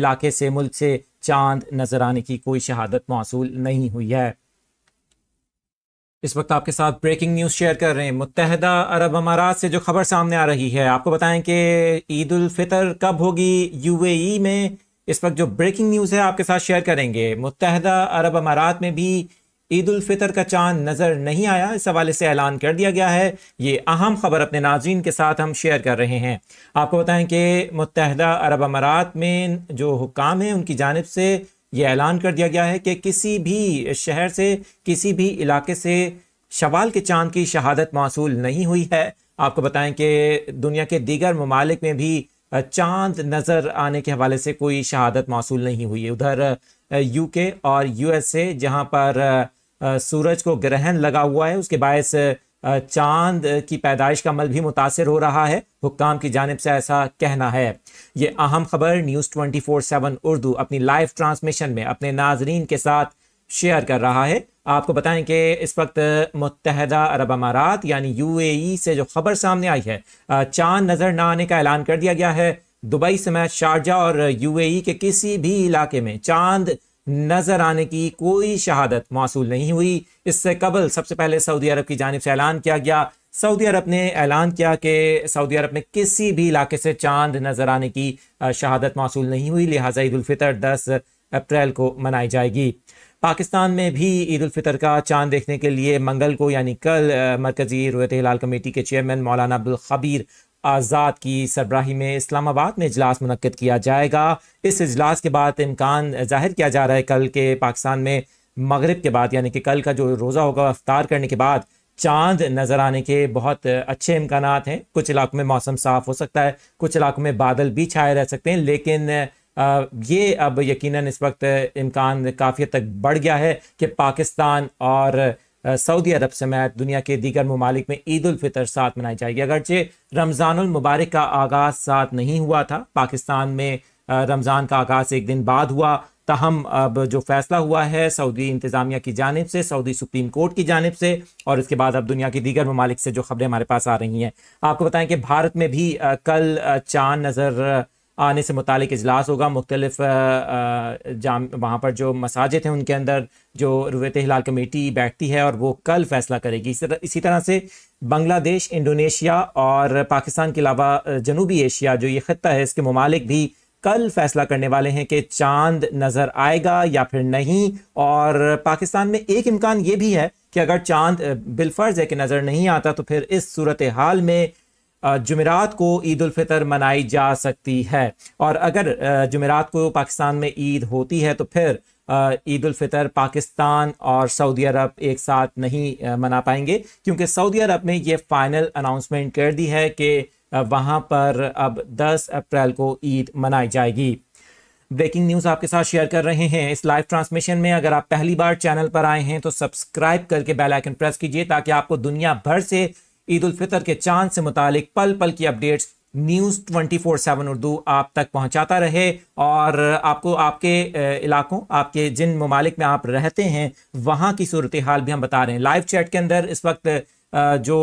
इलाके से मुल्क से चांद नज़र आने की कोई शहादत मौसू नहीं हुई है इस वक्त आपके साथ ब्रेकिंग न्यूज़ शेयर कर रहे हैं मुतहदा अरब अमारात से जो खबर सामने आ रही है आपको बताएं कि ईद उल फितर कब होगी यूएई में इस वक्त जो ब्रेकिंग न्यूज़ है आपके साथ शेयर करेंगे मुतहदा अरब अमारात में भी ईद उल फितर का चांद नज़र नहीं आया इस हवाले से ऐलान कर दिया गया है ये अहम खबर अपने नाजीन के साथ हम शेयर कर रहे हैं आपको बताएं कि मुतहदा अरब अमारात में जो हुकाम है उनकी जानब से ये ऐलान कर दिया गया है कि किसी भी शहर से किसी भी इलाके से शवाल के चांद की शहादत मौसू नहीं हुई है आपको बताएं कि दुनिया के दीगर ममालिक में भी चांद नज़र आने के हवाले से कोई शहादत मौसू नहीं हुई है उधर यूके और यूएसए जहां पर सूरज को ग्रहण लगा हुआ है उसके बायस चांद की पैदाइश का अमल भी मुतासर हो रहा है हुकाम की जानब से ऐसा कहना है ये अहम खबर news twenty four seven Urdu अपनी लाइव ट्रांसमिशन में अपने नाजरीन के साथ शेयर कर रहा है आपको बताएं कि इस वक्त मुतहदा अरब अमारात यानी यू ए से जो खबर सामने आई है चांद नज़र न आने का ऐलान कर दिया गया है दुबई समेत शारजा और यू ए के किसी भी इलाके में चांद नजर आने की कोई शहादत मौसू नहीं हुई इससे कबल सबसे पहले सऊदी अरब की जानब से ऐलान किया गया सऊदी अरब ने ऐलान किया कि सऊदी अरब में किसी भी इलाके से चांद नजर आने की शहादत मौसू नहीं हुई लिहाजा ईदालफ़ितर दस अप्रैल को मनाई जाएगी पाकिस्तान में भी ईद उलफ़ितर का चांद देखने के लिए मंगल को यानी कल मरकज़ी रोयत हिलाल कमेटी के चेयरमैन मौलाना अब्दुल खबीर आज़ाद की सरबराही में इस्लामाबाद में इजलास मनकद किया जाएगा इस इजलास के बाद इम्कान जाहिर किया जा रहा है कल के पाकिस्तान में मगरब के बाद यानी कि कल का जो रोज़ा होगा अफ्तार करने के बाद चांद नज़र आने के बहुत अच्छे इम्कान हैं कुछ इलाकों में मौसम साफ़ हो सकता है कुछ इलाकों में बादल भी छाए रह सकते हैं लेकिन ये अब यकीनन इस वक्त इम्कान काफ़ी तक बढ़ गया है कि पाकिस्तान और सऊदी अरब समेत दुनिया के दीगर ममालिक में ईद फितर साथ मनाई जाएगी अगरचे रमज़ानमबारक का आगाज़ साथ नहीं हुआ था पाकिस्तान में रमज़ान का आगाज़ एक दिन बाद हुआ तहम अब जो फैसला हुआ है सऊदी इंतज़ामिया की जानब से सऊदी सुप्रीम कोर्ट की जानब से और इसके बाद अब दुनिया की दीगर ममालिक से जो खबरें हमारे पास आ रही हैं आपको बताएं कि भारत में भी कल चांद नज़र आने से मुतक अजलास होगा मुख्तलिफ जाम वहाँ पर जो मसाजिद हैं उनके अंदर जो रुवत हिलाल कमेटी बैठती है और वो कल फैसला करेगी इसी तरह से बांग्लादेश इंडोनेशिया और पाकिस्तान के अलावा जनूबी एशिया जो ये खत्ता है इसके ममालिक भी कल फैसला करने वाले हैं कि चांद नज़र आएगा या फिर नहीं और पाकिस्तान में एक इम्कान ये भी है कि अगर चांद बिलफर्ज है कि नज़र नहीं आता तो फिर इस सूरत हाल में जुमेरात को ईद फितर मनाई जा सकती है और अगर जुमेरात को पाकिस्तान में ईद होती है तो फिर ईद फितर पाकिस्तान और सऊदी अरब एक साथ नहीं मना पाएंगे क्योंकि सऊदी अरब ने ये फाइनल अनाउंसमेंट कर दी है कि वहाँ पर अब 10 अप्रैल को ईद मनाई जाएगी ब्रेकिंग न्यूज़ आपके साथ शेयर कर रहे हैं इस लाइव ट्रांसमिशन में अगर आप पहली बार चैनल पर आए हैं तो सब्सक्राइब करके बेल आइकन प्रेस कीजिए ताकि आपको दुनिया भर से ईद उल फितर के चांद से मुतालिक पल पल की updates news twenty four seven Urdu आप तक पहुंचाता रहे और आपको आपके इलाकों आपके जिन ममालिक में आप रहते हैं वहां की सूरत हाल भी हम बता रहे हैं लाइव चैट के अंदर इस वक्त जो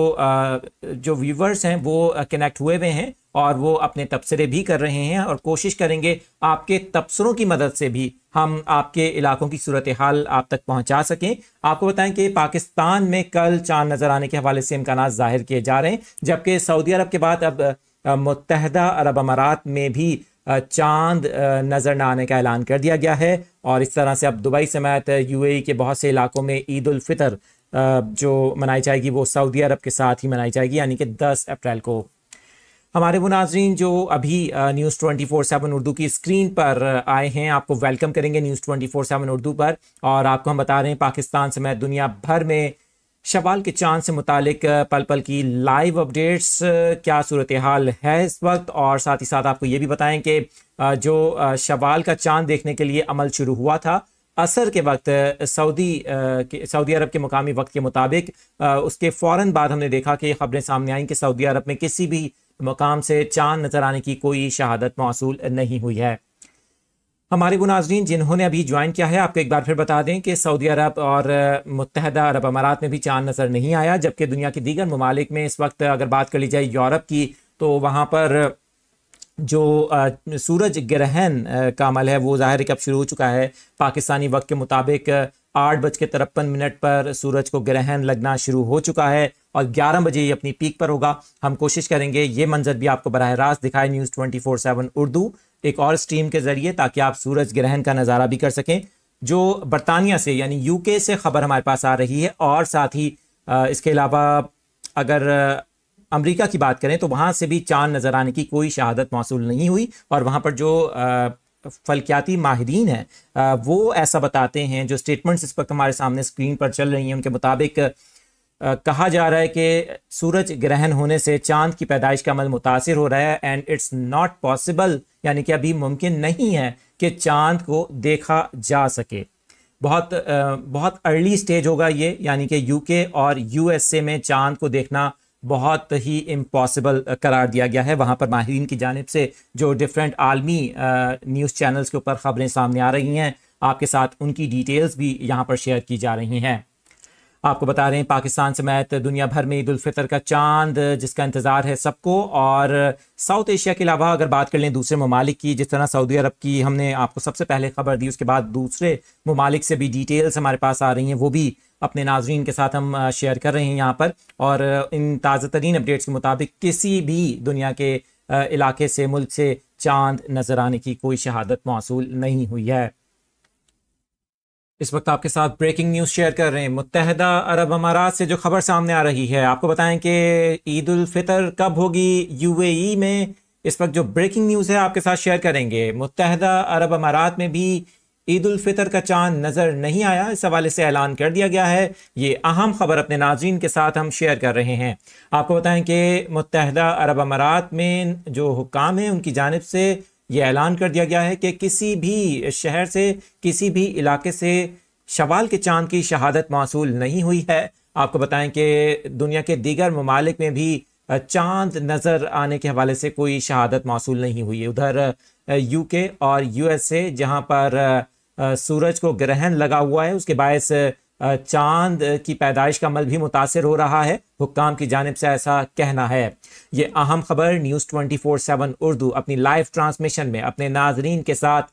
जो व्यूवर्स हैं वो कनेक्ट हुए हुए हैं और वो अपने तबसरे भी कर रहे हैं और कोशिश करेंगे आपके तबसरों की मदद से भी हम आपके इलाकों की सूरत हाल आप तक पहुंचा सकें आपको बताएं कि पाकिस्तान में कल चांद नज़र आने के हवाले से इम्कान ज़ाहिर किए जा रहे हैं जबकि सऊदी अरब के बाद अब मुतहदा अरब अमारात में भी चांद नज़र न आने का ऐलान कर दिया गया है और इस तरह से अब दुबई समेत यूएई के बहुत से इलाकों में ईद उल फितर जो मनाई जाएगी वो सऊदी अरब के साथ ही मनाई जाएगी यानी कि 10 अप्रैल को हमारे वो नाजरीन जो अभी news twenty four seven Urdu की स्क्रीन पर आए हैं आपको वेलकम करेंगे news twenty four seven Urdu पर और आपको हम बता रहे हैं पाकिस्तान समेत दुनिया भर में शवाल के चांद से मुतलिक पल पल की लाइव अपडेट्स क्या सूरत हाल है इस वक्त और साथ ही साथ आपको ये भी बताएं कि जो शवाल का चांद देखने के लिए अमल शुरू हुआ था असर के वक्त सऊदी सऊदी अरब के मुकामी वक्त के मुताबिक उसके फ़ौर बाद हमने देखा कि खबरें सामने आई कि सऊदी अरब में किसी भी मकाम से चांद नज़र आने की कोई शहादत मौसू नहीं हुई है हमारे गुनाजरीन जिन्होंने अभी ज्वाइन किया है आपको एक बार फिर बता दें कि सऊदी अरब और मुतहदा अरब अमारात में भी चांद नज़र नहीं आया जबकि दुनिया के दीगर ममालिक में इस वक्त अगर बात कर ली जाए यूरोप की तो वहाँ पर जो सूरज ग्रहण का अमल है वो ज़ाहिर है कि अब शुरू हो चुका है पाकिस्तानी वक्त के मुताबिक आठ बज के तिरपन मिनट पर सूरज को ग्रहण लगना शुरू हो चुका है और ग्यारह बजे ये अपनी पीक पर होगा हम कोशिश करेंगे ये मंजर भी आपको बरह रास्त दिखाए news twenty four seven Urdu एक और स्ट्रीम के ज़रिए ताकि आप सूरज ग्रहण का नज़ारा भी कर सकें जो बरतानिया से यानी यूके से खबर हमारे पास आ रही है और साथ ही इसके अलावा अगर अमेरिका की बात करें तो वहाँ से भी चांद नज़र आने की कोई शहादत मौसू नहीं हुई और वहाँ पर जो फलकियाती माहरीन हैं वो ऐसा बताते हैं जो स्टेटमेंट्स इस वक्त हमारे सामने स्क्रीन पर चल रही हैं उनके मुताबिक कहा जा रहा है कि सूरज ग्रहण होने से चांद की पैदाइश का अमल मुतासर हो रहा है एंड इट्स नॉट पॉसिबल यानी कि अभी मुमकिन नहीं है कि चांद को देखा जा सके बहुत बहुत अर्ली स्टेज होगा ये यानी कि यूके और यूएसए में चांद को देखना बहुत ही इम्पॉसिबल uh, करार दिया गया है वहाँ पर माहरीन की जानब से जो डिफरेंट आलमी न्यूज़ uh, चैनल्स के ऊपर ख़बरें सामने आ रही हैं आपके साथ उनकी डिटेल्स भी यहाँ पर शेयर की जा रही हैं आपको बता रहे हैं पाकिस्तान समेत दुनिया भर में ईद फितर का चांद जिसका इंतज़ार है सबको और साउथ एशिया के अलावा अगर बात कर लें दूसरे ममालिक की जिस तरह सऊदी अरब की हमने आपको सबसे पहले खबर दी उसके बाद दूसरे ममालिक से भी डिटेल्स हमारे पास आ रही हैं वो भी अपने नाजरन के साथ हम शेयर कर रहे हैं यहाँ पर और इन ताज़ा तरीन अपडेट्स के मुताबिक किसी भी दुनिया के इलाके से मुल्क से चांद नज़र आने की कोई शहादत मौसू नहीं हुई है इस वक्त आपके साथ ब्रेकिंग न्यूज़ शेयर कर रहे हैं मुतहदा अरब अमारात से जो खबर सामने आ रही है आपको बताएं कि ईद उल फितर कब होगी यूएई में इस वक्त जो ब्रेकिंग न्यूज़ है आपके साथ शेयर करेंगे मुतहदा अरब अमारात में भी ईद उल फितर का चांद नज़र नहीं आया इस हवाले से ऐलान कर दिया गया है ये अहम खबर अपने नाजीन के साथ हम शेयर कर रहे हैं आपको बताएं कि मुतहदा अरब अमारात में जो हुकाम है उनकी जानब से ये ऐलान कर दिया गया है कि किसी भी शहर से किसी भी इलाके से शवाल के चांद की शहादत मौसू नहीं हुई है आपको बताएं कि दुनिया के दीगर ममालिक में भी चांद नज़र आने के हवाले से कोई शहादत मौसू नहीं हुई है उधर यूके और यूएसए जहां पर सूरज को ग्रहण लगा हुआ है उसके बायस चांद की पैदाइश का अमल भी मुतासर हो रहा है हुकाम की जानब से ऐसा कहना है ये अहम खबर news twenty four seven Urdu अपनी लाइव ट्रांसमिशन में अपने नाजरीन के साथ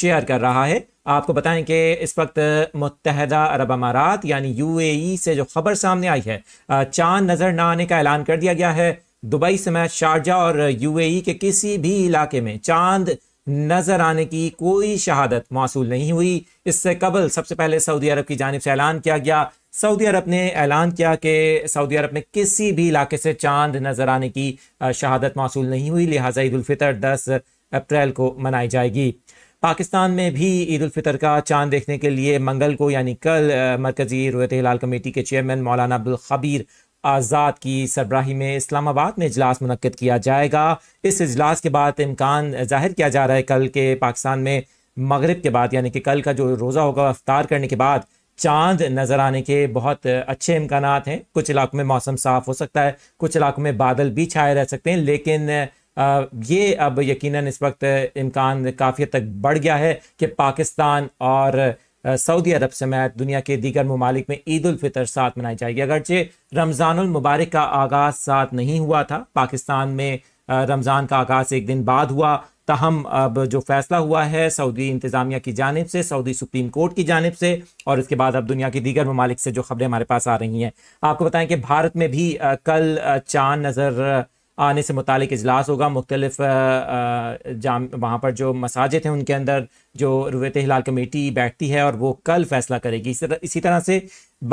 शेयर कर रहा है आपको बताएं कि इस वक्त मुतहदा अरब अमारात यानी यू ए से जो खबर सामने आई है चांद नज़र न आने का ऐलान कर दिया गया है दुबई समेत शारजा और यू ए के किसी भी इलाके में चांद नज़र आने की कोई शहादत मौसू नहीं हुई इससे कबल सबसे पहले सऊदी अरब की जानब से ऐलान किया गया सऊदी अरब ने ऐलान किया कि सऊदी अरब में किसी भी इलाके से चांद नज़र आने की शहादत मौसू नहीं हुई लिहाजा ईदालफ़ितर दस अप्रैल को मनाई जाएगी पाकिस्तान में भी ईद फितर का चांद देखने के लिए मंगल को यानी कल मरकज़ी रोयत हिलाल कमेटी के चेयरमैन मौलाना अब्दुल खबीर आज़ाद की सरबराही में इस्लामाबाद में इजलास मनकद किया जाएगा इस इजलास के बाद इम्कान जाहिर किया जा रहा है कल के पाकिस्तान में मगरब के बाद यानी कि कल का जो रोज़ा होगा अफ्तार करने के बाद चांद नज़र आने के बहुत अच्छे इम्कान हैं कुछ इलाकों में मौसम साफ़ हो सकता है कुछ इलाकों में बादल भी छाए रह सकते हैं लेकिन ये अब यकीनन इस वक्त इम्कान काफ़ी तक बढ़ गया है कि पाकिस्तान और सऊदी अरब समेत दुनिया के दीगर ममालिक में ईद उलफ़ितर साथ मनाई जाएगी अगरचे रमज़ानमबारक का आगाज़ साथ नहीं हुआ था पाकिस्तान में रमज़ान का आगाज़ एक दिन बाद हुआ तहम अब जो फैसला हुआ है सऊदी इंतज़ामिया की जानब से सऊदी सुप्रीम कोर्ट की जानब से और इसके बाद अब दुनिया की दीगर ममालिक से जो खबरें हमारे पास आ रही हैं आपको बताएं कि भारत में भी कल चांद नज़र आने से मुतक अजलास होगा मुख्तलिफ जाम वहाँ पर जो मसाजिद हैं उनके अंदर जो रुत हिलाल कमेटी बैठती है और वो कल फैसला करेगी इसी तरह से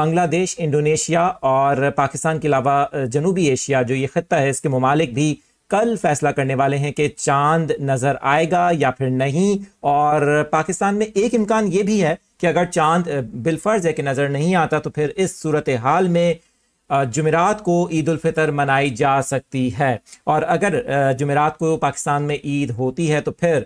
बांग्लादेश इंडोनेशिया और पाकिस्तान के अलावा जनूबी एशिया जो ये खत्ता है इसके ममालिक भी कल फैसला करने वाले हैं कि चांद नज़र आएगा या फिर नहीं और पाकिस्तान में एक इम्कान ये भी है कि अगर चांद बिलफर्ज है कि नज़र नहीं आता तो फिर इस सूरत हाल में जुमेरात को ईद फितर मनाई जा सकती है और अगर जुमेरात को पाकिस्तान में ईद होती है तो फिर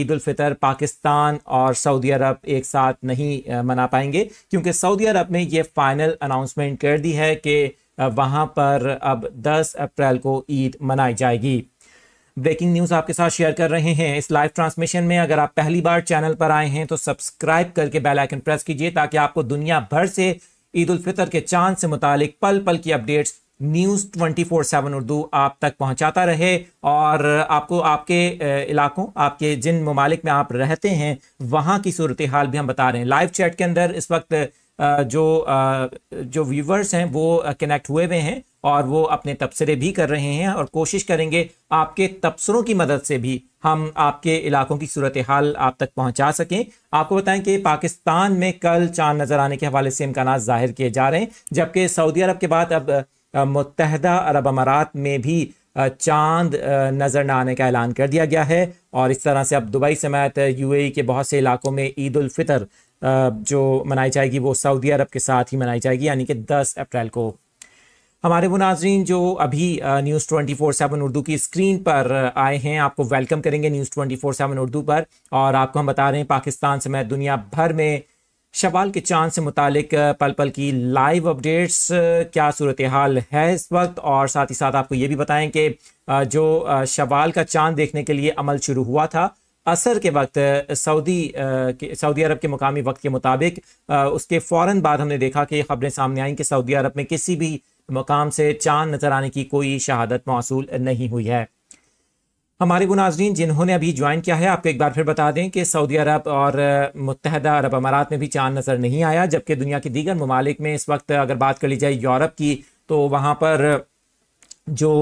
ईद फितर पाकिस्तान और सऊदी अरब एक साथ नहीं मना पाएंगे क्योंकि सऊदी अरब ने ये फाइनल अनाउंसमेंट कर दी है कि वहाँ पर अब 10 अप्रैल को ईद मनाई जाएगी ब्रेकिंग न्यूज़ आपके साथ शेयर कर रहे हैं इस लाइव ट्रांसमिशन में अगर आप पहली बार चैनल पर आए हैं तो सब्सक्राइब करके बेल आइकन प्रेस कीजिए ताकि आपको दुनिया भर से ईद उल फितर के चांद से मुतालिक पल पल की updates news twenty four seven Urdu आप तक पहुंचाता रहे और आपको आपके इलाकों आपके जिन ममालिक में आप रहते हैं वहां की सूरत हाल भी हम बता रहे हैं लाइव चैट के अंदर इस वक्त जो जो व्यूवर्स हैं वो कनेक्ट हुए हुए हैं और वो अपने तबसरे भी कर रहे हैं और कोशिश करेंगे आपके तबसरों की मदद से भी हम आपके इलाकों की सूरत हाल आप तक पहुंचा सकें आपको बताएं कि पाकिस्तान में कल चांद नज़र आने के हवाले से इम्कान जाहिर किए जा रहे हैं जबकि सऊदी अरब के बाद अब मुतहदा अरब अमारात में भी चांद नज़र न आने का ऐलान कर दिया गया है और इस तरह से अब दुबई समेत यूएई के बहुत से इलाकों में ईद उल फितर जो मनाई जाएगी वो सऊदी अरब के साथ ही मनाई जाएगी यानी कि 10 अप्रैल को हमारे वो नाजरीन जो अभी news twenty four seven Urdu की स्क्रीन पर आए हैं आपको वेलकम करेंगे news twenty four seven Urdu पर और आपको हम बता रहे हैं पाकिस्तान समेत दुनिया भर में शवाल के चांद से मुतालिक पल पल की लाइव अपडेट्स क्या सूरत हाल है इस वक्त और साथ ही साथ आपको ये भी बताएं कि जो शवाल का चांद देखने के लिए अमल शुरू हुआ था असर के वक्त सऊदी सऊदी अरब के मुकामी वक्त के मुताबिक उसके फ़ौर बाद हमने देखा कि खबरें सामने आई कि सऊदी अरब में किसी भी मकाम से चांद नज़र आने की कोई शहादत मौसू नहीं हुई है हमारे वो जिन्होंने अभी ज्वाइन किया है आपको एक बार फिर बता दें कि सऊदी अरब और मुतहद अरब अमारात में भी चांद नज़र नहीं आया जबकि दुनिया के दीगर ममालिक में इस वक्त अगर बात कर ली जाए यूरोप की तो वहाँ पर जो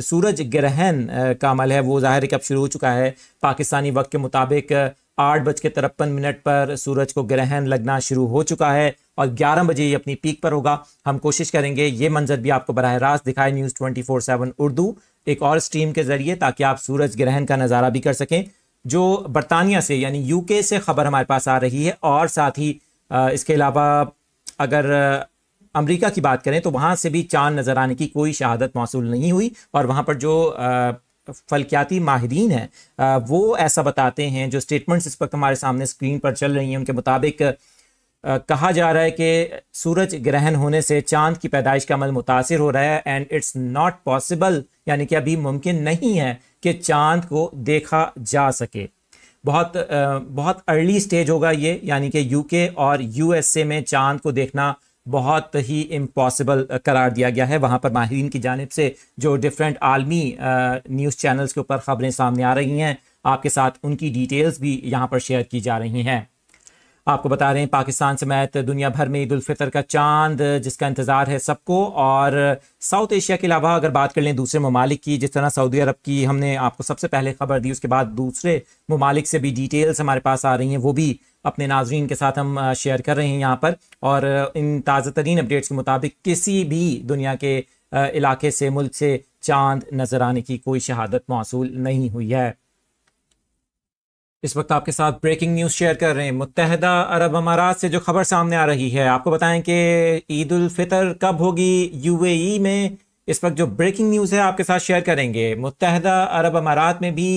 सूरज ग्रहण का अमल है वो ज़ाहिर है कि अब शुरू हो चुका है पाकिस्तानी वक्त के मुताबिक आठ बज के तिरपन मिनट पर सूरज को ग्रहण लगना शुरू हो चुका है और 11 बजे ये अपनी पीक पर होगा हम कोशिश करेंगे ये मंजर भी आपको बरह रास्त दिखाए news twenty four seven Urdu एक और स्ट्रीम के जरिए ताकि आप सूरज ग्रहण का नज़ारा भी कर सकें जो बरतानिया से यानी यूके से खबर हमारे पास आ रही है और साथ ही इसके अलावा अगर अमेरिका की बात करें तो वहाँ से भी चांद नज़र आने की कोई शहादत मौसू नहीं हुई और वहाँ पर जो फलकियाती माहरीन हैं वो ऐसा बताते हैं जो स्टेटमेंट्स इस वक्त हमारे सामने स्क्रीन पर चल रही हैं उनके मुताबिक कहा जा रहा है कि सूरज ग्रहण होने से चांद की पैदाइश का अमल मुतासर हो रहा है एंड इट्स नॉट पॉसिबल यानी कि अभी मुमकिन नहीं है कि चांद को देखा जा सके बहुत बहुत अर्ली स्टेज होगा ये यानी कि यूके और यूएसए में चांद को देखना बहुत ही इम्पॉसिबल करार दिया गया है वहाँ पर माहरीन की जानब से जो डिफरेंट आलमी न्यूज़ चैनल्स के ऊपर ख़बरें सामने आ रही हैं आपके साथ उनकी डिटेल्स भी यहाँ पर शेयर की जा रही हैं आपको बता रहे हैं पाकिस्तान समेत दुनिया भर में ईद उलफ़ितर का चांद जिसका इंतज़ार है सबको और साउथ एशिया के अलावा अगर बात कर लें दूसरे ममालिक की जिस तरह सऊदी अरब की हमने आपको सबसे पहले खबर दी उसके बाद दूसरे ममालिक से भी डिटेल्स हमारे पास आ रही हैं वो भी अपने नाजरन के साथ हम शेयर कर रहे हैं यहाँ पर और इन ताज़ा तरीन अपडेट्स के मुताबिक किसी भी दुनिया के इलाके से मुल्क से चांद नज़र आने की कोई शहादत मौसू नहीं हुई है इस वक्त आपके साथ ब्रेकिंग न्यूज़ शेयर कर रहे हैं मुतहदा अरब अमारात से जो खबर सामने आ रही है आपको बताएं कि ईद उल फितर कब होगी यूएई में इस वक्त जो ब्रेकिंग न्यूज़ है आपके साथ शेयर करेंगे मुतहदा अरब अमारात में भी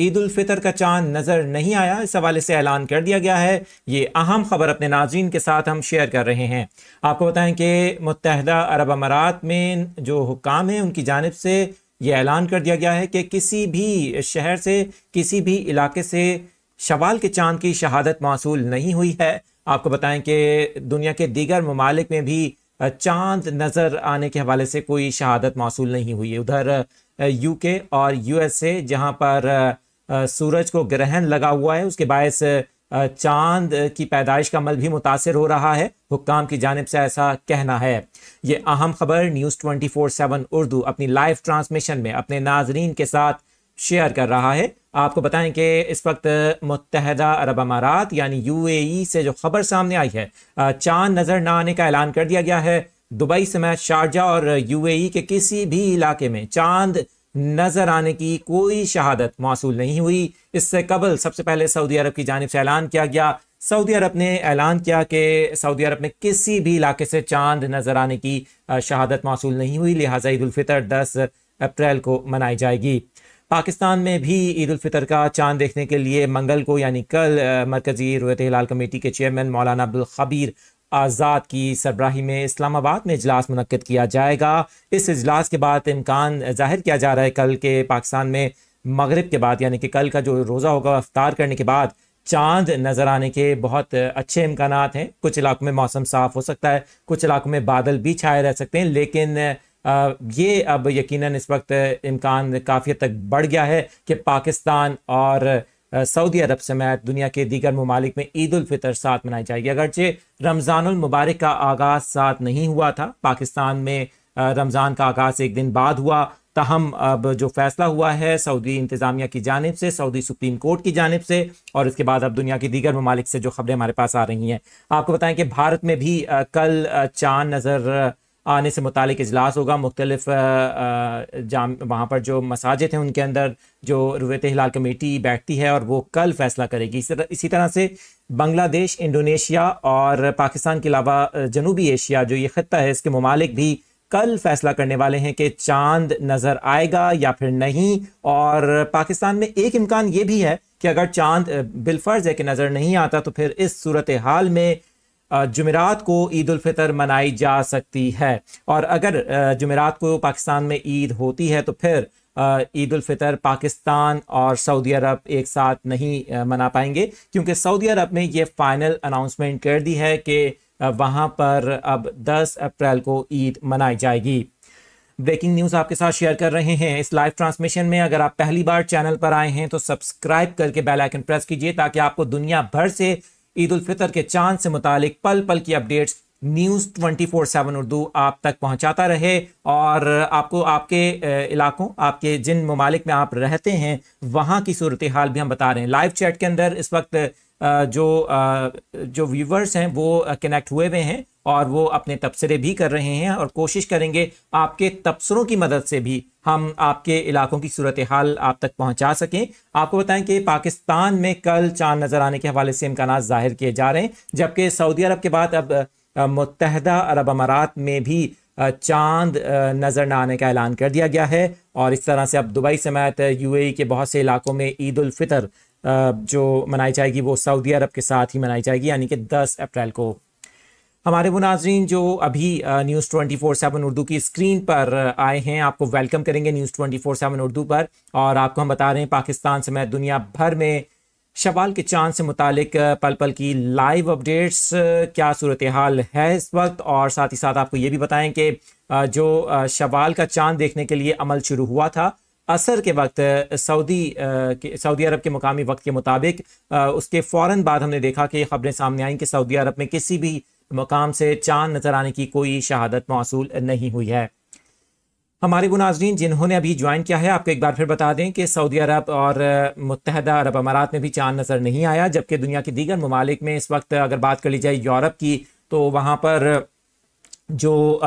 ईद उल फितर का चांद नज़र नहीं आया इस हवाले से ऐलान कर दिया गया है ये अहम खबर अपने नाजीन के साथ हम शेयर कर रहे हैं आपको बताएं कि मुतहदा अरब अमारात में जो हुकाम है उनकी जानब से ये ऐलान कर दिया गया है कि किसी भी शहर से किसी भी इलाके से शवाल के चांद की शहादत मौसू नहीं हुई है आपको बताएं कि दुनिया के दीगर ममालिक में भी चांद नज़र आने के हवाले से कोई शहादत मौसू नहीं हुई है उधर यूके और यूएसए जहां पर सूरज को ग्रहण लगा हुआ है उसके बायस चांद की पैदाइश का अमल भी मुतासर हो रहा है हुक्काम की जानब से ऐसा कहना है ये अहम खबर news twenty four seven Urdu अपनी लाइव ट्रांसमिशन में अपने नाजरीन के साथ शेयर कर रहा है आपको बताएं कि इस वक्त मुतहदा अरब अमारात यानी यू ए से जो खबर सामने आई है चांद नज़र न आने का ऐलान कर दिया गया है दुबई समेत शारजा और यू ए के किसी भी इलाके में चांद नज़र आने की कोई शहादत मौसू नहीं हुई इससे कबल सबसे पहले सऊदी अरब की जानब से ऐलान किया गया सऊदी अरब ने ऐलान किया कि सऊदी अरब में किसी भी इलाके से चांद नज़र आने की शहादत मौसू नहीं हुई लिहाजा ईदालफ़ितर दस अप्रैल को मनाई जाएगी पाकिस्तान में भी ईद फितर का चांद देखने के लिए मंगल को यानी कल मरकज़ी रोयत हिलाल कमेटी के चेयरमैन मौलाना अब्दुल खबीर आज़ाद की सरबराही में इस्लामाबाद में इजलास मनकद किया जाएगा इस इजलास के बाद इम्कान जाहिर किया जा रहा है कल के पाकिस्तान में मगरब के बाद यानी कि कल का जो रोज़ा होगा अफ्तार करने के बाद चांद नज़र आने के बहुत अच्छे इम्कान हैं कुछ इलाकों में मौसम साफ़ हो सकता है कुछ इलाकों में बादल भी छाए रह सकते हैं लेकिन ये अब यकीनन इस वक्त इम्कान काफ़ी तक बढ़ गया है कि पाकिस्तान और सऊदी अरब समेत दुनिया के दीगर ममालिक में ईद उलफ़ितर साथ मनाई जाएगी अगरचे रमज़ानमबारक का आगाज़ साथ नहीं हुआ था पाकिस्तान में रमज़ान का आगाज़ एक दिन बाद हुआ तहम अब जो फैसला हुआ है सऊदी इंतज़ामिया की जानब से सऊदी सुप्रीम कोर्ट की जानब से और इसके बाद अब दुनिया की दीगर ममालिक से जो खबरें हमारे पास आ रही हैं आपको बताएं कि भारत में भी कल चांद नज़र आने से मुतक अजलास होगा मुख्तलिफ जाम वहाँ पर जो मसाजिद हैं उनके अंदर जो रुत हिलाल कमेटी बैठती है और वो कल फैसला करेगी इस तरह इसी तरह से बांग्लादेश इंडोनेशिया और पाकिस्तान के अलावा जनूबी एशिया जो ये ख़त्ता है इसके ममालिक भी कल फैसला करने वाले हैं कि चांद नज़र आएगा या फिर नहीं और पाकिस्तान में एक इम्कान ये भी है कि अगर चांद बिलफर्ज है कि नज़र नहीं आता तो फिर इस सूरत हाल में जुमेरात को ईद फितर मनाई जा सकती है और अगर जुमेरात को पाकिस्तान में ईद होती है तो फिर ईद फितर पाकिस्तान और सऊदी अरब एक साथ नहीं मना पाएंगे क्योंकि सऊदी अरब ने ये फाइनल अनाउंसमेंट कर दी है कि वहाँ पर अब 10 अप्रैल को ईद मनाई जाएगी ब्रेकिंग न्यूज़ आपके साथ शेयर कर रहे हैं इस लाइव ट्रांसमिशन में अगर आप पहली बार चैनल पर आए हैं तो सब्सक्राइब करके बेल आइकन प्रेस कीजिए ताकि आपको दुनिया भर से ईद उल फितर के चांद से मुतालिक पल पल की updates news twenty four seven Urdu आप तक पहुंचाता रहे और आपको आपके इलाकों आपके जिन ममालिक में आप रहते हैं वहां की सूरत हाल भी हम बता रहे हैं लाइव चैट के अंदर इस वक्त जो जो व्यूवर्स हैं वो कनेक्ट हुए हुए हैं और वो अपने तबसरे भी कर रहे हैं और कोशिश करेंगे आपके तबसरों की मदद से भी हम आपके इलाकों की सूरत हाल आप तक पहुंचा सकें आपको बताएं कि पाकिस्तान में कल चांद नज़र आने के हवाले से इम्कान ज़ाहिर किए जा रहे हैं जबकि सऊदी अरब के बाद अब मुतहदा अरब अमारात में भी चांद नज़र न आने का ऐलान कर दिया गया है और इस तरह से अब दुबई समेत यूएई के बहुत से इलाकों में ईद उल फितर जो मनाई जाएगी वो सऊदी अरब के साथ ही मनाई जाएगी यानी कि 10 अप्रैल को हमारे वो नाजरीन जो अभी news twenty four seven Urdu की स्क्रीन पर आए हैं आपको वेलकम करेंगे news twenty four seven Urdu पर और आपको हम बता रहे हैं पाकिस्तान समेत दुनिया भर में शवाल के चांद से मुतलिक पल पल की लाइव अपडेट्स क्या सूरत हाल है इस वक्त और साथ ही साथ आपको ये भी बताएं कि जो शवाल का चांद देखने के लिए अमल शुरू हुआ था असर के वक्त सऊदी सऊदी अरब के मुकामी वक्त के मुताबिक उसके फ़ौर बाद हमने देखा कि खबरें सामने आई कि सऊदी अरब में किसी भी मकाम से चांद नज़र आने की कोई शहादत मौसू नहीं हुई है हमारे गुनाजरीन जिन्होंने अभी ज्वाइन किया है आपको एक बार फिर बता दें कि सऊदी अरब और मुतहदा अरब अमारात में भी चांद नज़र नहीं आया जबकि दुनिया के दीगर ममालिक में इस वक्त अगर बात कर ली जाए यूरोप की तो वहाँ पर जो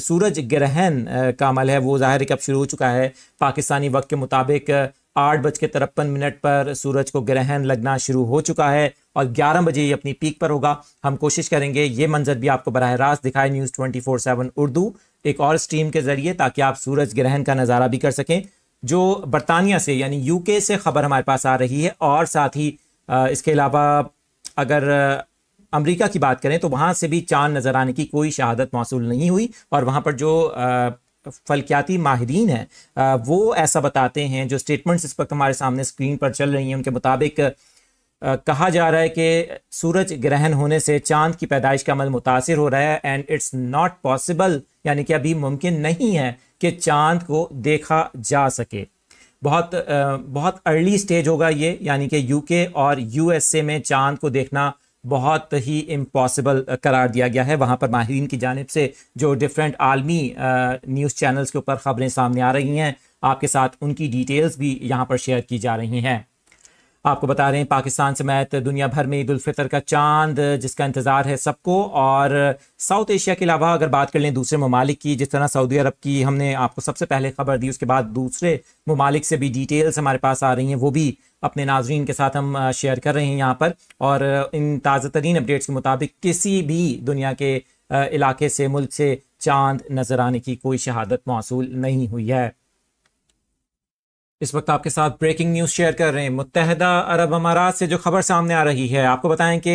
सूरज ग्रहण का अमल है वो ज़ाहिर है कि अब शुरू हो चुका है पाकिस्तानी वक्त के मुताबिक आठ बज के तिरपन मिनट पर सूरज को ग्रहण लगना शुरू हो चुका है और ग्यारह बजे ये अपनी पीक पर होगा हम कोशिश करेंगे ये मंजर भी आपको बरह रास्त दिखाए news twenty four seven Urdu एक और स्ट्रीम के ज़रिए ताकि आप सूरज ग्रहण का नज़ारा भी कर सकें जो बरतानिया से यानी यू से खबर हमारे पास आ रही है और साथ ही इसके अलावा अगर अमेरिका की बात करें तो वहाँ से भी चांद नज़र आने की कोई शहादत मौसू नहीं हुई और वहाँ पर जो फलकियाती माहरीन हैं वो ऐसा बताते हैं जो स्टेटमेंट्स इस वक्त हमारे सामने स्क्रीन पर चल रही हैं उनके मुताबिक कहा जा रहा है कि सूरज ग्रहण होने से चांद की पैदाइश का अमल मुतासर हो रहा है एंड इट्स नॉट पॉसिबल यानी कि अभी मुमकिन नहीं है कि चांद को देखा जा सके बहुत बहुत अर्ली स्टेज होगा ये यानी कि यूके और यूएसए में चांद को देखना बहुत ही इम्पॉसिबल uh, करार दिया गया है वहाँ पर माहरीन की जानब से जो डिफरेंट आलमी न्यूज़ uh, चैनल्स के ऊपर ख़बरें सामने आ रही हैं आपके साथ उनकी डिटेल्स भी यहाँ पर शेयर की जा रही हैं आपको बता रहे हैं पाकिस्तान समेत दुनिया भर में ईद उलफ़ितर का चांद जिसका इंतज़ार है सबको और साउथ एशिया के अलावा अगर बात कर लें दूसरे ममालिक की जिस तरह सऊदी अरब की हमने आपको सबसे पहले खबर दी उसके बाद दूसरे ममालिक से भी डिटेल्स हमारे पास आ रही हैं वो भी अपने नाजरीन के साथ हम शेयर कर रहे हैं यहाँ पर और इन ताज़ा तरीन अपडेट्स के मुताबिक किसी भी दुनिया के इलाके से मुल्क से चांद नज़र आने की कोई शहादत मौसू नहीं हुई है इस वक्त आपके साथ ब्रेकिंग न्यूज़ शेयर कर रहे हैं मुतहदा अरब अमारात से जो खबर सामने आ रही है आपको बताएं कि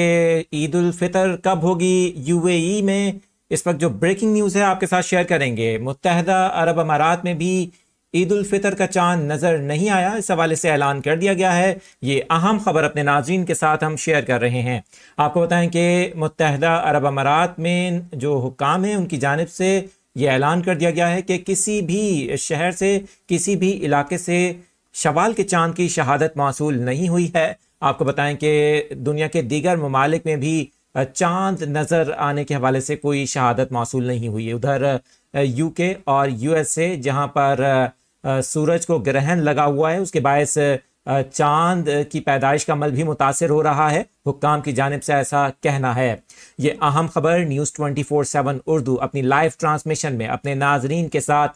ईद उल फितर कब होगी यूएई में इस वक्त जो ब्रेकिंग न्यूज़ है आपके साथ शेयर करेंगे मुतहदा अरब अमारात में भी ईद उल फितर का चांद नज़र नहीं आया इस हवाले से ऐलान कर दिया गया है ये अहम खबर अपने नाजीन के साथ हम शेयर कर रहे हैं आपको बताएं कि मुतहदा अरब अमारात में जो हुकाम है उनकी जानब से ये ऐलान कर दिया गया है कि किसी भी शहर से किसी भी इलाके से शवाल के चांद की शहादत मौसू नहीं हुई है आपको बताएं कि दुनिया के दीगर ममालिक में भी चांद नज़र आने के हवाले से कोई शहादत मौसू नहीं हुई है उधर यूके और यूएसए जहां पर सूरज को ग्रहण लगा हुआ है उसके बायस चांद की पैदाइश का अमल भी मुतासर हो रहा है हुक्काम की जानब से ऐसा कहना है ये अहम खबर news twenty four seven Urdu अपनी लाइव ट्रांसमिशन में अपने नाजरीन के साथ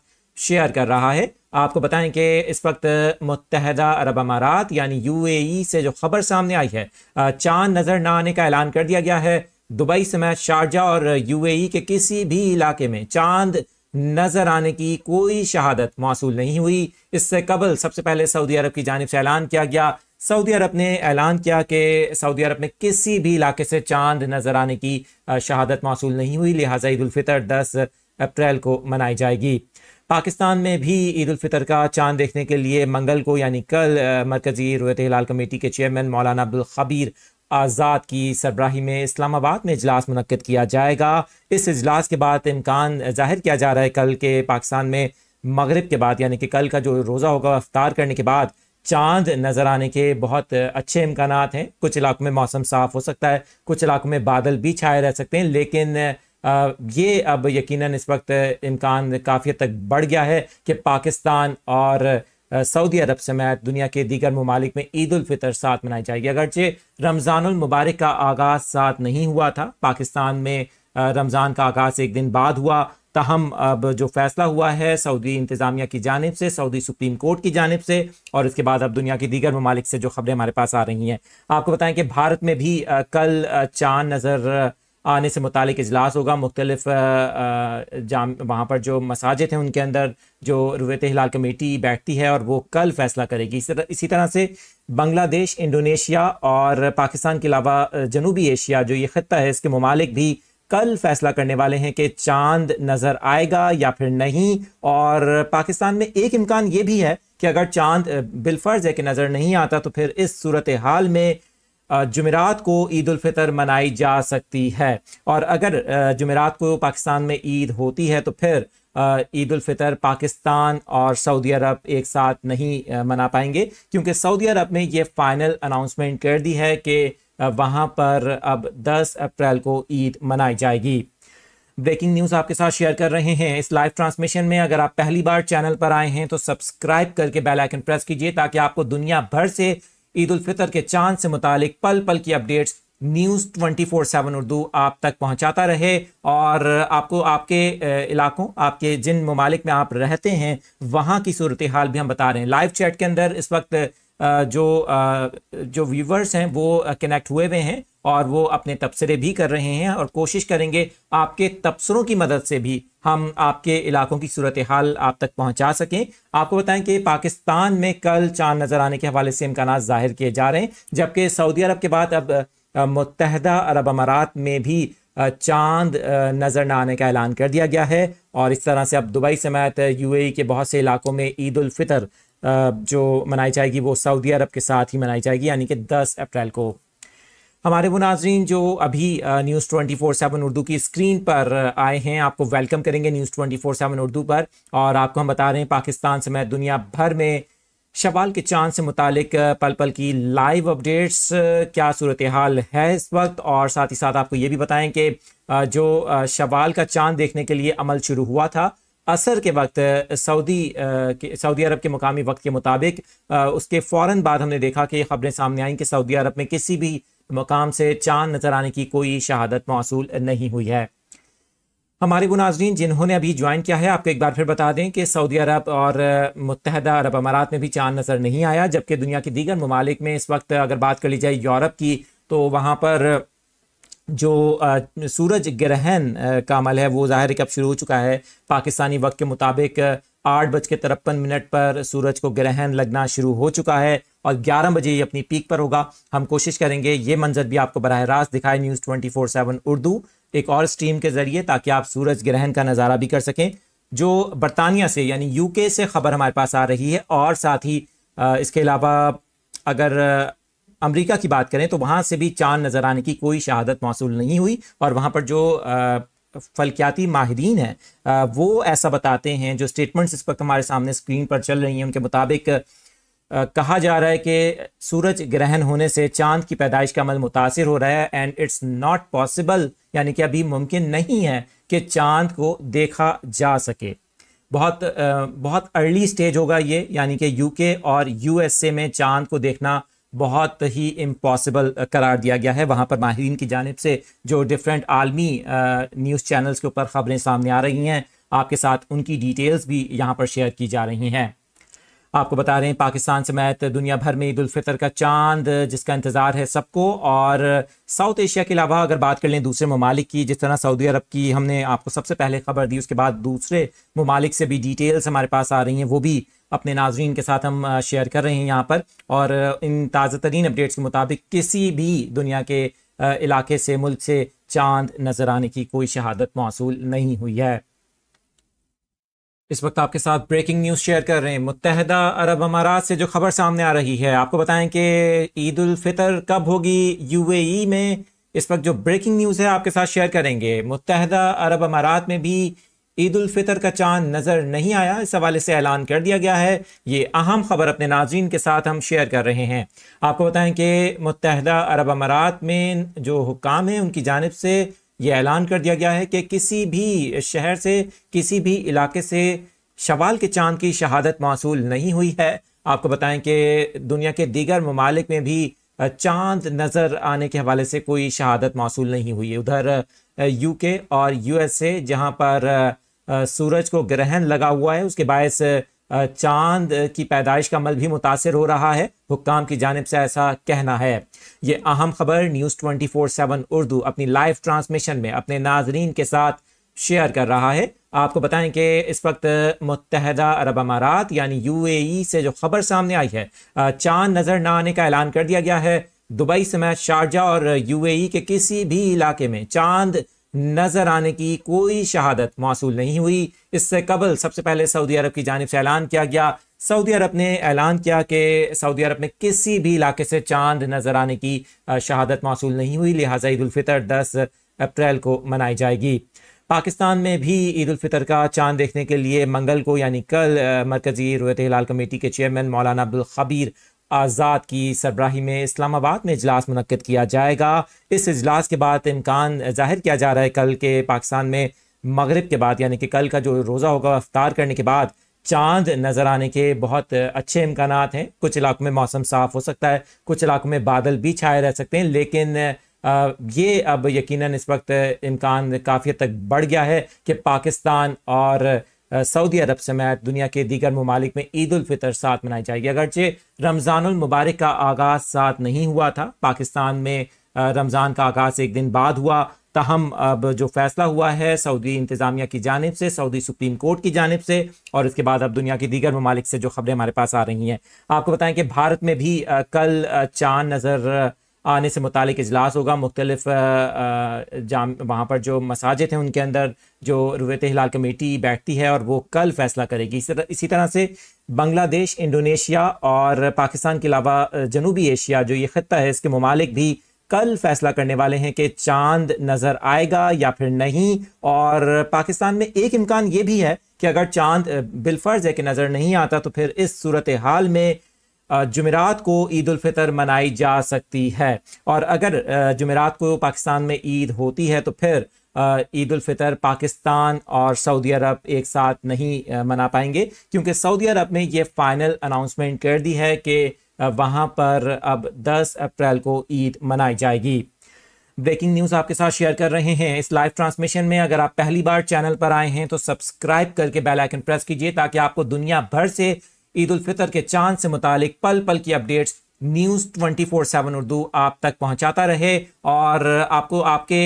शेयर कर रहा है आपको बताएं कि इस वक्त मुतहदा अरब अमारात यानी यू ए से जो खबर सामने आई है चांद नज़र न आने का ऐलान कर दिया गया है दुबई समेत शारजा और यू ए के किसी भी इलाके में चांद नजर आने की कोई शहादत मौसू नहीं हुई इससे कबल सबसे पहले सऊदी अरब की जानब से ऐलान किया गया सऊदी अरब ने ऐलान किया कि सऊदी अरब में किसी भी इलाके से चांद नजर आने की शहादत मौसू नहीं हुई लिहाजा ईदालफ़ितर दस अप्रैल को मनाई जाएगी पाकिस्तान में भी ईद उलफ़ितर का चांद देखने के लिए मंगल को यानी कल मरकज़ी रोयत हिलाल कमेटी के चेयरमैन मौलाना अब्दुल खबीर आज़ाद की सरबराही में इस्लामाबाद में इजलास मनकद किया जाएगा इस इजलास के बाद इम्कान जाहिर किया जा रहा है कल के पाकिस्तान में मगरब के बाद यानी कि कल का जो रोज़ा होगा अफ्तार करने के बाद चांद नज़र आने के बहुत अच्छे इम्कान हैं कुछ इलाकों में मौसम साफ़ हो सकता है कुछ इलाकों में बादल भी छाए रह सकते हैं लेकिन ये अब यकीनन इस वक्त इम्कान काफ़ी तक बढ़ गया है कि पाकिस्तान और सऊदी अरब समेत दुनिया के दीगर ममालिक में ईद उलफ़ितर साथ मनाई जाएगी अगरचे रमज़ानमबारक का आगाज़ साथ नहीं हुआ था पाकिस्तान में रमज़ान का आगाज़ एक दिन बाद हुआ तहम अब जो फैसला हुआ है सऊदी इंतज़ामिया की जानब से सऊदी सुप्रीम कोर्ट की जानब से और इसके बाद अब दुनिया की दीगर ममालिक से जो खबरें हमारे पास आ रही हैं आपको बताएं कि भारत में भी कल चांद नज़र आने से मुतक अजलास होगा मुख्तलिफ जाम वहाँ पर जो मसाजिद हैं उनके अंदर जो रुवत हिलाल कमेटी बैठती है और वो कल फैसला करेगी इसी तरह से बांग्लादेश इंडोनेशिया और पाकिस्तान के अलावा जनूबी एशिया जो ये खत्ता है इसके ममालिक भी कल फैसला करने वाले हैं कि चांद नज़र आएगा या फिर नहीं और पाकिस्तान में एक इम्कान ये भी है कि अगर चांद बिलफर्ज है कि नज़र नहीं आता तो फिर इस सूरत हाल में जुमेरात को ईद फितर मनाई जा सकती है और अगर जुमेरात को पाकिस्तान में ईद होती है तो फिर ईद फितर पाकिस्तान और सऊदी अरब एक साथ नहीं मना पाएंगे क्योंकि सऊदी अरब ने ये फाइनल अनाउंसमेंट कर दी है कि वहाँ पर अब 10 अप्रैल को ईद मनाई जाएगी ब्रेकिंग न्यूज़ आपके साथ शेयर कर रहे हैं इस लाइव ट्रांसमिशन में अगर आप पहली बार चैनल पर आए हैं तो सब्सक्राइब करके बेल आइकन प्रेस कीजिए ताकि आपको दुनिया भर से ईद उल फितर के चांद से मुतालिक पल पल की updates news twenty four seven Urdu आप तक पहुंचाता रहे और आपको आपके इलाकों आपके जिन ममालिक में आप रहते हैं वहां की सूरत हाल भी हम बता रहे हैं लाइव चैट के अंदर इस वक्त जो जो व्यूवर्स हैं वो कनेक्ट हुए हुए हैं और वो अपने तबसरे भी कर रहे हैं और कोशिश करेंगे आपके तबसरों की मदद से भी हम आपके इलाकों की सूरत हाल आप तक पहुंचा सकें आपको बताएं कि पाकिस्तान में कल चांद नज़र आने के हवाले से इम्कान ज़ाहिर किए जा रहे हैं जबकि सऊदी अरब के बाद अब मुतहदा अरब अमारात में भी चांद नज़र न आने का ऐलान कर दिया गया है और इस तरह से अब दुबई समेत यूएई के बहुत से इलाकों में ईद उल फितर जो मनाई जाएगी वो सऊदी अरब के साथ ही मनाई जाएगी यानी कि 10 अप्रैल को हमारे वो नाजरीन जो अभी news twenty four seven Urdu की स्क्रीन पर आए हैं आपको वेलकम करेंगे news twenty four seven Urdu पर और आपको हम बता रहे हैं पाकिस्तान समेत दुनिया भर में शवाल के चांद से मुतलिक पल पल की लाइव अपडेट्स क्या सूरत हाल है इस वक्त और साथ ही साथ आपको ये भी बताएं कि जो शवाल का चांद देखने के लिए अमल शुरू हुआ था असर के वक्त सऊदी सऊदी अरब के मुकामी वक्त के मुताबिक उसके फ़ौर बाद हमने देखा कि खबरें सामने आई कि सऊदी अरब में किसी भी मकाम से चांद नज़र आने की कोई शहादत मौसू नहीं हुई है हमारे गुनाजरीन जिन्होंने अभी ज्वाइन किया है आपको एक बार फिर बता दें कि सऊदी अरब और मुतहदा अरब अमारात में भी चांद नज़र नहीं आया जबकि दुनिया के दीगर ममालिक में इस वक्त अगर बात कर ली जाए यूरोप की तो वहाँ पर जो सूरज ग्रहण का अमल है वो ज़ाहिर है कि अब शुरू हो चुका है पाकिस्तानी वक्त के मुताबिक आठ बज के तिरपन मिनट पर सूरज को ग्रहण लगना शुरू हो चुका है और ग्यारह बजे ये अपनी पीक पर होगा हम कोशिश करेंगे ये मंजर भी आपको बरह रास्त दिखाए news twenty four seven Urdu एक और स्ट्रीम के ज़रिए ताकि आप सूरज ग्रहण का नज़ारा भी कर सकें जो बरतानिया से यानी यू से खबर हमारे पास आ रही है और साथ ही इसके अलावा अगर अमेरिका की बात करें तो वहाँ से भी चांद नज़र आने की कोई शहादत मौसू नहीं हुई और वहाँ पर जो फलकियाती माहरीन हैं वो ऐसा बताते हैं जो स्टेटमेंट्स इस वक्त हमारे सामने स्क्रीन पर चल रही हैं उनके मुताबिक कहा जा रहा है कि सूरज ग्रहण होने से चांद की पैदाइश का अमल मुतासर हो रहा है एंड इट्स नॉट पॉसिबल यानी कि अभी मुमकिन नहीं है कि चांद को देखा जा सके बहुत बहुत अर्ली स्टेज होगा ये यानी कि यूके और यूएसए में चांद को देखना बहुत ही इम्पॉसिबल uh, करार दिया गया है वहाँ पर माहरीन की जानब से जो डिफरेंट आलमी न्यूज़ uh, चैनल्स के ऊपर ख़बरें सामने आ रही हैं आपके साथ उनकी डिटेल्स भी यहाँ पर शेयर की जा रही हैं आपको बता रहे हैं पाकिस्तान समेत दुनिया भर में ईदालफितर का चांद जिसका इंतज़ार है सबको और साउथ एशिया के अलावा अगर बात कर लें दूसरे ममालिक की जिस तरह सऊदी अरब की हमने आपको सबसे पहले खबर दी उसके बाद दूसरे ममालिक से भी डिटेल्स हमारे पास आ रही हैं वो भी अपने नाजरीन के साथ हम शेयर कर रहे हैं यहाँ पर और इन ताज़ा तरीन अपडेट्स के मुताबिक किसी भी दुनिया के इलाके से मुल्क से चांद नज़र आने की कोई शहादत मौसू नहीं हुई है इस वक्त आपके साथ ब्रेकिंग न्यूज़ शेयर कर रहे हैं मुतहदा अरब अमारात से जो खबर सामने आ रही है आपको बताएं कि ईद उल फितर कब होगी यूएई में इस वक्त जो ब्रेकिंग न्यूज़ है आपके साथ शेयर करेंगे मुतहदा अरब अमारात में भी ईद उल फितर का चांद नज़र नहीं आया इस हवाले से ऐलान कर दिया गया है ये अहम खबर अपने नाजीन के साथ हम शेयर कर रहे हैं आपको बताएं कि मुतहदा अरब अमारात में जो हुकाम हैं उनकी जानब से ये ऐलान कर दिया गया है कि किसी भी शहर से किसी भी इलाके से शवाल के चांद की शहादत मौसू नहीं हुई है आपको बताएं कि दुनिया के दीगर ममालिक में भी चांद नज़र आने के हवाले से कोई शहादत मौसू नहीं हुई है उधर यूके और यूएसए जहां पर सूरज को ग्रहण लगा हुआ है उसके बायस चांद की पैदाइश का अमल भी मुतासर हो रहा है हुक्काम की जानब से ऐसा कहना है ये अहम खबर news twenty four seven Urdu अपनी लाइव ट्रांसमिशन में अपने नाजरीन के साथ शेयर कर रहा है आपको बताएं कि इस वक्त मुतहदा अरब अमारात यानी यू ए से जो खबर सामने आई है चांद नज़र न आने का ऐलान कर दिया गया है दुबई समेत शारजा और यू ए के किसी भी इलाके में चांद नज़र आने की कोई शहादत मौसू नहीं हुई इससे कबल सबसे पहले सऊदी अरब की जानब से ऐलान किया गया सऊदी अरब ने ऐलान किया कि सऊदी अरब में किसी भी इलाके से चांद नज़र आने की शहादत मौसू नहीं हुई लिहाजा ईदालफ़ितर दस अप्रैल को मनाई जाएगी पाकिस्तान में भी ईद फितर का चांद देखने के लिए मंगल को यानी कल मरकज़ी रोयत हिलाल कमेटी के चेयरमैन मौलाना अब्दुल खबीर आज़ाद की सरबराही में इस्लामाबाद में इजलास मनकद किया जाएगा इस इजलास के बाद इम्कान जाहिर किया जा रहा है कल के पाकिस्तान में मगरब के बाद यानी कि कल का जो रोज़ा होगा अफ्तार करने के बाद चांद नज़र आने के बहुत अच्छे इम्कान हैं कुछ इलाकों में मौसम साफ़ हो सकता है कुछ इलाकों में बादल भी छाए रह सकते हैं लेकिन ये अब यकीनन इस वक्त इम्कान काफ़ी तक बढ़ गया है कि पाकिस्तान और सऊदी अरब समेत दुनिया के दीगर ममालिक में ईद उलफ़ितर साथ मनाई जाएगी अगरचे रमज़ानमबारक का आगाज़ साथ नहीं हुआ था पाकिस्तान में रमज़ान का आगाज़ एक दिन बाद हुआ तहम अब जो फैसला हुआ है सऊदी इंतज़ामिया की जानब से सऊदी सुप्रीम कोर्ट की जानब से और इसके बाद अब दुनिया की दीगर ममालिक से जो खबरें हमारे पास आ रही हैं आपको बताएं कि भारत में भी कल चांद नज़र आने से मुतक अजलास होगा मुख्तलिफ जाम वहाँ पर जो मसाजिद हैं उनके अंदर जो रुवत हिलाल कमेटी बैठती है और वो कल फैसला करेगी इसी तरह से बांग्लादेश इंडोनेशिया और पाकिस्तान के अलावा जनूबी एशिया जो ये खत्ता है इसके ममालिक भी कल फैसला करने वाले हैं कि चांद नज़र आएगा या फिर नहीं और पाकिस्तान में एक इम्कान ये भी है कि अगर चांद बिलफर्ज है कि नज़र नहीं आता तो फिर इस सूरत हाल में जुमेरात को ईद फितर मनाई जा सकती है और अगर जुमेरात को पाकिस्तान में ईद होती है तो फिर ईद फितर पाकिस्तान और सऊदी अरब एक साथ नहीं मना पाएंगे क्योंकि सऊदी अरब ने ये फाइनल अनाउंसमेंट कर दी है कि वहाँ पर अब 10 अप्रैल को ईद मनाई जाएगी ब्रेकिंग न्यूज़ आपके साथ शेयर कर रहे हैं इस लाइव ट्रांसमिशन में अगर आप पहली बार चैनल पर आए हैं तो सब्सक्राइब करके बेल आइकन प्रेस कीजिए ताकि आपको दुनिया भर से ईद उल फितर के चांद से मुतालिक पल पल की updates news twenty four seven Urdu आप तक पहुंचाता रहे और आपको आपके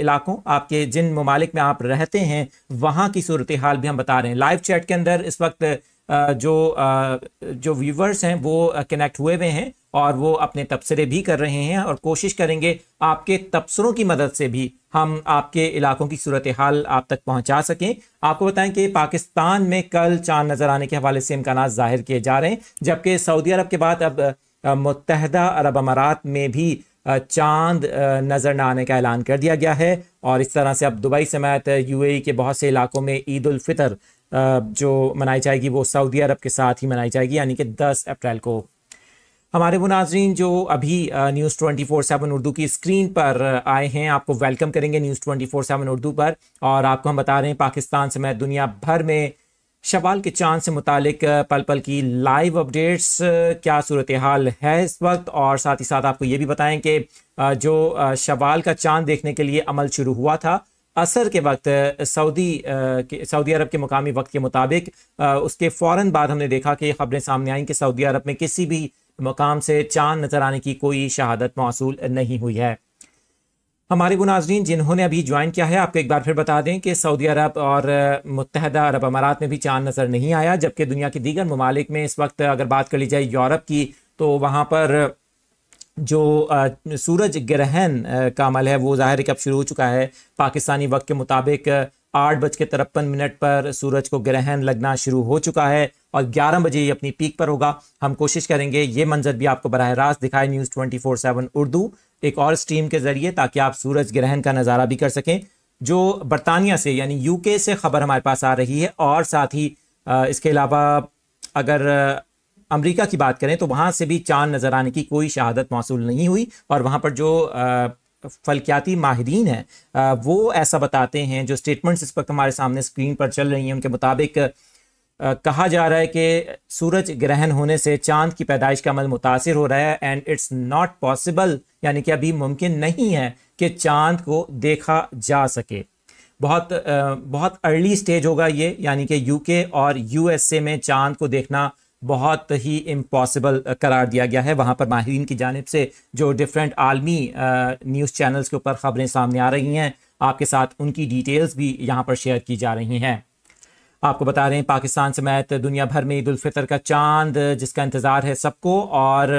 इलाकों आपके जिन ममालिक में आप रहते हैं वहां की सूरत हाल भी हम बता रहे हैं लाइव चैट के अंदर इस वक्त जो जो व्यूवर्स हैं वो कनेक्ट हुए हुए हैं और वो अपने तबसरे भी कर रहे हैं और कोशिश करेंगे आपके तबसरों की मदद से भी हम आपके इलाकों की सूरत हाल आप तक पहुंचा सकें आपको बताएं कि पाकिस्तान में कल चांद नज़र आने के हवाले से इम्कान ज़ाहिर किए जा रहे हैं जबकि सऊदी अरब के बाद अब मुतहदा अरब अमारात में भी चांद नज़र न आने का ऐलान कर दिया गया है और इस तरह से अब दुबई समेत यूएई के बहुत से इलाकों में ईद उल फितर जो मनाई जाएगी वो सऊदी अरब के साथ ही मनाई जाएगी यानी कि 10 अप्रैल को हमारे वो नाजरीन जो अभी news twenty four seven Urdu की स्क्रीन पर आए हैं आपको वेलकम करेंगे news twenty four seven Urdu पर और आपको हम बता रहे हैं पाकिस्तान समेत दुनिया भर में शवाल के चांद से मुतलिक पल पल की लाइव अपडेट्स क्या सूरत हाल है इस वक्त और साथ ही साथ आपको ये भी बताएं कि जो शवाल का चांद देखने के लिए अमल शुरू हुआ था असर के वक्त सऊदी सऊदी अरब के मुकामी वक्त के मुताबिक उसके फ़ौर बाद हमने देखा कि खबरें सामने आई कि सऊदी अरब में किसी भी मकाम से चांद नज़र आने की कोई शहादत मौसू नहीं हुई है हमारे वो नाजरीन जिन्होंने अभी ज्वाइन किया है आपको एक बार फिर बता दें कि सऊदी अरब और मुतहदा अरब अमारात में भी चांद नज़र नहीं आया जबकि दुनिया के दीगर ममालिक में इस वक्त अगर बात कर ली जाए यूरोप की तो वहाँ पर जो सूरज ग्रहण का अमल है वो ज़ाहिर है कि अब शुरू हो चुका है पाकिस्तानी वक्त के मुताबिक आठ बज के तिरपन मिनट पर सूरज को ग्रहण लगना शुरू हो चुका है और ग्यारह बजे ये अपनी पीक पर होगा हम कोशिश करेंगे ये मंजर भी आपको बरह रास्त दिखाए news twenty four seven Urdu एक और स्ट्रीम के ज़रिए ताकि आप सूरज ग्रहण का नज़ारा भी कर सकें जो बरतानिया से यानी यूके से खबर हमारे पास आ रही है और साथ ही इसके अलावा अगर अमेरिका की बात करें तो वहाँ से भी चांद नज़र आने की कोई शहादत मौसू नहीं हुई और वहाँ पर जो फलकियाती माहरीन हैं वो ऐसा बताते हैं जो स्टेटमेंट्स इस वक्त हमारे सामने स्क्रीन पर चल रही हैं उनके मुताबिक कहा जा रहा है कि सूरज ग्रहण होने से चांद की पैदाइश का अमल मुतासर हो रहा है एंड इट्स नॉट पॉसिबल यानी कि अभी मुमकिन नहीं है कि चांद को देखा जा सके बहुत बहुत अर्ली स्टेज होगा ये यानी कि यूके और यूएसए में चांद को देखना बहुत ही इम्पॉसिबल uh, करार दिया गया है वहाँ पर माहरीन की जानब से जो डिफरेंट आलमी न्यूज़ uh, चैनल्स के ऊपर ख़बरें सामने आ रही हैं आपके साथ उनकी डिटेल्स भी यहाँ पर शेयर की जा रही हैं आपको बता रहे हैं पाकिस्तान समेत दुनिया भर में ईद उलफ़ितर का चांद जिसका इंतज़ार है सबको और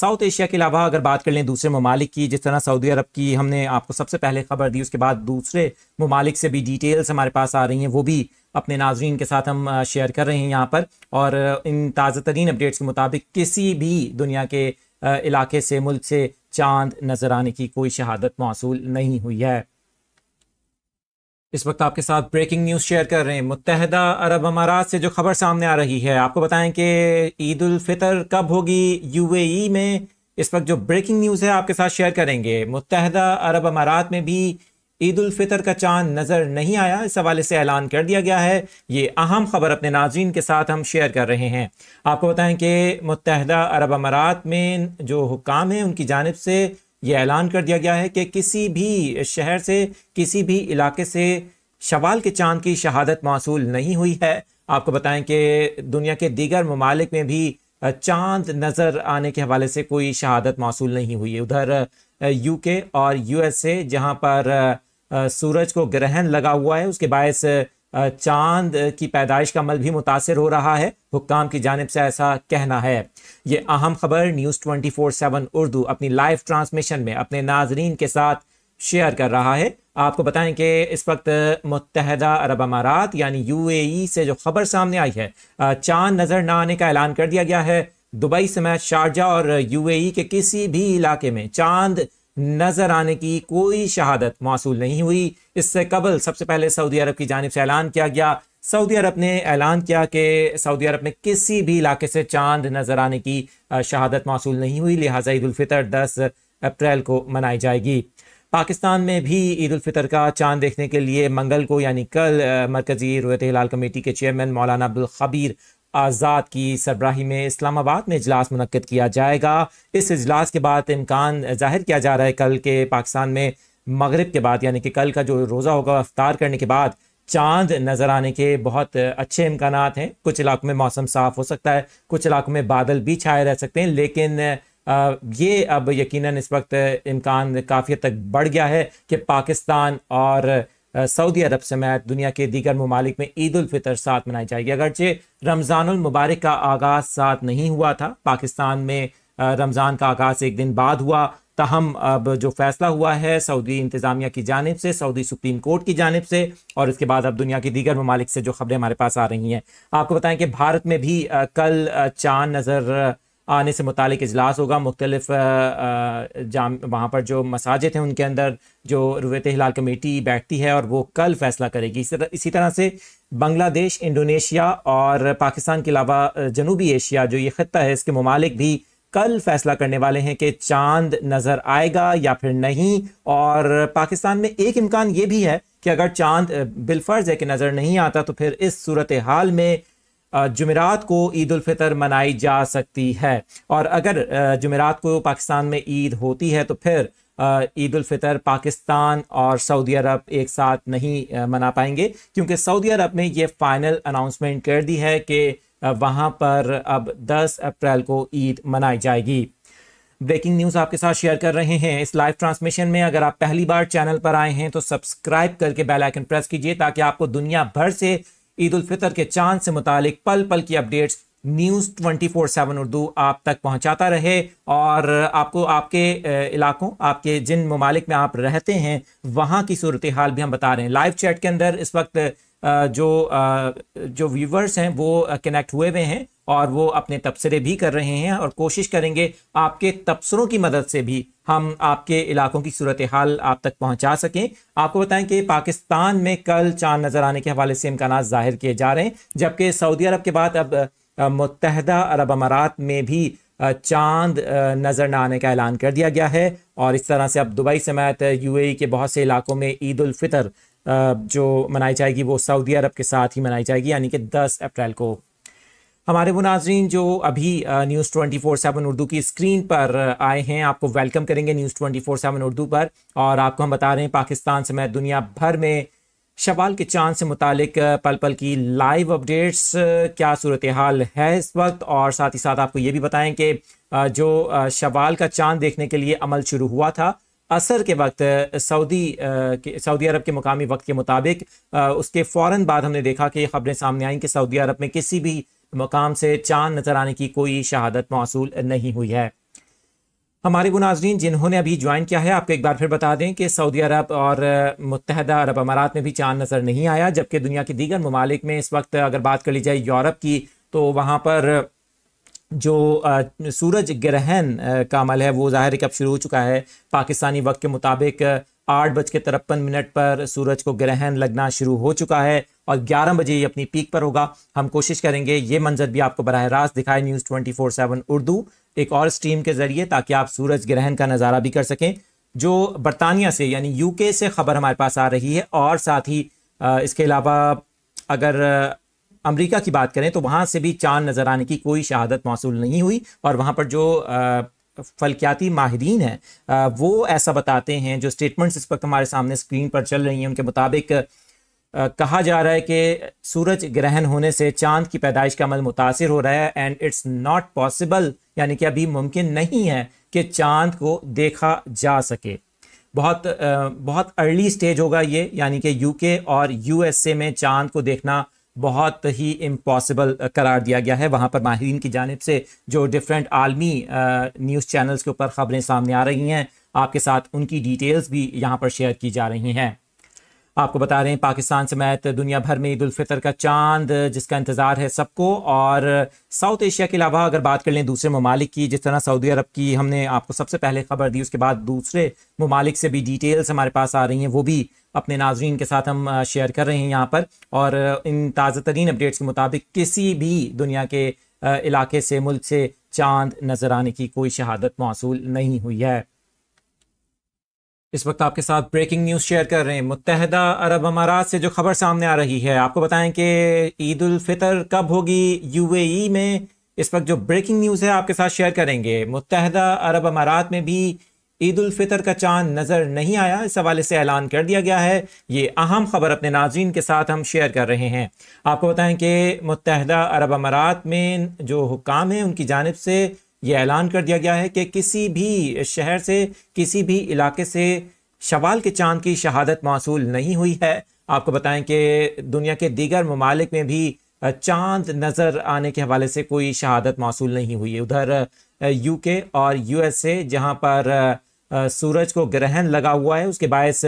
साउथ एशिया के अलावा अगर बात कर लें दूसरे ममालिक की जिस तरह सऊदी अरब की हमने आपको सबसे पहले खबर दी उसके बाद दूसरे ममालिक से भी डिटेल्स हमारे पास आ रही हैं वो भी अपने नाजरीन के साथ हम शेयर कर रहे हैं यहाँ पर और इन ताज़ा तरीन अपडेट्स के मुताबिक किसी भी दुनिया के इलाके से मुल्क से चांद नज़र आने की कोई शहादत मौसू नहीं हुई है इस वक्त आपके साथ ब्रेकिंग न्यूज़ शेयर कर रहे हैं मुतहदा अरब अमारात से जो खबर सामने आ रही है आपको बताएं कि ईद उल फितर कब होगी यूएई में इस वक्त जो ब्रेकिंग न्यूज़ है आपके साथ शेयर करेंगे मुतहदा अरब अमारात में भी ईद उल फितर का चांद नज़र नहीं आया इस हवाले से ऐलान कर दिया गया है ये अहम खबर अपने नाजीन के साथ हम शेयर कर रहे हैं आपको बताएं कि मुतहदा अरब अमारात में जो हुकाम है उनकी जानब से ये ऐलान कर दिया गया है कि किसी भी शहर से किसी भी इलाके से शवाल के चांद की शहादत मौसू नहीं हुई है आपको बताएं कि दुनिया के दीगर ममालिक में भी चांद नज़र आने के हवाले से कोई शहादत मौसू नहीं हुई है उधर यूके और यूएसए जहां पर सूरज को ग्रहण लगा हुआ है उसके बायस चांद की पैदाइश का अमल भी मुतासर हो रहा है हुक्काम की जानब से ऐसा कहना है ये अहम खबर news twenty four seven Urdu अपनी लाइव ट्रांसमिशन में अपने नाजरीन के साथ शेयर कर रहा है आपको बताएं कि इस वक्त मुतहदा अरब अमारात यानी यू ए से जो खबर सामने आई है चांद नज़र न आने का ऐलान कर दिया गया है दुबई समेत शारजा और यू ए के किसी भी इलाके में चांद नजर आने की कोई शहादत मौसू नहीं हुई इससे कबल सबसे पहले सऊदी अरब की जानब से ऐलान किया गया सऊदी अरब ने ऐलान किया कि सऊदी अरब में किसी भी इलाके से चांद नजर आने की शहादत मौसू नहीं हुई लिहाजा ईदालफ़ितर दस अप्रैल को मनाई जाएगी पाकिस्तान में भी ईद उलफ़ितर का चांद देखने के लिए मंगल को यानी कल मरकज़ी रोयत हिलाल कमेटी के चेयरमैन मौलाना अब्दुल खबीर आज़ाद की सरबराही में इस्लामाबाद में इजलास मनकद किया जाएगा इस इजलास के बाद इम्कान जाहिर किया जा रहा है कल के पाकिस्तान में मगरब के बाद यानी कि कल का जो रोज़ा होगा अफ्तार करने के बाद चांद नज़र आने के बहुत अच्छे इम्कान हैं कुछ इलाकों में मौसम साफ़ हो सकता है कुछ इलाकों में बादल भी छाए रह सकते हैं लेकिन ये अब यकीनन इस वक्त इम्कान काफ़ी तक बढ़ गया है कि पाकिस्तान और सऊदी अरब समेत दुनिया के दीगर ममालिक में ईद उलफ़ितर साथ मनाई जाएगी अगरचे रमज़ानमबारक का आगाज़ साथ नहीं हुआ था पाकिस्तान में रमज़ान का आगाज़ एक दिन बाद हुआ तहम अब जो फैसला हुआ है सऊदी इंतज़ामिया की जानब से सऊदी सुप्रीम कोर्ट की जानब से और इसके बाद अब दुनिया की दीगर ममालिक से जो खबरें हमारे पास आ रही हैं आपको बताएं कि भारत में भी कल चांद नज़र आने से मुतक अजलास होगा मुख्तलिफ जाम वहाँ पर जो मसाजिद हैं उनके अंदर जो रुवत हिलाल कमेटी बैठती है और वो कल फैसला करेगी इस तरह इसी तरह से बांग्लादेश इंडोनेशिया और पाकिस्तान के अलावा जनूबी एशिया जो ये ख़त्ता है इसके ममालिक भी कल फैसला करने वाले हैं कि चांद नज़र आएगा या फिर नहीं और पाकिस्तान में एक इम्कान ये भी है कि अगर चांद बिलफर्ज है कि नज़र नहीं आता तो फिर इस सूरत हाल में जुमेरात को ईद फितर मनाई जा सकती है और अगर जुमेरात को पाकिस्तान में ईद होती है तो फिर ईद फितर पाकिस्तान और सऊदी अरब एक साथ नहीं मना पाएंगे क्योंकि सऊदी अरब ने ये फाइनल अनाउंसमेंट कर दी है कि वहाँ पर अब 10 अप्रैल को ईद मनाई जाएगी ब्रेकिंग न्यूज़ आपके साथ शेयर कर रहे हैं इस लाइव ट्रांसमिशन में अगर आप पहली बार चैनल पर आए हैं तो सब्सक्राइब करके बेल आइकन प्रेस कीजिए ताकि आपको दुनिया भर से ईद उल फितर के चांद से मुतालिक पल पल की updates news twenty four seven Urdu आप तक पहुंचाता रहे और आपको आपके इलाकों आपके जिन ममालिक में आप रहते हैं वहां की सूरत हाल भी हम बता रहे हैं लाइव चैट के अंदर इस वक्त जो जो व्यूवर्स हैं वो कनेक्ट हुए हुए हैं और वो अपने तबसरे भी कर रहे हैं और कोशिश करेंगे आपके तबसरों की मदद से भी हम आपके इलाकों की सूरत हाल आप तक पहुंचा सकें आपको बताएं कि पाकिस्तान में कल चांद नज़र आने के हवाले से इम्कान ज़ाहिर किए जा रहे हैं जबकि सऊदी अरब के बाद अब मुतहदा अरब अमारात में भी चांद नज़र न आने का ऐलान कर दिया गया है और इस तरह से अब दुबई समेत यूएई के बहुत से इलाकों में ईद उल फितर जो मनाई जाएगी वो सऊदी अरब के साथ ही मनाई जाएगी यानी कि 10 अप्रैल को हमारे वो नाजरीन जो अभी news twenty four seven Urdu की स्क्रीन पर आए हैं आपको वेलकम करेंगे news twenty four seven Urdu पर और आपको हम बता रहे हैं पाकिस्तान समेत दुनिया भर में शवाल के चांद से मुतलिक पल पल की लाइव अपडेट्स क्या सूरत हाल है इस वक्त और साथ ही साथ आपको ये भी बताएं कि जो शवाल का चांद देखने के लिए अमल शुरू हुआ था असर के वक्त सऊदी सऊदी अरब के मुकामी वक्त के मुताबिक उसके फ़ौर बाद हमने देखा कि खबरें सामने आई कि सऊदी अरब में किसी भी मकाम से चांद नज़र आने की कोई शहादत मौसू नहीं हुई है हमारे गुनाजरीन जिन्होंने अभी ज्वाइन किया है आपको एक बार फिर बता दें कि सऊदी अरब और मुतहदा अरब अमारात में भी चांद नज़र नहीं आया जबकि दुनिया के दीगर ममालिक में इस वक्त अगर बात कर ली जाए यूरोप की तो वहाँ पर जो सूरज ग्रहण का अमल है वो ज़ाहिर है कि अब शुरू हो चुका है पाकिस्तानी वक्त के मुताबिक आठ बज के तिरपन मिनट पर सूरज को ग्रहण लगना शुरू हो चुका है और ग्यारह बजे ये अपनी पीक पर होगा हम कोशिश करेंगे ये मंजर भी आपको बरह रास्त दिखाए news twenty four seven Urdu एक और स्ट्रीम के ज़रिए ताकि आप सूरज ग्रहण का नज़ारा भी कर सकें जो बरतानिया से यानी यू से खबर हमारे पास आ रही है और साथ ही इसके अलावा अगर अमेरिका की बात करें तो वहाँ से भी चांद नज़र आने की कोई शहादत मौसू नहीं हुई और वहाँ पर जो फलकियाती माहरीन हैं वो ऐसा बताते हैं जो स्टेटमेंट्स इस वक्त हमारे सामने स्क्रीन पर चल रही हैं उनके मुताबिक कहा जा रहा है कि सूरज ग्रहण होने से चांद की पैदाइश का अमल मुतासर हो रहा है एंड इट्स नॉट पॉसिबल यानी कि अभी मुमकिन नहीं है कि चांद को देखा जा सके बहुत बहुत अर्ली स्टेज होगा ये यानी कि यूके और यूएसए में चांद को देखना बहुत ही इम्पॉसिबल uh, करार दिया गया है वहाँ पर माहरीन की जानब से जो डिफरेंट आलमी न्यूज़ uh, चैनल्स के ऊपर ख़बरें सामने आ रही हैं आपके साथ उनकी डिटेल्स भी यहाँ पर शेयर की जा रही हैं आपको बता रहे हैं पाकिस्तान समेत दुनिया भर में ईद फितर का चांद जिसका इंतज़ार है सबको और साउथ एशिया के अलावा अगर बात कर लें दूसरे ममालिक की जिस तरह सऊदी अरब की हमने आपको सबसे पहले खबर दी उसके बाद दूसरे ममालिक से भी डिटेल्स हमारे पास आ रही हैं वो भी अपने नाजरन के साथ हम शेयर कर रहे हैं यहाँ पर और इन ताज़ा तरीन अपडेट्स के मुताबिक किसी भी दुनिया के इलाके से मुल्क से चांद नज़र आने की कोई शहादत मौसू नहीं हुई है इस वक्त आपके साथ ब्रेकिंग न्यूज़ शेयर कर रहे हैं मुतहदा अरब अमारात से जो खबर सामने आ रही है आपको बताएं कि ईद उल फितर कब होगी यूएई में इस वक्त जो ब्रेकिंग न्यूज़ है आपके साथ शेयर करेंगे मुतहदा अरब अमारात में भी ईद उल फितर का चांद नज़र नहीं आया इस हवाले से ऐलान कर दिया गया है ये अहम खबर अपने नाजीन के साथ हम शेयर कर रहे हैं आपको बताएं कि मुतहदा अरब अमारात में जो हुकाम है उनकी जानब से ये ऐलान कर दिया गया है कि किसी भी शहर से किसी भी इलाके से शवाल के चांद की शहादत मौसू नहीं हुई है आपको बताएं कि दुनिया के दीगर ममालिक में भी चांद नज़र आने के हवाले से कोई शहादत मौसू नहीं हुई है उधर यूके और यूएसए जहां पर सूरज को ग्रहण लगा हुआ है उसके बायस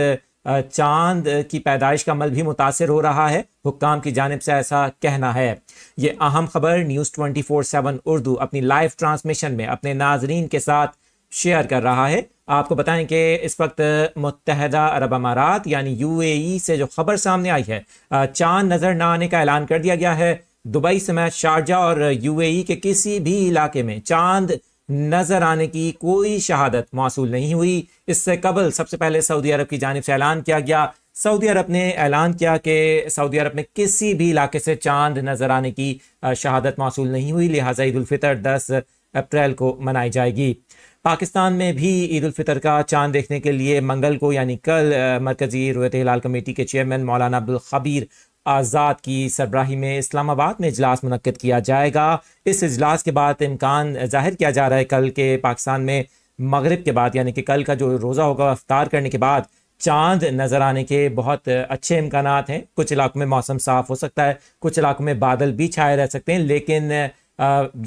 चांद की पैदाइश का अमल भी मुतासर हो रहा है हुकाम की जानब से ऐसा कहना है ये अहम खबर news twenty four seven Urdu अपनी लाइव ट्रांसमिशन में अपने नाजरीन के साथ शेयर कर रहा है आपको बताएं कि इस वक्त मुतहदा अरब अमारात यानी यू ए से जो खबर सामने आई है चांद नज़र न आने का ऐलान कर दिया गया है दुबई समेत शारजा और यू ए के किसी भी इलाके में चांद नज़र आने की कोई शहादत मौसू नहीं हुई इससे कबल सबसे पहले सऊदी अरब की जानब से ऐलान किया गया सऊदी अरब ने ऐलान किया कि सऊदी अरब में किसी भी इलाके से चांद नज़र आने की शहादत मौसू नहीं हुई लिहाजा ईदालफ़ितर दस अप्रैल को मनाई जाएगी पाकिस्तान में भी ईद उलफ़ितर का चांद देखने के लिए मंगल को यानी कल मरकज़ी रोयत हिलाल कमेटी के चेयरमैन मौलाना अब्दुल खबीर आज़ाद की सरबराही में इस्लामाबाद में इजलास मनकद किया जाएगा इस इजलास के बाद इम्कान जाहिर किया जा रहा है कल के पाकिस्तान में मगरब के बाद यानी कि कल का जो रोज़ा होगा अफ्तार करने के बाद चांद नज़र आने के बहुत अच्छे इम्कान हैं कुछ इलाकों में मौसम साफ़ हो सकता है कुछ इलाकों में बादल भी छाए रह सकते हैं लेकिन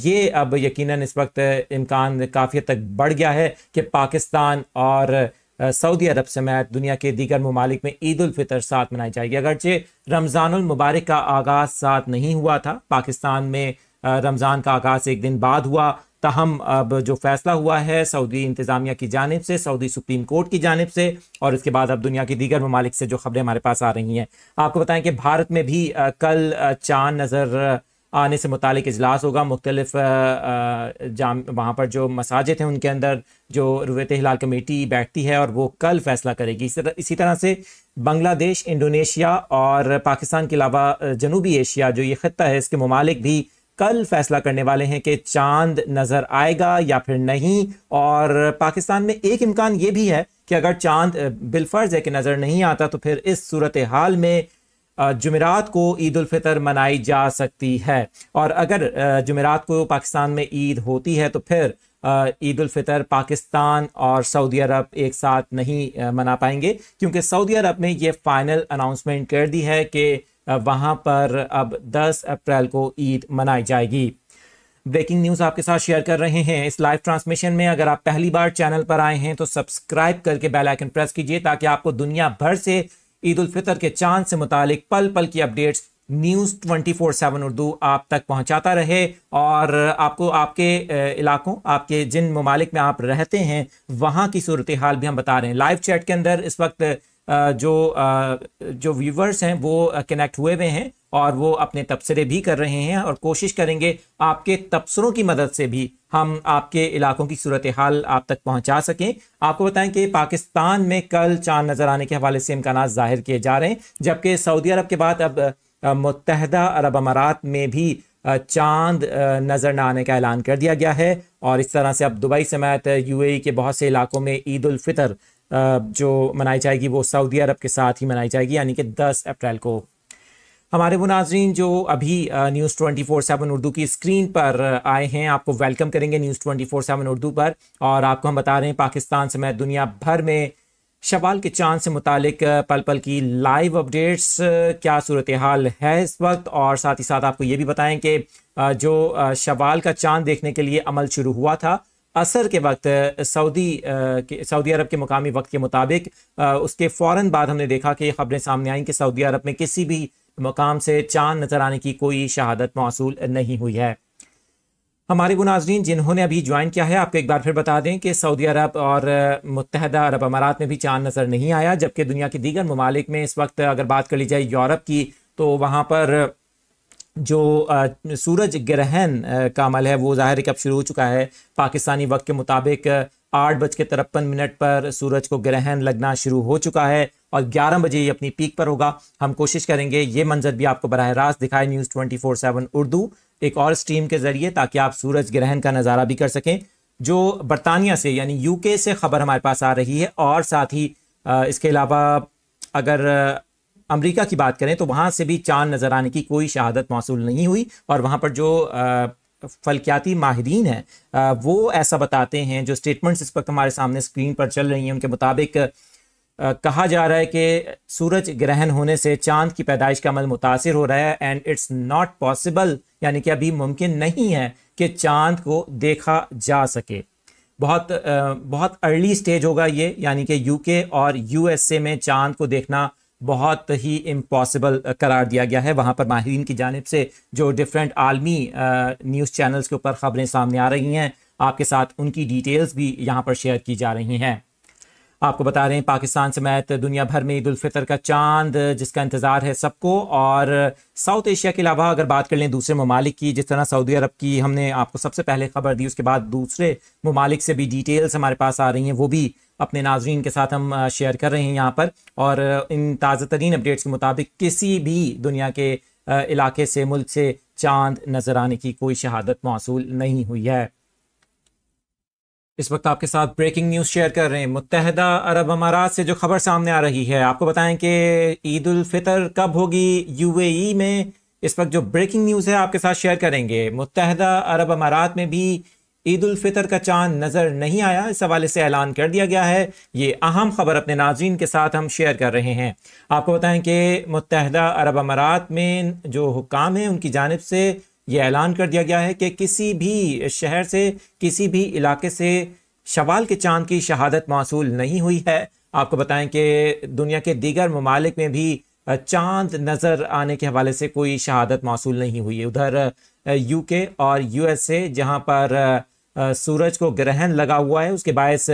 ये अब यकीनन इस वक्त इम्कान काफ़ी तक बढ़ गया है कि पाकिस्तान और सऊदी अरब समेत दुनिया के दीगर ममालिक में ईद उलफ़ितर साथ मनाई जाएगी अगरचे मुबारक का आगाज़ साथ नहीं हुआ था पाकिस्तान में रमज़ान का आगाज़ एक दिन बाद हुआ तहम अब जो फैसला हुआ है सऊदी इंतज़ामिया की जानब से सऊदी सुप्रीम कोर्ट की जानब से और इसके बाद अब दुनिया की दीगर ममालिक से जो खबरें हमारे पास आ रही हैं आपको बताएं कि भारत में भी कल चांद नज़र आने से मुतक अजलास होगा मुख्तलिफ जाम वहाँ पर जो मसाजिद हैं उनके अंदर जो रुत हिलाल कमेटी बैठती है और वो कल फैसला करेगी इस तरह इसी तरह से बांग्लादेश इंडोनेशिया और पाकिस्तान के अलावा जनूबी एशिया जो ये ख़त्ता है इसके ममालिक भी कल फैसला करने वाले हैं कि चांद नज़र आएगा या फिर नहीं और पाकिस्तान में एक इम्कान ये भी है कि अगर चांद बिलफर्ज है कि नज़र नहीं आता तो फिर इस सूरत हाल में जुमेरात को ईद फितर मनाई जा सकती है और अगर जुमेरात को पाकिस्तान में ईद होती है तो फिर ईद फितर पाकिस्तान और सऊदी अरब एक साथ नहीं मना पाएंगे क्योंकि सऊदी अरब ने यह फाइनल अनाउंसमेंट कर दी है कि वहाँ पर अब 10 अप्रैल को ईद मनाई जाएगी ब्रेकिंग न्यूज़ आपके साथ शेयर कर रहे हैं इस लाइव ट्रांसमिशन में अगर आप पहली बार चैनल पर आए हैं तो सब्सक्राइब करके बेल आइकन प्रेस कीजिए ताकि आपको दुनिया भर से ईद उल फितर के चांद से मुतालिक पल पल की updates news twenty four seven Urdu आप तक पहुंचाता रहे और आपको आपके इलाकों आपके जिन ममालिक में आप रहते हैं वहां की सूरत हाल भी हम बता रहे हैं लाइव चैट के अंदर इस वक्त जो जो व्यूवर्स हैं वो कनेक्ट हुए हुए हैं और वो अपने तबसरे भी कर रहे हैं और कोशिश करेंगे आपके तबसरों की मदद से भी हम आपके इलाकों की सूरत हाल आप तक पहुंचा सकें आपको बताएं कि पाकिस्तान में कल चांद नज़र आने के हवाले से इम्कान ज़ाहिर किए जा रहे हैं जबकि सऊदी अरब के बाद अब मुतहदा अरब अमारात में भी चांद नज़र न आने का ऐलान कर दिया गया है और इस तरह से अब दुबई समेत यूएई के बहुत से इलाकों में ईद उल फितर जो मनाई जाएगी वो सऊदी अरब के साथ ही मनाई जाएगी यानी कि 10 अप्रैल को हमारे वो नाजरीन जो अभी news twenty four seven Urdu की स्क्रीन पर आए हैं आपको वेलकम करेंगे news twenty four seven Urdu पर और आपको हम बता रहे हैं पाकिस्तान समेत दुनिया भर में शवाल के चांद से मुतलिक पल पल की लाइव अपडेट्स क्या सूरत हाल है इस वक्त और साथ ही साथ आपको ये भी बताएं कि जो शवाल का चांद देखने के लिए अमल शुरू हुआ था असर के वक्त सऊदी सऊदी अरब के मुकामी वक्त के मुताबिक उसके फ़ौर बाद हमने देखा कि खबरें सामने आई कि सऊदी अरब में किसी भी मकाम से चांद नज़र आने की कोई शहादत मौसू नहीं हुई है हमारे गुनाजरीन जिन्होंने अभी ज्वाइन किया है आपको एक बार फिर बता दें कि सऊदी अरब और मुतहदा अरब अमारात में भी चांद नज़र नहीं आया जबकि दुनिया के दीगर ममालिक में इस वक्त अगर बात कर ली जाए यूरोप की तो वहाँ पर जो सूरज ग्रहण का अमल है वो ज़ाहिर है कि अब शुरू हो चुका है पाकिस्तानी वक्त के मुताबिक आठ बज के तिरपन मिनट पर सूरज को ग्रहण लगना शुरू हो चुका है और ग्यारह बजे ये अपनी पीक पर होगा हम कोशिश करेंगे ये मंजर भी आपको बरह रास्त दिखाए news twenty four seven Urdu एक और स्ट्रीम के ज़रिए ताकि आप सूरज ग्रहण का नज़ारा भी कर सकें जो बरतानिया से यानी यू से खबर हमारे पास आ रही है और साथ ही इसके अलावा अगर अमेरिका की बात करें तो वहाँ से भी चांद नज़र आने की कोई शहादत मौसू नहीं हुई और वहाँ पर जो फलकियाती माहरीन हैं वो ऐसा बताते हैं जो स्टेटमेंट्स इस वक्त हमारे सामने स्क्रीन पर चल रही हैं उनके मुताबिक कहा जा रहा है कि सूरज ग्रहण होने से चांद की पैदाइश का अमल मुतासर हो रहा है एंड इट्स नॉट पॉसिबल यानी कि अभी मुमकिन नहीं है कि चांद को देखा जा सके बहुत बहुत अर्ली स्टेज होगा ये यानी कि यूके और यूएसए में चांद को देखना बहुत ही इम्पॉसिबल uh, करार दिया गया है वहाँ पर माहरीन की जानब से जो डिफरेंट आलमी न्यूज़ uh, चैनल्स के ऊपर ख़बरें सामने आ रही हैं आपके साथ उनकी डिटेल्स भी यहाँ पर शेयर की जा रही हैं आपको बता रहे हैं पाकिस्तान समेत दुनिया भर में ईदालफितर का चांद जिसका इंतज़ार है सबको और साउथ एशिया के अलावा अगर बात कर लें दूसरे ममालिक की जिस तरह सऊदी अरब की हमने आपको सबसे पहले खबर दी उसके बाद दूसरे ममालिक से भी डिटेल्स हमारे पास आ रही हैं वो भी अपने नाजरन के साथ हम शेयर कर रहे हैं यहाँ पर और इन ताज़ा तरीन अपडेट्स के मुताबिक किसी भी दुनिया के इलाके से मुल्क से चांद नज़र आने की कोई शहादत मौसू नहीं हुई है इस वक्त आपके साथ ब्रेकिंग न्यूज़ शेयर कर रहे हैं मुतहदा अरब अमारात से जो खबर सामने आ रही है आपको बताएं कि ईद उल फितर कब होगी यूएई में इस वक्त जो ब्रेकिंग न्यूज़ है आपके साथ शेयर करेंगे मुतहदा अरब अमारात में भी ईद उल फितर का चांद नज़र नहीं आया इस हवाले से ऐलान कर दिया गया है ये अहम खबर अपने नाजीन के साथ हम शेयर कर रहे हैं आपको बताएं कि मुतहदा अरब अमारात में जो हुकाम है उनकी जानब से ये ऐलान कर दिया गया है कि किसी भी शहर से किसी भी इलाके से शवाल के चांद की शहादत मौसू नहीं हुई है आपको बताएं कि दुनिया के दीगर ममालिक में भी चांद नज़र आने के हवाले से कोई शहादत मौसू नहीं हुई है उधर यूके और यूएसए जहां पर सूरज को ग्रहण लगा हुआ है उसके बायस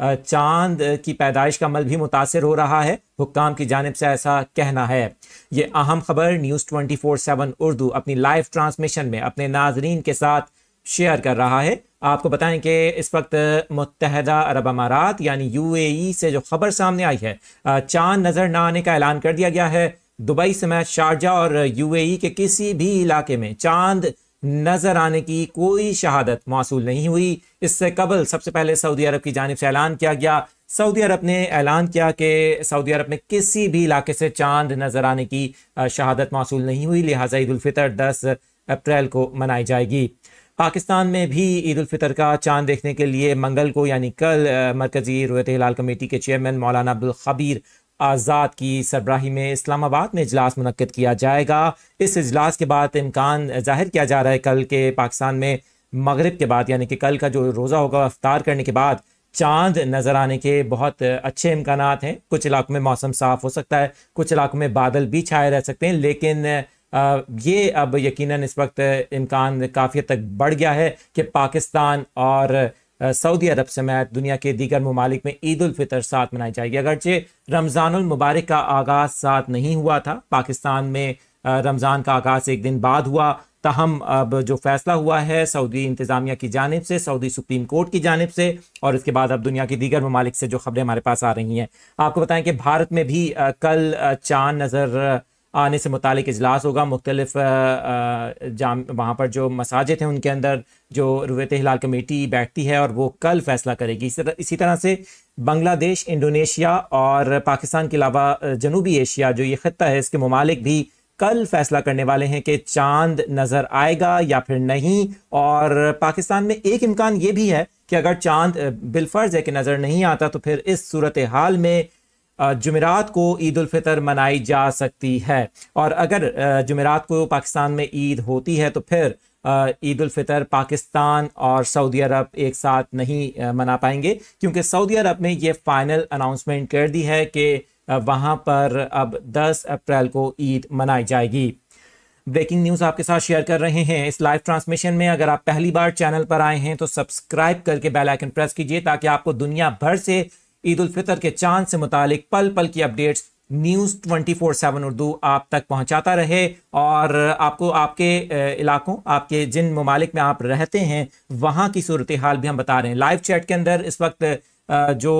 चांद की पैदाइश का अमल भी मुतासर हो रहा है हुक्काम की जानब से ऐसा कहना है ये अहम खबर news twenty four seven Urdu अपनी लाइव ट्रांसमिशन में अपने नाजरीन के साथ शेयर कर रहा है आपको बताएं कि इस वक्त मुतहदा अरब अमारात यानी यू ए से जो खबर सामने आई है चांद नज़र न आने का ऐलान कर दिया गया है दुबई समेत शारजा और यू ए के किसी भी इलाके में चांद नजर आने की कोई शहादत मौसू नहीं हुई इससे कबल सबसे पहले सऊदी अरब की जानब से ऐलान किया गया सऊदी अरब ने ऐलान किया कि सऊदी अरब में किसी भी इलाके से चांद नजर आने की शहादत मौसू नहीं हुई लिहाजा ईदालफ़ितर दस अप्रैल को मनाई जाएगी पाकिस्तान में भी ईद उलफ़ितर का चांद देखने के लिए मंगल को यानी कल मरकज़ी रोयत हिलाल कमेटी के चेयरमैन मौलाना अब्दुल खबीर आज़ाद की सरबराही में इस्लामाबाद में इजलास मनकद किया जाएगा इस इजलास के बाद इम्कान जाहिर किया जा रहा है कल के पाकिस्तान में मगरब के बाद यानी कि कल का जो रोज़ा होगा अफ्तार करने के बाद चांद नज़र आने के बहुत अच्छे इम्कान हैं कुछ इलाकों में मौसम साफ़ हो सकता है कुछ इलाकों में बादल भी छाए रह सकते हैं लेकिन ये अब यकीनन इस वक्त इम्कान काफ़ी तक बढ़ गया है कि पाकिस्तान और सऊदी अरब समेत दुनिया के दीगर ममालिक में ईद उलफ़ितर साथ मनाई जाएगी अगरचे रमज़ानमबारक का आगाज़ साथ नहीं हुआ था पाकिस्तान में रमज़ान का आगाज़ एक दिन बाद हुआ तहम अब जो फैसला हुआ है सऊदी इंतज़ामिया की जानब से सऊदी सुप्रीम कोर्ट की जानब से और इसके बाद अब दुनिया की दीगर ममालिक से जो खबरें हमारे पास आ रही हैं आपको बताएं कि भारत में भी कल चांद नज़र आने से मुतक अजलास होगा मुख्तलिफ जाम वहाँ पर जो मसाजिद हैं उनके अंदर जो रुवत हिलाल कमेटी बैठती है और वो कल फैसला करेगी इसी तरह से बांग्लादेश इंडोनेशिया और पाकिस्तान के अलावा जनूबी एशिया जो ये खत्ता है इसके ममालिक भी कल फैसला करने वाले हैं कि चांद नज़र आएगा या फिर नहीं और पाकिस्तान में एक इम्कान ये भी है कि अगर चांद बिलफर्ज है कि नज़र नहीं आता तो फिर इस सूरत हाल में जुमेरात को ईद फितर मनाई जा सकती है और अगर जुमेरात को पाकिस्तान में ईद होती है तो फिर ईद फितर पाकिस्तान और सऊदी अरब एक साथ नहीं मना पाएंगे क्योंकि सऊदी अरब ने ये फाइनल अनाउंसमेंट कर दी है कि वहाँ पर अब 10 अप्रैल को ईद मनाई जाएगी ब्रेकिंग न्यूज़ आपके साथ शेयर कर रहे हैं इस लाइव ट्रांसमिशन में अगर आप पहली बार चैनल पर आए हैं तो सब्सक्राइब करके बेल आइकन प्रेस कीजिए ताकि आपको दुनिया भर से ईद उल फितर के चांद से मुतालिक पल पल की updates news twenty four seven Urdu आप तक पहुंचाता रहे और आपको आपके इलाकों आपके जिन ममालिक में आप रहते हैं वहां की सूरत हाल भी हम बता रहे हैं लाइव चैट के अंदर इस वक्त जो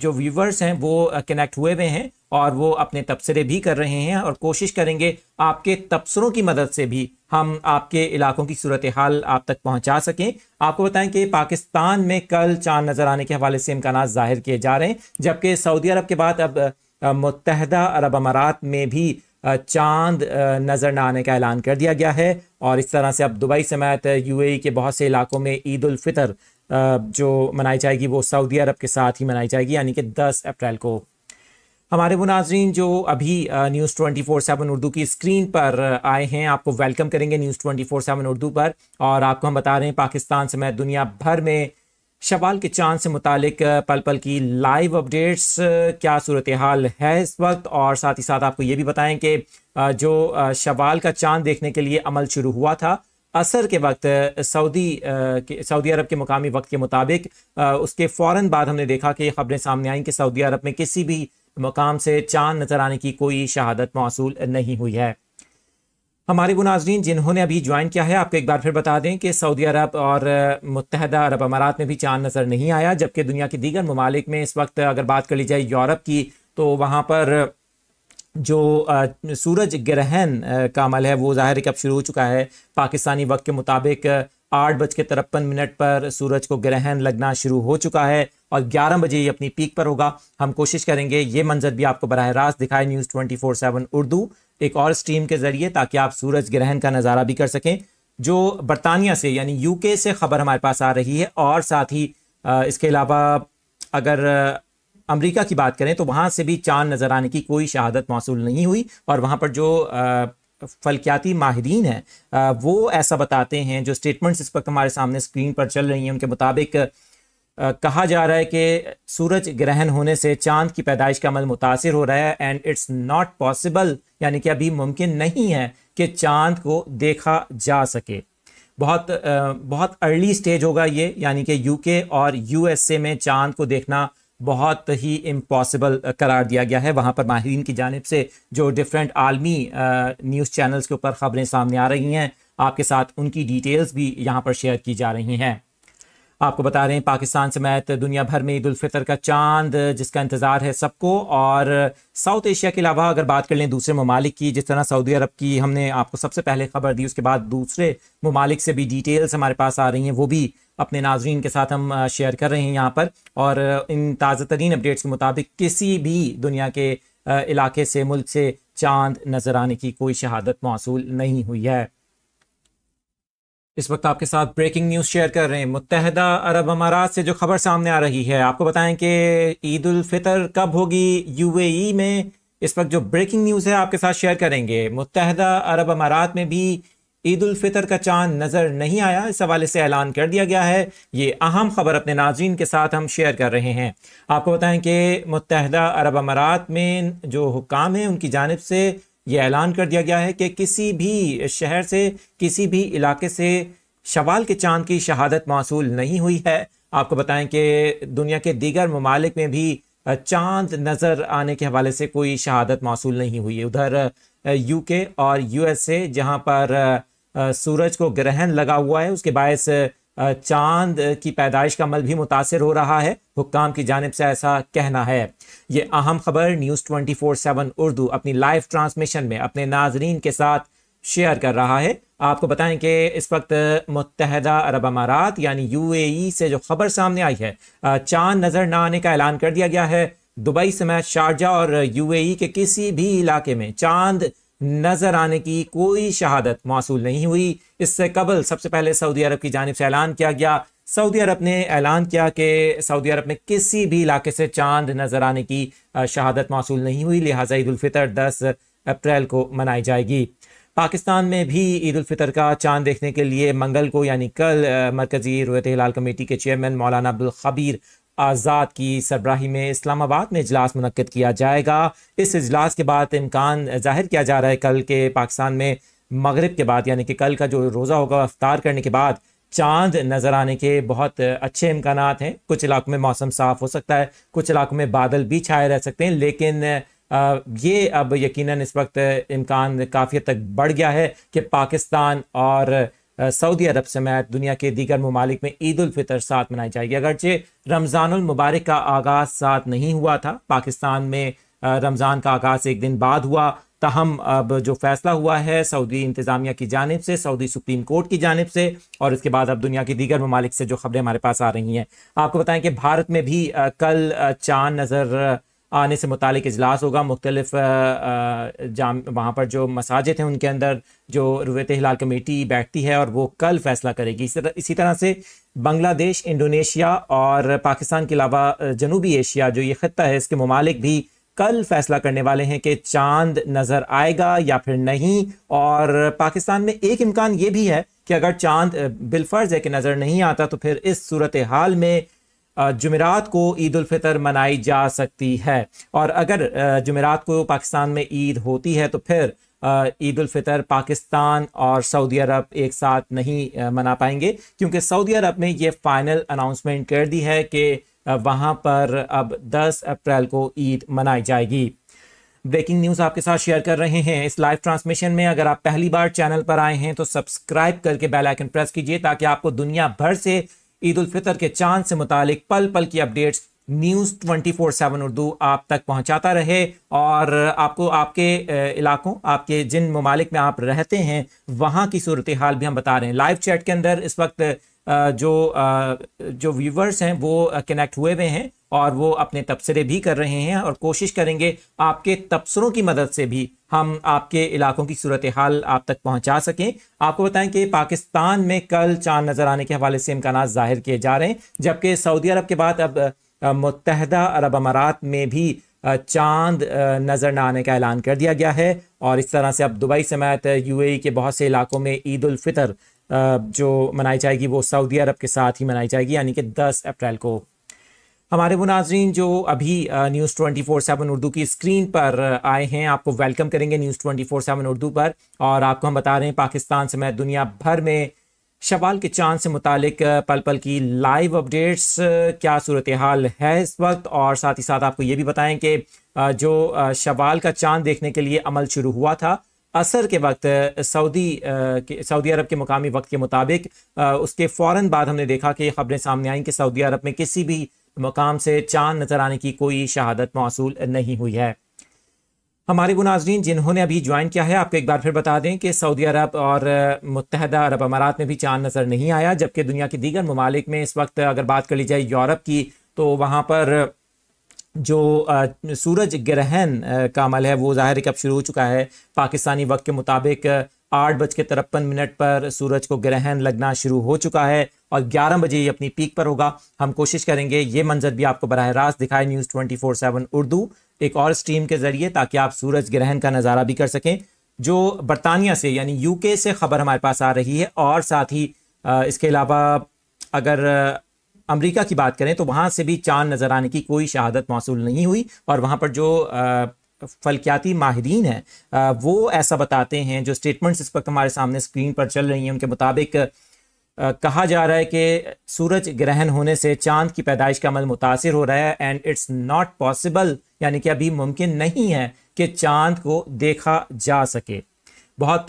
जो व्यूवर्स हैं वो कनेक्ट हुए हुए हैं और वो अपने तबसरे भी कर रहे हैं और कोशिश करेंगे आपके तबसरों की मदद से भी हम आपके इलाकों की सूरत हाल आप तक पहुंचा सकें आपको बताएं कि पाकिस्तान में कल चांद नज़र आने के हवाले से इम्कान जाहिर किए जा रहे हैं जबकि सऊदी अरब के बाद अब मुतहदा अरब अमारात में भी चांद नज़र न आने का ऐलान कर दिया गया है और इस तरह से अब दुबई समेत यूएई के बहुत से इलाकों में ईद उल फितर जो मनाई जाएगी वो सऊदी अरब के साथ ही मनाई जाएगी यानी कि 10 अप्रैल को हमारे वो नाजरीन जो अभी news twenty four seven Urdu की स्क्रीन पर आए हैं आपको वेलकम करेंगे news twenty four seven Urdu पर और आपको हम बता रहे हैं पाकिस्तान समेत दुनिया भर में शवाल के चांद से मुतलिक पल पल की लाइव अपडेट्स क्या सूरत हाल है इस वक्त और साथ ही साथ आपको ये भी बताएं कि जो शवाल का चांद देखने के लिए अमल शुरू हुआ था असर के वक्त सऊदी सऊदी अरब के मुकामी वक्त के मुताबिक उसके फ़ौर बाद हमने देखा कि खबरें सामने आई कि सऊदी अरब में किसी भी मकाम से चांद नज़र आने की कोई शहादत मौसू नहीं हुई है हमारे वो नाजरीन जिन्होंने अभी ज्वाइन किया है आपको एक बार फिर बता दें कि सऊदी अरब और मुतहदा अरब अमारात में भी चांद नज़र नहीं आया जबकि दुनिया के दीगर ममालिक में इस वक्त अगर बात कर ली जाए यूरोप की तो वहाँ पर जो सूरज ग्रहण का अमल है वो ज़ाहिर है कि अब शुरू हो चुका है पाकिस्तानी वक्त के मुताबिक आठ बज के तिरपन मिनट पर सूरज को ग्रहण लगना शुरू हो चुका है और ग्यारह बजे ये अपनी पीक पर होगा हम कोशिश करेंगे ये मंजर भी आपको बरह रास्त दिखाए news twenty four seven Urdu एक और स्ट्रीम के ज़रिए ताकि आप सूरज ग्रहण का नज़ारा भी कर सकें जो बरतानिया से यानी यू से खबर हमारे पास आ रही है और साथ ही इसके अलावा अगर अमेरिका की बात करें तो वहाँ से भी चांद नज़र आने की कोई शहादत मौसू नहीं हुई और वहाँ पर जो फलकियाती माहरीन हैं वो ऐसा बताते हैं जो स्टेटमेंट्स इस वक्त हमारे सामने स्क्रीन पर चल रही हैं उनके मुताबिक कहा जा रहा है कि सूरज ग्रहण होने से चांद की पैदाइश का अमल मुतासर हो रहा है एंड इट्स नॉट पॉसिबल यानी कि अभी मुमकिन नहीं है कि चांद को देखा जा सके बहुत बहुत अर्ली स्टेज होगा ये यानी कि यूके और यूएसए में चांद को देखना बहुत ही इम्पॉसिबल uh, करार दिया गया है वहाँ पर माहरीन की जानब से जो डिफरेंट आलमी न्यूज़ uh, चैनल्स के ऊपर ख़बरें सामने आ रही हैं आपके साथ उनकी डिटेल्स भी यहाँ पर शेयर की जा रही हैं आपको बता रहे हैं पाकिस्तान समेत दुनिया भर में ईद फितर का चांद जिसका इंतज़ार है सबको और साउथ एशिया के अलावा अगर बात कर लें दूसरे ममालिक की जिस तरह सऊदी अरब की हमने आपको सबसे पहले खबर दी उसके बाद दूसरे ममालिक से भी डिटेल्स हमारे पास आ रही हैं वो भी अपने नाजरन के साथ हम शेयर कर रहे हैं यहाँ पर और इन ताज़ा तरीन अपडेट्स के मुताबिक किसी भी दुनिया के इलाके से मुल्क से चांद नज़र आने की कोई शहादत मौसू नहीं हुई है इस वक्त आपके साथ ब्रेकिंग न्यूज़ शेयर कर रहे हैं मुतहदा अरब अमारात से जो खबर सामने आ रही है आपको बताएं कि ईद उल फितर कब होगी यूएई में इस वक्त जो ब्रेकिंग न्यूज़ है आपके साथ शेयर करेंगे मुतहदा अरब अमारात में भी ईद उल फितर का चांद नज़र नहीं आया इस हवाले से ऐलान कर दिया गया है ये अहम खबर अपने नाजीन के साथ हम शेयर कर रहे हैं आपको बताएं कि मुतहदा अरब अमारात में जो हुकाम है उनकी जानब से ये ऐलान कर दिया गया है कि किसी भी शहर से किसी भी इलाके से शवाल के चांद की शहादत मौसूल नहीं हुई है आपको बताएं कि दुनिया के दीगर ममालिक में भी चांद नज़र आने के हवाले से कोई शहादत मौसूल नहीं हुई है उधर यूके और यूएसए जहां पर सूरज को ग्रहण लगा हुआ है उसके बायस चांद की पैदाइश का अमल भी मुतासर हो रहा है हुक्काम की जानब से ऐसा कहना है ये अहम खबर news twenty four seven Urdu अपनी लाइव ट्रांसमिशन में अपने नाजरीन के साथ शेयर कर रहा है आपको बताएं कि इस वक्त मुतहदा अरब अमारात यानी यू ए से जो खबर सामने आई है चांद नज़र न आने का ऐलान कर दिया गया है दुबई समेत शारजा और यू ए के किसी भी इलाके में चांद नज़र आने की कोई शहादत मौसू नहीं हुई इससे कबल सबसे पहले सऊदी अरब की जानब से ऐलान किया गया सऊदी अरब ने ऐलान किया कि सऊदी अरब में किसी भी इलाके से चांद नज़र आने की शहादत मौसू नहीं हुई लिहाजा ईदालफ़ितर दस अप्रैल को मनाई जाएगी पाकिस्तान में भी ईद फितर का चांद देखने के लिए मंगल को यानी कल मरकज़ी रोयत हिलाल कमेटी के चेयरमैन मौलाना अब्दुल खबीर आज़ाद की सरबराही में इस्लामाबाद में इजलास मनकद किया जाएगा इस इजलास के बाद इम्कान जाहिर किया जा रहा है कल के पाकिस्तान में मगरब के बाद यानी कि कल का जो रोज़ा होगा अफ्तार करने के बाद चांद नज़र आने के बहुत अच्छे इम्कान हैं कुछ इलाकों में मौसम साफ़ हो सकता है कुछ इलाकों में बादल भी छाए रह सकते हैं लेकिन ये अब यकीनन इस वक्त इम्कान काफ़ी तक बढ़ गया है कि पाकिस्तान और सऊदी अरब समेत दुनिया के दीगर ममालिक में ईद उलफ़ितर साथ मनाई जाएगी अगरचे रमज़ानमबारक का आगाज़ साथ नहीं हुआ था पाकिस्तान में रमज़ान का आगाज़ एक दिन बाद हुआ तहम अब जो फैसला हुआ है सऊदी इंतज़ामिया की जानब से सऊदी सुप्रीम कोर्ट की जानब से और इसके बाद अब दुनिया की दीगर ममालिक से जो खबरें हमारे पास आ रही हैं आपको बताएं कि भारत में भी कल चांद नज़र आने से मुतालिक अजलास होगा मुख्तलिफ जाम वहाँ पर जो मसाजिद हैं उनके अंदर जो रुवत हिलाल कमेटी बैठती है और वो कल फैसला करेगी इस तरह इसी तरह से बांग्लादेश इंडोनेशिया और पाकिस्तान के अलावा जनूबी एशिया जो ये खत्ता है इसके ममालिक भी कल फैसला करने वाले हैं कि चांद नज़र आएगा या फिर नहीं और पाकिस्तान में एक इम्कान ये भी है कि अगर चांद बिलफर्ज है कि नज़र नहीं आता तो फिर इस सूरत हाल में जुमेरात को ईद फितर मनाई जा सकती है और अगर जुमेरात को पाकिस्तान में ईद होती है तो फिर ईद फितर पाकिस्तान और सऊदी अरब एक साथ नहीं मना पाएंगे क्योंकि सऊदी अरब ने ये फाइनल अनाउंसमेंट कर दी है कि वहाँ पर अब 10 अप्रैल को ईद मनाई जाएगी ब्रेकिंग न्यूज़ आपके साथ शेयर कर रहे हैं इस लाइव ट्रांसमिशन में अगर आप पहली बार चैनल पर आए हैं तो सब्सक्राइब करके बेल आइकन प्रेस कीजिए ताकि आपको दुनिया भर से ईद उल फितर के चांद से मुतालिक पल पल की updates news twenty four seven Urdu आप तक पहुंचाता रहे और आपको आपके इलाकों आपके जिन ममालिक में आप रहते हैं वहां की सूरत हाल भी हम बता रहे हैं लाइव चैट के अंदर इस वक्त जो जो व्यूवर्स हैं वो कनेक्ट हुए हुए हैं और वो अपने तबसरे भी कर रहे हैं और कोशिश करेंगे आपके तबसरों की मदद से भी हम आपके इलाकों की सूरत हाल आप तक पहुंचा सकें आपको बताएं कि पाकिस्तान में कल चांद नज़र आने के हवाले से इम्कान जाहिर किए जा रहे हैं जबकि सऊदी अरब के बाद अब मुतहदा अरब अमारात में भी चांद नज़र न आने का ऐलान कर दिया गया है और इस तरह से अब दुबई समेत यूएई के बहुत से इलाकों में ईद उल फितर जो मनाई जाएगी वो सऊदी अरब के साथ ही मनाई जाएगी यानी कि 10 अप्रैल को हमारे वो नाजरीन जो अभी news twenty four seven Urdu की स्क्रीन पर आए हैं आपको वेलकम करेंगे news twenty four seven Urdu पर और आपको हम बता रहे हैं पाकिस्तान समेत दुनिया भर में शवाल के चांद से मुतलिक पल पल की लाइव अपडेट्स क्या सूरत हाल है इस वक्त और साथ ही साथ आपको ये भी बताएं कि जो शवाल का चांद देखने के लिए अमल शुरू हुआ था असर के वक्त सऊदी सऊदी अरब के मुकामी वक्त के मुताबिक उसके फ़ौर बाद हमने देखा कि खबरें सामने आई कि सऊदी अरब में किसी भी मकाम से चांद नज़र आने की कोई शहादत मौसू नहीं हुई है हमारे गुनाजरीन जिन्होंने अभी ज्वाइन किया है आपको एक बार फिर बता दें कि सऊदी अरब और मुतहदा अरब अमारात में भी चांद नज़र नहीं आया जबकि दुनिया के दीगर ममालिक में इस वक्त अगर बात कर ली जाए यूरोप की तो वहाँ पर जो सूरज ग्रहण का अमल है वो ज़ाहिर है कि अब शुरू हो चुका है पाकिस्तानी वक्त के मुताबिक आठ बज के तिरपन मिनट पर सूरज को ग्रहण लगना शुरू हो चुका है और ग्यारह बजे ये अपनी पीक पर होगा हम कोशिश करेंगे ये मंजर भी आपको बरह रास्त दिखाए news twenty four seven Urdu एक और स्ट्रीम के ज़रिए ताकि आप सूरज ग्रहण का नज़ारा भी कर सकें जो बरतानिया से यानी यू से खबर हमारे पास आ रही है और साथ ही इसके अलावा अगर अमेरिका की बात करें तो वहाँ से भी चांद नज़र आने की कोई शहादत मौसू नहीं हुई और वहाँ पर जो फलकियाती माहरीन हैं वो ऐसा बताते हैं जो स्टेटमेंट्स इस वक्त हमारे सामने स्क्रीन पर चल रही हैं उनके मुताबिक कहा जा रहा है कि सूरज ग्रहण होने से चांद की पैदाइश का अमल मुतासर हो रहा है एंड इट्स नॉट पॉसिबल यानी कि अभी मुमकिन नहीं है कि चांद को देखा जा सके बहुत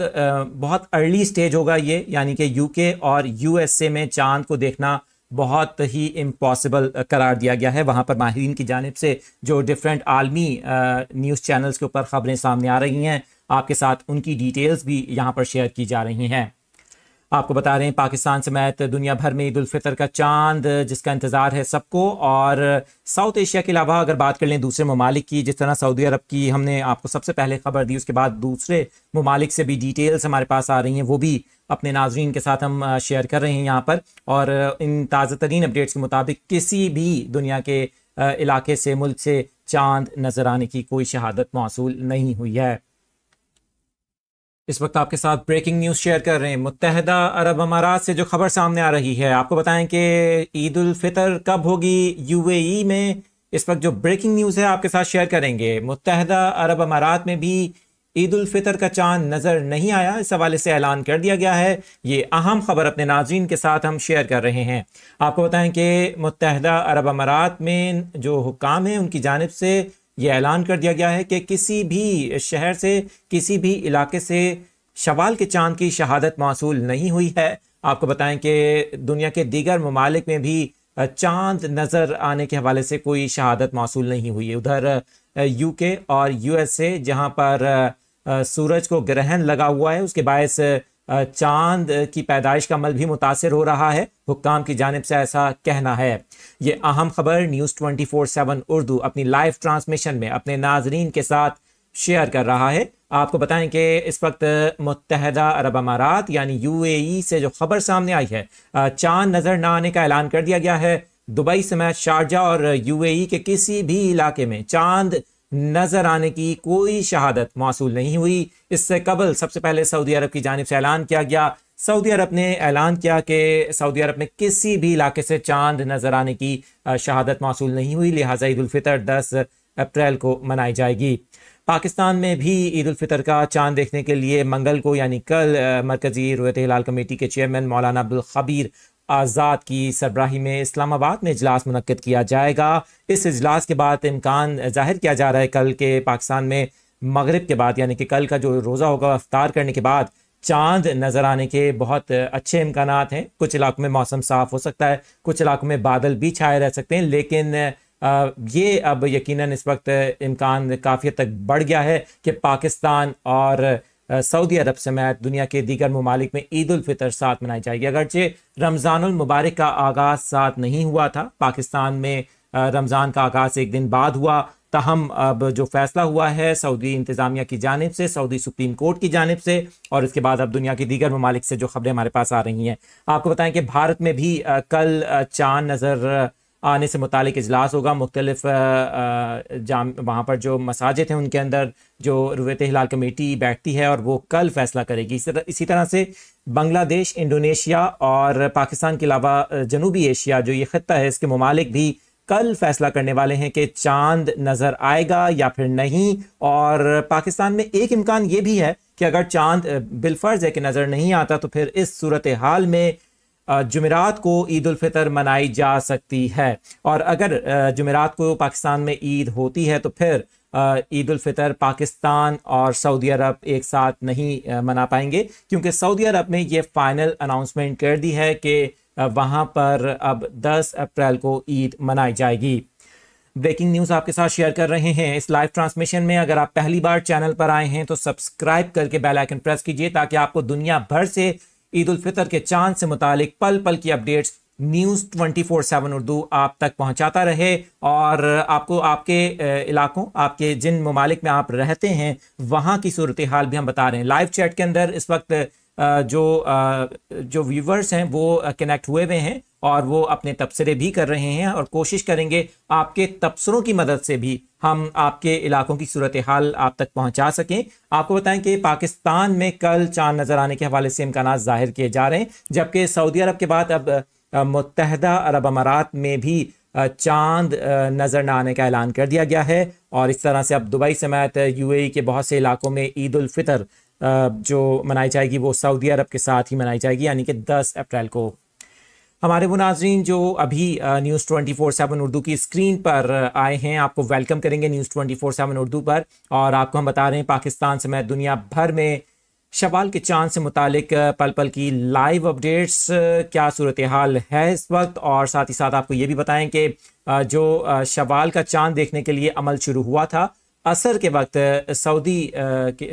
बहुत अर्ली स्टेज होगा ये यानी कि यूके और यूएसए में चांद को देखना बहुत ही इम्पॉसिबल uh, करार दिया गया है वहाँ पर माहरीन की जानब से जो डिफरेंट आलमी न्यूज़ uh, चैनल्स के ऊपर ख़बरें सामने आ रही हैं आपके साथ उनकी डिटेल्स भी यहाँ पर शेयर की जा रही हैं आपको बता रहे हैं पाकिस्तान समेत दुनिया भर में ईद उलफ़ितर का चांद जिसका इंतज़ार है सबको और साउथ एशिया के अलावा अगर बात कर लें दूसरे ममालिक की जिस तरह सऊदी अरब की हमने आपको सबसे पहले खबर दी उसके बाद दूसरे ममालिक से भी डिटेल्स हमारे पास आ रही हैं वो भी अपने नाजरन के साथ हम शेयर कर रहे हैं यहाँ पर और इन ताज़ा तरीन अपडेट्स के मुताबिक किसी भी दुनिया के इलाके से मुल्क से चांद नज़र आने की कोई शहादत मौसू नहीं हुई है इस वक्त आपके साथ ब्रेकिंग न्यूज़ शेयर कर रहे हैं मुतहदा अरब अमारात से जो खबर सामने आ रही है आपको बताएं कि ईद उल फितर कब होगी यूएई में इस वक्त जो ब्रेकिंग न्यूज़ है आपके साथ शेयर करेंगे मुतहदा अरब अमारात में भी ईद उल फितर का चांद नज़र नहीं आया इस हवाले से ऐलान कर दिया गया है ये अहम खबर अपने नाजीन के साथ हम शेयर कर रहे हैं आपको बताएं कि मुतहदा अरब अमारात में जो हुकाम है उनकी जानब से ये ऐलान कर दिया गया है कि किसी भी शहर से किसी भी इलाके से शवाल के चांद की शहादत मौसू नहीं हुई है आपको बताएं कि दुनिया के दीगर ममालिक में भी चांद नज़र आने के हवाले से कोई शहादत मौसू नहीं हुई है उधर यूके और यूएसए जहां पर सूरज को ग्रहण लगा हुआ है उसके बायस चांद की पैदाइश का अमल भी मुतासर हो रहा है हुक्काम की जानब से ऐसा कहना है ये अहम खबर news twenty four seven Urdu अपनी लाइव ट्रांसमिशन में अपने नाजरीन के साथ शेयर कर रहा है आपको बताएं कि इस वक्त मुतहदा अरब अमारात यानी यू ए से जो खबर सामने आई है चांद नज़र न आने का ऐलान कर दिया गया है दुबई समेत शारजा और यू ए के किसी भी इलाके में चांद नज़र आने की कोई शहादत मौसू नहीं हुई इससे कबल सबसे पहले सऊदी अरब की जानब से ऐलान किया गया सऊदी अरब ने ऐलान किया कि सऊदी अरब में किसी भी इलाके से चांद नज़र आने की शहादत मौसू नहीं हुई लिहाजा ईदालफ़ितर दस अप्रैल को मनाई जाएगी पाकिस्तान में भी ईद फितर का चांद देखने के लिए मंगल को यानी कल मरकज़ी रोयत हिलाल कमेटी के चेयरमैन मौलाना अब्दुल खबीर आज़ाद की सरबराही में इस्लामाबाद में इजलास मनकद किया जाएगा इस इजलास के बाद इम्कान जाहिर किया जा रहा है कल के पाकिस्तान में मगरब के बाद यानी कि कल का जो रोज़ा होगा अफ्तार करने के बाद चांद नज़र आने के बहुत अच्छे इम्कान हैं कुछ इलाकों में मौसम साफ़ हो सकता है कुछ इलाकों में बादल भी छाए रह सकते हैं लेकिन ये अब यकीनन इस वक्त इम्कान काफ़ी तक बढ़ गया है कि पाकिस्तान और सऊदी अरब समेत दुनिया के दीगर ममालिक में ईद उलफ़ितर साथ मनाई जाएगी अगरचे रमज़ानमबारक का आगाज़ साथ नहीं हुआ था पाकिस्तान में रमज़ान का आगाज़ एक दिन बाद हुआ तहम अब जो फैसला हुआ है सऊदी इंतज़ामिया की जानब से सऊदी सुप्रीम कोर्ट की जानब से और इसके बाद अब दुनिया की दीगर ममालिक से जो खबरें हमारे पास आ रही हैं आपको बताएं कि भारत में भी कल चांद नज़र आने से मुतक अजलास होगा मुख्तलिफ जाम वहाँ पर जो मसाजिद हैं उनके अंदर जो रुत हिलाल कमेटी बैठती है और वो कल फैसला करेगी इसी तरह से बांग्लादेश इंडोनेशिया और पाकिस्तान के अलावा जनूबी एशिया जो ये खत्ता है इसके ममालिक भी कल फैसला करने वाले हैं कि चांद नज़र आएगा या फिर नहीं और पाकिस्तान में एक इम्कान ये भी है कि अगर चांद बिलफर्ज है कि नज़र नहीं आता तो फिर इस सूरत हाल में जुमेरात को ईद फितर मनाई जा सकती है और अगर जुमेरात को पाकिस्तान में ईद होती है तो फिर ईद फितर पाकिस्तान और सऊदी अरब एक साथ नहीं मना पाएंगे क्योंकि सऊदी अरब ने ये फाइनल अनाउंसमेंट कर दी है कि वहाँ पर अब 10 अप्रैल को ईद मनाई जाएगी ब्रेकिंग न्यूज़ आपके साथ शेयर कर रहे हैं इस लाइव ट्रांसमिशन में अगर आप पहली बार चैनल पर आए हैं तो सब्सक्राइब करके बेल आइकन प्रेस कीजिए ताकि आपको दुनिया भर से ईद उल फितर के चांद से मुतालिक पल पल की updates news twenty four seven Urdu आप तक पहुंचाता रहे और आपको आपके इलाकों आपके जिन ममालिक में आप रहते हैं वहां की सूरत हाल भी हम बता रहे हैं लाइव चैट के अंदर इस वक्त जो जो व्यूवर्स हैं वो कनेक्ट हुए हुए हैं और वो अपने तबसरे भी कर रहे हैं और कोशिश करेंगे आपके तबसरों की मदद से भी हम आपके इलाकों की सूरत हाल आप तक पहुंचा सकें आपको बताएं कि पाकिस्तान में कल चांद नज़र आने के हवाले से इम्कान ज़ाहिर किए जा रहे हैं जबकि सऊदी अरब के बाद अब मुतहदा अरब अमारात में भी चांद नज़र न आने का ऐलान कर दिया गया है और इस तरह से अब दुबई समेत यूएई के बहुत से इलाकों में ईद उल फितर जो मनाई जाएगी वो सऊदी अरब के साथ ही मनाई जाएगी यानी कि 10 अप्रैल को हमारे वो नाजरीन जो अभी news twenty four seven Urdu की स्क्रीन पर आए हैं आपको वेलकम करेंगे news twenty four seven Urdu पर और आपको हम बता रहे हैं पाकिस्तान समेत दुनिया भर में शवाल के चांद से मुतलिक पल पल की लाइव अपडेट्स क्या सूरत हाल है इस वक्त और साथ ही साथ आपको ये भी बताएं कि जो शवाल का चांद देखने के लिए अमल शुरू हुआ था असर के वक्त सऊदी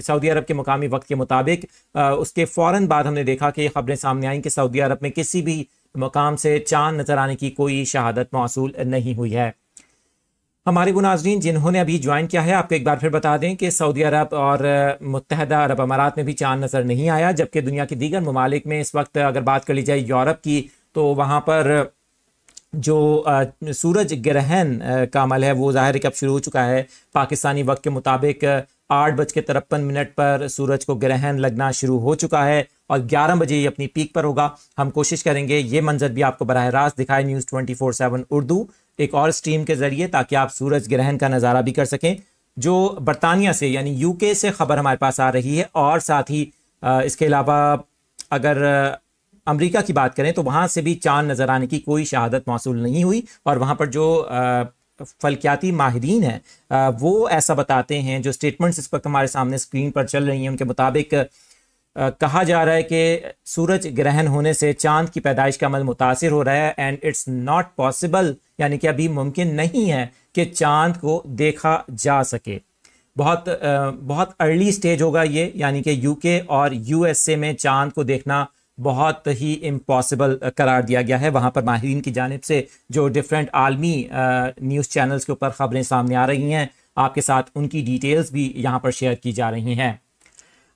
सऊदी अरब के मुकामी वक्त के मुताबिक उसके फ़ौर बाद हमने देखा कि खबरें सामने आई कि सऊदी अरब में किसी भी मकाम से चांद नज़र आने की कोई शहादत मौसू नहीं हुई है हमारे गुनाजरीन जिन्होंने अभी ज्वाइन किया है आपको एक बार फिर बता दें कि सऊदी अरब और मुतहदा अरब अमारात में भी चांद नज़र नहीं आया जबकि दुनिया के दीगर ममालिक में इस वक्त अगर बात कर ली जाए यूरोप की तो वहाँ पर जो सूरज ग्रहण का अमल है वो ज़ाहिर है कि अब शुरू हो चुका है पाकिस्तानी वक्त के मुताबिक आठ बज के तिरपन मिनट पर सूरज को ग्रहण लगना शुरू हो चुका है और ग्यारह बजे ये अपनी पीक पर होगा हम कोशिश करेंगे ये मंजर भी आपको बरह रास्त दिखाए news twenty four seven Urdu एक और स्ट्रीम के ज़रिए ताकि आप सूरज ग्रहण का नज़ारा भी कर सकें जो बरतानिया से यानी यूके से खबर हमारे पास आ रही है और साथ ही इसके अलावा अगर अमेरिका की बात करें तो वहाँ से भी चांद नज़र आने की कोई शहादत मौसू नहीं हुई और वहाँ पर जो फलकियाती माहरीन हैं वो ऐसा बताते हैं जो स्टेटमेंट्स इस वक्त हमारे सामने स्क्रीन पर चल रही हैं उनके मुताबिक कहा जा रहा है कि सूरज ग्रहण होने से चांद की पैदाइश का अमल मुतासर हो रहा है एंड इट्स नॉट पॉसिबल यानी कि अभी मुमकिन नहीं है कि चांद को देखा जा सके बहुत बहुत अर्ली स्टेज होगा ये यानी कि यूके और यूएसए में चांद को देखना बहुत ही इम्पॉसिबल uh, करार दिया गया है वहाँ पर माहरीन की जानब से जो डिफरेंट आलमी न्यूज़ uh, चैनल्स के ऊपर ख़बरें सामने आ रही हैं आपके साथ उनकी डिटेल्स भी यहाँ पर शेयर की जा रही हैं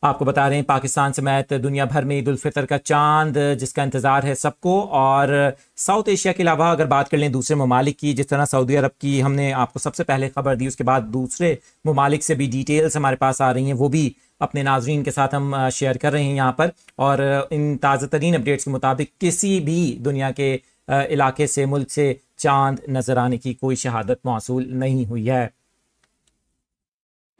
आपको बता रहे हैं पाकिस्तान समेत दुनिया भर में ईदालफितर का चांद जिसका इंतज़ार है सबको और साउथ एशिया के अलावा अगर बात कर लें दूसरे ममालिक की जिस तरह सऊदी अरब की हमने आपको सबसे पहले खबर दी उसके बाद दूसरे ममालिक से भी डिटेल्स हमारे पास आ रही हैं वो भी अपने नाजरीन के साथ हम शेयर कर रहे हैं यहाँ पर और इन ताज़ा तरीन अपडेट्स के मुताबिक किसी भी दुनिया के इलाके से मुल्क से चांद नज़र आने की कोई शहादत मौसू नहीं हुई है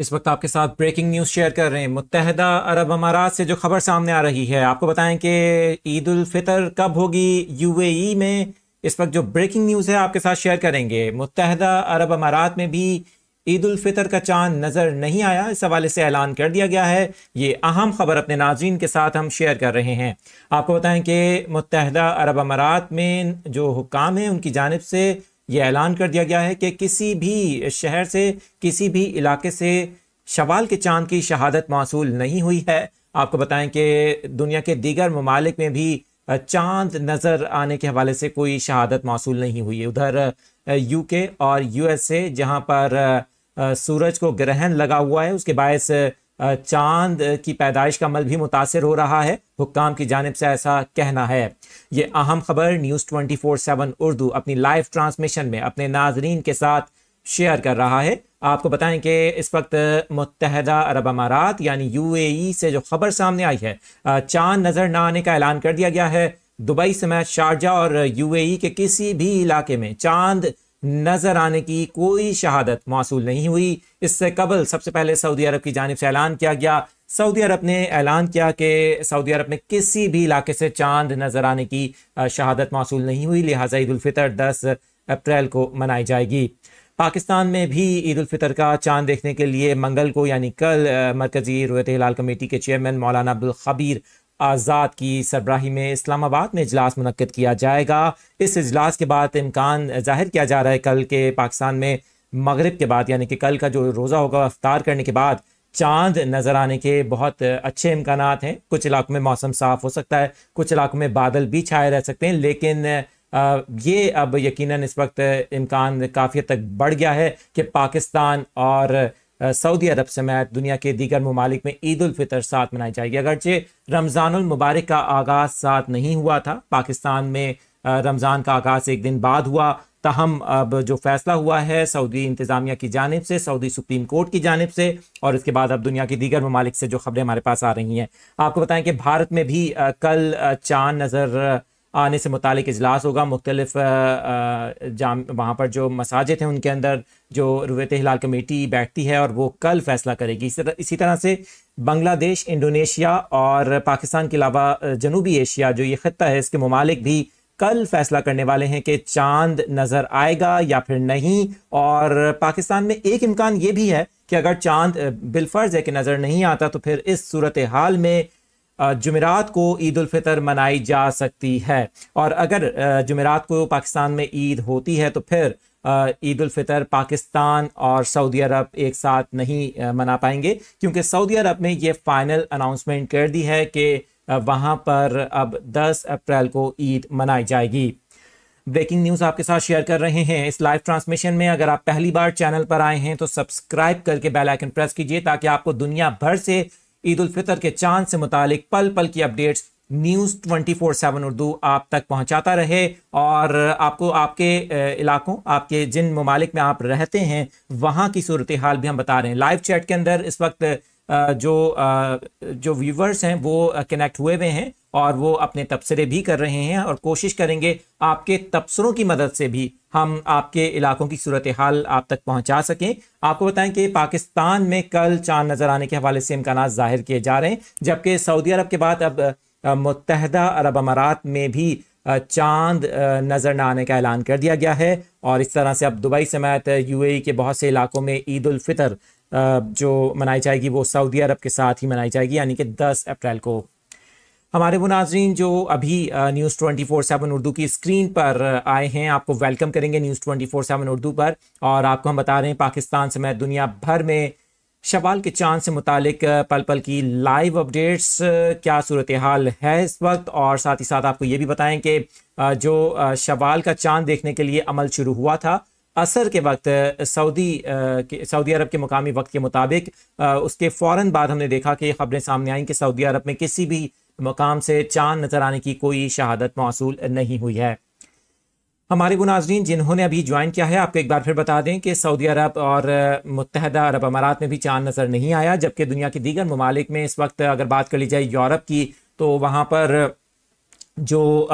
इस वक्त आपके साथ ब्रेकिंग न्यूज़ शेयर कर रहे हैं मुतहदा अरब अमारात से जो खबर सामने आ रही है आपको बताएं कि ईद उल फितर कब होगी यूएई में इस वक्त जो ब्रेकिंग न्यूज़ है आपके साथ शेयर करेंगे मुतहदा अरब अमारात में भी ईद उल फितर का चांद नज़र नहीं आया इस हवाले से ऐलान कर दिया गया है ये अहम खबर अपने नाजीन के साथ हम शेयर कर रहे हैं आपको बताएं कि मुतहदा अरब अमारात में जो हुकाम है उनकी जानब से ये ऐलान कर दिया गया है कि किसी भी शहर से किसी भी इलाके से शवाल के चांद की शहादत मौसू नहीं हुई है आपको बताएं कि दुनिया के दीगर ममालिक में भी चांद नज़र आने के हवाले से कोई शहादत मौसू नहीं हुई है उधर यूके और यूएसए जहां पर सूरज को ग्रहण लगा हुआ है उसके बायस चांद की पैदाइश का मल भी मुतासर हो रहा है हुक्काम की जानब से ऐसा कहना है ये अहम खबर news twenty four seven Urdu अपनी लाइव ट्रांसमिशन में अपने नाजरीन के साथ शेयर कर रहा है आपको बताएं कि इस वक्त मुतहदा अरब अमारात यानी यू ए से जो खबर सामने आई है चांद नज़र न आने का ऐलान कर दिया गया है दुबई समेत शारजा और यू ए के किसी भी इलाके में चांद नज़र आने की कोई शहादत मौसू नहीं हुई इससे कबल सबसे पहले सऊदी अरब की जानब से ऐलान किया गया सऊदी अरब ने ऐलान किया कि सऊदी अरब में किसी भी इलाके से चांद नज़र आने की शहादत मौसू नहीं हुई लिहाजा ईदालफ़ितर दस अप्रैल को मनाई जाएगी पाकिस्तान में भी ईद फितर का चांद देखने के लिए मंगल को यानी कल मरकज़ी रोयत हिलाल कमेटी के चेयरमैन मौलाना अब्दुल खबीर आज़ाद की सरबराही में इस्लामाबाद में इजलास मनकद किया जाएगा इस इजलास के बाद इम्कान जाहिर किया जा रहा है कल के पाकिस्तान में मगरब के बाद यानी कि कल का जो रोज़ा होगा अफ्तार करने के बाद चांद नज़र आने के बहुत अच्छे इम्कान हैं कुछ इलाकों में मौसम साफ़ हो सकता है कुछ इलाकों में बादल भी छाए रह सकते हैं लेकिन ये अब यकीनन इस वक्त इम्कान काफ़ी तक बढ़ गया है कि पाकिस्तान और सऊदी अरब समेत दुनिया के दीगर ममालिक में ईद उलफ़ितर साथ मनाई जाएगी अगरचे रमज़ानमबारक का आगाज़ साथ नहीं हुआ था पाकिस्तान में रमज़ान का आगाज़ एक दिन बाद हुआ तहम अब जो फैसला हुआ है सऊदी इंतज़ामिया की जानब से सऊदी सुप्रीम कोर्ट की जानब से और इसके बाद अब दुनिया की दीगर ममालिक से जो खबरें हमारे पास आ रही हैं आपको बताएं कि भारत में भी कल चांद नज़र आने से मुतक अजलास होगा मुख्तलिफ जाम वहाँ पर जो मसाजिद हैं उनके अंदर जो रुवत हिलाल कमेटी बैठती है और वो कल फैसला करेगी इस तरह इसी तरह से बांग्लादेश इंडोनेशिया और पाकिस्तान के अलावा जनूबी एशिया जो ये खत्ता है इसके ममालिक भी कल फैसला करने वाले हैं कि चांद नज़र आएगा या फिर नहीं और पाकिस्तान में एक इम्कान ये भी है कि अगर चांद बिलफर्ज है कि नज़र नहीं आता तो फिर इस सूरत हाल में जुमेरात को ईद फितर मनाई जा सकती है और अगर जुमेरात को पाकिस्तान में ईद होती है तो फिर ईद फितर पाकिस्तान और सऊदी अरब एक साथ नहीं मना पाएंगे क्योंकि सऊदी अरब ने ये फाइनल अनाउंसमेंट कर दी है कि वहाँ पर अब 10 अप्रैल को ईद मनाई जाएगी ब्रेकिंग न्यूज़ आपके साथ शेयर कर रहे हैं इस लाइव ट्रांसमिशन में अगर आप पहली बार चैनल पर आए हैं तो सब्सक्राइब करके बेल आइकन प्रेस कीजिए ताकि आपको दुनिया भर से ईद उल फितर के चांद से मुतालिक पल पल की updates news twenty four seven Urdu आप तक पहुंचाता रहे और आपको आपके इलाकों आपके जिन ममालिक में आप रहते हैं वहां की सूरत हाल भी हम बता रहे हैं लाइव चैट के अंदर इस वक्त जो जो व्यूवर्स हैं वो कनेक्ट हुए हुए हैं और वो अपने तबसरे भी कर रहे हैं और कोशिश करेंगे आपके तबसरों की मदद से भी हम आपके इलाकों की सूरत हाल आप तक पहुंचा सकें आपको बताएं कि पाकिस्तान में कल चांद नज़र आने के हवाले से इम्कान जाहिर किए जा रहे हैं जबकि सऊदी अरब के बाद अब मुतहदा अरब अमारात में भी चांद नज़र न आने का ऐलान कर दिया गया है और इस तरह से अब दुबई समेत यूएई के बहुत से इलाकों में ईद उल फितर जो मनाई जाएगी वो सऊदी अरब के साथ ही मनाई जाएगी यानी कि 10 अप्रैल को हमारे वो नाजरीन जो अभी news twenty four seven Urdu की स्क्रीन पर आए हैं आपको वेलकम करेंगे news twenty four seven Urdu पर और आपको हम बता रहे हैं पाकिस्तान समेत दुनिया भर में शवाल के चांद से मुतलिक पल पल की लाइव अपडेट्स क्या सूरत हाल है इस वक्त और साथ ही साथ आपको ये भी बताएं कि जो शवाल का चांद देखने के लिए अमल शुरू हुआ था असर के वक्त सऊदी सऊदी अरब के मुकामी वक्त के मुताबिक उसके फ़ौर बाद हमने देखा कि खबरें सामने आई कि सऊदी अरब में किसी भी मकाम से चांद नज़र आने की कोई शहादत मौसू नहीं हुई है हमारे गुनाजरीन नाजरीन जिन्होंने अभी ज्वाइन किया है आपको एक बार फिर बता दें कि सऊदी अरब और मुतहदा अरब अमारात में भी चांद नज़र नहीं आया जबकि दुनिया के दीगर ममालिक में इस वक्त अगर बात कर ली जाए यूरोप की तो वहाँ पर जो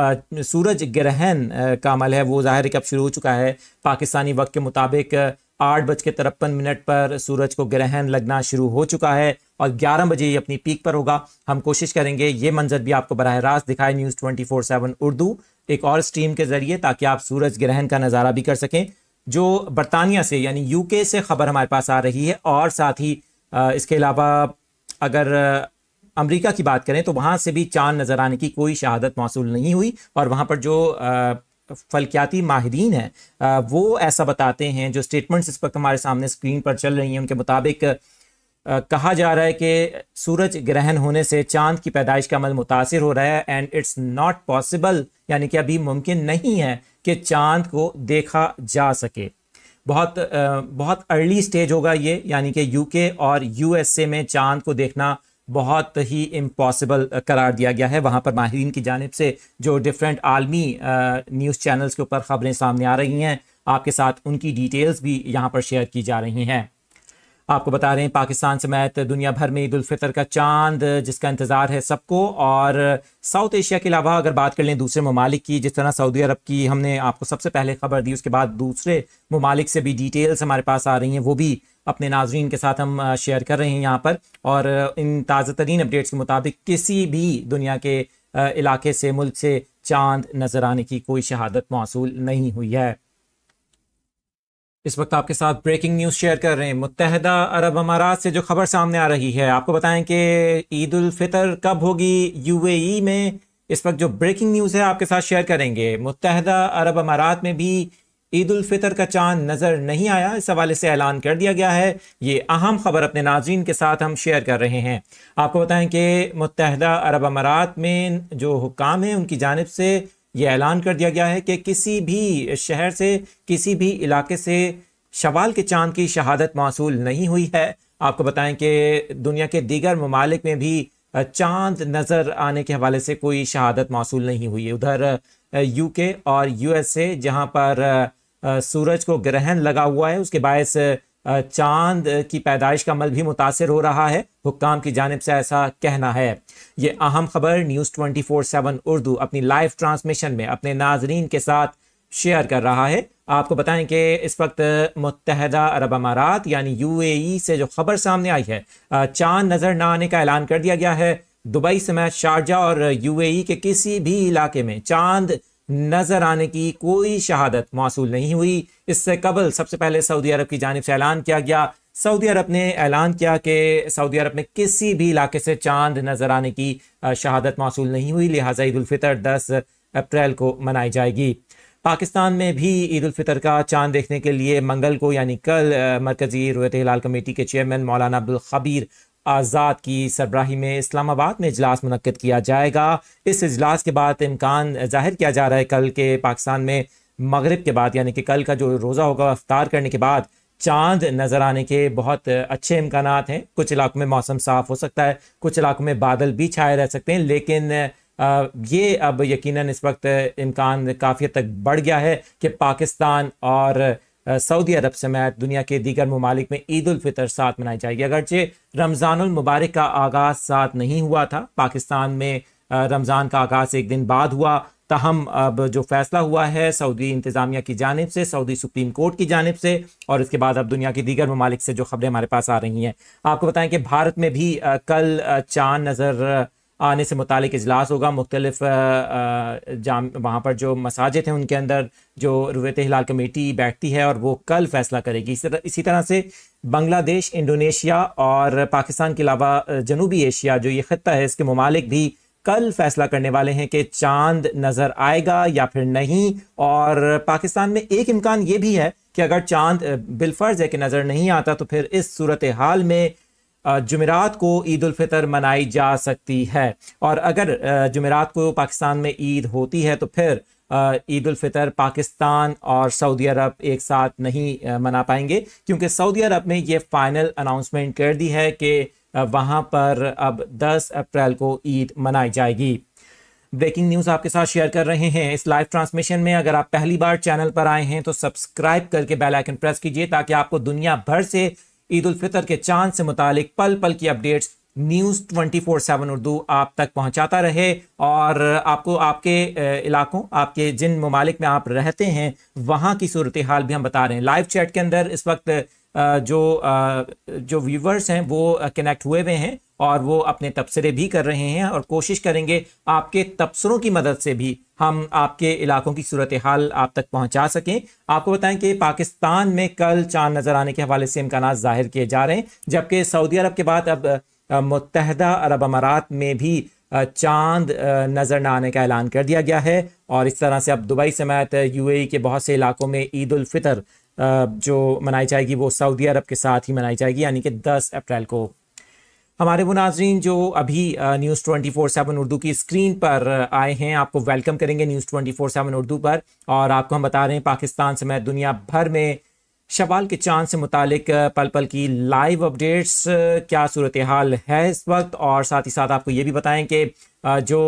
सूरज ग्रहण का अमल है वो ज़ाहिर है कि अब शुरू हो चुका है पाकिस्तानी वक्त के मुताबिक आठ बज के तिरपन मिनट पर सूरज को ग्रहण लगना शुरू हो चुका है और ग्यारह बजे ये अपनी पीक पर होगा हम कोशिश करेंगे ये मंजर भी आपको बरह रास्त दिखाए news twenty four seven Urdu एक और स्ट्रीम के ज़रिए ताकि आप सूरज ग्रहण का नज़ारा भी कर सकें जो बरतानिया से यानी यूके से खबर हमारे पास आ रही है और साथ ही इसके अलावा अगर अमेरिका की बात करें तो वहाँ से भी चांद नज़र आने की कोई शहादत मौसू नहीं हुई और वहाँ पर जो फलकियाती माहरीन हैं वो ऐसा बताते हैं जो स्टेटमेंट्स इस वक्त हमारे सामने स्क्रीन पर चल रही हैं उनके मुताबिक कहा जा रहा है कि सूरज ग्रहण होने से चांद की पैदाइश का अमल मुतासर हो रहा है एंड इट्स नॉट पॉसिबल यानी कि अभी मुमकिन नहीं है कि चांद को देखा जा सके बहुत बहुत अर्ली स्टेज होगा ये यानी कि यूके और यूएसए में चांद को देखना बहुत ही इम्पॉसिबल uh, करार दिया गया है वहाँ पर माहरीन की जानब से जो डिफरेंट आलमी न्यूज़ uh, चैनल्स के ऊपर ख़बरें सामने आ रही हैं आपके साथ उनकी डिटेल्स भी यहाँ पर शेयर की जा रही हैं आपको बता रहे हैं पाकिस्तान समेत दुनिया भर में ईद उलफ़ितर का चांद जिसका इंतज़ार है सबको और साउथ एशिया के अलावा अगर बात कर लें दूसरे ममालिक की जिस तरह सऊदी अरब की हमने आपको सबसे पहले खबर दी उसके बाद दूसरे ममालिक से भी डिटेल्स हमारे पास आ रही हैं वो भी अपने नाजरन के साथ हम शेयर कर रहे हैं यहाँ पर और इन ताज़ा तरीन अपडेट्स के मुताबिक किसी भी दुनिया के इलाके से मुल्क से चांद नज़र आने की कोई शहादत मौसू नहीं हुई है इस वक्त आपके साथ ब्रेकिंग न्यूज़ शेयर कर रहे हैं मुतहदा अरब अमारात से जो खबर सामने आ रही है आपको बताएं कि ईद उल फितर कब होगी यूएई में इस वक्त जो ब्रेकिंग न्यूज़ है आपके साथ शेयर करेंगे मुतहदा अरब अमारात में भी ईद उल फितर का चांद नज़र नहीं आया इस हवाले से ऐलान कर दिया गया है ये अहम खबर अपने नाजीन के साथ हम शेयर कर रहे हैं आपको बताएं कि मुतहदा अरब अमारात में जो हुकाम है उनकी जानब से ये ऐलान कर दिया गया है कि किसी भी शहर से किसी भी इलाके से शवाल के चांद की शहादत मौसू नहीं हुई है आपको बताएं कि दुनिया के दीगर ममालिक में भी चांद नज़र आने के हवाले से कोई शहादत मौसू नहीं हुई है उधर यूके और यूएसए जहां पर सूरज को ग्रहण लगा हुआ है उसके बायस चांद की पैदाइश का अमल भी मुतासर हो रहा है हुक्काम की जानब से ऐसा कहना है ये अहम खबर news twenty four seven Urdu अपनी लाइव ट्रांसमिशन में अपने नाजरीन के साथ शेयर कर रहा है आपको बताएं कि इस वक्त मुतहदा अरब अमारात यानी यू ए से जो खबर सामने आई है चांद नज़र न आने का ऐलान कर दिया गया है दुबई समेत शारजा और यू ए के किसी भी इलाके में चांद नज़र आने की कोई शहादत मौसू नहीं हुई इससे कबल सबसे पहले सऊदी अरब की जानब से ऐलान किया गया सऊदी अरब ने ऐलान किया कि सऊदी अरब में किसी भी इलाके से चांद नज़र आने की शहादत मौसू नहीं हुई लिहाजा ईदालफ़ितर दस अप्रैल को मनाई जाएगी पाकिस्तान में भी ईद फितर का चांद देखने के लिए मंगल को यानी कल मरकज़ी रोयत हिलाल कमेटी के चेयरमैन मौलाना अब्दुल खबीर आज़ाद की सरबराही में इस्लामाबाद में इजलास मनकद किया जाएगा इस इजलास के बाद इम्कान जाहिर किया जा रहा है कल के पाकिस्तान में मगरब के बाद यानी कि कल का जो रोज़ा होगा अफ्तार करने के बाद चांद नज़र आने के बहुत अच्छे इम्कान हैं कुछ इलाकों में मौसम साफ़ हो सकता है कुछ इलाकों में बादल भी छाए रह सकते हैं लेकिन ये अब यकीनन इस वक्त इम्कान काफ़ी तक बढ़ गया है कि पाकिस्तान और सऊदी अरब समेत दुनिया के दीगर ममालिक में ईद फितर साथ मनाई जाएगी अगरचे मुबारक का आगाज़ साथ नहीं हुआ था पाकिस्तान में रमज़ान का आगाज़ एक दिन बाद हुआ तहम अब जो फैसला हुआ है सऊदी इंतज़ामिया की जानब से सऊदी सुप्रीम कोर्ट की जानब से और इसके बाद अब दुनिया की दीगर ममालिक से जो खबरें हमारे पास आ रही हैं आपको बताएं कि भारत में भी कल चांद नज़र आने से मुतक अजलास होगा मुख्तलिफ जाम वहाँ पर जो मसाजिद हैं उनके अंदर जो रुवत हिलाल कमेटी बैठती है और वो कल फैसला करेगी इस तरह इसी तरह से बांग्लादेश इंडोनेशिया और पाकिस्तान के अलावा जनूबी एशिया जो ये ख़त्ता है इसके ममालिक भी कल फैसला करने वाले हैं कि चांद नज़र आएगा या फिर नहीं और पाकिस्तान में एक इम्कान ये भी है कि अगर चांद बिलफर्ज है कि नज़र नहीं आता तो फिर इस सूरत हाल में जुमेरात को ईद फितर मनाई जा सकती है और अगर जुमेरात को पाकिस्तान में ईद होती है तो फिर ईद फितर पाकिस्तान और सऊदी अरब एक साथ नहीं मना पाएंगे क्योंकि सऊदी अरब ने ये फाइनल अनाउंसमेंट कर दी है कि वहाँ पर अब 10 अप्रैल को ईद मनाई जाएगी ब्रेकिंग न्यूज़ आपके साथ शेयर कर रहे हैं इस लाइव ट्रांसमिशन में अगर आप पहली बार चैनल पर आए हैं तो सब्सक्राइब करके बेल आइकन प्रेस कीजिए ताकि आपको दुनिया भर से ईद उल फितर के चांद से मुतालिक पल पल की updates news twenty four seven Urdu आप तक पहुंचाता रहे और आपको आपके इलाकों आपके जिन ममालिक में आप रहते हैं वहां की सूरत हाल भी हम बता रहे हैं लाइव चैट के अंदर इस वक्त जो जो व्यूवर्स हैं वो कनेक्ट हुए हुए हैं और वो अपने तबसरे भी कर रहे हैं और कोशिश करेंगे आपके तबसरों की मदद से भी हम आपके इलाकों की सूरत हाल आप तक पहुंचा सकें आपको बताएं कि पाकिस्तान में कल चांद नज़र आने के हवाले से इम्कान ज़ाहिर किए जा रहे हैं जबकि सऊदी अरब के बाद अब मुतहदा अरब अमारात में भी चांद नज़र न आने का ऐलान कर दिया गया है और इस तरह से अब दुबई समेत यूएई के बहुत से इलाकों में ईद उल फितर जो मनाई जाएगी वो सऊदी अरब के साथ ही मनाई जाएगी यानी कि 10 अप्रैल को हमारे वो नाजरीन जो अभी news twenty four seven Urdu की स्क्रीन पर आए हैं आपको वेलकम करेंगे news twenty four seven Urdu पर और आपको हम बता रहे हैं पाकिस्तान समेत दुनिया भर में शवाल के चांद से मुतलिक पल पल की लाइव अपडेट्स क्या सूरत हाल है इस वक्त और साथ ही साथ आपको ये भी बताएं कि जो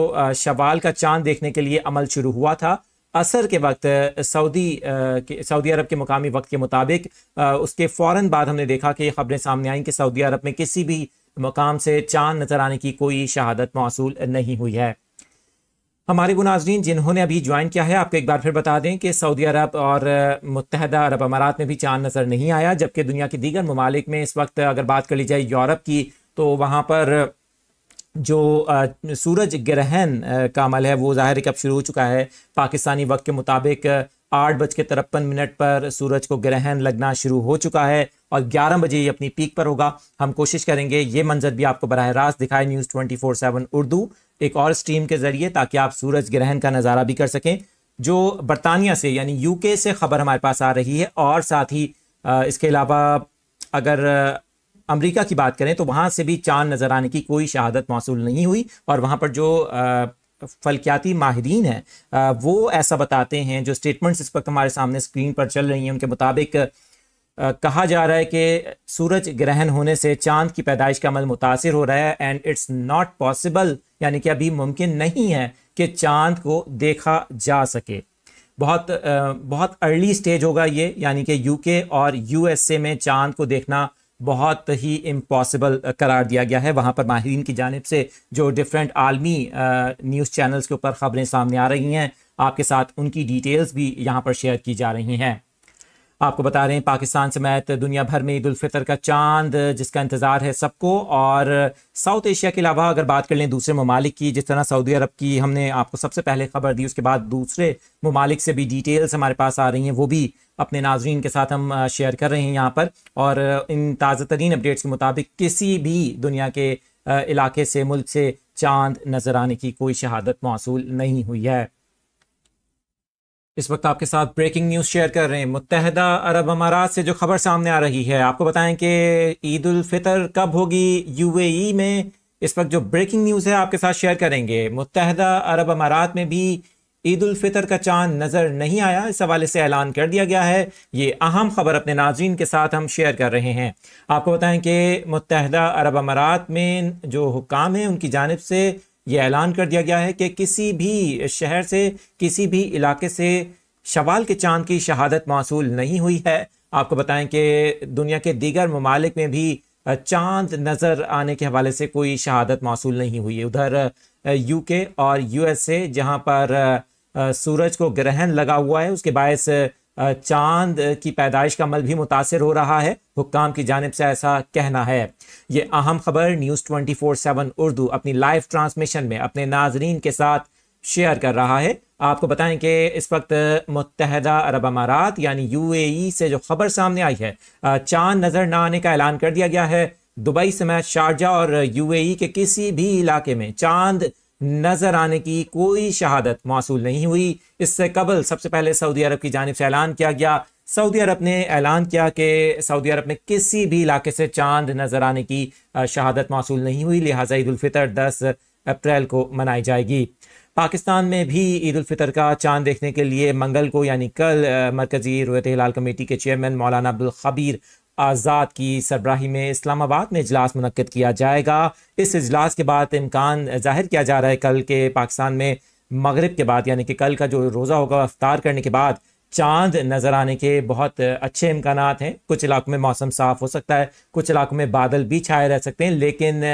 शवाल का चांद देखने के लिए अमल शुरू हुआ था असर के वक्त सऊदी सऊदी अरब के मुकामी वक्त के मुताबिक उसके फ़ौर बाद हमने देखा कि खबरें सामने आई कि सऊदी अरब में किसी भी मकाम से चांद नज़र आने की कोई शहादत मौसू नहीं हुई है हमारे गुनाजरीन जिन्होंने अभी ज्वाइन किया है आपको एक बार फिर बता दें कि सऊदी अरब और मुतहदा अरब अमारात में भी चांद नज़र नहीं आया जबकि दुनिया के दीगर ममालिक में इस वक्त अगर बात कर ली जाए यूरोप की तो वहाँ पर जो सूरज ग्रहण का अमल है वो ज़ाहिर है कि अब शुरू हो चुका है पाकिस्तानी वक्त के मुताबिक आठ बज के तिरपन मिनट पर सूरज को ग्रहण लगना शुरू हो चुका है और ग्यारह बजे ये अपनी पीक पर होगा हम कोशिश करेंगे ये मंजर भी आपको बरह रास्त दिखाए news twenty four seven Urdu एक और स्ट्रीम के ज़रिए ताकि आप सूरज ग्रहण का नज़ारा भी कर सकें जो बरतानिया से यानी यू से खबर हमारे पास आ रही है और साथ ही इसके अलावा अगर अमेरिका की बात करें तो वहाँ से भी चांद नज़र आने की कोई शहादत मौसू नहीं हुई और वहाँ पर जो फलकियाती माहरीन हैं वो ऐसा बताते हैं जो स्टेटमेंट्स इस वक्त हमारे सामने स्क्रीन पर चल रही हैं उनके मुताबिक कहा जा रहा है कि सूरज ग्रहण होने से चांद की पैदाइश का अमल मुतासर हो रहा है एंड इट्स नॉट पॉसिबल यानी कि अभी मुमकिन नहीं है कि चांद को देखा जा सके बहुत बहुत अर्ली स्टेज होगा ये यानी कि यूके और यूएसए में चांद को देखना बहुत ही इम्पॉसिबल uh, करार दिया गया है वहाँ पर माहरीन की जानब से जो डिफरेंट आलमी न्यूज़ uh, चैनल्स के ऊपर ख़बरें सामने आ रही हैं आपके साथ उनकी डिटेल्स भी यहाँ पर शेयर की जा रही हैं आपको बता रहे हैं पाकिस्तान समेत दुनिया भर में ईद उलफ़ितर का चांद जिसका इंतज़ार है सबको और साउथ एशिया के अलावा अगर बात कर लें दूसरे ममालिक की जिस तरह सऊदी अरब की हमने आपको सबसे पहले खबर दी उसके बाद दूसरे ममालिक से भी डिटेल्स हमारे पास आ रही हैं वो भी अपने नाजरन के साथ हम शेयर कर रहे हैं यहाँ पर और इन ताज़ा तरीन अपडेट्स के मुताबिक किसी भी दुनिया के इलाके से मुल्क से चांद नज़र आने की कोई शहादत मौसू नहीं हुई है इस वक्त आपके साथ ब्रेकिंग न्यूज़ शेयर कर रहे हैं मुतहदा अरब अमारात से जो खबर सामने आ रही है आपको बताएं कि ईद उल फितर कब होगी यूएई में इस वक्त जो ब्रेकिंग न्यूज़ है आपके साथ शेयर करेंगे मुतहदा अरब अमारात में भी ईद उल फितर का चांद नज़र नहीं आया इस हवाले से ऐलान कर दिया गया है ये अहम खबर अपने नाजीन के साथ हम शेयर कर रहे हैं आपको बताएं कि मुतहदा अरब अमारात में जो हुकाम है उनकी जानब से ये ऐलान कर दिया गया है कि किसी भी शहर से किसी भी इलाके से शवाल के चांद की शहादत मौसू नहीं हुई है आपको बताएं कि दुनिया के दीगर ममालिक में भी चांद नज़र आने के हवाले से कोई शहादत मौसू नहीं हुई है उधर यूके और यूएसए जहां पर सूरज को ग्रहण लगा हुआ है उसके बायस चांद की पैदाइश का अमल भी मुतासर हो रहा है हुक्काम की जानब से ऐसा कहना है ये अहम खबर news twenty four seven Urdu अपनी लाइव ट्रांसमिशन में अपने नाजरीन के साथ शेयर कर रहा है आपको बताएं कि इस वक्त मुतहदा अरब अमारात यानी यू ए से जो खबर सामने आई है चांद नज़र न आने का ऐलान कर दिया गया है दुबई समेत शारजा और यू ए के किसी भी इलाके में चांद नजर आने की कोई शहादत मौसू नहीं हुई इससे कबल सबसे पहले सऊदी अरब की जानब से ऐलान किया गया सऊदी अरब ने ऐलान किया कि सऊदी अरब में किसी भी इलाके से चांद नजर आने की शहादत मौसू नहीं हुई लिहाजा ईदालफ़ितर दस अप्रैल को मनाई जाएगी पाकिस्तान में भी ईद उलफ़ितर का चांद देखने के लिए मंगल को यानी कल मरकज़ी रोयत हिलाल कमेटी के चेयरमैन मौलाना अब्दुल खबीर आज़ाद की सरबराही में इस्लामाबाद में इजलास मनकद किया जाएगा इस इजलास के बाद इम्कान जाहिर किया जा रहा है कल के पाकिस्तान में मगरब के बाद यानी कि कल का जो रोज़ा होगा अफ्तार करने के बाद चांद नज़र आने के बहुत अच्छे इम्कान हैं कुछ इलाकों में मौसम साफ़ हो सकता है कुछ इलाकों में बादल भी छाए रह सकते हैं लेकिन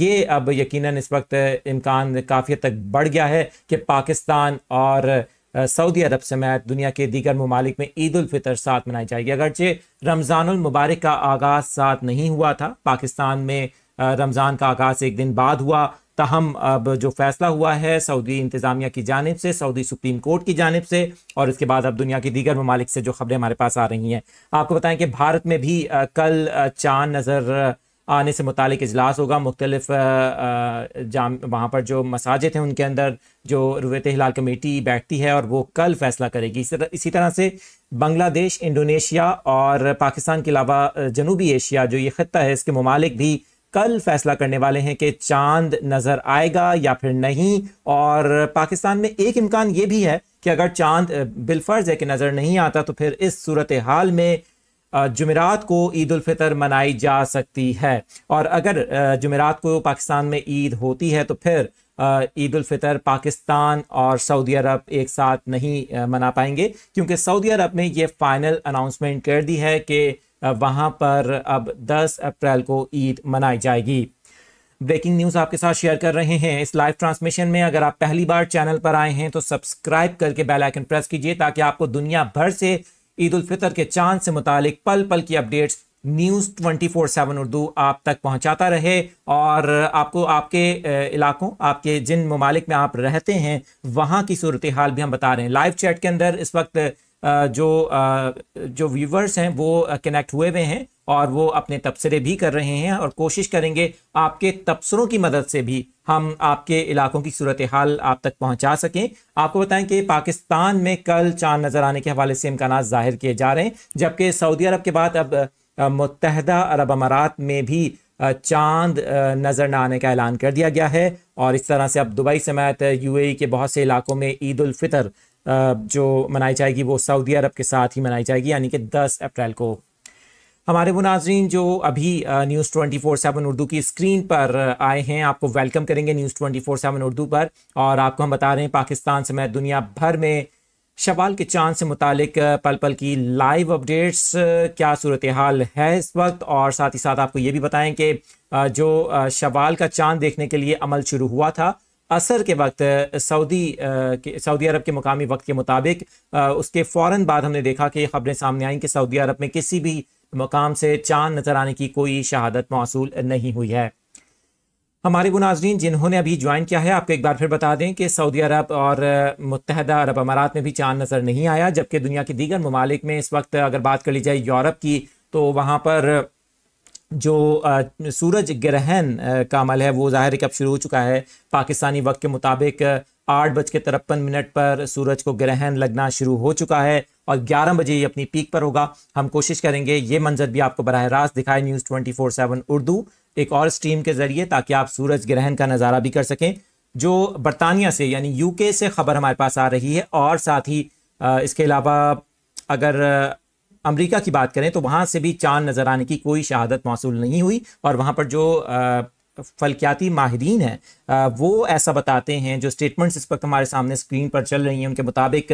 ये अब यकीनन इस वक्त इम्कान काफ़ी तक बढ़ गया है कि पाकिस्तान और सऊदी अरब समेत दुनिया के दीगर ममालिक में ईद उलफ़ितर साथ मनाई जाएगी अगरचे रमज़ानमबारक का आगाज़ साथ नहीं हुआ था पाकिस्तान में रमज़ान का आगाज़ एक दिन बाद हुआ तहम अब जो फैसला हुआ है सऊदी इंतज़ामिया की जानब से सऊदी सुप्रीम कोर्ट की जानब से और इसके बाद अब दुनिया की दीगर ममालिक से जो खबरें हमारे पास आ रही हैं आपको बताएं कि भारत में भी कल चांद नज़र आने से मुतक अजलास होगा मुख्तलिफ जाम वहाँ पर जो मसाजिद हैं उनके अंदर जो रुवत हिलाल कमेटी बैठती है और वो कल फैसला करेगी इसी तरह से बांग्लादेश इंडोनेशिया और पाकिस्तान के अलावा जनूबी एशिया जो ये खत्ता है इसके ममालिक भी कल फैसला करने वाले हैं कि चांद नज़र आएगा या फिर नहीं और पाकिस्तान में एक इम्कान ये भी है कि अगर चांद बिलफर्ज है कि नज़र नहीं आता तो फिर इस सूरत हाल में जुमेरात को ईद फितर मनाई जा सकती है और अगर जुमेरात को पाकिस्तान में ईद होती है तो फिर ईद फितर पाकिस्तान और सऊदी अरब एक साथ नहीं मना पाएंगे क्योंकि सऊदी अरब ने यह फाइनल अनाउंसमेंट कर दी है कि वहाँ पर अब 10 अप्रैल को ईद मनाई जाएगी ब्रेकिंग न्यूज़ आपके साथ शेयर कर रहे हैं इस लाइव ट्रांसमिशन में अगर आप पहली बार चैनल पर आए हैं तो सब्सक्राइब करके बेल आइकन प्रेस कीजिए ताकि आपको दुनिया भर से ईद उल फितर के चांद से मुतालिक पल पल की updates news twenty four seven Urdu आप तक पहुंचाता रहे और आपको आपके इलाकों आपके जिन ममालिक में आप रहते हैं वहां की सूरत हाल भी हम बता रहे हैं लाइव चैट के अंदर इस वक्त जो जो व्यूवर्स हैं वो कनेक्ट हुए हुए हैं और वो अपने तबसरे भी कर रहे हैं और कोशिश करेंगे आपके तबसरों की मदद से भी हम आपके इलाकों की सूरत हाल आप तक पहुंचा सकें आपको बताएं कि पाकिस्तान में कल चांद नज़र आने के हवाले से इम्कान ज़ाहिर किए जा रहे हैं जबकि सऊदी अरब के बाद अब मुतहदा अरब अमारात में भी चांद नज़र न आने का ऐलान कर दिया गया है और इस तरह से अब दुबई समेत यूएई के बहुत से इलाकों में ईद उल फितर जो मनाई जाएगी वो सऊदी अरब के साथ ही मनाई जाएगी यानी कि 10 अप्रैल को हमारे वो नाजरीन जो अभी news twenty four seven Urdu की स्क्रीन पर आए हैं आपको वेलकम करेंगे news twenty four seven Urdu पर और आपको हम बता रहे हैं पाकिस्तान समेत दुनिया भर में शवाल के चांद से मुतलिक पल पल की लाइव अपडेट्स क्या सूरत हाल है इस वक्त और साथ ही साथ आपको ये भी बताएं कि जो शवाल का चांद देखने के लिए अमल शुरू हुआ था असर के वक्त सऊदी सऊदी अरब के मुकामी वक्त के मुताबिक उसके फ़ौर बाद हमने देखा कि खबरें सामने आई कि सऊदी अरब में किसी भी मकाम से चांद नज़र आने की कोई शहादत मौसू नहीं हुई है हमारे वो नाजरीन जिन्होंने अभी ज्वाइन किया है आपको एक बार फिर बता दें कि सऊदी अरब और मुतहदा अरब अमारात में भी चांद नज़र नहीं आया जबकि दुनिया के दीगर ममालिक में इस वक्त अगर बात कर ली जाए यूरोप की तो वहाँ पर जो सूरज ग्रहण का अमल है वो ज़ाहिर है कि अब शुरू हो चुका है पाकिस्तानी वक्त के मुताबिक आठ बज के तिरपन मिनट पर सूरज को ग्रहण लगना शुरू हो चुका है और ग्यारह बजे ये अपनी पीक पर होगा हम कोशिश करेंगे ये मंजर भी आपको बरह रास्त दिखाए news twenty four seven Urdu एक और स्ट्रीम के ज़रिए ताकि आप सूरज ग्रहण का नज़ारा भी कर सकें जो बरतानिया से यानी यू से खबर हमारे पास आ रही है और साथ ही इसके अलावा अगर अमेरिका की बात करें तो वहाँ से भी चांद नज़र आने की कोई शहादत मौसू नहीं हुई और वहाँ पर जो फलकियाती माहरीन हैं वो ऐसा बताते हैं जो स्टेटमेंट्स इस वक्त हमारे सामने स्क्रीन पर चल रही हैं उनके मुताबिक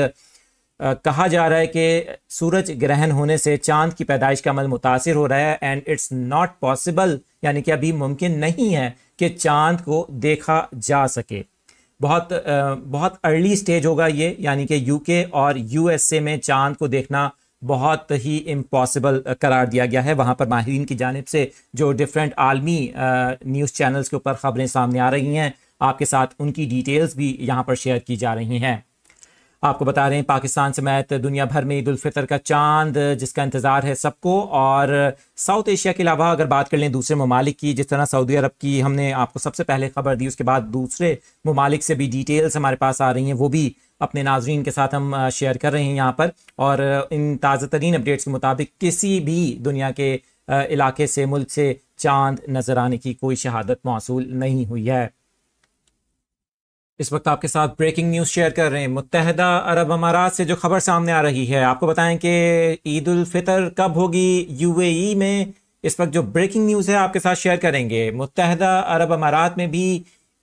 कहा जा रहा है कि सूरज ग्रहण होने से चांद की पैदाइश का अमल मुतासर हो रहा है एंड इट्स नॉट पॉसिबल यानी कि अभी मुमकिन नहीं है कि चांद को देखा जा सके बहुत बहुत अर्ली स्टेज होगा ये यानी कि यूके और यूएसए में चांद को देखना बहुत ही इम्पॉसिबल uh, करार दिया गया है वहाँ पर माहरीन की जानब से जो डिफरेंट आलमी न्यूज़ uh, चैनल्स के ऊपर ख़बरें सामने आ रही हैं आपके साथ उनकी डिटेल्स भी यहाँ पर शेयर की जा रही हैं आपको बता रहे हैं पाकिस्तान समेत दुनिया भर में ईदालफ़ितर का चांद जिसका इंतज़ार है सबको और साउथ एशिया के अलावा अगर बात कर लें दूसरे ममालिक की जिस तरह सऊदी अरब की हमने आपको सबसे पहले खबर दी उसके बाद दूसरे ममालिक से भी डिटेल्स हमारे पास आ रही हैं वो भी अपने नाजरीन के साथ हम शेयर कर रहे हैं यहाँ पर और इन ताज़ा तरीन अपडेट्स के मुताबिक किसी भी दुनिया के इलाके से मुल्क से चांद नज़र आने की कोई शहादत मौसू नहीं हुई है इस वक्त आपके साथ ब्रेकिंग न्यूज़ शेयर कर रहे हैं मुतहदा अरब अमारात से जो खबर सामने आ रही है आपको बताएं कि ईद उल फितर कब होगी यूएई में इस वक्त जो ब्रेकिंग न्यूज़ है आपके साथ शेयर करेंगे मुतहदा अरब अमारात में भी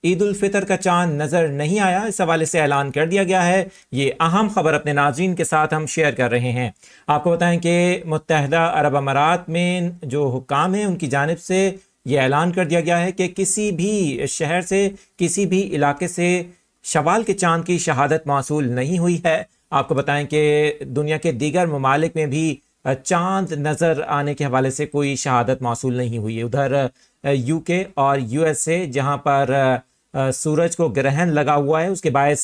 ईद उल फितर का चांद नज़र नहीं आया इस हवाले से ऐलान कर दिया गया है ये अहम खबर अपने नाजीन के साथ हम शेयर कर रहे हैं आपको बताएं कि मुतहदा अरब अमारात में जो हुकाम हैं उनकी जानब से ये ऐलान कर दिया गया है कि किसी भी शहर से किसी भी इलाके से शवाल के चांद की शहादत मौसू नहीं हुई है आपको बताएं कि दुनिया के दीगर ममालिक में भी चांद नज़र आने के हवाले से कोई शहादत मौसू नहीं हुई है उधर यूके और यूएसए जहां पर सूरज को ग्रहण लगा हुआ है उसके बायस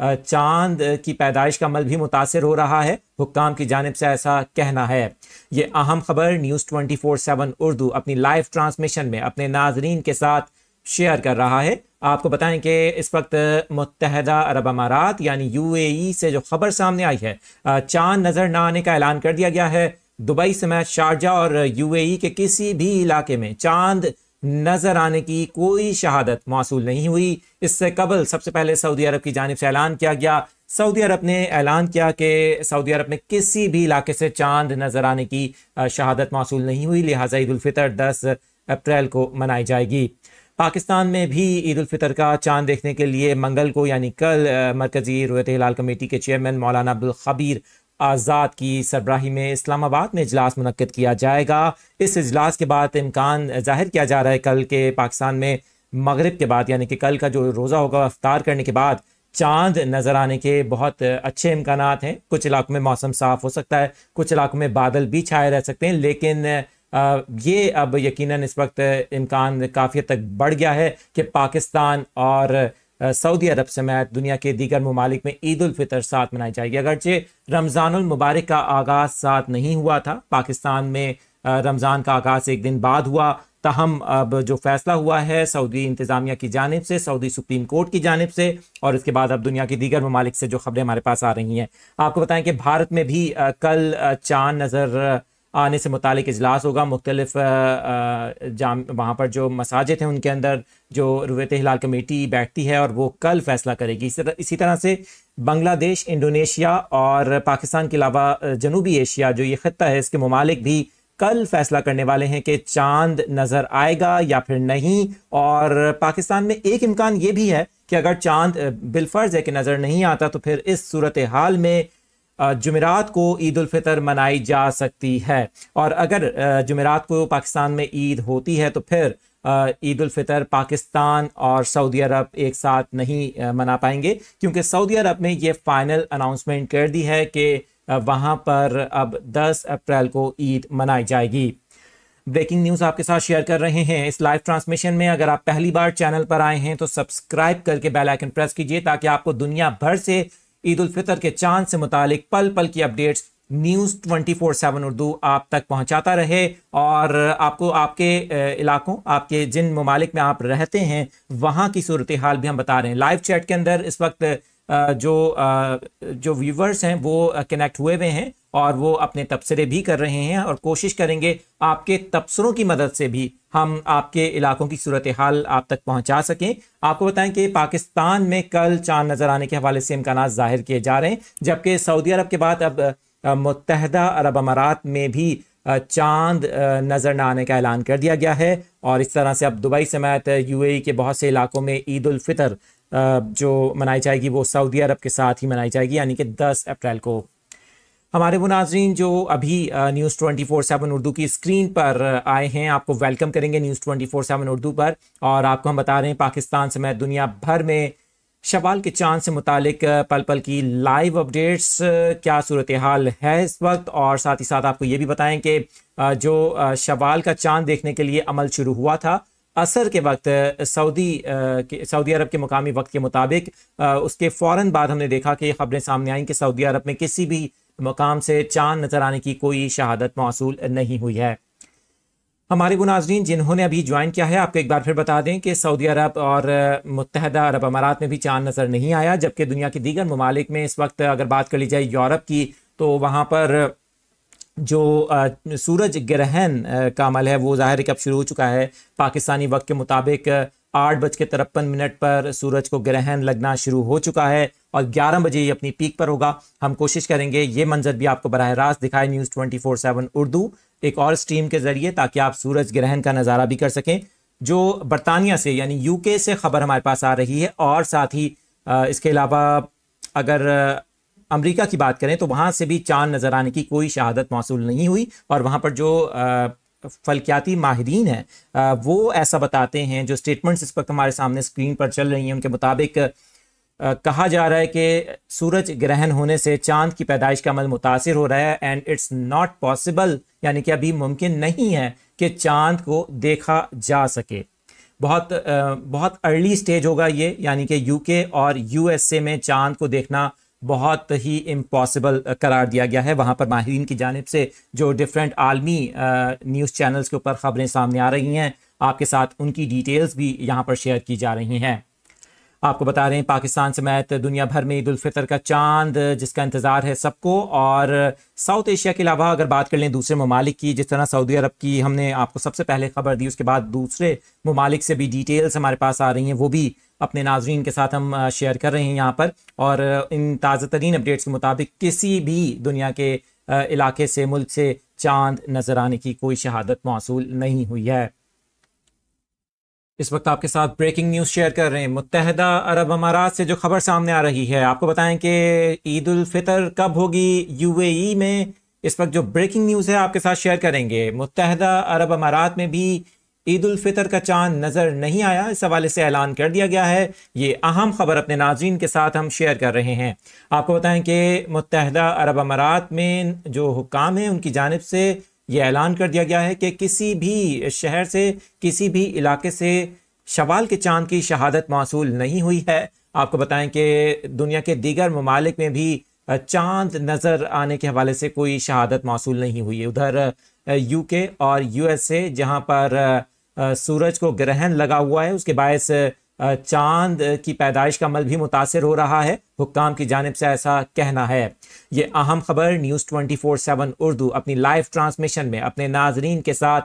चांद की पैदाइश का अमल भी मुतासर हो रहा है हुक्काम की जानब से ऐसा कहना है ये अहम खबर news twenty four seven Urdu अपनी लाइव ट्रांसमिशन में अपने नाजरीन के साथ शेयर कर रहा है आपको बताएं कि इस वक्त मुतहदा अरब अमारात यानी यू ए से जो खबर सामने आई है चांद नज़र न आने का ऐलान कर दिया गया है दुबई समेत शारजा और यू ए के किसी भी इलाके में चांद नजर आने की कोई शहादत मौसू नहीं हुई इससे कबल सबसे पहले सऊदी अरब की जानब से ऐलान किया गया सऊदी अरब ने ऐलान किया कि सऊदी अरब में किसी भी इलाके से चांद नजर आने की शहादत मौसू नहीं हुई लिहाजा ईदालफ़ितर दस अप्रैल को मनाई जाएगी पाकिस्तान में भी ईद फितर का चांद देखने के लिए मंगल को यानी कल मरकज़ी रोयत हिलाल कमेटी के चेयरमैन मौलाना अब्दुल खबीर आज़ाद की सरबराही में इस्लामाबाद में इजलास मनकद किया जाएगा इस इजलास के बाद इम्कान जाहिर किया जा रहा है कल के पाकिस्तान में मगरब के बाद यानी कि कल का जो रोज़ा होगा अफ्तार करने के बाद चांद नज़र आने के बहुत अच्छे इम्कान हैं कुछ इलाकों में मौसम साफ़ हो सकता है कुछ इलाकों में बादल भी छाए रह सकते हैं लेकिन ये अब यकीनन इस वक्त इम्कान काफ़ी तक बढ़ गया है कि पाकिस्तान और सऊदी अरब समेत दुनिया के दीगर ममालिक में ईद उलफ़ितर साथ मनाई जाएगी अगरचे रमज़ानमबारक का आगाज़ साथ नहीं हुआ था पाकिस्तान में रमज़ान का आगाज़ एक दिन बाद हुआ तहम अब जो फैसला हुआ है सऊदी इंतज़ामिया की जानब से सऊदी सुप्रीम कोर्ट की जानब से और इसके बाद अब दुनिया की दीगर ममालिक से जो खबरें हमारे पास आ रही हैं आपको बताएं कि भारत में भी कल चांद नज़र आने से मुतालिक अजलास होगा मुख्तलिफ जाम वहाँ पर जो मसाजिद हैं उनके अंदर जो रुवत हिलाल कमेटी बैठती है और वो कल फैसला करेगी इसी तरह से बांग्लादेश इंडोनेशिया और पाकिस्तान के अलावा जनूबी एशिया जो ये खत्ता है इसके ममालिक भी कल फैसला करने वाले हैं कि चांद नज़र आएगा या फिर नहीं और पाकिस्तान में एक इम्कान ये भी है कि अगर चांद बिलफर्ज है कि नज़र नहीं आता तो फिर इस सूरत हाल में जुमेरात को ईद फितर मनाई जा सकती है और अगर जुमेरात को पाकिस्तान में ईद होती है तो फिर ईद फितर पाकिस्तान और सऊदी अरब एक साथ नहीं मना पाएंगे क्योंकि सऊदी अरब ने यह फाइनल अनाउंसमेंट कर दी है कि वहाँ पर अब 10 अप्रैल को ईद मनाई जाएगी ब्रेकिंग न्यूज़ आपके साथ शेयर कर रहे हैं इस लाइव ट्रांसमिशन में अगर आप पहली बार चैनल पर आए हैं तो सब्सक्राइब करके बेल आइकन प्रेस कीजिए ताकि आपको दुनिया भर से ईद उल फितर के चांद से मुतालिक पल पल की updates news twenty four seven Urdu आप तक पहुंचाता रहे और आपको आपके इलाकों आपके जिन ममालिक में आप रहते हैं वहां की सूरत हाल भी हम बता रहे हैं लाइव चैट के अंदर इस वक्त जो जो व्यूवर्स हैं वो कनेक्ट हुए हुए हैं और वो अपने तबसरे भी कर रहे हैं और कोशिश करेंगे आपके तबसरों की मदद से भी हम आपके इलाकों की सूरत हाल आप तक पहुंचा सकें आपको बताएं कि पाकिस्तान में कल चांद नज़र आने के हवाले से इम्कान जाहिर किए जा रहे हैं जबकि सऊदी अरब के बाद अब मुतहदा अरब अमारात में भी चांद नज़र न आने का ऐलान कर दिया गया है और इस तरह से अब दुबई समेत यूएई के बहुत से इलाकों में ईद उल फितर जो मनाई जाएगी वो सऊदी अरब के साथ ही मनाई जाएगी यानी कि 10 अप्रैल को हमारे वो नाजरीन जो अभी news twenty four seven Urdu की स्क्रीन पर आए हैं आपको वेलकम करेंगे news twenty four seven Urdu पर और आपको हम बता रहे हैं पाकिस्तान समेत दुनिया भर में शवाल के चांद से मुतलिक पल पल की लाइव अपडेट्स क्या सूरत हाल है इस वक्त और साथ ही साथ आपको ये भी बताएं कि जो शवाल का चांद देखने के लिए अमल शुरू हुआ था असर के वक्त सऊदी सऊदी अरब के मुकामी वक्त के मुताबिक उसके फ़ौर बाद हमने देखा कि खबरें सामने आई कि सऊदी अरब में किसी भी मकाम से चांद नज़र आने की कोई शहादत मौसू नहीं हुई है हमारे गुनाजरीन जिन्होंने अभी ज्वाइन किया है आपको एक बार फिर बता दें कि सऊदी अरब और मुतहदा अरब अमारात में भी चांद नज़र नहीं आया जबकि दुनिया के दीगर ममालिक में इस वक्त अगर बात कर ली जाए यूरोप की तो वहाँ पर जो सूरज ग्रहण का अमल है वो ज़ाहिर है कि अब शुरू हो चुका है पाकिस्तानी वक्त के मुताबिक आठ बज के तिरपन मिनट पर सूरज को ग्रहण लगना शुरू हो चुका है और ग्यारह बजे ये अपनी पीक पर होगा हम कोशिश करेंगे ये मंजर भी आपको बरह रास्त दिखाए news twenty four seven Urdu एक और स्ट्रीम के ज़रिए ताकि आप सूरज ग्रहण का नज़ारा भी कर सकें जो बरतानिया से यानी यूके से खबर हमारे पास आ रही है और साथ ही इसके अलावा अगर अमेरिका की बात करें तो वहाँ से भी चांद नज़र आने की कोई शहादत मौसू नहीं हुई और वहाँ पर जो फलकियाती माहरीन हैं वो ऐसा बताते हैं जो स्टेटमेंट्स इस वक्त हमारे सामने स्क्रीन पर चल रही हैं उनके मुताबिक कहा जा रहा है कि सूरज ग्रहण होने से चांद की पैदाइश का अमल मुतासर हो रहा है एंड इट्स नॉट पॉसिबल यानी कि अभी मुमकिन नहीं है कि चांद को देखा जा सके बहुत बहुत अर्ली स्टेज होगा ये यानी कि यूके और यूएसए में चांद को देखना बहुत ही इम्पॉसिबल uh, करार दिया गया है वहाँ पर माहरीन की जानब से जो डिफरेंट आलमी न्यूज़ uh, चैनल्स के ऊपर ख़बरें सामने आ रही हैं आपके साथ उनकी डिटेल्स भी यहाँ पर शेयर की जा रही हैं आपको बता रहे हैं पाकिस्तान समेत दुनिया भर में ईदालफितर का चांद जिसका इंतज़ार है सबको और साउथ एशिया के अलावा अगर बात कर लें दूसरे ममालिक की जिस तरह सऊदी अरब की हमने आपको सबसे पहले खबर दी उसके बाद दूसरे ममालिक से भी डिटेल्स हमारे पास आ रही हैं वो भी अपने नाजरीन के साथ हम शेयर कर रहे हैं यहाँ पर और इन ताज़ा तरीन अपडेट्स के मुताबिक किसी भी दुनिया के इलाके से मुल्क से चांद नज़र आने की कोई शहादत मौसू नहीं हुई है इस वक्त आपके साथ ब्रेकिंग न्यूज़ शेयर कर रहे हैं मुतहदा अरब अमारात से जो खबर सामने आ रही है आपको बताएं कि ईद उल फितर कब होगी यूएई में इस वक्त जो ब्रेकिंग न्यूज़ है आपके साथ शेयर करेंगे मुतहदा अरब अमारात में भी ईद उल फितर का चांद नज़र नहीं आया इस हवाले से ऐलान कर दिया गया है ये अहम खबर अपने नाजीन के साथ हम शेयर कर रहे हैं आपको बताएं कि मुतहदा अरब अमारात में जो हुकाम है उनकी जानब से ये ऐलान कर दिया गया है कि किसी भी शहर से किसी भी इलाके से शवाल के चांद की शहादत मौसू नहीं हुई है आपको बताएं कि दुनिया के दीगर ममालिक में भी चांद नज़र आने के हवाले से कोई शहादत मौसू नहीं हुई है उधर यूके और यूएसए जहां पर सूरज को ग्रहण लगा हुआ है उसके बायस चांद की पैदाइश का अमल भी मुतासर हो रहा है हुक्काम की जानब से ऐसा कहना है ये अहम खबर news twenty four seven Urdu अपनी लाइव ट्रांसमिशन में अपने नाजरीन के साथ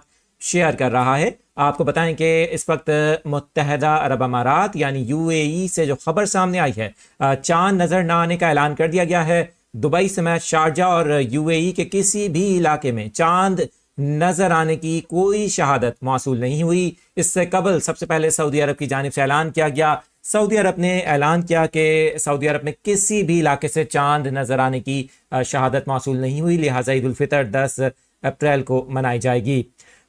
शेयर कर रहा है आपको बताएं कि इस वक्त मुतहदा अरब अमारात यानी यू ए से जो खबर सामने आई है चांद नज़र न आने का ऐलान कर दिया गया है दुबई समेत शारजा और यू ए के किसी भी इलाके में चांद नजर आने की कोई शहादत मौसू नहीं हुई इससे कबल सबसे पहले सऊदी अरब की जानब से ऐलान किया गया सऊदी अरब ने ऐलान किया कि सऊदी अरब में किसी भी इलाके से चांद नजर आने की शहादत मौसू नहीं हुई लिहाजा ईदालफ़ितर दस अप्रैल को मनाई जाएगी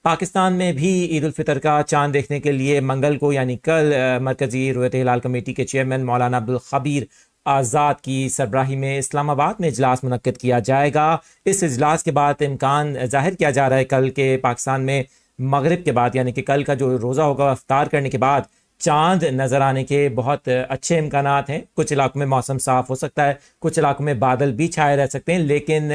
पाकिस्तान में भी ईद फितर का चांद देखने के लिए मंगल को यानी कल मरकज़ी रोयत हिलाल कमेटी के चेयरमैन मौलाना अब्दुल खबीर आज़ाद की सरबराही में इस्लामाबाद में इजलास मनकद किया जाएगा इस इजलास के बाद इम्कान जाहिर किया जा रहा है कल के पाकिस्तान में मगरब के बाद यानी कि कल का जो रोज़ा होगा अफ्तार करने के बाद चांद नज़र आने के बहुत अच्छे इम्कान हैं कुछ इलाकों में मौसम साफ़ हो सकता है कुछ इलाकों में बादल भी छाए रह सकते हैं लेकिन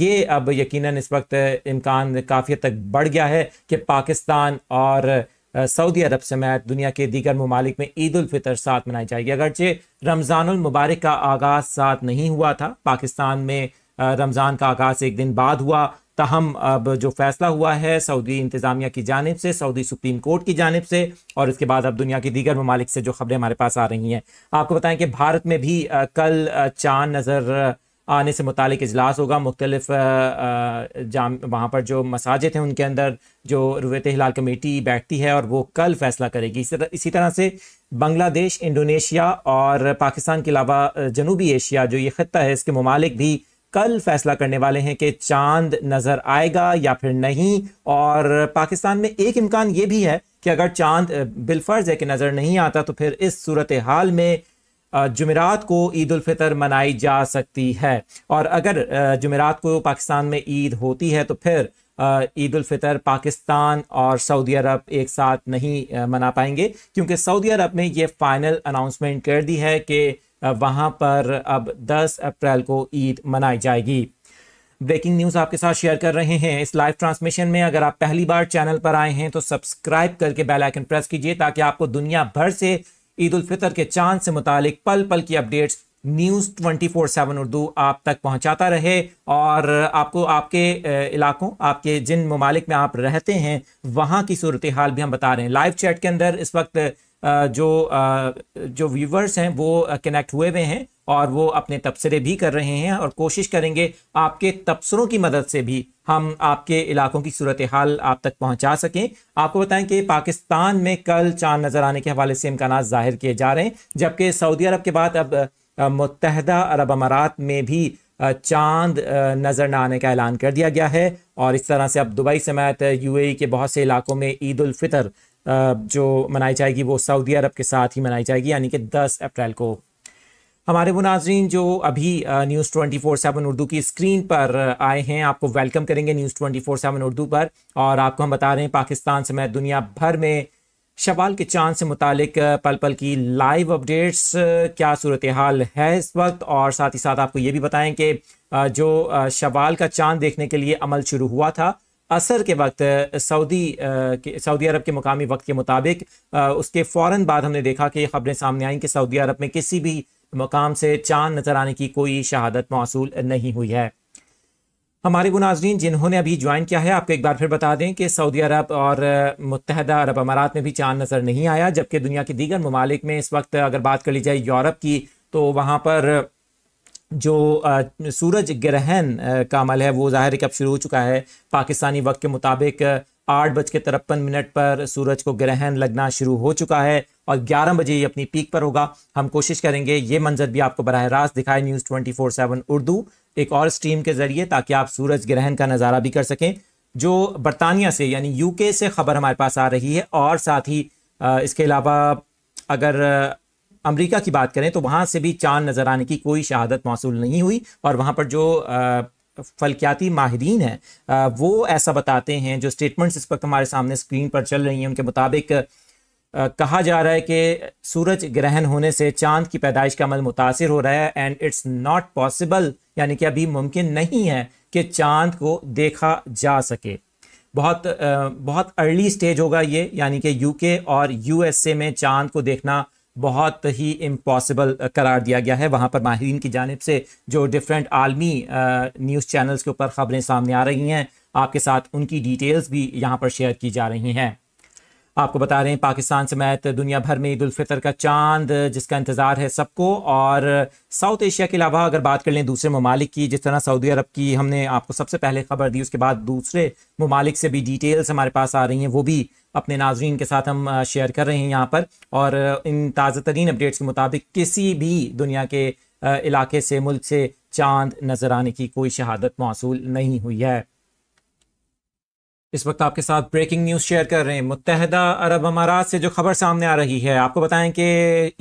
ये अब यकीनन इस वक्त इम्कान काफ़ी तक बढ़ गया है कि पाकिस्तान और सऊदी अरब समेत दुनिया के दीगर ममालिक में ईद उलफ़ितर साथ मनाई जाएगी अगरचे रमज़ानमबारक का आगाज़ साथ नहीं हुआ था पाकिस्तान में रमज़ान का आगाज़ एक दिन बाद हुआ तहम अब जो फैसला हुआ है सऊदी इंतज़ामिया की जानब से सऊदी सुप्रीम कोर्ट की जानब से और इसके बाद अब दुनिया की दीगर ममालिक से जो खबरें हमारे पास आ रही हैं आपको बताएं कि भारत में भी कल चांद नज़र आने से मुतक अजलास होगा मुख्तलिफ जाम वहाँ पर जो मसाजिद हैं उनके अंदर जो रुत हिलाल कमेटी बैठती है और वो कल फैसला करेगी इसी तरह इसी तरह से बांग्लादेश इंडोनेशिया और पाकिस्तान के अलावा जनूबी एशिया जो ये ख़त्ता है इसके ममालिक भी कल फैसला करने वाले हैं कि चांद नज़र आएगा या फिर नहीं और पाकिस्तान में एक इम्कान ये भी है कि अगर चांद बिलफर्ज है कि नज़र नहीं आता तो फिर इस सूरत हाल में जुमेरात को ईद फितर मनाई जा सकती है और अगर जुमेरात को पाकिस्तान में ईद होती है तो फिर ईद फितर पाकिस्तान और सऊदी अरब एक साथ नहीं मना पाएंगे क्योंकि सऊदी अरब ने ये फाइनल अनाउंसमेंट कर दी है कि वहाँ पर अब 10 अप्रैल को ईद मनाई जाएगी ब्रेकिंग न्यूज़ आपके साथ शेयर कर रहे हैं इस लाइव ट्रांसमिशन में अगर आप पहली बार चैनल पर आए हैं तो सब्सक्राइब करके बेल आइकन प्रेस कीजिए ताकि आपको दुनिया भर से ईद उल फितर के चांद से मुतालिक पल पल की updates news twenty four seven Urdu आप तक पहुंचाता रहे और आपको आपके इलाकों आपके जिन ममालिक में आप रहते हैं वहां की सूरत हाल भी हम बता रहे हैं लाइव चैट के अंदर इस वक्त जो जो व्यूवर्स हैं वो कनेक्ट हुए हुए हैं और वो अपने तबसरे भी कर रहे हैं और कोशिश करेंगे आपके तबसरों की मदद से भी हम आपके इलाकों की सूरत हाल आप तक पहुंचा सकें आपको बताएं कि पाकिस्तान में कल चांद नज़र आने के हवाले से इम्कान ज़ाहिर किए जा रहे हैं जबकि सऊदी अरब के बाद अब मुतहदा अरब अमारात में भी चांद नज़र न आने का ऐलान कर दिया गया है और इस तरह से अब दुबई समेत यूएई के बहुत से इलाकों में ईद उल फितर जो मनाई जाएगी वो सऊदी अरब के साथ ही मनाई जाएगी यानी कि 10 अप्रैल को हमारे वो नाजरीन जो अभी news twenty four seven Urdu की स्क्रीन पर आए हैं आपको वेलकम करेंगे news twenty four seven Urdu पर और आपको हम बता रहे हैं पाकिस्तान समेत दुनिया भर में शवाल के चांद से मुतलिक पल पल की लाइव अपडेट्स क्या सूरत हाल है इस वक्त और साथ ही साथ आपको ये भी बताएं कि जो शवाल का चांद देखने के लिए अमल शुरू हुआ था असर के वक्त सऊदी सऊदी अरब के मुकामी वक्त के मुताबिक उसके फ़ौर बाद हमने देखा कि खबरें सामने आई कि सऊदी अरब में किसी भी मकाम से चांद नज़र आने की कोई शहादत मौसू नहीं हुई है हमारे गुनाजरीन जिन्होंने अभी ज्वाइन किया है आपको एक बार फिर बता दें कि सऊदी अरब और मुतहदा अरब अमारात में भी चांद नज़र नहीं आया जबकि दुनिया के दीगर ममालिक में इस वक्त अगर बात कर ली जाए यूरोप की तो वहाँ पर जो सूरज ग्रहण का अमल है वो ज़ाहिर है कि अब शुरू हो चुका है पाकिस्तानी वक्त के मुताबिक आठ बज के तिरपन मिनट पर सूरज को ग्रहण लगना शुरू हो चुका है और ग्यारह बजे ये अपनी पीक पर होगा हम कोशिश करेंगे ये मंजर भी आपको बरह रास्त दिखाए news twenty four seven Urdu एक और स्ट्रीम के ज़रिए ताकि आप सूरज ग्रहण का नज़ारा भी कर सकें जो बरतानिया से यानी यू से खबर हमारे पास आ रही है और साथ ही इसके अलावा अगर अमेरिका की बात करें तो वहाँ से भी चांद नज़र आने की कोई शहादत मौसू नहीं हुई और वहाँ पर जो फलकियाती माहरीन हैं वो ऐसा बताते हैं जो स्टेटमेंट्स इस वक्त हमारे सामने स्क्रीन पर चल रही हैं उनके मुताबिक कहा जा रहा है कि सूरज ग्रहण होने से चांद की पैदाइश का अमल मुतासर हो रहा है एंड इट्स नॉट पॉसिबल यानी कि अभी मुमकिन नहीं है कि चांद को देखा जा सके बहुत बहुत अर्ली स्टेज होगा ये यानी कि यूके और यूएसए में चांद को देखना बहुत ही इम्पॉसिबल uh, करार दिया गया है वहाँ पर माहरीन की जानब से जो डिफरेंट आलमी न्यूज़ uh, चैनल्स के ऊपर ख़बरें सामने आ रही हैं आपके साथ उनकी डिटेल्स भी यहाँ पर शेयर की जा रही हैं आपको बता रहे हैं पाकिस्तान समेत दुनिया भर में ईद फितर का चांद जिसका इंतज़ार है सबको और साउथ एशिया के अलावा अगर बात कर लें दूसरे ममालिक की जिस तरह सऊदी अरब की हमने आपको सबसे पहले खबर दी उसके बाद दूसरे ममालिक से भी डिटेल्स हमारे पास आ रही हैं वो भी अपने नाजरन के साथ हम शेयर कर रहे हैं यहाँ पर और इन ताज़ा तरीन अपडेट्स के मुताबिक किसी भी दुनिया के इलाके से मुल्क से चांद नज़र आने की कोई शहादत मौसू नहीं हुई है इस वक्त आपके साथ ब्रेकिंग न्यूज़ शेयर कर रहे हैं मुतहदा अरब अमारात से जो खबर सामने आ रही है आपको बताएं कि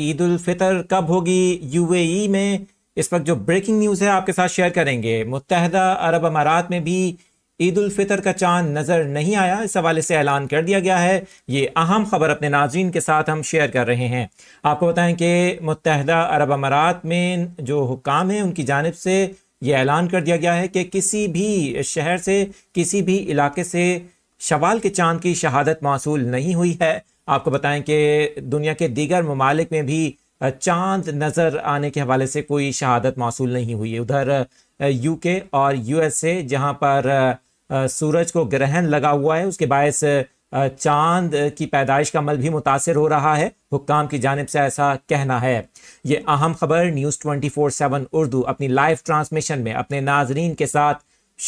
ईद उल फितर कब होगी यूएई में इस वक्त जो ब्रेकिंग न्यूज़ है आपके साथ शेयर करेंगे मुतहदा अरब अमारात में भी ईद उल फितर का चांद नज़र नहीं आया इस हवाले से ऐलान कर दिया गया है ये अहम खबर अपने नाजीन के साथ हम शेयर कर रहे हैं आपको बताएं कि मुतहदा अरब अमारात में जो हुकाम है उनकी जानब से ये ऐलान कर दिया गया है कि किसी भी शहर से किसी भी इलाके से शवाल के चांद की शहादत मौसू नहीं हुई है आपको बताएं कि दुनिया के दीगर ममालिक में भी चांद नज़र आने के हवाले से कोई शहादत मौसू नहीं हुई है उधर यूके और यूएसए जहां पर सूरज को ग्रहण लगा हुआ है उसके बायस चांद की पैदाइश का अमल भी मुतासर हो रहा है हुक्काम की जानब से ऐसा कहना है ये अहम खबर news twenty four seven Urdu अपनी लाइव ट्रांसमिशन में अपने नाजरीन के साथ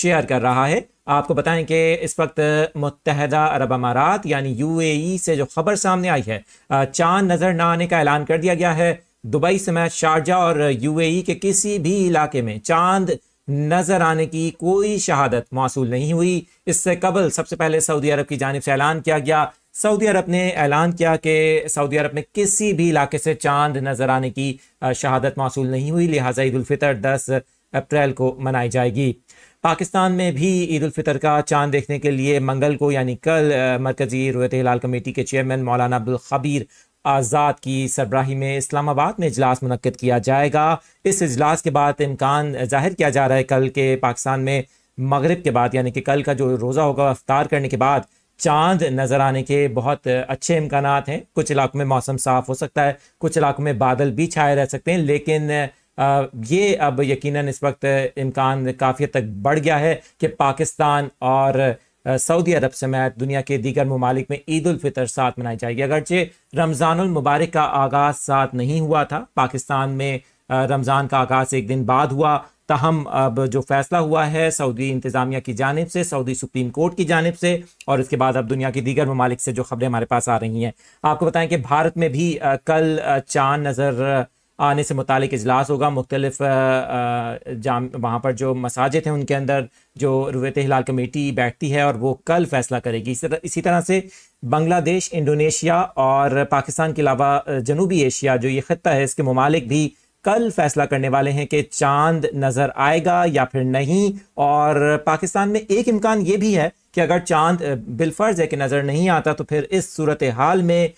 शेयर कर रहा है आपको बताएं कि इस वक्त मुतहदा अरब अमारात यानी यू ए से जो खबर सामने आई है चांद नज़र न आने का ऐलान कर दिया गया है दुबई समेत शारजा और यू ए के किसी भी इलाके में चांद नजर आने की कोई शहादत मौसू नहीं हुई इससे कबल सबसे पहले सऊदी अरब की जानब से ऐलान किया गया सऊदी अरब ने ऐलान किया कि सऊदी अरब में किसी भी इलाके से चांद नजर आने की शहादत मौसू नहीं हुई लिहाजा ईदालफ़ितर दस अप्रैल को मनाई जाएगी पाकिस्तान में भी ईद उलफ़ितर का चांद देखने के लिए मंगल को यानी कल मरकज़ी रोयत हिलाल कमेटी के चेयरमैन मौलाना अब्दुल खबीर आज़ाद की सरबराही में इस्लामाबाद में इजलास मनकद किया जाएगा इस इजलास के बाद इम्कान जाहिर किया जा रहा है कल के पाकिस्तान में मगरब के बाद यानी कि कल का जो रोज़ा होगा अफ्तार करने के बाद चांद नज़र आने के बहुत अच्छे इम्कान हैं कुछ इलाकों में मौसम साफ़ हो सकता है कुछ इलाकों में बादल भी छाए रह सकते हैं लेकिन ये अब यकीनन इस वक्त इम्कान काफ़ी तक बढ़ गया है कि पाकिस्तान और सऊदी अरब समेत दुनिया के दीगर ममालिक में ईद उलफ़ितर साथ मनाई जाएगी अगरचे रमज़ानमबारक का आगाज़ साथ नहीं हुआ था पाकिस्तान में रमज़ान का आगाज़ एक दिन बाद हुआ तहम अब जो फैसला हुआ है सऊदी इंतज़ामिया की जानब से सऊदी सुप्रीम कोर्ट की जानब से और इसके बाद अब दुनिया की दीगर ममालिक से जो खबरें हमारे पास आ रही हैं आपको बताएं कि भारत में भी कल चांद नज़र आने से मुतक अजलास होगा मुख्तलिफ जाम वहाँ पर जो मसाजिद हैं उनके अंदर जो रुवत हिलाल कमेटी बैठती है और वो कल फैसला करेगी इस तरह इसी तरह से बांग्लादेश इंडोनेशिया और पाकिस्तान के अलावा जनूबी एशिया जो ये खत्ता है इसके ममालिक भी कल फैसला करने वाले हैं कि चांद नज़र आएगा या फिर नहीं और पाकिस्तान में एक इम्कान ये भी है कि अगर चांद बिलफर्ज है कि नज़र नहीं आता तो फिर इस सूरत हाल में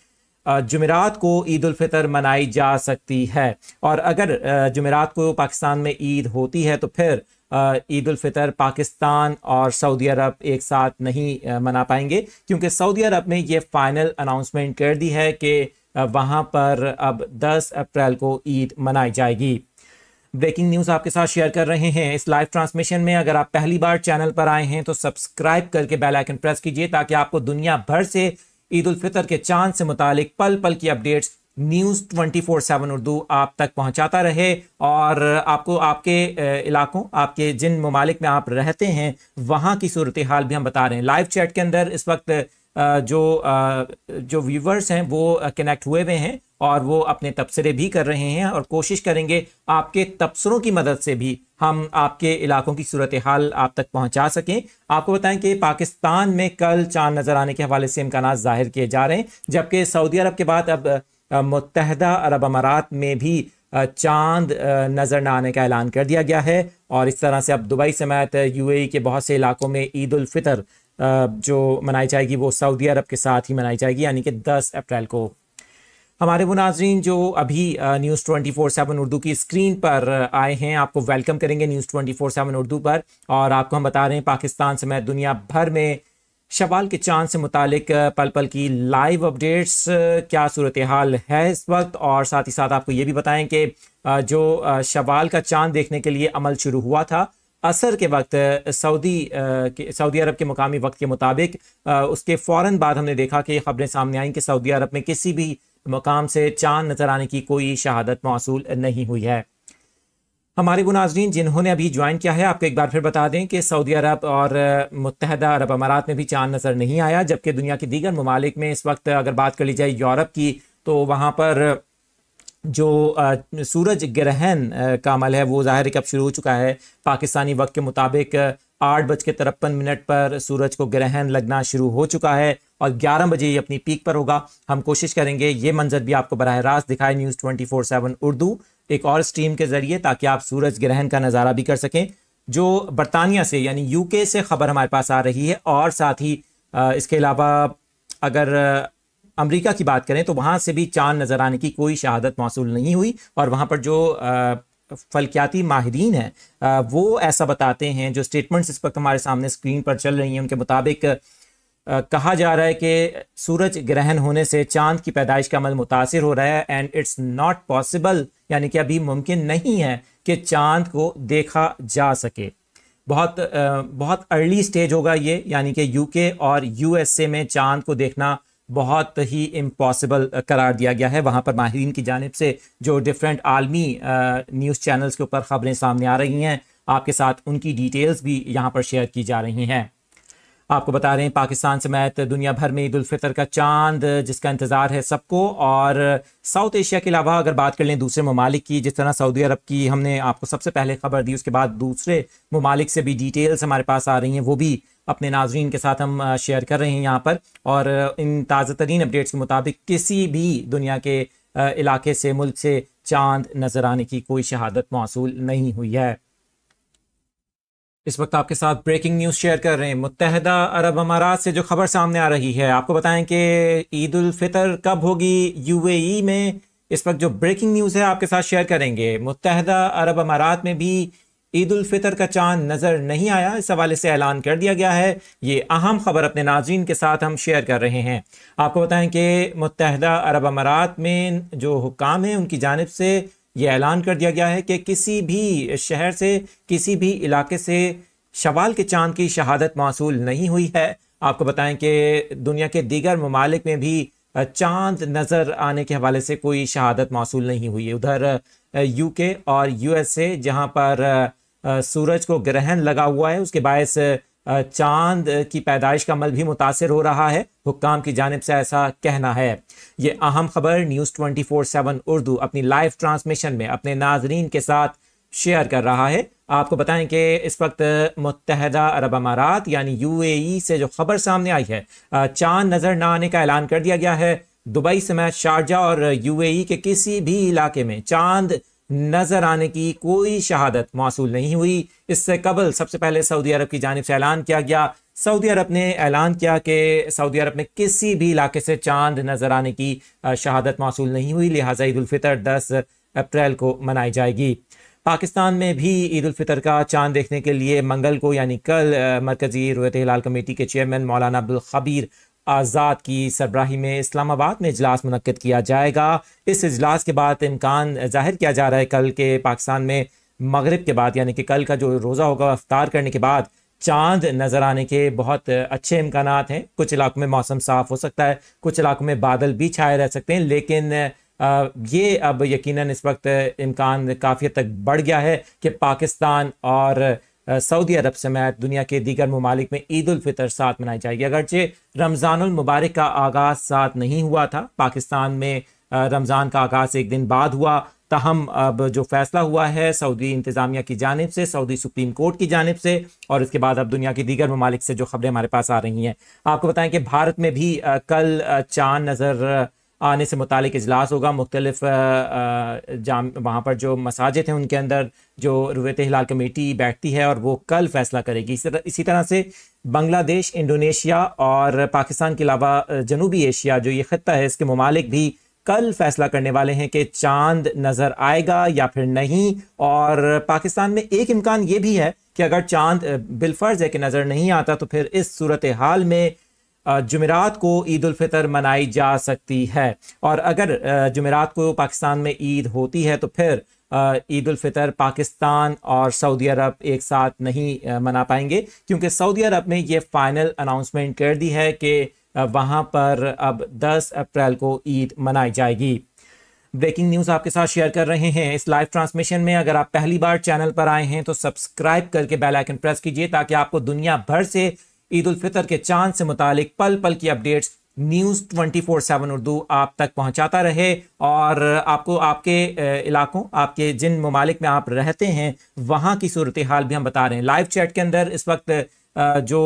जुमेरात को ईद फितर मनाई जा सकती है और अगर जुमेरात को पाकिस्तान में ईद होती है तो फिर ईद फितर पाकिस्तान और सऊदी अरब एक साथ नहीं मना पाएंगे क्योंकि सऊदी अरब ने यह फाइनल अनाउंसमेंट कर दी है कि वहाँ पर अब 10 अप्रैल को ईद मनाई जाएगी ब्रेकिंग न्यूज़ आपके साथ शेयर कर रहे हैं इस लाइव ट्रांसमिशन में अगर आप पहली बार चैनल पर आए हैं तो सब्सक्राइब करके बेल आइकन प्रेस कीजिए ताकि आपको दुनिया भर से ईद उल फितर के चांद से मुतालिक पल पल की updates news twenty four seven Urdu आप तक पहुंचाता रहे और आपको आपके इलाकों आपके जिन ममालिक में आप रहते हैं वहां की सूरत हाल भी हम बता रहे हैं लाइव चैट के अंदर इस वक्त जो जो व्यूवर्स हैं वो कनेक्ट हुए हुए हैं और वो अपने तबसरे भी कर रहे हैं और कोशिश करेंगे आपके तबसरों की मदद से भी हम आपके इलाकों की सूरत हाल आप तक पहुंचा सकें आपको बताएं कि पाकिस्तान में कल चांद नज़र आने के हवाले से इम्कान ज़ाहिर किए जा रहे हैं जबकि सऊदी अरब के बाद अब मुतहदा अरब अमारात में भी चांद नज़र न आने का ऐलान कर दिया गया है और इस तरह से अब दुबई समेत यूएई के बहुत से इलाकों में ईद उल फितर जो मनाई जाएगी वो सऊदी अरब के साथ ही मनाई जाएगी यानी कि 10 अप्रैल को हमारे वो नाजरीन जो अभी news twenty four seven Urdu की स्क्रीन पर आए हैं आपको वेलकम करेंगे news twenty four seven Urdu पर और आपको हम बता रहे हैं पाकिस्तान समेत दुनिया भर में शवाल के चांद से मुतलिक पल पल की लाइव अपडेट्स क्या सूरत हाल है इस वक्त और साथ ही साथ आपको ये भी बताएं कि जो शवाल का चांद देखने के लिए अमल शुरू हुआ था असर के वक्त सऊदी सऊदी अरब के मुकामी वक्त के मुताबिक उसके फ़ौर बाद हमने देखा कि खबरें सामने आई कि सऊदी अरब में किसी भी मकाम से चांद नज़र आने की कोई शहादत मौसू नहीं हुई है हमारे वो नाजरीन जिन्होंने अभी ज्वाइन किया है आपको एक बार फिर बता दें कि सऊदी अरब और मुतहदा अरब अमारात में भी चांद नज़र नहीं आया जबकि दुनिया के दीगर ममालिक में इस वक्त अगर बात कर ली जाए यूरोप की तो वहाँ पर जो सूरज ग्रहण का अमल है वो ज़ाहिर है कि अब शुरू हो चुका है पाकिस्तानी वक्त के मुताबिक आठ बज के तिरपन मिनट पर सूरज को ग्रहण लगना शुरू हो चुका है और ग्यारह बजे ये अपनी पीक पर होगा हम कोशिश करेंगे ये मंजर भी आपको बरह रास्त दिखाए news twenty four seven Urdu एक और स्ट्रीम के ज़रिए ताकि आप सूरज ग्रहण का नज़ारा भी कर सकें जो बरतानिया से यानी यूके से खबर हमारे पास आ रही है और साथ ही इसके अलावा अगर अमेरिका की बात करें तो वहाँ से भी चांद नज़र आने की कोई शहादत मौसू नहीं हुई और वहाँ पर जो फलकियाती माहरीन हैं वो ऐसा बताते हैं जो स्टेटमेंट्स इस वक्त हमारे सामने स्क्रीन पर चल रही हैं उनके मुताबिक कहा जा रहा है कि सूरज ग्रहण होने से चांद की पैदाइश का अमल मुतासर हो रहा है एंड इट्स नॉट पॉसिबल यानी कि अभी मुमकिन नहीं है कि चांद को देखा जा सके बहुत बहुत अर्ली स्टेज होगा ये यानी कि यूके और यूएसए में चांद को देखना बहुत ही इम्पॉसिबल uh, करार दिया गया है वहाँ पर माहरीन की जानब से जो डिफरेंट आलमी न्यूज़ uh, चैनल्स के ऊपर ख़बरें सामने आ रही हैं आपके साथ उनकी डिटेल्स भी यहाँ पर शेयर की जा रही हैं आपको बता रहे हैं पाकिस्तान समेत दुनिया भर में ईदालफितर का चांद जिसका इंतज़ार है सबको और साउथ एशिया के अलावा अगर बात कर लें दूसरे ममालिक की जिस तरह सऊदी अरब की हमने आपको सबसे पहले खबर दी उसके बाद दूसरे ममालिक से भी डिटेल्स हमारे पास आ रही हैं वो भी अपने नाजरीन के साथ हम शेयर कर रहे हैं यहाँ पर और इन ताज़ा तरीन अपडेट्स के मुताबिक किसी भी दुनिया के इलाके से मुल्क से चांद नज़र आने की कोई शहादत मौसू नहीं हुई है इस वक्त आपके साथ ब्रेकिंग न्यूज़ शेयर कर रहे हैं मुतहदा अरब अमारात से जो खबर सामने आ रही है आपको बताएं कि ईद उल फितर कब होगी यूएई में इस वक्त जो ब्रेकिंग न्यूज़ है आपके साथ शेयर करेंगे मुतहदा अरब अमारात में भी ईद उल फितर का चांद नज़र नहीं आया इस हवाले से ऐलान कर दिया गया है ये अहम खबर अपने नाजीन के साथ हम शेयर कर रहे हैं आपको बताएं कि मुतहदा अरब अमारात में जो हुकाम हैं उनकी जानब से ये ऐलान कर दिया गया है कि किसी भी शहर से किसी भी इलाके से शवाल के चांद की शहादत मौसू नहीं हुई है आपको बताएं कि दुनिया के दीगर ममालिक में भी चांद नज़र आने के हवाले से कोई शहादत मौसू नहीं हुई है उधर यूके और यूएसए जहां पर सूरज को ग्रहण लगा हुआ है उसके बायस चांद की पैदाइश का अमल भी मुतासर हो रहा है हुक्काम की जानब से ऐसा कहना है ये अहम खबर news twenty four seven Urdu अपनी लाइव ट्रांसमिशन में अपने नाजरीन के साथ शेयर कर रहा है आपको बताएं कि इस वक्त मुतहदा अरब अमारात यानी यू ए से जो खबर सामने आई है चांद नज़र न आने का ऐलान कर दिया गया है दुबई समेत शारजा और यू ए के किसी भी इलाके में चांद नज़र आने की कोई शहादत मौसू नहीं हुई इससे कबल सबसे पहले सऊदी अरब की जानब से ऐलान किया गया सऊदी अरब ने ऐलान किया कि सऊदी अरब में किसी भी इलाके से चांद नज़र आने की शहादत मौसू नहीं हुई लिहाजा ईदालफ़ितर दस अप्रैल को मनाई जाएगी पाकिस्तान में भी ईद फितर का चांद देखने के लिए मंगल को यानी कल मरकज़ी रोयत हिलाल कमेटी के चेयरमैन मौलाना अब्दुल खबीर आज़ाद की सरबराही में इस्लामाबाद में इजलास मनकद किया जाएगा इस इजलास के बाद इम्कान जाहिर किया जा रहा है कल के पाकिस्तान में मगरब के बाद यानी कि कल का जो रोज़ा होगा अफ्तार करने के बाद चांद नज़र आने के बहुत अच्छे इम्कान हैं कुछ इलाकों में मौसम साफ़ हो सकता है कुछ इलाकों में बादल भी छाए रह सकते हैं लेकिन ये अब यकीनन इस वक्त इम्कान काफ़ी तक बढ़ गया है कि पाकिस्तान और सऊदी अरब समेत दुनिया के दीगर ममालिक में ईद उलफ़ितर साथ मनाई जाएगी अगरचे रमज़ानमबारक का आगाज़ साथ नहीं हुआ था पाकिस्तान में रमज़ान का आगाज़ एक दिन बाद हुआ तहम अब जो फैसला हुआ है सऊदी इंतज़ामिया की जानब से सऊदी सुप्रीम कोर्ट की जानब से और इसके बाद अब दुनिया की दीगर ममालिक से जो खबरें हमारे पास आ रही हैं आपको बताएं कि भारत में भी कल चांद नज़र आने से मुतक अजलास होगा मुख्तलिफ जाम वहाँ पर जो मसाजिद हैं उनके अंदर जो रुवत हिलाल कमेटी बैठती है और वो कल फैसला करेगी इसी तरह इसी तरह से बांग्लादेश इंडोनेशिया और पाकिस्तान के अलावा जनूबी एशिया जो ये ख़त्ता है इसके ममालिक भी कल फैसला करने वाले हैं कि चांद नज़र आएगा या फिर नहीं और पाकिस्तान में एक इम्कान ये भी है कि अगर चांद बिलफर्ज है कि नज़र नहीं आता तो फिर इस सूरत हाल में जुमेरात को ईद फितर मनाई जा सकती है और अगर जुमेरात को पाकिस्तान में ईद होती है तो फिर ईद फितर पाकिस्तान और सऊदी अरब एक साथ नहीं मना पाएंगे क्योंकि सऊदी अरब ने ये फाइनल अनाउंसमेंट कर दी है कि वहाँ पर अब 10 अप्रैल को ईद मनाई जाएगी ब्रेकिंग न्यूज़ आपके साथ शेयर कर रहे हैं इस लाइव ट्रांसमिशन में अगर आप पहली बार चैनल पर आए हैं तो सब्सक्राइब करके बेल आइकन प्रेस कीजिए ताकि आपको दुनिया भर से ईद उल फितर के चांद से मुतालिक पल पल की updates news twenty four seven Urdu आप तक पहुंचाता रहे और आपको आपके इलाकों आपके जिन ममालिक में आप रहते हैं वहां की सूरत हाल भी हम बता रहे हैं लाइव चैट के अंदर इस वक्त जो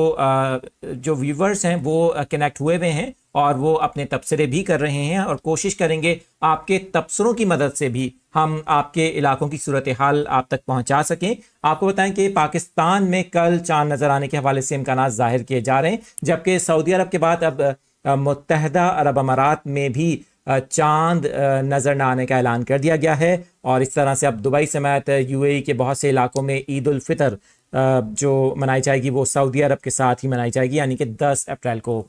जो व्यूवर्स हैं वो कनेक्ट हुए हुए हैं और वो अपने तबसरे भी कर रहे हैं और कोशिश करेंगे आपके तबसरों की मदद से भी हम आपके इलाकों की सूरत हाल आप तक पहुंचा सकें आपको बताएं कि पाकिस्तान में कल चांद नज़र आने के हवाले से इम्कान ज़ाहिर किए जा रहे हैं जबकि सऊदी अरब के बाद अब मुतहदा अरब अमारात में भी चांद नज़र न आने का ऐलान कर दिया गया है और इस तरह से अब दुबई समेत यूएई के बहुत से इलाकों में ईद उल फितर जो मनाई जाएगी वो सऊदी अरब के साथ ही मनाई जाएगी यानी कि 10 अप्रैल को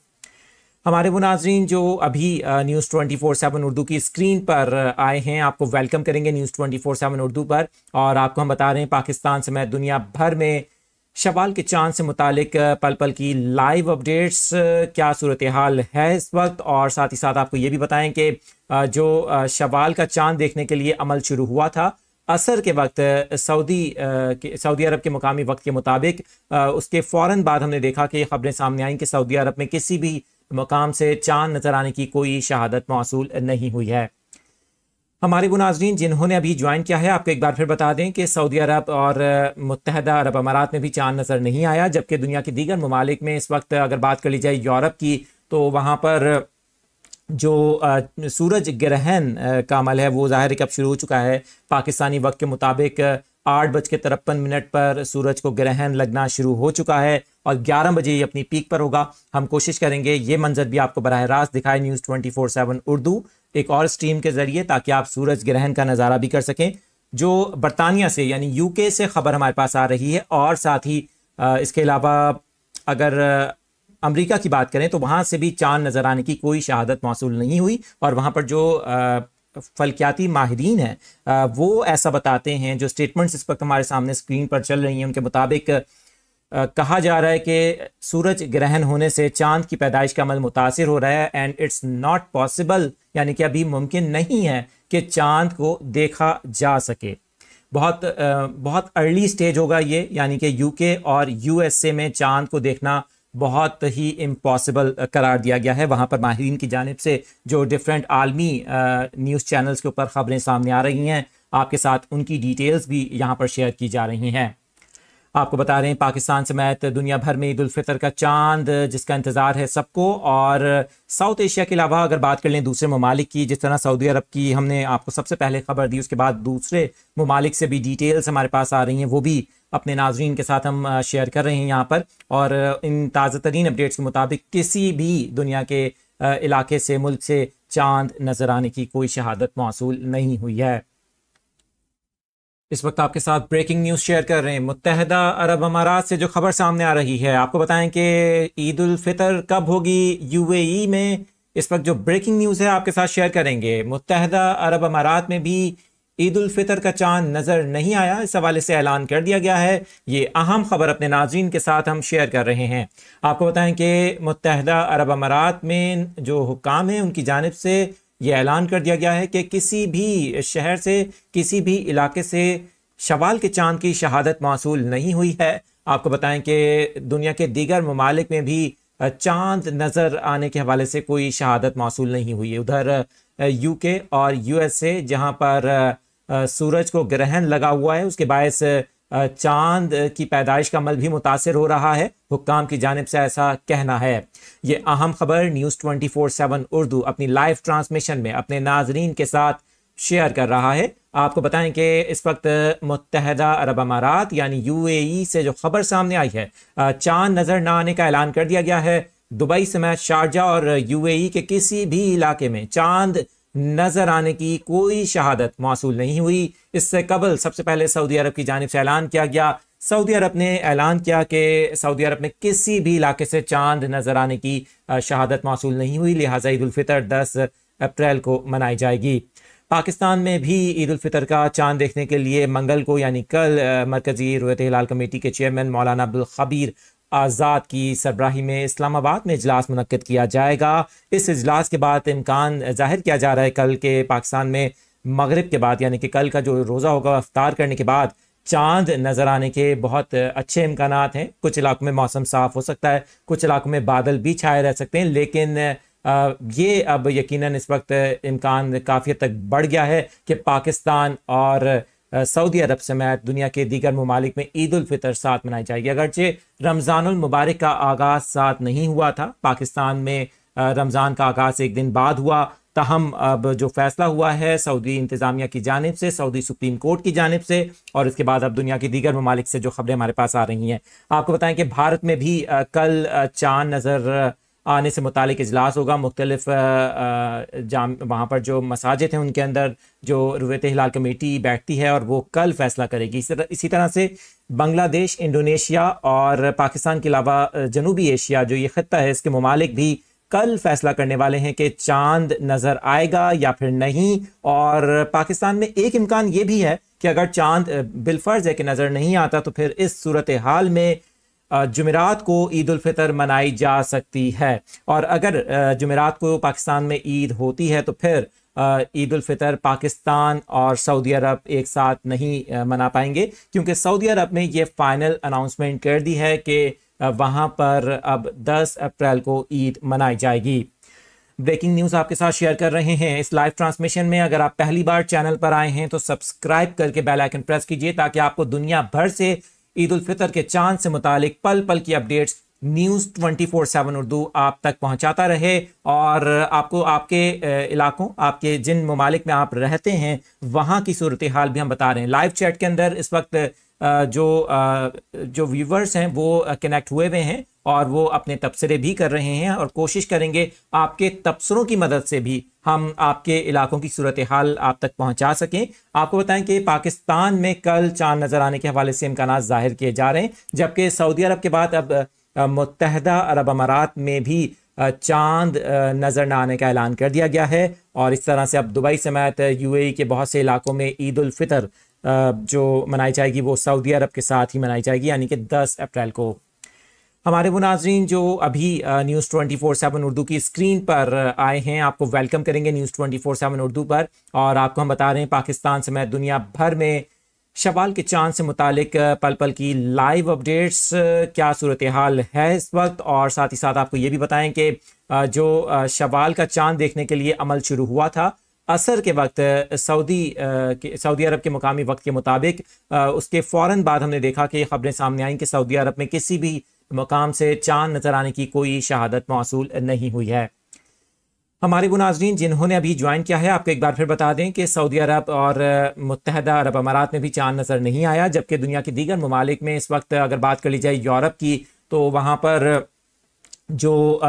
हमारे वो नाजरीन जो अभी news twenty four seven Urdu की स्क्रीन पर आए हैं आपको वेलकम करेंगे news twenty four seven Urdu पर और आपको हम बता रहे हैं पाकिस्तान समेत दुनिया भर में शवाल के चांद से मुतलिक पल पल की लाइव अपडेट्स क्या सूरत हाल है इस वक्त और साथ ही साथ आपको ये भी बताएं कि जो शवाल का चांद देखने के लिए अमल शुरू हुआ था असर के वक्त सऊदी सऊदी अरब के मुकामी वक्त के मुताबिक उसके फ़ौर बाद हमने देखा कि खबरें सामने आई कि सऊदी अरब में किसी भी मकाम से चांद नज़र आने की कोई शहादत मौसू नहीं हुई है हमारे वो जिन्होंने अभी ज्वाइन किया है आपको एक बार फिर बता दें कि सऊदी अरब और मुतहदा अरब अमारात में भी चांद नज़र नहीं आया जबकि दुनिया के दीगर ममालिक में इस वक्त अगर बात कर ली जाए यूरोप की तो वहाँ पर जो सूरज ग्रहण का अमल है वो ज़ाहिर है कि अब शुरू हो चुका है पाकिस्तानी वक्त के मुताबिक आठ बज के तिरपन मिनट पर सूरज को ग्रहण लगना शुरू हो चुका है और ग्यारह बजे ये अपनी पीक पर होगा हम कोशिश करेंगे ये मंजर भी आपको बरह रास्त दिखाए news twenty four seven Urdu एक और स्ट्रीम के ज़रिए ताकि आप सूरज ग्रहण का नज़ारा भी कर सकें जो बरतानिया से यानी यू से खबर हमारे पास आ रही है और साथ ही इसके अलावा अगर अमेरिका की बात करें तो वहाँ से भी चांद नज़र आने की कोई शहादत मौसू नहीं हुई और वहाँ पर जो फलकियाती माहरीन हैं वो ऐसा बताते हैं जो स्टेटमेंट्स इस वक्त हमारे सामने स्क्रीन पर चल रही हैं उनके मुताबिक कहा जा रहा है कि सूरज ग्रहण होने से चांद की पैदाइश का अमल मुतासर हो रहा है एंड इट्स नॉट पॉसिबल यानी कि अभी मुमकिन नहीं है कि चांद को देखा जा सके बहुत बहुत अर्ली स्टेज होगा ये यानी कि यूके और यूएसए में चांद को देखना बहुत ही इम्पॉसिबल uh, करार दिया गया है वहाँ पर माहरीन की जानब से जो डिफरेंट आलमी न्यूज़ uh, चैनल्स के ऊपर ख़बरें सामने आ रही हैं आपके साथ उनकी डिटेल्स भी यहाँ पर शेयर की जा रही हैं आपको बता रहे हैं पाकिस्तान समेत दुनिया भर में ईद फितर का चांद जिसका इंतज़ार है सबको और साउथ एशिया के अलावा अगर बात कर लें दूसरे ममालिक की जिस तरह सऊदी अरब की हमने आपको सबसे पहले खबर दी उसके बाद दूसरे ममालिक से भी डिटेल्स हमारे पास आ रही हैं वो भी अपने नाजरन के साथ हम शेयर कर रहे हैं यहाँ पर और इन ताज़ा तरीन अपडेट्स के मुताबिक किसी भी दुनिया के इलाके से मुल्क से चांद नज़र आने की कोई शहादत मौसू नहीं हुई है इस वक्त आपके साथ ब्रेकिंग न्यूज़ शेयर कर रहे हैं मुतहदा अरब अमारात से जो खबर सामने आ रही है आपको बताएं कि ईद उल फितर कब होगी यूएई में इस वक्त जो ब्रेकिंग न्यूज़ है आपके साथ शेयर करेंगे मुतहदा अरब अमारात में भी ईद उल फितर का चांद नज़र नहीं आया इस हवाले से ऐलान कर दिया गया है ये अहम खबर अपने नाजीन के साथ हम शेयर कर रहे हैं आपको बताएं कि मुतहदा अरब अमारात में जो हुकाम है उनकी जानब से ये ऐलान कर दिया गया है कि किसी भी शहर से किसी भी इलाके से शवाल के चांद की शहादत मौसूल नहीं हुई है आपको बताएं कि दुनिया के दीगर ममालिक में भी चांद नज़र आने के हवाले से कोई शहादत मौसूल नहीं हुई है उधर यूके और यूएसए जहां पर सूरज को ग्रहण लगा हुआ है उसके बायस चांद की पैदाइश का अमल भी मुतासर हो रहा है हुक्काम की जानब से ऐसा कहना है ये अहम खबर news twenty four seven Urdu अपनी लाइव ट्रांसमिशन में अपने नाजरीन के साथ शेयर कर रहा है आपको बताएं कि इस वक्त मुतहदा अरब अमारात यानी यू ए से जो खबर सामने आई है चांद नज़र न आने का ऐलान कर दिया गया है दुबई समेत शारजा और यू ए के किसी भी इलाके में चांद नजर आने की कोई शहादत मौसू नहीं हुई इससे कबल सबसे पहले सऊदी अरब की जानब से ऐलान किया गया सऊदी अरब ने ऐलान किया कि सऊदी अरब में किसी भी इलाके से चांद नजर आने की शहादत मौसू नहीं हुई लिहाजा ईदालफ़ितर दस अप्रैल को मनाई जाएगी पाकिस्तान में भी ईद उलफ़ितर का चांद देखने के लिए मंगल को यानी कल मरकज़ी रोयत हिलाल कमेटी के चेयरमैन मौलाना अब्दुल खबीर आज़ाद की सरबराही में इस्लामाबाद में इजलास मनकद किया जाएगा इस इजलास के बाद इम्कान जाहिर किया जा रहा है कल के पाकिस्तान में मगरब के बाद यानी कि कल का जो रोज़ा होगा अफ्तार करने के बाद चांद नज़र आने के बहुत अच्छे इम्कान हैं कुछ इलाकों में मौसम साफ़ हो सकता है कुछ इलाकों में बादल भी छाए रह सकते हैं लेकिन ये अब यकीनन इस वक्त इम्कान काफ़ी तक बढ़ गया है कि पाकिस्तान और सऊदी अरब समेत दुनिया के दीगर ममालिक में ईद उलफ़ितर साथ मनाई जाएगी अगरचे रमज़ानमबारक का आगाज़ साथ नहीं हुआ था पाकिस्तान में रमज़ान का आगाज़ एक दिन बाद हुआ तहम अब जो फैसला हुआ है सऊदी इंतज़ामिया की जानब से सऊदी सुप्रीम कोर्ट की जानब से और इसके बाद अब दुनिया की दीगर ममालिक से जो खबरें हमारे पास आ रही हैं आपको बताएं कि भारत में भी कल चांद नज़र आने से मुतक अजलास होगा मुख्तलिफ जाम वहाँ पर जो मसाजिद हैं उनके अंदर जो रुवत हिलाल कमेटी बैठती है और वो कल फैसला करेगी इस तरह इसी तरह से बांग्लादेश इंडोनेशिया और पाकिस्तान के अलावा जनूबी एशिया जो ये खत्ता है इसके ममालिक भी कल फैसला करने वाले हैं कि चांद नज़र आएगा या फिर नहीं और पाकिस्तान में एक इम्कान ये भी है कि अगर चांद बिलफर्ज है कि नज़र नहीं आता तो फिर इस सूरत हाल में जुमेरात को ईद फितर मनाई जा सकती है और अगर जुमेरात को पाकिस्तान में ईद होती है तो फिर ईद फितर पाकिस्तान और सऊदी अरब एक साथ नहीं मना पाएंगे क्योंकि सऊदी अरब ने ये फाइनल अनाउंसमेंट कर दी है कि वहाँ पर अब 10 अप्रैल को ईद मनाई जाएगी ब्रेकिंग न्यूज़ आपके साथ शेयर कर रहे हैं इस लाइव ट्रांसमिशन में अगर आप पहली बार चैनल पर आए हैं तो सब्सक्राइब करके बेल आइकन प्रेस कीजिए ताकि आपको दुनिया भर से ईद उल फितर के चांद से मुतालिक पल पल की updates news twenty four seven Urdu आप तक पहुंचाता रहे और आपको आपके इलाकों आपके जिन ममालिक में आप रहते हैं वहां की सूरत हाल भी हम बता रहे हैं लाइव चैट के अंदर इस वक्त जो जो व्यूवर्स हैं वो कनेक्ट हुए हुए हैं और वो अपने तबसरे भी कर रहे हैं और कोशिश करेंगे आपके तबसरों की मदद से भी हम आपके इलाकों की सूरत हाल आप तक पहुंचा सकें आपको बताएं कि पाकिस्तान में कल चांद नज़र आने के हवाले से इम्कान ज़ाहिर किए जा रहे हैं जबकि सऊदी अरब के बाद अब मुतहदा अरब अमारात में भी चांद नज़र न आने का ऐलान कर दिया गया है और इस तरह से अब दुबई समेत यूएई के बहुत से इलाकों में ईद उल फितर जो मनाई जाएगी वो सऊदी अरब के साथ ही मनाई जाएगी यानी कि 10 अप्रैल को हमारे वो नाजरीन जो अभी news twenty four seven Urdu की स्क्रीन पर आए हैं आपको वेलकम करेंगे news twenty four seven Urdu पर और आपको हम बता रहे हैं पाकिस्तान समेत दुनिया भर में शवाल के चांद से मुतलिक पल पल की लाइव अपडेट्स क्या सूरत हाल है इस वक्त और साथ ही साथ आपको ये भी बताएं कि जो शवाल का चांद देखने के लिए अमल शुरू हुआ था असर के वक्त सऊदी सऊदी अरब के मुकामी वक्त के मुताबिक उसके फ़ौर बाद हमने देखा कि खबरें सामने आई कि सऊदी अरब में किसी भी मकाम से चांद नज़र आने की कोई शहादत मौसू नहीं हुई है हमारे वो नाजरीन जिन्होंने अभी ज्वाइन किया है आपको एक बार फिर बता दें कि सऊदी अरब और मुतहदा अरब अमारात में भी चांद नज़र नहीं आया जबकि दुनिया के दीगर ममालिक में इस वक्त अगर बात कर ली जाए यूरोप की तो वहाँ पर जो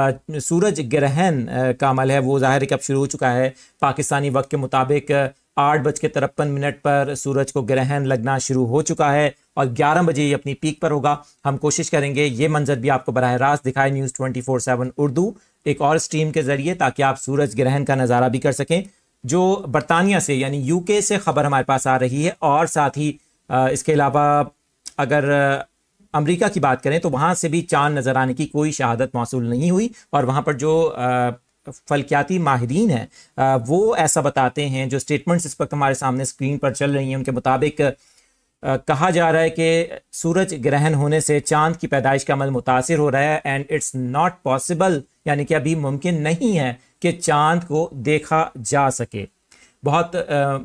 सूरज ग्रहण का अमल है वो ज़ाहिर है कि अब शुरू हो चुका है पाकिस्तानी वक्त के मुताबिक आठ बज के तिरपन मिनट पर सूरज को ग्रहण लगना शुरू हो चुका है और ग्यारह बजे ये अपनी पीक पर होगा हम कोशिश करेंगे ये मंजर भी आपको बरह रास्त दिखाए news twenty four seven Urdu एक और स्ट्रीम के ज़रिए ताकि आप सूरज ग्रहण का नज़ारा भी कर सकें जो बरतानिया से यानी यू से खबर हमारे पास आ रही है और साथ ही इसके अलावा अगर अमेरिका की बात करें तो वहाँ से भी चांद नज़र आने की कोई शहादत मौसू नहीं हुई और वहाँ पर जो फलकियाती माहरीन हैं वो ऐसा बताते हैं जो स्टेटमेंट्स इस वक्त हमारे सामने स्क्रीन पर चल रही हैं उनके मुताबिक कहा जा रहा है कि सूरज ग्रहण होने से चांद की पैदाइश का अमल मुतासर हो रहा है एंड इट्स नॉट पॉसिबल यानी कि अभी मुमकिन नहीं है कि चांद को देखा जा सके बहुत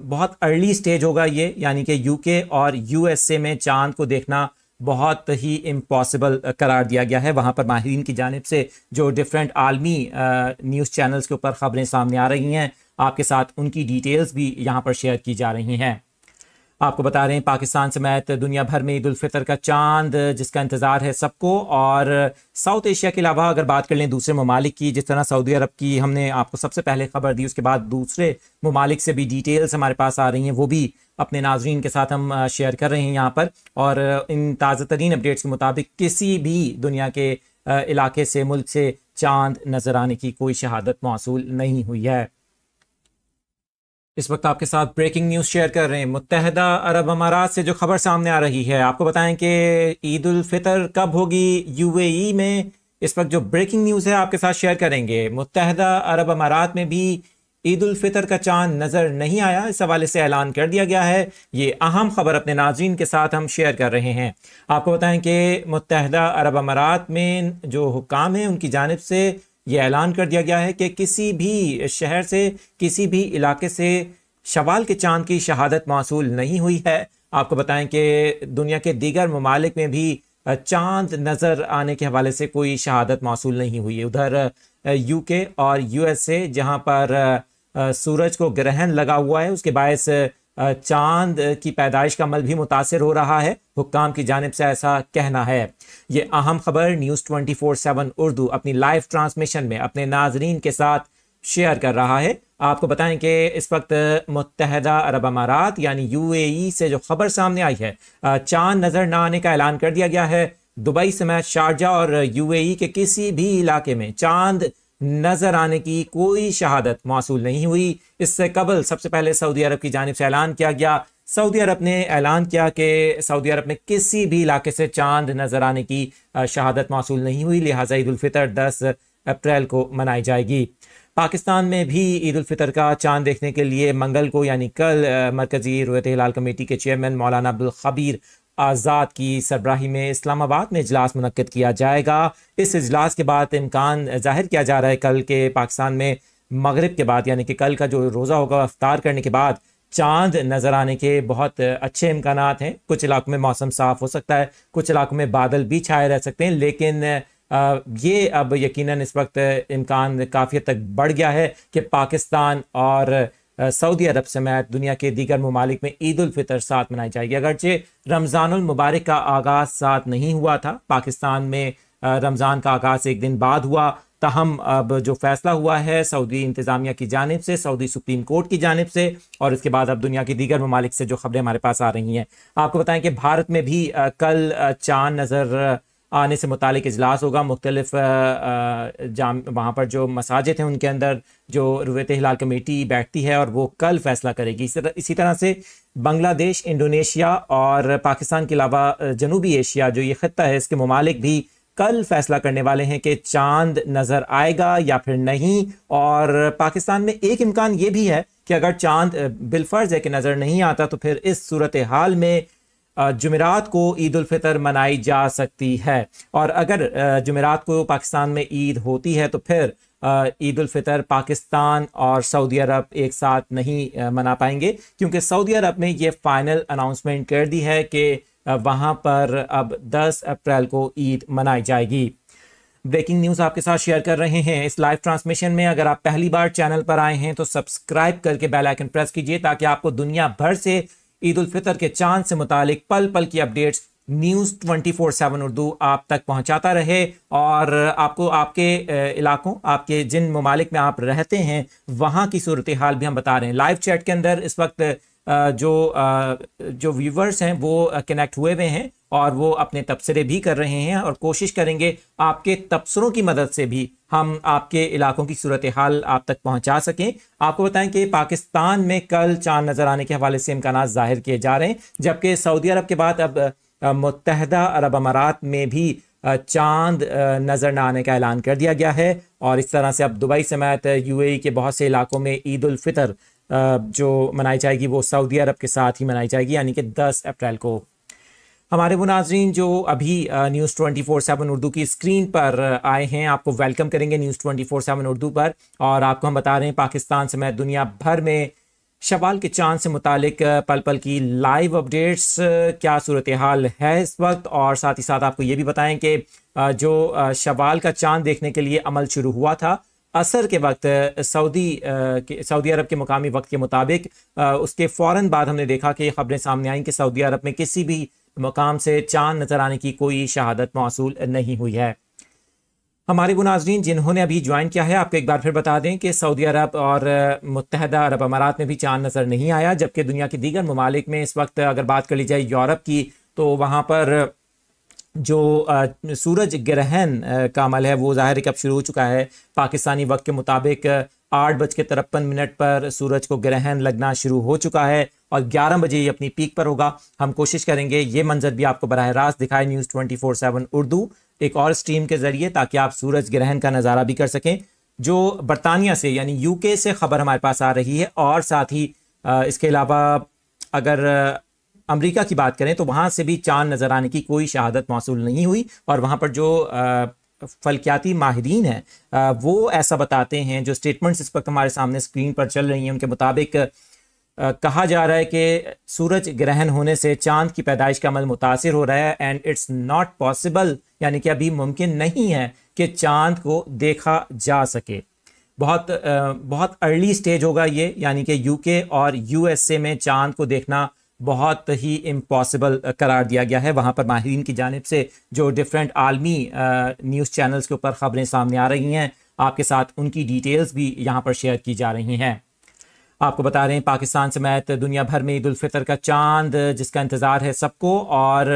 बहुत अर्ली स्टेज होगा ये यानी कि यूके और यूएसए में चांद को देखना बहुत ही इम्पॉसिबल uh, करार दिया गया है वहाँ पर माहरीन की जानब से जो डिफरेंट आलमी न्यूज़ uh, चैनल्स के ऊपर ख़बरें सामने आ रही हैं आपके साथ उनकी डिटेल्स भी यहाँ पर शेयर की जा रही हैं आपको बता रहे हैं पाकिस्तान समेत दुनिया भर में ईद फितर का चांद जिसका इंतज़ार है सबको और साउथ एशिया के अलावा अगर बात कर लें दूसरे ममालिक की जिस तरह सऊदी अरब की हमने आपको सबसे पहले खबर दी उसके बाद दूसरे ममालिक से भी डिटेल्स हमारे पास आ रही हैं वो भी अपने नाजरन के साथ हम शेयर कर रहे हैं यहाँ पर और इन ताज़ा तरीन अपडेट्स के मुताबिक किसी भी दुनिया के इलाके से मुल्क से चांद नज़र आने की कोई शहादत मौसू नहीं हुई है इस वक्त आपके साथ ब्रेकिंग न्यूज़ शेयर कर रहे हैं मुतहदा अरब अमारात से जो खबर सामने आ रही है आपको बताएं कि ईद उल फितर कब होगी यूएई में इस वक्त जो ब्रेकिंग न्यूज़ है आपके साथ शेयर करेंगे मुतहदा अरब अमारात में भी ईद उल फितर का चांद नज़र नहीं आया इस हवाले से ऐलान कर दिया गया है ये अहम खबर अपने नाजीन के साथ हम शेयर कर रहे हैं आपको बताएं कि मुतहदा अरब अमारात में जो हुकाम है उनकी जानब से ये ऐलान कर दिया गया है कि किसी भी शहर से किसी भी इलाके से शवाल के चांद की शहादत मौसूल नहीं हुई है आपको बताएं कि दुनिया के दीगर ममालिक में भी चांद नज़र आने के हवाले से कोई शहादत मौसूल नहीं हुई है उधर यूके और यूएसए जहां पर सूरज को ग्रहण लगा हुआ है उसके बायस चांद की पैदाइश का अमल भी मुतासर हो रहा है हुक्काम की जानब से ऐसा कहना है ये अहम खबर news twenty four seven Urdu अपनी लाइव ट्रांसमिशन में अपने नाजरीन के साथ शेयर कर रहा है आपको बताएं कि इस वक्त मुतहदा अरब अमारात यानी यू ए से जो खबर सामने आई है चांद नज़र न आने का ऐलान कर दिया गया है दुबई समेत शारजा और यू ए के किसी भी इलाके में चांद नज़र आने की कोई शहादत मौसू नहीं हुई इससे कबल सबसे पहले सऊदी अरब की जानब से ऐलान किया गया सऊदी अरब ने ऐलान किया कि सऊदी अरब में किसी भी इलाके से चांद नज़र आने की शहादत मौसू नहीं हुई लिहाजा ईदालफ़ितर दस अप्रैल को मनाई जाएगी पाकिस्तान में भी ईद फितर का चांद देखने के लिए मंगल को यानी कल मरकज़ी रोयत हिलाल कमेटी के चेयरमैन मौलाना अब्दुल खबीर आज़ाद की सरबराही में इस्लामाबाद में इजलास मनकद किया जाएगा इस इजलास के बाद इम्कान जाहिर किया जा रहा है कल के पाकिस्तान में मगरब के बाद यानी कि कल का जो रोज़ा होगा अफ्तार करने के बाद चांद नज़र आने के बहुत अच्छे इम्कान हैं कुछ इलाकों में मौसम साफ़ हो सकता है कुछ इलाकों में बादल भी छाए रह सकते हैं लेकिन ये अब यकीनन इस वक्त इम्कान काफ़ी तक बढ़ गया है कि पाकिस्तान और सऊदी अरब समेत दुनिया के दीगर ममालिक में ईद फितर साथ मनाई जाएगी अगरचे मुबारक का आगाज़ साथ नहीं हुआ था पाकिस्तान में रमज़ान का आगाज़ एक दिन बाद हुआ तहम अब जो फैसला हुआ है सऊदी इंतज़ामिया की जानब से सऊदी सुप्रीम कोर्ट की जानब से और इसके बाद अब दुनिया की दीगर ममालिक से जो खबरें हमारे पास आ रही हैं आपको बताएं कि भारत में भी कल चांद नज़र आने से मुतक अजलास होगा मुख्तलिफ जाम वहाँ पर जो मसाजिद हैं उनके अंदर जो रुवत हिलाल कमेटी बैठती है और वो कल फैसला करेगी इस तरह इसी तरह से बांग्लादेश इंडोनेशिया और पाकिस्तान के अलावा जनूबी एशिया जो ये ख़त्ता है इसके ममालिक भी कल फैसला करने वाले हैं कि चांद नज़र आएगा या फिर नहीं और पाकिस्तान में एक इम्कान ये भी है कि अगर चांद बिलफर्ज है कि नज़र नहीं आता तो फिर इस सूरत हाल में जुमेरात को ईद फितर मनाई जा सकती है और अगर जुमेरात को पाकिस्तान में ईद होती है तो फिर ईद फितर पाकिस्तान और सऊदी अरब एक साथ नहीं मना पाएंगे क्योंकि सऊदी अरब ने ये फाइनल अनाउंसमेंट कर दी है कि वहाँ पर अब 10 अप्रैल को ईद मनाई जाएगी ब्रेकिंग न्यूज़ आपके साथ शेयर कर रहे हैं इस लाइव ट्रांसमिशन में अगर आप पहली बार चैनल पर आए हैं तो सब्सक्राइब करके बेल आइकन प्रेस कीजिए ताकि आपको दुनिया भर से ईद उल फितर के चांद से मुतालिक पल पल की updates news twenty four seven Urdu आप तक पहुंचाता रहे और आपको आपके इलाकों आपके जिन ममालिक में आप रहते हैं वहां की सूरत हाल भी हम बता रहे हैं लाइव चैट के अंदर इस वक्त जो जो व्यूवर्स हैं वो कनेक्ट हुए हुए हैं और वो अपने तबसरे भी कर रहे हैं और कोशिश करेंगे आपके तबसरों की मदद से भी हम आपके इलाकों की सूरत हाल आप तक पहुंचा सकें आपको बताएं कि पाकिस्तान में कल चांद नज़र आने के हवाले से इम्कान ज़ाहिर किए जा रहे हैं जबकि सऊदी अरब के बाद अब मुतहदा अरब अमारात में भी चांद नज़र न आने का ऐलान कर दिया गया है और इस तरह से अब दुबई समेत यूएई के बहुत से इलाकों में ईद उल फितर जो मनाई जाएगी वो सऊदी अरब के साथ ही मनाई जाएगी यानी कि 10 अप्रैल को हमारे वो नाजरीन जो अभी news twenty four seven Urdu की स्क्रीन पर आए हैं आपको वेलकम करेंगे news twenty four seven Urdu पर और आपको हम बता रहे हैं पाकिस्तान समेत दुनिया भर में शवाल के चांद से मुतलिक पल पल की लाइव अपडेट्स क्या सूरत हाल है इस वक्त और साथ ही साथ आपको ये भी बताएं कि जो शवाल का चांद देखने के लिए अमल शुरू हुआ था असर के वक्त सऊदी सऊदी अरब के मुकामी वक्त के मुताबिक उसके फ़ौर बाद हमने देखा कि खबरें सामने आई कि सऊदी अरब में किसी भी मकाम से चांद नज़र आने की कोई शहादत मौसू नहीं हुई है हमारे गुनाजरीन जिन्होंने अभी ज्वाइन किया है आपको एक बार फिर बता दें कि सऊदी अरब और मुतहदा अरब अमारात में भी चांद नज़र नहीं आया जबकि दुनिया के दीगर ममालिक में इस वक्त अगर बात कर ली जाए यूरोप की तो वहाँ पर जो सूरज ग्रहण का अमल है वो ज़ाहिर है कि अब शुरू हो चुका है पाकिस्तानी वक्त के मुताबिक आठ बज के तिरपन मिनट पर सूरज को ग्रहण लगना शुरू हो चुका है और ग्यारह बजे ये अपनी पीक पर होगा हम कोशिश करेंगे ये मंजर भी आपको बरह रास्त दिखाए news twenty four seven Urdu एक और स्ट्रीम के ज़रिए ताकि आप सूरज ग्रहण का नज़ारा भी कर सकें जो बरतानिया से यानी यूके से खबर हमारे पास आ रही है और साथ ही इसके अलावा अगर अमेरिका की बात करें तो वहाँ से भी चांद नज़र आने की कोई शहादत मौसू नहीं हुई और वहाँ पर जो फलकियाती माहरीन हैं वो ऐसा बताते हैं जो स्टेटमेंट्स इस वक्त हमारे सामने स्क्रीन पर चल रही हैं उनके मुताबिक कहा जा रहा है कि सूरज ग्रहण होने से चांद की पैदाइश का अमल मुतासर हो रहा है एंड इट्स नॉट पॉसिबल यानी कि अभी मुमकिन नहीं है कि चांद को देखा जा सके बहुत बहुत अर्ली स्टेज होगा ये यानी कि यूके और यूएसए में चांद को देखना बहुत ही इम्पॉसिबल uh, करार दिया गया है वहाँ पर माहरीन की जानब से जो डिफरेंट आलमी न्यूज़ uh, चैनल्स के ऊपर ख़बरें सामने आ रही हैं आपके साथ उनकी डिटेल्स भी यहाँ पर शेयर की जा रही हैं आपको बता रहे हैं पाकिस्तान समेत दुनिया भर में ईदालफितर का चांद जिसका इंतज़ार है सबको और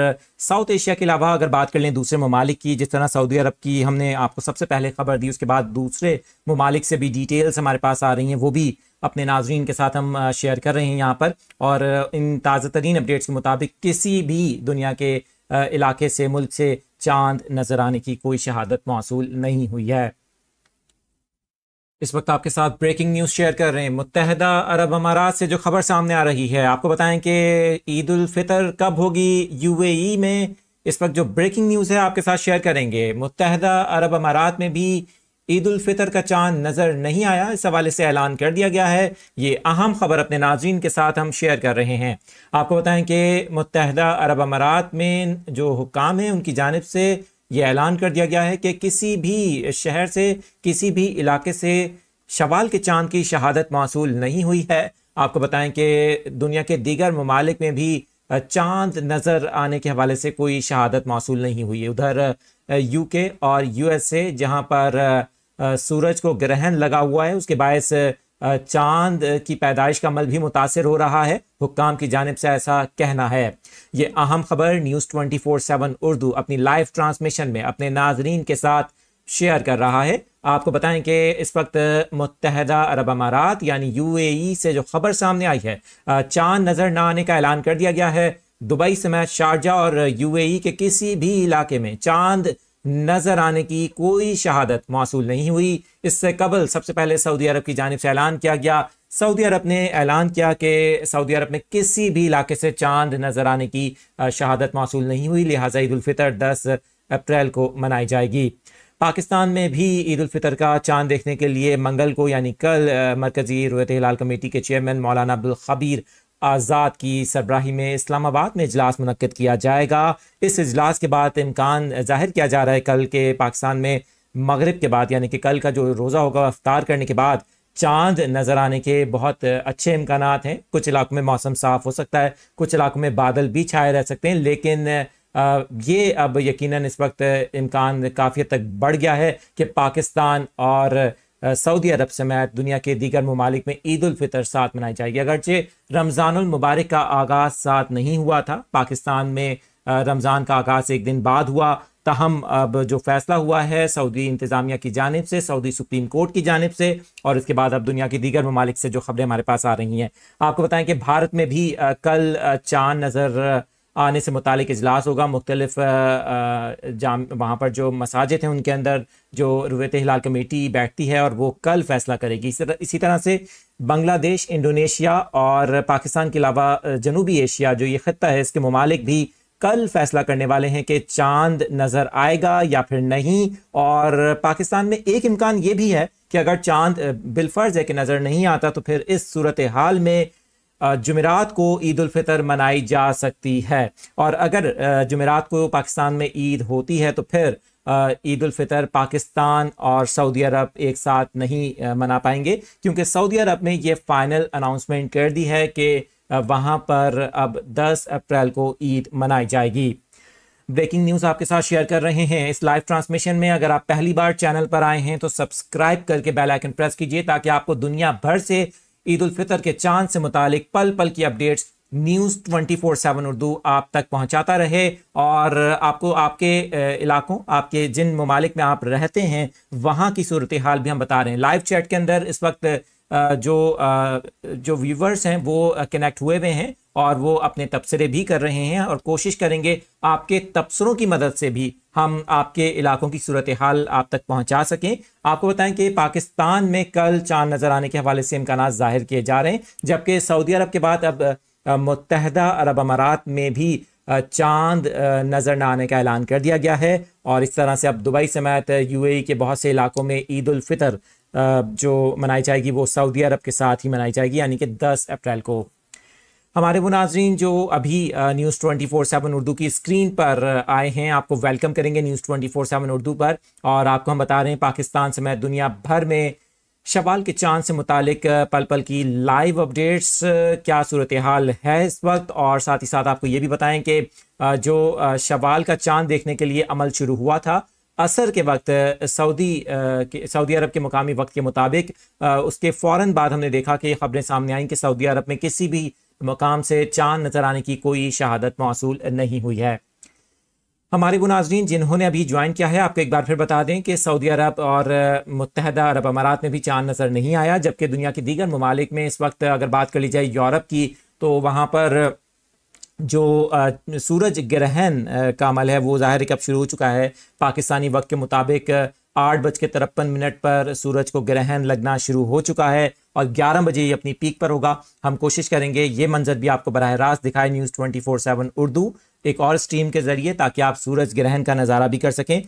साउथ एशिया के अलावा अगर बात कर लें दूसरे ममालिक की जिस तरह सऊदी अरब की हमने आपको सबसे पहले खबर दी उसके बाद दूसरे ममालिक से भी डिटेल्स हमारे पास आ रही हैं वो भी अपने नाजरीन के साथ हम शेयर कर रहे हैं यहाँ पर और इन ताज़ा तरीन अपडेट्स के मुताबिक किसी भी दुनिया के इलाके से मुल्क से चांद नज़र आने की कोई शहादत मौसू नहीं हुई है इस वक्त आपके साथ ब्रेकिंग न्यूज़ शेयर कर रहे हैं मुतहदा अरब अमारात से जो खबर सामने आ रही है आपको बताएं कि ईद उल फितर कब होगी यूएई में इस वक्त जो ब्रेकिंग न्यूज़ है आपके साथ शेयर करेंगे मुतहदा अरब अमारात में भी ईद उल फितर का चांद नज़र नहीं आया इस हवाले से ऐलान कर दिया गया है ये अहम खबर अपने नाजीन के साथ हम शेयर कर रहे हैं आपको बताएं कि मुतहदा अरब अमारात में जो हुकाम हैं उनकी जानब से ये ऐलान कर दिया गया है कि किसी भी शहर से किसी भी इलाके से शवाल के चांद की शहादत मौसू नहीं हुई है आपको बताएं कि दुनिया के दीगर ममालिक में भी चांद नज़र आने के हवाले से कोई शहादत मौसू नहीं हुई है उधर यूके और यूएसए जहां पर सूरज को ग्रहण लगा हुआ है उसके बायस चांद की पैदाइश का अमल भी मुतासर हो रहा है हुक्काम की जानब से ऐसा कहना है ये अहम खबर news twenty four seven Urdu अपनी लाइव ट्रांसमिशन में अपने नाजरीन के साथ शेयर कर रहा है आपको बताएं कि इस वक्त मुतहदा अरब अमारात यानी यू ए से जो खबर सामने आई है चांद नज़र न आने का ऐलान कर दिया गया है दुबई समेत शारजा और यू ए के किसी भी इलाके में चांद नज़र आने की कोई शहादत मौसू नहीं हुई इससे कबल सबसे पहले सऊदी अरब की जानब से ऐलान किया गया सऊदी अरब ने ऐलान किया कि सऊदी अरब में किसी भी इलाके से चांद नज़र आने की शहादत मौसू नहीं हुई लिहाजा ईदालफ़ितर दस अप्रैल को मनाई जाएगी पाकिस्तान में भी ईद फितर का चांद देखने के लिए मंगल को यानी कल मरकज़ी रोयत हिलाल कमेटी के चेयरमैन मौलाना अब्दुल खबीर आज़ाद की सरबराही में इस्लामाबाद में इजलास मनकद किया जाएगा इस इजलास के बाद इम्कान जाहिर किया जा रहा है कल के पाकिस्तान में मगरब के बाद यानी कि कल का जो रोज़ा होगा अफ्तार करने के बाद चांद नज़र आने के बहुत अच्छे इम्कान हैं कुछ इलाकों में मौसम साफ़ हो सकता है कुछ इलाकों में बादल भी छाए रह सकते हैं लेकिन ये अब यकीनन इस वक्त इम्कान काफ़ी तक बढ़ गया है कि पाकिस्तान और सऊदी अरब समेत दुनिया के दीगर ममालिक में ईद उलफ़ितर साथ मनाई जाएगी अगरचे रमज़ानमबारक का आगाज़ साथ नहीं हुआ था पाकिस्तान में रमज़ान का आगाज़ एक दिन बाद हुआ तहम अब जो फैसला हुआ है सऊदी इंतज़ामिया की जानब से सऊदी सुप्रीम कोर्ट की जानब से और इसके बाद अब दुनिया की दीगर ममालिक से जो खबरें हमारे पास आ रही हैं आपको बताएं कि भारत में भी कल चांद नज़र आने से मुतक अजलास होगा मुख्तलिफ जाम वहाँ पर जो मसाजिद हैं उनके अंदर जो रुवत हिलाल कमेटी बैठती है और वो कल फैसला करेगी इस तरह इसी तरह से बांग्लादेश इंडोनेशिया और पाकिस्तान के अलावा जनूबी एशिया जो ये ख़त्ता है इसके ममालिक भी कल फैसला करने वाले हैं कि चांद नज़र आएगा या फिर नहीं और पाकिस्तान में एक इम्कान ये भी है कि अगर चांद बिलफर्ज है कि नज़र नहीं आता तो फिर इस सूरत हाल में जुमेरात को ईद फितर मनाई जा सकती है और अगर जुमेरात को पाकिस्तान में ईद होती है तो फिर ईद फितर पाकिस्तान और सऊदी अरब एक साथ नहीं मना पाएंगे क्योंकि सऊदी अरब ने ये फाइनल अनाउंसमेंट कर दी है कि वहाँ पर अब 10 अप्रैल को ईद मनाई जाएगी ब्रेकिंग न्यूज़ आपके साथ शेयर कर रहे हैं इस लाइव ट्रांसमिशन में अगर आप पहली बार चैनल पर आए हैं तो सब्सक्राइब करके बेल आइकन प्रेस कीजिए ताकि आपको दुनिया भर से ईद उल फितर के चांद से मुतालिक पल पल की updates news twenty four seven Urdu आप तक पहुंचाता रहे और आपको आपके इलाकों आपके जिन ममालिक में आप रहते हैं वहां की सूरत हाल भी हम बता रहे हैं लाइव चैट के अंदर इस वक्त जो जो व्यूवर्स हैं वो कनेक्ट हुए हुए हैं और वो अपने तबसरे भी कर रहे हैं और कोशिश करेंगे आपके तबसरों की मदद से भी हम आपके इलाकों की सूरत हाल आप तक पहुंचा सकें आपको बताएं कि पाकिस्तान में कल चांद नज़र आने के हवाले से इम्कान जाहिर किए जा रहे हैं जबकि सऊदी अरब के बाद अब मुतहदा अरब अमारात में भी चांद नज़र न आने का ऐलान कर दिया गया है और इस तरह से अब दुबई समेत यूएई के बहुत से इलाकों में ईद उल फितर जो मनाई जाएगी वो सऊदी अरब के साथ ही मनाई जाएगी यानी कि 10 अप्रैल को हमारे वो नाजरीन जो अभी news twenty four seven Urdu की स्क्रीन पर आए हैं आपको वेलकम करेंगे news twenty four seven Urdu पर और आपको हम बता रहे हैं पाकिस्तान समेत दुनिया भर में शवाल के चांद से मुतलिक पल पल की लाइव अपडेट्स क्या सूरत हाल है इस वक्त और साथ ही साथ आपको ये भी बताएं कि जो शवाल का चांद देखने के लिए अमल शुरू हुआ था असर के वक्त सऊदी सऊदी अरब के मुकामी वक्त के मुताबिक उसके फ़ौर बाद हमने देखा कि खबरें सामने आई कि सऊदी अरब में किसी भी मकाम से चांद नज़र आने की कोई शहादत मौसू नहीं हुई है हमारे वो नाजरीन जिन्होंने अभी ज्वाइन किया है आपको एक बार फिर बता दें कि सऊदी अरब और मुतहदा अरब अमारात में भी चांद नज़र नहीं आया जबकि दुनिया के दीगर ममालिक में इस वक्त अगर बात कर ली जाए यूरोप की तो वहाँ पर जो सूरज ग्रहण का अमल है वो ज़ाहिर है कि अब शुरू हो चुका है पाकिस्तानी वक्त के मुताबिक आठ बज के तिरपन मिनट पर सूरज को ग्रहण लगना शुरू हो चुका है और ग्यारह बजे ये अपनी पीक पर होगा हम कोशिश करेंगे ये मंजर भी आपको बरह रास्त दिखाए news twenty four seven Urdu एक और स्ट्रीम के ज़रिए ताकि आप सूरज ग्रहण का नज़ारा भी कर सकें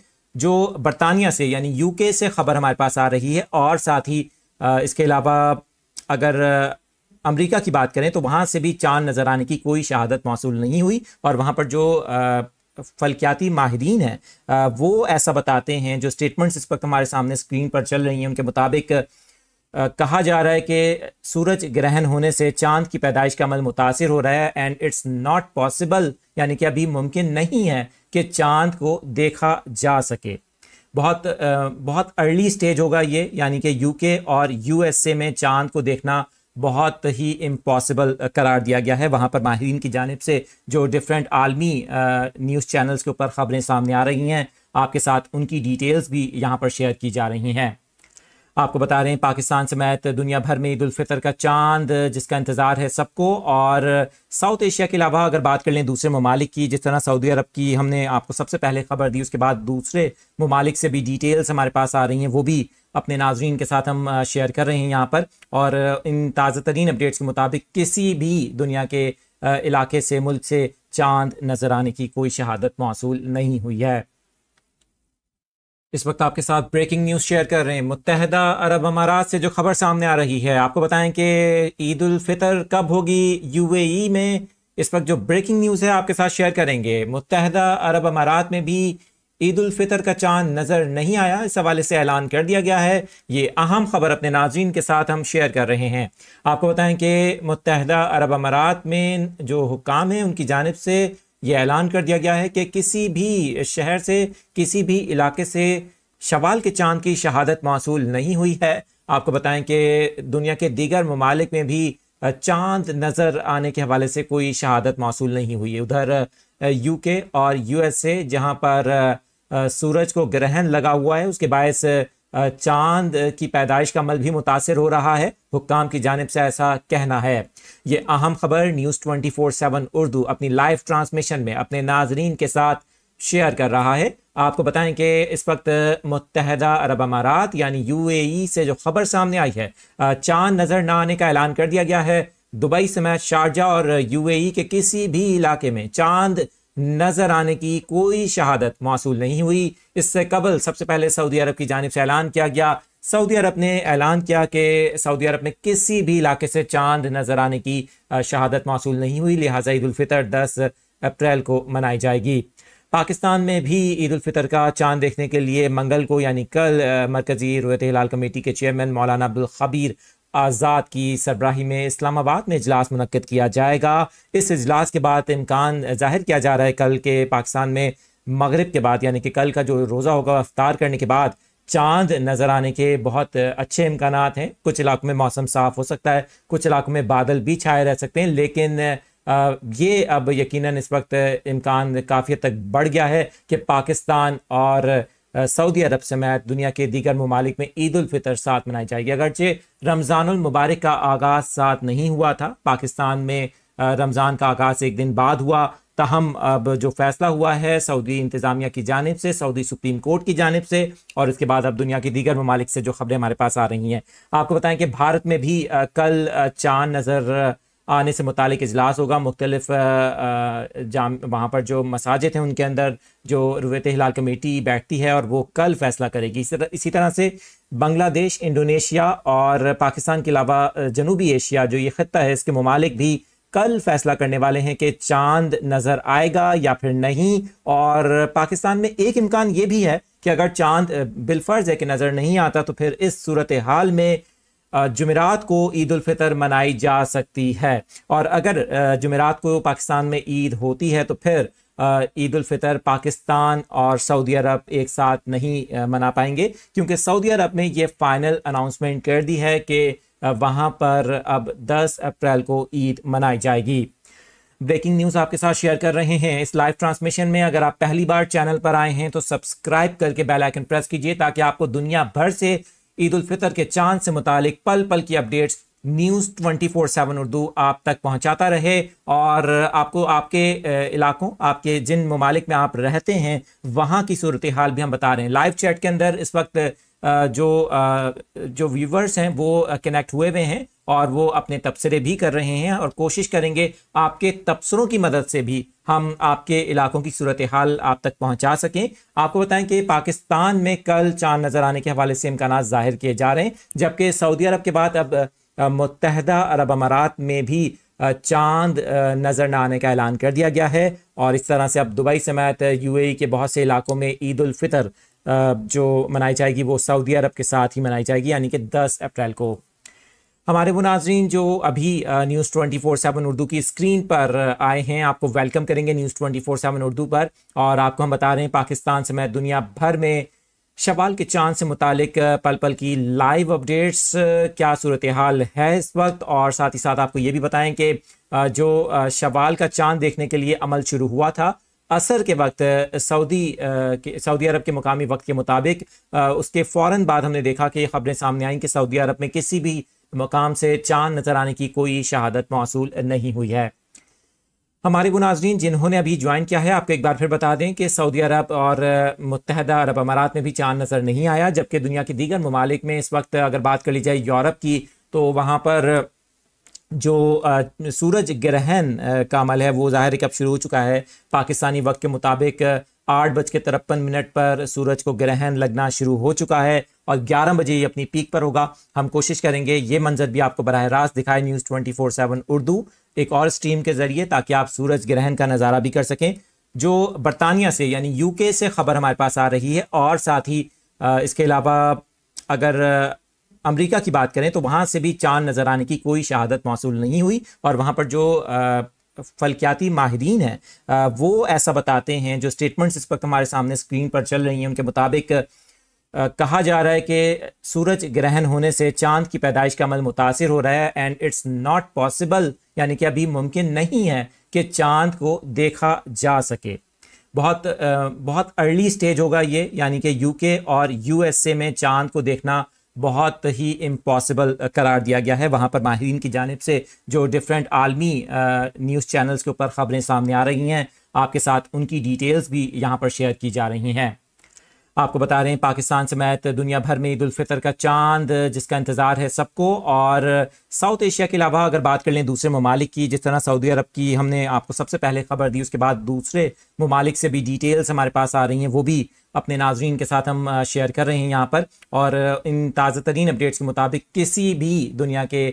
जो बरतानिया से यानी यू से खबर हमारे पास आ रही है और साथ ही इसके अलावा अगर अमेरिका की बात करें तो वहाँ से भी चांद नज़र आने की कोई शहादत मौसू नहीं हुई और वहाँ पर जो फलकियाती माहरीन हैं वो ऐसा बताते हैं जो स्टेटमेंट्स इस वक्त हमारे सामने स्क्रीन पर चल रही हैं उनके मुताबिक कहा जा रहा है कि सूरज ग्रहण होने से चांद की पैदाइश का अमल मुतासर हो रहा है एंड इट्स नॉट पॉसिबल यानी कि अभी मुमकिन नहीं है कि चांद को देखा जा सके बहुत बहुत अर्ली स्टेज होगा ये यानी कि यूके और यूएसए में चांद को देखना बहुत ही इम्पॉसिबल uh, करार दिया गया है वहाँ पर माहरीन की जानब से जो डिफरेंट आलमी न्यूज़ uh, चैनल्स के ऊपर ख़बरें सामने आ रही हैं आपके साथ उनकी डिटेल्स भी यहाँ पर शेयर की जा रही हैं आपको बता रहे हैं पाकिस्तान समेत दुनिया भर में ईद उलफ़ितर का चांद जिसका इंतज़ार है सबको और साउथ एशिया के अलावा अगर बात कर लें दूसरे ममालिक की जिस तरह सऊदी अरब की हमने आपको सबसे पहले खबर दी उसके बाद दूसरे ममालिक से भी डिटेल्स हमारे पास आ रही हैं वो भी अपने नाजरन के साथ हम शेयर कर रहे हैं यहाँ पर और इन ताज़ा तरीन अपडेट्स के मुताबिक किसी भी दुनिया के इलाके से मुल्क से चांद नज़र आने की कोई शहादत मौसू नहीं हुई है इस वक्त आपके साथ ब्रेकिंग न्यूज़ शेयर कर रहे हैं मुतहदा अरब अमारात से जो खबर सामने आ रही है आपको बताएं कि ईद उल फितर कब होगी यूएई में इस वक्त जो ब्रेकिंग न्यूज़ है आपके साथ शेयर करेंगे मुतहदा अरब अमारात में भी ईद उल फितर का चांद नज़र नहीं आया इस हवाले से ऐलान कर दिया गया है ये अहम खबर अपने नाजीन के साथ हम शेयर कर रहे हैं आपको बताएं कि मुतहदा अरब अमारात में जो हुकाम है उनकी जानब से ये ऐलान कर दिया गया है कि किसी भी शहर से किसी भी इलाके से शवाल के चांद की शहादत मौसू नहीं हुई है आपको बताएं कि दुनिया के दीगर ममालिक में भी चांद नज़र आने के हवाले से कोई शहादत मौसू नहीं हुई है उधर यूके और यूएसए जहां पर सूरज को ग्रहण लगा हुआ है उसके बायस चांद की पैदाइश का अमल भी मुतासर हो रहा है हुक्काम की जानब से ऐसा कहना है ये अहम खबर news twenty four seven Urdu अपनी लाइव ट्रांसमिशन में अपने नाजरीन के साथ शेयर कर रहा है आपको बताएं कि इस वक्त मुतहदा अरब अमारात यानी यू ए से जो खबर सामने आई है चांद नज़र न आने का ऐलान कर दिया गया है दुबई समेत शारजा और यू ए के किसी भी इलाके में चांद नज़र आने की कोई शहादत मौसू नहीं हुई इससे कबल सबसे पहले सऊदी अरब की जानब से ऐलान किया गया सऊदी अरब ने ऐलान किया कि सऊदी अरब में किसी भी इलाके से चांद नज़र आने की शहादत मौसू नहीं हुई लिहाजा ईदालफ़ितर दस अप्रैल को मनाई जाएगी पाकिस्तान में भी ईद फितर का चांद देखने के लिए मंगल को यानी कल मरकज़ी रोयत हिलाल कमेटी के चेयरमैन मौलाना अब्दुल खबीर आज़ाद की सरबराही में इस्लामाबाद में इजलास मनकद किया जाएगा इस इजलास के बाद इम्कान जाहिर किया जा रहा है कल के पाकिस्तान में मगरब के बाद यानी कि कल का जो रोज़ा होगा अफ्तार करने के बाद चांद नज़र आने के बहुत अच्छे इम्कान हैं कुछ इलाकों में मौसम साफ़ हो सकता है कुछ इलाकों में बादल भी छाए रह सकते हैं लेकिन ये अब यकीनन इस वक्त इम्कान काफ़ी तक बढ़ गया है कि पाकिस्तान और सऊदी अरब समेत दुनिया के दीगर ममालिक में ईद फितर साथ मनाई जाएगी अगरचे रमज़ानमबारक का आगाज़ साथ नहीं हुआ था पाकिस्तान में रमज़ान का आगाज़ एक दिन बाद हुआ तहम अब जो फैसला हुआ है सऊदी इंतज़ामिया की जानब से सऊदी सुप्रीम कोर्ट की जानब से और इसके बाद अब दुनिया की दीगर ममालिक से जो खबरें हमारे पास आ रही हैं आपको बताएं कि भारत में भी कल चांद नज़र आने से मुतक अजलास होगा मुख्तलिफ जाम वहाँ पर जो मसाजिद हैं उनके अंदर जो रुवत हिलाल कमेटी बैठती है और वो कल फैसला करेगी इसी तरह से बांग्लादेश इंडोनेशिया और पाकिस्तान के अलावा जनूबी एशिया जो ये ख़त्ता है इसके ममालिक भी कल फैसला करने वाले हैं कि चांद नज़र आएगा या फिर नहीं और पाकिस्तान में एक इम्कान ये भी है कि अगर चांद बिलफर्ज है कि नज़र नहीं आता तो फिर इस सूरत हाल में जुमेरात को ईद फितर मनाई जा सकती है और अगर जुमेरात को पाकिस्तान में ईद होती है तो फिर ईद फितर पाकिस्तान और सऊदी अरब एक साथ नहीं मना पाएंगे क्योंकि सऊदी अरब ने ये फाइनल अनाउंसमेंट कर दी है कि वहाँ पर अब 10 अप्रैल को ईद मनाई जाएगी ब्रेकिंग न्यूज़ आपके साथ शेयर कर रहे हैं इस लाइव ट्रांसमिशन में अगर आप पहली बार चैनल पर आए हैं तो सब्सक्राइब करके बेल आइकन प्रेस कीजिए ताकि आपको दुनिया भर से ईद उल फितर के चांद से मुतालिक पल पल की updates news twenty four seven Urdu आप तक पहुंचाता रहे और आपको आपके इलाकों आपके जिन ममालिक में आप रहते हैं वहां की सूरत हाल भी हम बता रहे हैं लाइव चैट के अंदर इस वक्त जो जो व्यूवर्स हैं वो कनेक्ट हुए हुए हैं और वो अपने तबसरे भी कर रहे हैं और कोशिश करेंगे आपके तबसरों की मदद से भी हम आपके इलाकों की सूरत हाल आप तक पहुंचा सकें आपको बताएं कि पाकिस्तान में कल चांद नज़र आने के हवाले से इम्कान ज़ाहिर किए जा रहे हैं जबकि सऊदी अरब के बाद अब मुतहदा अरब अमारात में भी चांद नज़र न आने का ऐलान कर दिया गया है और इस तरह से अब दुबई समेत यूएई के बहुत से इलाकों में ईद उल फितर जो मनाई जाएगी वो सऊदी अरब के साथ ही मनाई जाएगी यानी कि 10 अप्रैल को हमारे वो नाजरीन जो अभी news twenty four seven Urdu की स्क्रीन पर आए हैं आपको वेलकम करेंगे news twenty four seven Urdu पर और आपको हम बता रहे हैं पाकिस्तान समेत दुनिया भर में शवाल के चांद से मुतलिक पल पल की लाइव अपडेट्स क्या सूरत हाल है इस वक्त और साथ ही साथ आपको ये भी बताएं कि जो शवाल का चांद देखने के लिए अमल शुरू हुआ था असर के वक्त सऊदी सऊदी अरब के मुकामी वक्त के मुताबिक उसके फ़ौर बाद हमने देखा कि खबरें सामने आई कि सऊदी अरब में किसी भी मकाम से चांद नज़र आने की कोई शहादत मौसू नहीं हुई है हमारे वो जिन्होंने अभी ज्वाइन किया है आपको एक बार फिर बता दें कि सऊदी अरब और मुतहदा अरब अमारात में भी चांद नज़र नहीं आया जबकि दुनिया के दीगर ममालिक में इस वक्त अगर बात कर ली जाए यूरोप की तो वहाँ पर जो सूरज ग्रहण का अमल है वो ज़ाहिर है कि अब शुरू हो चुका है पाकिस्तानी वक्त के मुताबिक आठ बज के तिरपन मिनट पर सूरज को ग्रहण लगना शुरू हो चुका है और ग्यारह बजे ये अपनी पीक पर होगा हम कोशिश करेंगे ये मंजर भी आपको बरह रास्त दिखाए news twenty four seven Urdu एक और स्ट्रीम के ज़रिए ताकि आप सूरज ग्रहण का नज़ारा भी कर सकें जो बरतानिया से यानी यू से खबर हमारे पास आ रही है और साथ ही इसके अलावा अगर अमेरिका की बात करें तो वहाँ से भी चांद नज़र आने की कोई शहादत मौसू नहीं हुई और वहाँ पर जो फलकियाती माहरीन हैं वो ऐसा बताते हैं जो स्टेटमेंट्स इस वक्त हमारे सामने स्क्रीन पर चल रही हैं उनके मुताबिक कहा जा रहा है कि सूरज ग्रहण होने से चांद की पैदाइश का अमल मुतासर हो रहा है एंड इट्स नॉट पॉसिबल यानी कि अभी मुमकिन नहीं है कि चांद को देखा जा सके बहुत बहुत अर्ली स्टेज होगा ये यानी कि यूके और यूएसए में चांद को देखना बहुत ही इम्पॉसिबल uh, करार दिया गया है वहाँ पर माहरीन की जानब से जो डिफरेंट आलमी न्यूज़ uh, चैनल्स के ऊपर ख़बरें सामने आ रही हैं आपके साथ उनकी डिटेल्स भी यहाँ पर शेयर की जा रही हैं आपको बता रहे हैं पाकिस्तान समेत दुनिया भर में ईद फितर का चांद जिसका इंतज़ार है सबको और साउथ एशिया के अलावा अगर बात कर लें दूसरे ममालिक की जिस तरह सऊदी अरब की हमने आपको सबसे पहले खबर दी उसके बाद दूसरे ममालिक से भी डिटेल्स हमारे पास आ रही हैं वो भी अपने नाजरन के साथ हम शेयर कर रहे हैं यहाँ पर और इन ताज़ा तरीन अपडेट्स के मुताबिक किसी भी दुनिया के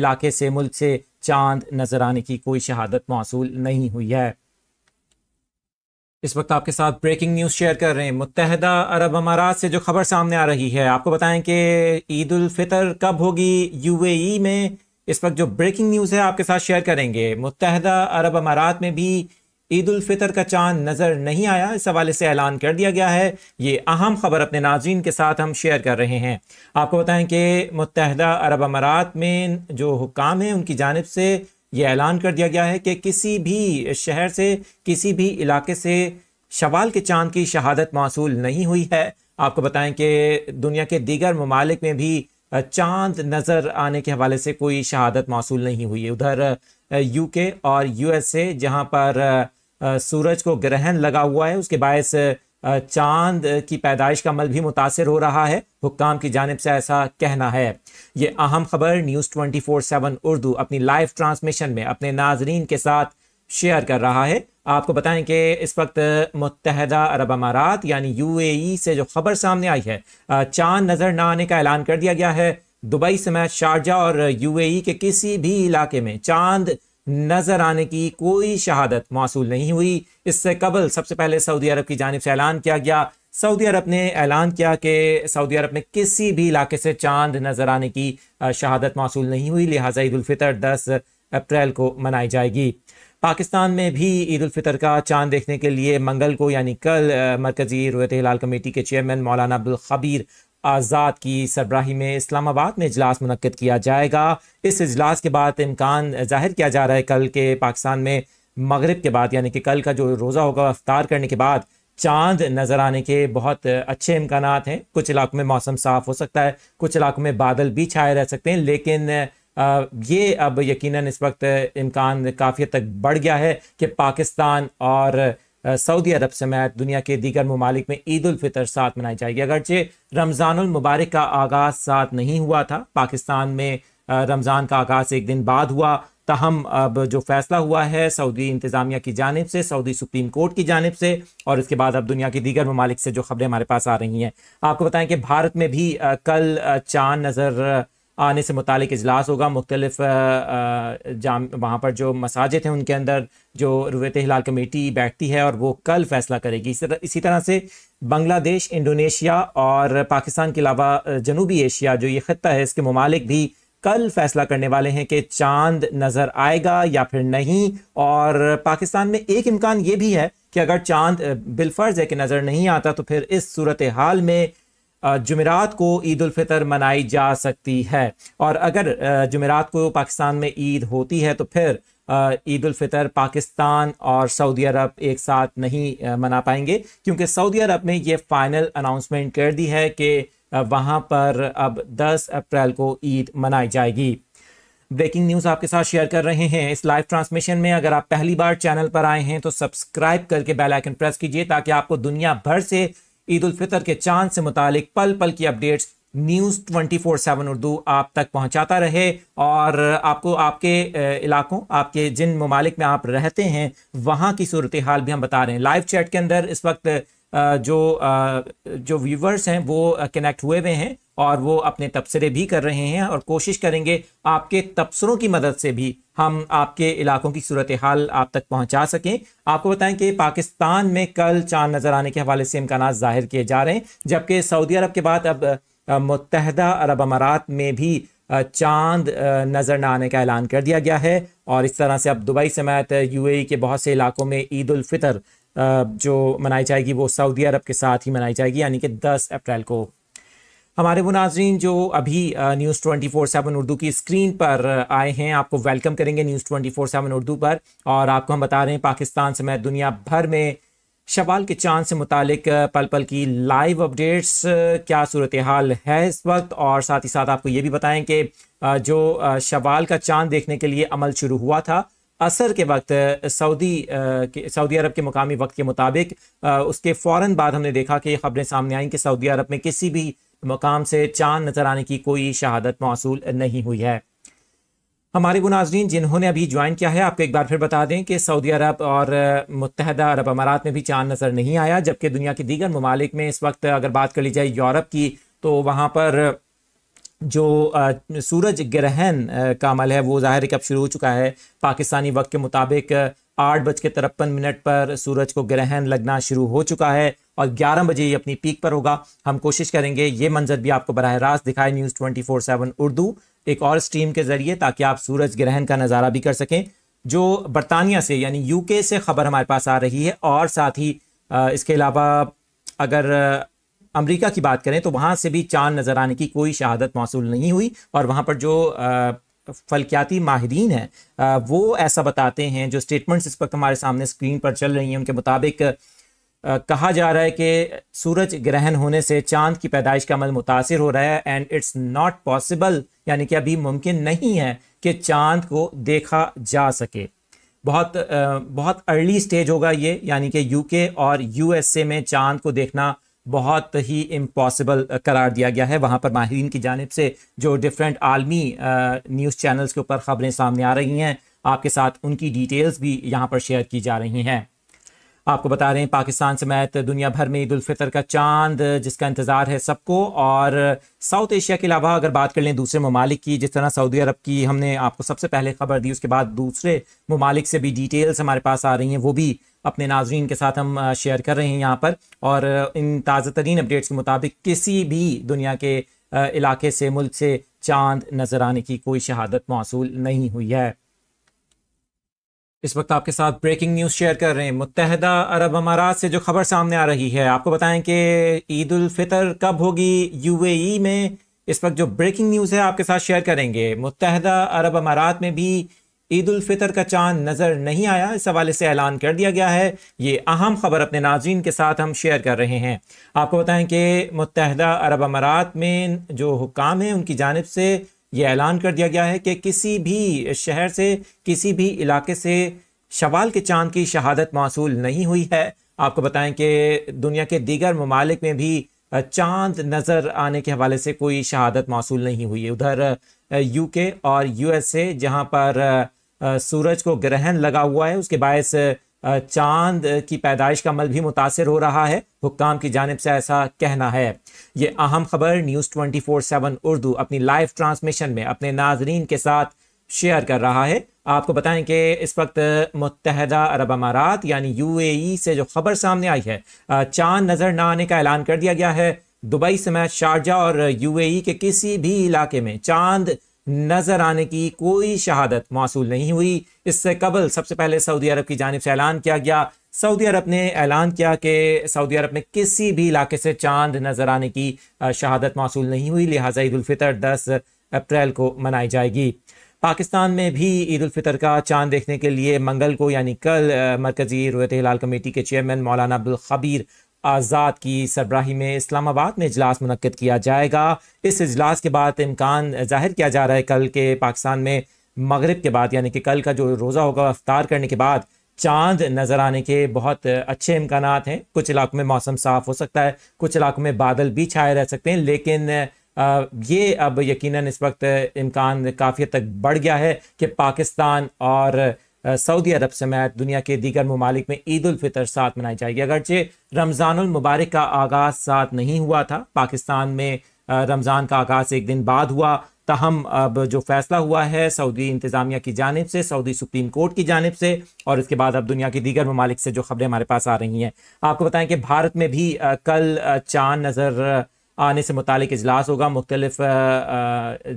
इलाके से मुल्क से चांद नज़र आने की कोई शहादत मौसू नहीं हुई है इस वक्त आपके साथ ब्रेकिंग न्यूज़ शेयर कर रहे हैं मुतहदा अरब अमारात से जो खबर सामने आ रही है आपको बताएं कि ईद उल फितर कब होगी यूएई में इस वक्त जो ब्रेकिंग न्यूज़ है आपके साथ शेयर करेंगे मुतहदा अरब अमारात में भी ईद उल फितर का चांद नज़र नहीं आया इस हवाले से ऐलान कर दिया गया है ये अहम खबर अपने नाजीन के साथ हम शेयर कर रहे हैं आपको बताएं कि मुतहदा अरब अमारात में जो हुकाम है उनकी जानब से ये ऐलान कर दिया गया है कि किसी भी शहर से किसी भी इलाके से शवाल के चांद की शहादत मौसू नहीं हुई है आपको बताएं कि दुनिया के दीगर ममालिक में भी चांद नज़र आने के हवाले से कोई शहादत मौसू नहीं हुई है उधर यूके और यूएसए जहां पर सूरज को ग्रहण लगा हुआ है उसके बायस चांद की पैदाइश का अमल भी मुतासर हो रहा है हुक्काम की जानब से ऐसा कहना है ये अहम खबर news twenty four seven Urdu अपनी लाइव ट्रांसमिशन में अपने नाजरीन के साथ शेयर कर रहा है आपको बताएं कि इस वक्त मुतहदा अरब अमारात यानी यूएई से जो खबर सामने आई है चांद नज़र न आने का ऐलान कर दिया गया है दुबई समेत शारजा और यूएई के किसी भी इलाके में चांद नजर आने की कोई शहादत मौसू नहीं हुई इससे कबल सबसे पहले सऊदी अरब की जानब से ऐलान किया गया सऊदी अरब ने ऐलान किया कि सऊदी अरब में किसी भी इलाके से चांद नजर आने की शहादत मौसू नहीं हुई लिहाजा ईदालफ़ितर दस अप्रैल को मनाई जाएगी पाकिस्तान में भी ईद उलफ़ितर का चांद देखने के लिए मंगल को यानी कल मरकज़ी रोयत हिलाल कमेटी के चेयरमैन मौलाना अब्दुल खबीर आज़ाद की सरबराही में इस्लामाबाद में इजलास मनकद किया जाएगा इस इजलास के बाद इम्कान जाहिर किया जा रहा है कल के पाकिस्तान में मगरब के बाद यानी कि कल का जो रोज़ा होगा अफ्तार करने के बाद चांद नज़र आने के बहुत अच्छे इम्कान हैं कुछ इलाकों में मौसम साफ़ हो सकता है कुछ इलाकों में बादल भी छाए रह सकते हैं लेकिन ये अब यकीनन इस वक्त इम्कान काफ़ी तक बढ़ गया है कि पाकिस्तान और सऊदी अरब समेत दुनिया के दीगर ममालिक में ईद उलफ़ितर साथ मनाई जाएगी अगरचे रमज़ानमबारक का आगाज़ साथ नहीं हुआ था पाकिस्तान में रमज़ान का आगाज़ एक दिन बाद हुआ तहम अब जो फैसला हुआ है सऊदी इंतज़ामिया की जानब से सऊदी सुप्रीम कोर्ट की जानब से और इसके बाद अब दुनिया की दीगर ममालिक से जो खबरें हमारे पास आ रही हैं आपको बताएं कि भारत में भी कल चांद नज़र आने से मुतक अजलास होगा मुख्तलिफ जाम वहाँ पर जो मसाजिद हैं उनके अंदर जो रुत हिलाल कमेटी बैठती है और वो कल फैसला करेगी इसी तरह से बांग्लादेश इंडोनेशिया और पाकिस्तान के अलावा जनूबी एशिया जो ये ख़त्ता है इसके ममालिक भी कल फैसला करने वाले हैं कि चांद नज़र आएगा या फिर नहीं और पाकिस्तान में एक इम्कान ये भी है कि अगर चांद बिलफर्ज है कि नज़र नहीं आता तो फिर इस सूरत हाल में जुमेरात को ईद फितर मनाई जा सकती है और अगर जुमेरात को पाकिस्तान में ईद होती है तो फिर ईद फितर पाकिस्तान और सऊदी अरब एक साथ नहीं मना पाएंगे क्योंकि सऊदी अरब ने यह फाइनल अनाउंसमेंट कर दी है कि वहाँ पर अब 10 अप्रैल को ईद मनाई जाएगी ब्रेकिंग न्यूज़ आपके साथ शेयर कर रहे हैं इस लाइव ट्रांसमिशन में अगर आप पहली बार चैनल पर आए हैं तो सब्सक्राइब करके बेल आइकन प्रेस कीजिए ताकि आपको दुनिया भर से ईद उल फितर के चांद से मुतालिक पल पल की updates news twenty four seven Urdu आप तक पहुंचाता रहे और आपको आपके इलाकों आपके जिन ममालिक में आप रहते हैं वहां की सूरत हाल भी हम बता रहे हैं लाइव चैट के अंदर इस वक्त जो जो व्यूवर्स हैं वो कनेक्ट हुए हुए हैं और वो अपने तबसरे भी कर रहे हैं और कोशिश करेंगे आपके तबसरों की मदद से भी हम आपके इलाकों की सूरत हाल आप तक पहुंचा सकें आपको बताएं कि पाकिस्तान में कल चांद नज़र आने के हवाले से इम्कान ज़ाहिर किए जा रहे हैं जबकि सऊदी अरब के बाद अब मुतहदा अरब अमारात में भी चांद नज़र न आने का ऐलान कर दिया गया है और इस तरह से अब दुबई समेत यूएई के बहुत से इलाकों में ईद उल फितर जो मनाई जाएगी वो सऊदी अरब के साथ ही मनाई जाएगी यानी कि 10 अप्रैल को हमारे वो नाजरीन जो अभी news twenty four seven Urdu की स्क्रीन पर आए हैं आपको वेलकम करेंगे news twenty four seven Urdu पर और आपको हम बता रहे हैं पाकिस्तान समेत दुनिया भर में शवाल के चांद से मुतलिक पल पल की लाइव अपडेट्स क्या सूरत हाल है इस वक्त और साथ ही साथ आपको ये भी बताएं कि जो शवाल का चांद देखने के लिए अमल शुरू हुआ था असर के वक्त सऊदी सऊदी अरब के मुकामी वक्त के मुताबिक उसके फ़ौर बाद हमने देखा कि खबरें सामने आई कि सऊदी अरब में किसी भी मकाम से चांद नज़र आने की कोई शहादत मौसू नहीं हुई है हमारे गुनाजरीन जिन्होंने अभी ज्वाइन किया है आपको एक बार फिर बता दें कि सऊदी अरब और मुतहदा अरब अमारात में भी चांद नज़र नहीं आया जबकि दुनिया के दीगर ममालिक में इस वक्त अगर बात कर ली जाए यूरोप की तो वहाँ पर जो सूरज ग्रहण का अमल है वो ज़ाहिर है कि अब शुरू हो चुका है पाकिस्तानी वक्त के मुताबिक आठ बज के तिरपन मिनट पर सूरज को ग्रहण लगना शुरू हो चुका है और ग्यारह बजे ये अपनी पीक पर होगा हम कोशिश करेंगे ये मंजर भी आपको बरह रास्त दिखाए news twenty four seven Urdu एक और स्ट्रीम के ज़रिए ताकि आप सूरज ग्रहण का नज़ारा भी कर सकें जो बरतानिया से यानी यू से खबर हमारे पास आ रही है और साथ ही इसके अलावा अगर अमेरिका की बात करें तो वहाँ से भी चांद नज़र आने की कोई शहादत मौसू नहीं हुई और वहाँ पर जो फलकियाती माहरीन हैं वो ऐसा बताते हैं जो स्टेटमेंट्स इस वक्त हमारे सामने स्क्रीन पर चल रही हैं उनके मुताबिक कहा जा रहा है कि सूरज ग्रहण होने से चांद की पैदाइश का अमल मुतासर हो रहा है एंड इट्स नॉट पॉसिबल यानी कि अभी मुमकिन नहीं है कि चांद को देखा जा सके बहुत बहुत अर्ली स्टेज होगा ये यानी कि यूके और यूएसए में चांद को देखना बहुत ही इम्पॉसिबल uh, करार दिया गया है वहाँ पर माहरीन की जानब से जो डिफरेंट आलमी न्यूज़ uh, चैनल्स के ऊपर ख़बरें सामने आ रही हैं आपके साथ उनकी डिटेल्स भी यहाँ पर शेयर की जा रही हैं आपको बता रहे हैं पाकिस्तान समेत दुनिया भर में ईदालफितर का चांद जिसका इंतज़ार है सबको और साउथ एशिया के अलावा अगर बात कर लें दूसरे ममालिक की जिस तरह सऊदी अरब की हमने आपको सबसे पहले खबर दी उसके बाद दूसरे ममालिक से भी डिटेल्स हमारे पास आ रही हैं वो भी अपने नाजरीन के साथ हम शेयर कर रहे हैं यहाँ पर और इन ताज़ा तरीन अपडेट्स के मुताबिक किसी भी दुनिया के इलाके से मुल्क से चांद नज़र आने की कोई शहादत मौसू नहीं हुई है इस वक्त आपके साथ ब्रेकिंग न्यूज़ शेयर कर रहे हैं मुतहदा अरब अमारात से जो खबर सामने आ रही है आपको बताएं कि ईद उल फितर कब होगी यूएई में इस वक्त जो ब्रेकिंग न्यूज़ है आपके साथ शेयर करेंगे मुतहदा अरब अमारात में भी ईद उल फितर का चांद नज़र नहीं आया इस हवाले से ऐलान कर दिया गया है ये अहम खबर अपने नाजीन के साथ हम शेयर कर रहे हैं आपको बताएं कि मुतहदा अरब अमारात में जो हुकाम है उनकी जानब से ये ऐलान कर दिया गया है कि किसी भी शहर से किसी भी इलाके से शवाल के चांद की शहादत मौसू नहीं हुई है आपको बताएं कि दुनिया के दीगर ममालिक में भी चांद नज़र आने के हवाले से कोई शहादत मौसू नहीं हुई है उधर यूके और यूएसए जहां पर सूरज को ग्रहण लगा हुआ है उसके बायस चांद की पैदाइश का अमल भी मुतासर हो रहा है हुक्काम की जानब से ऐसा कहना है ये अहम खबर news twenty four seven Urdu अपनी लाइव ट्रांसमिशन में अपने नाजरीन के साथ शेयर कर रहा है आपको बताएं कि इस वक्त मुतहदा अरब अमारात यानी यू ए से जो खबर सामने आई है चांद नज़र न आने का ऐलान कर दिया गया है दुबई समेत शारजा और यू ए के किसी भी इलाके में चांद नज़र आने की कोई शहादत मौसू नहीं हुई इससे कबल सबसे पहले सऊदी अरब की जानब से ऐलान किया गया सऊदी अरब ने ऐलान किया कि सऊदी अरब में किसी भी इलाके से चांद नज़र आने की शहादत मौसू नहीं हुई लिहाजा ईदालफ़ितर दस अप्रैल को मनाई जाएगी पाकिस्तान में भी ईद फितर का चांद देखने के लिए मंगल को यानी कल मरकज़ी रोयत हिलाल कमेटी के चेयरमैन मौलाना अब्दुल खबीर आज़ाद की सरबराही में इस्लामाबाद में इजलास मनकद किया जाएगा इस इजलास के बाद इम्कान जाहिर किया जा रहा है कल के पाकिस्तान में मगरब के बाद यानी कि कल का जो रोज़ा होगा अफ्तार करने के बाद चांद नज़र आने के बहुत अच्छे इम्कान हैं कुछ इलाकों में मौसम साफ़ हो सकता है कुछ इलाकों में बादल भी छाए रह सकते हैं लेकिन ये अब यकीनन इस वक्त इम्कान काफ़ी तक बढ़ गया है कि पाकिस्तान और सऊदी अरब समेत दुनिया के दीगर ममालिक में ईद उलफ़ितर साथ मनाई जाएगी अगरचे रमज़ानमबारक का आगाज़ साथ नहीं हुआ था पाकिस्तान में रमज़ान का आगाज़ एक दिन बाद हुआ तहम अब जो फैसला हुआ है सऊदी इंतज़ामिया की जानब से सऊदी सुप्रीम कोर्ट की जानब से और इसके बाद अब दुनिया की दीगर ममालिक से जो खबरें हमारे पास आ रही हैं आपको बताएं कि भारत में भी कल चांद नज़र आने से मुतक अजलास होगा मुख्तलिफ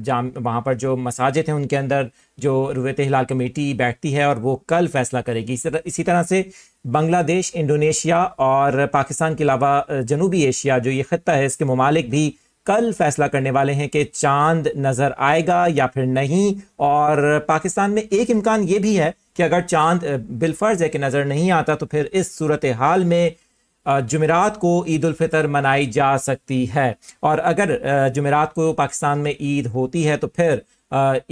जाम वहाँ पर जो मसाजिद हैं उनके अंदर जो रुवत हिलाल कमेटी बैठती है और वो कल फैसला करेगी इसी तरह से बांग्लादेश इंडोनेशिया और पाकिस्तान के अलावा जनूबी एशिया जो ये ख़त्ता है इसके ममालिक भी कल फैसला करने वाले हैं कि चांद नज़र आएगा या फिर नहीं और पाकिस्तान में एक इम्कान ये भी है कि अगर चांद बिलफर्ज है कि नज़र नहीं आता तो फिर इस सूरत हाल में जुमेरात को ईद फितर मनाई जा सकती है और अगर जुमेरात को पाकिस्तान में ईद होती है तो फिर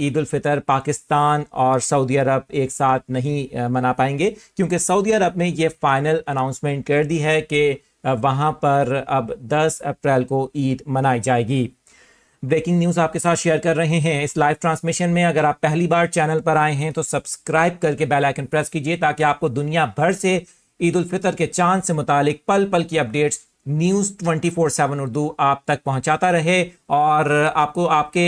ईद फितर पाकिस्तान और सऊदी अरब एक साथ नहीं मना पाएंगे क्योंकि सऊदी अरब ने ये फाइनल अनाउंसमेंट कर दी है कि वहाँ पर अब 10 अप्रैल को ईद मनाई जाएगी ब्रेकिंग न्यूज़ आपके साथ शेयर कर रहे हैं इस लाइव ट्रांसमिशन में अगर आप पहली बार चैनल पर आए हैं तो सब्सक्राइब करके बेल आइकन प्रेस कीजिए ताकि आपको दुनिया भर से ईद उल फितर के चांद से मुतालिक पल पल की updates news twenty four seven Urdu आप तक पहुंचाता रहे और आपको आपके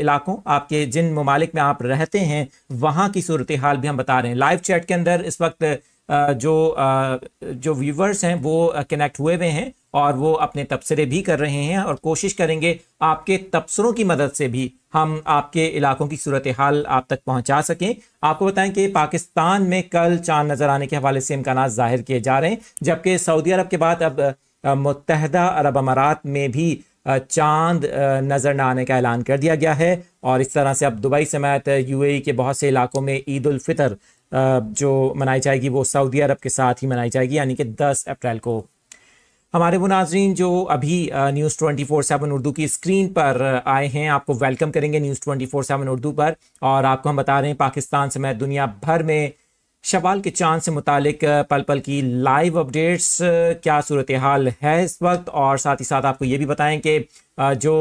इलाकों आपके जिन ममालिक में आप रहते हैं वहां की सूरत हाल भी हम बता रहे हैं लाइव चैट के अंदर इस वक्त जो जो व्यूवर्स हैं वो कनेक्ट हुए हुए हैं और वो अपने तबसरे भी कर रहे हैं और कोशिश करेंगे आपके तबसरों की मदद से भी हम आपके इलाकों की सूरत हाल आप तक पहुंचा सकें आपको बताएं कि पाकिस्तान में कल चांद नज़र आने के हवाले से इम्कान जाहिर किए जा रहे हैं जबकि सऊदी अरब के बाद अब मुतहदा अरब अमारात में भी चांद नज़र न आने का ऐलान कर दिया गया है और इस तरह से अब दुबई समेत यूएई के बहुत से इलाकों में ईद उल फितर जो मनाई जाएगी वो सऊदी अरब के साथ ही मनाई जाएगी यानी कि 10 अप्रैल को हमारे वो नाजरीन जो अभी news twenty four seven Urdu की स्क्रीन पर आए हैं आपको वेलकम करेंगे news twenty four seven Urdu पर और आपको हम बता रहे हैं पाकिस्तान समेत दुनिया भर में शवाल के चांद से मुतलिक पल पल की लाइव अपडेट्स क्या सूरत हाल है इस वक्त और साथ ही साथ आपको ये भी बताएं कि जो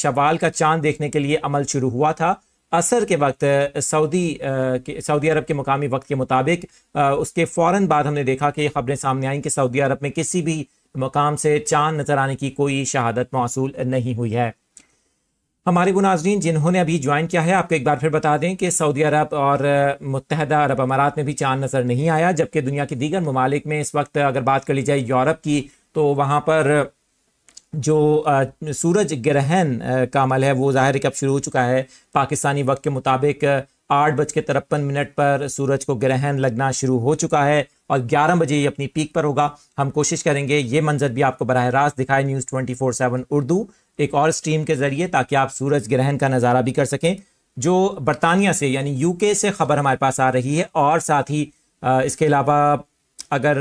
शवाल का चांद देखने के लिए अमल शुरू हुआ था असर के वक्त सऊदी सऊदी अरब के मुकामी वक्त के मुताबिक उसके फ़ौर बाद हमने देखा कि खबरें सामने आई कि सऊदी अरब में किसी भी मकाम से चांद नज़र आने की कोई शहादत मौसू नहीं हुई है हमारे वो जिन्होंने अभी ज्वाइन किया है आपको एक बार फिर बता दें कि सऊदी अरब और मुतहदा अरब अमारात में भी चांद नज़र नहीं आया जबकि दुनिया के दीगर ममालिक में इस वक्त अगर बात कर ली जाए यूरोप की तो वहाँ पर जो सूरज ग्रहण का अमल है वो ज़ाहिर है कि अब शुरू हो चुका है पाकिस्तानी वक्त के मुताबिक आठ बज के तिरपन मिनट पर सूरज को ग्रहण लगना शुरू हो चुका है और ग्यारह बजे ये अपनी पीक पर होगा हम कोशिश करेंगे ये मंजर भी आपको बरह रास्त दिखाए news twenty four seven Urdu एक और स्ट्रीम के ज़रिए ताकि आप सूरज ग्रहण का नज़ारा भी कर सकें जो बरतानिया से यानी यू से खबर हमारे पास आ रही है और साथ ही इसके अलावा अगर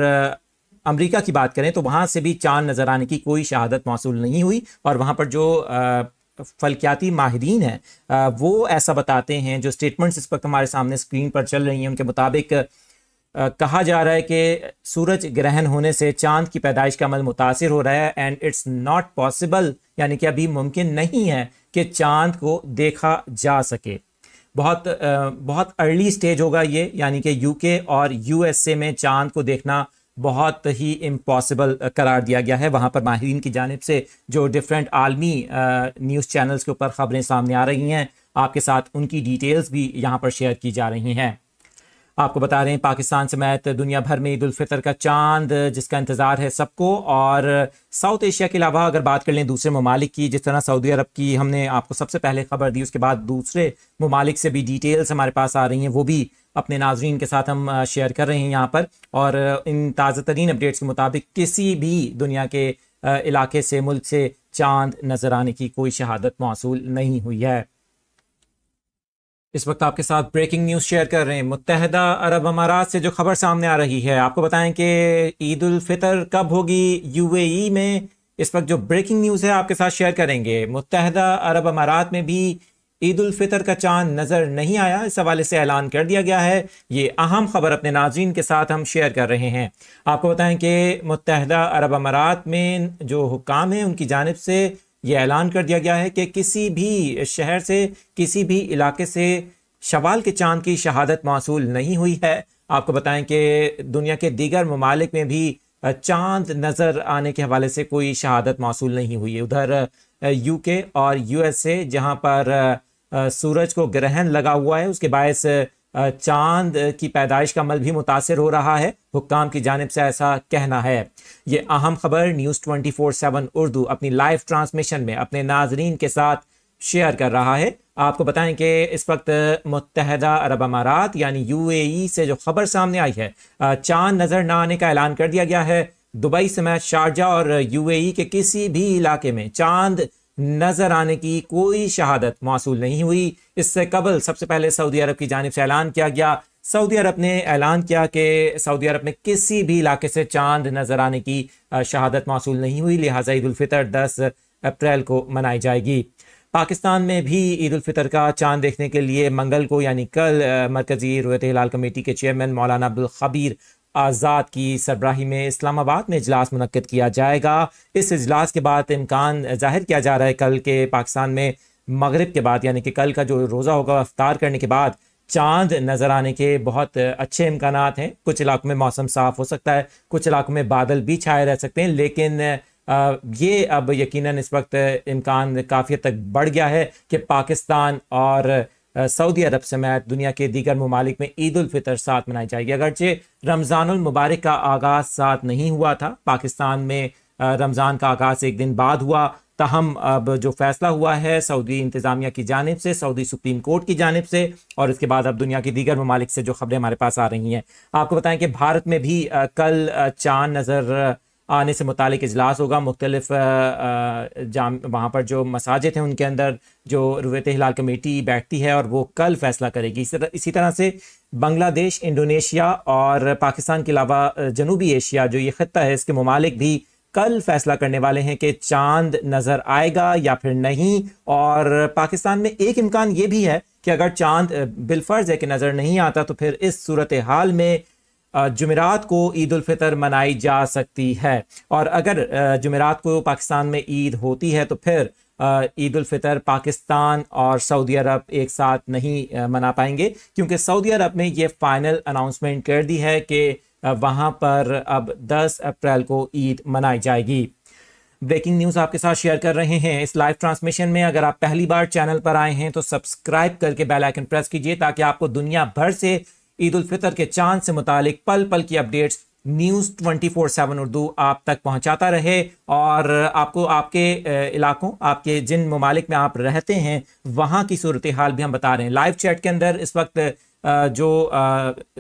अमेरिका की बात करें तो वहाँ से भी चांद नज़र आने की कोई शहादत मौसू नहीं हुई और वहाँ पर जो फलकियाती माहरीन हैं वो ऐसा बताते हैं जो स्टेटमेंट्स इस वक्त हमारे सामने स्क्रीन पर चल रही हैं उनके मुताबिक कहा जा रहा है कि सूरज ग्रहण होने से चांद की पैदाइश का अमल मुतासर हो रहा है एंड इट्स नॉट पॉसिबल यानी कि अभी मुमकिन नहीं है कि चांद को देखा जा सके बहुत बहुत अर्ली स्टेज होगा ये यानी कि यूके और यूएसए में चांद को देखना बहुत ही इम्पॉसिबल uh, करार दिया गया है वहाँ पर माहरीन की जानब से जो डिफरेंट आलमी न्यूज़ uh, चैनल्स के ऊपर ख़बरें सामने आ रही हैं आपके साथ उनकी डिटेल्स भी यहाँ पर शेयर की जा रही हैं आपको बता रहे हैं पाकिस्तान समेत दुनिया भर में ईद फितर का चांद जिसका इंतज़ार है सबको और साउथ एशिया के अलावा अगर बात कर लें दूसरे ममालिक की जिस तरह सऊदी अरब की हमने आपको सबसे पहले खबर दी उसके बाद दूसरे ममालिक से भी डिटेल्स हमारे पास आ रही हैं वो भी अपने नाजरीन के साथ हम शेयर कर रहे हैं यहाँ पर और इन ताज़ा तरीन अपडेट्स के मुताबिक किसी भी दुनिया के इलाके से मुल्क से चांद नज़र आने की कोई शहादत मौसू नहीं हुई है इस वक्त आपके साथ ब्रेकिंग न्यूज़ शेयर कर रहे हैं मुतहदा अरब अमारात से जो खबर सामने आ रही है आपको बताएं कि ईद उल फितर कब होगी यूएई में इस वक्त जो ब्रेकिंग न्यूज़ है आपके साथ शेयर करेंगे मुतहदा अरब अमारात में भी ईद उल फितर का चांद नज़र नहीं आया इस हवाले से ऐलान कर दिया गया है ये अहम खबर अपने नाजीन के साथ हम शेयर कर रहे हैं आपको बताएं कि मुतहदा अरब अमारात में जो हुकाम है उनकी जानब से ये ऐलान कर दिया गया है कि किसी भी शहर से किसी भी इलाके से शवाल के चांद की शहादत मौसू नहीं हुई है आपको बताएं कि दुनिया के दीगर ममालिक में भी चांद नज़र आने के हवाले से कोई शहादत मौसू नहीं हुई है उधर यूके और यूएसए जहां पर सूरज को ग्रहण लगा हुआ है उसके बायस चांद की पैदाइश का अमल भी मुतासर हो रहा है हुक्काम की जानब से ऐसा कहना है ये अहम खबर news twenty four seven Urdu अपनी लाइव ट्रांसमिशन में अपने नाजरीन के साथ शेयर कर रहा है आपको बताएं कि इस वक्त मुतहदा अरब अमारात यानी यू ए से जो खबर सामने आई है चांद नज़र न आने का ऐलान कर दिया गया है दुबई समेत शारजा और यू ए के किसी भी इलाके में चांद नज़र आने की कोई शहादत मौसू नहीं हुई इससे कबल सबसे पहले सऊदी अरब की जानब से ऐलान किया गया सऊदी अरब ने ऐलान किया कि सऊदी अरब में किसी भी इलाके से चांद नज़र आने की शहादत मौसू नहीं हुई लिहाजा ईदालफ़ितर दस अप्रैल को मनाई जाएगी पाकिस्तान में भी ईद फितर का चांद देखने के लिए मंगल को यानी कल मरकज़ी रोयत हिलाल कमेटी के चेयरमैन मौलाना अब्दुल खबीर आज़ाद की सरबराही में इस्लामाबाद में इजलास मनकद किया जाएगा इस इजलास के बाद इम्कान जाहिर किया जा रहा है कल के पाकिस्तान में मगरब के बाद यानी कि कल का जो रोज़ा होगा अफ्तार करने के बाद चांद नज़र आने के बहुत अच्छे इम्कान हैं कुछ इलाकों में मौसम साफ़ हो सकता है कुछ इलाकों में बादल भी छाए रह सकते हैं लेकिन ये अब यकीनन इस वक्त इम्कान काफ़ी तक बढ़ गया है कि पाकिस्तान और सऊदी अरब समेत दुनिया के दीगर ममालिक में ईद उलफ़ितर साथ मनाई जाएगी अगरचे रमज़ानमबारक का आगाज़ साथ नहीं हुआ था पाकिस्तान में रमज़ान का आगाज़ एक दिन बाद हुआ तहम अब जो फैसला हुआ है सऊदी इंतज़ामिया की जानब से सऊदी सुप्रीम कोर्ट की जानब से और इसके बाद अब दुनिया की दीगर ममालिक से जो खबरें हमारे पास आ रही हैं आपको बताएं कि भारत में भी कल चांद नज़र आने से मुतक अजलास होगा मुख्तलिफ जाम वहाँ पर जो मसाजिद हैं उनके अंदर जो रुवत हिलाल कमेटी बैठती है और वो कल फैसला करेगी इसी तरह से बांग्लादेश इंडोनेशिया और पाकिस्तान के अलावा जनूबी एशिया जो ये ख़त्ता है इसके ममालिक भी कल फैसला करने वाले हैं कि चांद नज़र आएगा या फिर नहीं और पाकिस्तान में एक इम्कान ये भी है कि अगर चांद बिलफर्ज है कि नज़र नहीं आता तो फिर इस सूरत हाल में जुमेरात को ईद फितर मनाई जा सकती है और अगर जुमेरात को पाकिस्तान में ईद होती है तो फिर ईद फितर पाकिस्तान और सऊदी अरब एक साथ नहीं मना पाएंगे क्योंकि सऊदी अरब ने ये फाइनल अनाउंसमेंट कर दी है कि वहाँ पर अब 10 अप्रैल को ईद मनाई जाएगी ब्रेकिंग न्यूज़ आपके साथ शेयर कर रहे हैं इस लाइव ट्रांसमिशन में अगर आप पहली बार चैनल पर आए हैं तो सब्सक्राइब करके बेल आइकन प्रेस कीजिए ताकि आपको दुनिया भर से ईद उल फितर के चांद से मुतालिक पल पल की updates news twenty four seven Urdu आप तक पहुंचाता रहे और आपको आपके इलाकों आपके जिन ममालिक में आप रहते हैं वहां की सूरत हाल भी हम बता रहे हैं लाइव चैट के अंदर इस वक्त जो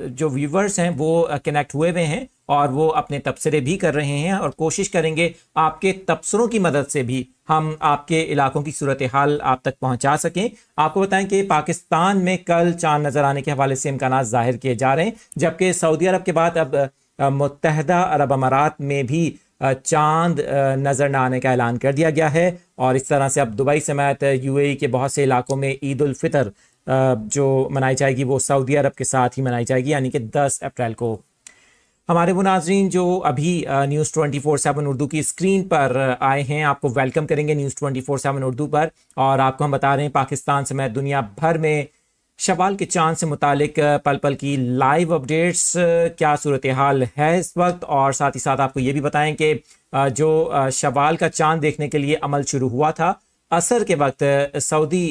जो व्यूवर्स हैं वो कनेक्ट हुए हुए हैं और वो अपने तबसरे भी कर रहे हैं और कोशिश करेंगे आपके तबसरों की मदद से भी हम आपके इलाकों की सूरत हाल आप तक पहुंचा सकें आपको बताएं कि पाकिस्तान में कल चांद नज़र आने के हवाले से इम्कान ज़ाहिर किए जा रहे हैं जबकि सऊदी अरब के बाद अब मुतहदा अरब अमारात में भी चांद नज़र न आने का ऐलान कर दिया गया है और इस तरह से अब दुबई समेत यूएई के बहुत से इलाकों में ईद उल फितर जो मनाई जाएगी वो सऊदी अरब के साथ ही मनाई जाएगी यानी कि 10 अप्रैल को हमारे वो नाजरीन जो अभी news twenty four seven Urdu की स्क्रीन पर आए हैं आपको वेलकम करेंगे news twenty four seven Urdu पर और आपको हम बता रहे हैं पाकिस्तान समेत दुनिया भर में शवाल के चांद से मुतलिक पल पल की लाइव अपडेट्स क्या सूरत हाल है इस वक्त और साथ ही साथ आपको ये भी बताएं कि जो शवाल का चांद देखने के लिए अमल शुरू हुआ था असर के वक्त सऊदी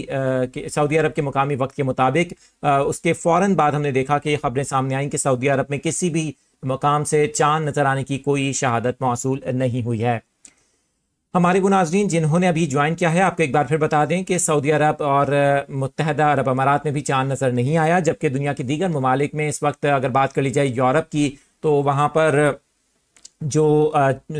सऊदी अरब के मुकामी वक्त के मुताबिक उसके फ़ौर बाद हमने देखा कि खबरें सामने आई कि सऊदी अरब में किसी भी मकाम से चांद नज़र आने की कोई शहादत मौसू नहीं हुई है हमारे गुनाजरीन जिन्होंने अभी ज्वाइन किया है आपको एक बार फिर बता दें कि सऊदी अरब और मुतहदा अरब अमारात में भी चांद नज़र नहीं आया जबकि दुनिया के दीगर ममालिक में इस वक्त अगर बात कर ली जाए यूरोप की तो वहाँ पर जो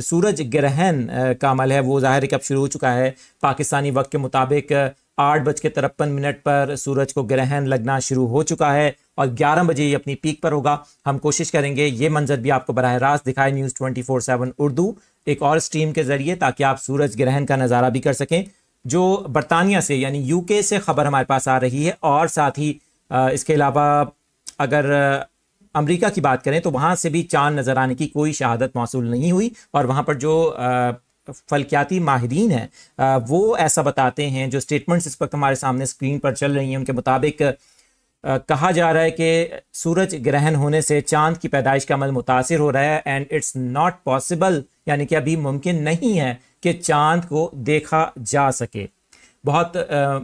सूरज ग्रहण का अमल है वो ज़ाहिर है कि अब शुरू हो चुका है पाकिस्तानी वक्त के मुताबिक आठ बज के तिरपन मिनट पर सूरज को ग्रहण लगना शुरू हो चुका है और ग्यारह बजे ये अपनी पीक पर होगा हम कोशिश करेंगे ये मंजर भी आपको बरह रास्त दिखाए news twenty four seven Urdu एक और स्ट्रीम के ज़रिए ताकि आप सूरज ग्रहण का नज़ारा भी कर सकें जो बरतानिया से यानी यू से खबर हमारे पास आ रही है और साथ ही इसके अलावा अगर अमेरिका की बात करें तो वहाँ से भी चांद नज़र आने की कोई शहादत मौसू नहीं हुई और वहाँ पर जो फलकियाती माहरीन हैं वो ऐसा बताते हैं जो स्टेटमेंट्स इस वक्त हमारे सामने स्क्रीन पर चल रही हैं उनके मुताबिक कहा जा रहा है कि सूरज ग्रहण होने से चांद की पैदाइश का अमल मुतासर हो रहा है एंड इट्स नॉट पॉसिबल यानी कि अभी मुमकिन नहीं है कि चांद को देखा जा सके बहुत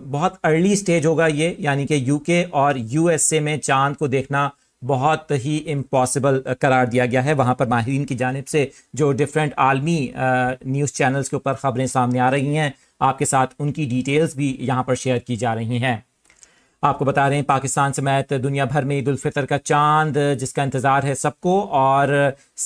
बहुत अर्ली स्टेज होगा ये यानी कि यूके और यूएसए में चांद को देखना बहुत ही इम्पॉसिबल uh, करार दिया गया है वहाँ पर माहरीन की जानब से जो डिफरेंट आलमी न्यूज़ uh, चैनल्स के ऊपर ख़बरें सामने आ रही हैं आपके साथ उनकी डिटेल्स भी यहाँ पर शेयर की जा रही हैं आपको बता रहे हैं पाकिस्तान समेत दुनिया भर में ईद फितर का चांद जिसका इंतज़ार है सबको और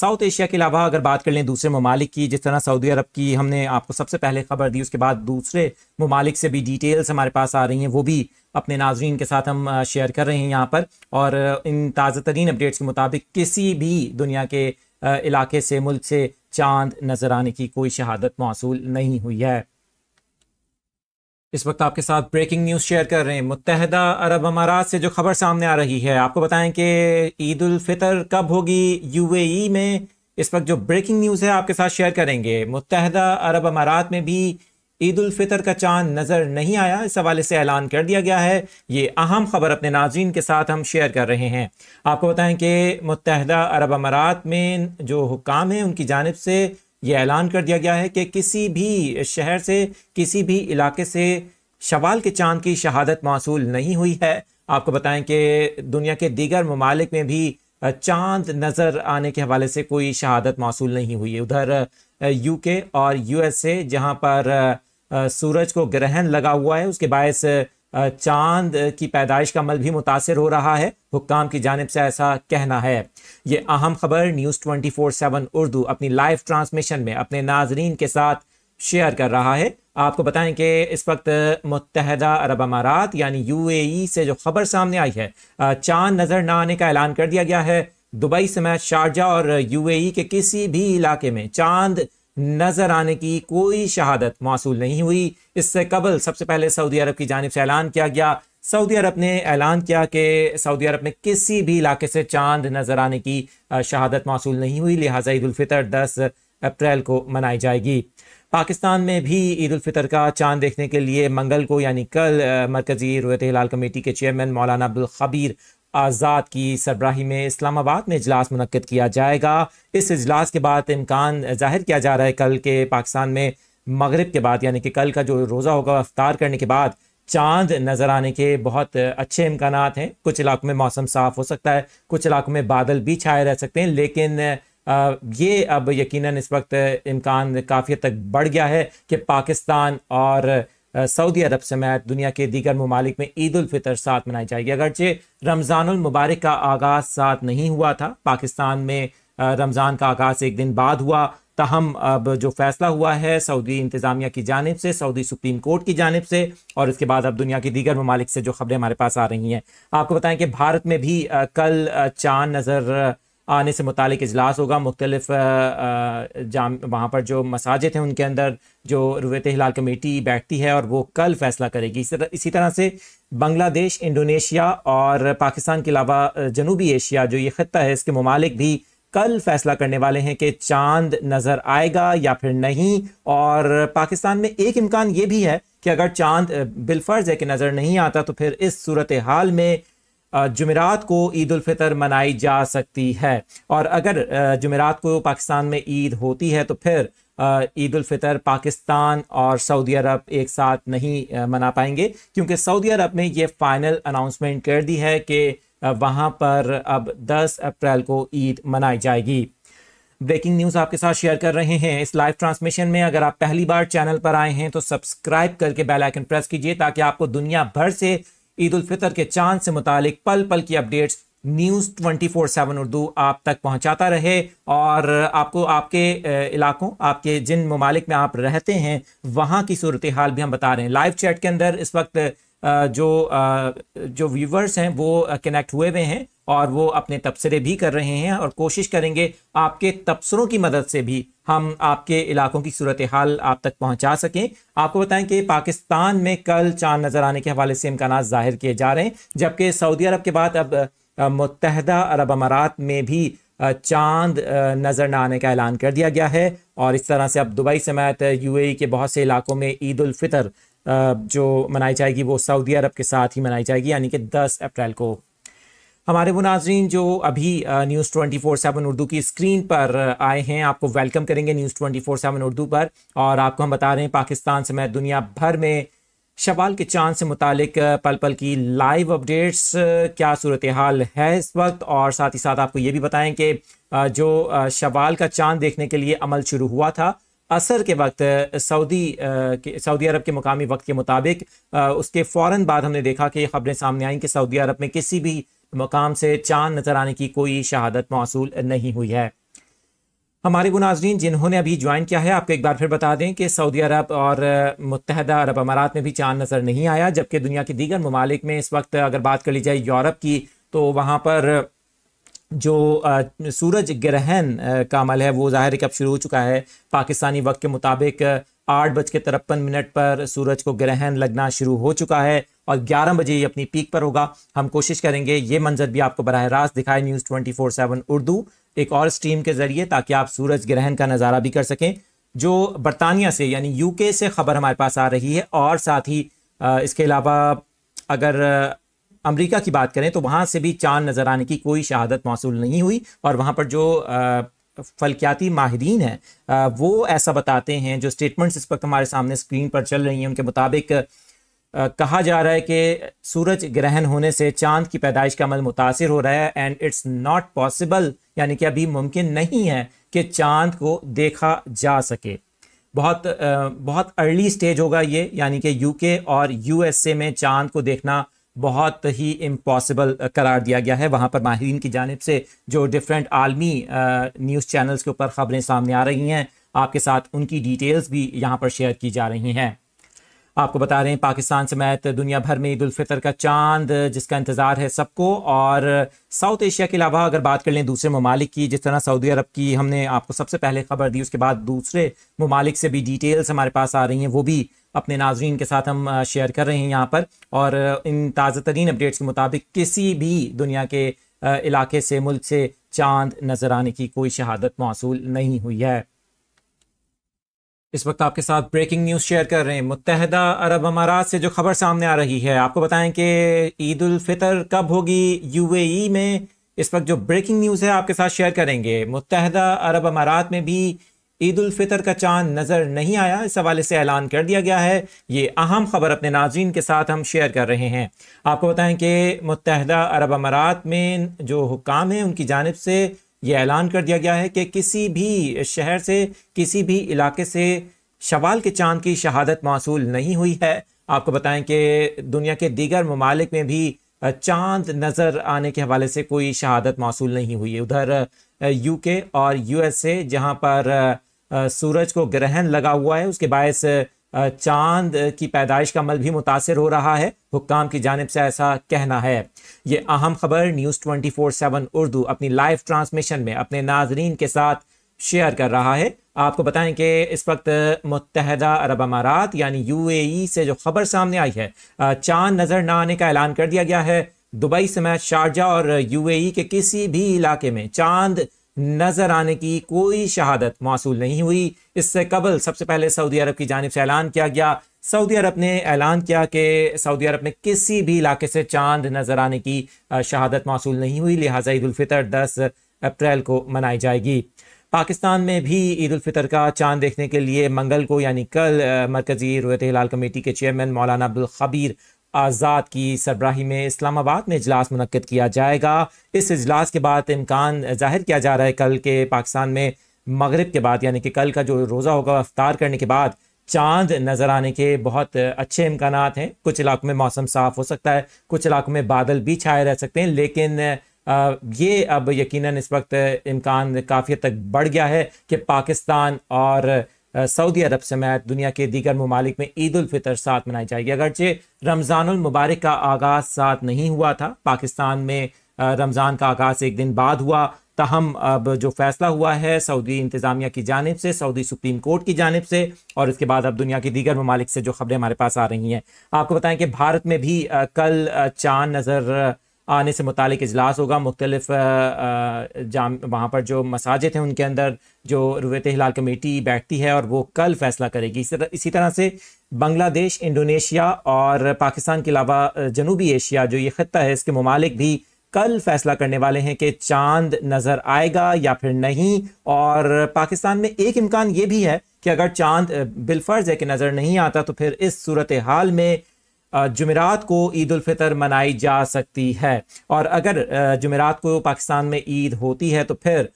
साउथ एशिया के अलावा अगर बात कर लें दूसरे ममालिक की जिस तरह सऊदी अरब की हमने आपको सबसे पहले खबर दी उसके बाद दूसरे ममालिक से भी डिटेल्स हमारे पास आ रही हैं वो भी अपने नाजरन के साथ हम शेयर कर रहे हैं यहाँ पर और इन ताज़ा तरीन अपडेट्स के मुताबिक किसी भी दुनिया के इलाके से मुल्क से चांद नज़र आने की कोई शहादत मौसू नहीं हुई है इस वक्त आपके साथ ब्रेकिंग न्यूज़ शेयर कर रहे हैं मुतहदा अरब अमारात से जो खबर सामने आ रही है आपको बताएं कि ईद उल फितर कब होगी यूएई में इस वक्त जो ब्रेकिंग न्यूज़ है आपके साथ शेयर करेंगे मुतहदा अरब अमारात में भी ईद उल फितर का चांद नज़र नहीं आया इस हवाले से ऐलान कर दिया गया है ये अहम खबर अपने नाजीन के साथ हम शेयर कर रहे हैं आपको बताएं कि मुतहदा अरब अमारात में जो हुकाम है उनकी जानब से ये ऐलान कर दिया गया है कि किसी भी शहर से किसी भी इलाके से शवाल के चांद की शहादत मौसू नहीं हुई है आपको बताएं कि दुनिया के दीगर ममालिक में भी चांद नज़र आने के हवाले से कोई शहादत मौसू नहीं हुई है उधर यूके और यूएसए जहां पर सूरज को ग्रहण लगा हुआ है उसके बायस चांद की पैदाइश का अमल भी मुतासर हो रहा है हुक्काम की जानब से ऐसा कहना है ये अहम खबर news twenty four seven Urdu अपनी लाइव ट्रांसमिशन में अपने नाजरीन के साथ शेयर कर रहा है आपको बताएं कि इस वक्त मुतहदा अरब अमारात यानी यू ए से जो खबर सामने आई है चांद नज़र न आने का ऐलान कर दिया गया है दुबई समेत शारजा और यू ए के किसी भी इलाके में चांद नज़र आने की कोई शहादत मौसू नहीं हुई इससे कबल सबसे पहले सऊदी अरब की जानब से ऐलान किया गया सऊदी अरब ने ऐलान किया कि सऊदी अरब में किसी भी इलाके से चांद नज़र आने की शहादत मौसू नहीं हुई लिहाजा ईदालफ़ितर दस अप्रैल को मनाई जाएगी पाकिस्तान में भी ईद फितर का चांद देखने के लिए मंगल को यानी कल मरकज़ी रोयत हिलाल कमेटी के चेयरमैन मौलाना अब्दुल खबीर आज़ाद की सरबराही में इस्लामाबाद में इजलास मनकद किया जाएगा इस इजलास के बाद इम्कान जाहिर किया जा रहा है कल के पाकिस्तान में मगरब के बाद यानी कि कल का जो रोज़ा होगा अफ्तार करने के बाद चांद नज़र आने के बहुत अच्छे इम्कान हैं कुछ इलाकों में मौसम साफ़ हो सकता है कुछ इलाकों में बादल भी छाए रह सकते हैं लेकिन ये अब यकीनन इस वक्त इम्कान काफ़ी तक बढ़ गया है कि पाकिस्तान और सऊदी अरब समेत दुनिया के दीगर ममालिक में ईद फितर साथ मनाई जाएगी अगरचे मुबारक का आगाज़ साथ नहीं हुआ था पाकिस्तान में रमज़ान का आगाज़ एक दिन बाद हुआ तहम अब जो फैसला हुआ है सऊदी इंतज़ामिया की जानब से सऊदी सुप्रीम कोर्ट की जानब से और इसके बाद अब दुनिया की दीगर ममालिक से जो खबरें हमारे पास आ रही हैं आपको बताएं कि भारत में भी कल चांद नज़र आने से मुतक अजलास होगा मुख्तलिफ जाम वहाँ पर जो मसाजिद हैं उनके अंदर जो रुत हिलाल कमेटी बैठती है और वो कल फैसला करेगी इसी तरह से बांग्लादेश इंडोनेशिया और पाकिस्तान के अलावा जनूबी एशिया जो ये ख़त्ता है इसके ममालिक भी कल फैसला करने वाले हैं कि चांद नज़र आएगा या फिर नहीं और पाकिस्तान में एक इम्कान ये भी है कि अगर चांद बिलफर्ज है कि नज़र नहीं आता तो फिर इस सूरत हाल में जुमेरात को ईद फितर मनाई जा सकती है और अगर जुमेरात को पाकिस्तान में ईद होती है तो फिर ईद फितर पाकिस्तान और सऊदी अरब एक साथ नहीं मना पाएंगे क्योंकि सऊदी अरब ने ये फाइनल अनाउंसमेंट कर दी है कि वहाँ पर अब 10 अप्रैल को ईद मनाई जाएगी ब्रेकिंग न्यूज़ आपके साथ शेयर कर रहे हैं इस लाइव ट्रांसमिशन में अगर आप पहली बार चैनल पर आए हैं तो सब्सक्राइब करके बेल आइकन प्रेस कीजिए ताकि आपको दुनिया भर से ईद उल फितर के चांद से मुतालिक पल पल की updates news twenty four seven Urdu आप तक पहुंचाता रहे और आपको आपके इलाकों आपके जिन ममालिक में आप रहते हैं वहां की सूरत हाल भी हम बता रहे हैं लाइव चैट के अंदर इस वक्त जो जो व्यूवर्स हैं वो कनेक्ट हुए हुए हैं और वो अपने तबसरे भी कर रहे हैं और कोशिश करेंगे आपके तबसरों की मदद से भी हम आपके इलाकों की सूरत हाल आप तक पहुंचा सकें आपको बताएं कि पाकिस्तान में कल चांद नज़र आने के हवाले से इम्कान ज़ाहिर किए जा रहे हैं जबकि सऊदी अरब के बाद अब मुतहदा अरब अमारात में भी चांद नज़र न आने का ऐलान कर दिया गया है और इस तरह से अब दुबई समेत यूएई के बहुत से इलाकों में ईद उल फितर जो मनाई जाएगी वो सऊदी अरब के साथ ही मनाई जाएगी यानी कि 10 अप्रैल को हमारे वो नाजरीन जो अभी news twenty four seven Urdu की स्क्रीन पर आए हैं आपको वेलकम करेंगे news twenty four seven Urdu पर और आपको हम बता रहे हैं पाकिस्तान समेत दुनिया भर में शवाल के चांद से मुतलिक पल पल की लाइव अपडेट्स क्या सूरत हाल है इस वक्त और साथ ही साथ आपको ये भी बताएं कि जो शवाल का चांद देखने के लिए अमल शुरू हुआ था असर के वक्त सऊदी सऊदी अरब के मुकामी वक्त के मुताबिक उसके फ़ौर बाद हमने देखा कि खबरें सामने आई कि सऊदी अरब में किसी भी मकाम से चांद नज़र आने की कोई शहादत मौसू नहीं हुई है हमारे गुनाजरीन जिन्होंने अभी ज्वाइन किया है आपको एक बार फिर बता दें कि सऊदी अरब और मुतहदा अरब अमारात में भी चांद नज़र नहीं आया जबकि दुनिया के दीगर ममालिक में इस वक्त अगर बात कर ली जाए यूरोप की तो वहाँ पर जो सूरज ग्रहण का अमल है वो ज़ाहिर है कि अब शुरू हो चुका है पाकिस्तानी वक्त के मुताबिक आठ बज के तिरपन मिनट पर सूरज को ग्रहण लगना शुरू हो चुका है और ग्यारह बजे ये अपनी पीक पर होगा हम कोशिश करेंगे ये मंजर भी आपको बरह रास्त दिखाए news twenty four seven Urdu एक और स्ट्रीम के ज़रिए ताकि आप सूरज ग्रहण का नज़ारा भी कर सकें जो बरतानिया से यानी यूके से खबर हमारे पास आ रही है और साथ ही इसके अलावा अगर अमेरिका की बात करें तो वहाँ से भी चांद नज़र आने की कोई शहादत मौसू नहीं हुई और वहाँ पर जो फलकियाती माहरीन हैं वो ऐसा बताते हैं जो स्टेटमेंट्स इस वक्त हमारे सामने स्क्रीन पर चल रही हैं उनके मुताबिक कहा जा रहा है कि सूरज ग्रहण होने से चांद की पैदाइश का अमल मुतासर हो रहा है एंड इट्स नॉट पॉसिबल यानी कि अभी मुमकिन नहीं है कि चांद को देखा जा सके बहुत बहुत अर्ली स्टेज होगा ये यानी कि यूके और यूएसए में चांद को देखना बहुत ही इम्पॉसिबल uh, करार दिया गया है वहाँ पर माहरीन की जानब से जो डिफरेंट आलमी न्यूज़ uh, चैनल्स के ऊपर ख़बरें सामने आ रही हैं आपके साथ उनकी डिटेल्स भी यहाँ पर शेयर की जा रही हैं आपको बता रहे हैं पाकिस्तान समेत दुनिया भर में ईदालफितर का चांद जिसका इंतज़ार है सबको और साउथ एशिया के अलावा अगर बात कर लें दूसरे ममालिक की जिस तरह सऊदी अरब की हमने आपको सबसे पहले खबर दी उसके बाद दूसरे ममालिक से भी डिटेल्स हमारे पास आ रही हैं वो भी अपने नाजरीन के साथ हम शेयर कर रहे हैं यहाँ पर और इन ताज़ा तरीन अपडेट्स के मुताबिक किसी भी दुनिया के इलाके से मुल्क से चांद नज़र आने की कोई शहादत मौसू नहीं हुई है इस वक्त आपके साथ ब्रेकिंग न्यूज़ शेयर कर रहे हैं मुतहदा अरब अमारात से जो खबर सामने आ रही है आपको बताएं कि ईद उल फितर कब होगी यूएई में इस वक्त जो ब्रेकिंग न्यूज़ है आपके साथ शेयर करेंगे मुतहदा अरब अमारात में भी ईद उल फितर का चांद नज़र नहीं आया इस हवाले से ऐलान कर दिया गया है ये अहम खबर अपने नाजीन के साथ हम शेयर कर रहे हैं आपको बताएं कि मुतहदा अरब अमारात में जो हुकाम है उनकी जानब से ये ऐलान कर दिया गया है कि किसी भी शहर से किसी भी इलाके से शवाल के चांद की शहादत मौसू नहीं हुई है आपको बताएं कि दुनिया के दीगर ममालिक में भी चांद नज़र आने के हवाले से कोई शहादत मौसू नहीं हुई है उधर यूके और यूएसए जहां पर सूरज को ग्रहण लगा हुआ है उसके बायस चांद की पैदाइश का अमल भी मुतासर हो रहा है हुक्काम की जानब से ऐसा कहना है ये अहम खबर news twenty four seven Urdu अपनी लाइव ट्रांसमिशन में अपने नाजरीन के साथ शेयर कर रहा है आपको बताएं कि इस वक्त मुतहदा अरब अमारात यानी यू ए से जो खबर सामने आई है चांद नज़र न आने का ऐलान कर दिया गया है दुबई समेत शारजा और ए के किसी भी इलाके में चांद नज़र आने की कोई शहादत मौसू नहीं हुई इससे कबल सबसे पहले सऊदी अरब की जानब से ऐलान किया गया सऊदी अरब ने ऐलान किया कि सऊदी अरब में किसी भी इलाके से चांद नज़र आने की शहादत मौसू नहीं हुई लिहाजा ईदालफ़ितर दस अप्रैल को मनाई जाएगी पाकिस्तान में भी ईद फितर का चांद देखने के लिए मंगल को यानी कल मरकज़ी रोयत हिलाल कमेटी के चेयरमैन मौलाना अब्दुल खबीर आज़ाद की सरबराही में इस्लामाबाद में इजलास मनकद किया जाएगा इस इजलास के बाद इम्कान जाहिर किया जा रहा है कल के पाकिस्तान में मगरब के बाद यानी कि कल का जो रोज़ा होगा अफ्तार करने के बाद चांद नज़र आने के बहुत अच्छे इम्कान हैं कुछ इलाकों में मौसम साफ़ हो सकता है कुछ इलाकों में बादल भी छाए रह सकते हैं लेकिन ये अब यकीनन इस वक्त इम्कान काफ़ी तक बढ़ गया है कि पाकिस्तान और सऊदी अरब समेत दुनिया के दीगर ममालिक में ईद उलफ़ितर साथ मनाई जाएगी अगरचे रमज़ानमबारक का आगाज़ साथ नहीं हुआ था पाकिस्तान में रमज़ान का आगाज़ एक दिन बाद हुआ तहम अब जो फैसला हुआ है सऊदी इंतज़ामिया की जानब से सऊदी सुप्रीम कोर्ट की जानब से और इसके बाद अब दुनिया की दीगर ममालिक से जो खबरें हमारे पास आ रही हैं आपको बताएं कि भारत में भी कल चांद नज़र आने से मुतालिक अजलास होगा मुख्तलिफ जाम वहाँ पर जो मसाजिद हैं उनके अंदर जो रुवत हिलाल कमेटी बैठती है और वो कल फैसला करेगी इसी तरह से बांग्लादेश इंडोनेशिया और पाकिस्तान के अलावा जनूबी एशिया जो ये ख़त्ता है इसके ममालिक भी कल फैसला करने वाले हैं कि चांद नज़र आएगा या फिर नहीं और पाकिस्तान में एक इम्कान ये भी है कि अगर चांद बिलफर्ज है कि नज़र नहीं आता तो फिर इस सूरत हाल में जुमेरात को ईद फितर मनाई जा सकती है और अगर जुमेरात को पाकिस्तान में ईद होती है तो फिर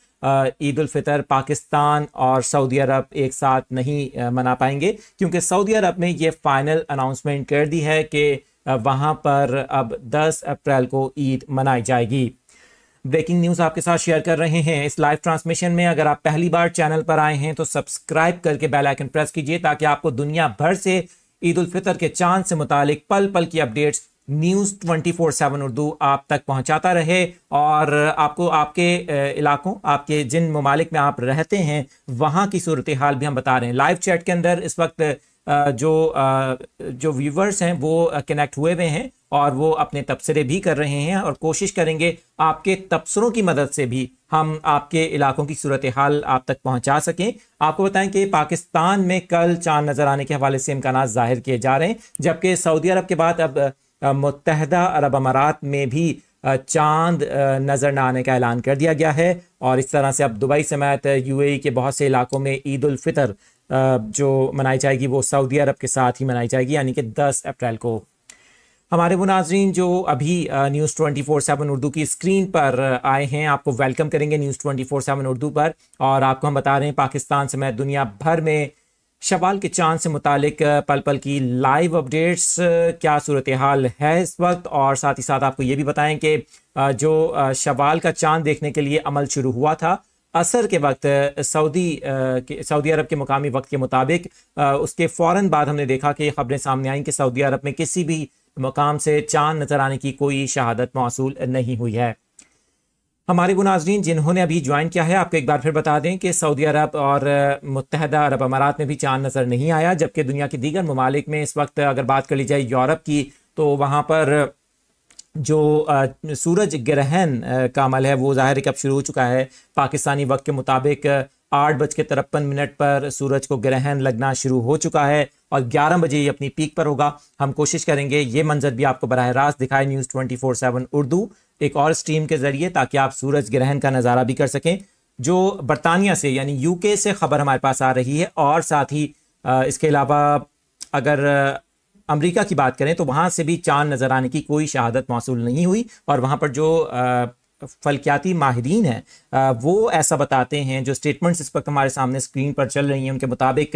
ईद फितर पाकिस्तान और सऊदी अरब एक साथ नहीं मना पाएंगे क्योंकि सऊदी अरब ने ये फाइनल अनाउंसमेंट कर दी है कि वहाँ पर अब 10 अप्रैल को ईद मनाई जाएगी ब्रेकिंग न्यूज़ आपके साथ शेयर कर रहे हैं इस लाइव ट्रांसमिशन में अगर आप पहली बार चैनल पर आए हैं तो सब्सक्राइब करके बेल आइकन प्रेस कीजिए ताकि आपको दुनिया भर से ईद उल फितर के चांद से मुतालिक पल पल की updates news twenty four seven Urdu आप तक पहुंचाता रहे और आपको आपके इलाकों आपके जिन ममालिक में आप रहते हैं वहां की सूरत हाल भी हम बता रहे हैं लाइव चैट के अंदर इस वक्त जो जो व्यूवर्स हैं वो कनेक्ट हुए हुए हैं और वो अपने तबसरे भी कर रहे हैं और कोशिश करेंगे आपके तबसरों की मदद से भी हम आपके इलाकों की सूरत हाल आप तक पहुंचा सकें आपको बताएं कि पाकिस्तान में कल चांद नज़र आने के हवाले से इम्कान जाहिर किए जा रहे हैं जबकि सऊदी अरब के बाद अब मुतहदा अरब अमारात में भी चांद नज़र न आने का ऐलान कर दिया गया है और इस तरह से अब दुबई समेत यूएई के बहुत से इलाकों में ईद उल फितर जो मनाई जाएगी वो सऊदी अरब के साथ ही मनाई जाएगी यानी कि 10 अप्रैल को हमारे वो नाजरीन जो अभी news twenty four seven Urdu की स्क्रीन पर आए हैं आपको वेलकम करेंगे news twenty four seven Urdu पर और आपको हम बता रहे हैं पाकिस्तान समेत दुनिया भर में शवाल के चांद से मुतलिक पल पल की लाइव अपडेट्स क्या सूरत हाल है इस वक्त और साथ ही साथ आपको ये भी बताएं कि जो शवाल का चांद देखने के लिए अमल शुरू हुआ था असर के वक्त सऊदी सऊदी अरब के मुकामी वक्त के मुताबिक उसके फ़ौर बाद हमने देखा कि खबरें सामने आई कि सऊदी अरब में किसी भी मकाम से चांद नज़र आने की कोई शहादत मौसू नहीं हुई है हमारे गुनाजरीन जिन्होंने अभी ज्वाइन किया है आपको एक बार फिर बता दें कि सऊदी अरब और मुतहदा अरब अमारात में भी चांद नज़र नहीं आया जबकि दुनिया के दीगर ममालिक में इस वक्त अगर बात कर ली जाए यूरोप की तो वहाँ पर जो सूरज ग्रहण का अमल है वो ज़ाहिर है कि अब शुरू हो चुका है पाकिस्तानी वक्त के मुताबिक आठ बज के तिरपन मिनट पर सूरज को ग्रहण लगना शुरू हो चुका है और ग्यारह बजे ये अपनी पीक पर होगा हम कोशिश करेंगे ये मंजर भी आपको बरह रास्त दिखाए news twenty four seven Urdu एक और स्ट्रीम के ज़रिए ताकि आप सूरज ग्रहण का नज़ारा भी कर सकें जो बरतानिया से यानी यू से खबर हमारे पास आ रही है और साथ ही इसके अलावा अगर अमेरिका की बात करें तो वहाँ से भी चांद नज़र आने की कोई शहादत मौसू नहीं हुई और वहाँ पर जो फलकियाती माहरीन हैं वो ऐसा बताते हैं जो स्टेटमेंट्स इस वक्त हमारे सामने स्क्रीन पर चल रही हैं उनके मुताबिक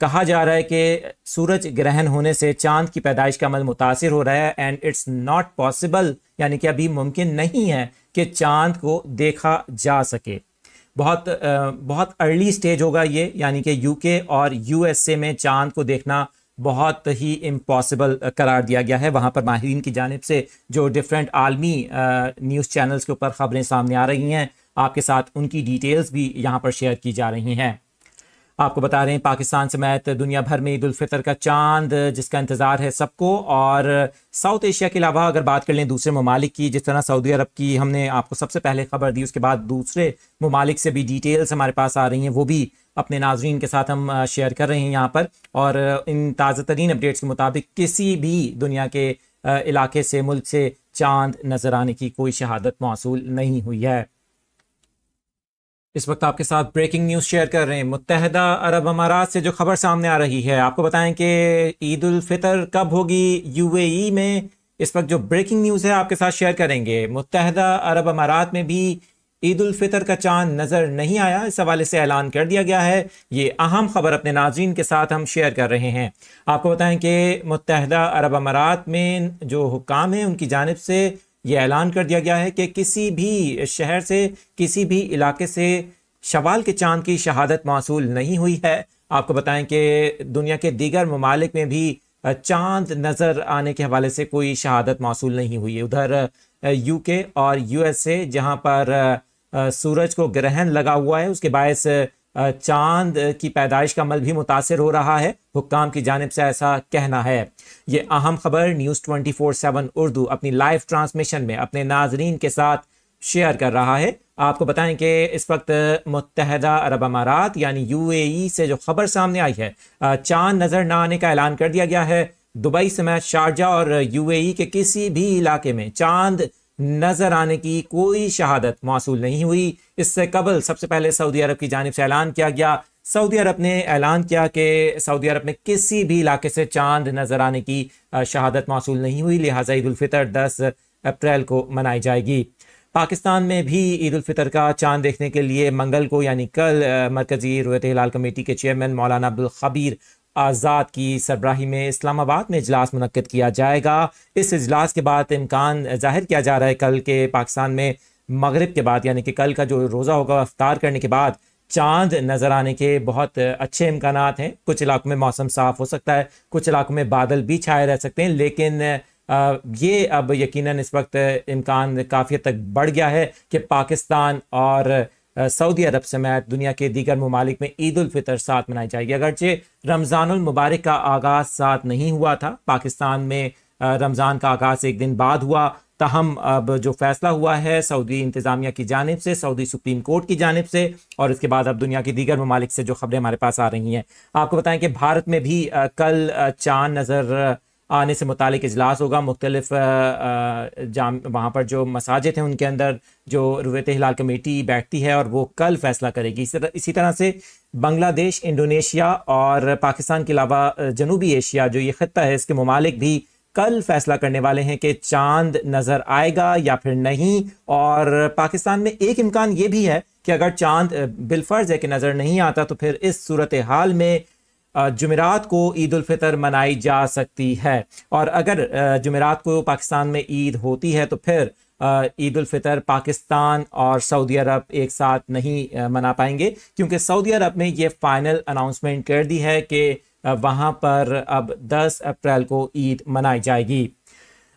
कहा जा रहा है कि सूरज ग्रहण होने से चांद की पैदाइश का अमल मुतासर हो रहा है एंड इट्स नॉट पॉसिबल यानी कि अभी मुमकिन नहीं है कि चांद को देखा जा सके बहुत बहुत अर्ली स्टेज होगा ये यानी कि यूके और यूएसए में चांद को देखना बहुत ही इम्पॉसिबल uh, करार दिया गया है वहाँ पर माहरीन की जानब से जो डिफरेंट आलमी न्यूज़ uh, चैनल्स के ऊपर ख़बरें सामने आ रही हैं आपके साथ उनकी डिटेल्स भी यहाँ पर शेयर की जा रही हैं आपको बता रहे हैं पाकिस्तान समेत दुनिया भर में ईद उलफ़ितर का चांद जिसका इंतज़ार है सबको और साउथ एशिया के अलावा अगर बात कर लें दूसरे ममालिक की जिस तरह सऊदी अरब की हमने आपको सबसे पहले खबर दी उसके बाद दूसरे ममालिक से भी डिटेल्स हमारे पास आ रही हैं वो भी अपने नाजरन के साथ हम शेयर कर रहे हैं यहाँ पर और इन ताज़ा तरीन अपडेट्स के मुताबिक किसी भी दुनिया के इलाके से मुल्क से चांद नज़र आने की कोई शहादत मौसू नहीं हुई है इस वक्त आपके साथ ब्रेकिंग न्यूज़ शेयर कर रहे हैं मुतहदा अरब अमारात से जो खबर सामने आ रही है आपको बताएं कि ईद उल फितर कब होगी यूएई में इस वक्त जो ब्रेकिंग न्यूज़ है आपके साथ शेयर करेंगे मुतहदा अरब अमारात में भी ईद उल फितर का चांद नज़र नहीं आया इस हवाले से ऐलान कर दिया गया है ये अहम खबर अपने नाजीन के साथ हम शेयर कर रहे हैं आपको बताएं कि मुतहदा अरब अमारात में जो हुकाम है उनकी जानब से ये ऐलान कर दिया गया है कि किसी भी शहर से किसी भी इलाके से शवाल के चांद की शहादत मौसूल नहीं हुई है आपको बताएं कि दुनिया के दीगर ममालिक में भी चांद नज़र आने के हवाले से कोई शहादत मौसूल नहीं हुई है उधर यूके और यूएसए जहां पर सूरज को ग्रहण लगा हुआ है उसके बायस चांद की पैदाइश का अमल भी मुतासर हो रहा है हुक्काम की जानब से ऐसा कहना है ये अहम खबर news twenty four seven Urdu अपनी लाइव ट्रांसमिशन में अपने नाजरीन के साथ शेयर कर रहा है आपको बताएं कि इस वक्त मुतहदा अरब अमारात यानी यू ए से जो खबर सामने आई है चांद नज़र न आने का ऐलान कर दिया गया है दुबई समेत शारजा और यू ए के किसी भी इलाके में चांद नज़र आने की कोई शहादत मौसू नहीं हुई इससे कबल सबसे पहले सऊदी अरब की जानब से ऐलान किया गया सऊदी अरब ने ऐलान किया कि सऊदी अरब में किसी भी इलाके से चांद नज़र आने की शहादत मौसू नहीं हुई लिहाजा ईदालफ़ितर दस अप्रैल को मनाई जाएगी पाकिस्तान में भी ईद फितर का चांद देखने के लिए मंगल को यानी कल मरकज़ी रोयत हिलाल कमेटी के चेयरमैन मौलाना अब्दुल खबीर आज़ाद की सरबराही में इस्लामाबाद में इजलास मनकद किया जाएगा इस इजलास के बाद इम्कान जाहिर किया जा रहा है कल के पाकिस्तान में मगरब के बाद यानी कि कल का जो रोज़ा होगा अफ्तार करने के बाद चांद नज़र आने के बहुत अच्छे इम्कान हैं कुछ इलाकों में मौसम साफ़ हो सकता है कुछ इलाकों में बादल भी छाए रह सकते हैं लेकिन ये अब यकीनन इस वक्त इम्कान काफ़ी तक बढ़ गया है कि पाकिस्तान और सऊदी अरब समेत दुनिया के दीगर ममालिक में ईद फितर साथ मनाई जाएगी अगरचे रमज़ानमबारक का आगाज़ साथ नहीं हुआ था पाकिस्तान में रमज़ान का आगाज़ एक दिन बाद हुआ तहम अब जो फैसला हुआ है सऊदी इंतज़ामिया की जानब से सऊदी सुप्रीम कोर्ट की जानब से और इसके बाद अब दुनिया की दीगर ममालिक से जो खबरें हमारे पास आ रही हैं आपको बताएं कि भारत में भी कल चांद नज़र आने से मुतक अजलास होगा मुख्तलिफ जाम वहाँ पर जो मसाजिद हैं उनके अंदर जो रुत हिलाल कमेटी बैठती है और वो कल फैसला करेगी इसी तरह से बांग्लादेश इंडोनेशिया और पाकिस्तान के अलावा जनूबी एशिया जो ये खत्ता है इसके ममालिक भी कल फैसला करने वाले हैं कि चांद नज़र आएगा या फिर नहीं और पाकिस्तान में एक इम्कान ये भी है कि अगर चांद बिलफर्ज है कि नज़र नहीं आता तो फिर इस सूरत हाल में जुमेरात को ईद फितर मनाई जा सकती है और अगर जुमेरात को पाकिस्तान में ईद होती है तो फिर ईद फितर पाकिस्तान और सऊदी अरब एक साथ नहीं मना पाएंगे क्योंकि सऊदी अरब ने ये फाइनल अनाउंसमेंट कर दी है कि वहाँ पर अब 10 अप्रैल को ईद मनाई जाएगी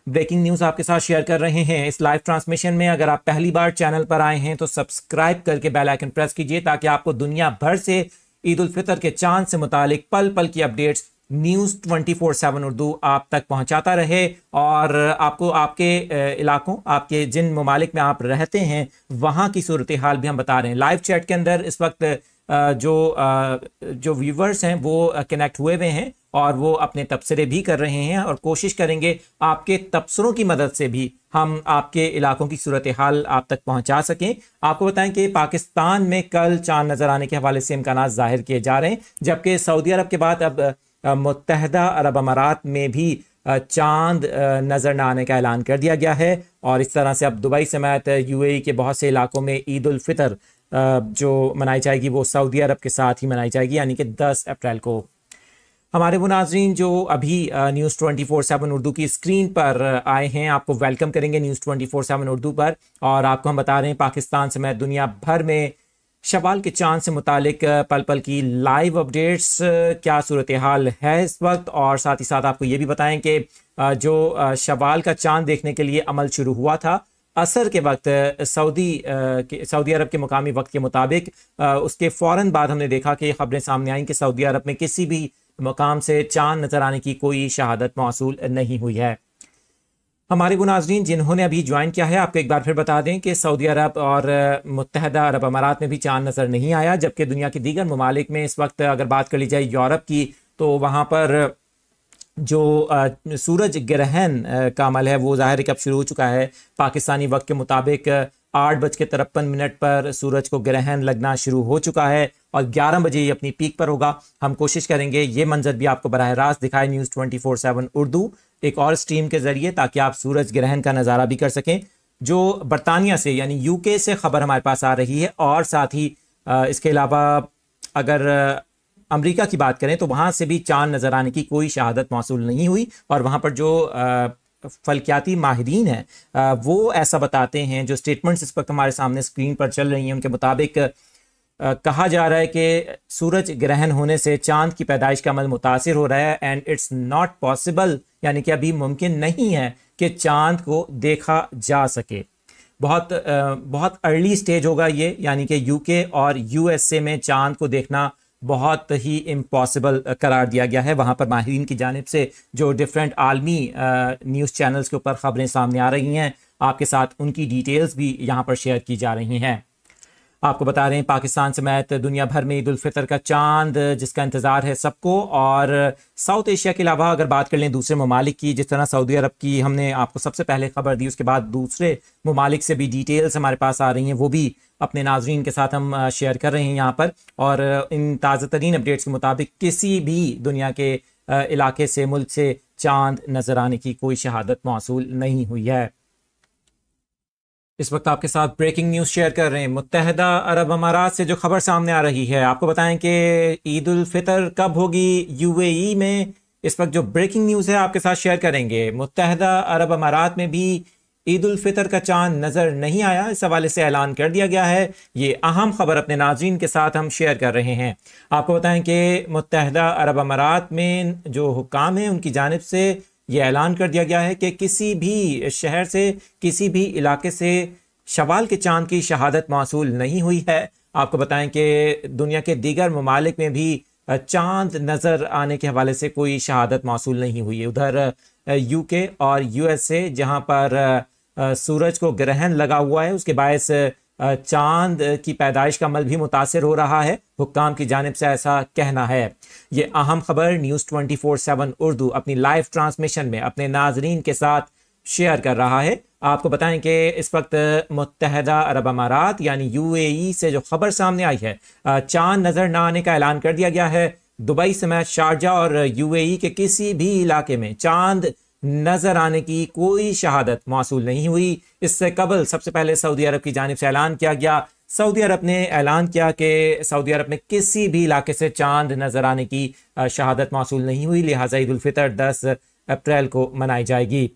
ब्रेकिंग न्यूज़ आपके साथ शेयर कर रहे हैं इस लाइव ट्रांसमिशन में अगर आप पहली बार चैनल पर आए हैं तो सब्सक्राइब करके बेल आइकन प्रेस कीजिए ताकि आपको दुनिया भर से ईद उल फितर के चांद से मुतालिक पल पल की updates news twenty four seven Urdu आप तक पहुंचाता रहे और आपको आपके इलाकों आपके जिन ममालिक में आप रहते हैं वहां की सूरत हाल भी हम बता रहे हैं लाइव चैट के अंदर इस वक्त जो जो व्यूवर्स हैं वो कनेक्ट हुए हुए हैं और वो अपने तबसरे भी कर रहे हैं और कोशिश करेंगे आपके तबसरों की मदद से भी हम आपके इलाकों की सूरत हाल आप तक पहुंचा सकें आपको बताएं कि पाकिस्तान में कल चांद नज़र आने के हवाले से इम्कान ज़ाहिर किए जा रहे हैं जबकि सऊदी अरब के बाद अब मुतहदा अरब अमारात में भी चांद नज़र न आने का ऐलान कर दिया गया है और इस तरह से अब दुबई समेत यूएई के बहुत से इलाकों में ईद उल फितर जो मनाई जाएगी वो सऊदी अरब के साथ ही मनाई जाएगी यानी कि 10 अप्रैल को हमारे वो नाजरीन जो अभी news twenty four seven Urdu की स्क्रीन पर आए हैं आपको वेलकम करेंगे news twenty four seven Urdu पर और आपको हम बता रहे हैं पाकिस्तान समेत दुनिया भर में शवाल के चांद से मुतलिक पल पल की लाइव अपडेट्स क्या सूरत हाल है इस वक्त और साथ ही साथ आपको ये भी बताएं कि जो शवाल का चांद देखने के लिए अमल शुरू हुआ था असर के वक्त सऊदी सऊदी अरब के मुकामी वक्त के मुताबिक उसके फ़ौर बाद हमने देखा कि खबरें सामने आई कि सऊदी अरब में किसी भी मकाम से चांद नज़र आने की कोई शहादत मौसू नहीं हुई है हमारे गुनाजरीन जिन्होंने अभी ज्वाइन किया है आपको एक बार फिर बता दें कि सऊदी अरब और मुतहदा अरब अमारात में भी चांद नज़र नहीं आया जबकि दुनिया के दीगर ममालिक में इस वक्त अगर बात कर ली जाए यूरोप की तो वहाँ पर जो सूरज ग्रहण का अमल है वो ज़ाहिर है कि अब शुरू हो चुका है पाकिस्तानी वक्त के मुताबिक आठ बज के तिरपन मिनट पर सूरज को ग्रहण लगना शुरू हो चुका है और ग्यारह बजे ये अपनी पीक पर होगा हम कोशिश करेंगे ये मंजर भी आपको बरह रास्त दिखाए news twenty four seven Urdu एक और स्ट्रीम के ज़रिए ताकि आप सूरज ग्रहण का नज़ारा भी कर सकें जो बरतानिया से यानी यूके से खबर हमारे पास आ रही है और साथ ही इसके अलावा अगर अमेरिका की बात करें तो वहाँ से भी चांद नज़र आने की कोई शहादत मौसू नहीं हुई और वहाँ पर जो फलकियाती माहरीन हैं वो ऐसा बताते हैं जो स्टेटमेंट्स इस वक्त हमारे सामने स्क्रीन पर चल रही हैं उनके मुताबिक कहा जा रहा है कि सूरज ग्रहण होने से चांद की पैदाइश का अमल मुतासर हो रहा है एंड इट्स नॉट पॉसिबल यानी कि अभी मुमकिन नहीं है कि चांद को देखा जा सके बहुत बहुत अर्ली स्टेज होगा ये यानी कि यूके और यूएसए में चांद को देखना बहुत ही इम्पॉसिबल uh, करार दिया गया है वहाँ पर माहरीन की जानब से जो डिफरेंट आलमी न्यूज़ uh, चैनल्स के ऊपर ख़बरें सामने आ रही हैं आपके साथ उनकी डिटेल्स भी यहाँ पर शेयर की जा रही हैं आपको बता रहे हैं पाकिस्तान समेत दुनिया भर में ईद उलफ़ितर का चांद जिसका इंतज़ार है सबको और साउथ एशिया के अलावा अगर बात कर लें दूसरे ममालिक की जिस तरह सऊदी अरब की हमने आपको सबसे पहले खबर दी उसके बाद दूसरे ममालिक से भी डिटेल्स हमारे पास आ रही हैं वो भी अपने नाजरन के साथ हम शेयर कर रहे हैं यहाँ पर और इन ताज़ा तरीन अपडेट्स के मुताबिक किसी भी दुनिया के इलाके से मुल्क से चांद नज़र आने की कोई शहादत मौसू नहीं हुई है इस वक्त आपके साथ ब्रेकिंग न्यूज़ शेयर कर रहे हैं मुतहदा अरब अमारात से जो खबर सामने आ रही है आपको बताएं कि ईद उल फितर कब होगी यूएई में इस वक्त जो ब्रेकिंग न्यूज़ है आपके साथ शेयर करेंगे मुतहदा अरब अमारात में भी ईद उल फितर का चांद नज़र नहीं आया इस हवाले से ऐलान कर दिया गया है ये अहम खबर अपने नाजीन के साथ हम शेयर कर रहे हैं आपको बताएं कि मुतहदा अरब अमारात में जो हुकाम है उनकी जानब से ये ऐलान कर दिया गया है कि किसी भी शहर से किसी भी इलाके से शवाल के चांद की शहादत मौसूल नहीं हुई है आपको बताएं कि दुनिया के दीगर ममालिक में भी चांद नज़र आने के हवाले से कोई शहादत मौसूल नहीं हुई है उधर यूके और यूएसए जहां पर सूरज को ग्रहण लगा हुआ है उसके बायस चांद की पैदाइश का अमल भी मुतासर हो रहा है हुक्काम की जानब से ऐसा कहना है ये अहम खबर news twenty four seven Urdu अपनी लाइव ट्रांसमिशन में अपने नाजरीन के साथ शेयर कर रहा है आपको बताएं कि इस वक्त मुतहदा अरब अमारात यानी यू ए से जो खबर सामने आई है चांद नज़र न आने का ऐलान कर दिया गया है दुबई समेत शारजा और ए के किसी भी इलाके में चांद नजर आने की कोई शहादत मौसू नहीं हुई इससे कबल सबसे पहले सऊदी अरब की जानब से ऐलान किया गया सऊदी अरब ने ऐलान किया कि सऊदी अरब में किसी भी इलाके से चांद नजर आने की शहादत मौसू नहीं हुई लिहाजा ईदालफ़ितर दस अप्रैल को मनाई जाएगी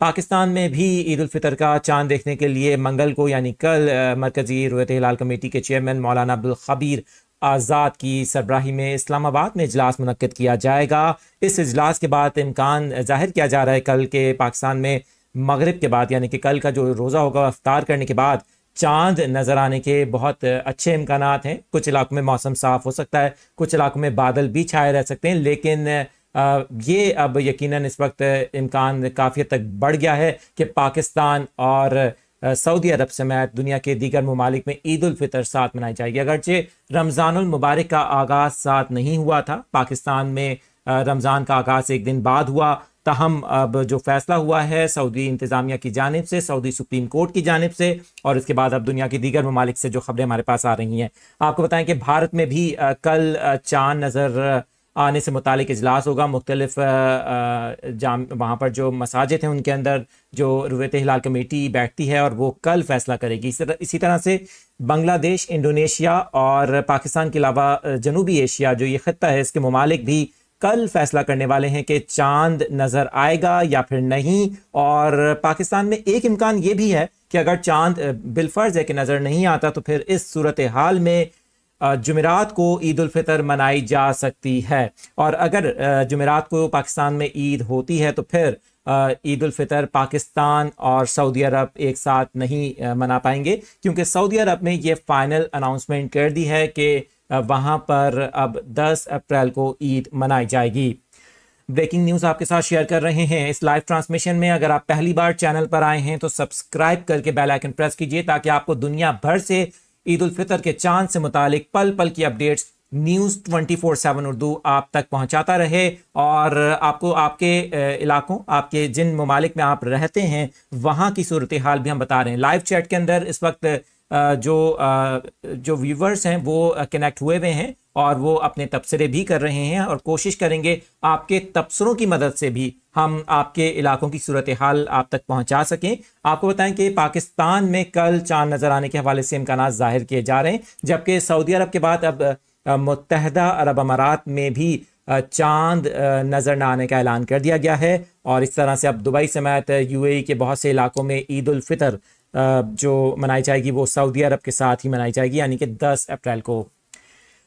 पाकिस्तान में भी ईद उलफ़ितर का चांद देखने के लिए मंगल को यानी कल मरकज़ी रोयत हिलाल कमेटी के चेयरमैन मौलाना अब्दुल खबीर आज़ाद की सरबराही में इस्लामाबाद में इजलास मनकद किया जाएगा इस इजलास के बाद इम्कान जाहिर किया जा रहा है कल के पाकिस्तान में मगरब के बाद यानी कि कल का जो रोज़ा होगा अफ्तार करने के बाद चांद नज़र आने के बहुत अच्छे इम्कान हैं कुछ इलाकों में मौसम साफ़ हो सकता है कुछ इलाकों में बादल भी छाए रह सकते हैं लेकिन ये अब यकीनन इस वक्त इम्कान काफ़ी तक बढ़ गया है कि पाकिस्तान और सऊदी अरब समेत दुनिया के दीगर ममालिक में ईद उलफ़ितर साथ मनाई जाएगी अगरचे रमज़ानमबारक का आगाज़ साथ नहीं हुआ था पाकिस्तान में रमज़ान का आगाज़ एक दिन बाद हुआ तहम अब जो फैसला हुआ है सऊदी इंतज़ामिया की जानब से सऊदी सुप्रीम कोर्ट की जानब से और इसके बाद अब दुनिया की दीगर ममालिक से जो खबरें हमारे पास आ रही हैं आपको बताएं कि भारत में भी कल चांद नज़र आने से मुतक अजलास होगा मुख्तलिफ जाम वहाँ पर जो मसाजिद हैं उनके अंदर जो रुवत हिलाल कमेटी बैठती है और वो कल फैसला करेगी इसी तरह से बांग्लादेश इंडोनेशिया और पाकिस्तान के अलावा जनूबी एशिया जो ये ख़त्ता है इसके ममालिक भी कल फैसला करने वाले हैं कि चांद नज़र आएगा या फिर नहीं और पाकिस्तान में एक इम्कान ये भी है कि अगर चांद बिलफर्ज है कि नज़र नहीं आता तो फिर इस सूरत हाल में जुमेरात को ईद फितर मनाई जा सकती है और अगर जुमेरात को पाकिस्तान में ईद होती है तो फिर ईद फितर पाकिस्तान और सऊदी अरब एक साथ नहीं मना पाएंगे क्योंकि सऊदी अरब ने यह फाइनल अनाउंसमेंट कर दी है कि वहाँ पर अब 10 अप्रैल को ईद मनाई जाएगी ब्रेकिंग न्यूज़ आपके साथ शेयर कर रहे हैं इस लाइव ट्रांसमिशन में अगर आप पहली बार चैनल पर आए हैं तो सब्सक्राइब करके बेल आइकन प्रेस कीजिए ताकि आपको दुनिया भर से ईद उल फितर के चांद से मुतालिक पल पल की updates news twenty four seven Urdu आप तक पहुंचाता रहे और आपको आपके इलाकों आपके जिन ममालिक में आप रहते हैं वहां की सूरत हाल भी हम बता रहे हैं लाइव चैट के अंदर इस वक्त जो जो व्यूवर्स हैं वो कनेक्ट हुए हुए हैं और वो अपने तबसरे भी कर रहे हैं और कोशिश करेंगे आपके तबसरों की मदद से भी हम आपके इलाकों की सूरत हाल आप तक पहुंचा सकें आपको बताएं कि पाकिस्तान में कल चांद नज़र आने के हवाले से इम्कान ज़ाहिर किए जा रहे हैं जबकि सऊदी अरब के बाद अब मुतहदा अरब अमारात में भी चांद नज़र न आने का ऐलान कर दिया गया है और इस तरह से अब दुबई समेत यूएई के बहुत से इलाकों में ईद उल फितर जो मनाई जाएगी वो सऊदी अरब के साथ ही मनाई जाएगी यानी कि 10 अप्रैल को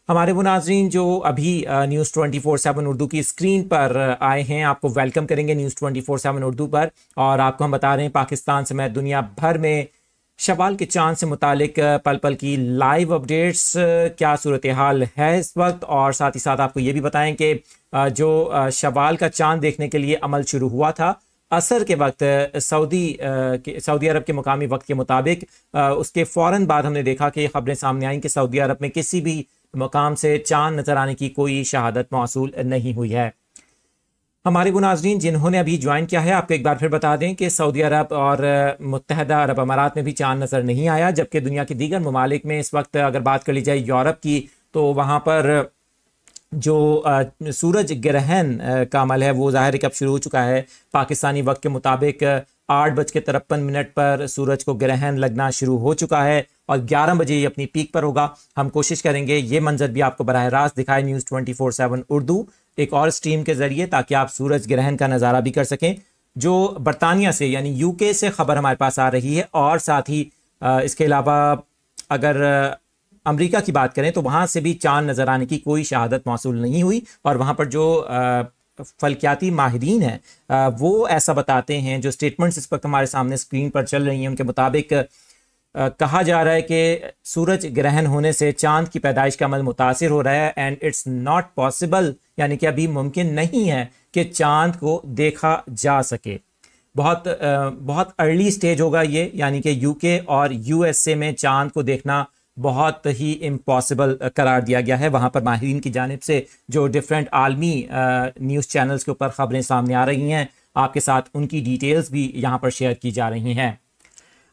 हमारे वो नाजरीन जो अभी news twenty four seven Urdu की स्क्रीन पर आए हैं आपको वेलकम करेंगे news twenty four seven Urdu पर और आपको हम बता रहे हैं पाकिस्तान समेत दुनिया भर में शवाल के चांद से मुतलिक पल पल की लाइव अपडेट्स क्या सूरत हाल है इस वक्त और साथ ही साथ आपको ये भी बताएं कि जो शवाल का चांद देखने के लिए अमल शुरू हुआ था असर के वक्त सऊदी सऊदी अरब के मुकामी वक्त के मुताबिक उसके फ़ौर बाद हमने देखा कि खबरें सामने आई कि सऊदी अरब में किसी भी मकाम से चांद नज़र आने की कोई शहादत मौसू नहीं हुई है हमारे गुनाजरीन जिन्होंने अभी ज्वाइन किया है आपको एक बार फिर बता दें कि सऊदी अरब और मुतहदा अरब अमारात में भी चांद नज़र नहीं आया जबकि दुनिया के दीगर ममालिक में इस वक्त अगर बात कर ली जाए यूरोप की तो वहाँ पर जो सूरज ग्रहण का अमल है वो ज़ाहिर है कि अब शुरू हो चुका है पाकिस्तानी वक्त के मुताबिक आठ बज के तिरपन मिनट पर सूरज को ग्रहण लगना शुरू हो चुका है और ग्यारह बजे ये अपनी पीक पर होगा हम कोशिश करेंगे ये मंजर भी आपको बरह रास्त दिखाए news twenty four seven Urdu एक और स्ट्रीम के ज़रिए ताकि आप सूरज ग्रहण का नज़ारा भी कर सकें जो बरतानिया से यानी यू से खबर हमारे पास आ रही है और साथ ही इसके अलावा अगर अमेरिका की बात करें तो वहाँ से भी चांद नज़र आने की कोई शहादत मौसू नहीं हुई और वहाँ पर जो फलकियाती माहरीन हैं वो ऐसा बताते हैं जो स्टेटमेंट्स इस वक्त हमारे सामने स्क्रीन पर चल रही हैं उनके मुताबिक कहा जा रहा है कि सूरज ग्रहण होने से चांद की पैदाइश का अमल मुतासर हो रहा है एंड इट्स नॉट पॉसिबल यानी कि अभी मुमकिन नहीं है कि चांद को देखा जा सके बहुत बहुत अर्ली स्टेज होगा ये यानी कि यूके और यूएसए में चांद को देखना बहुत ही इम्पॉसिबल uh, करार दिया गया है वहाँ पर माहरीन की जानब से जो डिफरेंट आलमी न्यूज़ uh, चैनल्स के ऊपर ख़बरें सामने आ रही हैं आपके साथ उनकी डिटेल्स भी यहाँ पर शेयर की जा रही हैं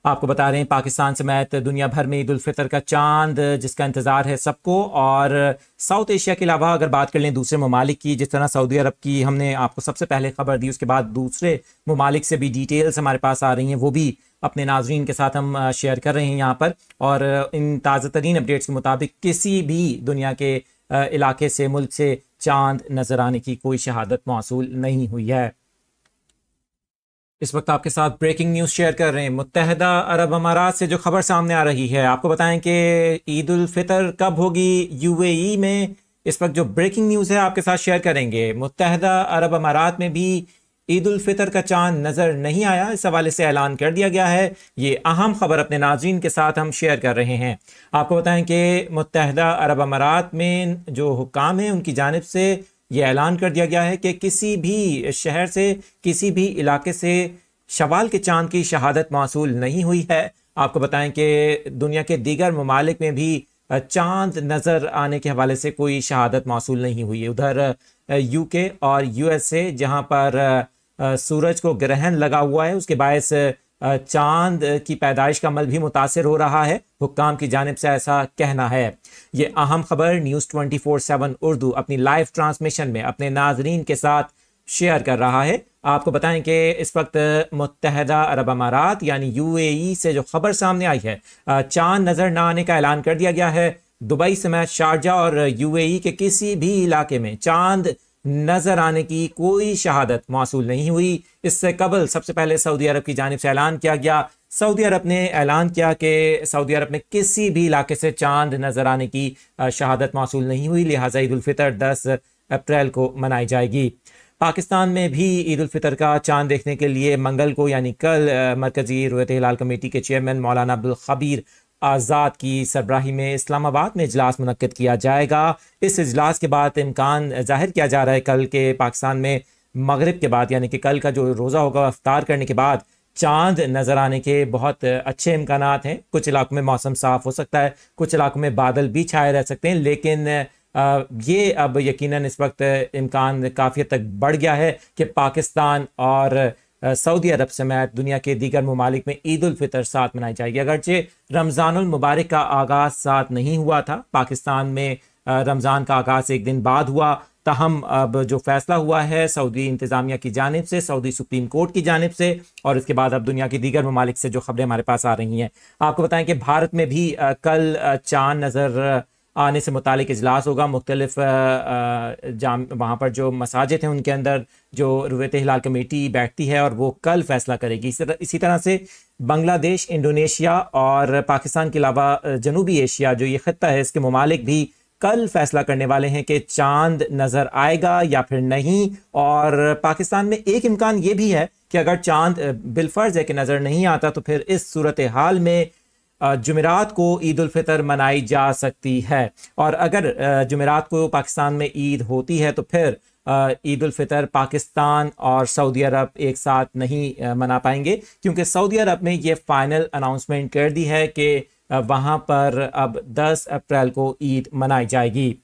आपको बता रहे हैं पाकिस्तान समेत दुनिया भर में ईदालफितर का चांद जिसका इंतज़ार है सबको और साउथ एशिया के अलावा अगर बात कर लें दूसरे ममालिक की जिस तरह सऊदी अरब की हमने आपको सबसे पहले खबर दी उसके बाद दूसरे ममालिक से भी डिटेल्स हमारे पास आ रही हैं वो भी अपने नाजरीन के साथ हम शेयर कर रहे हैं यहाँ पर और इन ताज़ा तरीन अपडेट्स के मुताबिक किसी भी दुनिया के इलाके से मुल्क से चांद नज़र आने की कोई शहादत मौसू नहीं हुई है इस वक्त आपके साथ ब्रेकिंग न्यूज़ शेयर कर रहे हैं मुतहदा अरब अमारात से जो खबर सामने आ रही है आपको बताएं कि ईद उल फितर कब होगी यूएई में इस वक्त जो ब्रेकिंग न्यूज़ है आपके साथ शेयर करेंगे मुतहदा अरब अमारात में भी ईद उल फितर का चांद नज़र नहीं आया इस हवाले से ऐलान कर दिया गया है ये अहम खबर अपने नाजीन के साथ हम शेयर कर रहे हैं आपको बताएं कि मुतहदा अरब अमारात में जो हुकाम है उनकी जानब से ये ऐलान कर दिया गया है कि किसी भी शहर से किसी भी इलाके से शवाल के चांद की शहादत मौसू नहीं हुई है आपको बताएं कि दुनिया के दीगर ममालिक में भी चांद नज़र आने के हवाले से कोई शहादत मौसू नहीं हुई है उधर यूके और यूएसए जहां पर सूरज को ग्रहण लगा हुआ है उसके बायस चांद की पैदाइश का अमल भी मुतासर हो रहा है हुक्काम की जानब से ऐसा कहना है ये अहम खबर news twenty four seven Urdu अपनी लाइव ट्रांसमिशन में अपने नाजरीन के साथ शेयर कर रहा है आपको बताएं कि इस वक्त मुतहदा अरब अमारात यानी यू ए से जो खबर सामने आई है चांद नज़र न आने का ऐलान कर दिया गया है दुबई समेत शारजा और यू ए के किसी भी इलाके में चांद नजर आने की कोई शहादत मौसू नहीं हुई इससे कबल सबसे पहले सऊदी अरब की जानब से ऐलान किया गया सऊदी अरब ने ऐलान किया कि सऊदी अरब में किसी भी इलाके से चांद नजर आने की शहादत मौसू नहीं हुई लिहाजा ईदालफ़ितर दस अप्रैल को मनाई जाएगी पाकिस्तान में भी ईद फितर का चांद देखने के लिए मंगल को यानी कल मरकज़ी रोयत हिलाल कमेटी के चेयरमैन मौलाना अब्दुल खबीर आज़ाद की सरबराही में इस्लामाबाद में इजलास मनकद किया जाएगा इस इजलास के बाद इम्कान जाहिर किया जा रहा है कल के पाकिस्तान में मगरब के बाद यानी कि कल का जो रोज़ा होगा अफ्तार करने के बाद चांद नज़र आने के बहुत अच्छे इम्कान हैं कुछ इलाकों में मौसम साफ़ हो सकता है कुछ इलाकों में बादल भी छाए रह सकते हैं लेकिन ये अब यकीनन इस वक्त इम्कान काफ़ी तक बढ़ गया है कि पाकिस्तान और सऊदी अरब समेत दुनिया के दीगर ममालिक में ईद उलफ़ितर साथ मनाई जाएगी अगरचे रमज़ानमबारक का आगाज़ साथ नहीं हुआ था पाकिस्तान में रमज़ान का आगाज़ एक दिन बाद हुआ तहम अब जो फैसला हुआ है सऊदी इंतज़ामिया की जानब से सऊदी सुप्रीम कोर्ट की जानब से और इसके बाद अब दुनिया की दीगर ममालिक से जो खबरें हमारे पास आ रही हैं आपको बताएं कि भारत में भी कल चांद नज़र आने से मुतक अजलास होगा मुख्तलिफ जाम वहाँ पर जो मसाजिद हैं उनके अंदर जो रुवत हिलाल कमेटी बैठती है और वो कल फैसला करेगी इसी तरह से बांग्लादेश इंडोनेशिया और पाकिस्तान के अलावा जनूबी एशिया जो ये खत्ता है इसके ममालिक भी कल फैसला करने वाले हैं कि चांद नज़र आएगा या फिर नहीं और पाकिस्तान में एक इम्कान ये भी है कि अगर चांद बिलफर्ज है कि नज़र नहीं आता तो फिर इस सूरत हाल में जुमेरात को ईद फितर मनाई जा सकती है और अगर जुमेरात को पाकिस्तान में ईद होती है तो फिर ईद फितर पाकिस्तान और सऊदी अरब एक साथ नहीं मना पाएंगे क्योंकि सऊदी अरब ने ये फाइनल अनाउंसमेंट कर दी है कि वहाँ पर अब 10 अप्रैल को ईद मनाई जाएगी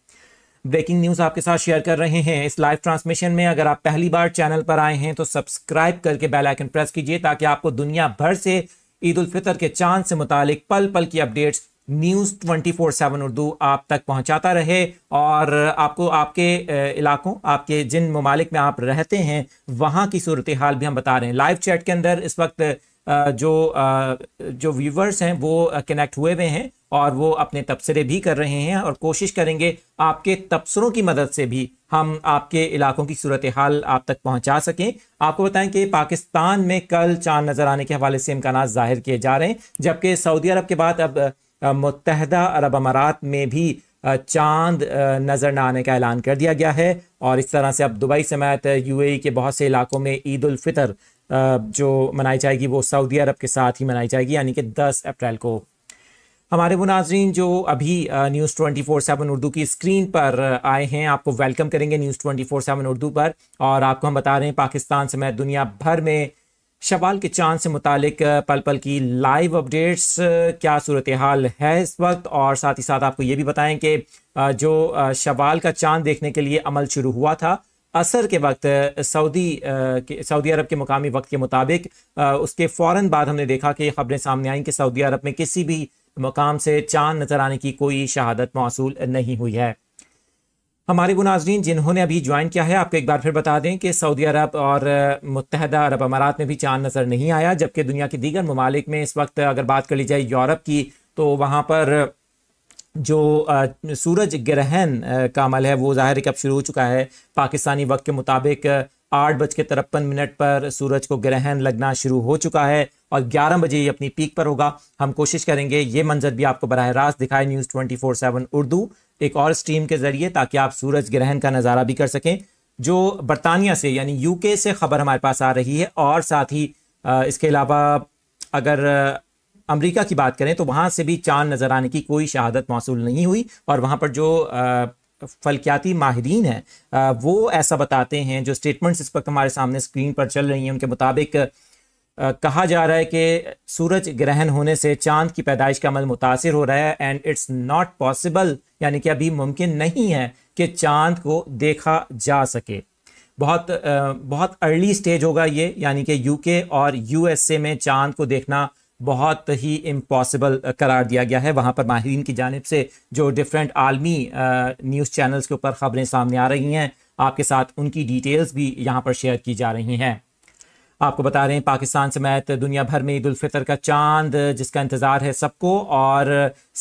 ब्रेकिंग न्यूज़ आपके साथ शेयर कर रहे हैं इस लाइव ट्रांसमिशन में अगर आप पहली बार चैनल पर आए हैं तो सब्सक्राइब करके बेल आइकन प्रेस कीजिए ताकि आपको दुनिया भर से ईद उल फितर के चांद से मुतालिक पल पल की updates news twenty four seven Urdu आप तक पहुंचाता रहे और आपको आपके इलाकों आपके जिन ममालिक में आप रहते हैं वहां की सूरत हाल भी हम बता रहे हैं लाइव चैट के अंदर इस वक्त जो जो व्यूवर्स हैं वो कनेक्ट हुए हुए हैं और वो अपने तबसरे भी कर रहे हैं और कोशिश करेंगे आपके तबसरों की मदद से भी हम आपके इलाकों की सूरत हाल आप तक पहुंचा सकें आपको बताएं कि पाकिस्तान में कल चांद नज़र आने के हवाले से इम्कान जाहिर किए जा रहे हैं जबकि सऊदी अरब के बाद अब मुतहदा अरब अमारात में भी चांद नज़र न आने का ऐलान कर दिया गया है और इस तरह से अब दुबई समेत यूएई के बहुत से इलाकों में ईद उल फितर जो मनाई जाएगी वो सऊदी अरब के साथ ही मनाई जाएगी यानी कि 10 अप्रैल को हमारे वो नाजरीन जो अभी news twenty four seven Urdu की स्क्रीन पर आए हैं आपको वेलकम करेंगे news twenty four seven Urdu पर और आपको हम बता रहे हैं पाकिस्तान समेत दुनिया भर में शवाल के चांद से मुतलिक पल पल की लाइव अपडेट्स क्या सूरत हाल है इस वक्त और साथ ही साथ आपको ये भी बताएं कि जो शवाल का चांद देखने के लिए अमल शुरू हुआ था असर के वक्त सऊदी सऊदी अरब के मुकामी वक्त के मुताबिक उसके फ़ौर बाद हमने देखा कि खबरें सामने आई कि सऊदी अरब में किसी भी मकाम से चांद नज़र आने की कोई शहादत मौसू नहीं हुई है हमारे गुनाजरीन जिन्होंने अभी ज्वाइन किया है आपको एक बार फिर बता दें कि सऊदी अरब और मुतहदा अरब अमारात में भी चांद नज़र नहीं आया जबकि दुनिया के दीगर ममालिक में इस वक्त अगर बात कर ली जाए यूरोप की तो वहाँ पर जो सूरज ग्रहण का अमल है वो ज़ाहिर है कि अब शुरू हो चुका है पाकिस्तानी वक्त के मुताबिक आठ बज के तिरपन मिनट पर सूरज को ग्रहण लगना शुरू हो चुका है और ग्यारह बजे ये अपनी पीक पर होगा हम कोशिश करेंगे ये मंजर भी आपको बरह रास्त दिखाए news twenty four seven Urdu एक और स्ट्रीम के ज़रिए ताकि आप सूरज ग्रहण का नज़ारा भी कर सकें जो बरतानिया से यानी यू से खबर हमारे पास आ रही है और साथ ही इसके अलावा अगर अमेरिका की बात करें तो वहाँ से भी चांद नज़र आने की कोई शहादत मौसू नहीं हुई और वहाँ पर जो फलकियाती माहरीन हैं वो ऐसा बताते हैं जो स्टेटमेंट्स इस वक्त हमारे सामने स्क्रीन पर चल रही हैं उनके मुताबिक कहा जा रहा है कि सूरज ग्रहण होने से चांद की पैदाइश का अमल मुतासर हो रहा है एंड इट्स नॉट पॉसिबल यानी कि अभी मुमकिन नहीं है कि चांद को देखा जा सके बहुत बहुत अर्ली स्टेज होगा ये यानी कि यूके और यूएसए में चांद को देखना बहुत ही इम्पॉसिबल uh, करार दिया गया है वहाँ पर माहरीन की जानब से जो डिफरेंट आलमी न्यूज़ uh, चैनल्स के ऊपर ख़बरें सामने आ रही हैं आपके साथ उनकी डिटेल्स भी यहाँ पर शेयर की जा रही हैं आपको बता रहे हैं पाकिस्तान समेत दुनिया भर में ईद फितर का चांद जिसका इंतज़ार है सबको और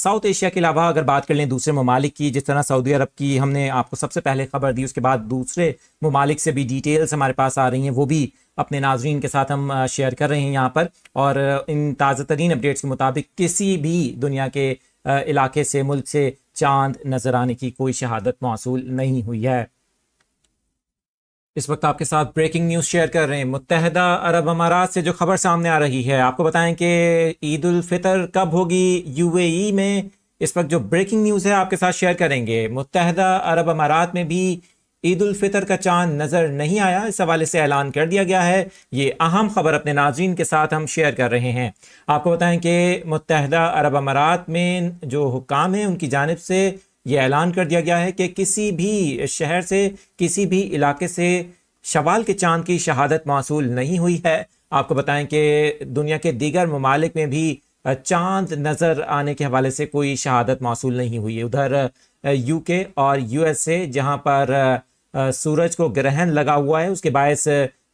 साउथ एशिया के अलावा अगर बात कर लें दूसरे ममालिक की जिस तरह सऊदी अरब की हमने आपको सबसे पहले खबर दी उसके बाद दूसरे ममालिक से भी डिटेल्स हमारे पास आ रही हैं वो भी अपने नाजरन के साथ हम शेयर कर रहे हैं यहाँ पर और इन ताज़ा तरीन अपडेट्स के मुताबिक किसी भी दुनिया के इलाके से मुल्क से चांद नज़र आने की कोई शहादत मौसू नहीं हुई है इस वक्त आपके साथ ब्रेकिंग न्यूज़ शेयर कर रहे हैं मुतहदा अरब अमारात से जो खबर सामने आ रही है आपको बताएं कि ईद उल फितर कब होगी यूएई में इस वक्त जो ब्रेकिंग न्यूज़ है आपके साथ शेयर करेंगे मुतहदा अरब अमारात में भी ईद उल फितर का चांद नज़र नहीं आया इस हवाले से ऐलान कर दिया गया है ये अहम खबर अपने नाजीन के साथ हम शेयर कर रहे हैं आपको बताएं कि मुतहदा अरब अमारात में जो हुकाम है उनकी जानब से ये ऐलान कर दिया गया है कि किसी भी शहर से किसी भी इलाके से शवाल के चांद की शहादत मौसूल नहीं हुई है आपको बताएं कि दुनिया के दीगर ममालिक में भी चांद नज़र आने के हवाले से कोई शहादत मौसूल नहीं हुई है उधर यूके और यूएसए जहां पर सूरज को ग्रहण लगा हुआ है उसके बायस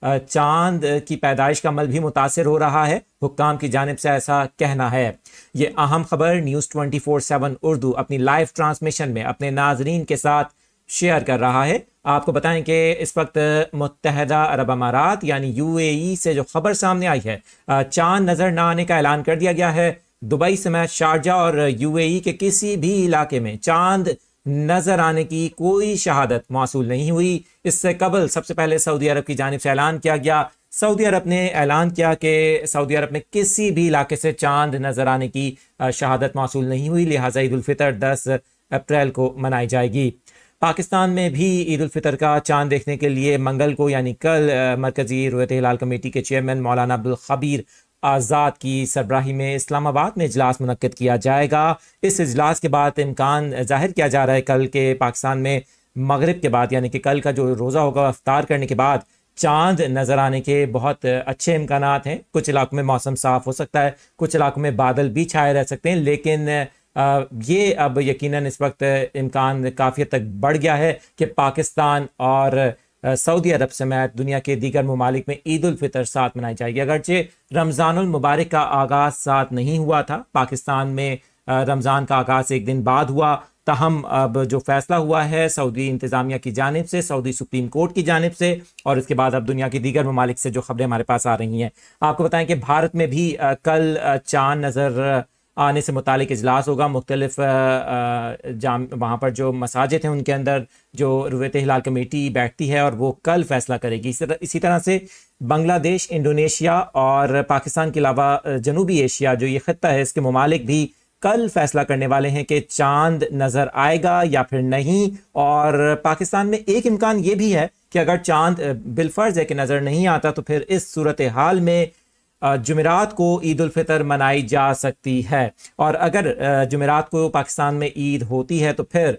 चांद की पैदाइश का अमल भी मुतासर हो रहा है हुक्काम की जानब से ऐसा कहना है ये अहम खबर news twenty four seven Urdu अपनी लाइव ट्रांसमिशन में अपने नाजरीन के साथ शेयर कर रहा है आपको बताएं कि इस वक्त मुतहदा अरब अमारात यानी यू ए से जो खबर सामने आई है चांद नज़र न आने का ऐलान कर दिया गया है दुबई समेत शारजा और यू ए के किसी भी इलाके में चांद नज़र आने की कोई शहादत मौसू नहीं हुई इससे कबल सबसे पहले सऊदी अरब की जानब से ऐलान किया गया सऊदी अरब ने ऐलान किया कि सऊदी अरब में किसी भी इलाके से चांद नज़र आने की शहादत मौसू नहीं हुई लिहाजा ईदालफ़ितर दस अप्रैल को मनाई जाएगी पाकिस्तान में भी ईद फितर का चांद देखने के लिए मंगल को यानी कल मरकज़ी रोयत हिलाल कमेटी के चेयरमैन मौलाना अब्दुल खबीर आज़ाद की सरबराही में इस्लामाबाद में इजलास मनकद किया जाएगा इस इजलास के बाद इम्कान जाहिर किया जा रहा है कल के पाकिस्तान में मगरब के बाद यानी कि कल का जो रोज़ा होगा अफ्तार करने के बाद चांद नज़र आने के बहुत अच्छे इम्कान हैं कुछ इलाकों में मौसम साफ़ हो सकता है कुछ इलाकों में बादल भी छाए रह सकते हैं लेकिन ये अब यकीनन इस वक्त इम्कान काफ़ी तक बढ़ गया है कि पाकिस्तान और सऊदी अरब समेत दुनिया के दीगर ममालिक में ईद उलफ़ितर साथ मनाई जाएगी अगरचे रमज़ानमबारक का आगाज़ साथ नहीं हुआ था पाकिस्तान में रमज़ान का आगाज़ एक दिन बाद हुआ तहम अब जो फैसला हुआ है सऊदी इंतज़ामिया की जानब से सऊदी सुप्रीम कोर्ट की जानब से और इसके बाद अब दुनिया की दीगर ममालिक से जो खबरें हमारे पास आ रही हैं आपको बताएं कि भारत में भी कल चांद नज़र आने से मुतक अजलास होगा मुख्तलिफ जाम वहाँ पर जो मसाजिद हैं उनके अंदर जो रुवत हिलाल कमेटी बैठती है और वो कल फैसला करेगी इस तरह इसी तरह से बांग्लादेश इंडोनेशिया और पाकिस्तान के अलावा जनूबी एशिया जो ये ख़त्ता है इसके ममालिक भी कल फैसला करने वाले हैं कि चांद नज़र आएगा या फिर नहीं और पाकिस्तान में एक इम्कान ये भी है कि अगर चांद बिलफर्ज है कि नज़र नहीं आता तो फिर इस सूरत हाल में जुमेरात को ईद फितर मनाई जा सकती है और अगर जुमेरात को पाकिस्तान में ईद होती है तो फिर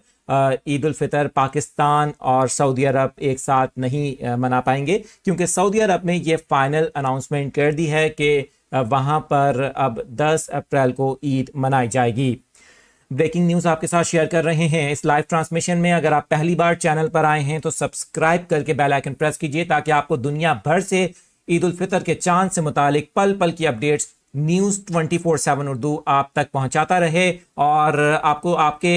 ईद फितर पाकिस्तान और सऊदी अरब एक साथ नहीं मना पाएंगे क्योंकि सऊदी अरब ने यह फाइनल अनाउंसमेंट कर दी है कि वहाँ पर अब 10 अप्रैल को ईद मनाई जाएगी ब्रेकिंग न्यूज़ आपके साथ शेयर कर रहे हैं इस लाइव ट्रांसमिशन में अगर आप पहली बार चैनल पर आए हैं तो सब्सक्राइब करके बेल आइकन प्रेस कीजिए ताकि आपको दुनिया भर से ईद उल फितर के चांद से मुतालिक पल पल की updates news twenty four seven Urdu आप तक पहुंचाता रहे और आपको आपके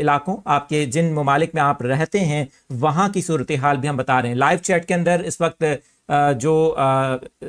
इलाकों आपके जिन ममालिक में आप रहते हैं वहां की सूरत हाल भी हम बता रहे हैं लाइव चैट के अंदर इस वक्त जो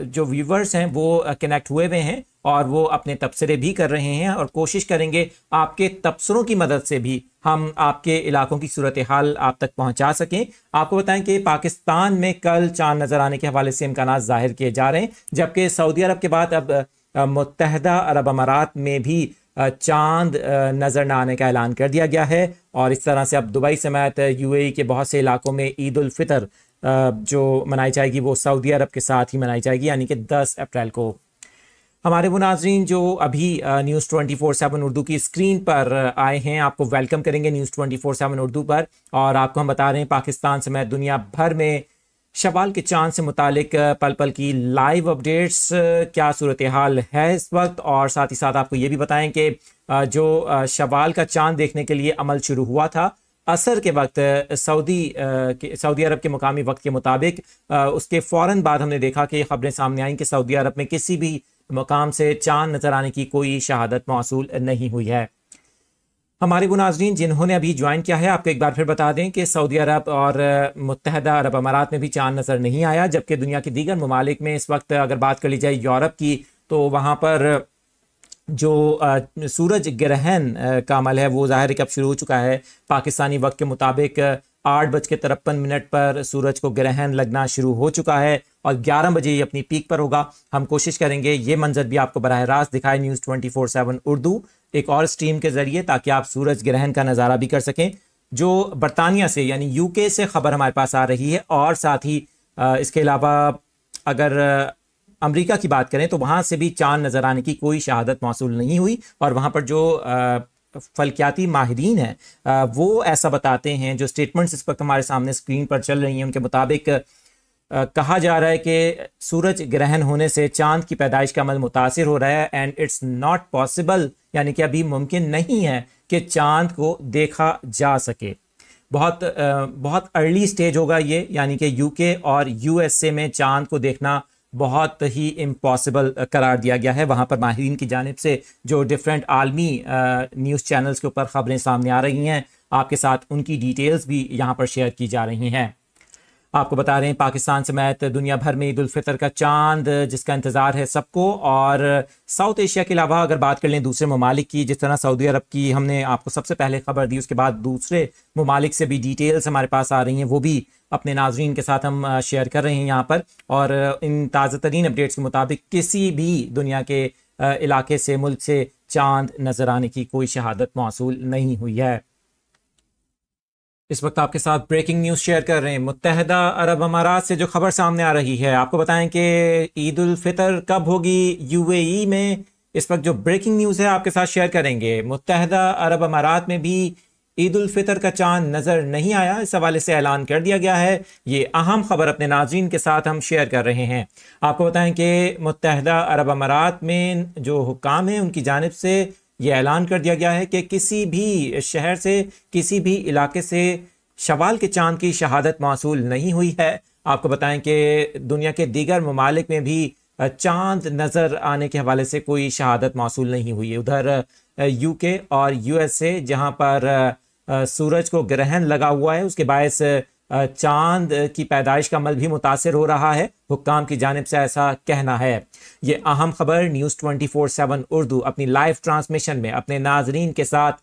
जो व्यूवर्स हैं वो कनेक्ट हुए हुए हैं और वो अपने तबसरे भी कर रहे हैं और कोशिश करेंगे आपके तबसरों की मदद से भी हम आपके इलाकों की सूरत हाल आप तक पहुंचा सकें आपको बताएं कि पाकिस्तान में कल चांद नज़र आने के हवाले से इम्कान ज़ाहिर किए जा रहे हैं जबकि सऊदी अरब के बाद अब मुतहदा अरब अमारात में भी चांद नज़र न आने का ऐलान कर दिया गया है और इस तरह से अब दुबई समेत यूएई के बहुत से इलाकों में ईद उल फितर जो मनाई जाएगी वो सऊदी अरब के साथ ही मनाई जाएगी यानी कि 10 अप्रैल को हमारे वो नाजरीन जो अभी news twenty four seven Urdu की स्क्रीन पर आए हैं आपको वेलकम करेंगे news twenty four seven Urdu पर और आपको हम बता रहे हैं पाकिस्तान समेत दुनिया भर में शवाल के चांद से मुतलिक पल पल की लाइव अपडेट्स क्या सूरत हाल है इस वक्त और साथ ही साथ आपको ये भी बताएं कि जो शवाल का चांद देखने के लिए अमल शुरू हुआ था असर के वक्त सऊदी सऊदी अरब के मुकामी वक्त के मुताबिक उसके फ़ौर बाद हमने देखा कि खबरें सामने आई कि सऊदी अरब में किसी भी मकाम से चांद नज़र आने की कोई शहादत मौसू नहीं हुई है हमारे गुनाजरीन जिन्होंने अभी ज्वाइन किया है आपको एक बार फिर बता दें कि सऊदी अरब और मुतहदा अरब अमारात में भी चांद नज़र नहीं आया जबकि दुनिया के दीगर ममालिक में इस वक्त अगर बात कर ली जाए यूरोप की तो वहाँ पर जो सूरज ग्रहण का अमल है वो ज़ाहिर है कि अब शुरू हो चुका है पाकिस्तानी वक्त के मुताबिक आठ बज के तिरपन मिनट पर सूरज को ग्रहण लगना शुरू हो चुका है और ग्यारह बजे ये अपनी पीक पर होगा हम कोशिश करेंगे ये मंजर भी आपको बरह रास्त दिखाए news twenty four seven Urdu एक और स्ट्रीम के ज़रिए ताकि आप सूरज ग्रहण का नज़ारा भी कर सकें जो बरतानिया से यानी यू से खबर हमारे पास आ रही है और साथ ही इसके अलावा अगर अमेरिका की बात करें तो वहाँ से भी चांद नज़र आने की कोई शहादत मौसू नहीं हुई और वहाँ पर जो फलकियाती माहरीन हैं वो ऐसा बताते हैं जो स्टेटमेंट्स इस वक्त हमारे सामने स्क्रीन पर चल रही हैं उनके मुताबिक कहा जा रहा है कि सूरज ग्रहण होने से चांद की पैदाइश का अमल मुतासर हो रहा है एंड इट्स नॉट पॉसिबल यानी कि अभी मुमकिन नहीं है कि चांद को देखा जा सके बहुत बहुत अर्ली स्टेज होगा ये यानी कि यूके और यूएसए में चांद को देखना बहुत ही इम्पॉसिबल uh, करार दिया गया है वहाँ पर माहरीन की जानब से जो डिफरेंट आलमी न्यूज़ uh, चैनल्स के ऊपर ख़बरें सामने आ रही हैं आपके साथ उनकी डिटेल्स भी यहाँ पर शेयर की जा रही हैं आपको बता रहे हैं पाकिस्तान समेत दुनिया भर में ईद फितर का चांद जिसका इंतज़ार है सबको और साउथ एशिया के अलावा अगर बात कर लें दूसरे ममालिक की जिस तरह सऊदी अरब की हमने आपको सबसे पहले खबर दी उसके बाद दूसरे ममालिक से भी डिटेल्स हमारे पास आ रही हैं वो भी अपने नाजरन के साथ हम शेयर कर रहे हैं यहाँ पर और इन ताज़ा तरीन अपडेट्स के मुताबिक किसी भी दुनिया के इलाके से मुल्क से चांद नज़र आने की कोई शहादत मौसू नहीं हुई है इस वक्त आपके साथ ब्रेकिंग न्यूज़ शेयर कर रहे हैं मुतहदा अरब अमारात से जो खबर सामने आ रही है आपको बताएं कि ईद उल फितर कब होगी यूएई में इस वक्त जो ब्रेकिंग न्यूज़ है आपके साथ शेयर करेंगे मुतहदा अरब अमारात में भी ईद उल फितर का चांद नज़र नहीं आया इस हवाले से ऐलान कर दिया गया है ये अहम खबर अपने नाजीन के साथ हम शेयर कर रहे हैं आपको बताएं कि मुतहदा अरब अमारात में जो हुकाम है उनकी जानब से ये ऐलान कर दिया गया है कि किसी भी शहर से किसी भी इलाके से शवाल के चांद की शहादत मौसू नहीं हुई है आपको बताएं कि दुनिया के दीगर ममालिक में भी चांद नज़र आने के हवाले से कोई शहादत मौसू नहीं हुई है उधर यूके और यूएसए जहां पर सूरज को ग्रहण लगा हुआ है उसके बायस चांद की पैदाइश का अमल भी मुतासर हो रहा है हुक्काम की जानब से ऐसा कहना है ये अहम खबर news twenty four seven Urdu अपनी लाइव ट्रांसमिशन में अपने नाजरीन के साथ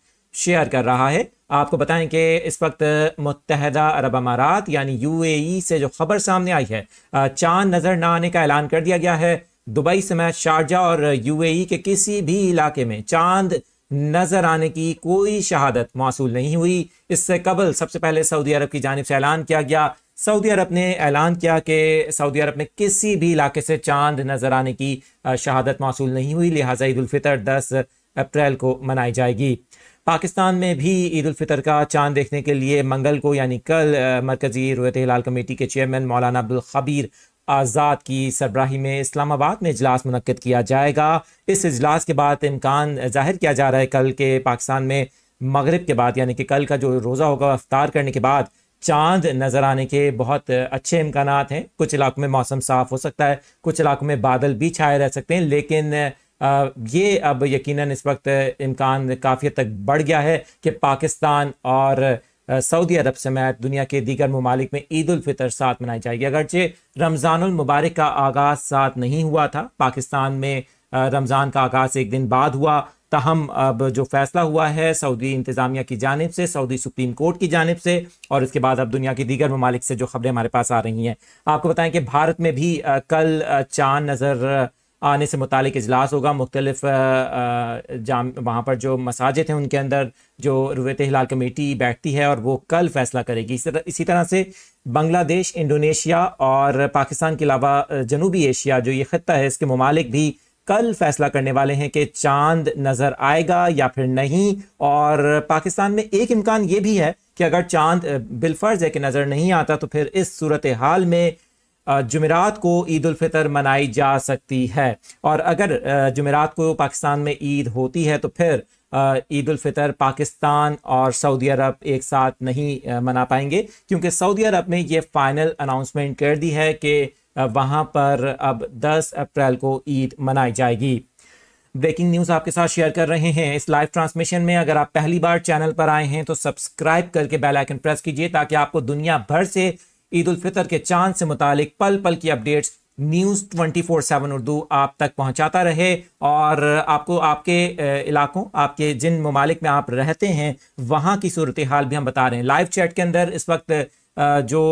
शेयर कर रहा है आपको बताएं कि इस वक्त मुतहदा अरब अमारात यानी यू ए से जो खबर सामने आई है चांद नज़र न आने का ऐलान कर दिया गया है दुबई समेत शारजा और यू ए के किसी भी इलाके में चांद नज़र आने की कोई शहादत मौसू नहीं हुई इससे कबल सबसे पहले सऊदी अरब की जानब से ऐलान किया गया सऊदी अरब ने ऐलान किया कि सऊदी अरब में किसी भी इलाके से चांद नज़र आने की शहादत मौसू नहीं हुई लिहाजा ईदालफ़ितर दस अप्रैल को मनाई जाएगी पाकिस्तान में भी ईद फितर का चांद देखने के लिए मंगल को यानी कल मरकज़ी रोयत हिलाल कमेटी के चेयरमैन मौलाना अब्दुल खबीर आज़ाद की सरबराही में इस्लामाबाद में इजलास मनकद किया जाएगा इस इजलास के बाद इम्कान जाहिर किया जा रहा है कल के पाकिस्तान में मगरब के बाद यानी कि कल का जो रोज़ा होगा अफ्तार करने के बाद चांद नज़र आने के बहुत अच्छे इम्कान हैं कुछ इलाकों में मौसम साफ़ हो सकता है कुछ इलाकों में बादल भी छाए रह सकते हैं लेकिन ये अब यकीनन इस वक्त इम्कान काफ़ी तक बढ़ गया है कि पाकिस्तान और सऊदी अरब समेत दुनिया के दीगर ममालिक में ईद उलफ़ितर साथ मनाई जाएगी अगरचे रमज़ानमबारक का आगाज़ साथ नहीं हुआ था पाकिस्तान में रमज़ान का आगाज़ एक दिन बाद हुआ तहम अब जो फैसला हुआ है सऊदी इंतज़ामिया की जानब से सऊदी सुप्रीम कोर्ट की जानब से और इसके बाद अब दुनिया की दीगर ममालिक से जो खबरें हमारे पास आ रही हैं आपको बताएं कि भारत में भी कल चांद नज़र आने से मुतालिक अजलास होगा मुख्तलिफ जाम वहाँ पर जो मसाजिद हैं उनके अंदर जो रुवत हिलाल कमेटी बैठती है और वो कल फैसला करेगी इस तरह इसी तरह से बांग्लादेश इंडोनेशिया और पाकिस्तान के अलावा जनूबी एशिया जो ये खत्ता है इसके ममालिक भी कल फैसला करने वाले हैं कि चांद नज़र आएगा या फिर नहीं और पाकिस्तान में एक इम्कान ये भी है कि अगर चांद बिलफर्ज है कि नज़र नहीं आता तो फिर इस सूरत हाल में जुमेरात को ईद फितर मनाई जा सकती है और अगर जुमेरात को पाकिस्तान में ईद होती है तो फिर ईद फितर पाकिस्तान और सऊदी अरब एक साथ नहीं मना पाएंगे क्योंकि सऊदी अरब ने यह फाइनल अनाउंसमेंट कर दी है कि वहाँ पर अब 10 अप्रैल को ईद मनाई जाएगी ब्रेकिंग न्यूज़ आपके साथ शेयर कर रहे हैं इस लाइव ट्रांसमिशन में अगर आप पहली बार चैनल पर आए हैं तो सब्सक्राइब करके बेल आइकन प्रेस कीजिए ताकि आपको दुनिया भर से ईद उल फितर के चांद से मुतालिक पल पल की updates news twenty four seven Urdu आप तक पहुंचाता रहे और आपको आपके इलाकों आपके जिन ममालिक में आप रहते हैं वहां की सूरत हाल भी हम बता रहे हैं लाइव चैट के अंदर इस वक्त जो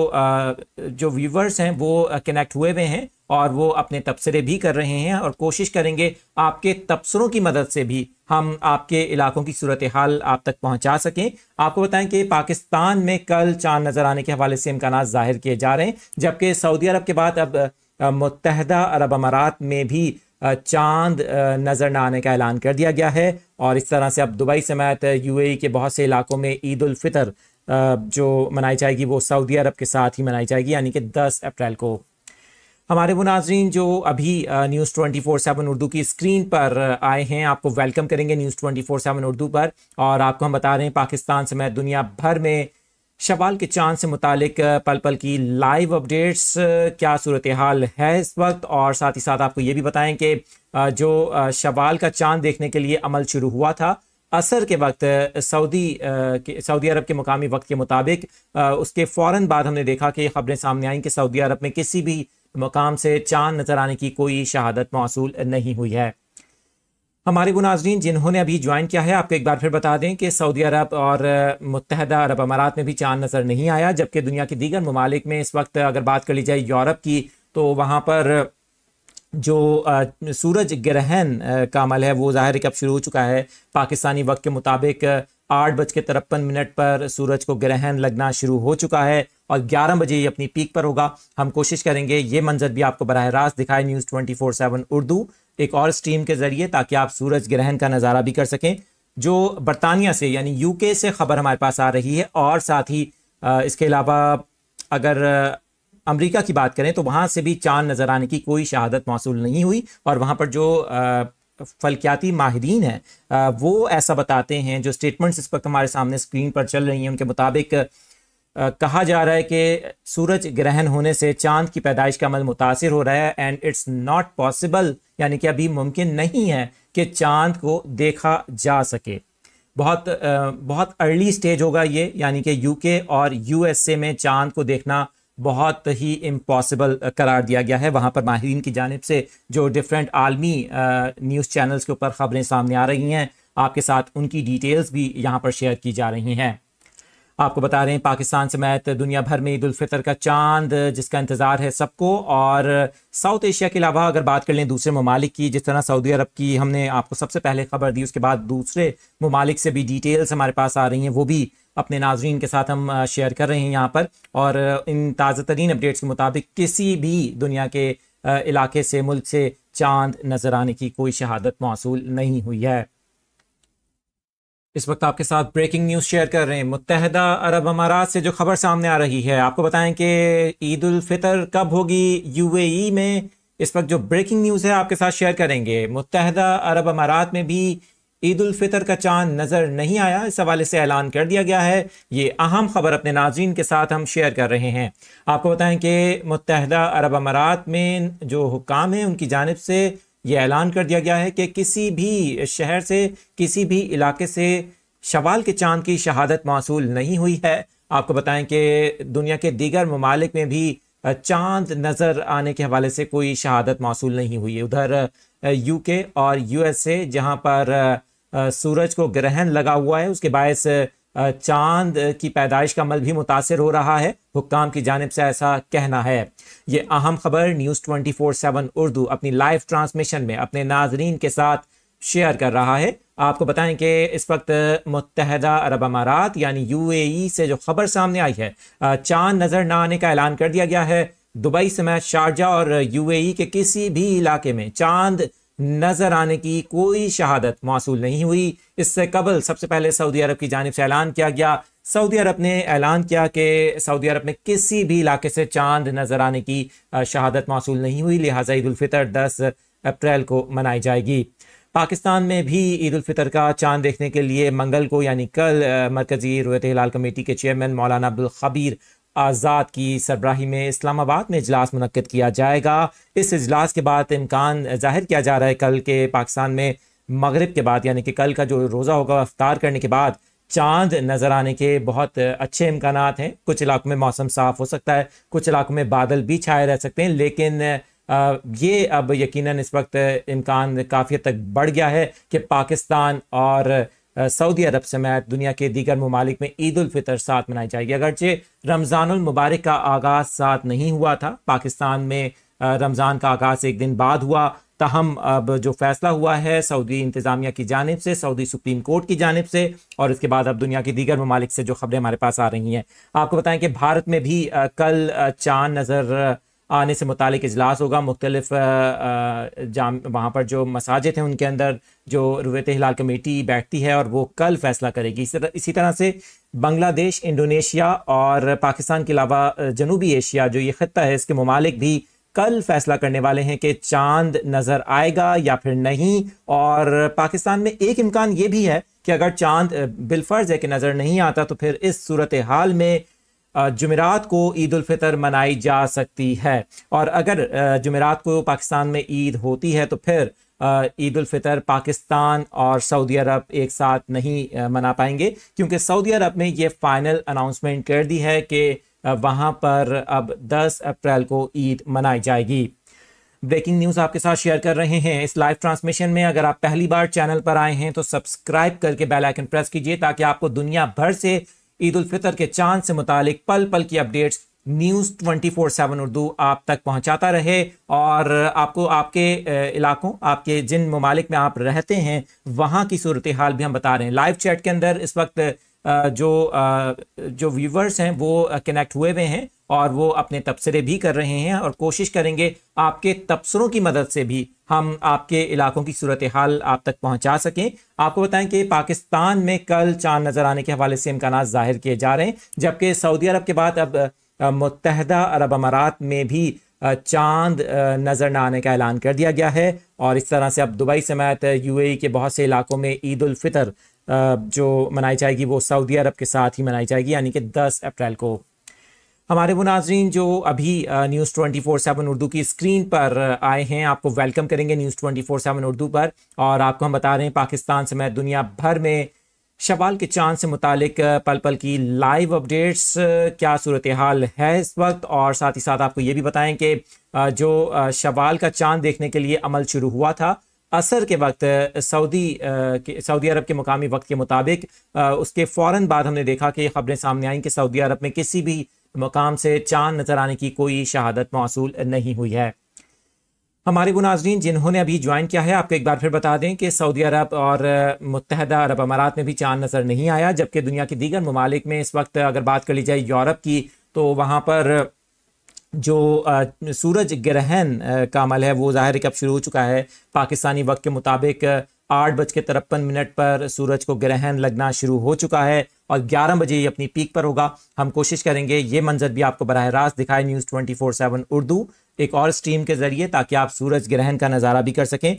जो व्यूवर्स हैं वो कनेक्ट हुए हुए हैं और वो अपने तबसरे भी कर रहे हैं और कोशिश करेंगे आपके तबसरों की मदद से भी हम आपके इलाकों की सूरत हाल आप तक पहुंचा सकें आपको बताएं कि पाकिस्तान में कल चांद नज़र आने के हवाले से इम्कान ज़ाहिर किए जा रहे हैं जबकि सऊदी अरब के बाद अब मुतहदा अरब अमारात में भी चांद नज़र न आने का ऐलान कर दिया गया है और इस तरह से अब दुबई समेत यूएई के बहुत से इलाकों में ईद उल फितर जो मनाई जाएगी वो सऊदी अरब के साथ ही मनाई जाएगी यानी कि 10 अप्रैल को हमारे वो नाजरीन जो अभी news twenty four seven Urdu की स्क्रीन पर आए हैं आपको वेलकम करेंगे news twenty four seven Urdu पर और आपको हम बता रहे हैं पाकिस्तान समेत दुनिया भर में शवाल के चांद से मुतलिक पल पल की लाइव अपडेट्स क्या सूरत हाल है इस वक्त और साथ ही साथ आपको ये भी बताएं कि जो शवाल का चांद देखने के लिए अमल शुरू हुआ था असर के वक्त सऊदी सऊदी अरब के मुकामी वक्त के मुताबिक उसके फ़ौर बाद हमने देखा कि खबरें सामने आई कि सऊदी अरब में किसी भी मकाम से चांद नज़र आने की कोई शहादत मौसू नहीं हुई है हमारे गुनाजरीन जिन्होंने अभी ज्वाइन किया है आपको एक बार फिर बता दें कि सऊदी अरब और मुतहदा अरब अमारात में भी चांद नज़र नहीं आया जबकि दुनिया के दीगर ममालिक में इस वक्त अगर बात कर ली जाए यूरोप की तो वहाँ पर जो सूरज ग्रहण का अमल है वो ज़ाहिर है कि अब शुरू हो चुका है पाकिस्तानी वक्त के मुताबिक आठ बज के तिरपन मिनट पर सूरज को ग्रहण लगना शुरू हो चुका है और ग्यारह बजे ये अपनी पीक पर होगा हम कोशिश करेंगे ये मंजर भी आपको बरह रास्त दिखाए news twenty four seven Urdu एक और स्ट्रीम के ज़रिए ताकि आप सूरज ग्रहण का नज़ारा भी कर सकें जो बरतानिया से यानी यू से खबर हमारे पास आ रही है और साथ ही इसके अलावा अगर अमेरिका की बात करें तो वहाँ से भी चांद नज़र आने की कोई शहादत मौसू नहीं हुई और वहाँ पर जो फलकियाती माहरीन हैं वो ऐसा बताते हैं जो स्टेटमेंट्स इस वक्त हमारे सामने स्क्रीन पर चल रही हैं उनके मुताबिक कहा जा रहा है कि सूरज ग्रहण होने से चांद की पैदाइश का अमल मुतासर हो रहा है एंड इट्स नॉट पॉसिबल यानी कि अभी मुमकिन नहीं है कि चांद को देखा जा सके बहुत बहुत अर्ली स्टेज होगा ये यानी कि यूके और यूएसए में चांद को देखना बहुत ही इम्पॉसिबल uh, करार दिया गया है वहाँ पर माहरीन की जानब से जो डिफरेंट आलमी न्यूज़ uh, चैनल्स के ऊपर ख़बरें सामने आ रही हैं आपके साथ उनकी डिटेल्स भी यहाँ पर शेयर की जा रही हैं आपको बता रहे हैं पाकिस्तान समेत दुनिया भर में ईद का चांद जिसका इंतज़ार है सबको और साउथ एशिया के अलावा अगर बात कर लें दूसरे ममालिक की जिस तरह सऊदी अरब की हमने आपको सबसे पहले खबर दी उसके बाद दूसरे ममालिक से भी डिटेल्स हमारे पास आ रही हैं वो भी अपने नाजरीन के साथ हम शेयर कर रहे हैं यहाँ पर और इन ताज़ा तरीन अपडेट्स के मुताबिक किसी भी दुनिया के इलाके से मुल्क से चांद नज़र आने की कोई शहादत मौसू नहीं हुई है इस वक्त आपके साथ ब्रेकिंग न्यूज़ शेयर कर रहे हैं मुतहदा अरब अमारात से जो खबर सामने आ रही है आपको बताएं कि ईद उल फितर कब होगी यूएई में इस वक्त जो ब्रेकिंग न्यूज़ है आपके साथ शेयर करेंगे मुतहदा अरब अमारात में भी ईद उल फितर का चांद नज़र नहीं आया इस हवाले से ऐलान कर दिया गया है ये अहम खबर अपने नाजीन के साथ हम शेयर कर रहे हैं आपको बताएं कि मुतहदा अरब अमारात में जो हुकाम है उनकी जानब से ये ऐलान कर दिया गया है कि किसी भी शहर से किसी भी इलाके से शवाल के चांद की शहादत मौसू नहीं हुई है आपको बताएं कि दुनिया के दीगर ममालिक में भी चांद नज़र आने के हवाले से कोई शहादत मौसू नहीं हुई है उधर यूके और यूएसए जहां पर सूरज को ग्रहण लगा हुआ है उसके बायस चांद की पैदाइश का अमल भी मुतासर हो रहा है हुक्काम की जानब से ऐसा कहना है ये अहम खबर news twenty four seven Urdu अपनी लाइव ट्रांसमिशन में अपने नाजरीन के साथ शेयर कर रहा है आपको बताएं कि इस वक्त मुतहदा अरब अमारात यानी यू ए से जो खबर सामने आई है चांद नज़र न आने का ऐलान कर दिया गया है दुबई समेत शारजा और यू ए के किसी भी इलाके में चांद नज़र आने की कोई शहादत मौसू नहीं हुई इससे कबल सबसे पहले सऊदी अरब की जानब से ऐलान किया गया सऊदी अरब ने ऐलान किया कि सऊदी अरब में किसी भी इलाके से चांद नज़र आने की शहादत मौसू नहीं हुई लिहाजा ईदालफ़ितर दस अप्रैल को मनाई जाएगी पाकिस्तान में भी ईद फितर का चांद देखने के लिए मंगल को यानी कल मरकज़ी रोयत हिलाल कमेटी के चेयरमैन मौलाना अब्दुल खबीर आज़ाद की सरबराही में इस्लामाबाद में इजलास मनकद किया जाएगा इस इजलास के बाद इम्कान जाहिर किया जा रहा है कल के पाकिस्तान में मगरब के बाद यानी कि कल का जो रोज़ा होगा अफ्तार करने के बाद चांद नज़र आने के बहुत अच्छे इम्कान हैं कुछ इलाकों में मौसम साफ़ हो सकता है कुछ इलाकों में बादल भी छाए रह सकते हैं लेकिन ये अब यकीनन इस वक्त इम्कान काफ़ी तक बढ़ गया है कि पाकिस्तान और सऊदी अरब समेत दुनिया के दीगर ममालिक में ईद उलफ़ितर साथ मनाई जाएगी अगरचे रमज़ानमबारक का आगाज़ साथ नहीं हुआ था पाकिस्तान में रमज़ान का आगाज़ एक दिन बाद हुआ तहम अब जो फैसला हुआ है सऊदी इंतज़ामिया की जानब से सऊदी सुप्रीम कोर्ट की जानब से और इसके बाद अब दुनिया की दीगर ममालिक से जो खबरें हमारे पास आ रही हैं आपको बताएं कि भारत में भी कल चांद नज़र आने से मुतक अजलास होगा मुख्तलिफ जाम वहाँ पर जो मसाजिद हैं उनके अंदर जो रुवत हिलाल कमेटी बैठती है और वो कल फैसला करेगी इसी तरह से बांग्लादेश इंडोनेशिया और पाकिस्तान के अलावा जनूबी एशिया जो ये ख़त्ता है इसके ममालिक भी कल फैसला करने वाले हैं कि चांद नज़र आएगा या फिर नहीं और पाकिस्तान में एक इम्कान ये भी है कि अगर चांद बिलफर्ज है कि नज़र नहीं आता तो फिर इस सूरत हाल में जुमेरात को ईद फितर मनाई जा सकती है और अगर जुमेरात को पाकिस्तान में ईद होती है तो फिर ईद फितर पाकिस्तान और सऊदी अरब एक साथ नहीं मना पाएंगे क्योंकि सऊदी अरब ने ये फाइनल अनाउंसमेंट कर दी है कि वहाँ पर अब 10 अप्रैल को ईद मनाई जाएगी ब्रेकिंग न्यूज़ आपके साथ शेयर कर रहे हैं इस लाइव ट्रांसमिशन में अगर आप पहली बार चैनल पर आए हैं तो सब्सक्राइब करके बेल आइकन प्रेस कीजिए ताकि आपको दुनिया भर से ईद उल फितर के चांद से मुतालिक पल पल की updates news twenty four seven Urdu आप तक पहुंचाता रहे और आपको आपके इलाकों आपके जिन ममालिक में आप रहते हैं वहां की सूरत हाल भी हम बता रहे हैं लाइव चैट के अंदर इस वक्त जो जो व्यूवर्स हैं वो कनेक्ट हुए हुए हैं और वो अपने तबसरे भी कर रहे हैं और कोशिश करेंगे आपके तबसरों की मदद से भी हम आपके इलाकों की सूरत हाल आप तक पहुंचा सकें आपको बताएं कि पाकिस्तान में कल चांद नज़र आने के हवाले से इम्कान जाहिर किए जा रहे हैं जबकि सऊदी अरब के बाद अब मुतहदा अरब अमारात में भी चांद नज़र न आने का ऐलान कर दिया गया है और इस तरह से अब दुबई समेत यूएई के बहुत से इलाकों में ईद उल फितर जो मनाई जाएगी वो सऊदी अरब के साथ ही मनाई जाएगी यानी कि 10 अप्रैल को हमारे वो नाजरीन जो अभी news twenty four seven Urdu की स्क्रीन पर आए हैं आपको वेलकम करेंगे news twenty four seven Urdu पर और आपको हम बता रहे हैं पाकिस्तान समेत दुनिया भर में शवाल के चांद से मुतलिक पल पल की लाइव अपडेट्स क्या सूरत हाल है इस वक्त और साथ ही साथ आपको ये भी बताएं कि जो शवाल का चांद देखने के लिए अमल शुरू हुआ था असर के वक्त सऊदी सऊदी अरब के मुकामी वक्त के मुताबिक उसके फ़ौर बाद हमने देखा कि खबरें सामने आई कि सऊदी अरब में किसी भी मकाम से चांद नज़र आने की कोई शहादत मौसू नहीं हुई है हमारे गुनाजरीन नाजरीन जिन्होंने अभी ज्वाइन किया है आपको एक बार फिर बता दें कि सऊदी अरब और मुतहदा अरब अमारात में भी चांद नज़र नहीं आया जबकि दुनिया के दीगर ममालिक में इस वक्त अगर बात कर ली जाए यूरोप की तो वहाँ पर जो सूरज ग्रहण का अमल है वो ज़ाहिर है कि अब शुरू हो चुका है पाकिस्तानी वक्त के मुताबिक आठ बज के तिरपन मिनट पर सूरज को ग्रहण लगना शुरू हो चुका है और ग्यारह बजे ये अपनी पीक पर होगा हम कोशिश करेंगे ये मंजर भी आपको बरह रास्त दिखाए news twenty four seven Urdu एक और स्ट्रीम के ज़रिए ताकि आप सूरज ग्रहण का नज़ारा भी कर सकें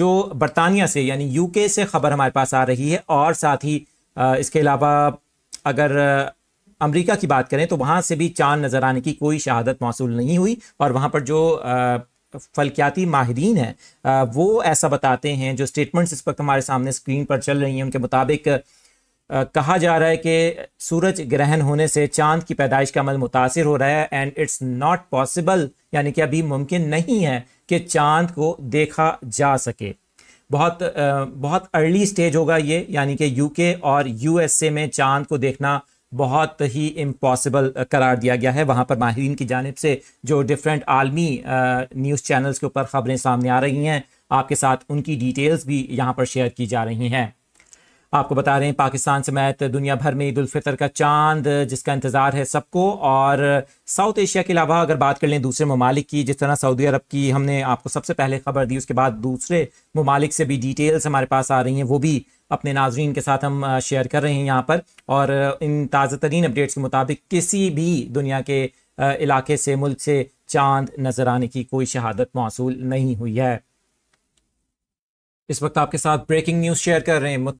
जो बरतानिया से यानी यू से खबर हमारे पास आ रही है और साथ ही इसके अलावा अगर अमेरिका की बात करें तो वहाँ से भी चांद नज़र आने की कोई शहादत मौसू नहीं हुई और वहाँ पर जो फलकियाती माहरीन हैं वो ऐसा बताते हैं जो स्टेटमेंट्स इस वक्त हमारे सामने स्क्रीन पर चल रही हैं उनके मुताबिक कहा जा रहा है कि सूरज ग्रहण होने से चांद की पैदाइश का अमल मुतासर हो रहा है एंड इट्स नॉट पॉसिबल यानी कि अभी मुमकिन नहीं है कि चांद को देखा जा सके बहुत बहुत अर्ली स्टेज होगा ये यानी कि यूके और यूएसए में चांद को देखना बहुत ही इम्पॉसिबल uh, करार दिया गया है वहाँ पर माहरीन की जानब से जो डिफरेंट आलमी न्यूज़ uh, चैनल्स के ऊपर ख़बरें सामने आ रही हैं आपके साथ उनकी डिटेल्स भी यहाँ पर शेयर की जा रही हैं आपको बता रहे हैं पाकिस्तान समेत दुनिया भर में ईदालफितर का चांद जिसका इंतज़ार है सबको और साउथ एशिया के अलावा अगर बात कर लें दूसरे ममालिक की जिस तरह सऊदी अरब की हमने आपको सबसे पहले खबर दी उसके बाद दूसरे ममालिक से भी डिटेल्स हमारे पास आ रही हैं वो भी अपने नाजरीन के साथ हम शेयर कर रहे हैं यहाँ पर और इन ताज़ा तरीन अपडेट्स के मुताबिक किसी भी दुनिया के इलाके से मुल्क से चांद नज़र आने की कोई शहादत मौसू नहीं हुई है इस वक्त आपके साथ ब्रेकिंग न्यूज़ शेयर कर रहे हैं